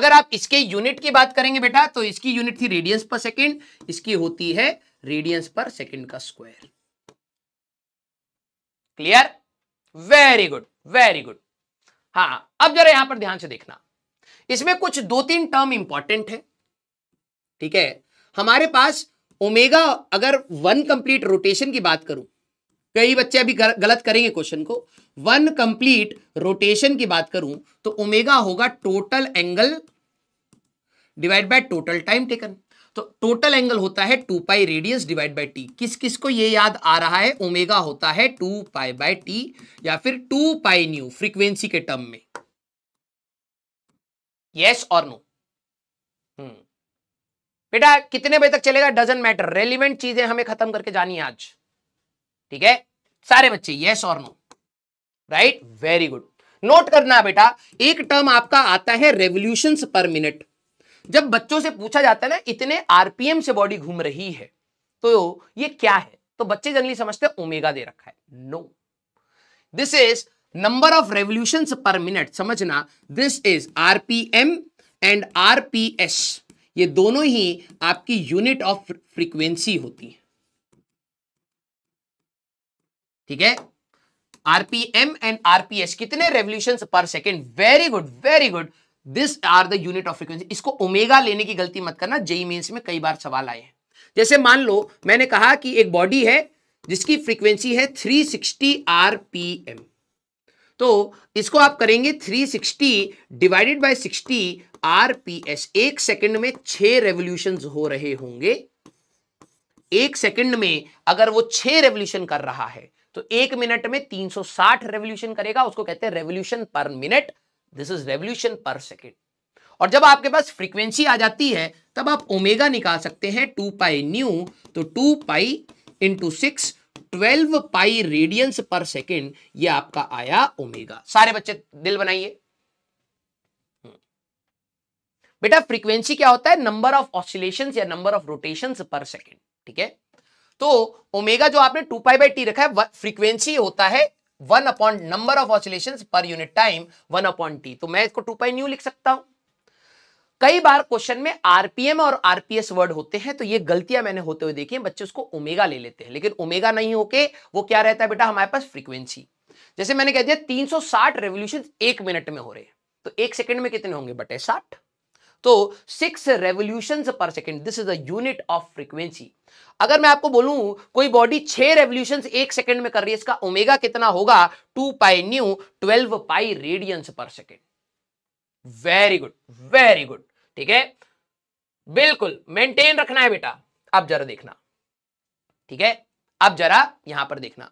अगर आप इसके यूनिट की बात करेंगे बेटा तो इसकी यूनिट थी रेडियंस पर सेकेंड इसकी होती है रेडियंस पर सेकेंड का square clear very good very good हाँ अब जरा यहां पर ध्यान से देखना इसमें कुछ दो तीन टर्म इंपॉर्टेंट है ठीक है हमारे पास ओमेगा अगर वन कंप्लीट रोटेशन की बात करूं कई बच्चे अभी गलत करेंगे क्वेश्चन को वन कंप्लीट रोटेशन की बात करूं तो ओमेगा होगा total angle divide by total time taken तो टोटल एंगल होता है two pi radius divide by T किस किस को ये याद आ रहा है ओमेगा होता है टू पाई बाई टी या फिर टू पाई न्यू फ्रीक्वेंसी के टर्म में यस और नो बेटा कितने बजे तक चलेगा डजेंट मैटर रेलिवेंट चीजें हमें खत्म करके जानी है आज ठीक है सारे बच्चे यस और no right very good note करना बेटा एक टर्म आपका आता है रेवल्यूशन पर मिनट जब बच्चों से पूछा जाता है ना इतने आरपीएम से बॉडी घूम रही है तो ये क्या है तो बच्चे जनरली समझते हैं ओमेगा दे रखा है no this is number of revolution per minute समझना this is RPM and RPS ये दोनों ही आपकी यूनिट ऑफ फ्रीक्वेंसी होती है ठीक है आरपीएम एंड आरपीएस कितने revolution per second very good very good this are the unit of frequency इसको ओमेगा लेने की गलती मत करना जेई मेन्स में कई बार सवाल आए हैं जैसे मान लो मैंने कहा कि एक बॉडी है जिसकी फ्रीक्वेंसी है 360 सिक्सटी तो इसको आप करेंगे 360 sixty divided by sixty S एक सेकंड में छह रेवोल्यूशन हो रहे होंगे एक सेकंड में अगर वो छह रेवोल्यूशन कर रहा है तो एक मिनट में 360 रेवोल्यूशन करेगा उसको कहते हैं revolution per minute this is revolution per second और जब आपके पास फ्रीक्वेंसी आ जाती है तब आप ओमेगा निकाल सकते हैं टू पाई न्यू तो two pi into six twelve pi radians पर सेकेंड ये आपका आया ओमेगा सारे बच्चे दिल बनाइए हम्म। बेटा फ्रीक्वेंसी क्या होता है नंबर ऑफ ऑसिलेशन या number of rotation per second ठीक है तो ओमेगा जो आपने टू पाई बाई टी रखा है फ्रीक्वेंसी होता है one upon number of oscillation per unit time one upon T तो मैं इसको टू पाई न्यू लिख सकता हूं कई बार क्वेश्चन में आरपीएम और आरपीएस वर्ड होते हैं तो ये गलतियां मैंने होते हुए देखी बच्चे उसको ओमेगा ले लेते हैं लेकिन ओमेगा नहीं होके वो क्या रहता है बेटा हमारे पास फ्रीक्वेंसी जैसे मैंने कह दिया 360 रेवोल्यूशन एक मिनट में हो रहे हैं तो एक सेकंड में कितने होंगे बटे साठ तो six revolution per second this is at of frequency अगर मैं आपको बोलूं कोई बॉडी छह रेवल्यूशन एक सेकेंड में कर रही है इसका ओमेगा कितना होगा two pi new twelve pi radians पर second very good very good ठीक है बिल्कुल मेंटेन रखना है बेटा आप जरा देखना ठीक है आप जरा यहां पर देखना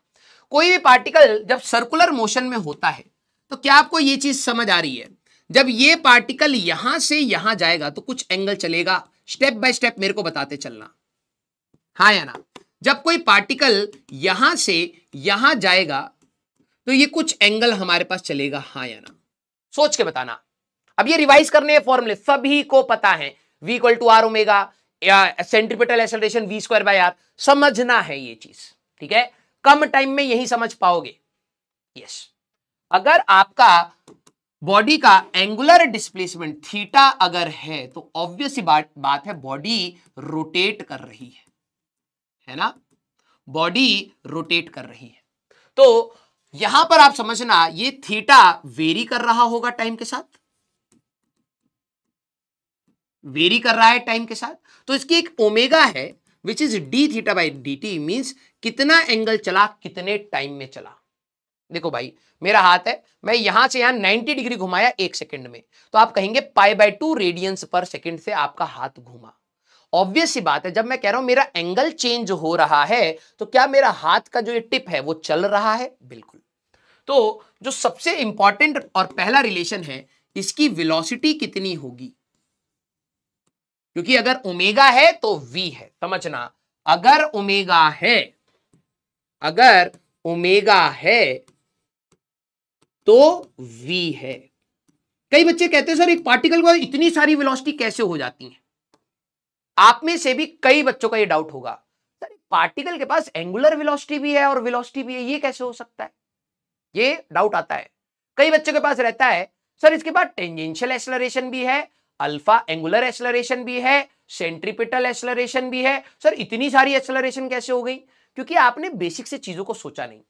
कोई भी पार्टिकल जब सर्कुलर मोशन में होता है तो क्या आपको यह चीज समझ आ रही है जब ये पार्टिकल यहां से यहां जाएगा तो कुछ एंगल चलेगा स्टेप बाय स्टेप मेरे को बताते चलना हा या ना जब कोई पार्टिकल यहां से यहां जाएगा तो ये कुछ एंगल हमारे पास चलेगा हा या ना सोच के बताना अब ये रिवाइज करने फॉर्मुले सभी को पता है v equal to are omega centripetal acceleration V square by R समझना है ये चीज ठीक है कम टाइम में यही समझ पाओगे यस अगर आपका बॉडी का एंगुलर डिस्प्लेसमेंट थीटा अगर है तो ऑब्वियस बात बात है बॉडी रोटेट कर रही है है ना बॉडी रोटेट कर रही है तो यहां पर आप समझना ये थीटा वेरी कर रहा होगा टाइम के साथ वेरी कर रहा है टाइम के साथ तो इसकी एक ओमेगा है which is D theta by D T means कितना एंगल चला कितने टाइम में चला देखो भाई मेरा हाथ है मैं यहां से यहां 90 डिग्री घुमाया एक सेकंड में तो आप कहेंगे pi by two radians per second से आपका हाथ घुमा ऑब्वियस ही बात है जब मैं कह रहा हूं मेरा एंगल चेंज हो रहा है तो क्या मेरा हाथ का जो ये टिप है वो चल रहा है बिल्कुल तो जो सबसे इंपॉर्टेंट और पहला रिलेशन है इसकी विलोसिटी कितनी होगी क्योंकि अगर उमेगा है तो v है समझना अगर उमेगा है अगर उमेगा है तो v है कई बच्चे कहते हैं सर एक पार्टिकल को इतनी सारी वेलोसिटी कैसे हो जाती है आप में से भी कई बच्चों का ये डाउट होगा सर पार्टिकल के पास एंगुलर वेलोसिटी भी है और वेलोसिटी भी है ये कैसे हो सकता है ये डाउट आता है कई बच्चों के पास रहता है सर इसके बाद टेंजेंशियल एक्सलरेशन भी है अल्फा एंगुलर एक्सलरेशन भी है सेंट्रीपिटल एक्सलरेशन भी है सर इतनी सारी एक्सलरेशन कैसे हो गई क्योंकि आपने बेसिक से चीजों को सोचा नहीं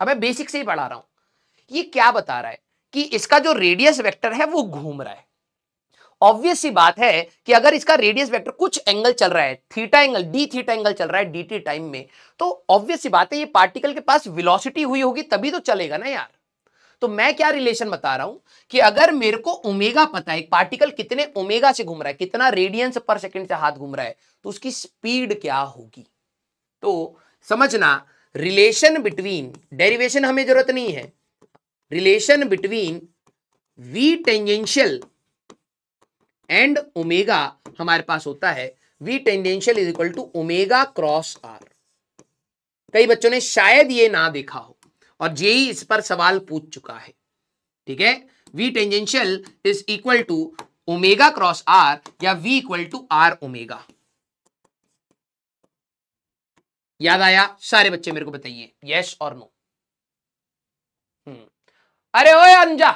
अब मैं बेसिक से ही पढ़ा रहा हूं ये क्या बता रहा है कि इसका जो रेडियस वेक्टर है वो घूम रहा है ऑब्वियस बात है कि अगर इसका रेडियस वेक्टर कुछ एंगल चल रहा है theta angle D theta angle चल रहा है डी टाइम में तो ऑब्वियस बात है ये पार्टिकल के पास विलोसिटी हुई होगी तभी तो चलेगा ना यार तो मैं क्या रिलेशन बता रहा हूं कि अगर मेरे को ओमेगा पता है पार्टिकल कितने ओमेगा से घूम रहा है कितना रेडियंस पर सेकंड से हाथ घूम रहा है तो उसकी स्पीड क्या होगी तो समझना रिलेशन बिटवीन डेरिवेशन हमें जरूरत नहीं है relation between V tangential and omega हमारे पास होता है V tangential is equal to omega cross R कई बच्चों ने शायद ये ना देखा हो और ये ही e इस पर सवाल पूछ चुका है ठीक है V tangential is equal to omega cross R या V equal to are omega याद आया सारे बच्चे मेरे को बताइए यस और नो अरे ओए अंजा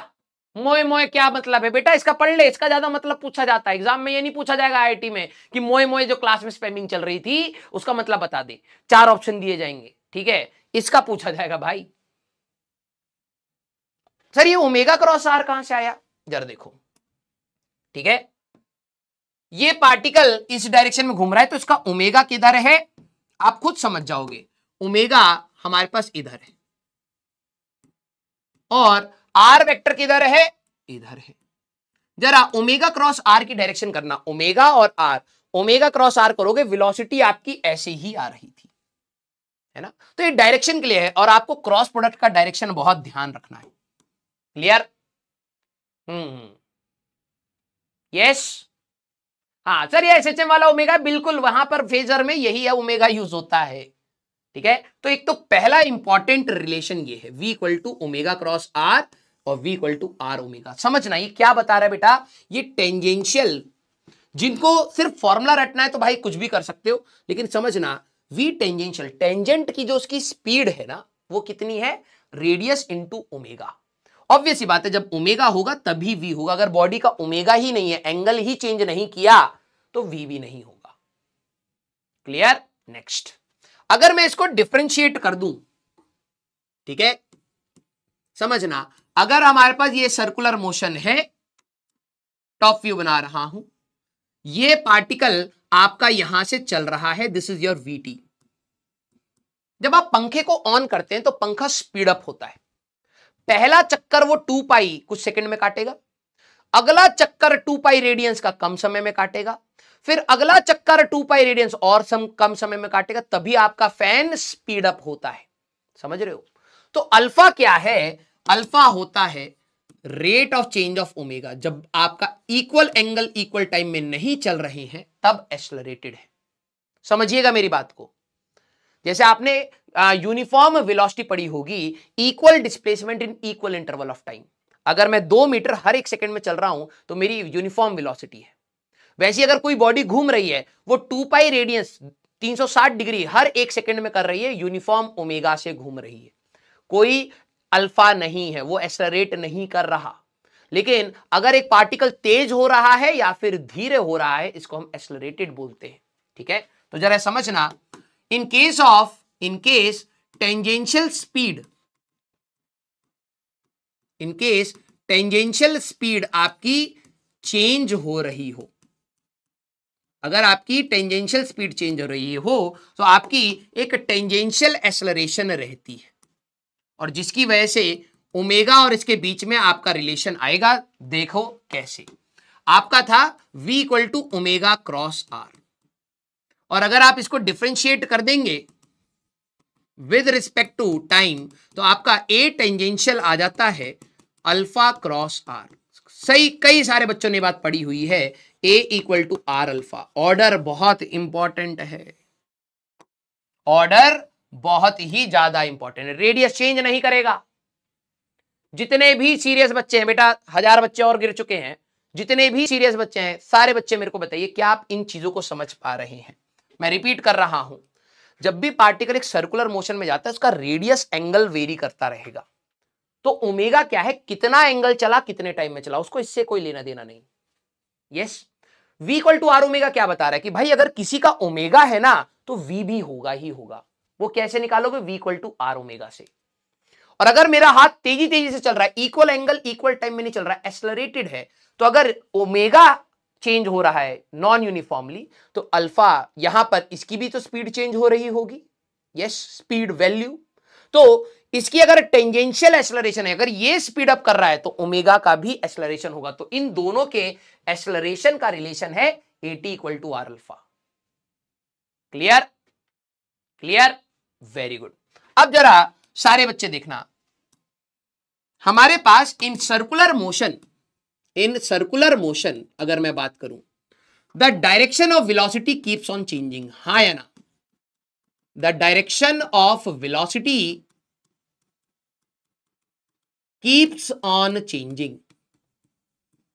मोए मोए क्या मतलब है बेटा इसका पढ़ ले इसका ज्यादा मतलब पूछा जाता है एग्जाम में ये नहीं पूछा जाएगा आईआईटी में कि मोए मोए जो क्लास में स्पेमिंग चल रही थी उसका मतलब बता दे चार ऑप्शन दिए जाएंगे ठीक है इसका पूछा जाएगा भाई सर ये ओमेगा क्रॉस आर कहां से आया जरा देखो ठीक है ये पार्टिकल इस डायरेक्शन में घूम रहा है तो इसका ओमेगा किधर है आप खुद समझ जाओगे ओमेगा हमारे पास इधर है और आर वेक्टर किधर है इधर है जरा ओमेगा क्रॉस आर की डायरेक्शन करना ओमेगा और आर ओमेगा क्रॉस आर करोगे वेलोसिटी आपकी ऐसे ही आ रही थी है ना तो ये डायरेक्शन के लिए है और आपको क्रॉस प्रोडक्ट का डायरेक्शन बहुत ध्यान रखना है क्लियर हम्म यस हाँ सर ये एसएचएम वाला ओमेगा बिल्कुल वहां पर फेजर में यही है ओमेगा यूज होता है ठीक है तो एक तो पहला इंपॉर्टेंट रिलेशन ये है V equal to omega cross R और V equal to are omega समझना ये क्या बता रहा है बेटा ये टेंजेंशियल जिनको सिर्फ फॉर्मूला रटना है तो भाई कुछ भी कर सकते हो लेकिन समझना वी टेंजेंशियल टेंजेंट की जो उसकी स्पीड है ना वो कितनी है रेडियस इंटू ओमेगा ऑब्वियस बात है जब ओमेगा होगा तभी वी होगा अगर बॉडी का ओमेगा ही नहीं है एंगल ही चेंज नहीं किया तो वी भी नहीं होगा क्लियर नेक्स्ट अगर मैं इसको डिफ्रेंशिएट कर दूं ठीक है समझना अगर हमारे पास ये सर्कुलर मोशन है टॉप व्यू बना रहा हूं ये पार्टिकल आपका यहां से चल रहा है दिस इज योर टी जब आप पंखे को ऑन करते हैं तो पंखा स्पीड अप होता है पहला चक्कर वो टू पाई कुछ सेकंड में काटेगा अगला चक्कर टू पाई रेडियंस का कम समय में काटेगा फिर अगला चक्कर टू पाई रेडियंस और सम कम समय में काटेगा तभी आपका फैन स्पीड अप होता है समझ रहे हो तो अल्फा क्या है अल्फा होता है rate of change of omega जब आपका इक्वल एंगल इक्वल टाइम में नहीं चल रहे हैं तब एक्सलरेटेड है समझिएगा मेरी बात को जैसे आपने यूनिफॉर्म वेलोसिटी पड़ी होगी equal displacement in equal interval of time अगर मैं दो मीटर हर एक सेकंड में चल रहा हूं तो मेरी यूनिफॉर्म वेलोसिटी है वैसी अगर कोई बॉडी घूम रही है वो टू पाई रेडियंस 360 डिग्री हर एक सेकंड में कर रही है यूनिफॉर्म ओमेगा से घूम रही है कोई अल्फा नहीं है वो एक्सलरेट नहीं कर रहा लेकिन अगर एक पार्टिकल तेज हो रहा है या फिर धीरे हो रहा है इसको हम एक्सलरेटेड बोलते हैं ठीक है तो जरा समझना in case of in case tangential speed in case tangential speed आपकी चेंज हो रही हो अगर आपकी टेंजेंशियल स्पीड चेंज हो रही हो तो आपकी एक टेंजेंशियल एक्सलरेशन रहती है और जिसकी वजह से ओमेगा और इसके बीच में आपका रिलेशन आएगा देखो कैसे आपका था v equal to omega cross r और अगर आप इसको डिफ्रेंशिएट कर देंगे विद रिस्पेक्ट टू टाइम तो आपका a टेंजेंशियल आ जाता है अल्फा क्रॉस r सही कई सारे बच्चों ने बात पढ़ी हुई है A equal to are alpha order बहुत इंपॉर्टेंट है ऑर्डर बहुत ही ज्यादा इंपॉर्टेंट है रेडियस चेंज नहीं करेगा जितने भी सीरियस बच्चे हैं बेटा हजार बच्चे और गिर चुके हैं जितने भी सीरियस बच्चे हैं सारे बच्चे मेरे को बताइए क्या आप इन चीजों को समझ पा रहे हैं मैं रिपीट कर रहा हूं जब भी पार्टिकल एक सर्कुलर मोशन में जाता है उसका रेडियस एंगल वेरी करता रहेगा तो ओमेगा क्या है कितना एंगल चला कितने टाइम में चला उसको इससे कोई लेना देना नहीं yes v equal to are omega क्या बता रहा है कि भाई अगर किसी का ओमेगा है ना तो v भी होगा ही होगा वो कैसे निकालोगे v equal to are omega से और अगर मेरा हाथ तेजी तेजी से चल रहा है इक्वल एंगल इक्वल टाइम में नहीं चल रहा है एक्सलरेटेड है तो अगर ओमेगा चेंज हो रहा है नॉन यूनिफॉर्मली तो अल्फा यहां पर इसकी भी तो स्पीड चेंज हो रही होगी यस स्पीड वैल्यू तो इसकी अगर टेंजेंशियल एक्सलरेशन है अगर ये स्पीड अप कर रहा है तो ओमेगा का भी एक्सलरेशन होगा तो इन दोनों के एक्सलरेशन का रिलेशन है A T equal to are alpha clear clear very good अब जरा सारे बच्चे देखना हमारे पास in circular motion in circular motion अगर मैं बात करूं the direction of velocity keeps on changing हा या ना the direction of velocity keeps on changing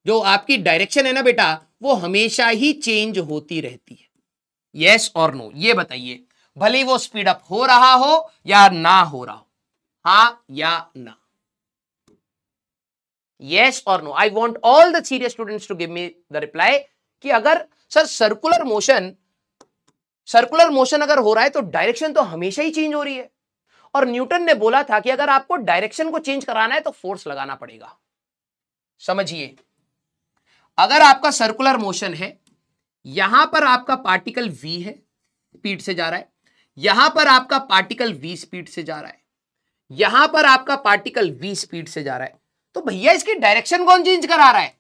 जो आपकी डायरेक्शन है ना बेटा वो हमेशा ही चेंज होती रहती है यस और नो ये बताइए भले वो स्पीड अप हो रहा हो या ना हो रहा हो हा या ना यस और no I want all the serious students to give me the reply कि अगर sir circular motion circular motion अगर हो रहा है तो डायरेक्शन तो हमेशा ही चेंज हो रही है और न्यूटन ने बोला था कि अगर आपको डायरेक्शन को चेंज कराना है तो फोर्स लगाना पड़ेगा समझिए अगर आपका सर्कुलर मोशन है यहां पर आपका पार्टिकल v है स्पीड से जा रहा है यहां पर आपका पार्टिकल v स्पीड से जा रहा है यहां पर आपका पार्टिकल v स्पीड से जा रहा है तो भैया इसकी डायरेक्शन कौन चेंज करा रहा है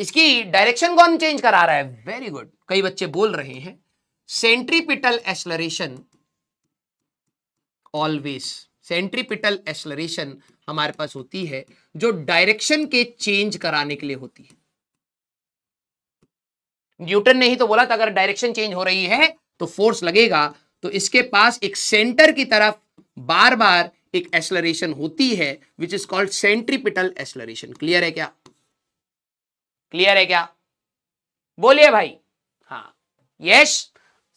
इसकी डायरेक्शन कौन चेंज करा रहा है वेरी गुड कई बच्चे बोल रहे हैं centripetal acceleration always centripetal acceleration हमारे पास होती है जो डायरेक्शन के चेंज कराने के लिए होती है न्यूटन ने ही तो बोला था अगर डायरेक्शन चेंज हो रही है तो फोर्स लगेगा तो इसके पास एक सेंटर की तरफ बार बार एक एक्सलरेशन होती है which is called centripetal acceleration clear है क्या क्लियर है क्या बोलिए भाई हाँ यस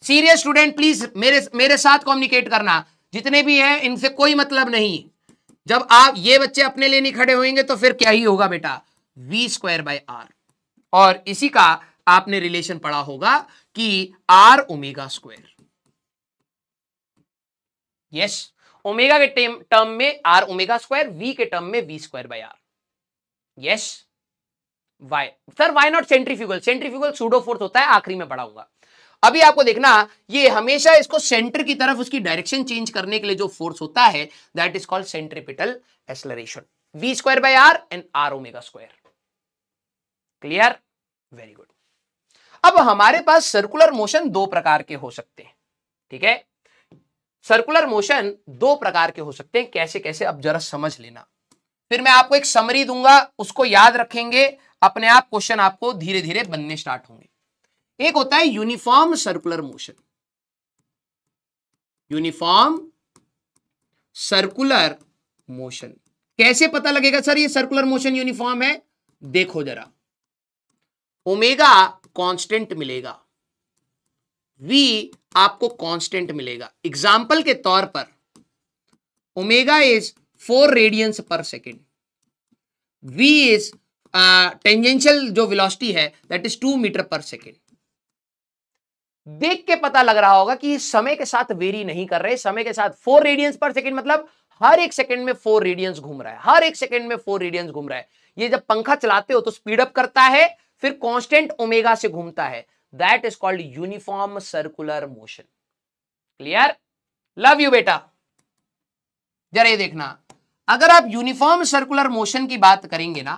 सीरियस स्टूडेंट प्लीज मेरे मेरे साथ कम्युनिकेट करना जितने भी हैं इनसे कोई मतलब नहीं जब आप ये बच्चे अपने लिए नहीं खड़े होंगे तो फिर क्या ही होगा बेटा वी स्क्वायर बाय आर और इसी का आपने रिलेशन पढ़ा होगा कि R omega square yes omega के टर्म में आर ओमेगा स्क्वायर वी के टर्म में V square by R yes why sir why not centrifugal centrifugal pseudo force होता है आखिरी में पढ़ाऊंगा अभी आपको देखना ये हमेशा इसको सेंटर की तरफ उसकी डायरेक्शन चेंज करने के लिए जो फोर्स होता है that is called centripetal acceleration we square by R and R omega square clear very good अब हमारे पास सर्कुलर मोशन दो प्रकार के हो सकते हैं ठीक है सर्कुलर मोशन दो प्रकार के हो सकते हैं कैसे कैसे अब जरा समझ लेना फिर मैं आपको एक समरी दूंगा उसको याद रखेंगे अपने आप क्वेश्चन आपको धीरे धीरे बनने स्टार्ट होंगे एक होता है uniform circular motion uniform circular motion कैसे पता लगेगा सर ये सर्कुलर मोशन यूनिफॉर्म है देखो जरा ओमेगा कांस्टेंट मिलेगा वी आपको कांस्टेंट मिलेगा एग्जाम्पल के तौर पर ओमेगा इज फोर रेडियंस पर सेकेंड वी इज टेंजेंशियल जो वेलोसिटी है दैट इज टू मीटर पर सेकेंड देख के पता लग रहा होगा कि समय के साथ वेरी नहीं कर रहे समय के साथ फोर रेडियंस पर सेकेंड मतलब हर एक सेकंड में फोर रेडियंस घूम रहा है हर एक सेकंड में फोर रेडियंस घूम रहा है ये जब पंखा चलाते हो तो स्पीड अप करता है फिर कांस्टेंट ओमेगा से घूमता है that is called uniform circular motion clear love you बेटा जरा ये देखना अगर आप यूनिफॉर्म सर्कुलर मोशन की बात करेंगे ना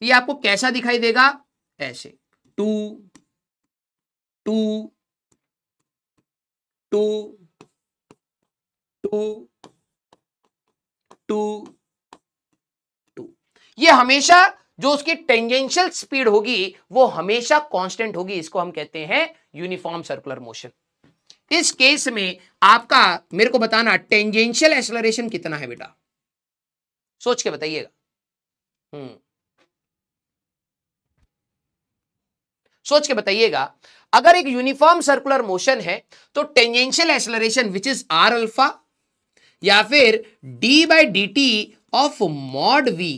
तो ये आपको कैसा दिखाई देगा ऐसे टू टू टू टू टू टू ये हमेशा जो उसकी टेंजेंशियल स्पीड होगी वो हमेशा कांस्टेंट होगी इसको हम कहते हैं यूनिफॉर्म सर्कुलर मोशन इस केस में आपका मेरे को बताना टेंजेंशियल एक्सलरेशन कितना है बेटा सोच के बताइएगा हम्म सोच के बताइएगा अगर एक यूनिफॉर्म सर्कुलर मोशन है तो tangential acceleration which is R alpha या फिर D by D T of mod V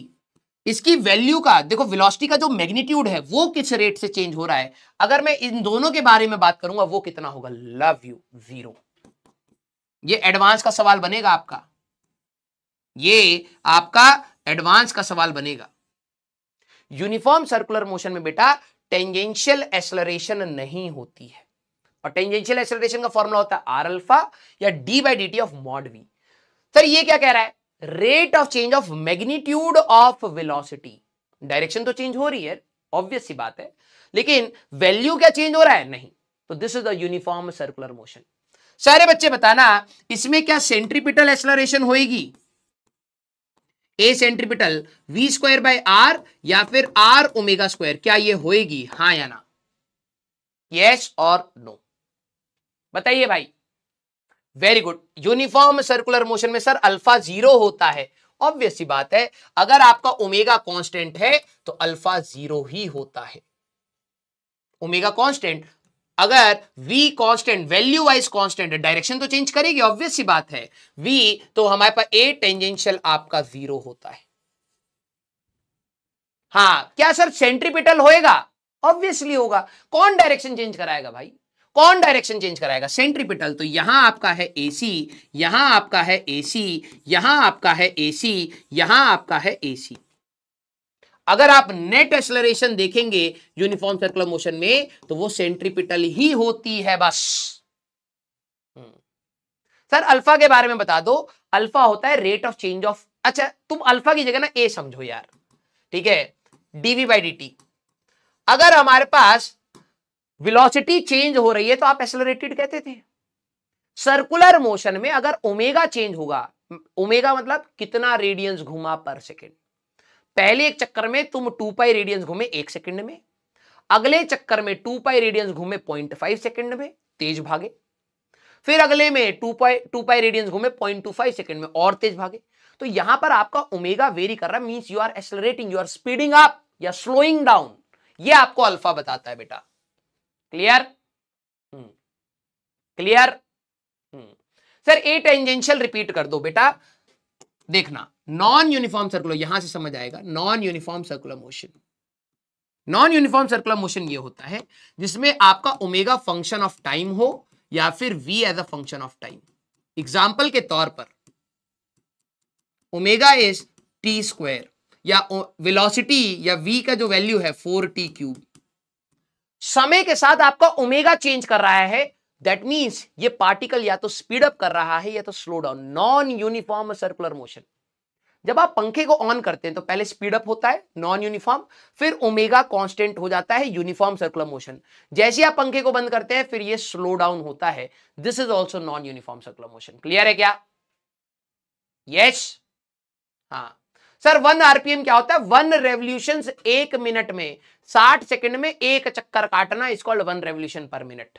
इसकी वैल्यू का देखो वेलोसिटी का जो मैग्नीट्यूड है वो किस रेट से चेंज हो रहा है अगर मैं इन दोनों के बारे में बात करूंगा वो कितना होगा लव यू जीरो ये एडवांस का सवाल बनेगा आपका ये आपका एडवांस का सवाल बनेगा यूनिफॉर्म सर्कुलर मोशन में बेटा टेंजेंशियल एक्सलरेशन नहीं होती है और टेंजेंशियल एक्सलरेशन का फॉर्मूला होता है आर अल्फा या D by D T of mod V sir ये क्या कह रहा है rate of change of magnitude of velocity direction तो चेंज हो रही है ऑब्वियस सी बात है लेकिन वैल्यू क्या चेंज हो रहा है नहीं तो this is the uniform circular motion सारे बच्चे बताना इसमें क्या सेंट्रीपिटल एक्सलरेशन होगी A centripetal V square by are या फिर आर ओमेगा स्क्वायर क्या ये होएगी हाँ या ना यस और नो बताइए भाई very good uniform circular motion में सर अल्फा जीरो होता है ऑब्वियस सी बात है अगर आपका ओमेगा कांस्टेंट है तो अल्फा जीरो ही होता है ओमेगा कांस्टेंट अगर v constant value wise constant है डायरेक्शन तो चेंज करेगी ऑब्वियस सी बात है v तो हमारे पास a टेंजेंशियल आपका जीरो होता है हाँ क्या सर सेंट्रीपिटल होएगा ऑब्वियसली होगा कौन डायरेक्शन चेंज कराएगा भाई कौन डायरेक्शन चेंज कराएगा सेंट्रीपिटल तो यहां आपका है एसी यहां आपका है एसी यहां आपका है एसी यहां आपका है एसी अगर आप नेट एक्सलरेशन देखेंगे यूनिफॉर्म सर्कुलर मोशन में तो वो सेंट्रीपिटल ही होती है बस हम्म। सर अल्फा के बारे में बता दो अल्फा होता है रेट ऑफ चेंज ऑफ अच्छा तुम अल्फा की जगह ना ए समझो यार ठीक है डीवी बाई डी अगर हमारे पास वेलोसिटी चेंज हो रही है तो आप एक्सलरेटेड कहते थे सर्कुलर मोशन में अगर ओमेगा चेंज होगा ओमेगा मतलब कितना रेडियंस घुमा पर सेकेंड पहले एक चक्कर में तुम टू पाई रेडियंस घूमे एक सेकंड में अगले चक्कर में टू पाई रेडियंस घूमे पॉइंट फाइव सेकेंड में तेज भागे फिर अगले में two pi two pi radians घूमे पॉइंट टू फाइव सेकेंड में और तेज भागे तो यहां पर आपका ओमेगा वेरी कर रहा है means you are accelerating you are speeding up या स्लोइंग डाउन ये आपको अल्फा बताता है बेटा clear clear sir A tangential repeat कर दो बेटा देखना नॉन यूनिफॉर्म सर्कुलर यहां से समझ आएगा non uniform circular motion non uniform circular motion ये होता है जिसमें आपका ओमेगा फंक्शन ऑफ टाइम हो या फिर V as a function of time example के तौर पर ओमेगा इज टी स्क्वायर या वेलोसिटी या वी का जो वैल्यू है फोर टी क्यूब समय के साथ आपका ओमेगा चेंज कर रहा है दैट मीन्स ये पार्टिकल या तो स्पीड अप कर रहा है या तो slow down non uniform circular motion जब आप पंखे को ऑन करते हैं तो पहले स्पीड अप होता है नॉन यूनिफॉर्म फिर ओमेगा कांस्टेंट हो जाता है यूनिफॉर्म सर्कुलर मोशन जैसे आप पंखे को बंद करते हैं फिर ये स्लो डाउन होता है this is also non uniform circular motion clear है क्या यस हाँ सर वन आरपीएम क्या होता है वन रेवल्यूशन एक मिनट में साठ सेकेंड में एक चक्कर काटना is called one revolution per minute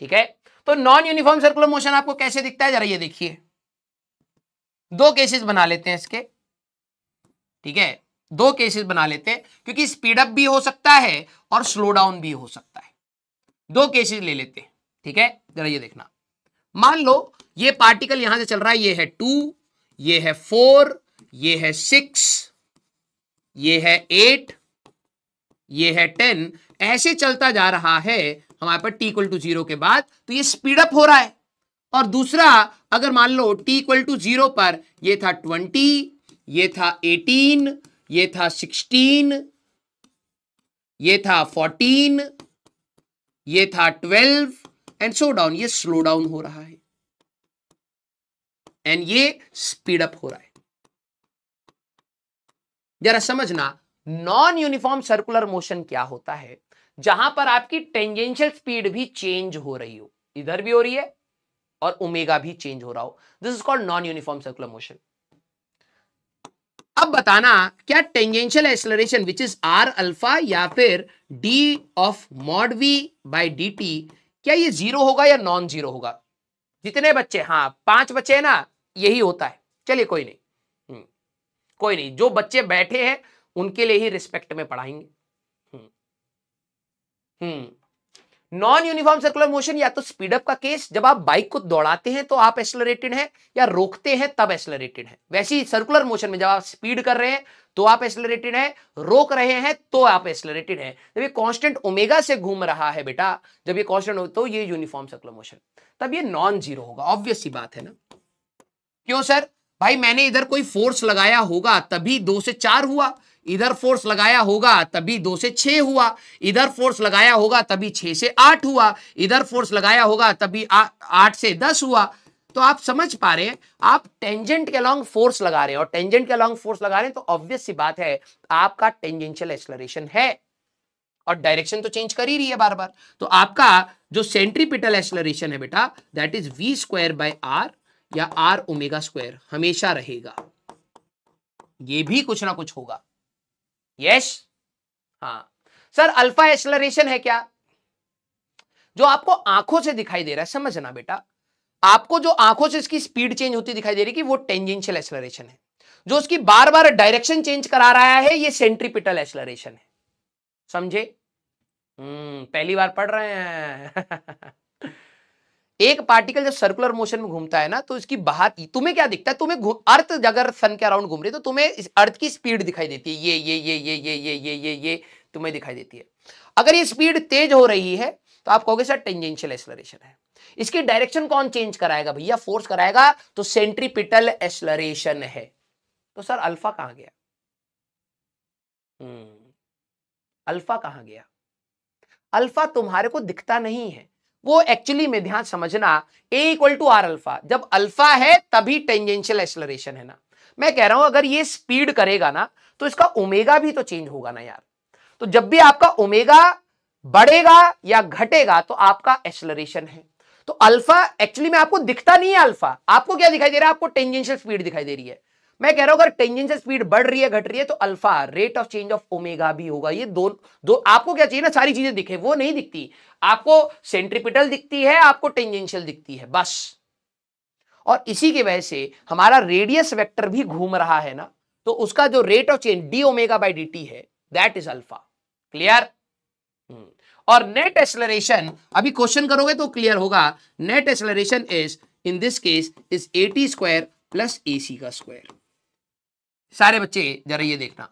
ठीक है तो नॉन यूनिफॉर्म सर्कुलर मोशन आपको कैसे दिखता है जरा ये देखिए दो केसेस बना लेते हैं इसके ठीक है दो केसेस बना लेते हैं क्योंकि स्पीड अप भी हो सकता है और स्लो डाउन भी हो सकता है दो केसेस ले लेते हैं ठीक है जरा ये देखना मान लो ये पार्टिकल यहां से चल रहा है ये है टू ये है फोर ये है सिक्स ये है एट ये है टेन ऐसे चलता जा रहा है हमारे पास टी इक्वल टू जीरो के बाद तो ये स्पीड अप हो रहा है और दूसरा अगर मान लो टी इक्वल टू जीरो पर ये था ट्वेंटी ये था एटीन ये था सिक्सटीन ये था फोर्टीन ये था ट्वेल्व एंड सो डाउन ये स्लो डाउन हो रहा है एंड ये स्पीड अप हो रहा है जरा समझना नॉन यूनिफॉर्म सर्कुलर मोशन क्या होता है जहां पर आपकी टेंजेंशियल स्पीड भी चेंज हो रही हो इधर भी हो रही है और ओमेगा भी चेंज हो रहा हो this is called non uniform circular motion अब बताना क्या tangential acceleration which is R alpha या फिर D of mod V by D T क्या ये जीरो होगा या नॉन जीरो होगा जितने बच्चे हाँ पांच बच्चे हैं ना यही होता है चलिए कोई नहीं हम्म, कोई नहीं जो बच्चे बैठे हैं उनके लिए ही रिस्पेक्ट में पढ़ाएंगे नॉन यूनिफॉर्म सर्कुलर मोशन या तो स्पीडअप का केस जब आप बाइक को दौड़ाते हैं तो आप एक्सलरेटेड है या रोकते हैं तब एक्सलरेटेड है वैसे ही सर्कुलर मोशन में जब आप स्पीड कर रहे हैं तो आप एक्सलरेटेड है रोक रहे हैं तो आप एक्सलरेटेड है जब ये कॉन्स्टेंट ओमेगा से घूम रहा है बेटा जब ये कॉन्स्टेंट हो तो ये यूनिफॉर्म सर्कुलर मोशन तब ये नॉन जीरो होगा ऑब्वियस ही बात है ना क्यों सर भाई मैंने इधर कोई फोर्स लगाया होगा तभी दो से चार हुआ इधर फोर्स लगाया होगा तभी दो से छ हुआ इधर फोर्स लगाया होगा तभी छह से आठ हुआ इधर फोर्स लगाया होगा तभी आठ से दस हुआ तो आप समझ पा रहे हैं आप टेंजेंट के अलॉन्ग फोर्स लगा रहे हैं और टेंजेंट के अलॉन्ग फोर्स लगा रहे हैं तो ऑब्वियस सी बात है आपका टेंजेंशियल एक्सलरेशन है और डायरेक्शन तो चेंज कर ही रही है बार बार तो आपका जो सेंट्रीपिटल एक्सलरेशन है बेटा that is V square by are या आर ओमेगा स्क्वायर हमेशा रहेगा ये भी कुछ ना कुछ होगा यश हाँ सर अल्फा एक्सलरेशन है क्या जो आपको आंखों से दिखाई दे रहा है समझना बेटा आपको जो आंखों से इसकी स्पीड चेंज होती दिखाई दे रही है वो टेंजेंशियल एक्सलरेशन है जो उसकी बार बार डायरेक्शन चेंज करा रहा है ये सेंट्रीपिटल एक्सलरेशन है समझे हम्म, पहली बार पढ़ रहे हैं एक पार्टिकल जब सर्कुलर मोशन में घूमता है ना तो इसकी बाहर तुम्हें क्या दिखता है तुम्हें अर्थ अगर सन के अराउंड घूम रही है तो तुम्हें इस अर्थ की स्पीड दिखाई देती है ये ये ये ये ये ये ये ये ये तुम्हें दिखाई देती है अगर ये स्पीड तेज हो रही है तो आप कहोगे सर टेंजेंशियल एक्सलरेशन है इसकी डायरेक्शन कौन चेंज कराएगा भैया फोर्स कराएगा तो सेंट्रीपिटल एक्सलरेशन है तो सर अल्फा कहां गया अल्फा हम्म, कहां गया अल्फा तुम्हारे को दिखता नहीं है वो एक्चुअली में ध्यान समझना A equal to are alpha जब अल्फा है तभी टेंजेंशियल एक्सलरेशन है ना मैं कह रहा हूं अगर ये स्पीड करेगा ना तो इसका ओमेगा भी तो चेंज होगा ना यार तो जब भी आपका ओमेगा बढ़ेगा या घटेगा तो आपका एक्सलरेशन है तो अल्फा एक्चुअली में आपको दिखता नहीं है अल्फा आपको क्या दिखाई दे रहा है आपको टेंजेंशियल स्पीड दिखाई दे रही है मैं कह रहा हूं अगर टेंजेंस स्पीड बढ़ रही है घट रही है तो alpha rate of change of omega भी होगा ये दो दो आपको क्या चाहिए ना सारी चीजें दिखे वो नहीं दिखती आपको सेंट्रिपिटल दिखती है आपको टेंजेंशियल दिखती है बस और इसी की वजह से हमारा रेडियस वेक्टर भी घूम रहा है ना तो उसका जो rate of change D omega by D T है दैट इज अल्फा क्लियर और नेट एक्सलरेशन अभी क्वेश्चन करोगे तो क्लियर होगा net acceleration is in this case is A T square plus A C का स्क्वायर सारे बच्चे जरा ये देखना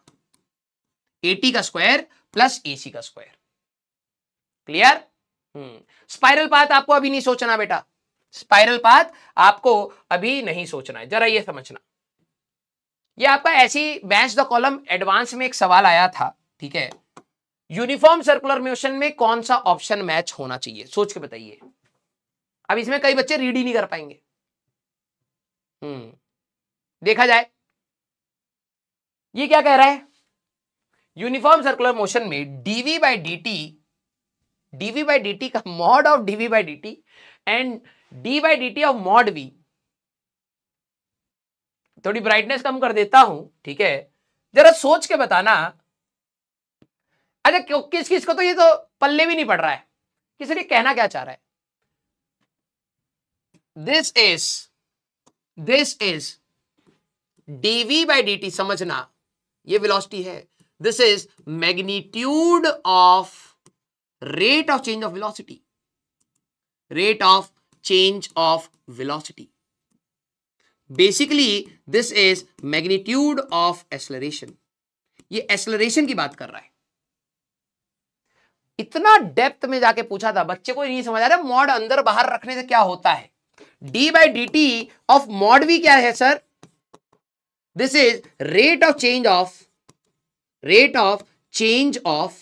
एटी का स्क्वायर प्लस एसी का स्क्वायर क्लियर स्पाइरल पाथ आपको अभी नहीं सोचना बेटा स्पाइरल पाथ आपको अभी नहीं सोचना है जरा ये समझना ये आपका ऐसी मैच द कॉलम एडवांस में एक सवाल आया था ठीक है यूनिफॉर्म सर्कुलर मोशन में कौन सा ऑप्शन मैच होना चाहिए सोच के बताइए अब इसमें कई बच्चे रीड ही नहीं कर पाएंगे हम्म देखा जाए ये क्या कह रहा है यूनिफॉर्म सर्कुलर मोशन में D V by D T D V by D T का mod of D V by D T and D by D T of mod V थोड़ी ब्राइटनेस कम कर देता हूं ठीक है जरा सोच के बताना अच्छा किस किस को तो ये तो पल्ले भी नहीं पड़ रहा है किसी ने कहना क्या चाह रहा है this is this is D V by D T समझना ये वेलोसिटी है this is magnitude of rate of change of velocity rate of change of velocity basically this is magnitude of acceleration ये एक्सलरेशन की बात कर रहा है इतना डेप्थ में जाके पूछा था बच्चे को नहीं समझ आ रहा मॉड अंदर बाहर रखने से क्या होता है D by D T of mod भी क्या है sir this is rate of change of rate of change of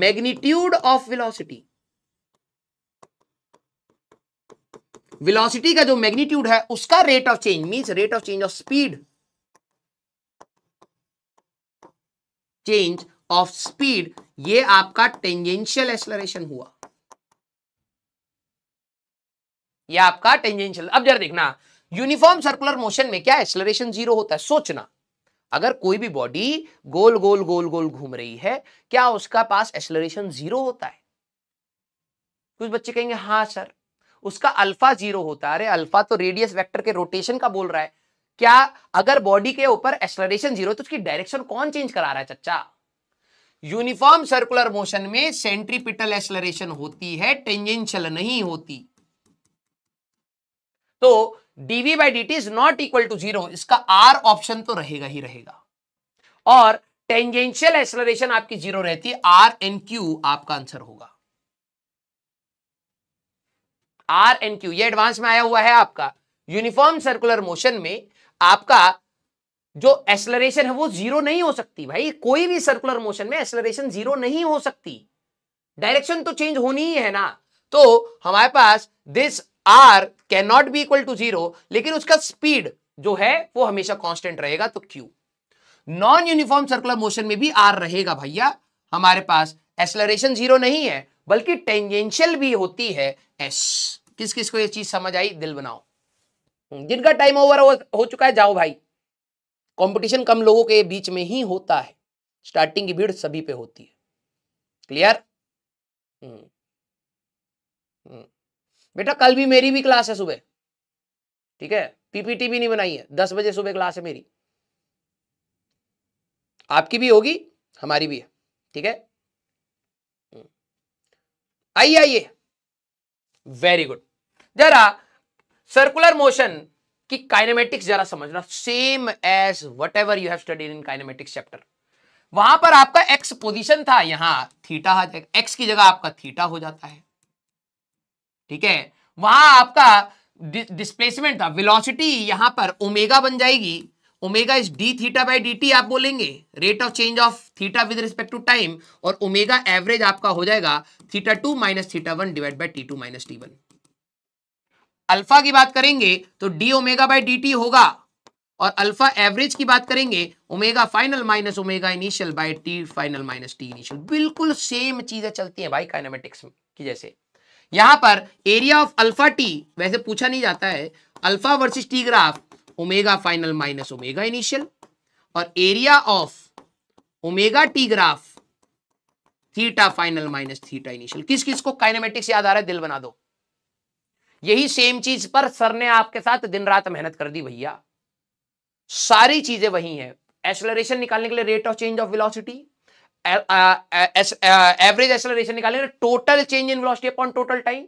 magnitude of velocity velocity का जो मैग्नीट्यूड है उसका rate of change means rate of change of speed change of speed ये आपका टेंजेंशियल एक्सलरेशन हुआ ये आपका टेंजेंशियल अब जरा देखना यूनिफॉर्म सर्कुलर मोशन में क्या एक्सलरेशन जीरो होता है सोचना अगर कोई भी बॉडी गोल गोल गोल गोल घूम रही है क्या उसका पास एक्सलरेशन जीरो होता है कुछ बच्चे कहेंगे हाँ सर उसका अल्फा जीरो होता है अरे अल्फा तो रेडियस वेक्टर के रोटेशन का बोल रहा है क्या अगर बॉडी के ऊपर एक्सलरेशन जीरो तो उसकी डायरेक्शन कौन चेंज करा रहा है चच्चा यूनिफॉर्म सर्कुलर मोशन में सेंट्रीपिटल एक्सलरेशन होती है टेंजेंशियल नहीं होती तो dv by D T is not equal to zero इसका आर ऑप्शन तो रहेगा ही रहेगा और टेंजेंशियल एक्सलरेशन आपकी जीरो रहती है आर एन क्यू आपका आंसर होगा आर एन क्यू ये एडवांस में आया हुआ है आपका यूनिफॉर्म सर्कुलर मोशन में आपका जो एक्सलरेशन है वो जीरो नहीं हो सकती भाई कोई भी सर्कुलर मोशन में एक्सलरेशन जीरो नहीं हो सकती डायरेक्शन तो चेंज होनी ही है ना तो हमारे पास this R cannot be equal to zero लेकिन उसका स्पीड जो है वो हमेशा कॉन्स्टेंट रहेगा तो Q non uniform circular motion में भी आर रहेगा भैया हमारे पास एक्सलरेशन जीरो नहीं है बल्कि टेंजेंशियल भी होती है एस किस किस को ये चीज समझ आई दिल बनाओ जिनका टाइम ओवर हो, हो चुका है जाओ भाई कंपटीशन कम लोगों के बीच में ही होता है स्टार्टिंग की भीड़ सभी पे होती है क्लियर बेटा कल भी मेरी भी क्लास है सुबह ठीक है पीपीटी भी नहीं बनाई है दस बजे सुबह क्लास है मेरी आपकी भी होगी हमारी भी है ठीक है हम्म। आइए आइए वेरी गुड जरा सर्कुलर मोशन की काइनेमेटिक्स जरा समझना same as whatever you have studied in kinematics chapter वहां पर आपका एक्स पोजीशन था यहां थीटा एक्स की जगह आपका थीटा हो जाता है ठीक है वहां आपका डिस्प्लेसमेंट था वेलोसिटी यहां पर ओमेगा बन जाएगी omega is D theta by d आप बोलेंगे rate of change of theta with respect to time और ओमेगा एवरेज आपका हो जाएगा theta two minus theta one divide by t two minus T one alpha की बात करेंगे तो डी ओमेगा बाई डी होगा और अल्फा एवरेज की बात करेंगे omega final minus omega initial by t final minus t initial बिल्कुल सेम चीजें चलती हैं भाई काइनामेटिक्स की जैसे यहां पर एरिया ऑफ अल्फा टी वैसे पूछा नहीं जाता है alpha versus t graph omega final minus omega initial और area of omega t graph theta final minus theta initial किस किस को काइनेमेटिक्स याद आ रहा है दिल बना दो यही सेम चीज पर सर ने आपके साथ दिन रात मेहनत कर दी भैया सारी चीजें वही हैं एक्सलरेशन निकालने के लिए rate of change of velocity average acceleration निकालेंगे total change in velocity upon total time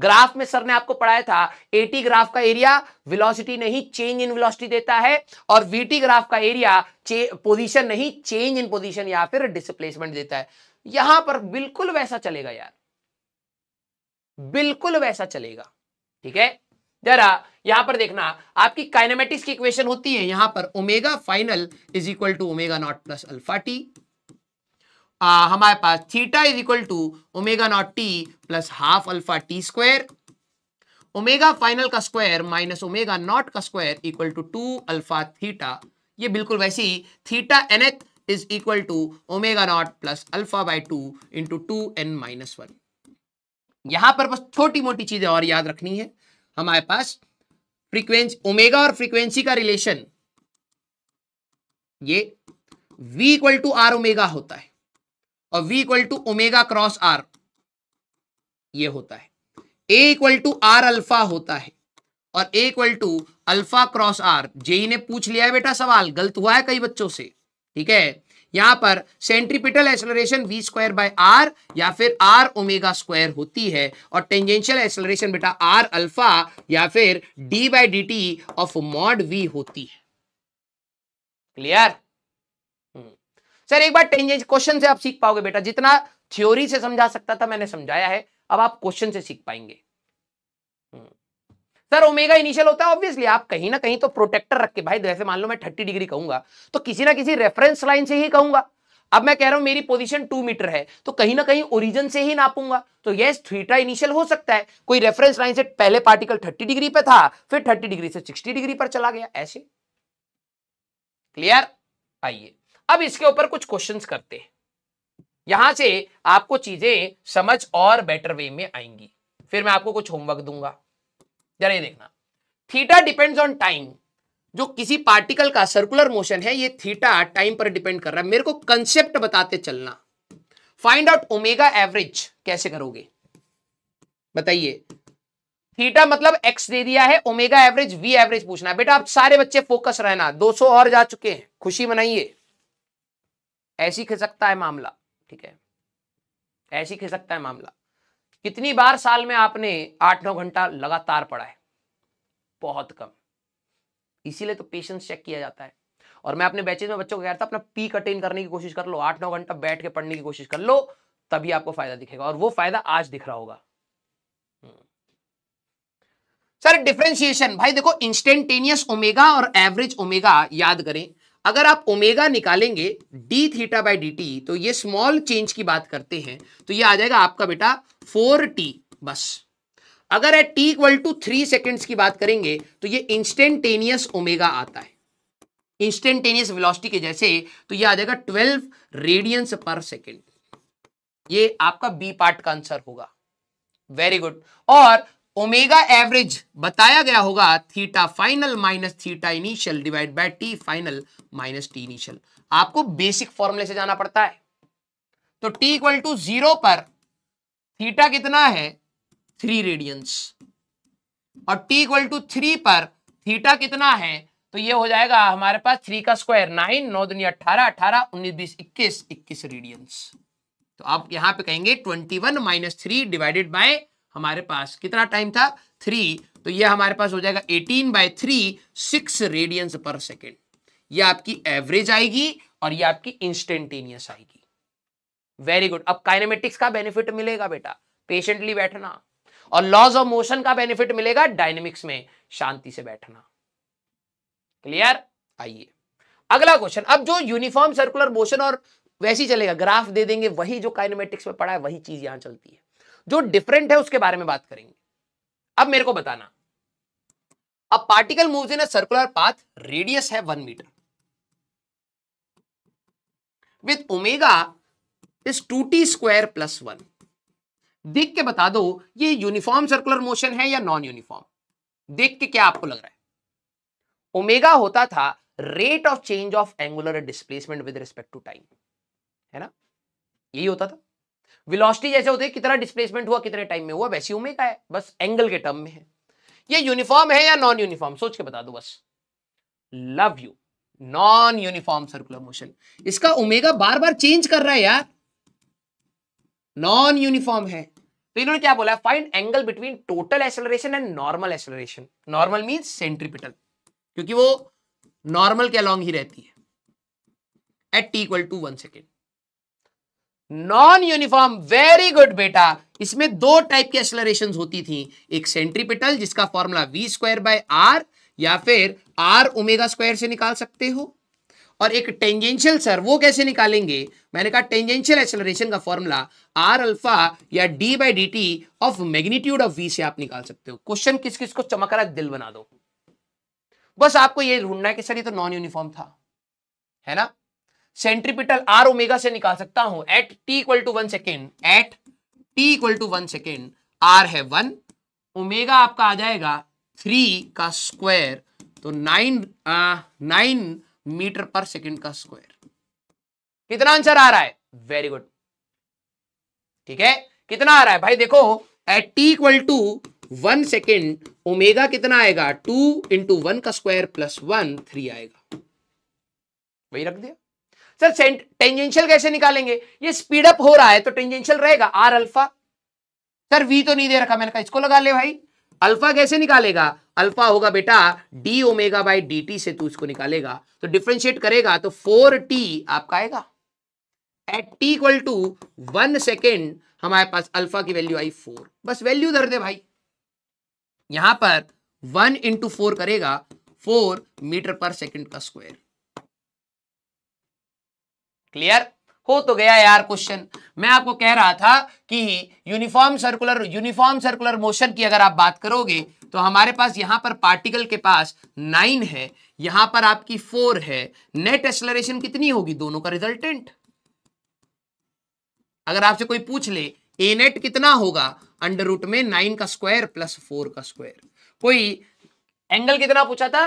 graph में सर ने आपको पढ़ाया था एटी ग्राफ का एरिया वेलोसिटी नहीं चेंज इन वेलोसिटी देता है और वीटी ग्राफ का एरिया पोजीशन नहीं चेंज इन पोजीशन या फिर डिसप्लेसमेंट देता है यहां पर बिल्कुल वैसा चलेगा यार बिल्कुल वैसा चलेगा ठीक है जरा यहां पर देखना आपकी काइनेमेटिक्स की इक्वेशन होती है यहां पर omega final is equal to omega naught plus alpha t आ, हमारे पास theta is equal to omega naught t plus half alpha T square omega final का स्क्वायर माइनस ओमेगा नॉट का square equal to two alpha theta ये बिल्कुल वैसे ही theta nth is equal to omega naught plus alpha by two into two n minus one यहां पर बस छोटी मोटी चीजें और याद रखनी है हमारे पास फ्रीक्वेंसी ओमेगा और फ्रीक्वेंसी का रिलेशन ये v equal to are omega होता है और v equal to omega cross r ये होता है a equal to are alpha होता है और a equal to alpha cross r J e ने पूछ लिया है बेटा सवाल गलत हुआ है कई बच्चों से ठीक है यहां पर centripetal acceleration we square by are या फिर आर ओमेगा स्क्वायर होती है और टेंजेंशियल एक्सलरेशन बेटा आर अल्फा या फिर d by d T of mod v होती है क्लियर सर एक बार टेंजेंस क्वेश्चन से आप सीख पाओगे बेटा जितना थ्योरी से समझा सकता था मैंने समझाया है अब आप क्वेश्चन से सीख पाएंगे सर ओमेगा इनिशियल होता है ऑब्वियसली आप कहीं ना कहीं तो प्रोटेक्टर रख के भाई जैसे मान लो मैं थर्टी डिग्री कहूंगा तो किसी ना किसी रेफरेंस लाइन से ही कहूंगा अब मैं कह रहा हूं मेरी पोजीशन टू मीटर है तो कहीं ना कहीं ओरिजिन से ही नापूंगा तो यस थीटा इनिशियल हो सकता है कोई रेफरेंस लाइन से पहले पार्टिकल थर्टी डिग्री पे था फिर थर्टी डिग्री से सिक्सटी डिग्री पर चला गया ऐसे क्लियर आइए अब इसके ऊपर कुछ क्वेश्चंस करते हैं यहां से आपको चीजें समझ और बेटर वे में आएंगी फिर मैं आपको कुछ होमवर्क दूंगा जरा ये देखना थीटा डिपेंड्स ऑन टाइम जो किसी पार्टिकल का सर्कुलर मोशन है ये थीटा टाइम पर डिपेंड कर रहा है मेरे को कंसेप्ट बताते चलना फाइंड आउट ओमेगा एवरेज कैसे करोगे बताइए थीटा मतलब एक्स दे दिया है ओमेगा एवरेज वी एवरेज पूछना बेटा आप सारे बच्चे फोकस रहना 200 और जा चुके हैं खुशी मनाइए ऐसी खिसकता है मामला ठीक है ऐसी खिसकता है मामला कितनी बार साल में आपने आठ नौ घंटा लगातार पढ़ा है बहुत कम इसीलिए तो पेशेंस चेक किया जाता है और मैं अपने बैचेज में बच्चों को कह रहा था अपना पीक अटेन करने की कोशिश कर लो आठ नौ घंटा बैठ के पढ़ने की कोशिश कर लो तभी आपको फायदा दिखेगा और वो फायदा आज दिख रहा होगा हम्म। सर डिफ्रेंशिएशन भाई देखो इंस्टेंटेनियस ओमेगा और एवरेज ओमेगा याद करें अगर आप ओमेगा निकालेंगे d theta by D t तो ये स्मॉल चेंज की बात करते हैं तो ये आ जाएगा आपका बेटा फोर टी बस अगर at T equal to three seconds की बात करेंगे तो ये इंस्टेंटेनियस ओमेगा आता है इंस्टेंटेनियस वेलोसिटी के जैसे तो ये आ जाएगा ट्वेल्व रेडियंस पर सेकेंड ये आपका बी पार्ट का आंसर होगा वेरी गुड और ओमेगा एवरेज बताया गया होगा theta final minus theta initial divide by t final minus t initial आपको बेसिक फॉर्मूले से जाना पड़ता है तो टी इक्वल टू जीरो पर थीटा कितना है थ्री रेडियंस और टी इक्वल टू थ्री पर थीटा कितना है तो ये हो जाएगा हमारे पास थ्री का स्क्वायर नाइन नौ दुनिया अट्ठारह अठारह उन्नीस बीस इक्कीस इक्कीस रेडियंस तो आप यहां पे कहेंगे twenty one minus three divided by हमारे पास कितना टाइम था थ्री तो ये हमारे पास हो जाएगा eighteen by three six radians पर सेकेंड ये आपकी एवरेज आएगी और ये आपकी इंस्टेंटेनियस आएगी वेरी गुड अब काइनेमेटिक्स का बेनिफिट मिलेगा बेटा पेशेंटली बैठना और लॉज ऑफ मोशन का बेनिफिट मिलेगा डायनेमिक्स में शांति से बैठना क्लियर आइए अगला क्वेश्चन अब जो यूनिफॉर्म सर्कुलर मोशन और वैसी चलेगा ग्राफ दे देंगे वही जो काइनेमेटिक्स में पड़ा है वही चीज यहां चलती है जो डिफरेंट है उसके बारे में बात करेंगे अब मेरे को बताना अब particle move in a circular path radius है one metre with omega is two t square plus one देख के बता दो ये यूनिफॉर्म सर्कुलर मोशन है या नॉन यूनिफॉर्म देख के क्या आपको लग रहा है ओमेगा होता था rate of change of angular displacement with respect to time है ना यही होता था वेलोसिटी जैसे होते हैं कितना डिस्प्लेसमेंट हुआ कितने टाइम में हुआ वैसी उमे का है बस एंगल के टर्म में है ये यूनिफॉर्म है या नॉन यूनिफॉर्म सोच के बता दो बस love you non uniform circular motion इसका ओमेगा बार बार चेंज कर रहा है यार नॉन यूनिफॉर्म है तो इन्होंने क्या बोला find angle between total acceleration and normal acceleration normal mean centripetal क्योंकि वो नॉर्मल के अलॉन्ग ही रहती है at T equal to one second non uniform very good बेटा इसमें दो टाइप की एक्सलरेशन होती थी एक सेंट्रीपिटल जिसका formula v square by are या फिर आर ओमेगा स्क्वायर से निकाल सकते हो और एक टेंजेंशियल सर वो कैसे निकालेंगे मैंने कहा टेंजेंशियल एक्सलरेशन का फॉर्मूला आर अल्फा या D by D T of magnitude of v से आप निकाल सकते हो क्वेश्चन किस किस को चमक रहा दिल बना दो बस आपको ये ढूंढना है कि सर ये तो नॉन यूनिफॉर्म था है ना सेंट्रीपिटल आर ओमेगा से निकाल सकता हूं at T equal to one second at T equal to one second r है वन ओमेगा आपका आ जाएगा थ्री का स्क्वायर तो नाइन नाइन मीटर पर सेकेंड का स्क्वायर कितना आंसर आ रहा है वेरी गुड ठीक है कितना आ रहा है भाई देखो at T equal to one second omega कितना आएगा टू इंटू वन का स्क्वायर प्लस वन थ्री आएगा वही रख दिया सर टेंजेंशियल कैसे निकालेंगे ये स्पीड अप हो रहा है तो टेंजेंशियल रहेगा आर अल्फा सर वी तो नहीं दे रखा मैंने कहा इसको लगा ले भाई अल्फा कैसे निकालेगा अल्फा होगा बेटा d omega by D t से तू इसको निकालेगा तो डिफ्रेंशिएट करेगा तो फोर टी आपका आएगा at T equal to one second हमारे पास अल्फा की वैल्यू आई फोर बस वैल्यू धर दे भाई यहां पर वन इंटू फोर करेगा फोर मीटर पर सेकेंड का स्क्वायर क्लियर हो तो गया यार क्वेश्चन मैं आपको कह रहा था कि uniform circular uniform circular motion की अगर आप बात करोगे तो हमारे पास यहां पर पार्टिकल के पास नाइन है यहां पर आपकी फोर है नेट एक्सलरेशन कितनी होगी दोनों का रिजल्टेंट अगर आपसे कोई पूछ ले ए नेट कितना होगा अंडर रूट में नाइन का स्क्वायर प्लस फोर का स्क्वायर कोई एंगल कितना पूछा था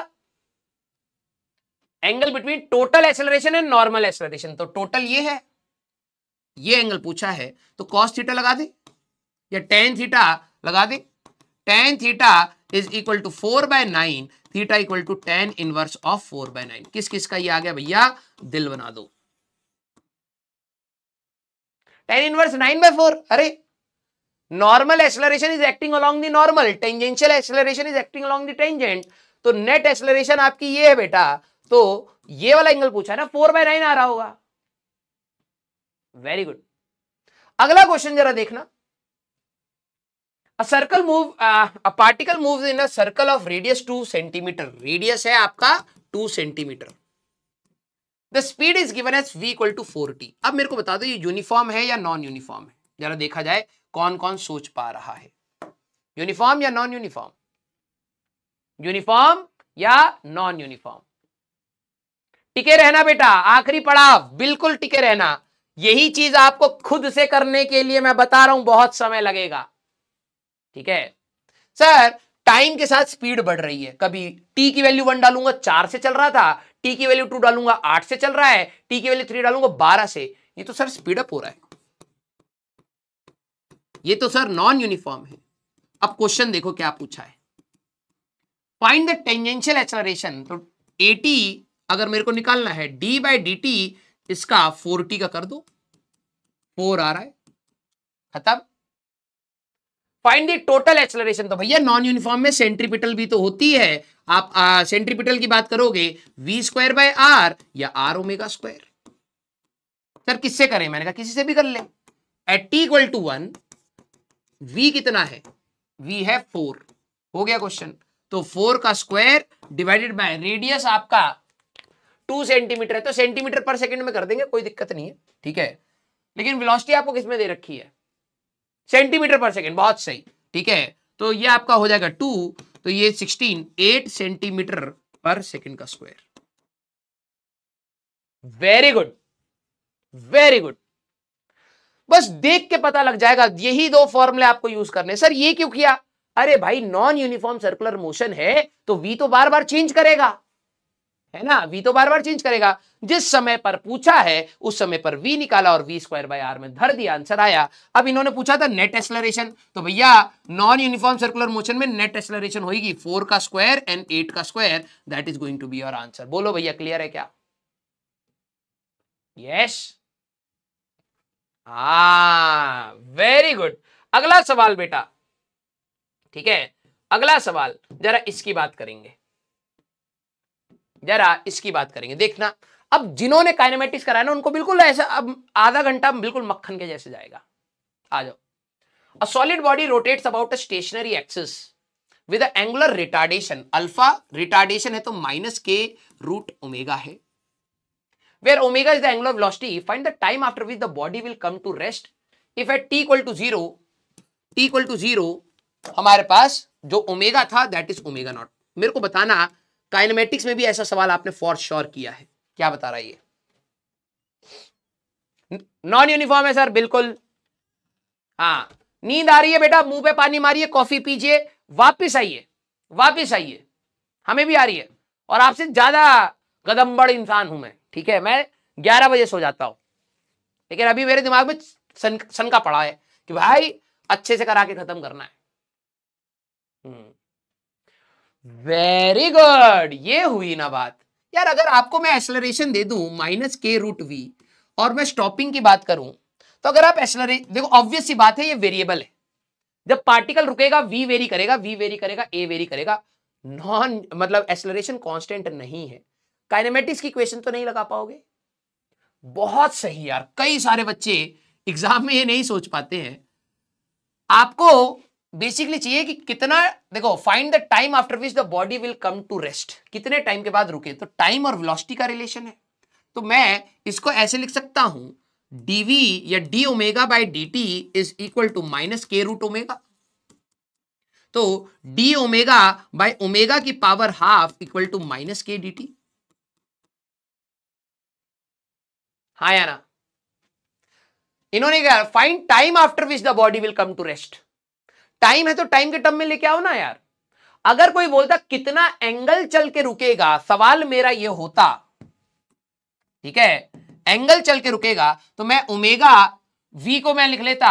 angle between total acceleration and normal acceleration तो टोटल ये है ये एंगल पूछा है तो कॉस थीटा लगा दे या टेन थीटा लगा दे tan theta is equal to four by nine theta equal to tan inverse of four by nine किस किस का ये आ गया भैया दिल बना दो tan inverse nine by four अरे normal acceleration is acting along the normal tangential acceleration is acting along the tangent तो नेट एक्सेलरेशन आपकी ये है बेटा तो ये वाला एंगल पूछा ना फोर बाय नाइन आ रहा होगा वेरी गुड अगला क्वेश्चन जरा देखना circle move particle move in a circle of radius two centimetre radius है आपका two centimetre the speed is given as v equal to t अब मेरे को बता दो ये यूनिफॉर्म है या नॉन यूनिफॉर्म है जरा देखा जाए कौन कौन सोच पा रहा है यूनिफॉर्म या नॉन यूनिफॉर्म यूनिफॉर्म या नॉन यूनिफॉर्म टिके रहना बेटा आखिरी पड़ाव बिल्कुल टिके रहना यही चीज आपको खुद से करने के लिए मैं बता रहा हूं बहुत समय लगेगा ठीक है सर टाइम के साथ स्पीड बढ़ रही है कभी टी की वैल्यू वन डालूंगा चार से चल रहा था टी की वैल्यू टू डालूंगा आठ से चल रहा है टी की वैल्यू थ्री डालूंगा बारह से ये तो सर स्पीड अप हो रहा है ये तो सर नॉन यूनिफॉर्म है अब क्वेश्चन देखो क्या पूछा है फाइंड द टेंजेंशियल एक्सलरेशन तो एटी अगर मेरे को निकालना है डी बाई डी टी इसका फोर टी का कर दो फोर आ रहा है खत्म फाइंड दी टोटल एक्सलरेशन तो भैया नॉन यूनिफॉर्म में सेंट्रीपिटल भी तो होती है आप सेंट्रीपिटल की बात करोगे वी स्क्वायर बाय आर या आर ओमेगा स्क्वायर सर किससे करें मैंने कहा किसी से भी कर ले at T equal to one v कितना है वी है फोर हो गया क्वेश्चन तो फोर का स्क्वायर डिवाइडेड बाय रेडियस आपका टू सेंटीमीटर है तो सेंटीमीटर पर सेकेंड में कर देंगे कोई दिक्कत नहीं है ठीक है लेकिन वेलोसिटी आपको किसमें दे रखी है सेंटीमीटर पर सेकेंड बहुत सही ठीक है तो ये आपका हो जाएगा टू तो ये sixteen eight centimetre per second का square very good very good बस देख के पता लग जाएगा यही दो फॉर्मूले आपको यूज करने सर ये क्यों किया अरे भाई नॉन यूनिफॉर्म सर्कुलर मोशन है तो वी तो बार बार चेंज करेगा है ना वी तो बार बार चेंज करेगा जिस समय पर पूछा है उस समय पर वी निकाला और वी स्क्वायर बाय आर में धर दिया आंसर आया अब इन्होंने पूछा था नेट एक्सलरेशन तो भैया नॉन यूनिफॉर्म सर्कुलर मोशन में नेट एक्सलरेशन होगी फोर का स्क्वायर एंड एट का square that is going to be your answer बोलो भैया क्लियर है क्या यस हाँ वेरी गुड अगला सवाल बेटा ठीक है अगला सवाल जरा इसकी बात करेंगे जरा इसकी बात करेंगे देखना अब जिन्होंने काइनेमेटिक्स कराया ना उनको बिल्कुल ऐसा अब आधा घंटा बिल्कुल मक्खन के जैसे जाएगा आ जाओ a solid body rotates about a stationary axis with angular retardation alpha retardation है तो माइनस के रूट ओमेगा है where omega is the angular velocity find the time after which the body will come to rest if at T equal to zero T equal to zero हमारे पास जो ओमेगा था दैट इज ओमेगा नॉट मेरे को बताना काइनेमेटिक्स में भी ऐसा सवाल आपने फॉर श्योर किया है क्या बता रहा है ये नॉन यूनिफॉर्म है सर बिल्कुल हाँ नींद आ रही है बेटा मुंह पे पानी मारिए कॉफी पीजिए वापिस आइए वापिस आइए हमें भी आ रही है और आपसे ज्यादा गदम्बड़ इंसान हूं मैं ठीक है मैं ग्यारह बजे सो जाता हूं लेकिन अभी मेरे दिमाग में सन का पड़ा है कि भाई अच्छे से करा के खत्म करना है वेरी गुड ये हुई ना बात यार अगर आपको मैं एक्सलरेशन दे दू माइनस के रूट वी और मैं स्टॉपिंग की बात करूं तो अगर आप एक्सलरे देखो ऑब्वियस सी बात है ये वेरिएबल है जब पार्टिकल रुकेगा वी वेरी करेगा वी वेरी करेगा ए वेरी करेगा नॉन मतलब एक्सलरेशन कॉन्स्टेंट नहीं है काइनेमेटिक्स की क्वेश्चन तो नहीं लगा पाओगे बहुत सही यार कई सारे बच्चे एग्जाम में ये नहीं सोच पाते हैं आपको बेसिकली चाहिए कि कितना देखो find the time after which the body will come to rest कितने टाइम के बाद रुके तो टाइम और वेलोसिटी का रिलेशन है तो मैं इसको ऐसे लिख सकता हूं dv या d omega by dt is equal to minus के रूट ओमेगा तो d ओमेगा बाय ओमेगा की power half equal to minus K D T हाँ यार इन्होंने कहा find time after which the body will come to rest time है तो टाइम के टर्म में लेके आओ ना यार अगर कोई बोलता कितना एंगल चल के रुकेगा सवाल मेरा ये होता ठीक है एंगल चल के रुकेगा तो मैं उमेगा v को मैं लिख लेता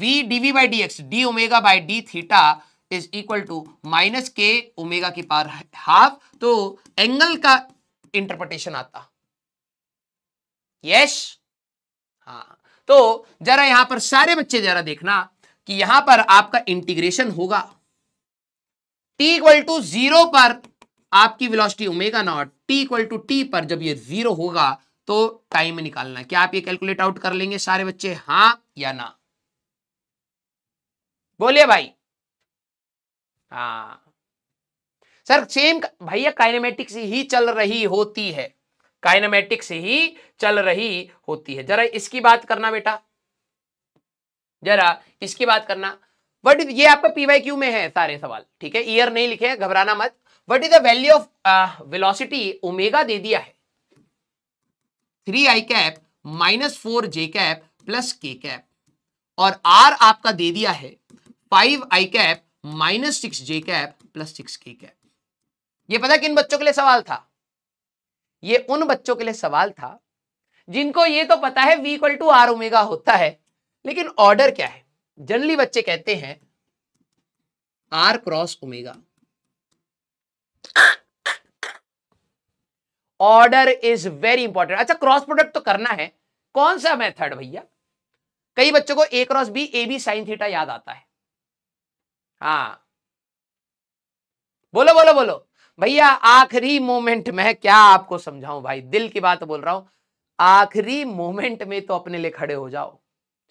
v dv by D X D omega by D theta is equal to minus K omega की पार हाफ तो एंगल का इंटरप्रिटेशन आता यस हाँ तो जरा यहां पर सारे बच्चे जरा देखना कि यहां पर आपका इंटीग्रेशन होगा टी इक्वल टू जीरो पर आपकी velocity omega naught T equal to T पर जब ये जीरो होगा तो टाइम निकालना क्या आप ये कैलकुलेट आउट कर लेंगे सारे बच्चे हां या ना बोलिए भाई हाँ सर सेम भैया काइनेमेटिक्स ही चल रही होती है काइनेमेटिक्स ही चल रही होती है जरा इसकी बात करना बेटा जरा इसकी बात करना वट इज ये आपका पीवाई क्यू में है सारे सवाल ठीक है ईयर नहीं लिखे घबराना मत what is the value of velocity omega दे दिया है three I cap minus four J cap plus K cap और आर आपका दे दिया है five I cap minus six J cap plus six K cap ये पता किन बच्चों के लिए सवाल था ये उन बच्चों के लिए सवाल था जिनको ये तो पता है v equal to are omega होता है लेकिन ऑर्डर क्या है जनरली बच्चे कहते हैं R cross omega order is very important अच्छा क्रॉस प्रोडक्ट तो करना है कौन सा मेथड भैया कई बच्चों को A cross B A B sine theta याद आता है हाँ बोलो बोलो बोलो भैया आखिरी मोमेंट में क्या आपको समझाऊं भाई दिल की बात बोल रहा हूं आखिरी मोमेंट में तो अपने लिए खड़े हो जाओ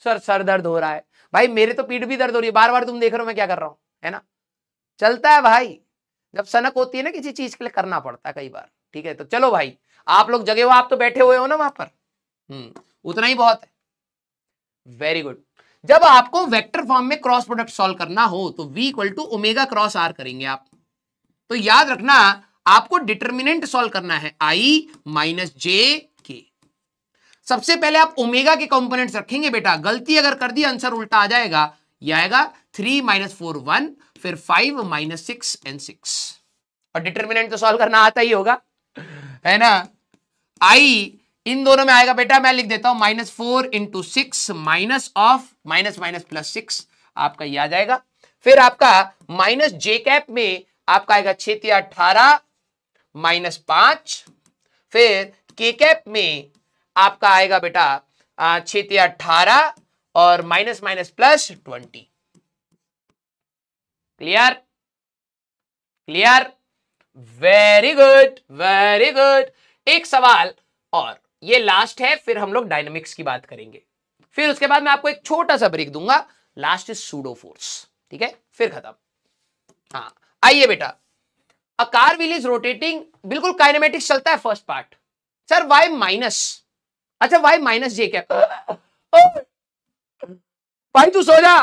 सर सर दर्द हो रहा है भाई मेरे तो पीठ भी दर्द हो रही है बार बार तुम देख रहे हो मैं क्या कर रहा हूँ है ना चलता है भाई जब सनक होती है ना किसी चीज के लिए करना पड़ता है कई बार ठीक है तो चलो भाई आप लोग जगे हो आप तो बैठे हुए हो ना वहां पर हम्म उतना ही बहुत है वेरी गुड जब आपको वेक्टर फॉर्म में क्रॉस प्रोडक्ट सॉल्व करना हो तो v equal to omega cross R करेंगे आप तो याद रखना आपको डिटर्मिनेंट सॉल्व करना है i माइनस जे सबसे पहले आप ओमेगा के कंपोनेंट्स रखेंगे बेटा गलती अगर कर दी आंसर उल्टा आ जाएगा यह आएगा थ्री माइनस फोर वन फिर five minus six and six और डिटर्मिनेंट तो सॉल्व करना आता ही होगा है ना आई इन दोनों में आएगा बेटा मैं लिख देता हूं minus four into six minus of minus minus plus six आपका यह आ जाएगा फिर आपका माइनस जे कैप में आपका आएगा छेतिया अठारह माइनस पांच फिर के कैप में आपका आएगा बेटा छेती अठारह और minus minus plus twenty clear clear very good very good एक सवाल और ये लास्ट है फिर हम लोग डायनेमिक्स की बात करेंगे फिर उसके बाद मैं आपको एक छोटा सा ब्रेक दूंगा लास्ट इज सूडो फोर्स ठीक है फिर खत्म हाँ आइए बेटा a car wheel is rotating बिल्कुल काइनेमेटिक्स चलता है first part sir Y minus अच्छा वाई माइनस जे कैप भाई तू सो जा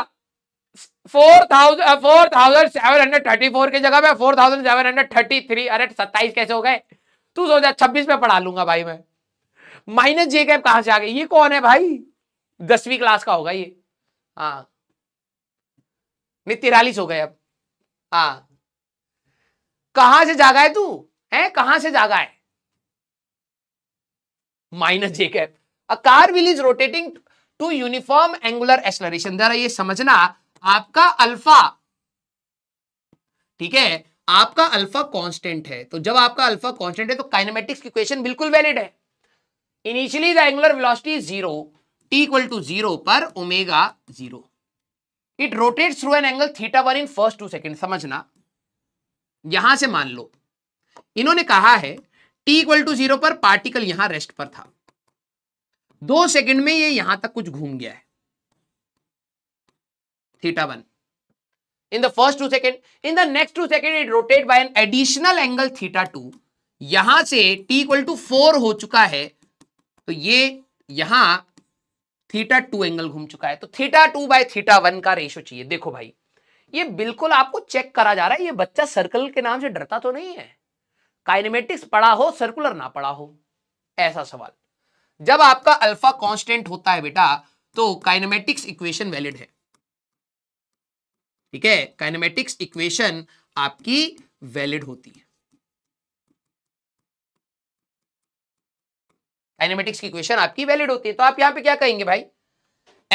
four thousand four thousand seven hundred thirty four की जगह में four thousand seven hundred thirty three अरे सत्ताईस कैसे हो गए तू सोचा छब्बीस में पढ़ा लूंगा भाई मैं माइनस जे कैप कहां से आ गए ये कौन है भाई दसवीं क्लास का होगा ये हाँ नहीं तिरालीस हो गए अब हाँ कहां से जागा है तू है कहां से जागा है minus J cap a car wheel is rotating to uniform angular acceleration जरा ये समझना आपका अल्फा ठीक है आपका अल्फा कांस्टेंट है तो जब आपका अल्फा कांस्टेंट है तो काइनेमेटिक्स की क्वेश्चन बिल्कुल वैलिड है initially the angular velocity zero T equal to zero पर omega zero it rotate through an angle theta one in first two second समझना यहां से मान लो इन्होंने कहा है टी इक्वल टू जीरो पर पार्टिकल यहां रेस्ट पर था दो सेकंड में ये यहां तक कुछ घूम गया है theta one in the first two second in the next two second it rotate by an additional angle theta two यहां से टी इक्वल टू फोर हो चुका है तो ये यहां थीटा टू एंगल घूम चुका है तो theta two by theta one का रेशो चाहिए देखो भाई ये बिल्कुल आपको चेक करा जा रहा है ये बच्चा सर्कल के नाम से डरता तो नहीं है काइनेमेटिक्स पढ़ा हो सर्कुलर ना पढ़ा हो ऐसा सवाल जब आपका अल्फा कांस्टेंट होता है बेटा तो काइनेमेटिक्स इक्वेशन वैलिड है ठीक है काइनेमेटिक्स इक्वेशन आपकी वैलिड होती है काइनेमेटिक्स की इक्वेशन आपकी वैलिड होती है तो आप यहां पे क्या कहेंगे भाई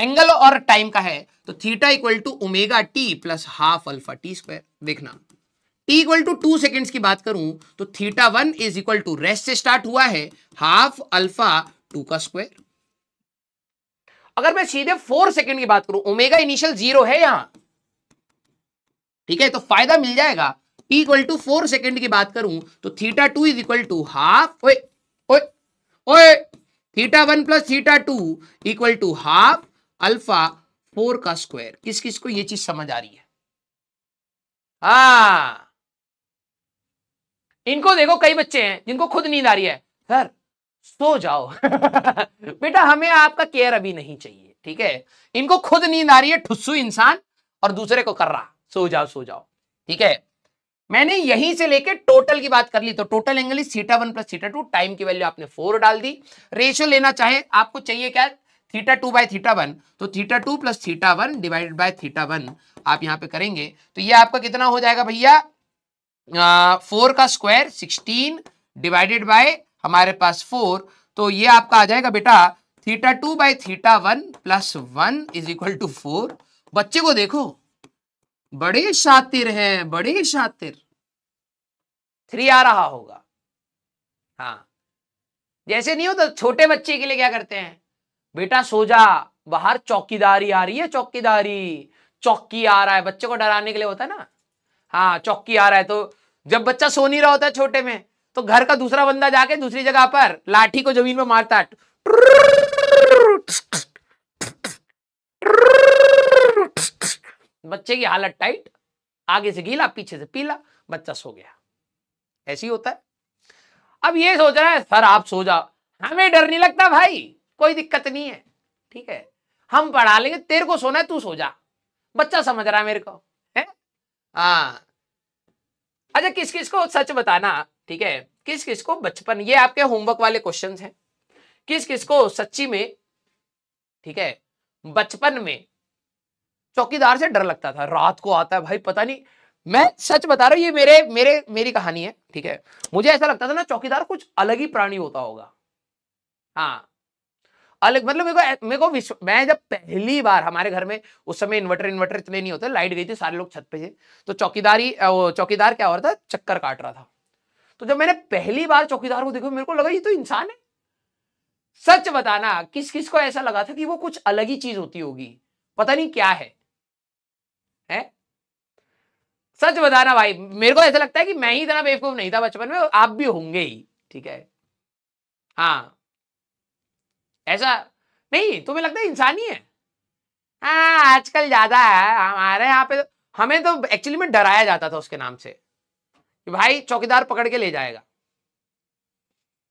एंगल और टाइम का है तो theta equal to omega T plus half alpha T square देखना इक्वल टू टू सेकेंड्स की बात करूं तो theta one is equal to rest से स्टार्ट हुआ है हाफ अल्फा टू का स्क्वायर अगर मैं सीधे फोर सेकेंड की बात करूं ओमेगा इनिशियल जीरो है यहां ठीक है तो फायदा मिल जाएगा इक्वल टू फोर सेकेंड की बात करूं तो theta two is equal to half ओए ओए ओए theta one plus theta two equal to half alpha four का स्क्वायर किस किस को यह चीज समझ आ रही है हाँ इनको देखो कई बच्चे हैं जिनको खुद नींद आ रही है सर सो जाओ बेटा हमें आपका केयर अभी नहीं चाहिए ठीक है इनको खुद नींद आ रही है ठुस्सू इंसान और दूसरे को कर रहा सो जाओ सो जाओ ठीक है मैंने यहीं से लेके टोटल की बात कर ली तो total angle is theta one plus theta two time की वैल्यू आपने फोर डाल दी रेशियो लेना चाहे आपको चाहिए क्या theta two by theta one तो theta two plus theta one divided by theta one आप यहां पे करेंगे तो ये आपका कितना हो जाएगा भैया फोर का स्क्वायर सिक्सटीन डिवाइडेड बाय हमारे पास फोर तो ये आपका आ जाएगा बेटा theta two by theta one plus one is equal to four बच्चे को देखो बड़े शातिर हैं बड़े शातिर थ्री आ रहा होगा हाँ जैसे नहीं हो तो छोटे बच्चे के लिए क्या करते हैं बेटा सो जा बाहर चौकीदारी आ रही है चौकीदारी चौकी आ रहा है बच्चे को डराने के लिए होता है ना हाँ चौकी आ रहा है तो जब बच्चा सो नहीं रहा होता है छोटे में तो घर का दूसरा बंदा जाके दूसरी जगह पर लाठी को जमीन में मारता है बच्चे की हालत टाइट आगे से गीला पीछे से पीला बच्चा सो गया ऐसी होता है अब ये सोच रहा है सर आप सो जाओ हमें डर नहीं लगता भाई कोई दिक्कत नहीं है ठीक है हम पढ़ा लेंगे तेरे को सोना है तू सो जा बच्चा समझ रहा है मेरे को हाँ अच्छा किस किस को सच बताना ठीक है किस किस को बचपन ये आपके होमवर्क वाले क्वेश्चंस हैं किस किस को सच्ची में ठीक है बचपन में चौकीदार से डर लगता था रात को आता है भाई पता नहीं मैं सच बता रहा हूं ये मेरे मेरे मेरी कहानी है ठीक है मुझे ऐसा लगता था ना चौकीदार कुछ अलग ही प्राणी होता होगा हाँ अलग मतलब मेरे को मेरे को विश्व मैं जब पहली बार हमारे घर में उस समय इन्वर्टर इन्वर्टर इतने नहीं होते लाइट गई थी सारे लोग छत पे थे तो चौकीदारी वो चौकीदार क्या हो रहा था चक्कर काट रहा था तो जब मैंने पहली बार चौकीदार को देखा मेरे को लगा ये तो इंसान है सच बताना किस किस को ऐसा लगा था कि वो कुछ अलग ही चीज होती होगी पता नहीं क्या है है सच बताना भाई मेरे को ऐसा लगता है कि मैं ही इतना बेवकूफ नहीं था बचपन में आप भी होंगे ही ठीक है हाँ ऐसा नहीं तुम्हें लगता है इंसान ही है हाँ आजकल ज्यादा है हमारे यहाँ पे तो- हमें तो एक्चुअली में डराया जाता था उसके नाम से कि भाई चौकीदार पकड़ के ले जाएगा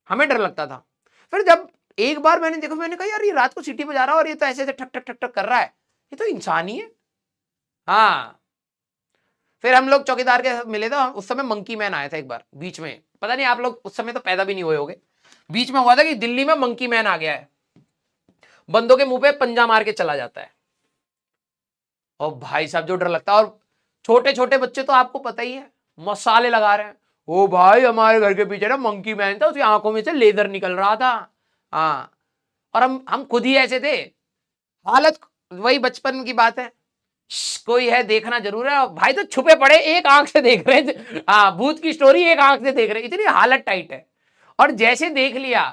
हमें डर लगता था फिर जब एक बार मैंने देखो मैंने कहा यार ये रात को सिटी में जा रहा है और ये तो ऐसे ऐसे ठक ठक ठक ठक कर रहा है ये तो इंसान ही है हाँ फिर हम लोग चौकीदार के मिले थे उस समय मंकी मैन आया था एक बार बीच में पता नहीं आप लोग उस समय तो पैदा भी नहीं हुए होगे बीच में हुआ था कि दिल्ली में मंकी मैन आ गया है बंदों के मुंह पे पंजा मार के चला जाता है और भाई साहब जो डर लगता है और छोटे छोटे बच्चे तो आपको पता ही है मसाले लगा रहे हैं ओ भाई हमारे घर के पीछे ना मंकी मैन था उसकी आंखों में से लेदर निकल रहा था हाँ और हम हम खुद ही ऐसे थे हालत वही बचपन की बात है कोई है देखना जरूर है भाई तो छुपे पड़े एक आंख से देख रहे हैं हाँ भूत की स्टोरी एक आंख से देख रहे इतनी हालत टाइट है और जैसे देख लिया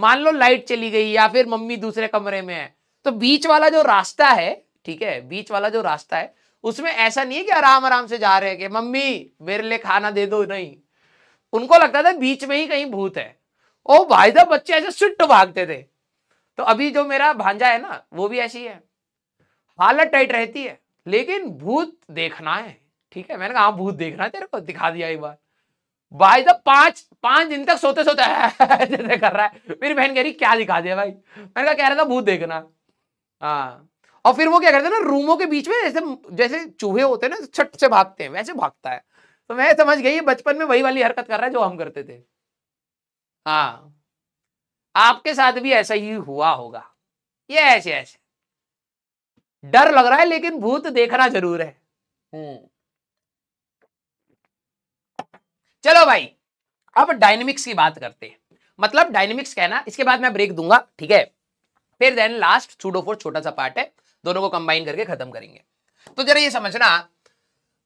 मान लो लाइट चली गई या फिर मम्मी दूसरे कमरे में है तो बीच वाला जो रास्ता है ठीक है बीच वाला जो रास्ता है उसमें ऐसा नहीं है कि आराम आराम से जा रहे हैं कि मम्मी मेरे लिए खाना दे दो नहीं उनको लगता था बीच में ही कहीं भूत है ओ भाई साहब बच्चे ऐसे सुट भागते थे तो अभी जो मेरा भांजा है ना वो भी ऐसी है हालत टाइट रहती है लेकिन भूत देखना है ठीक है मैंने कहा हाँ, भूत देखना है तेरे को दिखा दिया एक बार भाई साहब पांच पांच दिन तक सोते सोते जैसे कर रहा है मेरी बहन कह रही क्या दिखा दिया भाई मैंने कहा कह रहा था भूत देखना हाँ और फिर वो क्या करते ना रूमों के बीच में जैसे जैसे चूहे होते हैं ना छट से भागते हैं वैसे भागता है तो मैं समझ गई बचपन में वही वाली हरकत कर रहा है जो हम करते थे हाँ आपके साथ भी ऐसा ही हुआ होगा ये ऐसे ऐसे डर लग रहा है लेकिन भूत देखना जरूर है हम्म। चलो भाई अब डायनेमिक्स की बात करते हैं मतलब डायनेमिक्स कहना इसके बाद मैं ब्रेक दूंगा ठीक है फिर देन लास्ट सूडो फोर छोटा सा पार्ट है दोनों को कंबाइन करके खत्म करेंगे तो जरा ये समझना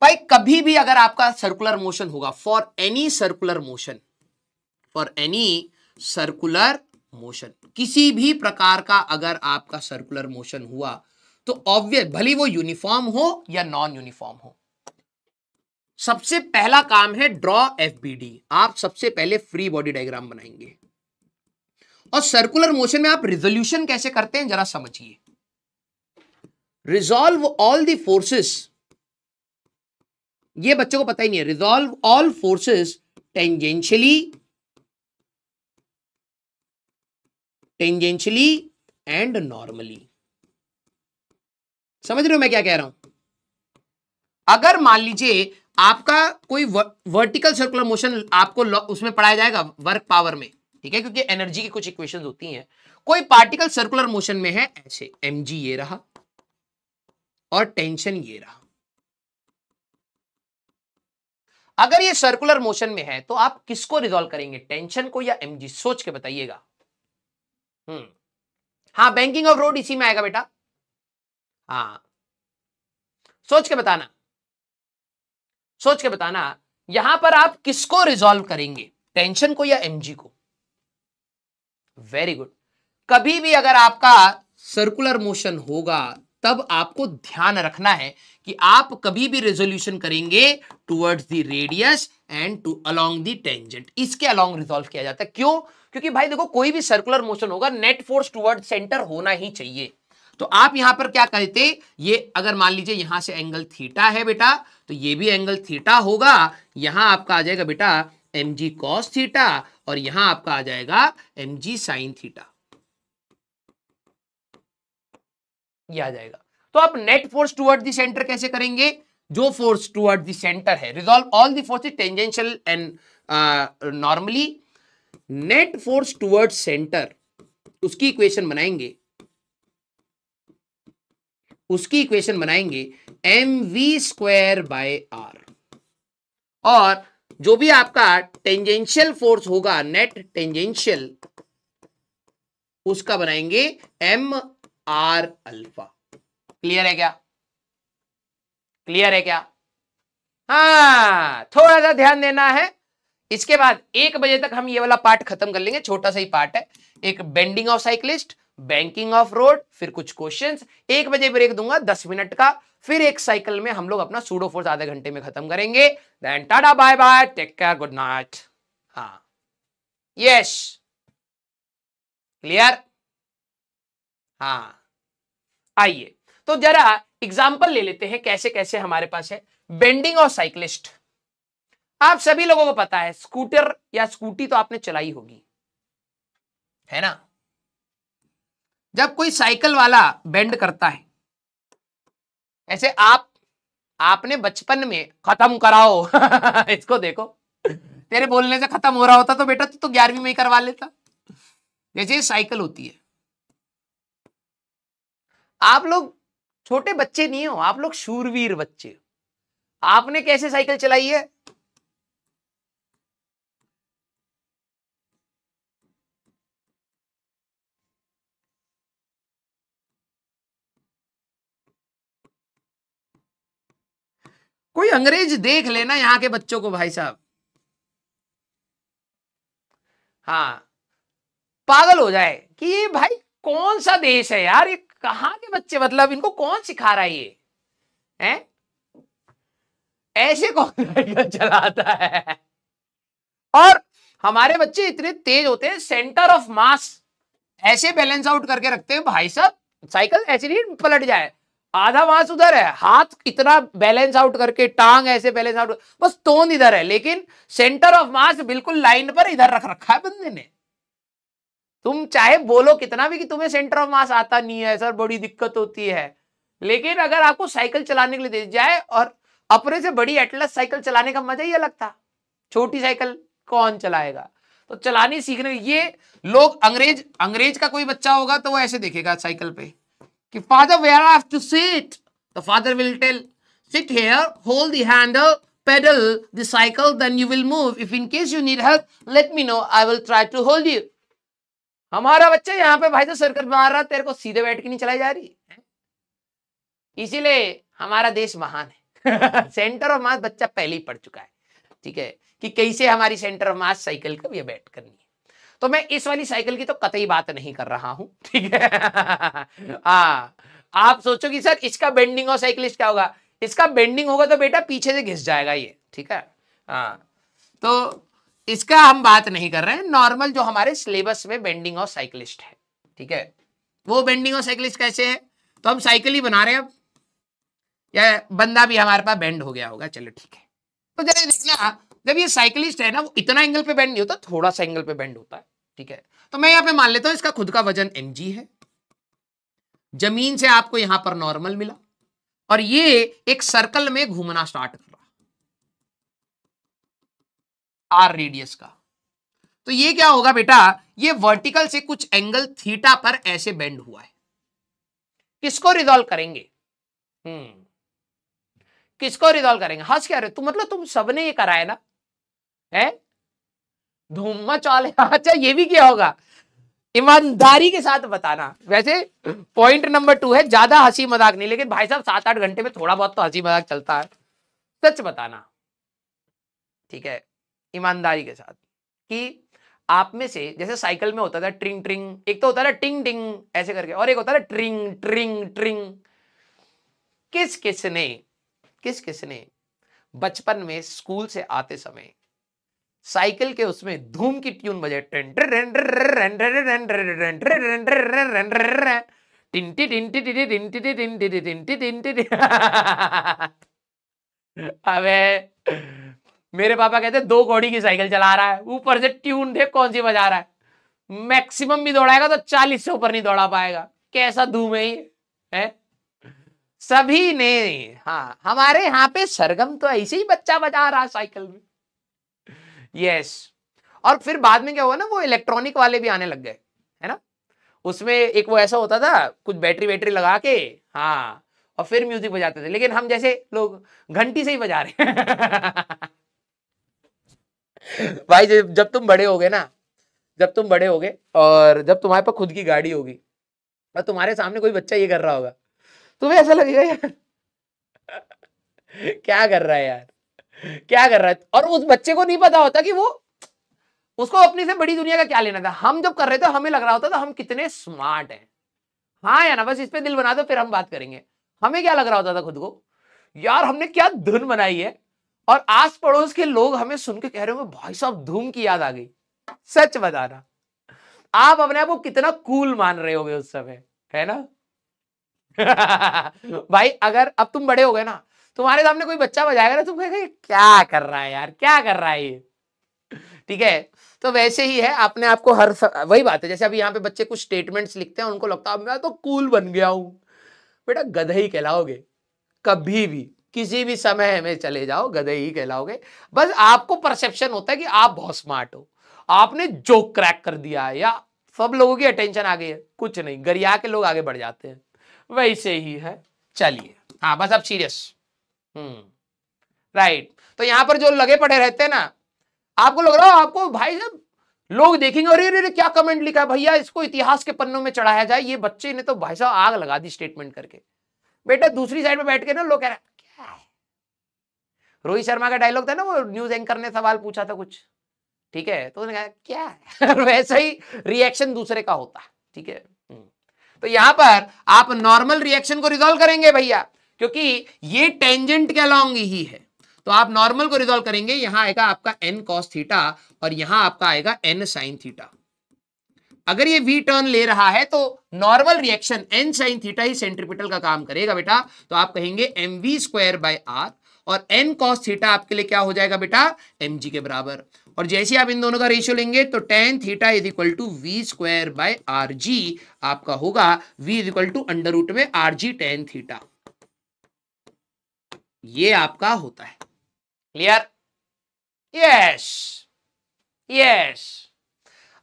भाई कभी भी अगर आपका सर्कुलर मोशन होगा for any circular motion for any circular motion किसी भी प्रकार का अगर आपका सर्कुलर मोशन हुआ तो ऑब्वियस भली वो यूनिफॉर्म हो या नॉन यूनिफॉर्म हो सबसे पहला काम है ड्रॉ डी आप सबसे पहले फ्री बॉडी डायग्राम बनाएंगे और सर्कुलर मोशन में आप रिजोल्यूशन कैसे करते हैं जरा समझिए रिजॉल्व ऑल दी फोर्सेस ये बच्चों को पता ही नहीं है resolve all forces tangentially tangentially and normally समझ रहे हो मैं क्या कह रहा हूं अगर मान लीजिए आपका कोई वर्टिकल सर्कुलर मोशन आपको उसमें पढ़ाया जाएगा वर्क पावर में ठीक है क्योंकि एनर्जी की कुछ इक्वेशंस होती हैं कोई पार्टिकल सर्कुलर मोशन में है ऐसे एम ये रहा और टेंशन ये रहा अगर ये सर्कुलर मोशन में है तो आप किसको रिजोल्व करेंगे टेंशन को या एम सोच के बताइएगा हम्म हाँ बैंकिंग ऑफ रोड इसी में आएगा बेटा हाँ सोच के बताना सोच के बताना यहां पर आप किसको रिजॉल्व करेंगे टेंशन को या एमजी को वेरी गुड कभी भी अगर आपका सर्कुलर मोशन होगा तब आपको ध्यान रखना है कि आप कभी भी रेजोल्यूशन करेंगे towards the radius and to along the tangent इसके अलोंग रिजोल्व किया जाता है क्यों क्योंकि भाई देखो कोई भी सर्कुलर मोशन होगा नेट फोर्स टुवर्ड सेंटर होना ही चाहिए तो आप यहां पर क्या कहते ये अगर मान लीजिए यहां से एंगल थीटा है बेटा तो ये भी एंगल थीटा होगा यहां आपका आ जाएगा बेटा एम जी कॉस थीटा और यहां आपका आ जाएगा एम जी साइन थीटा ये आ जाएगा तो आप net force toward the centre कैसे करेंगे जो फोर्स टुवर्ड दी सेंटर है resolve all the force tangential and normally net force toward centre उसकी इक्वेशन बनाएंगे उसकी इक्वेशन बनाएंगे M we square by R और जो भी आपका टेंजेंशियल फोर्स होगा नेट टेंजेंशियल उसका बनाएंगे एम आर अल्फा क्लियर है क्या क्लियर है क्या हाँ थोड़ा सा ध्यान देना है इसके बाद एक बजे तक हम ये वाला पार्ट खत्म कर लेंगे छोटा सा ही पार्ट है एक bending of cyclist banking of road फिर कुछ क्वेश्चन एक बजे ब्रेक दूंगा दस मिनट का फिर एक साइकिल में हम लोग अपना सूडो फोर्स आधे घंटे में खत्म करेंगे tata bye bye take care good night हाँ यस क्लियर हाँ आइए तो जरा एग्जाम्पल ले लेते हैं कैसे कैसे हमारे पास है बेंडिंग और साइकिलिस्ट आप सभी लोगों को पता है स्कूटर या स्कूटी तो आपने चलाई होगी है ना जब कोई साइकिल वाला बेंड करता है ऐसे आप आपने बचपन में खत्म कराओ इसको देखो तेरे बोलने से खत्म हो रहा होता तो बेटा तू तो ग्यारहवीं में ही करवा लेता जैसे ये साइकिल होती है आप लोग छोटे बच्चे नहीं हो आप लोग शूरवीर बच्चे आपने कैसे साइकिल चलाई है कोई अंग्रेज देख लेना यहां के बच्चों को भाई साहब हाँ पागल हो जाए कि ये भाई कौन सा देश है यार ये कहां के बच्चे मतलब इनको कौन सिखा रहा है ये हैं ऐसे कौन चलाता है और हमारे बच्चे इतने तेज होते हैं सेंटर ऑफ मास ऐसे बैलेंस आउट करके रखते हैं भाई साहब साइकिल ऐसे नहीं पलट जाए आधा मास उधर है हाथ इतना बैलेंस आउट करके टांग ऐसे बैलेंस आउट बस तोन इधर है लेकिन सेंटर ऑफ मास बिल्कुल लाइन पर इधर रख रखा है बंदे ने तुम चाहे बोलो कितना भी कि तुम्हें सेंटर ऑफ मास आता नहीं है सर बड़ी दिक्कत होती है लेकिन अगर आपको साइकिल चलाने के लिए दे जाए और अपने से बड़ी एटलस साइकिल चलाने का मजा ही अलग था छोटी साइकिल कौन चलाएगा तो चलानी सीखने ये लोग अंग्रेज अंग्रेज का कोई बच्चा होगा तो वो ऐसे देखेगा साइकिल पे कि father where I have to seat the father will tell sit here hold the handle pedal the cycle then you will move if in case you need help let me know I will try to hold you हमारा बच्चा यहाँ पे भाई तो सर्कस मार रहा तेरे को सीधे बैठ के नहीं चलाई जा रही इसीलिए हमारा देश महान है सेंटर ऑफ मास बच्चा पहले ही पढ़ चुका है ठीक है कि कैसे हमारी सेंटर ऑफ मास साइकिल का भी बैठ करनी तो मैं इस वाली साइकिल की तो कतई बात नहीं कर रहा हूं ठीक है हाँ आप सोचो कि सर इसका बेंडिंग और साइकिलिस्ट क्या होगा इसका बेंडिंग होगा तो बेटा पीछे से घिस जाएगा ये ठीक है हाँ तो इसका हम बात नहीं कर रहे हैं नॉर्मल जो हमारे सिलेबस में बेंडिंग और साइकिलिस्ट है ठीक है वो बेंडिंग और साइकिलिस्ट कैसे है तो हम साइकिल ही बना रहे हैं अब या बंदा भी हमारे पास बेंड हो गया होगा चलो ठीक है तो जरा देखना जब ये साइकिलिस्ट है ना वो इतना एंगल पे बेंड नहीं होता थोड़ा सा एंगल पे बेंड होता है ठीक है तो मैं यहां पे मान लेता हूं इसका खुद का वजन एम है जमीन से आपको यहां पर नॉर्मल मिला और ये एक सर्कल में घूमना स्टार्ट कर रहा आर रेडियस का तो ये क्या होगा बेटा ये वर्टिकल से कुछ एंगल थीटा पर ऐसे बेंड हुआ है किसको रिजोल्व करेंगे हम्म किसको रिजोल्व करेंगे हंस क्या रहे तुम मतलब तुम सबने ये कराया ना है धूम मचा ले अच्छा ये भी क्या होगा ईमानदारी के साथ बताना वैसे पॉइंट नंबर टू है ज्यादा हंसी मजाक नहीं लेकिन भाई साहब सात आठ घंटे में थोड़ा बहुत तो हंसी मजाक चलता है सच बताना ठीक है ईमानदारी के साथ कि आप में से जैसे साइकिल में होता था ट्रिंग ट्रिंग एक तो होता था टिंग टिंग ऐसे करके और एक होता था ट्रिंग ट्रिंग ट्रिंग किस किसने किस किसने बचपन में स्कूल से आते समय साइकिल के उसमें धूम की ट्यून बजे अबे मेरे पापा कहते दो कौड़ी की साइकिल चला रहा है ऊपर से ट्यून देख कौन सी बजा रहा है मैक्सिमम भी दौड़ाएगा तो चालीस से ऊपर नहीं दौड़ा पाएगा कैसा धूम है ये है सभी ने हाँ हमारे यहाँ पे सरगम तो ऐसे ही बच्चा बजा रहा साइकिल में यस और फिर बाद में क्या हुआ ना वो इलेक्ट्रॉनिक वाले भी आने लग गए है ना उसमें एक वो ऐसा होता था कुछ बैटरी वैटरी लगा के हाँ और फिर म्यूजिक बजाते थे लेकिन हम जैसे लोग घंटी से ही बजा रहे भाई जब तुम बड़े हो गए ना जब तुम बड़े हो गए और जब तुम्हारे पास खुद की गाड़ी होगी और तुम्हारे सामने कोई बच्चा ये कर रहा होगा तुम्हें ऐसा लगेगा यार क्या कर रहा है यार क्या कर रहा है और उस बच्चे को नहीं पता होता कि वो उसको अपनी से बड़ी दुनिया का क्या लेना था हम जब कर रहे थे हमें लग रहा होता था हम कितने स्मार्ट हैं हाँ या ना बस इस पे दिल बना दो फिर हम बात करेंगे हमें क्या लग रहा होता था खुद को यार हमने क्या धुन बनाई है और आस पड़ोस के लोग हमें सुन के कह रहे हो भाई साहब धूम की याद आ गई सच बताना आप अपने आप को कितना कूल मान रहे हो उस समय है ना भाई अगर अब तुम बड़े हो गए ना तुम्हारे सामने कोई बच्चा बजाएगा ना तुम कहेगा क्या कर रहा है यार क्या कर रहा है ये ठीक है तो वैसे ही है आपने आपको हर वही बात है जैसे अभी यहाँ पे बच्चे कुछ स्टेटमेंट्स लिखते हैं उनको लगता है मैं तो कूल बन गया हूँ बेटा गधे ही कहलाओगे कभी भी किसी भी समय में चले जाओ गधे ही कहलाओगे बस आपको परसेप्शन होता है कि आप बहुत स्मार्ट हो आपने जोक क्रैक कर दिया है या सब लोगों की अटेंशन आ गई है कुछ नहीं गरिया के लोग आगे बढ़ जाते हैं वैसे ही है चलिए हाँ बस अब सीरियस राइट हम्म। तो यहां पर जो लगे पड़े रहते हैं ना आपको लग रहा हो आपको भाई साहब लोग देखेंगे अरे अरे क्या कमेंट लिखा भैया इसको इतिहास के पन्नों में चढ़ाया जाए ये बच्चे ने तो भाई साहब आग लगा दी स्टेटमेंट करके बेटा दूसरी साइड में बैठ के ना लोग कह रहे क्या है रोहित शर्मा का डायलॉग था ना वो न्यूज एंकर ने सवाल पूछा था कुछ ठीक है तो उसने कहा क्या वैसा ही रिएक्शन दूसरे का होता ठीक है हम्म। तो यहां पर आप नॉर्मल रिएक्शन को रिजोल्व करेंगे भैया क्योंकि ये टेंजेंट के अलॉन्ग ही है तो आप नॉर्मल को रिजॉल्व करेंगे यहां आएगा आपका एन कॉस थीटा और यहां आपका आएगा एन साइन थीटा अगर ये वी टर्न ले रहा है तो normal reaction N sine theta ही सेंट्रिपिटल का काम करेगा बेटा तो आप कहेंगे M we square by R और एन कॉस थीटा आपके लिए क्या हो जाएगा बेटा एम जी के बराबर और जैसे आप इन दोनों का रेशियो लेंगे तो tan theta is equal to V square by R G आपका होगा V is equal to under root में आर जी टेन थीटा ये आपका होता है क्लियर यस यस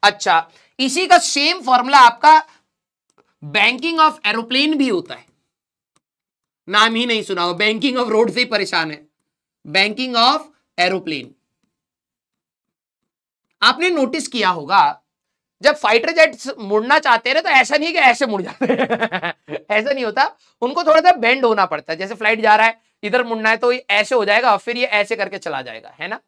अच्छा इसी का सेम फॉर्मूला आपका बैंकिंग ऑफ एरोप्लेन भी होता है नाम ही नहीं सुना हो बैंकिंग ऑफ रोड से ही परेशान है बैंकिंग ऑफ एरोप्लेन आपने नोटिस किया होगा जब फाइटर जेट्स मुड़ना चाहते हैं तो ऐसा नहीं कि ऐसे मुड़ जाते ऐसा नहीं होता उनको थोड़ा सा बेंड होना पड़ता है जैसे फ्लाइट जा रहा है इधर मुड़ना है तो ये ऐसे हो जाएगा और फिर ये ऐसे करके चला जाएगा है ना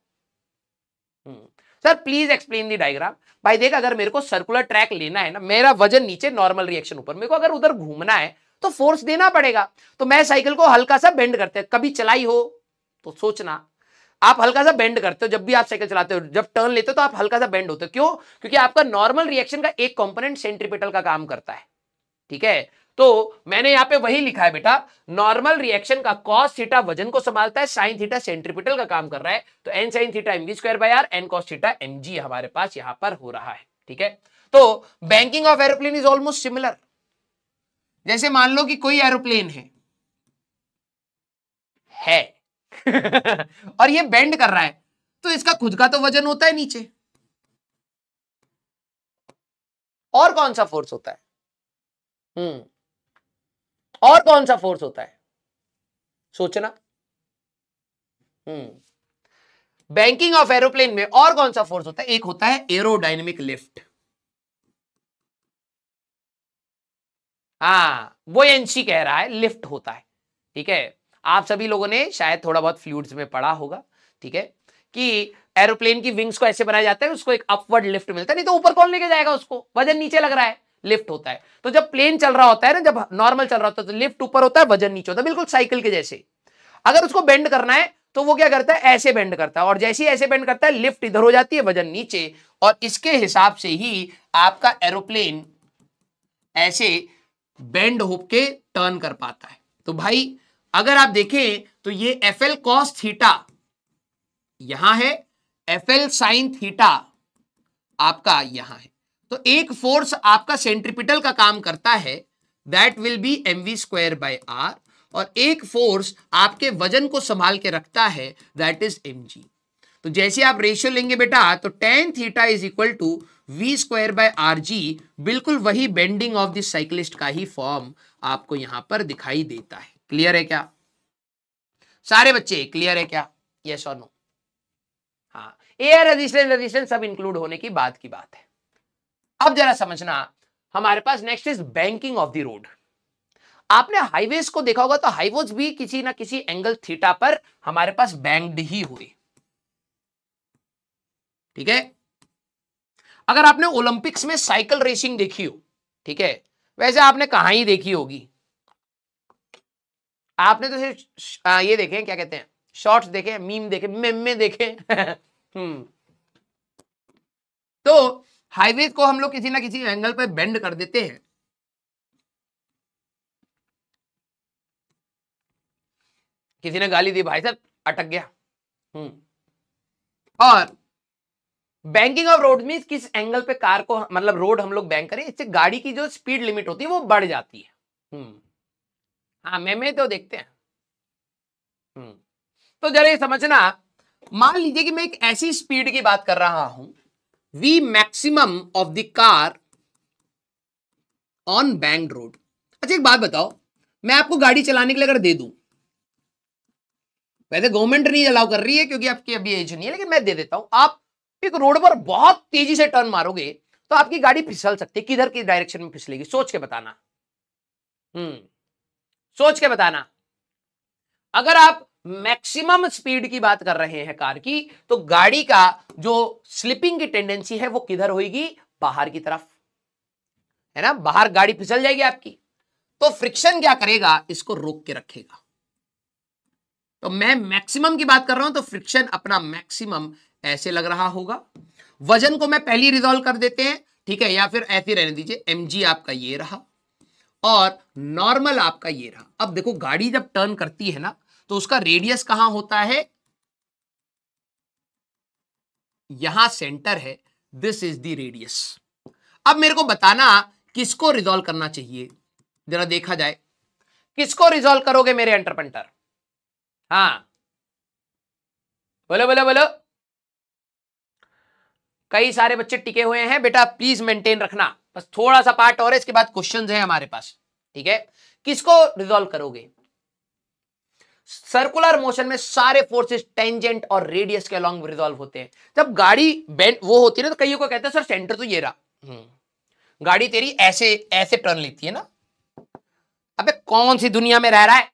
हम्म। Sir please explain the diagram भाई देख अगर मेरे को सर्कुलर ट्रैक लेना है ना मेरा वजन नीचे नॉर्मल रिएक्शन ऊपर मेरे को अगर उधर घूमना है तो फोर्स देना पड़ेगा तो मैं साइकिल को हल्का सा बेंड करते कभी चलाई हो तो सोचना आप हल्का सा बेंड करते हो जब भी आप साइकिल चलाते हो जब टर्न लेते हो तो आप हल्का सा बेंड होते हो क्यों क्योंकि आपका नॉर्मल रिएक्शन का एक कंपोनेंट सेंट्रीपेटल का काम करता है ठीक है तो मैंने यहां पे वही लिखा है बेटा नॉर्मल रिएक्शन का कॉस थीटा वजन को संभालता है साइन थीटा सेंट्रीपिटल का काम कर रहा है तो N sine theta MG square by R N cos theta MG हमारे पास यहां पर हो रहा है ठीक है तो banking of aeroplane is almost similar जैसे मान लो कि कोई एरोप्लेन है है और यह बेंड कर रहा है तो इसका खुद का तो वजन होता है नीचे और कौन सा फोर्स होता है हम्म और कौन सा फोर्स होता है सोचना हम्म बैंकिंग ऑफ एरोप्लेन में और कौन सा फोर्स होता है एक होता है एरोडाइनमिक लिफ्ट हाँ एनसी कह रहा है लिफ्ट होता है ठीक है आप सभी लोगों ने शायद थोड़ा बहुत फ्लूड्स में पढ़ा होगा ठीक है कि एरोप्लेन की विंग्स को ऐसे बनाया जाता है उसको एक अपवर्ड लिफ्ट मिलता है नहीं तो ऊपर कौन लेके जाएगा उसको वजन नीचे लग रहा है लिफ्ट होता है तो जब प्लेन चल रहा होता है ना जब नॉर्मल चल रहा होता है तो लिफ्ट ऊपर होता है वजन नीचे होता है बिल्कुल साइकिल के जैसे अगर उसको बेंड करना है तो वो क्या करता है ऐसे बेंड करता है और जैसे ही ऐसे बेंड करता है लिफ्ट इधर हो जाती है वजन नीचे और इसके हिसाब से ही आपका एरोप्लेन ऐसे बेंड होके टर्न कर पाता है तो भाई अगर आप देखें तो ये एफ एल कॉस थीटा यहां है एफ एल साइन थीटा आपका यहां है तो एक फोर्स आपका सेंट्रिपिटल का काम करता है that will be M we square by R और एक फोर्स आपके वजन को संभाल के रखता है दैट इज एम जी तो जैसे आप रेशियो लेंगे बेटा तो tan theta is equal to V square by R G बिल्कुल वही बेंडिंग ऑफ दिस साइकिलिस्ट का ही फॉर्म आपको यहां पर दिखाई देता है क्लियर है क्या सारे बच्चे क्लियर है क्या यस और नो हाँ एयर रेजिस्टेंस रेजिस्टेंस सब इंक्लूड होने की बात की बात है अब जरा समझना हमारे पास next is banking of the road आपने हाईवेज को देखा होगा तो हाईवेज भी किसी ना किसी एंगल थीटा पर हमारे पास बैंक्ड ही हुए ठीक है अगर आपने ओलंपिक्स में साइकिल रेसिंग देखी हो ठीक है वैसे आपने कहा ही देखी होगी आपने तो सिर्फ ये देखे क्या कहते हैं शॉर्ट्स देखे मीम देखे मेमे देखे हम्म तो हाईवेज को हम लोग किसी ना किसी एंगल पर बेंड कर देते हैं किसी ने गाली दी भाई साहब अटक गया हम्म और बैंकिंग ऑफ रोड मीन किस एंगल पे कार को मतलब रोड हम लोग बैंक करें इससे गाड़ी की जो स्पीड लिमिट होती है वो बढ़ जाती है हम्म। हाँ मैं तो देखते हैं हम्म। तो जरा ये समझना मान लीजिए कि मैं एक ऐसी स्पीड की बात कर रहा हूं V maximum of the car on bank road. अच्छा एक बात बताओ मैं आपको गाड़ी चलाने के लिए अगर दे दू वैसे गवर्नमेंट नहीं अलाउ कर रही है क्योंकि आपकी अभी एज नहीं है लेकिन मैं दे देता हूं आप एक रोड पर बहुत तेजी से टर्न मारोगे तो आपकी गाड़ी फिसल सकती है किधर की डायरेक्शन में फिसलेगी सोच के बताना हम्म सोच के बताना अगर आप मैक्सिमम स्पीड की बात कर रहे हैं कार की तो गाड़ी का जो स्लिपिंग की टेंडेंसी है वो किधर होगी बाहर की तरफ है ना बाहर गाड़ी फिसल जाएगी आपकी तो फ्रिक्शन क्या करेगा इसको रोक के रखेगा तो मैं मैक्सिमम की बात कर रहा हूं तो फ्रिक्शन अपना मैक्सिमम ऐसे लग रहा होगा वजन को मैं पहली रिजोल्व कर देते हैं ठीक है या फिर ऐसे रहने दीजिए एम आपका ये रहा और नॉर्मल आपका ये रहा अब देखो गाड़ी जब टर्न करती है ना तो उसका रेडियस कहां होता है यहां सेंटर है दिस इज द रेडियस अब मेरे को बताना किसको रिजॉल्व करना चाहिए जरा देखा जाए किसको रिजॉल्व करोगे मेरे एंटरपेंटर हाँ बोलो बोलो बोलो कई सारे बच्चे टिके हुए हैं बेटा प्लीज मेंटेन रखना बस थोड़ा सा पार्ट और है इसके बाद क्वेश्चन है हमारे पास ठीक है किसको रिजॉल्व करोगे सर्कुलर मोशन में सारे फोर्सेस टेंजेंट और रेडियस के अलॉन्ग रिजॉल्व होते हैं जब गाड़ी बेंड वो होती है ना तो कईयों को कहते हैं सर सेंटर तो ये रहा हम्म। गाड़ी तेरी ऐसे ऐसे टर्न लेती है ना अबे कौन सी दुनिया में रह रहा है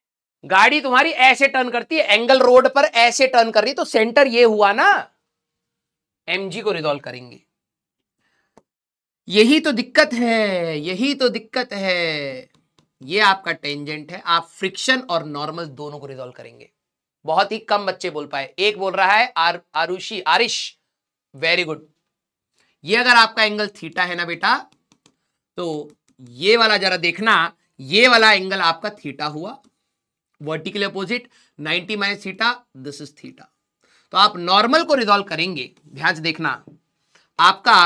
गाड़ी तुम्हारी ऐसे टर्न करती है एंगल रोड पर ऐसे टर्न कर रही तो सेंटर ये हुआ ना एमजी को रिजॉल्व करेंगे यही तो दिक्कत है यही तो दिक्कत है ये आपका टेंजेंट है आप फ्रिक्शन और नॉर्मल दोनों को रिजोल्व करेंगे बहुत ही कम बच्चे बोल पाए एक बोल रहा है R Arushi Arish very good ये अगर आपका एंगल थीटा है ना बेटा तो ये वाला जरा देखना ये वाला एंगल आपका थीटा हुआ vertical opposite 90 minus theta this is theta तो आप नॉर्मल को रिजोल्व करेंगे ध्यान से देखना आपका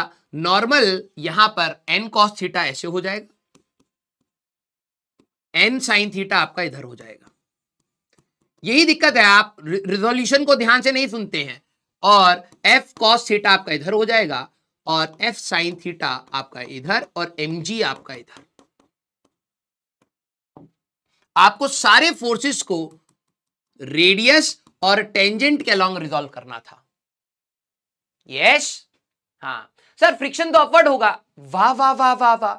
नॉर्मल यहां पर एन कॉस थीटा ऐसे हो जाएगा एन साइन थीटा आपका इधर हो जाएगा यही दिक्कत है आप रिजोल्यूशन को ध्यान से नहीं सुनते हैं और एफ कॉस थीटा आपका इधर हो जाएगा और एफ साइन थीटा आपका इधर और एम जी आपका इधर आपको सारे फोर्सेस को रेडियस और टेंजेंट के अलॉन्ग रिजॉल्व करना था यस yes? हाँ सर फ्रिक्शन तो अपवर्ड होगा वाह वाह वाह वाह वाह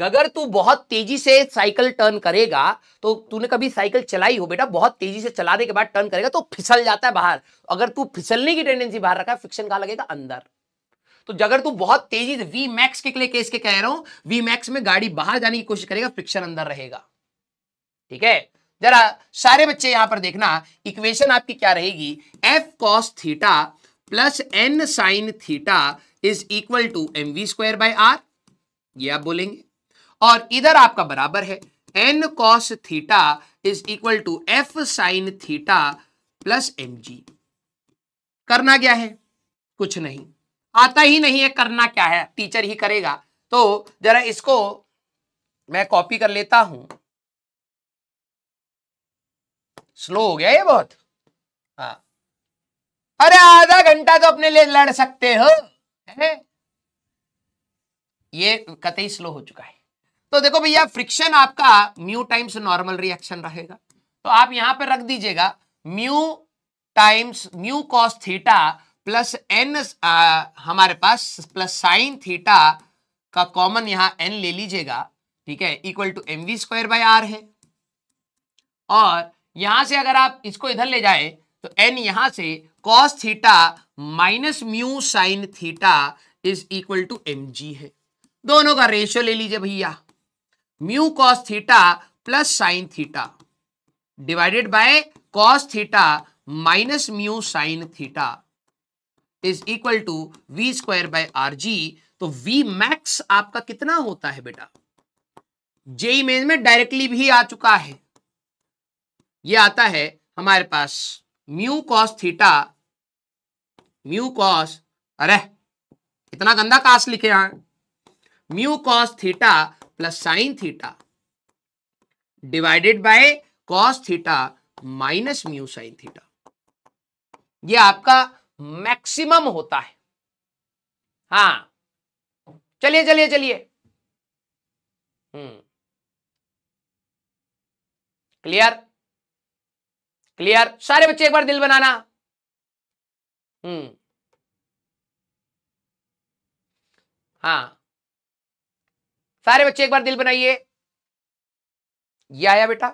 अगर तू बहुत तेजी से साइकिल टर्न करेगा तो तूने कभी साइकिल चलाई हो बेटा बहुत तेजी से चलाने के बाद टर्न करेगा तो फिसल जाता है बाहर अगर तू फिसलने की टेंडेंसी बाहर रखा है फ्रिक्शन कहा लगेगा अंदर तो अगर तू बहुत तेजी से वी मैक्स के लिए केस के कह रहा हूं वी मैक्स में गाड़ी बाहर जाने की कोशिश करेगा फ्रिक्शन अंदर रहेगा ठीक है जरा सारे बच्चे यहां पर देखना इक्वेशन आपकी क्या रहेगी F cos theta plus N sine theta is equal to M we square by R ये आप बोलेंगे और इधर आपका बराबर है N cos theta is equal to F sine theta plus M G करना क्या है कुछ नहीं आता ही नहीं है करना क्या है टीचर ही करेगा तो जरा इसको मैं कॉपी कर लेता हूं स्लो हो गया ये बहुत हाँ अरे आधा घंटा तो अपने लिए लड़ सकते हो है ये कतई स्लो हो चुका है तो देखो भैया फ्रिक्शन आपका म्यू टाइम्स नॉर्मल रिएक्शन रहेगा तो आप यहां पर रख दीजिएगा mu times mu cos theta plus N हमारे पास प्लस साइन थीटा का कॉमन यहां एन ले लीजिएगा ठीक है equal to M we square by R है और यहां से अगर आप इसको इधर ले जाए तो एन यहां से cos theta minus mu sine theta is equal to M G है दोनों का रेशियो ले लीजिए भैया mu cos theta plus sine theta divided by cos theta minus mu sine theta is equal to V square by R G तो वी मैक्स आपका कितना होता है बेटा जे इमेज में डायरेक्टली भी आ चुका है ये आता है हमारे पास mu cos theta mu cos अरे इतना गंदा कास्ट लिखे यहां mu cos theta plus sine theta divided by cos theta minus mu sine theta ये आपका मैक्सिमम होता है हाँ चलिए चलिए चलिए हम्म क्लियर क्लियर सारे बच्चे एक बार दिल बनाना हम्म हाँ सारे बच्चे एक बार दिल बनाइए आया बेटा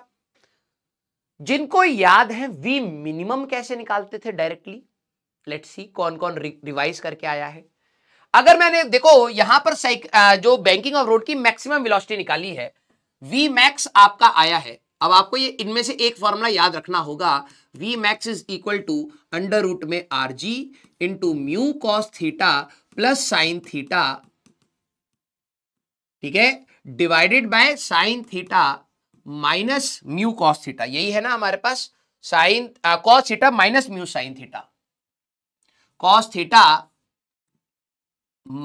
जिनको याद है वी मिनिमम कैसे निकालते थे डायरेक्टली लेट सी कौन कौन रिवाइज करके आया है अगर मैंने देखो यहां पर जो बैंकिंग ऑफ रोड की मैक्सिमम वेलोसिटी निकाली है वी मैक्स आपका आया है अब आपको ये इनमें से एक फॉर्मूला याद रखना होगा v max is equal to under root में are g to mu cos theta plus sine theta ठीक है divided by sine theta minus mu cos theta यही है ना हमारे पास sine cos theta minus mu sine theta cos theta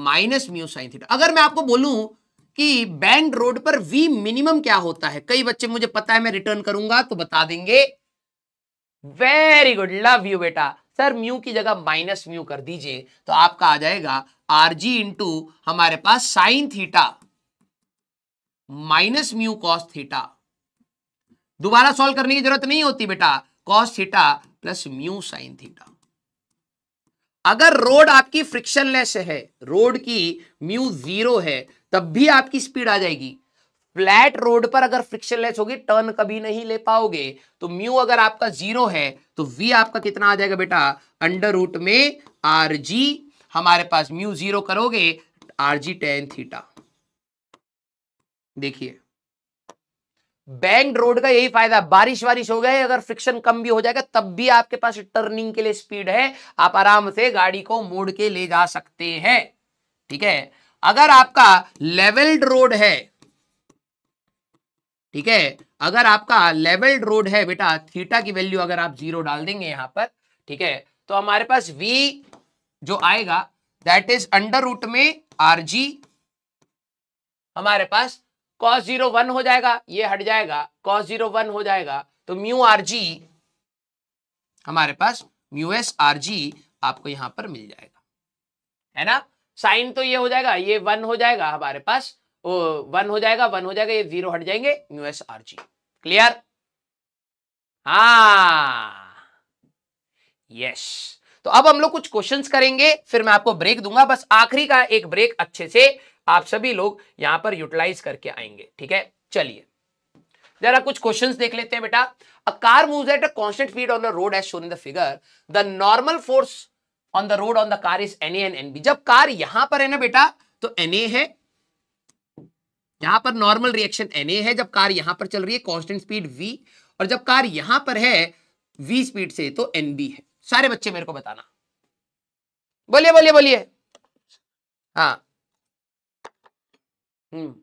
minus mu sine theta अगर मैं आपको बोलूं कि बैंड रोड पर वी मिनिमम क्या होता है कई बच्चे मुझे पता है मैं रिटर्न करूंगा तो बता देंगे वेरी गुड लव यू बेटा सर म्यू की जगह माइनस म्यू कर दीजिए तो आपका आ जाएगा आरजी इंटू हमारे पास sine theta minus mu cos theta दोबारा सॉल्व करने की जरूरत नहीं होती बेटा cos theta plus mu sine theta अगर रोड आपकी फ्रिक्शनलेस है रोड की म्यू जीरो है तब भी आपकी स्पीड आ जाएगी फ्लैट रोड पर अगर फ्रिक्शनलेस होगी टर्न कभी नहीं ले पाओगे तो म्यू अगर आपका जीरो है तो वी आपका कितना आ जाएगा बेटा अंडर रूट में आर जी हमारे पास म्यू जीरो करोगे आर जी टेन थीटा देखिए बैंक रोड का यही फायदा बारिश वारिश हो गए अगर फ्रिक्शन कम भी हो जाएगा तब भी आपके पास टर्निंग के लिए स्पीड है आप आराम से गाड़ी को मोड़ के ले जा सकते हैं ठीक है अगर आपका लेवल्ड रोड है ठीक है अगर आपका लेवल्ड रोड है बेटा थीटा की वैल्यू अगर आप जीरो डाल देंगे यहां पर ठीक है तो हमारे पास v जो आएगा दैट इज अंडर रूट में आर जी हमारे पास कॉस जीरो वन हो जाएगा ये हट जाएगा कॉस जीरो वन हो जाएगा तो म्यू आर जी हमारे पास म्यू एस आर जी आपको यहां पर मिल जाएगा है ना साइन तो ये हो जाएगा ये वन हो जाएगा हमारे पास वन हो जाएगा वन हो जाएगा ये जीरो हट जाएंगे mu s r g clear हाँ यस तो अब हम लोग कुछ क्वेश्चंस करेंगे फिर मैं आपको ब्रेक दूंगा बस आखिरी का एक ब्रेक अच्छे से आप सभी लोग यहां पर यूटिलाइज करके आएंगे ठीक है चलिए जरा कुछ क्वेश्चन देख लेते हैं बेटा a car move at a constant speed on the road as shown in the figure the normal force on the road on the car is N and N B जब कार यहां पर है ना बेटा तो एन ए है यहां पर नॉर्मल रिएक्शन एन ए है जब कार यहां पर चल रही है कॉन्स्टेंट स्पीड वी और जब कार यहां पर है वी स्पीड से तो एन है सारे बच्चे मेरे को बताना बोलिए बोलिए बोलिए हाँ हम्म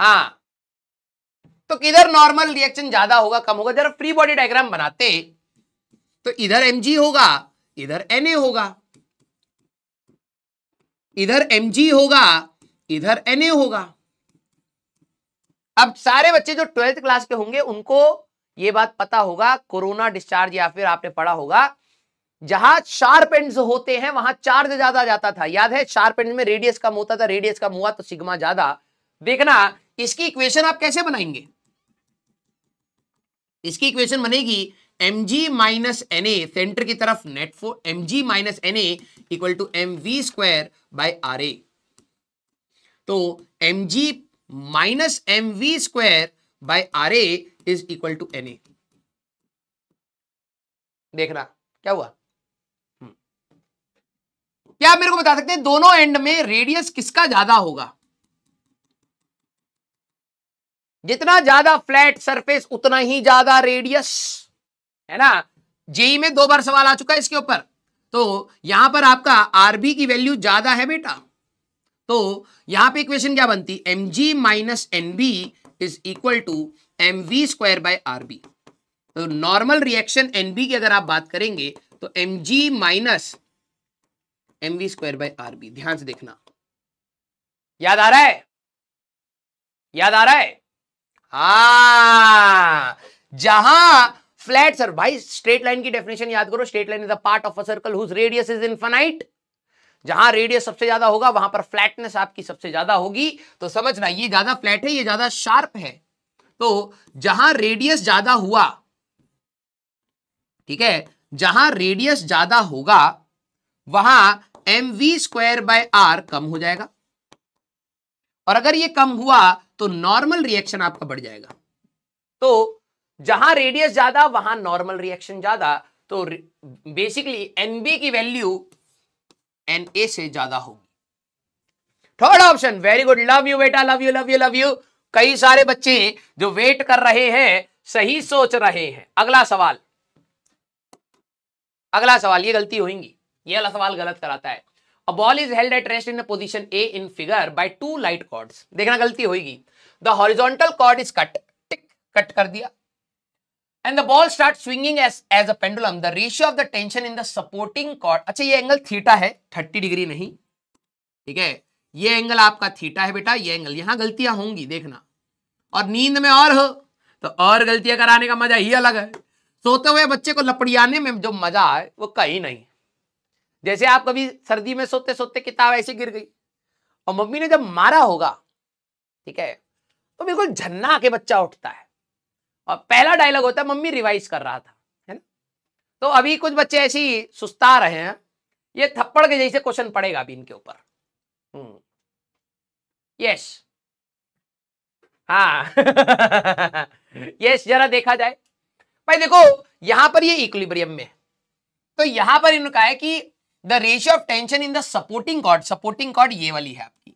हाँ तो किधर नॉर्मल रिएक्शन ज्यादा होगा कम होगा जरा फ्री बॉडी डायग्राम बनाते तो इधर एम होगा इधर एन होगा इधर एम होगा इधर एन होगा अब सारे बच्चे जो ट्वेल्थ क्लास के होंगे उनको ये बात पता होगा कोरोना डिस्चार्ज या फिर आपने पढ़ा होगा जहां शार्प एंड होते हैं वहां चार्ज ज्यादा जाता था याद है शार्प एंड में रेडियस कम होता था रेडियस कम हुआ तो सिग्मा ज्यादा देखना इसकी इक्वेशन आप कैसे बनाएंगे इसकी इक्वेशन बनेगी m ji minus N A centre की तरफ net force M G minus N A equal to M we square by R A तो M G minus m we square by R A is equal to N A देखना क्या हुआ क्या आप मेरे को बता सकते हैं दोनों एंड में रेडियस किसका ज्यादा होगा जितना ज्यादा फ्लैट सरफेस उतना ही ज्यादा रेडियस है ना जेई e में दो बार सवाल आ चुका है इसके ऊपर तो यहां पर आपका आरबी की वैल्यू ज्यादा है बेटा तो यहां पे इक्वेशन क्या बनती m ji minus N B is equal to M we square by R B तो नॉर्मल रिएक्शन एन बी की अगर आप बात करेंगे तो M G minus m we square by R B ध्यान से देखना याद आ रहा है याद आ रहा है हाँ जहां फ्लैट सर भाई स्ट्रेट लाइन की डेफिनेशन याद करो straight line is a part of a circle whose radius is infinite जहां रेडियस सबसे ज्यादा होगा वहां पर फ्लैटनेस आपकी सबसे ज्यादा होगी तो समझना ये ज्यादा फ्लैट है ये ज्यादा शार्प है तो जहां रेडियस ज्यादा हुआ ठीक है जहां रेडियस ज्यादा होगा वहां m we square by R कम हो जाएगा और अगर ये कम हुआ तो नॉर्मल रिएक्शन आपका बढ़ जाएगा तो जहां रेडियस ज्यादा वहां नॉर्मल रिएक्शन ज्यादा तो बेसिकली बी की वैल्यू एन ए से ज्यादा होगी third option very good love you बेटा love you love you love you कई सारे बच्चे जो वेट कर रहे हैं सही सोच रहे हैं अगला सवाल अगला सवाल ये गलती होगी ये वाला सवाल गलत कराता है a ball is held at rest in position A in figure by two light cords देखना गलती होगी the horizontal cord is cut टिक कट कर दिया and the ball start swinging as as a pendulum the ratio of the tension in the supporting cord अच्छा ये एंगल थीटा है थर्टी डिग्री नहीं ठीक है ये एंगल आपका थीटा है बेटा ये एंगल यहाँ गलतियां होंगी देखना और नींद में और हो तो और गलतियां कराने का मजा ही अलग है सोते हुए बच्चे को लपड़ियाने में जो मजा है वो कहीं नहीं जैसे आप कभी सर्दी में सोते सोते किताब ऐसे गिर गई और मम्मी ने जब मारा होगा ठीक है तो बिल्कुल झन्ना के बच्चा उठता है और पहला डायलॉग होता है मम्मी रिवाइज कर रहा था है ना तो अभी कुछ बच्चे ऐसे ही सुस्ता रहे हैं ये थप्पड़ के जैसे क्वेश्चन पड़ेगा अभी इनके ऊपर यस हम्म। हाँ यस जरा देखा जाए भाई देखो यहां पर ये इक्विलिब्रियम में तो यहां पर इनका है कि the ratio of tension in the supporting cord supporting cord ये वाली है आपकी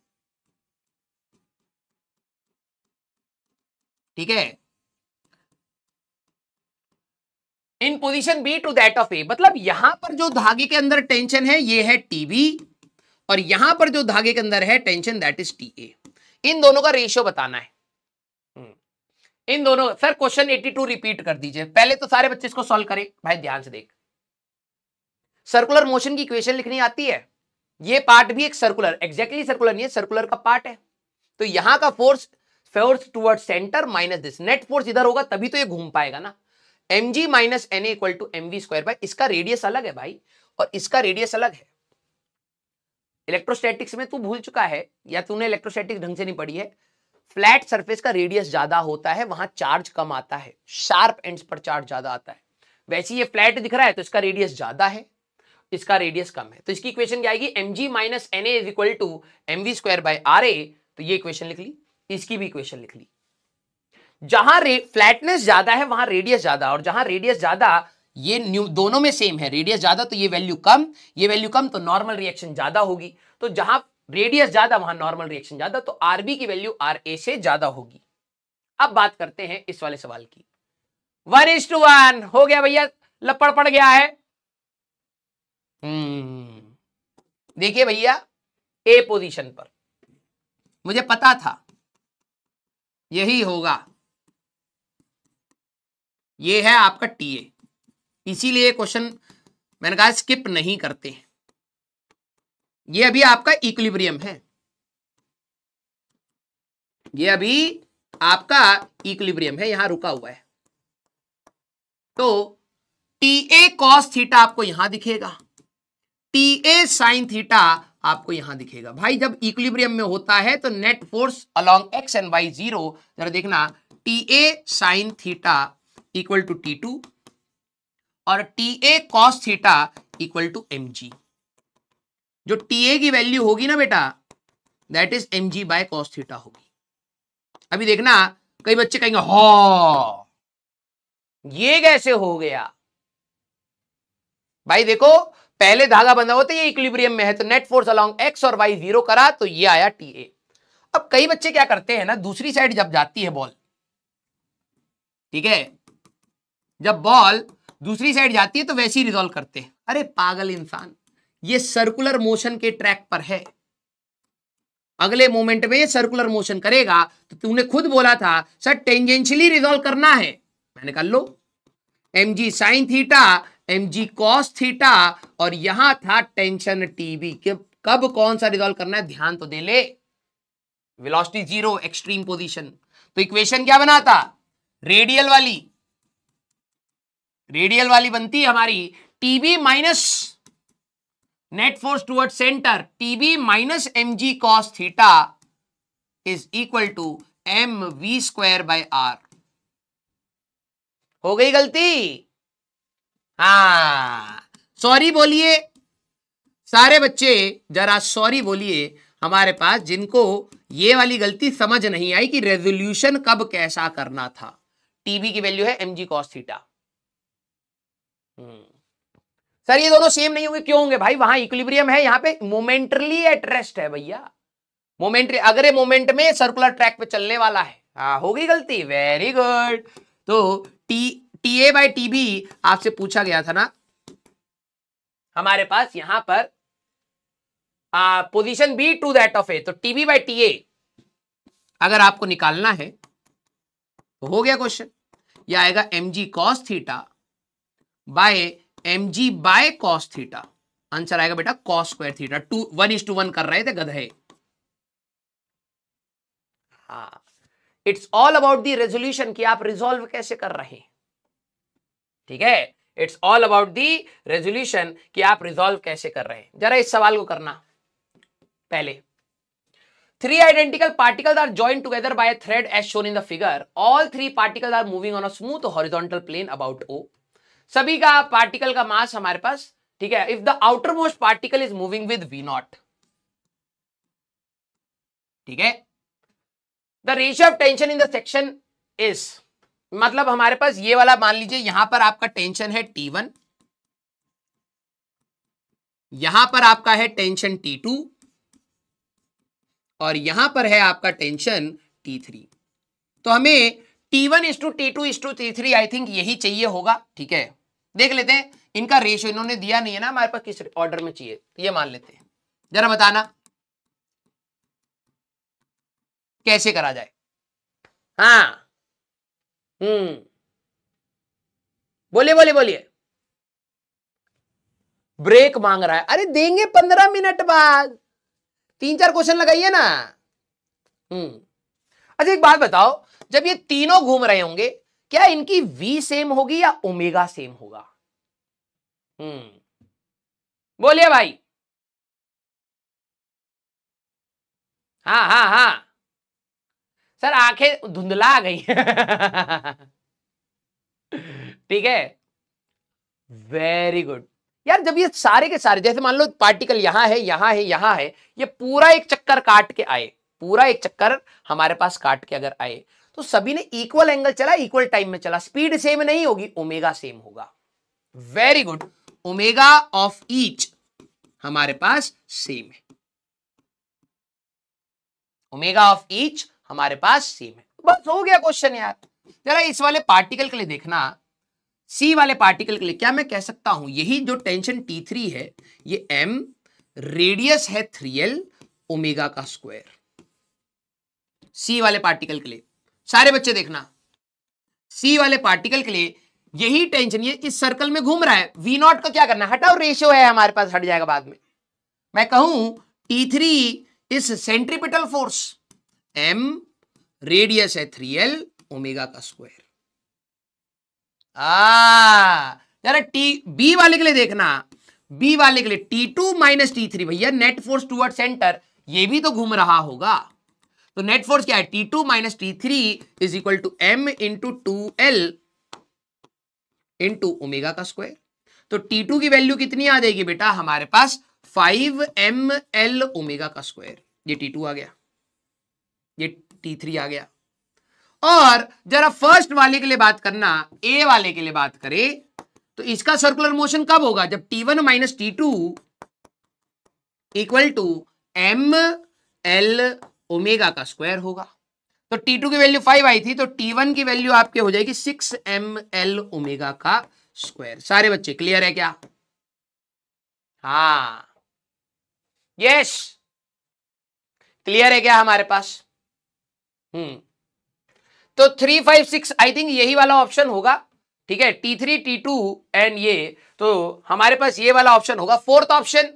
ठीक है in position B to that of A मतलब यहां पर जो धागे के अंदर टेंशन है ये है टीबी और यहां पर जो धागे के अंदर है tension that is T A इन दोनों का रेशियो बताना है हम्म। इन दोनों सर क्वेश्चन 82 रिपीट कर दीजिए पहले तो सारे बच्चे इसको सॉल्व करें भाई ध्यान से देख सर्कुलर मोशन की इक्वेशन लिखनी आती है ये पार्ट भी एक सर्कुलर एग्जैक्टली exactly सर्कुलर नहीं है सर्कुलर का पार्ट है तो यहां का force force toward centre minus this net force इधर होगा तभी तो ये घूम पाएगा ना m ji minus N equal to M we square by इसका रेडियस अलग है भाई और इसका रेडियस अलग है इलेक्ट्रोस्टैटिक्स में तू भूल चुका है या तूने इलेक्ट्रोस्टैटिक्स ढंग से नहीं पढ़ी है फ्लैट सरफेस का रेडियस ज्यादा होता है वहां चार्ज कम आता है शार्प एंड्स पर चार्ज ज्यादा आता है वैसे ये फ्लैट दिख रहा है तो इसका रेडियस ज्यादा है इसका रेडियस कम है तो इसकी इक्वेशन क्या आएगी m ji minus N is equal to M we square by R A तो ये इक्वेशन लिख ली इसकी भी इक्वेशन लिख ली जहां फ्लैटनेस ज्यादा है वहां रेडियस ज्यादा और जहां रेडियस ज्यादा ये दोनों में सेम है रेडियस ज्यादा तो ये वैल्यू कम ये वैल्यू कम तो नॉर्मल रिएक्शन ज्यादा होगी तो जहां रेडियस ज्यादा वहां नॉर्मल रिएक्शन ज्यादा तो आरबी की वैल्यू आर ए से ज्यादा होगी अब बात करते हैं इस वाले सवाल की वन इज टू वन हो गया भैया लपड़ पड़ गया है हम्म। देखिए भैया ए पोजीशन पर मुझे पता था यही होगा ये है आपका टीए इसीलिए क्वेश्चन मैंने कहा स्किप नहीं करते ये अभी आपका इक्विलिब्रियम है ये अभी आपका इक्विलिब्रियम है यहां रुका हुआ है तो टी ए कॉस थीटा आपको यहां दिखेगा टी ए साइन थीटा आपको यहां दिखेगा भाई जब इक्विलिब्रियम में होता है तो net force along x and y zero जरा देखना T A sine theta equal to T two और T A cos theta equal to M g जो टी ए की वैल्यू होगी ना बेटा that is M g by cos theta होगी अभी देखना कई बच्चे कहेंगे हो ये कैसे हो गया भाई देखो पहले धागा बंधा होता है इक्विलिब्रियम में है तो नेट फोर्स अलॉन्ग एक्स और वाई जीरो करा तो ये आया टी ए अब कई बच्चे क्या करते हैं ना दूसरी साइड जब जाती है बॉल ठीक है जब बॉल दूसरी साइड जाती है तो वैसे ही रिजोल्व करते हैं अरे पागल इंसान ये सर्कुलर मोशन के ट्रैक पर है अगले मोमेंट में ये सर्कुलर मोशन करेगा तो तूने खुद बोला था सर टेंजेंशियली रिजोल्व करना है मैंने कहा लो एम जी sine theta M G cos theta और यहां था टेंशन टीबी कब कौन सा रिजॉल्व करना है ध्यान तो दे ले वेलोसिटी जीरो एक्सट्रीम पोजीशन तो इक्वेशन क्या बना था रेडियल वाली रेडियल वाली बनती है हमारी TB minus net force toward centre TB minus M G cos theta is equal to M we square by R हो गई गलती हाँ सॉरी बोलिए सारे बच्चे जरा सॉरी बोलिए हमारे पास जिनको ये वाली गलती समझ नहीं आई कि रेजोल्यूशन कब कैसा करना था टीबी की वैल्यू है M G cos theta sir ये दोनों सेम नहीं होंगे क्यों होंगे भाई वहां इक्विलिब्रियम है यहां पे मोमेंटली एट रेस्ट है भैया मोमेंट्री अगर मोमेंट में सर्कुलर ट्रैक पे चलने वाला है हाँ हो गई गलती वेरी गुड तो T T A by T B आपसे पूछा गया था ना हमारे पास यहां पर position B to that of A तो बी बाई टी ए अगर आपको निकालना है तो हो गया क्वेश्चन यह आएगा m ji cos theta by M g by cos theta answer आएगा बेटा cos square theta to one is to one कर रहे थे गधे हाँ it's all about the resolution कि आप रिजोल्व कैसे कर रहे हैं ठीक है it's all about the resolution कि आप रिजोल्व कैसे कर रहे हैं जरा इस सवाल को करना पहले three identical particle are join together by thread as shown in the figure all three particle are moving on a smooth horizontal plane about O सभी का पार्टिकल का मास हमारे पास ठीक है if the outer most particle is moving with v nought ठीक है the ratio of tension in the section is मतलब हमारे पास ये वाला मान लीजिए यहां पर आपका टेंशन है टी वन यहां पर आपका है टेंशन टी टू और यहां पर है आपका टेंशन टी थ्री तो हमें T one is to T two is to T three I think यही चाहिए होगा ठीक है देख लेते हैं इनका रेशियो इन्होंने दिया नहीं है ना हमारे पास किस ऑर्डर में चाहिए तो ये मान लेते हैं जरा बताना कैसे करा जाए हाँ हम्म बोलिए बोलिए बोलिए ब्रेक मांग रहा है अरे देंगे पंद्रह मिनट बाद तीन चार क्वेश्चन लगाइए ना हम्म अच्छा एक बात बताओ जब ये तीनों घूम रहे होंगे क्या इनकी वी सेम होगी या ओमेगा सेम होगा हम्म बोलिए भाई हाँ हाँ हाँ सर आंखें धुंधला आ गई ठीक है वेरी गुड यार जब ये सारे के सारे जैसे मान लो पार्टिकल यहां है यहां है यहां है ये पूरा एक चक्कर काट के आए पूरा एक चक्कर हमारे पास काट के अगर आए तो सभी ने इक्वल एंगल चला इक्वल टाइम में चला स्पीड सेम नहीं होगी ओमेगा सेम होगा very good omega of each हमारे पास सेम है ओमेगा ऑफ ईच हमारे पास सेम है बस हो गया क्वेश्चन यार जरा इस वाले पार्टिकल के लिए देखना सी वाले पार्टिकल के लिए क्या मैं कह सकता हूं यही जो टेंशन टी थ्री है ये एम रेडियस है थ्री एल ओमेगा का स्क्वायर सी वाले पार्टिकल के लिए सारे बच्चे देखना सी वाले पार्टिकल के लिए यही टेंशन ये इस सर्कल में घूम रहा है वी नॉट का क्या करना हटाओ रेशियो है हमारे पास हट जाएगा बाद में मैं कहूं T three is centripetal force m radius है थ्री एल ओमेगा का स्क्वायर ah, जरा टी बी वाले के लिए देखना बी वाले के लिए T two minus T three भैया नेट फोर्स टूवर्ड सेंटर ये भी तो घूम रहा होगा तो नेट फोर्स क्या है T two minus T three is equal to M into two L into omega का स्क्वायर तो टी टू की वैल्यू कितनी आ जाएगी बेटा हमारे पास फाइव एम एल ओमेगा का स्क्वायर ये टी टू आ गया ये टी थ्री आ गया और जरा फर्स्ट वाले के लिए बात करना ए वाले के लिए बात करें तो इसका सर्कुलर मोशन कब होगा जब T one minus T two equal to M L omega का स्क्वायर होगा तो टी टू की वैल्यू फाइव आई थी तो टी वन की वैल्यू आपके हो जाएगी सिक्स एम एल ओमेगा का स्क्वायर सारे बच्चे क्लियर है क्या हाँ यस क्लियर है क्या हमारे पास हम्म तो three five six I think यही वाला ऑप्शन होगा ठीक है T three T two and ये तो हमारे पास ये वाला ऑप्शन होगा फोर्थ ऑप्शन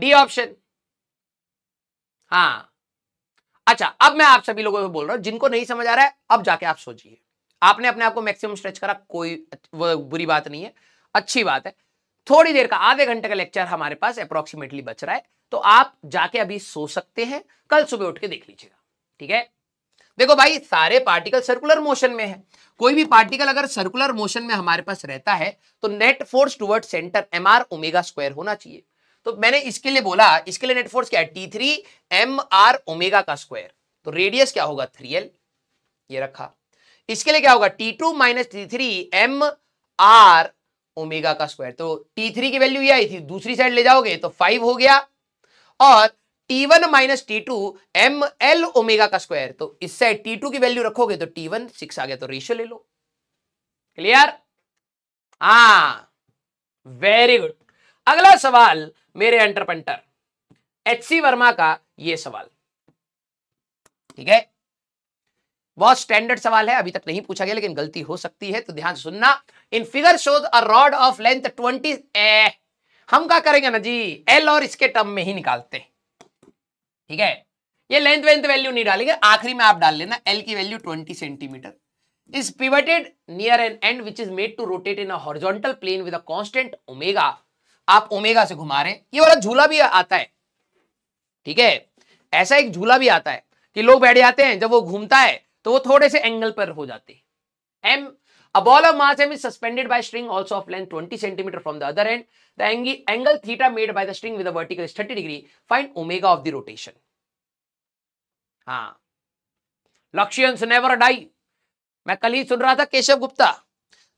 डी ऑप्शन हाँ अच्छा अब मैं आप सभी लोगों को बोल रहा हूं जिनको नहीं समझ आ रहा है अब जाके आप सोचिए आपने अपने आप को मैक्सिमम स्ट्रेच करा कोई बुरी बात नहीं है अच्छी बात है थोड़ी देर का आधे घंटे का लेक्चर हमारे पास अप्रोक्सीमेटली बच रहा है तो आप जाके अभी सो सकते हैं कल सुबह उठ के देख लीजिएगा ठीक है देखो भाई सारे पार्टिकल सर्कुलर मोशन में है कोई भी पार्टिकल अगर सर्कुलर मोशन में हमारे पास रहता है तो net force toward centre m are omega square होना चाहिए तो मैंने इसके लिए बोला इसके लिए नेट फोर्स क्या है T three m are omega का स्क्वायर तो रेडियस क्या होगा थ्री एल ये रखा इसके लिए क्या होगा T two minus T three m are omega का स्क्वायर तो टी थ्री की वैल्यू ये आई थी दूसरी साइड ले जाओगे तो फाइव हो गया और T one minus T two M L omega का स्क्वायर तो इस साइड टी टू की वैल्यू रखोगे तो टी वन सिक्स आ गया तो रेशियो ले लो क्लियर हा वेरी गुड अगला सवाल मेरे अंटर पंटर एच सी वर्मा का ये सवाल ठीक है बहुत स्टैंडर्ड सवाल है अभी तक नहीं पूछा गया लेकिन गलती हो सकती है तो ध्यान सुनना in figure shows a rod of length twenty हम क्या करेंगे ना जी एल और इसके टर्म में ही निकालते ठीक है ये लेंथ वेंथ वैल्यू नहीं डालेंगे आखिरी में आप डाल लेना एल की value twenty centimetre is pivoted near an end which is made to rotate in horizontal plane with constant omega आप ओमेगा से घुमा रहे हैं ये वाला झूला भी आता है ठीक है ऐसा एक झूला भी आता है कि लोग बैठ जाते हैं जब वो घूमता है तो वो थोड़े से एंगल पर हो जाते हैं um a ball of mass M is suspended by string also of length 20 centimetre from the other end the angle theta made by the string with a vertical 30 degree find omega of the rotation हां लक्ष्यंस नेवर डाई मैं कल ही सुन रहा था Keshav Gupta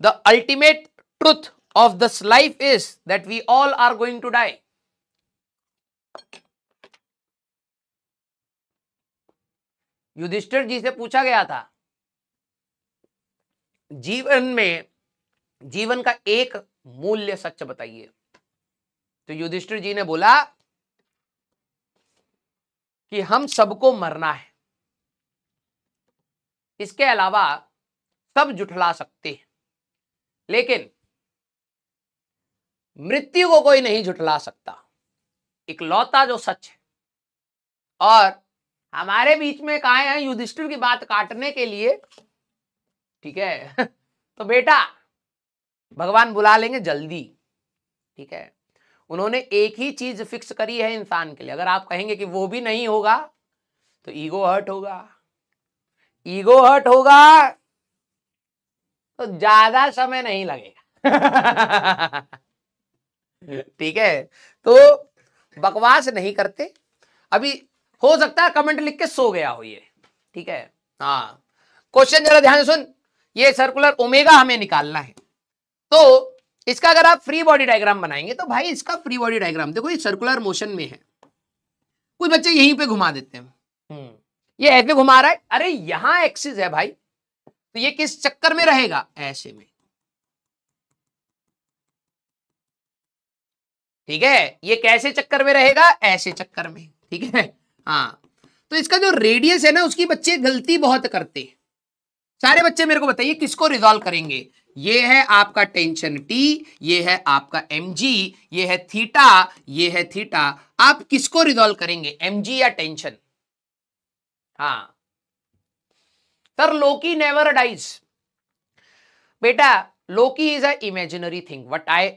the ultimate truth of this life is that we all are going to die Yudhishthir ji से पूछा गया था जीवन में जीवन का एक मूल्य सच बताइए तो युधिष्ठिर जी ने बोला कि हम सबको मरना है इसके अलावा सब जुठला सकते हैं लेकिन मृत्यु को कोई नहीं जुटला सकता इकलौता जो सच है और हमारे बीच में कहा है युधिष्ठिर की बात काटने के लिए ठीक है तो बेटा भगवान बुला लेंगे जल्दी ठीक है उन्होंने एक ही चीज फिक्स करी है इंसान के लिए अगर आप कहेंगे कि वो भी नहीं होगा तो ईगो हर्ट होगा ईगो हर्ट होगा तो ज्यादा समय नहीं लगेगा ठीक है तो बकवास नहीं करते अभी हो सकता है कमेंट लिख के सो गया हो ये ठीक है हाँ क्वेश्चन जरा ध्यान सुन ये सर्कुलर ओमेगा हमें निकालना है तो इसका अगर आप फ्री बॉडी डायग्राम बनाएंगे तो भाई इसका फ्री बॉडी डायग्राम देखो ये सर्कुलर मोशन में है कुछ बच्चे यहीं पे घुमा देते हैं हम्म। ये ऐसे घुमा रहा है अरे यहां एक्सिस है भाई तो ये किस चक्कर में रहेगा ऐसे में ठीक है ये कैसे चक्कर में रहेगा ऐसे चक्कर में ठीक है हाँ तो इसका जो रेडियस है ना उसकी बच्चे गलती बहुत करते सारे बच्चे मेरे को बताइए किसको रिजॉल्व करेंगे ये है आपका टेंशन टी ये है आपका एम जी ये है थीटा ये है थीटा आप किसको रिजॉल्व करेंगे एम जी या टेंशन हाँ सर लोकी नेवर डाइज बेटा Loki is a imaginary thing what I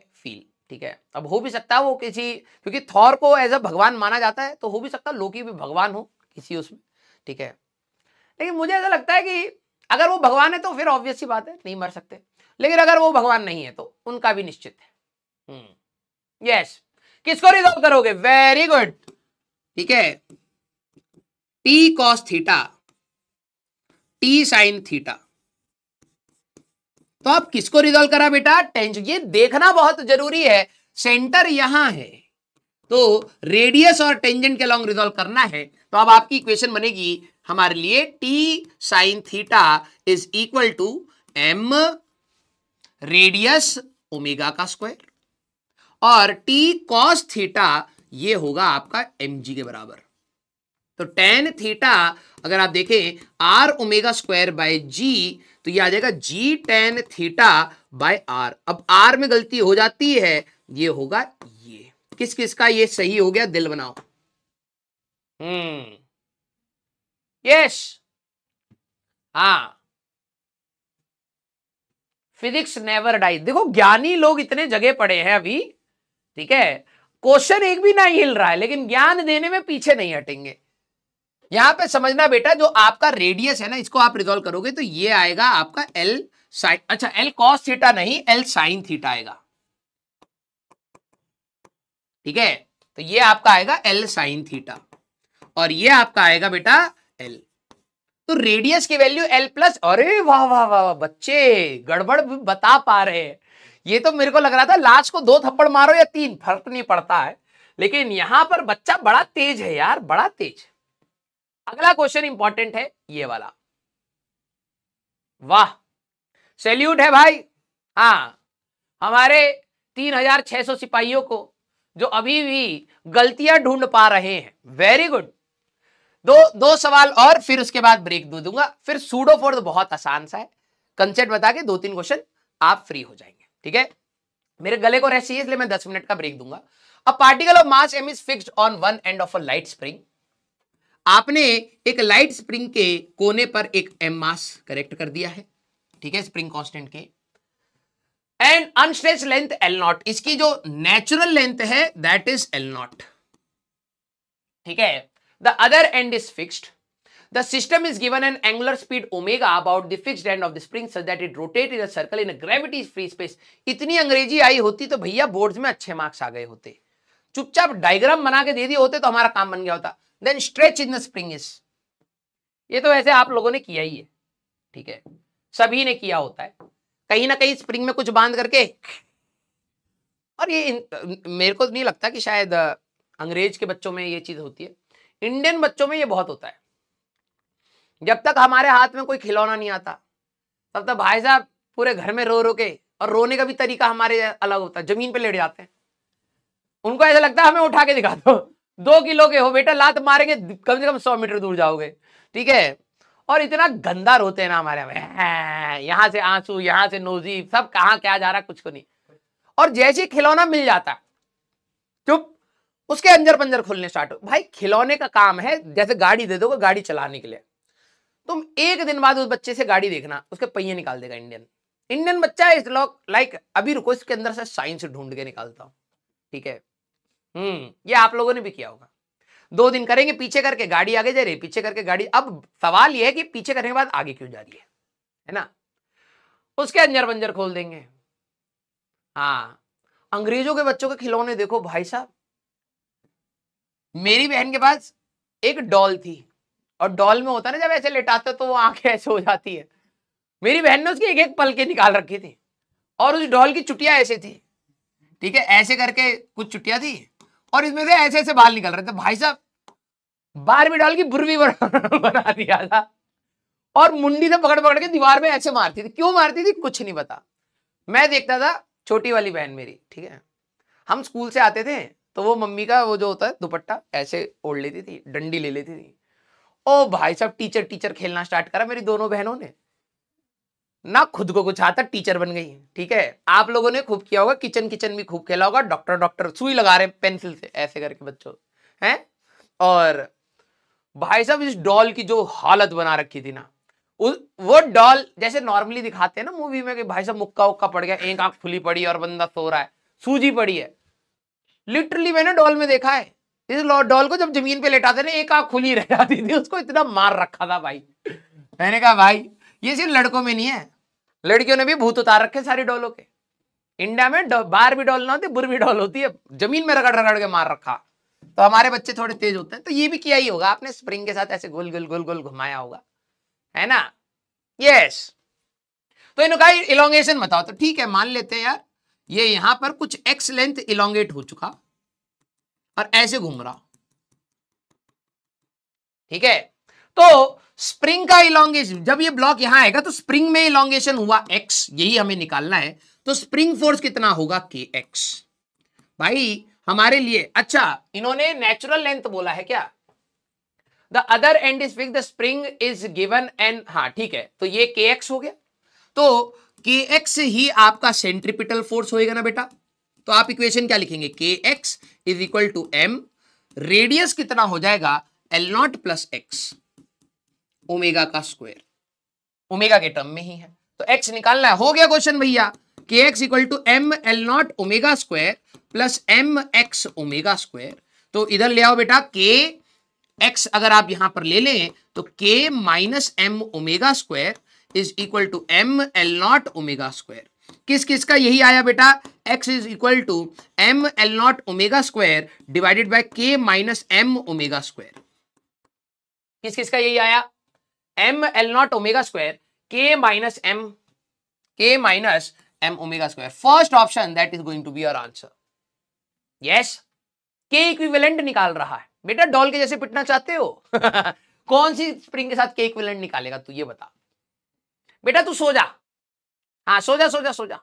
ठीक है अब हो भी सकता है वो किसी क्योंकि थौर को एज अ भगवान माना जाता है तो हो भी सकता है लोकी भी भगवान हो किसी उसमें ठीक है लेकिन मुझे ऐसा लगता है कि अगर वो भगवान है तो फिर ऑब्वियस ही बात है नहीं मर सकते लेकिन अगर वो भगवान नहीं है तो उनका भी निश्चित है यस हम्म। किसको रिजॉल्व करोगे वेरी गुड ठीक है T cos theta T sine theta तो आप किसको रिजोल्व करा बेटा टेंशन ये देखना बहुत जरूरी है सेंटर यहां है तो रेडियस और टेंजेंट के लॉन्ग रिजोल्व करना है तो अब आपकी इक्वेशन बनेगी हमारे लिए T sine theta is equal to M radius omega का स्क्वायर और टी कॉस थीटा ये होगा आपका एम के बराबर तो टेन थीटा अगर आप देखें R omega square by G तो ये आ जाएगा G tan theta by R अब आर में गलती हो जाती है ये होगा ये किस किस का ये सही हो गया दिल बनाओ हम्म यस हाँ फिजिक्स नेवर डाइज देखो ज्ञानी लोग इतने जगह पड़े हैं अभी ठीक है क्वेश्चन एक भी नहीं हिल रहा है लेकिन ज्ञान देने में पीछे नहीं हटेंगे यहां पे समझना बेटा जो आपका रेडियस है ना इसको आप रिजोल्व करोगे तो ये आएगा आपका एल साइन अच्छा एल कॉस थीटा नहीं एल साइन थीटा आएगा ठीक है तो ये आपका आएगा एल साइन थीटा और ये आपका आएगा बेटा एल तो रेडियस की वैल्यू एल प्लस अरे वाह वाह वाह वा, बच्चे गड़बड़ बता पा रहे हैं ये तो मेरे को लग रहा था लास्ट को दो थप्पड़ मारो या तीन फर्क नहीं पड़ता है लेकिन यहां पर बच्चा बड़ा तेज है यार बड़ा तेज अगला क्वेश्चन इंपॉर्टेंट है ये वाला वाह सैल्यूट है भाई हाँ हमारे 3600 सिपाहियों को जो अभी भी गलतियां ढूंढ पा रहे हैं वेरी गुड दो दो सवाल और फिर उसके बाद ब्रेक दे दूंगा फिर सूडो फोर्थ बहुत आसान सा है कंसेप्ट बता के दो तीन क्वेश्चन आप फ्री हो जाएंगे ठीक है मेरे गले को रह सी इसलिए मैं दस मिनट का ब्रेक दूंगा a particle of mass M is fix on one end of a light spring आपने एक लाइट स्प्रिंग के कोने पर एक एम मास करेक्ट कर दिया है ठीक है spring constant K and unstretch length L naught इसकी जो नेचुरल लेंथ है दैट इज एल नॉट ठीक है the other end is fixed the system is given an angular speed omega about the fixed end of the spring such that it rotates in a circle in a gravity free space इतनी अंग्रेजी आई होती तो भैया बोर्ड्स में अच्छे मार्क्स आ गए होते चुपचाप डायग्राम बना के दे दिए होते तो हमारा काम बन गया होता then stretch in the spring is ये तो ऐसे आप लोगों ने किया ही है ठीक है सभी ने किया होता है कहीं ना कहीं स्प्रिंग में कुछ बांध करके और ये इन, मेरे को नहीं लगता कि शायद अंग्रेज के बच्चों में ये चीज होती है इंडियन बच्चों में ये बहुत होता है जब तक हमारे हाथ में कोई खिलौना नहीं आता तब तक भाई साहब पूरे घर में रो रो के और रोने का भी तरीका हमारे अलग होता है जमीन पे लेट जाते हैं उनको ऐसा लगता है हमें उठा के दिखा दो दो किलो के हो बेटा लात मारेंगे कम से कम सौ मीटर दूर जाओगे ठीक है और इतना गंदा रोते हैं ना हमारे यहाँ यहाँ से आंसू यहाँ से नोजी सब कहा क्या जा रहा कुछ को नहीं और जैसे खिलौना मिल जाता चुप उसके अंजर पंजर खुलने स्टार्ट हो भाई खिलौने का काम है जैसे गाड़ी दे दोगे गाड़ी चलाने के लिए तुम एक दिन बाद उस बच्चे से गाड़ी देखना उसके पहिए निकाल देगा इंडियन इंडियन बच्चा इस लॉक लाइक अभी रुको इसके अंदर से साइंस ढूंढ के निकालता हूँ ठीक है हम्म ये आप लोगों ने भी किया होगा दो दिन करेंगे पीछे करके गाड़ी आगे जा रही है पीछे करके गाड़ी अब सवाल यह है कि पीछे करने के बाद आगे क्यों जा रही है है ना उसके अंजर बंजर खोल देंगे हाँ अंग्रेजों के बच्चों के खिलौने देखो भाई साहब मेरी बहन के पास एक डॉल थी और डॉल में होता ना जब ऐसे लेटाते तो वो आंखें ऐसे हो जाती है मेरी बहन ने उसकी एक एक पल के निकाल रखी थी और उस डॉल की चुटिया ऐसे थी ठीक है ऐसे करके कुछ चुटिया थी और इसमें से ऐसे ऐसे बाल निकल रहे थे तो भाई साहब बार में डाल के बुरवी बना दिया था और मुंडी से पकड़ पकड़ के दीवार में ऐसे मारती थी क्यों मारती थी कुछ नहीं पता मैं देखता था छोटी वाली बहन मेरी ठीक है हम स्कूल से आते थे तो वो मम्मी का वो जो होता है दुपट्टा ऐसे ओढ़ लेती थी डंडी ले लेती थी ओ भाई साहब टीचर टीचर खेलना स्टार्ट करा मेरी दोनों बहनों ने ना खुद को कुछ आता टीचर बन गई ठीक है आप लोगों ने खूब किया होगा किचन किचन भी खूब खेला होगा डॉक्टर डॉक्टर सुई लगा रहे हैं पेंसिल से ऐसे करके बच्चों हैं और भाई साहब इस डॉल की जो हालत बना रखी थी ना वो डॉल जैसे नॉर्मली दिखाते हैं ना मूवी में कि भाई साहब मुक्का उक्का पड़ गया एक आंख खुली पड़ी और बंदा सो रहा है सूजी पड़ी है लिटरली मैंने डॉल में देखा है इस डॉल को जब जमीन पे लेटाते ना एक आंख खुली रह जाती थी उसको इतना मार रखा था भाई मैंने कहा भाई ये सिर्फ लड़कों में नहीं है लड़कियों ने भी भूत उतार रखे सारी डॉलों के इंडिया में बार भी डॉल ना होती बुर भी डॉल होती है जमीन में रगड़ रगड़ के मार रखा तो हमारे बच्चे थोड़े तेज होते हैं तो ये भी किया ही होगा आपने स्प्रिंग के साथ ऐसे गोल गोल गोल गोल घुमाया होगा है ना यस तो इनका इलोंगेशन बताओ तो ठीक है मान लेते हैं यार ये यहां पर कुछ एक्स लेंथ इलोंगेट हो चुका और ऐसे घूम रहा ठीक है तो स्प्रिंग का इलोंगेशन जब ये ब्लॉक यहां आएगा तो स्प्रिंग में इलांगेशन हुआ एक्स यही हमें निकालना है तो स्प्रिंग फोर्स कितना होगा के एक्स भाई हमारे लिए अच्छा इन्होंने नेचुरल लेंथ बोला है क्या the other end is fix the spring is given and हाँ ठीक है तो ये के एक्स हो गया तो के एक्स ही आपका सेंट्रिपिटल फोर्स होगा ना बेटा तो आप इक्वेशन क्या लिखेंगे K x is equal to M radius कितना हो जाएगा L naught plus x omega का स्क्वायर ओमेगा के टर्म में ही है तो एक्स निकालना है हो गया क्वेश्चन भैया K x equal to M L naught omega square plus M x omega square तो इधर ले आओ बेटा के एक्स अगर आप यहां पर ले लें तो K minus M omega square is equal to M L naught omega square किस किस का यही आया बेटा x is equal to M L naught omega square divided by K minus M omega square किस किस का यही आया M L naught omega square K minus M K minus M omega square first option that is going to be your answer yes K equivalent निकाल रहा है बेटा डॉल के जैसे पिटना चाहते हो कौन सी स्प्रिंग के साथ के इक्विवेलेंट निकालेगा तू ये बता बेटा तू सो जा हाँ सो जा सो जा सो जा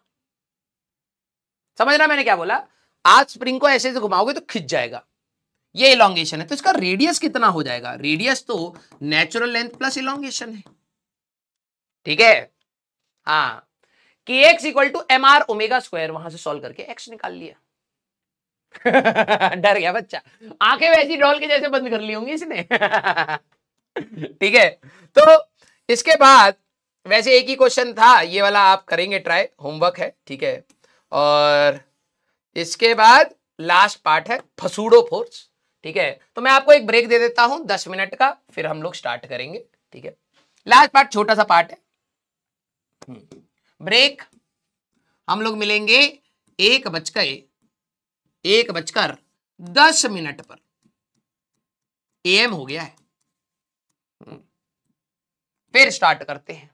समझ रहा मैंने क्या बोला आज स्प्रिंग को ऐसे ऐसे घुमाओगे तो खिंच जाएगा ये इलोंगेशन है तो इसका रेडियस कितना हो जाएगा रेडियस तो नेचुरल लेंथ प्लस इलांगेशन है ठीक है हाँ कि x equal to M are omega square वहां से सॉल्व करके एक्स निकाल लिया डर गया बच्चा आंखें वैसी डॉल के जैसे बंद कर ली होंगी इसने ठीक है तो इसके बाद वैसे एक ही क्वेश्चन था ये वाला आप करेंगे ट्राई होमवर्क है ठीक है और इसके बाद लास्ट पार्ट है फसूडो फोर्स ठीक है तो मैं आपको एक ब्रेक दे देता हूं दस मिनट का फिर हम लोग स्टार्ट करेंगे ठीक है लास्ट पार्ट छोटा सा पार्ट है ब्रेक हम्म। हम लोग मिलेंगे एक बजकर एक बजकर दस मिनट पर एम हो गया है हम्म। फिर स्टार्ट करते हैं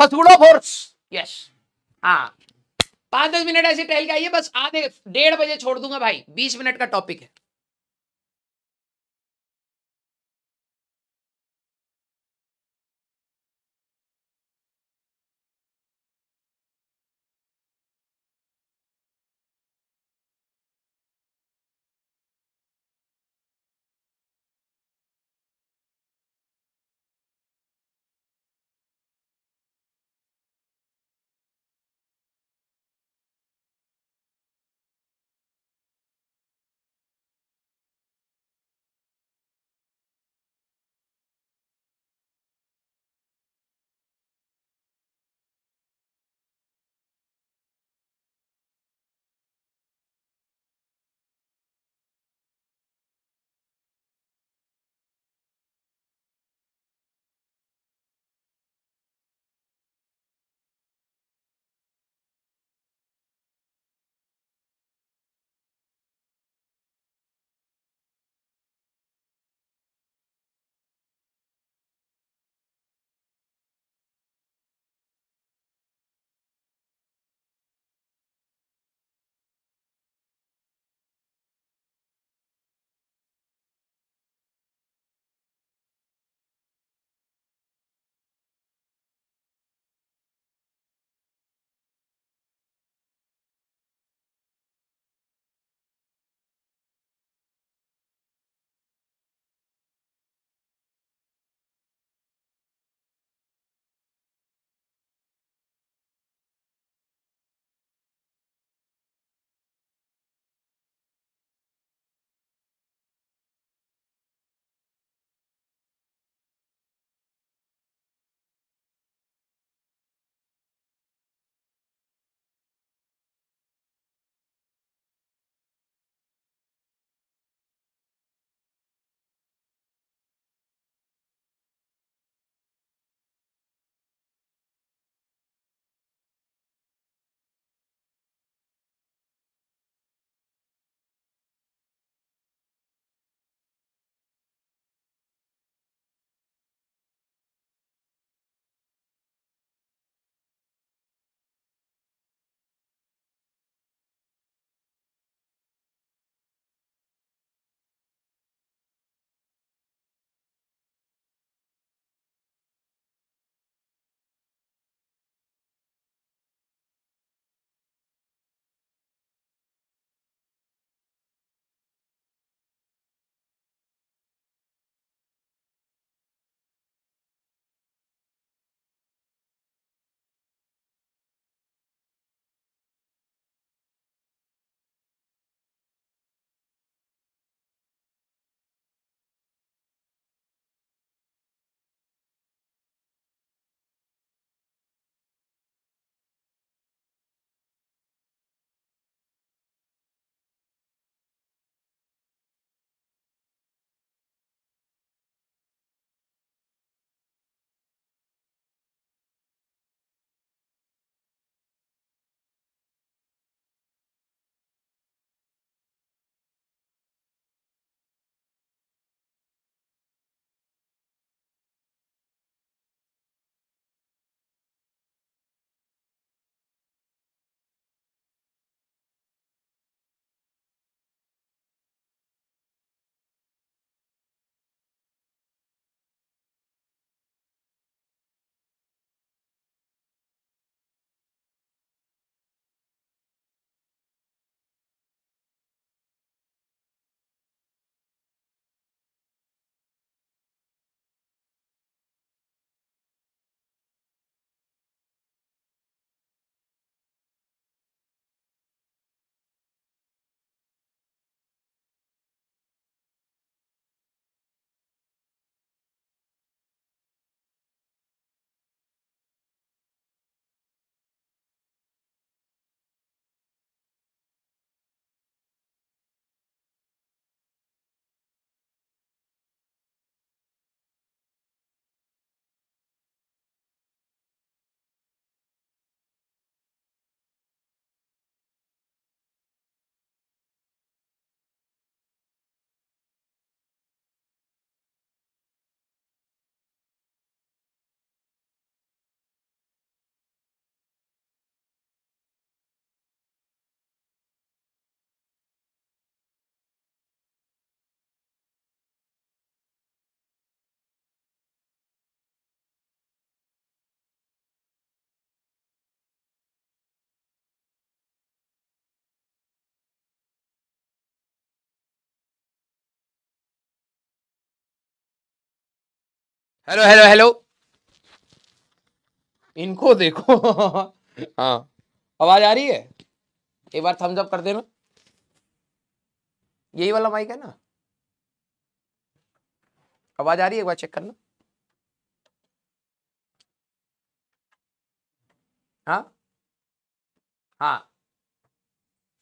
फसूड़ो फोर्स यस हाँ पांच दस मिनट ऐसे टहल के आइए बस आधे डेढ़ बजे छोड़ दूंगा भाई बीस मिनट का टॉपिक है हेलो हेलो हेलो इनको देखो हाँ आवाज आ रही है एक बार थम्स अप कर देना यही वाला माइक है ना आवाज आ रही है एक बार चेक करना हाँ हाँ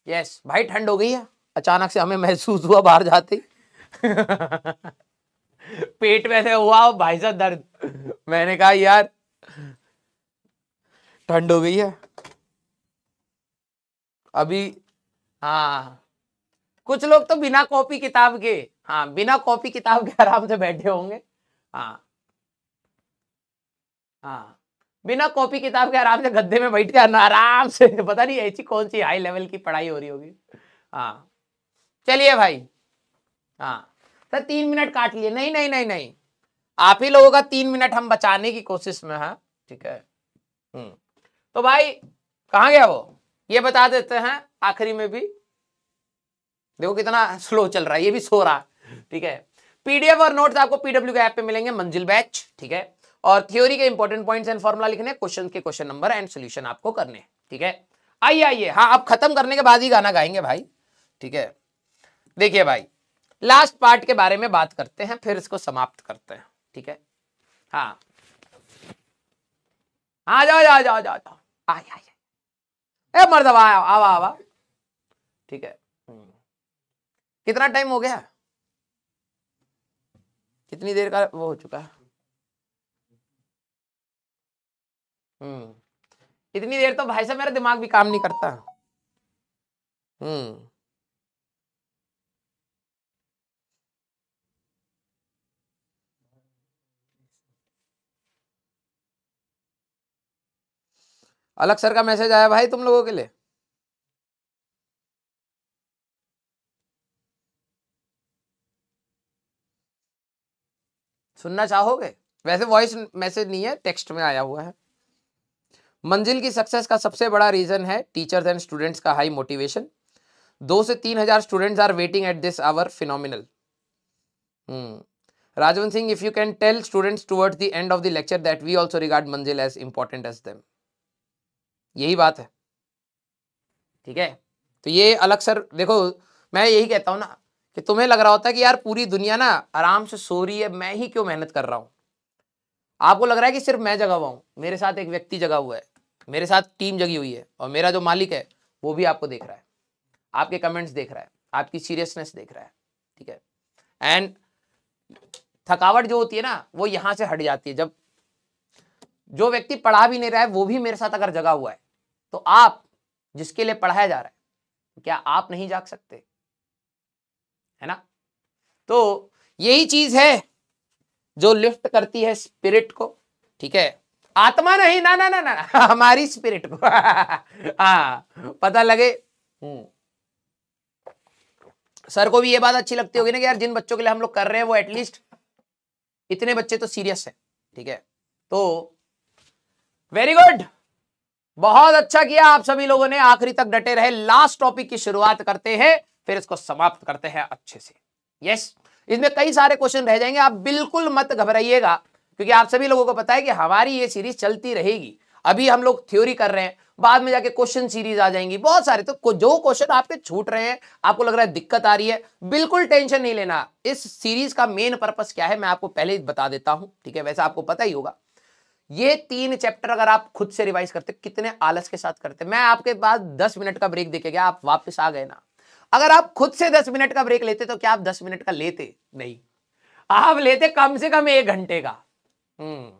यस भाई ठंड हो गई है अचानक से हमें महसूस हुआ बाहर जाते पेट में से हुआ भाई साहब दर्द मैंने कहा यार ठंड हो गई है अभी हाँ कुछ लोग तो बिना कॉपी किताब के हाँ बिना कॉपी किताब के आराम से बैठे होंगे हाँ हाँ बिना कॉपी किताब के आराम से गद्दे में बैठ के आराम से पता नहीं ऐसी कौन सी हाई लेवल की पढ़ाई हो रही होगी हाँ चलिए भाई हाँ सर तो तीन मिनट काट लिए नहीं नहीं नहीं नहीं आप ही लोगों का तीन मिनट हम बचाने की कोशिश में है ठीक है हम्म। तो भाई कहा गया वो ये बता देते हैं आखिरी में भी देखो कितना स्लो चल रहा है ये भी सो रहा ठीक है पीडीएफ और नोट्स आपको पीडब्ल्यू के ऐप पे मिलेंगे मंजिल बैच ठीक है और थ्योरी के इंपॉर्टेंट पॉइंट्स एंड फॉर्मुला लिखने क्वेश्चन के क्वेश्चन नंबर एंड सोल्यूशन आपको करने ठीक है आइए आइए हाँ आप खत्म करने के बाद ही गाना गाएंगे भाई ठीक है देखिए भाई लास्ट पार्ट के बारे में बात करते हैं फिर इसको समाप्त करते हैं ठीक है हाँ आ जाओ जाओ जाओ जाओ जाओ आई आई ए मर्दबा आओ आवा आवा ठीक है हम्म। कितना टाइम हो गया कितनी देर का वो हो चुका है हम्म इतनी देर तो भाई साहब मेरा दिमाग भी काम नहीं करता हम्म अलग सर का मैसेज आया भाई तुम लोगों के लिए सुनना चाहोगे वैसे वॉइस मैसेज नहीं है टेक्स्ट में आया हुआ है मंजिल की सक्सेस का सबसे बड़ा रीजन है टीचर्स एंड स्टूडेंट्स का हाई मोटिवेशन दो से तीन हजार students are waiting at this hour phenomenal Rajwant Singh if you can tell students towards the end of the lecture that we also regard Manzil as important as them यही बात है ठीक है तो ये अलग सर देखो मैं यही कहता हूँ ना कि तुम्हें लग रहा होता है कि यार पूरी दुनिया ना आराम से सो रही है मैं ही क्यों मेहनत कर रहा हूँ आपको लग रहा है कि सिर्फ मैं जगा हुआ हूँ मेरे साथ एक व्यक्ति जगा हुआ है मेरे साथ टीम जगी हुई है और मेरा जो मालिक है वो भी आपको देख रहा है आपके कमेंट्स देख रहा है आपकी सीरियसनेस देख रहा है ठीक है एंड थकावट जो होती है ना वो यहाँ से हट जाती है जब जो व्यक्ति पढ़ा भी नहीं रहा है वो भी मेरे साथ अगर जगा हुआ है तो आप जिसके लिए पढ़ाया जा रहा है क्या आप नहीं जाग सकते है ना तो यही चीज है जो लिफ्ट करती है स्पिरिट को ठीक है आत्मा नहीं ना ना ना ना हमारी स्पिरिट को हाँ पता लगे हम्म। सर को भी ये बात अच्छी लगती होगी ना कि यार जिन बच्चों के लिए हम लोग कर रहे हैं वो एटलीस्ट इतने बच्चे तो सीरियस है ठीक है तो वेरी गुड बहुत अच्छा किया आप सभी लोगों ने आखिरी तक डटे रहे लास्ट टॉपिक की शुरुआत करते हैं फिर इसको समाप्त करते हैं अच्छे से यस इसमें कई सारे क्वेश्चन रह जाएंगे आप बिल्कुल मत घबराइएगा क्योंकि आप सभी लोगों को पता है कि हमारी ये सीरीज चलती रहेगी अभी हम लोग थ्योरी कर रहे हैं बाद में जाके क्वेश्चन सीरीज आ जाएंगी बहुत सारे तो जो क्वेश्चन आपके छूट रहे हैं आपको लग रहा है दिक्कत आ रही है बिल्कुल टेंशन नहीं लेना इस सीरीज का मेन पर्पस क्या है मैं आपको पहले ही बता देता हूं ठीक है वैसे आपको पता ही होगा ये तीन चैप्टर अगर आप खुद से रिवाइज करते कितने आलस के साथ करते मैं आपके पास दस मिनट का ब्रेक देखेगा आप वापस आ गए ना अगर आप खुद से दस मिनट का ब्रेक लेते तो क्या आप दस मिनट का लेते नहीं आप लेते कम से कम एक घंटे का हम्म।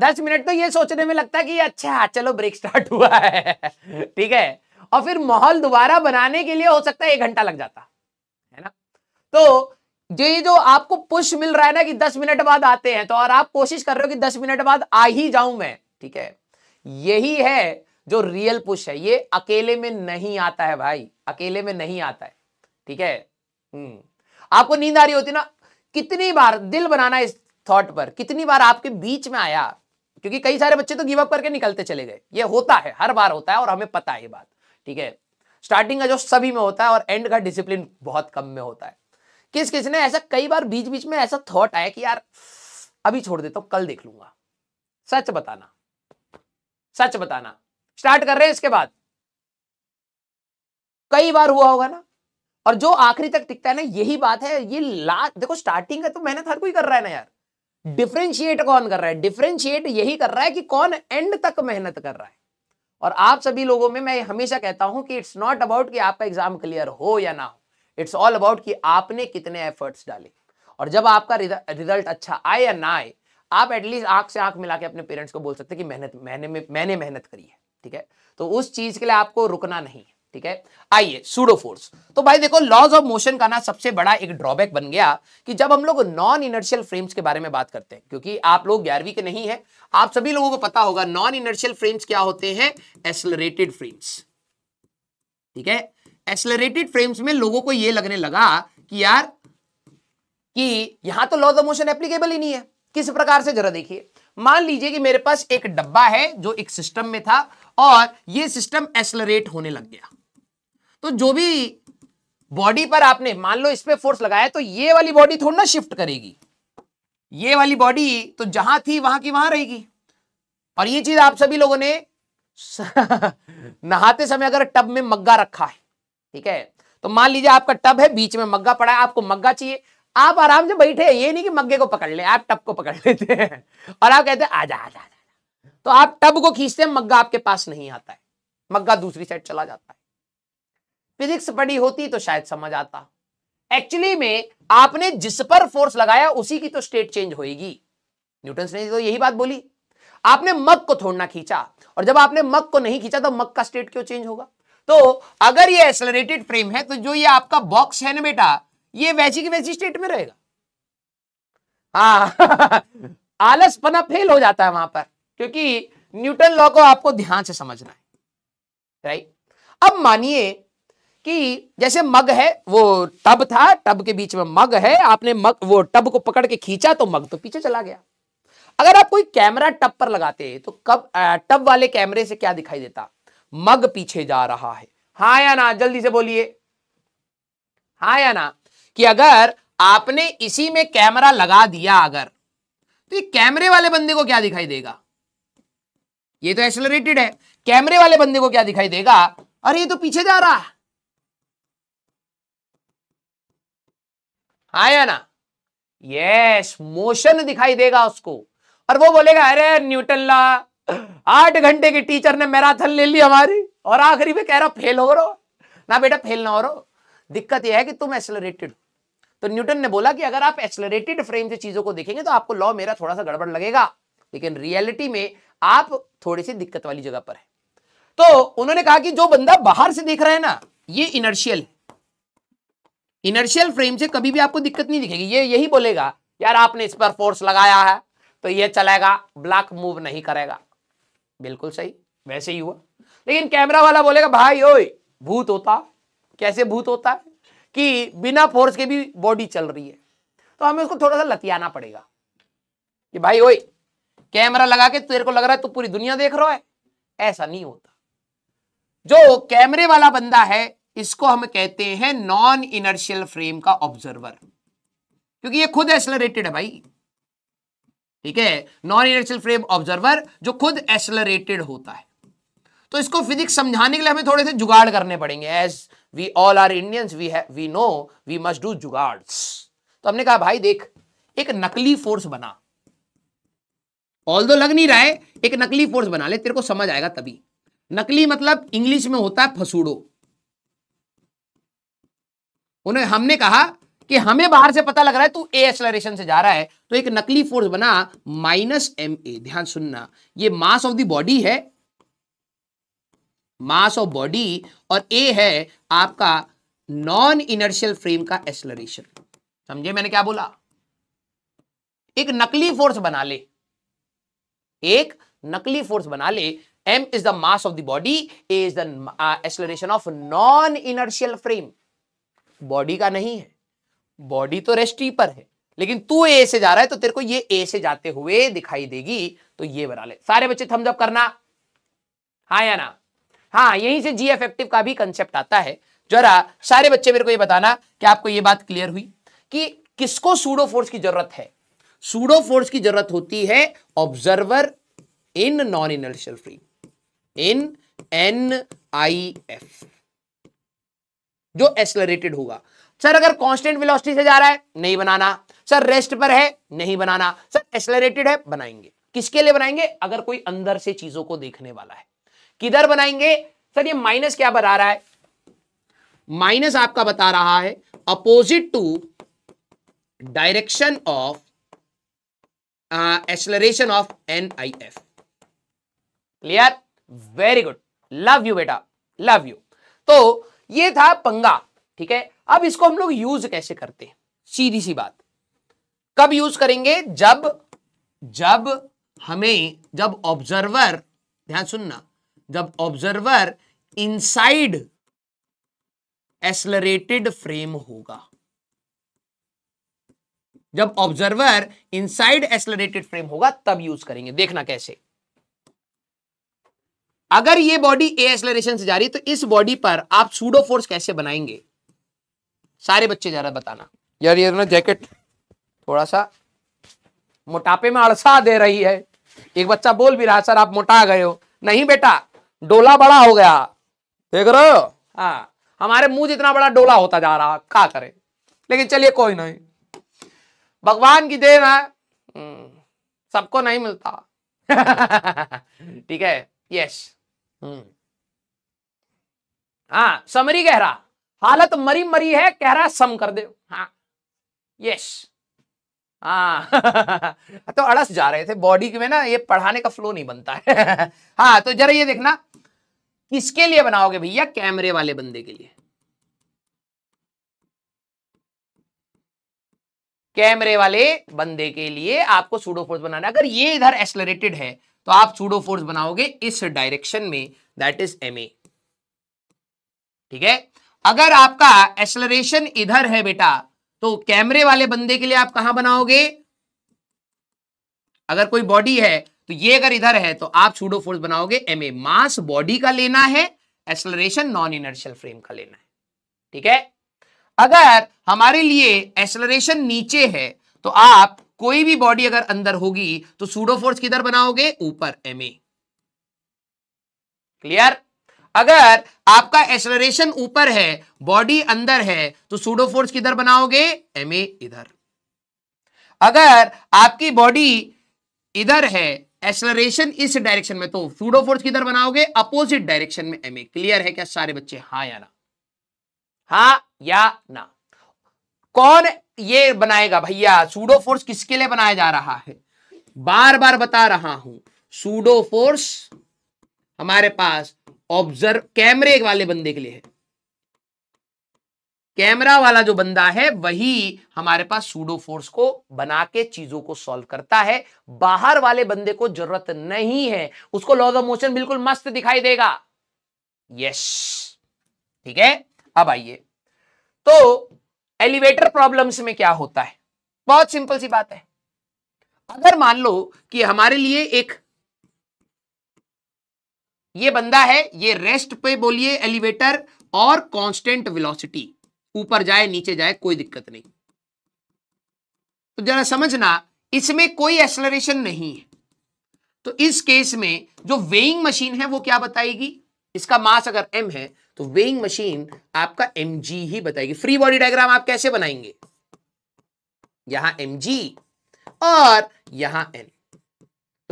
दस मिनट तो ये सोचने में लगता है कि अच्छा चलो ब्रेक स्टार्ट हुआ है ठीक है और फिर माहौल दोबारा बनाने के लिए हो सकता है एक घंटा लग जाता है ना तो जो ये जो आपको पुश मिल रहा है ना कि दस मिनट बाद आते हैं तो और आप कोशिश कर रहे हो कि दस मिनट बाद आ ही जाऊं मैं ठीक है यही है जो रियल पुश है ये अकेले में नहीं आता है भाई अकेले में नहीं आता है ठीक है हम्म। आपको नींद आ रही होती ना कितनी बार दिल बनाना इस थॉट पर कितनी बार आपके बीच में आया क्योंकि कई सारे बच्चे तो गिवअप करके निकलते चले गए ये होता है हर बार होता है और हमें पता है ये बात ठीक है स्टार्टिंग का जो सभी में होता है और एंड का डिसिप्लिन बहुत कम में होता है किस ने ऐसा कई बार बीच बीच में ऐसा थॉट आया कि यार अभी छोड़ देता हूं कल देख लूंगा सच बताना सच बताना स्टार्ट कर रहे हैं इसके बाद कई बार हुआ होगा ना और जो आखिरी तक टिकता है ना यही बात है ये लास्ट देखो स्टार्टिंग का तो मेहनत हर कोई कर रहा है ना यार डिफ्रेंशिएट कौन कर रहा है डिफ्रेंशिएट यही कर रहा है कि कौन एंड तक मेहनत कर रहा है और आप सभी लोगों में मैं हमेशा कहता हूं कि इट्स नॉट अबाउट कि आपका एग्जाम क्लियर हो या ना हो इट्स ऑल अबाउट कि आपने कितने एफर्ट्स डाले और जब आपका रिजल्ट अच्छा आए या ना आए आप एटलीस्ट आंख से आंख मिला के अपने पेरेंट्स को बोल सकते कि मेहनत मैंने मैंने मेहनत करी है ठीक है तो उस चीज के लिए आपको रुकना नहीं ठीक है आइए सूडो फोर्स तो भाई देखो लॉज ऑफ मोशन का ना सबसे बड़ा एक ड्रॉबैक बन गया कि जब हम लोग नॉन इनर्शियल फ्रेम्स के बारे में बात करते हैं क्योंकि आप लोग ग्यारहवीं के नहीं है आप सभी लोगों को पता होगा नॉन इनर्शियल फ्रेम्स क्या होते हैं एसलरेटेड फ्रेम्स ठीक है एक्सलरेटेड फ्रेम्स में लोगों को यह लगने लगा कि यार कि यहां तो लॉज ऑफ मोशन एप्लीकेबल ही नहीं है किस प्रकार से जरा देखिए मान लीजिए कि मेरे पास एक डब्बा है जो एक सिस्टम में था और ये सिस्टम एक्सलरेट होने लग गया तो जो भी बॉडी पर आपने मान लो इस पर फोर्स लगाया तो ये वाली बॉडी थोड़ी ना शिफ्ट करेगी ये वाली बॉडी तो जहां थी वहां की वहां रहेगी और ये चीज आप सभी लोगों ने नहाते समय अगर टब में मग्गा रखा है ठीक है तो मान लीजिए आपका टब है बीच में मग्गा पड़ा है आपको मग्गा चाहिए आप आराम से बैठे ये नहीं कि मग्गे को पकड़ ले आप टब को पकड़ लेते हैं और आप कहते हैं आ जा तो आप टब को खींचते हैं मग्गा आपके पास नहीं आता है मग्गा दूसरी साइड चला जाता है फिजिक्स पड़ी होती तो शायद समझ आता एक्चुअली में आपने जिस पर फोर्स लगाया उसी की तो स्टेट चेंज होगी न्यूटन ने तो यही बात बोली आपने मग को थोड़ना खींचा और जब आपने मग को नहीं खींचा तो मग का स्टेट क्यों चेंज होगा तो अगर ये एक्सलरेटेड फ्रेम है तो जो ये आपका बॉक्स है ना बेटा ये वैसी की वैसी स्टेट में रहेगा हाँ आलसपना फेल हो जाता है वहां पर क्योंकि न्यूटन लॉ को आपको ध्यान से समझना है राइट अब मानिए कि जैसे मग है वो टब था टब के बीच में मग है आपने मग वो टब को पकड़ के खींचा तो मग तो पीछे चला गया अगर आप कोई कैमरा टब पर लगाते तो कब टब वाले कैमरे से क्या दिखाई देता मग पीछे जा रहा है हाँ या ना जल्दी से बोलिए हाँ या ना कि अगर आपने इसी में कैमरा लगा दिया अगर तो ये कैमरे वाले बंदे को क्या दिखाई देगा ये तो एक्सलरेटेड है कैमरे वाले बंदे को क्या दिखाई देगा अरे ये तो पीछे जा रहा है हाँ या ना यस मोशन दिखाई देगा उसको और वो बोलेगा अरे न्यूटन ला आठ घंटे की टीचर ने मैराथन ले ली हमारी और आखिरी में कह रहा फेल हो रो ना बेटा फेल ना हो रो दिक्कत यह है कि तुम एक्सलरेटेड तो न्यूटन ने बोला कि अगर आप एक्सलरेटेड फ्रेम से चीजों को देखेंगे तो आपको लॉ मेरा थोड़ा सा गड़बड़ लगेगा लेकिन रियलिटी में आप थोड़ी सी दिक्कत वाली जगह पर है तो उन्होंने कहा कि जो बंदा बाहर से देख रहा है ना ये इनर्शियल इनर्शियल फ्रेम से कभी भी आपको दिक्कत नहीं दिखेगी ये यही बोलेगा यार आपने इस पर फोर्स लगाया है तो ये चलेगा ब्लैक मूव नहीं करेगा बिल्कुल सही वैसे ही हुआ लेकिन कैमरा वाला बोलेगा भाई ओ भूत होता कैसे भूत होता है कि बिना फोर्स के भी बॉडी चल रही है तो हमें उसको थोड़ा सा लतियाना पड़ेगा कि भाई ओ कैमरा लगा के तेरे को लग रहा है तू पूरी दुनिया देख रहा है ऐसा नहीं होता जो कैमरे वाला बंदा है इसको हम कहते हैं नॉन इनर्शियल फ्रेम का ऑब्जर्वर क्योंकि ये खुद एक्सलरेटेड है भाई ठीक है नॉन इनर्शियल फ्रेम ऑब्जर्वर जो खुद एक्सलरेटेड होता है तो इसको फिजिक्स समझाने के लिए हमें थोड़े से जुगाड़ करने पड़ेंगे as we all are Indians we have we know we must do jugaads तो हमने कहा भाई देख एक नकली फोर्स बना ऑल दो लग नहीं रहा है एक नकली फोर्स बना ले तेरे को समझ आएगा तभी नकली मतलब इंग्लिश में होता है फसूडो उन्हें हमने कहा कि हमें बाहर से पता लग रहा है तू ए एक्सलरेशन से जा रहा है तो एक नकली फोर्स बना माइनस एम ए ध्यान सुनना ये मास ऑफ द बॉडी है मास ऑफ बॉडी और ए है आपका नॉन इनर्शियल फ्रेम का एक्सलरेशन समझे मैंने क्या बोला एक नकली फोर्स बना ले एक नकली फोर्स बना ले M is the mass of the body A is the acceleration of non inertial frame body का नहीं है बॉडी तो रेस्ट ई पर है लेकिन तू ए से जा रहा है तो तेरे को ये ए से जाते हुए दिखाई देगी तो ये बना ले सारे बच्चे थम्स अप करना हाँ या ना हाँ यहीं से जी एफेक्टिव का भी कंसेप्ट आता है जरा सारे बच्चे मेरे को ये बताना कि आपको ये बात क्लियर हुई कि किसको सूडो फोर्स की जरूरत है सूडो फोर्स की जरूरत होती है observer in non inertial free in N I F जो एक्सलरेटेड होगा सर अगर कांस्टेंट वेलोसिटी से जा रहा है नहीं बनाना सर रेस्ट पर है नहीं बनाना सर एक्सलरेटेड है बनाएंगे किसके लिए बनाएंगे अगर कोई अंदर से चीजों को देखने वाला है किधर बनाएंगे सर ये माइनस क्या बता रहा है माइनस आपका बता रहा है opposite to direction of acceleration of N I F clear very good love you बेटा लव यू तो ये था पंगा ठीक है अब इसको हम लोग यूज कैसे करते हैं सीधी सी बात कब यूज करेंगे जब जब हमें जब ऑब्जर्वर ध्यान सुनना जब ऑब्जर्वर इनसाइड एसलरेटेड फ्रेम होगा जब ऑब्जर्वर इनसाइड एसलरेटेड फ्रेम होगा तब यूज करेंगे देखना कैसे अगर ये बॉडी ए एसलरेशन से जा रही है तो इस बॉडी पर आप सूडो फोर्स कैसे बनाएंगे सारे बच्चे जरा बताना यार ये ना जैकेट थोड़ा सा मोटापे में अड़सा दे रही है एक बच्चा बोल भी रहा सर आप मोटा गए हो नहीं बेटा डोला बड़ा हो गया देख रहे हो हाँ हमारे मुंह जितना बड़ा डोला होता जा रहा क्या करे लेकिन चलिए कोई नहीं भगवान की देन है हम्म, सबको नहीं मिलता ठीक है यस हम्म। हाँ समरी रहा हालत मरी मरी है कह रहा सम कर दे हाँ यस हाँ तो अड़स जा रहे थे बॉडी में ना ये पढ़ाने का फ्लो नहीं बनता है हाँ तो जरा ये देखना किसके लिए बनाओगे भैया कैमरे वाले बंदे के लिए कैमरे वाले बंदे के लिए आपको सूडो फोर्स बनाना अगर ये इधर एक्सलरेटेड है तो आप सूडो फोर्स बनाओगे इस डायरेक्शन में दैट इज एम ए ठीक है अगर आपका एक्सलरेशन इधर है बेटा तो कैमरे वाले बंदे के लिए आप कहां बनाओगे अगर कोई बॉडी है तो ये अगर इधर है तो आप सूडो फोर्स बनाओगे एम ए मास बॉडी का लेना है एक्सलरेशन नॉन इनर्शियल फ्रेम का लेना है ठीक है अगर हमारे लिए एक्सलरेशन नीचे है तो आप कोई भी बॉडी अगर अंदर होगी तो सूडो फोर्स किधर बनाओगे ऊपर एम ए क्लियर अगर आपका एक्सलरेशन ऊपर है बॉडी अंदर है तो सूडो फोर्स किधर बनाओगे एम ए इधर अगर आपकी बॉडी इधर है एक्सलरेशन इस डायरेक्शन में तो सूडो फोर्स किधर बनाओगे अपोजिट डायरेक्शन में एम ए क्लियर है क्या सारे बच्चे हाँ या ना हा या ना कौन ये बनाएगा भैया सूडो फोर्स किसके लिए बनाया जा रहा है बार बार बता रहा हूं सूडो फोर्स हमारे पास ऑब्जर्व कैमरे वाले बंदे के लिए है कैमरा वाला जो बंदा है वही हमारे पास सूडो फोर्स को बना के चीजों को सॉल्व करता है बाहर वाले बंदे को जरूरत नहीं है उसको लॉज ऑफ मोशन बिल्कुल मस्त दिखाई देगा यस ठीक है अब आइए तो एलिवेटर प्रॉब्लम्स में क्या होता है बहुत सिंपल सी बात है अगर मान लो कि हमारे लिए एक ये बंदा है ये रेस्ट पे बोलिए एलिवेटर और कांस्टेंट वेलोसिटी ऊपर जाए नीचे जाए कोई दिक्कत नहीं तो जरा समझना इसमें कोई एक्सलरेशन नहीं है तो इस केस में जो वेइंग मशीन है वो क्या बताएगी इसका मास अगर एम है तो वेइंग मशीन आपका एम ही बताएगी फ्री बॉडी डायग्राम आप कैसे बनाएंगे यहां एम और यहां एन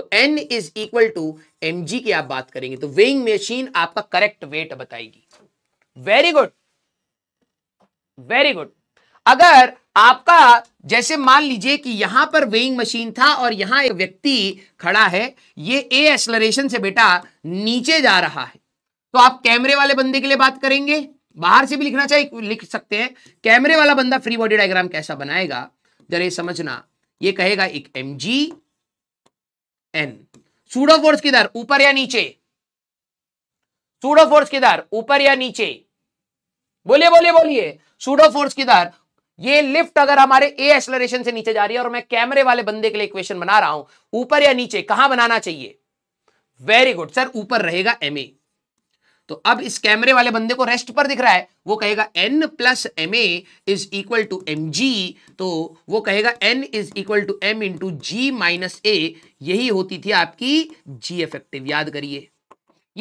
तो N is equal to M की आप बात करेंगे तो वेइंग मशीन आपका करेक्ट वेट बताएगी वेरी गुड वेरी गुड अगर आपका जैसे मान लीजिए कि यहां पर वेइंग मशीन था और यहां एक व्यक्ति खड़ा है ये ए एक्सलरेशन से बेटा नीचे जा रहा है तो आप कैमरे वाले बंदे के लिए बात करेंगे बाहर से भी लिखना चाहिए लिख सकते हैं कैमरे वाला बंदा फ्री बॉडी डायग्राम कैसा बनाएगा जरा ये समझना ये कहेगा एक एम एन सूडो फोर्स किधर ऊपर या नीचे सूडो फोर्स किधर ऊपर या नीचे बोलिए बोलिए बोलिए सूडो फोर्स किधर ये लिफ्ट अगर हमारे ए एक्सलरेशन से नीचे जा रही है और मैं कैमरे वाले बंदे के लिए इक्वेशन बना रहा हूं ऊपर या नीचे कहां बनाना चाहिए वेरी गुड सर ऊपर रहेगा एम ए तो अब इस कैमरे वाले बंदे को रेस्ट पर दिख रहा है वो कहेगा N plus M A is equal to M G तो वो कहेगा N is equal to M into G minus A यही होती थी आपकी जी इफेक्टिव याद करिए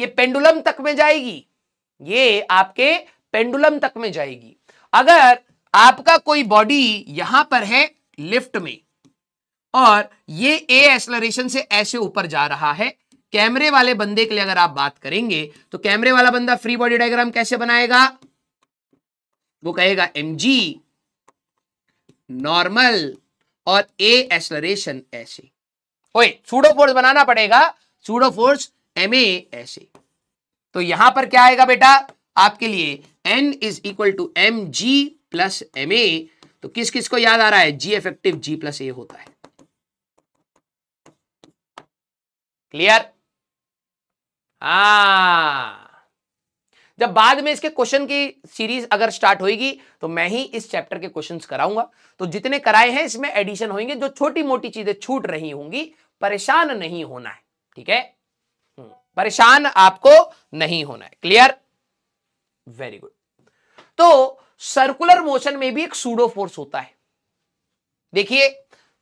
ये पेंडुलम तक में जाएगी ये आपके पेंडुलम तक में जाएगी अगर आपका कोई बॉडी यहां पर है लिफ्ट में और ये ए एसलरेशन से ऐसे ऊपर जा रहा है कैमरे वाले बंदे के लिए अगर आप बात करेंगे तो कैमरे वाला बंदा फ्री बॉडी डायग्राम कैसे बनाएगा वो कहेगा एम जी नॉर्मल और ए एसलरेशन ऐसे ओए सूडो फोर्स बनाना पड़ेगा सूडो फोर्स एम ऐसे तो यहां पर क्या आएगा बेटा आपके लिए N is equal to M G plus M A तो किस किस को याद आ रहा है जी इफेक्टिव जी प्लस ए होता है क्लियर हाँ। जब बाद में इसके क्वेश्चन की सीरीज अगर स्टार्ट होगी तो मैं ही इस चैप्टर के क्वेश्चंस कराऊंगा तो जितने कराए हैं इसमें एडिशन होंगे जो छोटी मोटी चीजें छूट रही होंगी परेशान नहीं होना है ठीक है हम्म, परेशान आपको नहीं होना है क्लियर वेरी गुड तो सर्कुलर मोशन में भी एक सूडो फोर्स होता है देखिए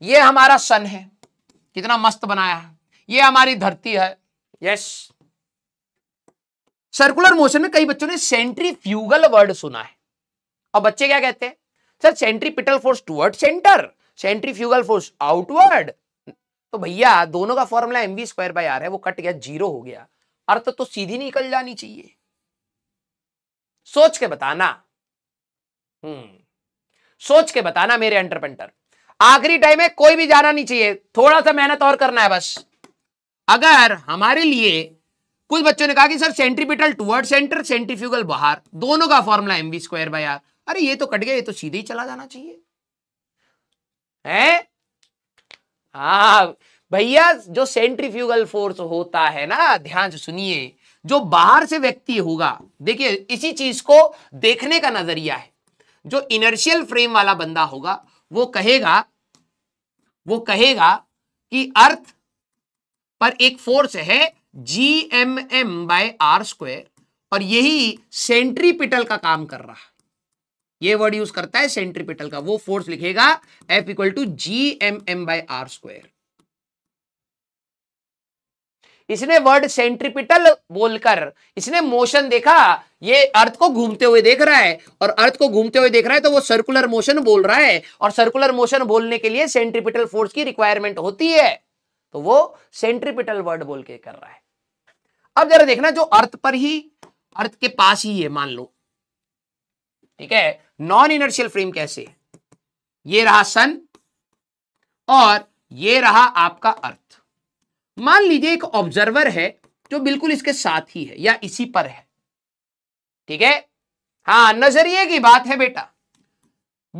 ये हमारा सन है कितना मस्त बनाया है ये हमारी धरती है यस yes. सर्कुलर मोशन में कई बच्चों ने सेंट्रीफ्यूगल वर्ड सुना है और बच्चे क्या कहते हैं sir centripetal force toward centre centrifugal force outward तो भैया दोनों का formula MV square by R है वो कट गया जीरो हो गया अर्थ तो सीधी निकल जानी चाहिए सोच के बताना हम्म सोच के बताना मेरे एंटरपेंटर आखिरी टाइम है कोई भी जाना नहीं चाहिए थोड़ा सा मेहनत और करना है बस अगर हमारे लिए कुछ बच्चों ने कहा कि sir centripetal toward centre centrifugal बाहर दोनों का formula M B square by R अरे ये तो कट गया ये तो सीधे ही चला जाना चाहिए है हाँ भैया जो सेंट्रीफ्यूगल फोर्स होता है ना ध्यान से सुनिए जो बाहर से व्यक्ति होगा देखिए इसी चीज को देखने का नजरिया है जो इनर्शियल फ्रेम वाला बंदा होगा वो कहेगा वो कहेगा कि अर्थ पर एक फोर्स है G M M by R square और यही सेंट्रीपिटल का काम कर रहा है ये वर्ड यूज करता है सेंट्रीपिटल का वो फोर्स लिखेगा F equal to G M M by R square इसने वर्ड सेंट्रिपिटल बोलकर इसने मोशन देखा ये अर्थ को घूमते हुए देख रहा है और अर्थ को घूमते हुए देख रहा है तो वो सर्कुलर मोशन बोल रहा है और सर्कुलर मोशन बोलने के लिए सेंट्रिपिटल फोर्स की रिक्वायरमेंट होती है तो वो सेंट्रिपिटल वर्ड बोल के कर रहा है अब जरा देखना जो अर्थ पर ही अर्थ के पास ही है मान लो ठीक है नॉन इनर्शियल फ्रेम कैसे ये रहा सन और ये रहा आपका अर्थ मान लीजिए एक ऑब्जर्वर है जो बिल्कुल इसके साथ ही है या इसी पर है ठीक है हाँ नजरिए की बात है बेटा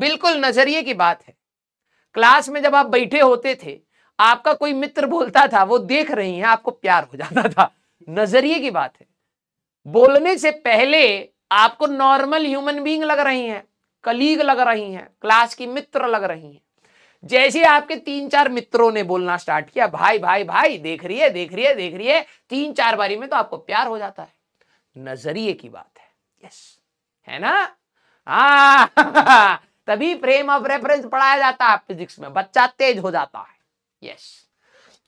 बिल्कुल नजरिए की बात है क्लास में जब आप बैठे होते थे आपका कोई मित्र बोलता था वो देख रही है आपको प्यार हो जाता था नजरिए की बात है बोलने से पहले आपको नॉर्मल ह्यूमन बींग लग रही हैं कलीग लग रही हैं क्लास की मित्र लग रही हैं जैसे आपके तीन चार मित्रों ने बोलना स्टार्ट किया भाई भाई भाई देख रही है देख रही है देख रही है तीन चार बारी में तो आपको प्यार हो जाता है नजरिए की बात है यस है ना हा तभी फ्रेम ऑफ रेफरेंस पढ़ाया जाता है फिजिक्स में बच्चा तेज हो जाता है यस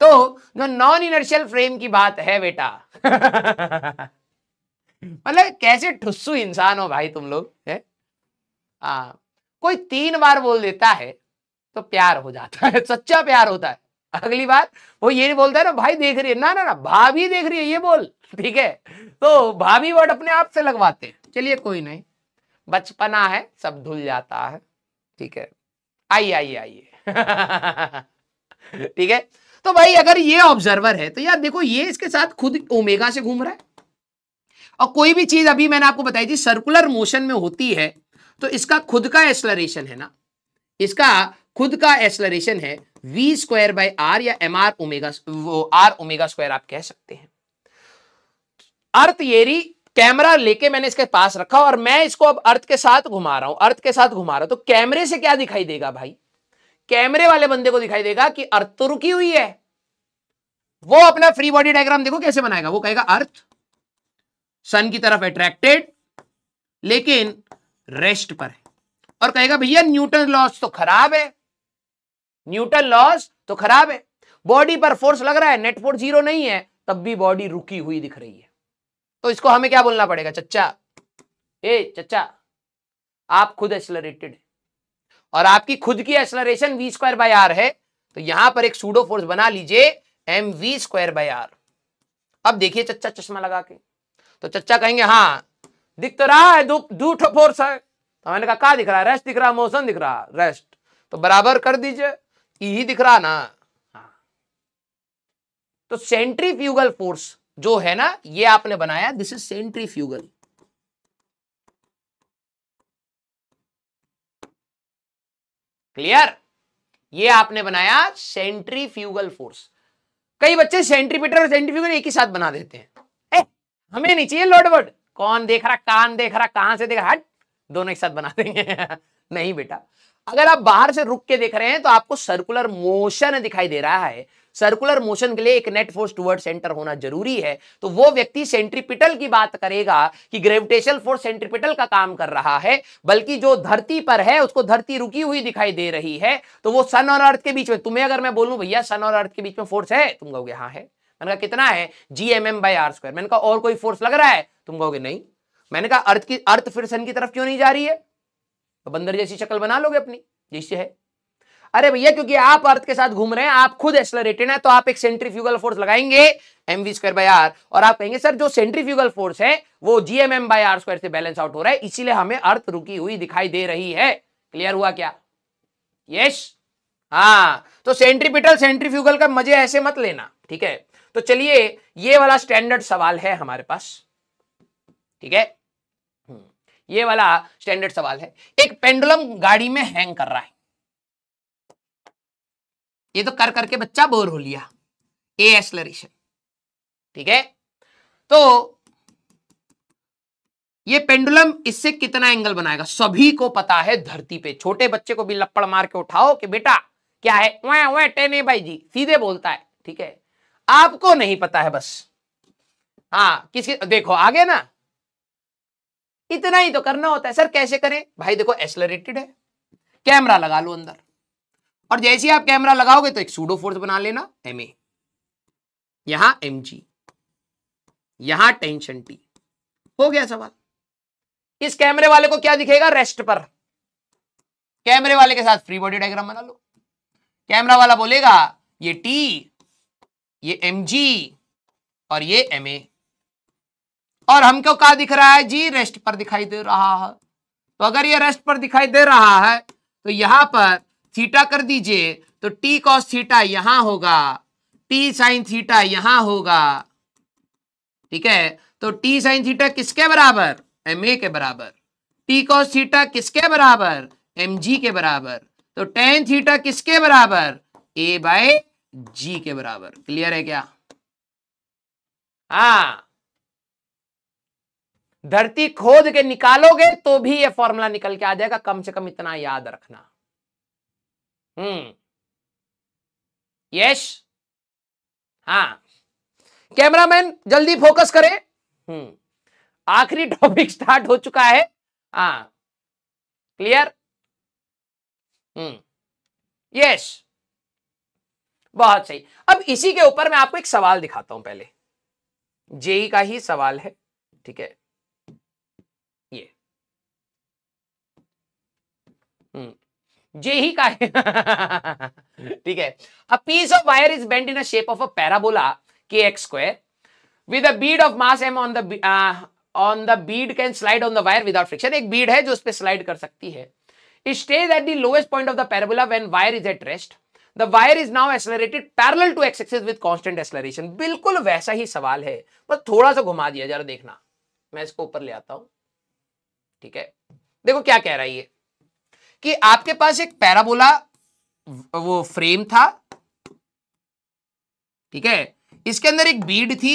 तो जो नॉन इनर्शियल फ्रेम की बात है बेटा मतलब कैसे ठुस्सू इंसान हो भाई तुम लोग है आ, कोई तीन बार बोल देता है तो प्यार हो जाता है सच्चा प्यार होता है अगली बार वो ये नहीं बोलता है ना भाई देख रही है ना ना ना भाभी देख रही है ये बोल ठीक है तो भाभी वर्ड अपने आप से लगवाते हैं चलिए कोई नहीं बचपना है सब धुल जाता है ठीक है आइए आइए आइए ठीक है तो भाई अगर ये ऑब्जर्वर है तो यार देखो ये इसके साथ खुद ओमेगा से घूम रहा है और कोई भी चीज अभी मैंने आपको बताई थी सर्कुलर मोशन में होती है तो इसका खुद का एक्सलरेशन है ना इसका खुद का एक्सलरेशन है वी स्क्वायर बाई आर या एम आर ओमेगा वो आर ओमेगा स्क्वायर आप कह सकते हैं अर्थ येरी कैमरा लेके मैंने इसके पास रखा और मैं इसको अब अर्थ के साथ घुमा रहा हूं अर्थ के साथ घुमा रहा हूं तो कैमरे से क्या दिखाई देगा भाई कैमरे वाले बंदे को दिखाई देगा कि अर्थ तो रुकी हुई है वो अपना फ्री बॉडी डायग्राम देखो कैसे बनाएगा वो कहेगा अर्थ सन की तरफ अट्रैक्टेड लेकिन रेस्ट पर है और कहेगा भैया न्यूटन लॉस तो खराब है न्यूटन लॉस तो खराब है बॉडी पर फोर्स लग रहा है नेट फोर्स जीरो नहीं है तब भी बॉडी रुकी हुई दिख रही है तो इसको हमें क्या बोलना पड़ेगा चच्चा ए चच्चा आप खुद एक्सलरेटेड और आपकी खुद की acceleration we square by R है तो यहां पर एक सूडो फोर्स बना लीजिए M we square by R अब देखिए चच्चा चश्मा लगा के तो चच्चा कहेंगे हाँ दिख तो रहा है दो तो फोर्स है तो मैंने कहा कहा दिख रहा है रेस्ट दिख रहा मोशन दिख रहा रेस्ट तो बराबर कर दीजिए यही e दिख रहा ना हाँ। तो तो सेंट्रीफ्यूगल फोर्स जो है ना ये आपने बनाया दिस इज सेंट्रीफ्यूगल क्लियर ये आपने बनाया सेंट्रीफ्यूगल फोर्स कई बच्चे सेंट्रीपीटर और सेंट्रीफ्यूगल एक ही साथ बना देते हैं ए, हमें नहीं चाहिए लोडवर्ड कौन देख रहा कान देख रहा कहां से देख रहा हट दोनों एक साथ बना देंगे नहीं बेटा अगर आप बाहर से रुक के देख रहे हैं तो आपको सर्कुलर मोशन दिखाई दे रहा है सर्कुलर मोशन के लिए एक नेट फोर्स टूवर्ड सेंटर होना जरूरी है तो वो व्यक्ति सेंट्रीपिटल की बात करेगा कि ग्रेविटेशन फोर्स सेंट्रीपिटल का काम कर रहा है बल्कि जो धरती पर है उसको धरती रुकी हुई दिखाई दे रही है तो वो सन और अर्थ के बीच में तुम्हें अगर मैं बोलूं भैया सन और अर्थ के बीच में फोर्स है तुम कहोगे हाँ है मैंने कहा कितना है G M M by R square मैंने कहा और कोई फोर्स लग रहा है तुम कहोगे नहीं मैंने कहा अर्थ की अर्थ फिर सन की तरफ क्यों नहीं जा रही है तो बंदर जैसी शक्ल बना लोगे अपनी जैसे है अरे भैया क्योंकि आप अर्थ के साथ घूम रहे हैं आप खुद एक्सलरेटेड हैं तो आप एक सेंट्रीफ्यूगल फोर्स लगाएंगे M we square by R और आप कहेंगे सर जो सेंट्रीफ्यूगल फोर्स है वो जीएमएम बाई आर स्क्वायर से बैलेंस आउट हो रहा है इसीलिए हमें अर्थ रुकी हुई दिखाई दे रही है क्लियर हुआ क्या यस हाँ तो सेंट्रीपिटल सेंट्रीफ्यूगल का मजे ऐसे मत लेना ठीक है तो चलिए ये वाला स्टैंडर्ड सवाल है हमारे पास ठीक है हम्म, ये वाला स्टैंडर्ड सवाल है एक पेंडुलम गाड़ी में हैंग कर रहा है ये तो कर करके बच्चा बोर हो लिया ए एक्सलरेशन ठीक है तो ये पेंडुलम इससे कितना एंगल बनाएगा सभी को पता है धरती पे छोटे बच्चे को भी लपड़ मार के उठाओ कि बेटा क्या है वह वह टेन ए बाई जी सीधे बोलता है ठीक है आपको नहीं पता है बस हाँ किसी देखो आगे ना इतना ही तो करना होता है सर कैसे करें भाई देखो एक्सलरेटेड है कैमरा लगा लो अंदर और जैसे आप कैमरा लगाओगे तो एक सूडो फोर्स बना लेना एम ए यहां एम जी यहां टेंशन टी हो गया सवाल इस कैमरे वाले को क्या दिखेगा रेस्ट पर कैमरे वाले के साथ फ्री बॉडी डायग्राम बना लो कैमरा वाला बोलेगा ये टी ये एम जी और ये एम ए और हमको क्या दिख रहा है जी रेस्ट पर दिखाई दे रहा है तो अगर ये रेस्ट पर दिखाई दे रहा है तो यहां पर थीटा कर दीजिए तो टी कॉस थीटा यहां होगा टी साइन थीटा यहां होगा ठीक है तो टी साइन थीटा किसके बराबर एम ए के बराबर टी कॉस थीटा किसके बराबर एम जी के बराबर तो टेन थीटा किसके बराबर ए बाय जी के बराबर क्लियर है क्या हा धरती खोद के निकालोगे तो भी ये फॉर्मूला निकल के आ जाएगा कम से कम इतना याद रखना हम्म यश हाँ कैमरामैन जल्दी फोकस करें हम्म आखिरी टॉपिक स्टार्ट हो चुका है हाँ क्लियर हम्म यस बहुत सही अब इसी के ऊपर मैं आपको एक सवाल दिखाता हूं पहले जेई e का ही सवाल है ठीक है जे ही का ठीक है a piece of wire is bend in shape of a parabola K x square with a bead of mass M on the on the bead can slide on the wire without friction एक बीड है जो उस पर स्लाइड कर सकती है stage at the lowest point of the parabola when wire is at rest the wire is now accelerated parallel to x with constant acceleration बिल्कुल वैसा ही सवाल है बस थोड़ा सा घुमा दिया जरा देखना मैं इसको ऊपर ले आता हूं ठीक है देखो क्या कह रहा है ये कि आपके पास एक पैराबोला वो फ्रेम था ठीक है इसके अंदर एक बीड थी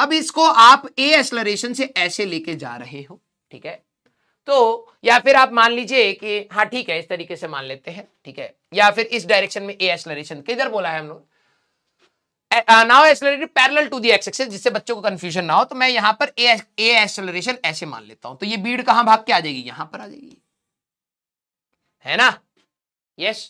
अब इसको आप ए एक्सलरेशन से ऐसे लेके जा रहे हो ठीक है तो या फिर आप मान लीजिए कि हाँ ठीक है इस तरीके से मान लेते हैं ठीक है या फिर इस डायरेक्शन में ए एक्सलरेशन किधर बोला है हम लोग now accelerated parallel to the x axis जिससे बच्चों को कंफ्यूजन ना हो तो मैं यहां पर ए एक्सलरेशन ऐसे मान लेता हूं तो ये बीड कहां भाग के आ जाएगी यहां पर आ जाएगी है ना yes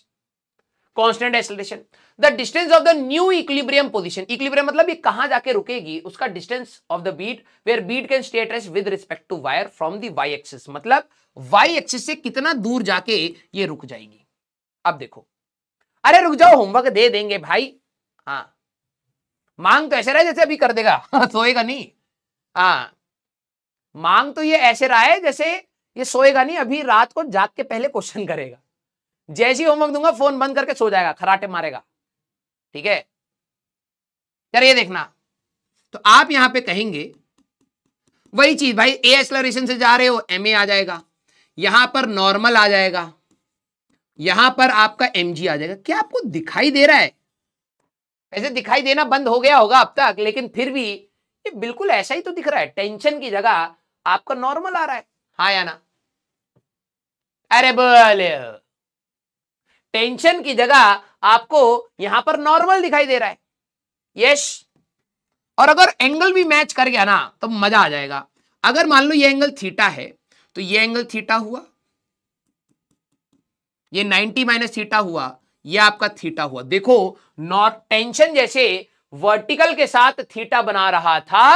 constant acceleration the distance of the new equilibrium position equilibrium मतलब ये कहां जाके रुकेगी उसका distance of the bead where bead can stay at with respect to wire from the Y axis मतलब वाई एक्सिस से कितना दूर जाके ये रुक जाएगी अब देखो अरे रुक जाओ होमवर्क दे देंगे भाई हाँ मांग तो ऐसे रहा है जैसे अभी कर देगा सोएगा नहीं हाँ मांग तो ये ऐसे रहा है जैसे ये सोएगा नहीं अभी रात को जात के पहले क्वेश्चन करेगा जैसे ही होमवर्क दूंगा फोन बंद करके सो जाएगा खराटे मारेगा ठीक है ये देखना तो आप यहां पे कहेंगे वही चीज भाई ए एक्सलरेशन से जा रहे हो एम आ जाएगा यहां पर नॉर्मल आ जाएगा यहां पर आपका एम आ जाएगा क्या आपको दिखाई दे रहा है ऐसे दिखाई देना बंद हो गया होगा अब तक लेकिन फिर भी ये बिल्कुल ऐसा ही तो दिख रहा है टेंशन की जगह आपका नॉर्मल आ रहा है हाँ या ना अरे बोले टेंशन की जगह आपको यहां पर नॉर्मल दिखाई दे रहा है यश और अगर एंगल भी मैच कर गया ना तो मजा आ जाएगा अगर मान लो ये एंगल थीटा है तो ये एंगल थीटा हुआ ये 90 माइनस थीटा हुआ ये आपका थीटा हुआ देखो नॉर्थ टेंशन जैसे वर्टिकल के साथ थीटा बना रहा था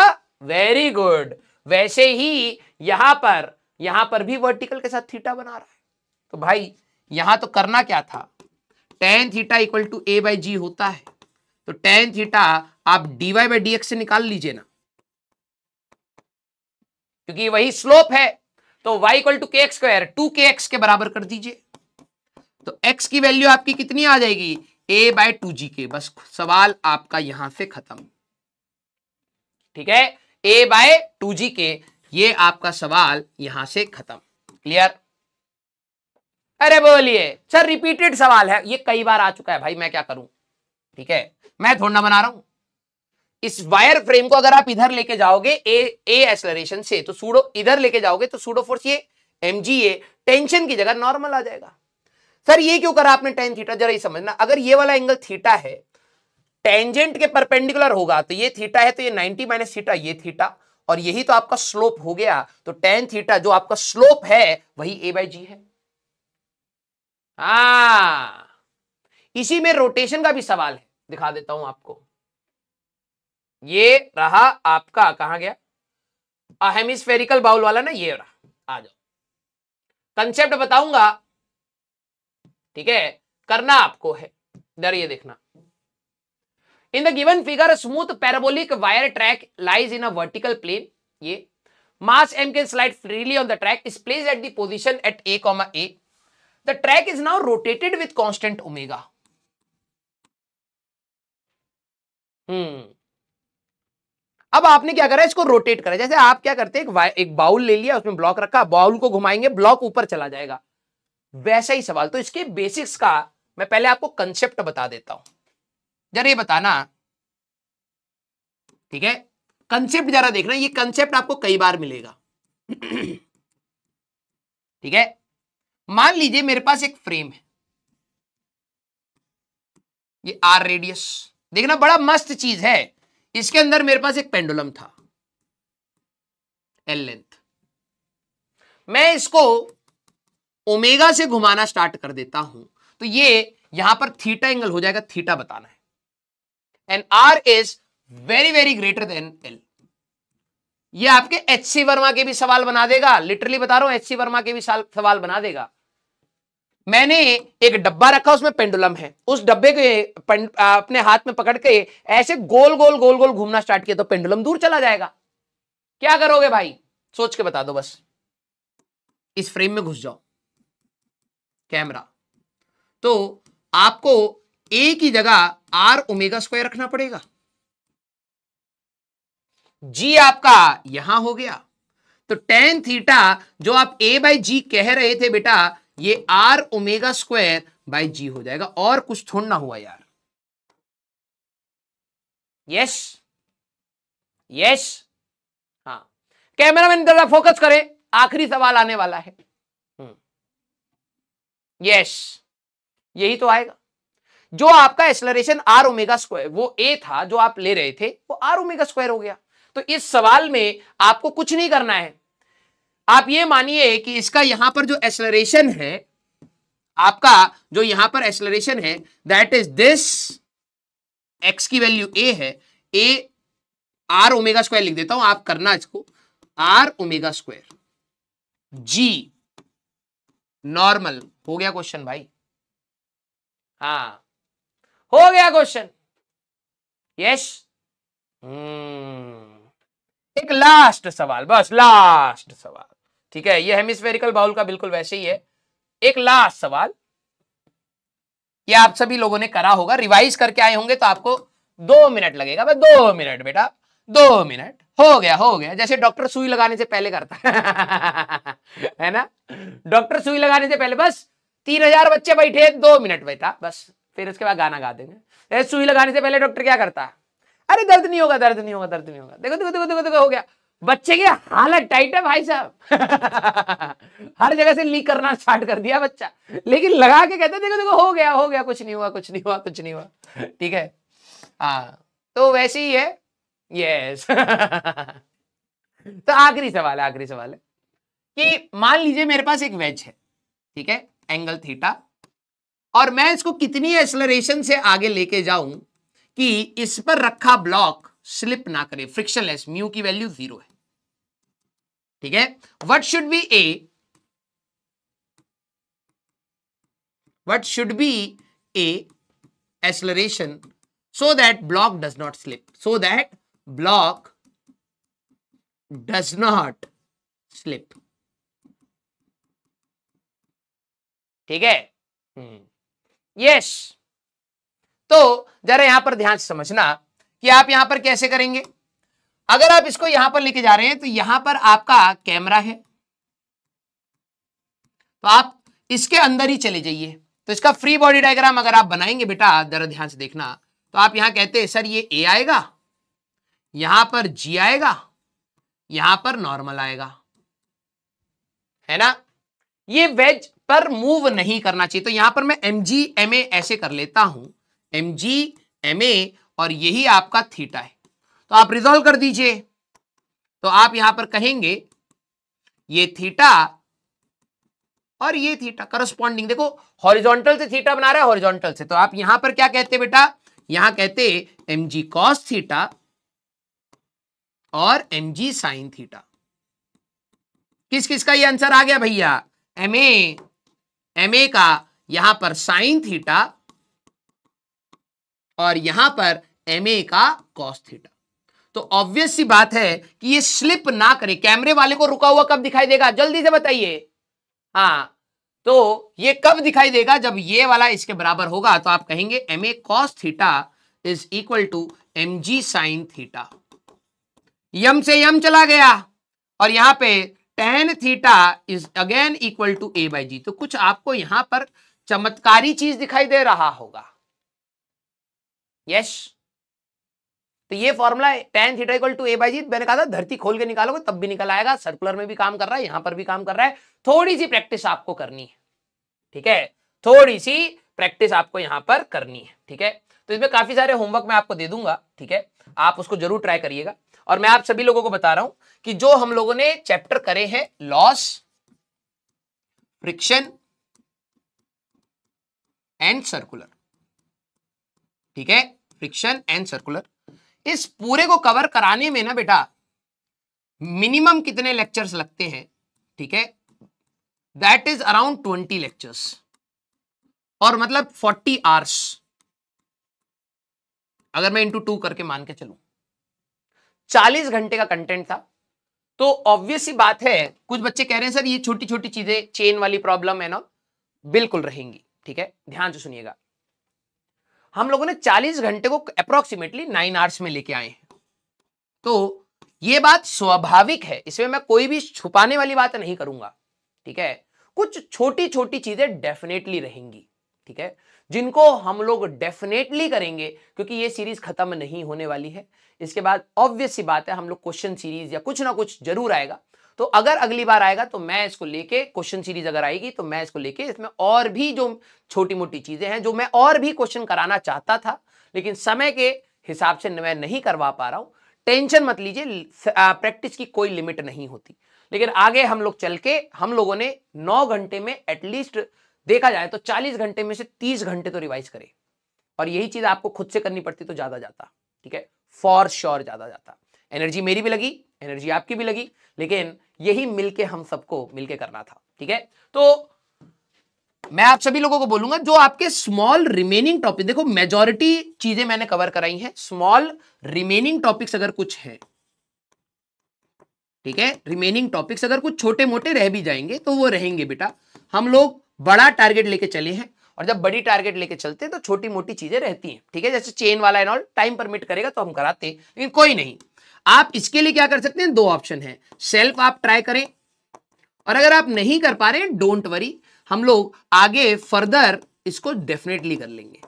वेरी गुड वैसे ही यहां पर यहां पर भी वर्टिकल के साथ थीटा बना रहा है तो भाई यहां तो करना क्या था tan theta equal to A by G होता है तो टेन थीटा आप डीवाई बाई डी से निकाल लीजिए ना क्योंकि वही स्लोप है तो y equal to K x square two K x के बराबर कर दीजिए तो x की वैल्यू आपकी कितनी आ जाएगी a बाय टू जी के बस सवाल आपका यहां से खत्म ठीक है a बाय टू जी के ये आपका सवाल यहां से खत्म क्लियर अरे बोलिए सर रिपीटेड सवाल है ये कई बार आ चुका है भाई मैं क्या करूं ठीक है मैं थोड़ा बना रहा हूं इस वायर फ्रेम को अगर आप इधर लेके जाओगे ए ए एक्सलरेशन से तो सूडो इधर लेके जाओगे तो सूडो फोर्स ये एम टेंशन की जगह नॉर्मल आ जाएगा सर ये क्यों करा आपने टेन थीटा जरा ये समझना अगर ये वाला एंगल थीटा है टेंजेंट के परपेंडिकुलर होगा तो ये थीटा है तो ये 90 माइनस थीटा ये थीटा और यही तो आपका स्लोप हो गया तो टेन थीटा जो आपका स्लोप है वही ए बाई जी है हा इसी में रोटेशन का भी सवाल है दिखा देता हूं आपको ये रहा आपका कहा गया अहेमिस्फेरिकल बाउल वाला ना ये रहा आ जाओ कंसेप्ट बताऊंगा ठीक है करना आपको है डर ये देखना in the given figure smooth parabolic wire track lies in a vertical plane ये mass M can slide freely on the track is place at the position at A comma A the track is now rotated with constant omega. Hmm. अब आपने क्या करा इसको रोटेट करा जैसे आप क्या करते हैं एक बाउल ले लिया उसमें ब्लॉक रखा बाउल को घुमाएंगे ब्लॉक ऊपर चला जाएगा वैसा ही सवाल तो इसके बेसिक्स का मैं पहले आपको कंसेप्ट बता देता हूं जरा ये बताना ठीक है कंसेप्ट जरा देखना ये कंसेप्ट आपको कई बार मिलेगा ठीक है मान लीजिए मेरे पास एक फ्रेम है ये आर रेडियस देखना बड़ा मस्त चीज है इसके अंदर मेरे पास एक पेंडुलम था एल लेंथ मैं इसको ओमेगा से घुमाना स्टार्ट कर देता हूं तो ये यहां पर थीटा एंगल हो जाएगा थीटा बताना है and R is very very greater than L ये आपके एच सी वर्मा के भी सवाल बना देगा लिटरली बता रहा हूं एच सी वर्मा के भी सवाल बना देगा मैंने एक डब्बा रखा उसमें पेंडुलम है उस डब्बे के अपने हाथ में पकड़ के ऐसे गोल गोल गोल गोल घूमना स्टार्ट किया तो पेंडुलम दूर चला जाएगा क्या करोगे भाई सोच के बता दो बस इस फ्रेम में घुस जाओ कैमरा तो आपको ए की जगह आर ओमेगा स्क्वायर रखना पड़ेगा जी आपका यहां हो गया तो टेन थीटा जो आप ए बाई जी कह रहे थे बेटा ये R omega square by G हो जाएगा और कुछ ना हुआ यार यस यस हाँ कैमरामैन जरा फोकस करें आखिरी सवाल आने वाला है यस हम्म। यही तो आएगा जो आपका एक्सलरेशन आर ओमेगा स्क्वायर वो ए था जो आप ले रहे थे वो आर ओमेगा स्क्वायर हो गया तो इस सवाल में आपको कुछ नहीं करना है आप ये मानिए कि इसका यहां पर जो एक्सलरेशन है आपका जो यहां पर एक्सलरेशन है दैट इज दिस एक्स की वैल्यू ए है ए आर ओमेगा स्क्वायर लिख देता हूं आप करना इसको R omega square G normal हो गया क्वेश्चन भाई हा हो गया क्वेश्चन हम्म, यस एक लास्ट सवाल बस लास्ट सवाल ठीक है ये हेमिस्फेरिकल बाउल का बिल्कुल वैसे ही है एक लास्ट सवाल ये आप सभी लोगों ने करा होगा रिवाइज करके आए होंगे तो आपको दो मिनट लगेगा भाई दो मिनट बेटा दो मिनट हो गया हो गया जैसे डॉक्टर सुई लगाने से पहले करता है ना डॉक्टर सुई लगाने से पहले बस तीन हजार बच्चे बैठे दो मिनट बैठा बस फिर उसके बाद गाना गा देंगे सुई लगाने से पहले डॉक्टर क्या करता है अरे दर्द नहीं होगा दर्द नहीं होगा दर्द नहीं होगा देखो देखो देखो देखो देखो हो गया बच्चे की हालत टाइट है भाई साहब हर जगह से लीक करना स्टार्ट कर दिया बच्चा लेकिन लगा के कहते देखो देखो हो गया हो गया कुछ नहीं हुआ कुछ नहीं हुआ कुछ नहीं हुआ ठीक है हाँ तो वैसे ही है यस तो आखिरी सवाल है आखिरी सवाल है कि मान लीजिए मेरे पास एक वेज है ठीक है एंगल थीटा और मैं इसको कितनी एक्सलरेशन से आगे लेके जाऊं कि इस पर रखा ब्लॉक स्लिप ना करे फ्रिक्शनलेस म्यू की वैल्यू जीरो है ठीक है what should be a what should be a acceleration so that block does not slip so that block does not slip ठीक है यस hmm. तो जरा यहां पर ध्यान समझना कि आप यहां पर कैसे करेंगे अगर आप इसको यहां पर लेके जा रहे हैं तो यहां पर आपका कैमरा है तो आप इसके अंदर ही चले जाइए तो इसका फ्री बॉडी डायग्राम अगर आप बनाएंगे बेटा जरा ध्यान से देखना तो आप यहां कहते हैं सर ये ए आएगा यहां पर जी आएगा यहां पर नॉर्मल आएगा है ना ये वेज पर मूव नहीं करना चाहिए तो यहां पर मैं एम जी एम ए ऐसे कर लेता हूं एम जी एम ए और यही आपका थीटा है तो आप रिजोल्व कर दीजिए तो आप यहां पर कहेंगे ये थीटा और ये थीटा करस्पॉन्डिंग देखो हॉरिजॉन्टल से थीटा बना रहा है हॉरिजॉन्टल से तो आप यहां पर क्या कहते बेटा यहां कहते एम जी कॉस थीटा और एम जी साइन थीटा किस किस का ये आंसर आ गया भैया एम एम ए का यहां पर साइन थीटा और यहां पर एम ए का कॉस थीटा तो ऑब्वियस सी बात है कि ये स्लिप ना करे कैमरे वाले को रुका हुआ कब दिखाई देगा जल्दी से बताइए हाँ तो ये कब दिखाई देगा जब ये वाला इसके बराबर होगा तो आप कहेंगे M A cos theta is equal to M G sine theta M से यम चला गया और यहां पे tan theta is again equal to A by G तो कुछ आपको यहां पर चमत्कारी चीज दिखाई दे रहा होगा यस yes? तो ये formula tan theta equal to A by G मैंने कहा था धरती खोल के निकालोगे तब भी निकल आएगा सर्कुलर में भी काम कर रहा है यहां पर भी काम कर रहा है थोड़ी सी प्रैक्टिस आपको करनी है ठीक है थोड़ी सी प्रैक्टिस आपको यहां पर करनी है ठीक है तो इसमें काफी सारे होमवर्क मैं आपको दे दूंगा ठीक है आप उसको जरूर ट्राई करिएगा और मैं आप सभी लोगों को बता रहा हूं कि जो हम लोगों ने चैप्टर करे हैं लॉस फ्रिक्शन एंड सर्कुलर ठीक है फ्रिक्शन एंड सर्कुलर इस पूरे को कवर कराने में ना बेटा मिनिमम कितने लेक्चर्स लगते हैं ठीक है that is around twenty lectures और मतलब फोर्टी आवर्स अगर मैं इंटू टू करके मान के चलू चालीस घंटे का कंटेंट था तो ऑब्वियस ही बात है कुछ बच्चे कह रहे हैं सर ये छोटी छोटी चीजें चेन वाली प्रॉब्लम है ना बिल्कुल रहेंगी ठीक है ध्यान से सुनिएगा हम लोगों ने 40 घंटे को अप्रोक्सीमेटली नाइन आवर्स में लेके आए हैं तो ये बात स्वाभाविक है इसमें मैं कोई भी छुपाने वाली बात नहीं करूंगा ठीक है कुछ छोटी छोटी चीजें डेफिनेटली रहेंगी ठीक है जिनको हम लोग डेफिनेटली करेंगे क्योंकि ये सीरीज खत्म नहीं होने वाली है इसके बाद ऑब्वियस सी बात है हम लोग क्वेश्चन सीरीज या कुछ ना कुछ जरूर आएगा तो अगर अगली बार आएगा तो मैं इसको लेके क्वेश्चन सीरीज अगर आएगी तो मैं इसको लेके इसमें और भी जो छोटी मोटी चीजें हैं जो मैं और भी क्वेश्चन कराना चाहता था लेकिन समय के हिसाब से मैं नहीं करवा पा रहा हूं टेंशन मत लीजिए प्रैक्टिस की कोई लिमिट नहीं होती लेकिन आगे हम लोग चल के हम लोगों ने नौ घंटे में एटलीस्ट देखा जाए तो चालीस घंटे में से तीस घंटे तो रिवाइज करें और यही चीज आपको खुद से करनी पड़ती तो ज्यादा जाता ठीक है फॉर श्योर ज्यादा जाता एनर्जी मेरी भी लगी एनर्जी आपकी भी लगी लेकिन यही मिलके हम सबको मिलके करना था ठीक है तो मैं आप सभी लोगों को बोलूंगा जो आपके स्मॉल रिमेनिंग टॉपिक देखो मेजोरिटी चीजें मैंने कवर कराई हैं स्मॉल रिमेनिंग टॉपिक्स अगर कुछ है ठीक है रिमेनिंग टॉपिक्स अगर कुछ छोटे मोटे रह भी जाएंगे तो वो रहेंगे बेटा हम लोग बड़ा टारगेट लेके चले हैं और जब बड़ी टारगेट लेके चलते हैं तो छोटी मोटी चीजें रहती हैं ठीक है जैसे चेन वाला एंड ऑल टाइम परमिट करेगा तो हम कराते हैं लेकिन कोई नहीं आप इसके लिए क्या कर सकते हैं दो ऑप्शन है सेल्फ आप ट्राई करें और अगर आप नहीं कर पा रहे डोंट वरी हम लोग आगे फर्दर इसको डेफिनेटली कर लेंगे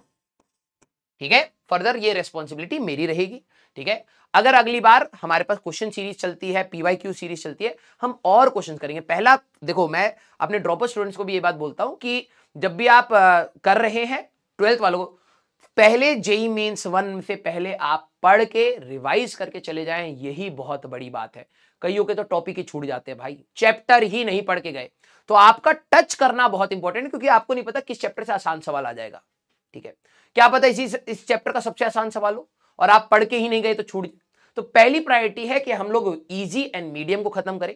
ठीक है फर्दर ये रेस्पॉन्सिबिलिटी मेरी रहेगी ठीक है अगर अगली बार हमारे पास क्वेश्चन सीरीज चलती है पीवाई क्यू सीरीज चलती है हम और क्वेश्चन करेंगे पहला देखो मैं अपने ड्रॉपर स्टूडेंट्स को भी ये बात बोलता हूं कि जब भी आप कर रहे हैं ट्वेल्थ वालों को पहले जेई मेन्स वन से पहले आप पढ़ के रिवाइज करके चले जाएं यही बहुत बड़ी बात है कईयों के तो टॉपिक ही छूट जाते हैं भाई चैप्टर ही नहीं पढ़ के गए तो आपका टच करना बहुत इंपॉर्टेंट है क्योंकि आपको नहीं पता किस चैप्टर से आसान सवाल आ जाएगा ठीक है क्या पता इसी इस चैप्टर का सबसे आसान सवाल हो और आप पढ़ के ही नहीं गए तो छूट तो पहली प्रायोरिटी है कि हम लोग ईजी एंड मीडियम को खत्म करें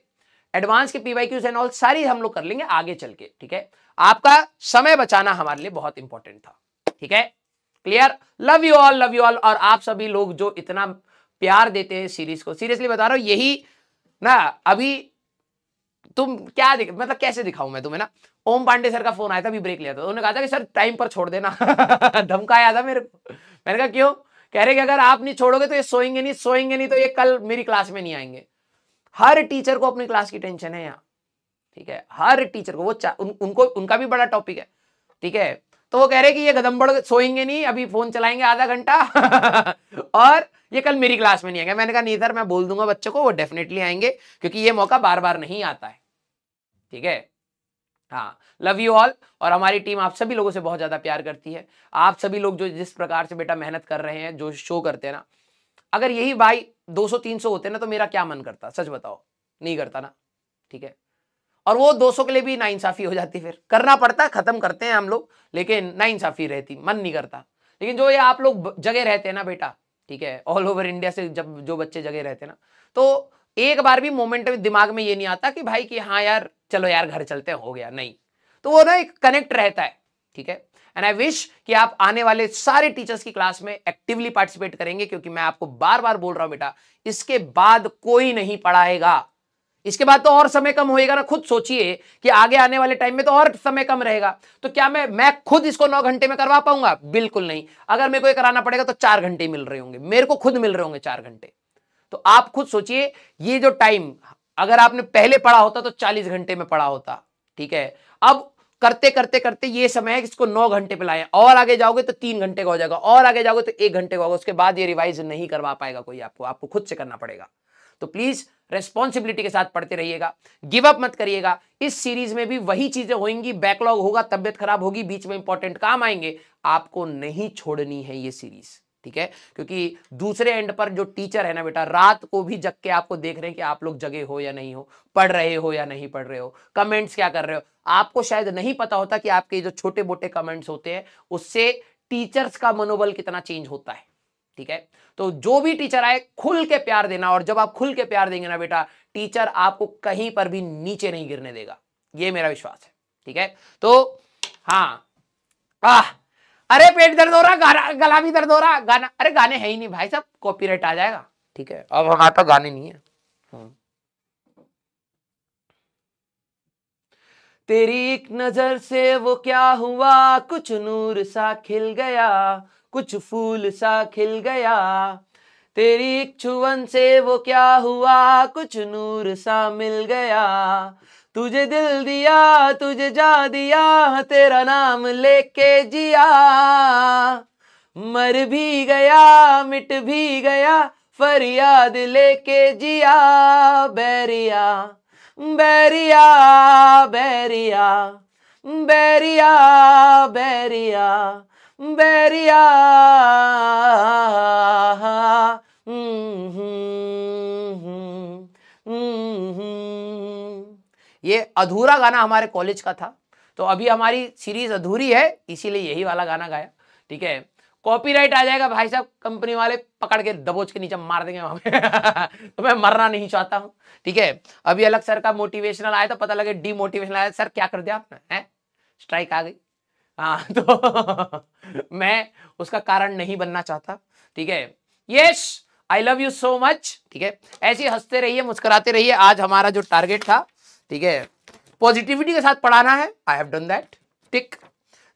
एडवांस के क्यूज एंड ऑल सारी हम लोग कर लेंगे आगे चल के ठीक है आपका समय बचाना हमारे लिए बहुत इंपॉर्टेंट था ठीक है clear love you all love you all और आप सभी लोग जो इतना प्यार देते हैं सीरीज को सीरियसली बता रहा हूं यही ना अभी तुम क्या दिख मतलब कैसे दिखाऊं मैं तुम्हें ना ओम पांडे सर का फोन आया था अभी ब्रेक लिया था उन्होंने कहा था कि सर टाइम पर छोड़ देना धमकाया था मेरे को मैंने कहा क्यों कह रहे कि अगर आप नहीं छोड़ोगे तो ये सोएंगे नहीं सोएंगे नहीं तो ये कल मेरी क्लास में नहीं आएंगे हर टीचर को अपनी क्लास की टेंशन है यहाँ ठीक है हर टीचर को वो उन, उनको उनका भी बड़ा टॉपिक है ठीक है तो वो कह रहे कि ये गदम्बड़ सोएंगे नहीं अभी फोन चलाएंगे आधा घंटा और ये कल मेरी क्लास में नहीं आएंगे मैंने कहा नहीं सर मैं बोल दूंगा बच्चों को वो डेफिनेटली आएंगे क्योंकि ये मौका बार बार नहीं आता है ठीक है हाँ लव यू ऑल और हमारी टीम आप सभी लोगों से बहुत ज़्यादा प्यार करती है आप सभी लोग जो जिस प्रकार से बेटा मेहनत कर रहे हैं जो शो करते हैं ना अगर यही भाई 200 300 होते ना तो मेरा क्या मन करता सच बताओ नहीं करता ना ठीक है और वो 200 के लिए भी नाइंसाफ़ी हो जाती फिर करना पड़ता ख़त्म करते हैं हम लोग लेकिन नाइंसाफ़ी रहती मन नहीं करता लेकिन जो ये आप लोग जगह रहते हैं ना बेटा ठीक है ऑल ओवर इंडिया से जब जो बच्चे जगह रहते हैं ना तो एक बार भी मोमेंट में दिमाग में ये नहीं आता कि भाई कि हाँ यार चलो यार घर चलते हो गया नहीं तो वो ना एक कनेक्ट रहता है ठीक है एंड आई विश कि आप आने वाले सारे टीचर्स की क्लास में एक्टिवली पार्टिसिपेट करेंगे क्योंकि मैं आपको बार बार बोल रहा हूं बेटा इसके बाद कोई नहीं पढ़ाएगा इसके बाद तो और समय कम होएगा ना खुद सोचिए कि आगे आने वाले टाइम में तो और समय कम रहेगा तो क्या मैं मैं खुद इसको नौ घंटे में करवा पाऊंगा बिल्कुल नहीं अगर मेरे को ये कराना पड़ेगा तो चार घंटे मिल रहे होंगे मेरे को खुद मिल रहे होंगे चार घंटे तो आप खुद सोचिए ये जो टाइम अगर आपने पहले पढ़ा होता तो चालीस घंटे में पढ़ा होता ठीक है अब करते करते करते ये समय है कि इसको नौ घंटे पे लाए और आगे जाओगे तो तीन घंटे का हो जाएगा और आगे जाओगे तो एक घंटे का होगा उसके बाद ये रिवाइज नहीं करवा पाएगा कोई आपको आपको खुद से करना पड़ेगा तो प्लीज रेस्पॉन्सिबिलिटी के साथ पढ़ते रहिएगा गिवअप मत करिएगा इस सीरीज में भी वही चीजें होंगी बैकलॉग होगा तबियत खराब होगी बीच में इंपॉर्टेंट काम आएंगे आपको नहीं छोड़नी है ये सीरीज ठीक है क्योंकि दूसरे एंड पर जो टीचर है ना बेटा रात को भी जग के आपको देख रहे हैं कि आप लोग जगे हो या नहीं हो पढ़ रहे हो या नहीं पढ़ रहे हो कमेंट्स क्या कर रहे हो आपको शायद नहीं पता होता कि आपके जो छोटे मोटे कमेंट्स होते हैं उससे टीचर्स का मनोबल कितना चेंज होता है ठीक है तो जो भी टीचर आए खुल के प्यार देना और जब आप खुल के प्यार देंगे ना बेटा टीचर आपको कहीं पर भी नीचे नहीं गिरने देगा ये मेरा विश्वास है ठीक है तो हाँ आ, अरे पेट दर्द हो रहा गला भी दर्द हो रहा गाना अरे गाने है ही नहीं भाई साहब कॉपीराइट आ जाएगा ठीक है अब वहां तो गाने नहीं है हाँ। तेरी एक नजर से वो क्या हुआ कुछ नूर सा खिल गया कुछ फूल सा खिल गया तेरी छुवन से वो क्या हुआ कुछ नूर सा मिल गया तुझे दिल दिया तुझे जा दिया तेरा नाम लेके जिया मर भी गया मिट भी गया फरियाद लेके जिया बैरिया बैरिया बैरिया बैरिया बैरिया बैरिया mm-hmm. ये अधूरा गाना हमारे कॉलेज का था तो अभी हमारी सीरीज अधूरी है इसीलिए यही वाला गाना गाया ठीक है कॉपीराइट आ जाएगा भाई साहब कंपनी वाले पकड़ के दबोच के नीचे मार देंगे हमें तो मैं मरना नहीं चाहता हूँ ठीक है अभी अलग सर का मोटिवेशनल आया तो पता लगे डीमोटिवेशनल आया सर क्या कर दिया आपने स्ट्राइक आ गई आ, हाँ, तो मैं उसका कारण नहीं बनना चाहता ठीक है yes I love you so much ठीक है ऐसे हंसते रहिए मुस्कुराते रहिए आज हमारा जो टारगेट था ठीक है पॉजिटिविटी के साथ पढ़ाना है आई हैव डन दैट टिक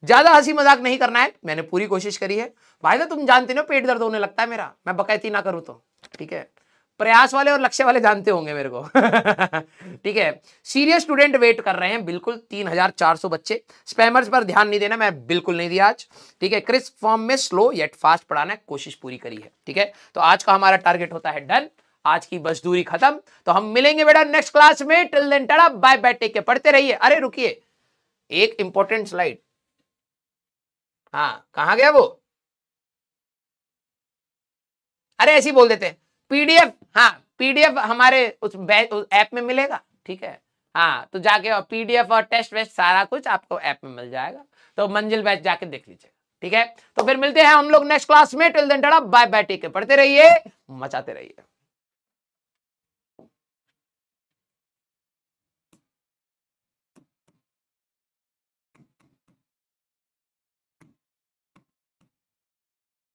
ज्यादा हंसी मजाक नहीं करना है मैंने पूरी कोशिश करी है भाई तो तुम जानते हो पेट दर्द होने लगता है मेरा मैं बकैती ना करूँ तो ठीक है प्रयास वाले और लक्ष्य वाले जानते होंगे मेरे को ठीक है सीरियस स्टूडेंट वेट कर रहे हैं बिल्कुल 3400 बच्चे स्पैमर्स पर ध्यान नहीं देना मैं बिल्कुल नहीं दिया आज ठीक है क्रिस्प फॉर्म में स्लो येट फास्ट पढ़ाना है कोशिश पूरी करी है ठीक है तो आज का हमारा टारगेट होता है डन आज की बस दूरी खत्म तो हम मिलेंगे बेटा नेक्स्ट क्लास में till then tata bye bye take care पढ़ते रहिए अरे रुकिए एक इंपॉर्टेंट स्लाइड हाँ कहा गया वो अरे ऐसी बोल देते हैं पीडीएफ हाँ पीडीएफ हमारे उस ऐप में मिलेगा ठीक है हाँ तो जाके और पीडीएफ और टेस्ट वेस्ट सारा कुछ आपको ऐप में मिल जाएगा तो मंजिल बैच जाके देख लीजिएगा ठीक है तो फिर मिलते हैं हम लोग नेक्स्ट क्लास में till then bye bye take पढ़ते रहिए मचाते रहिए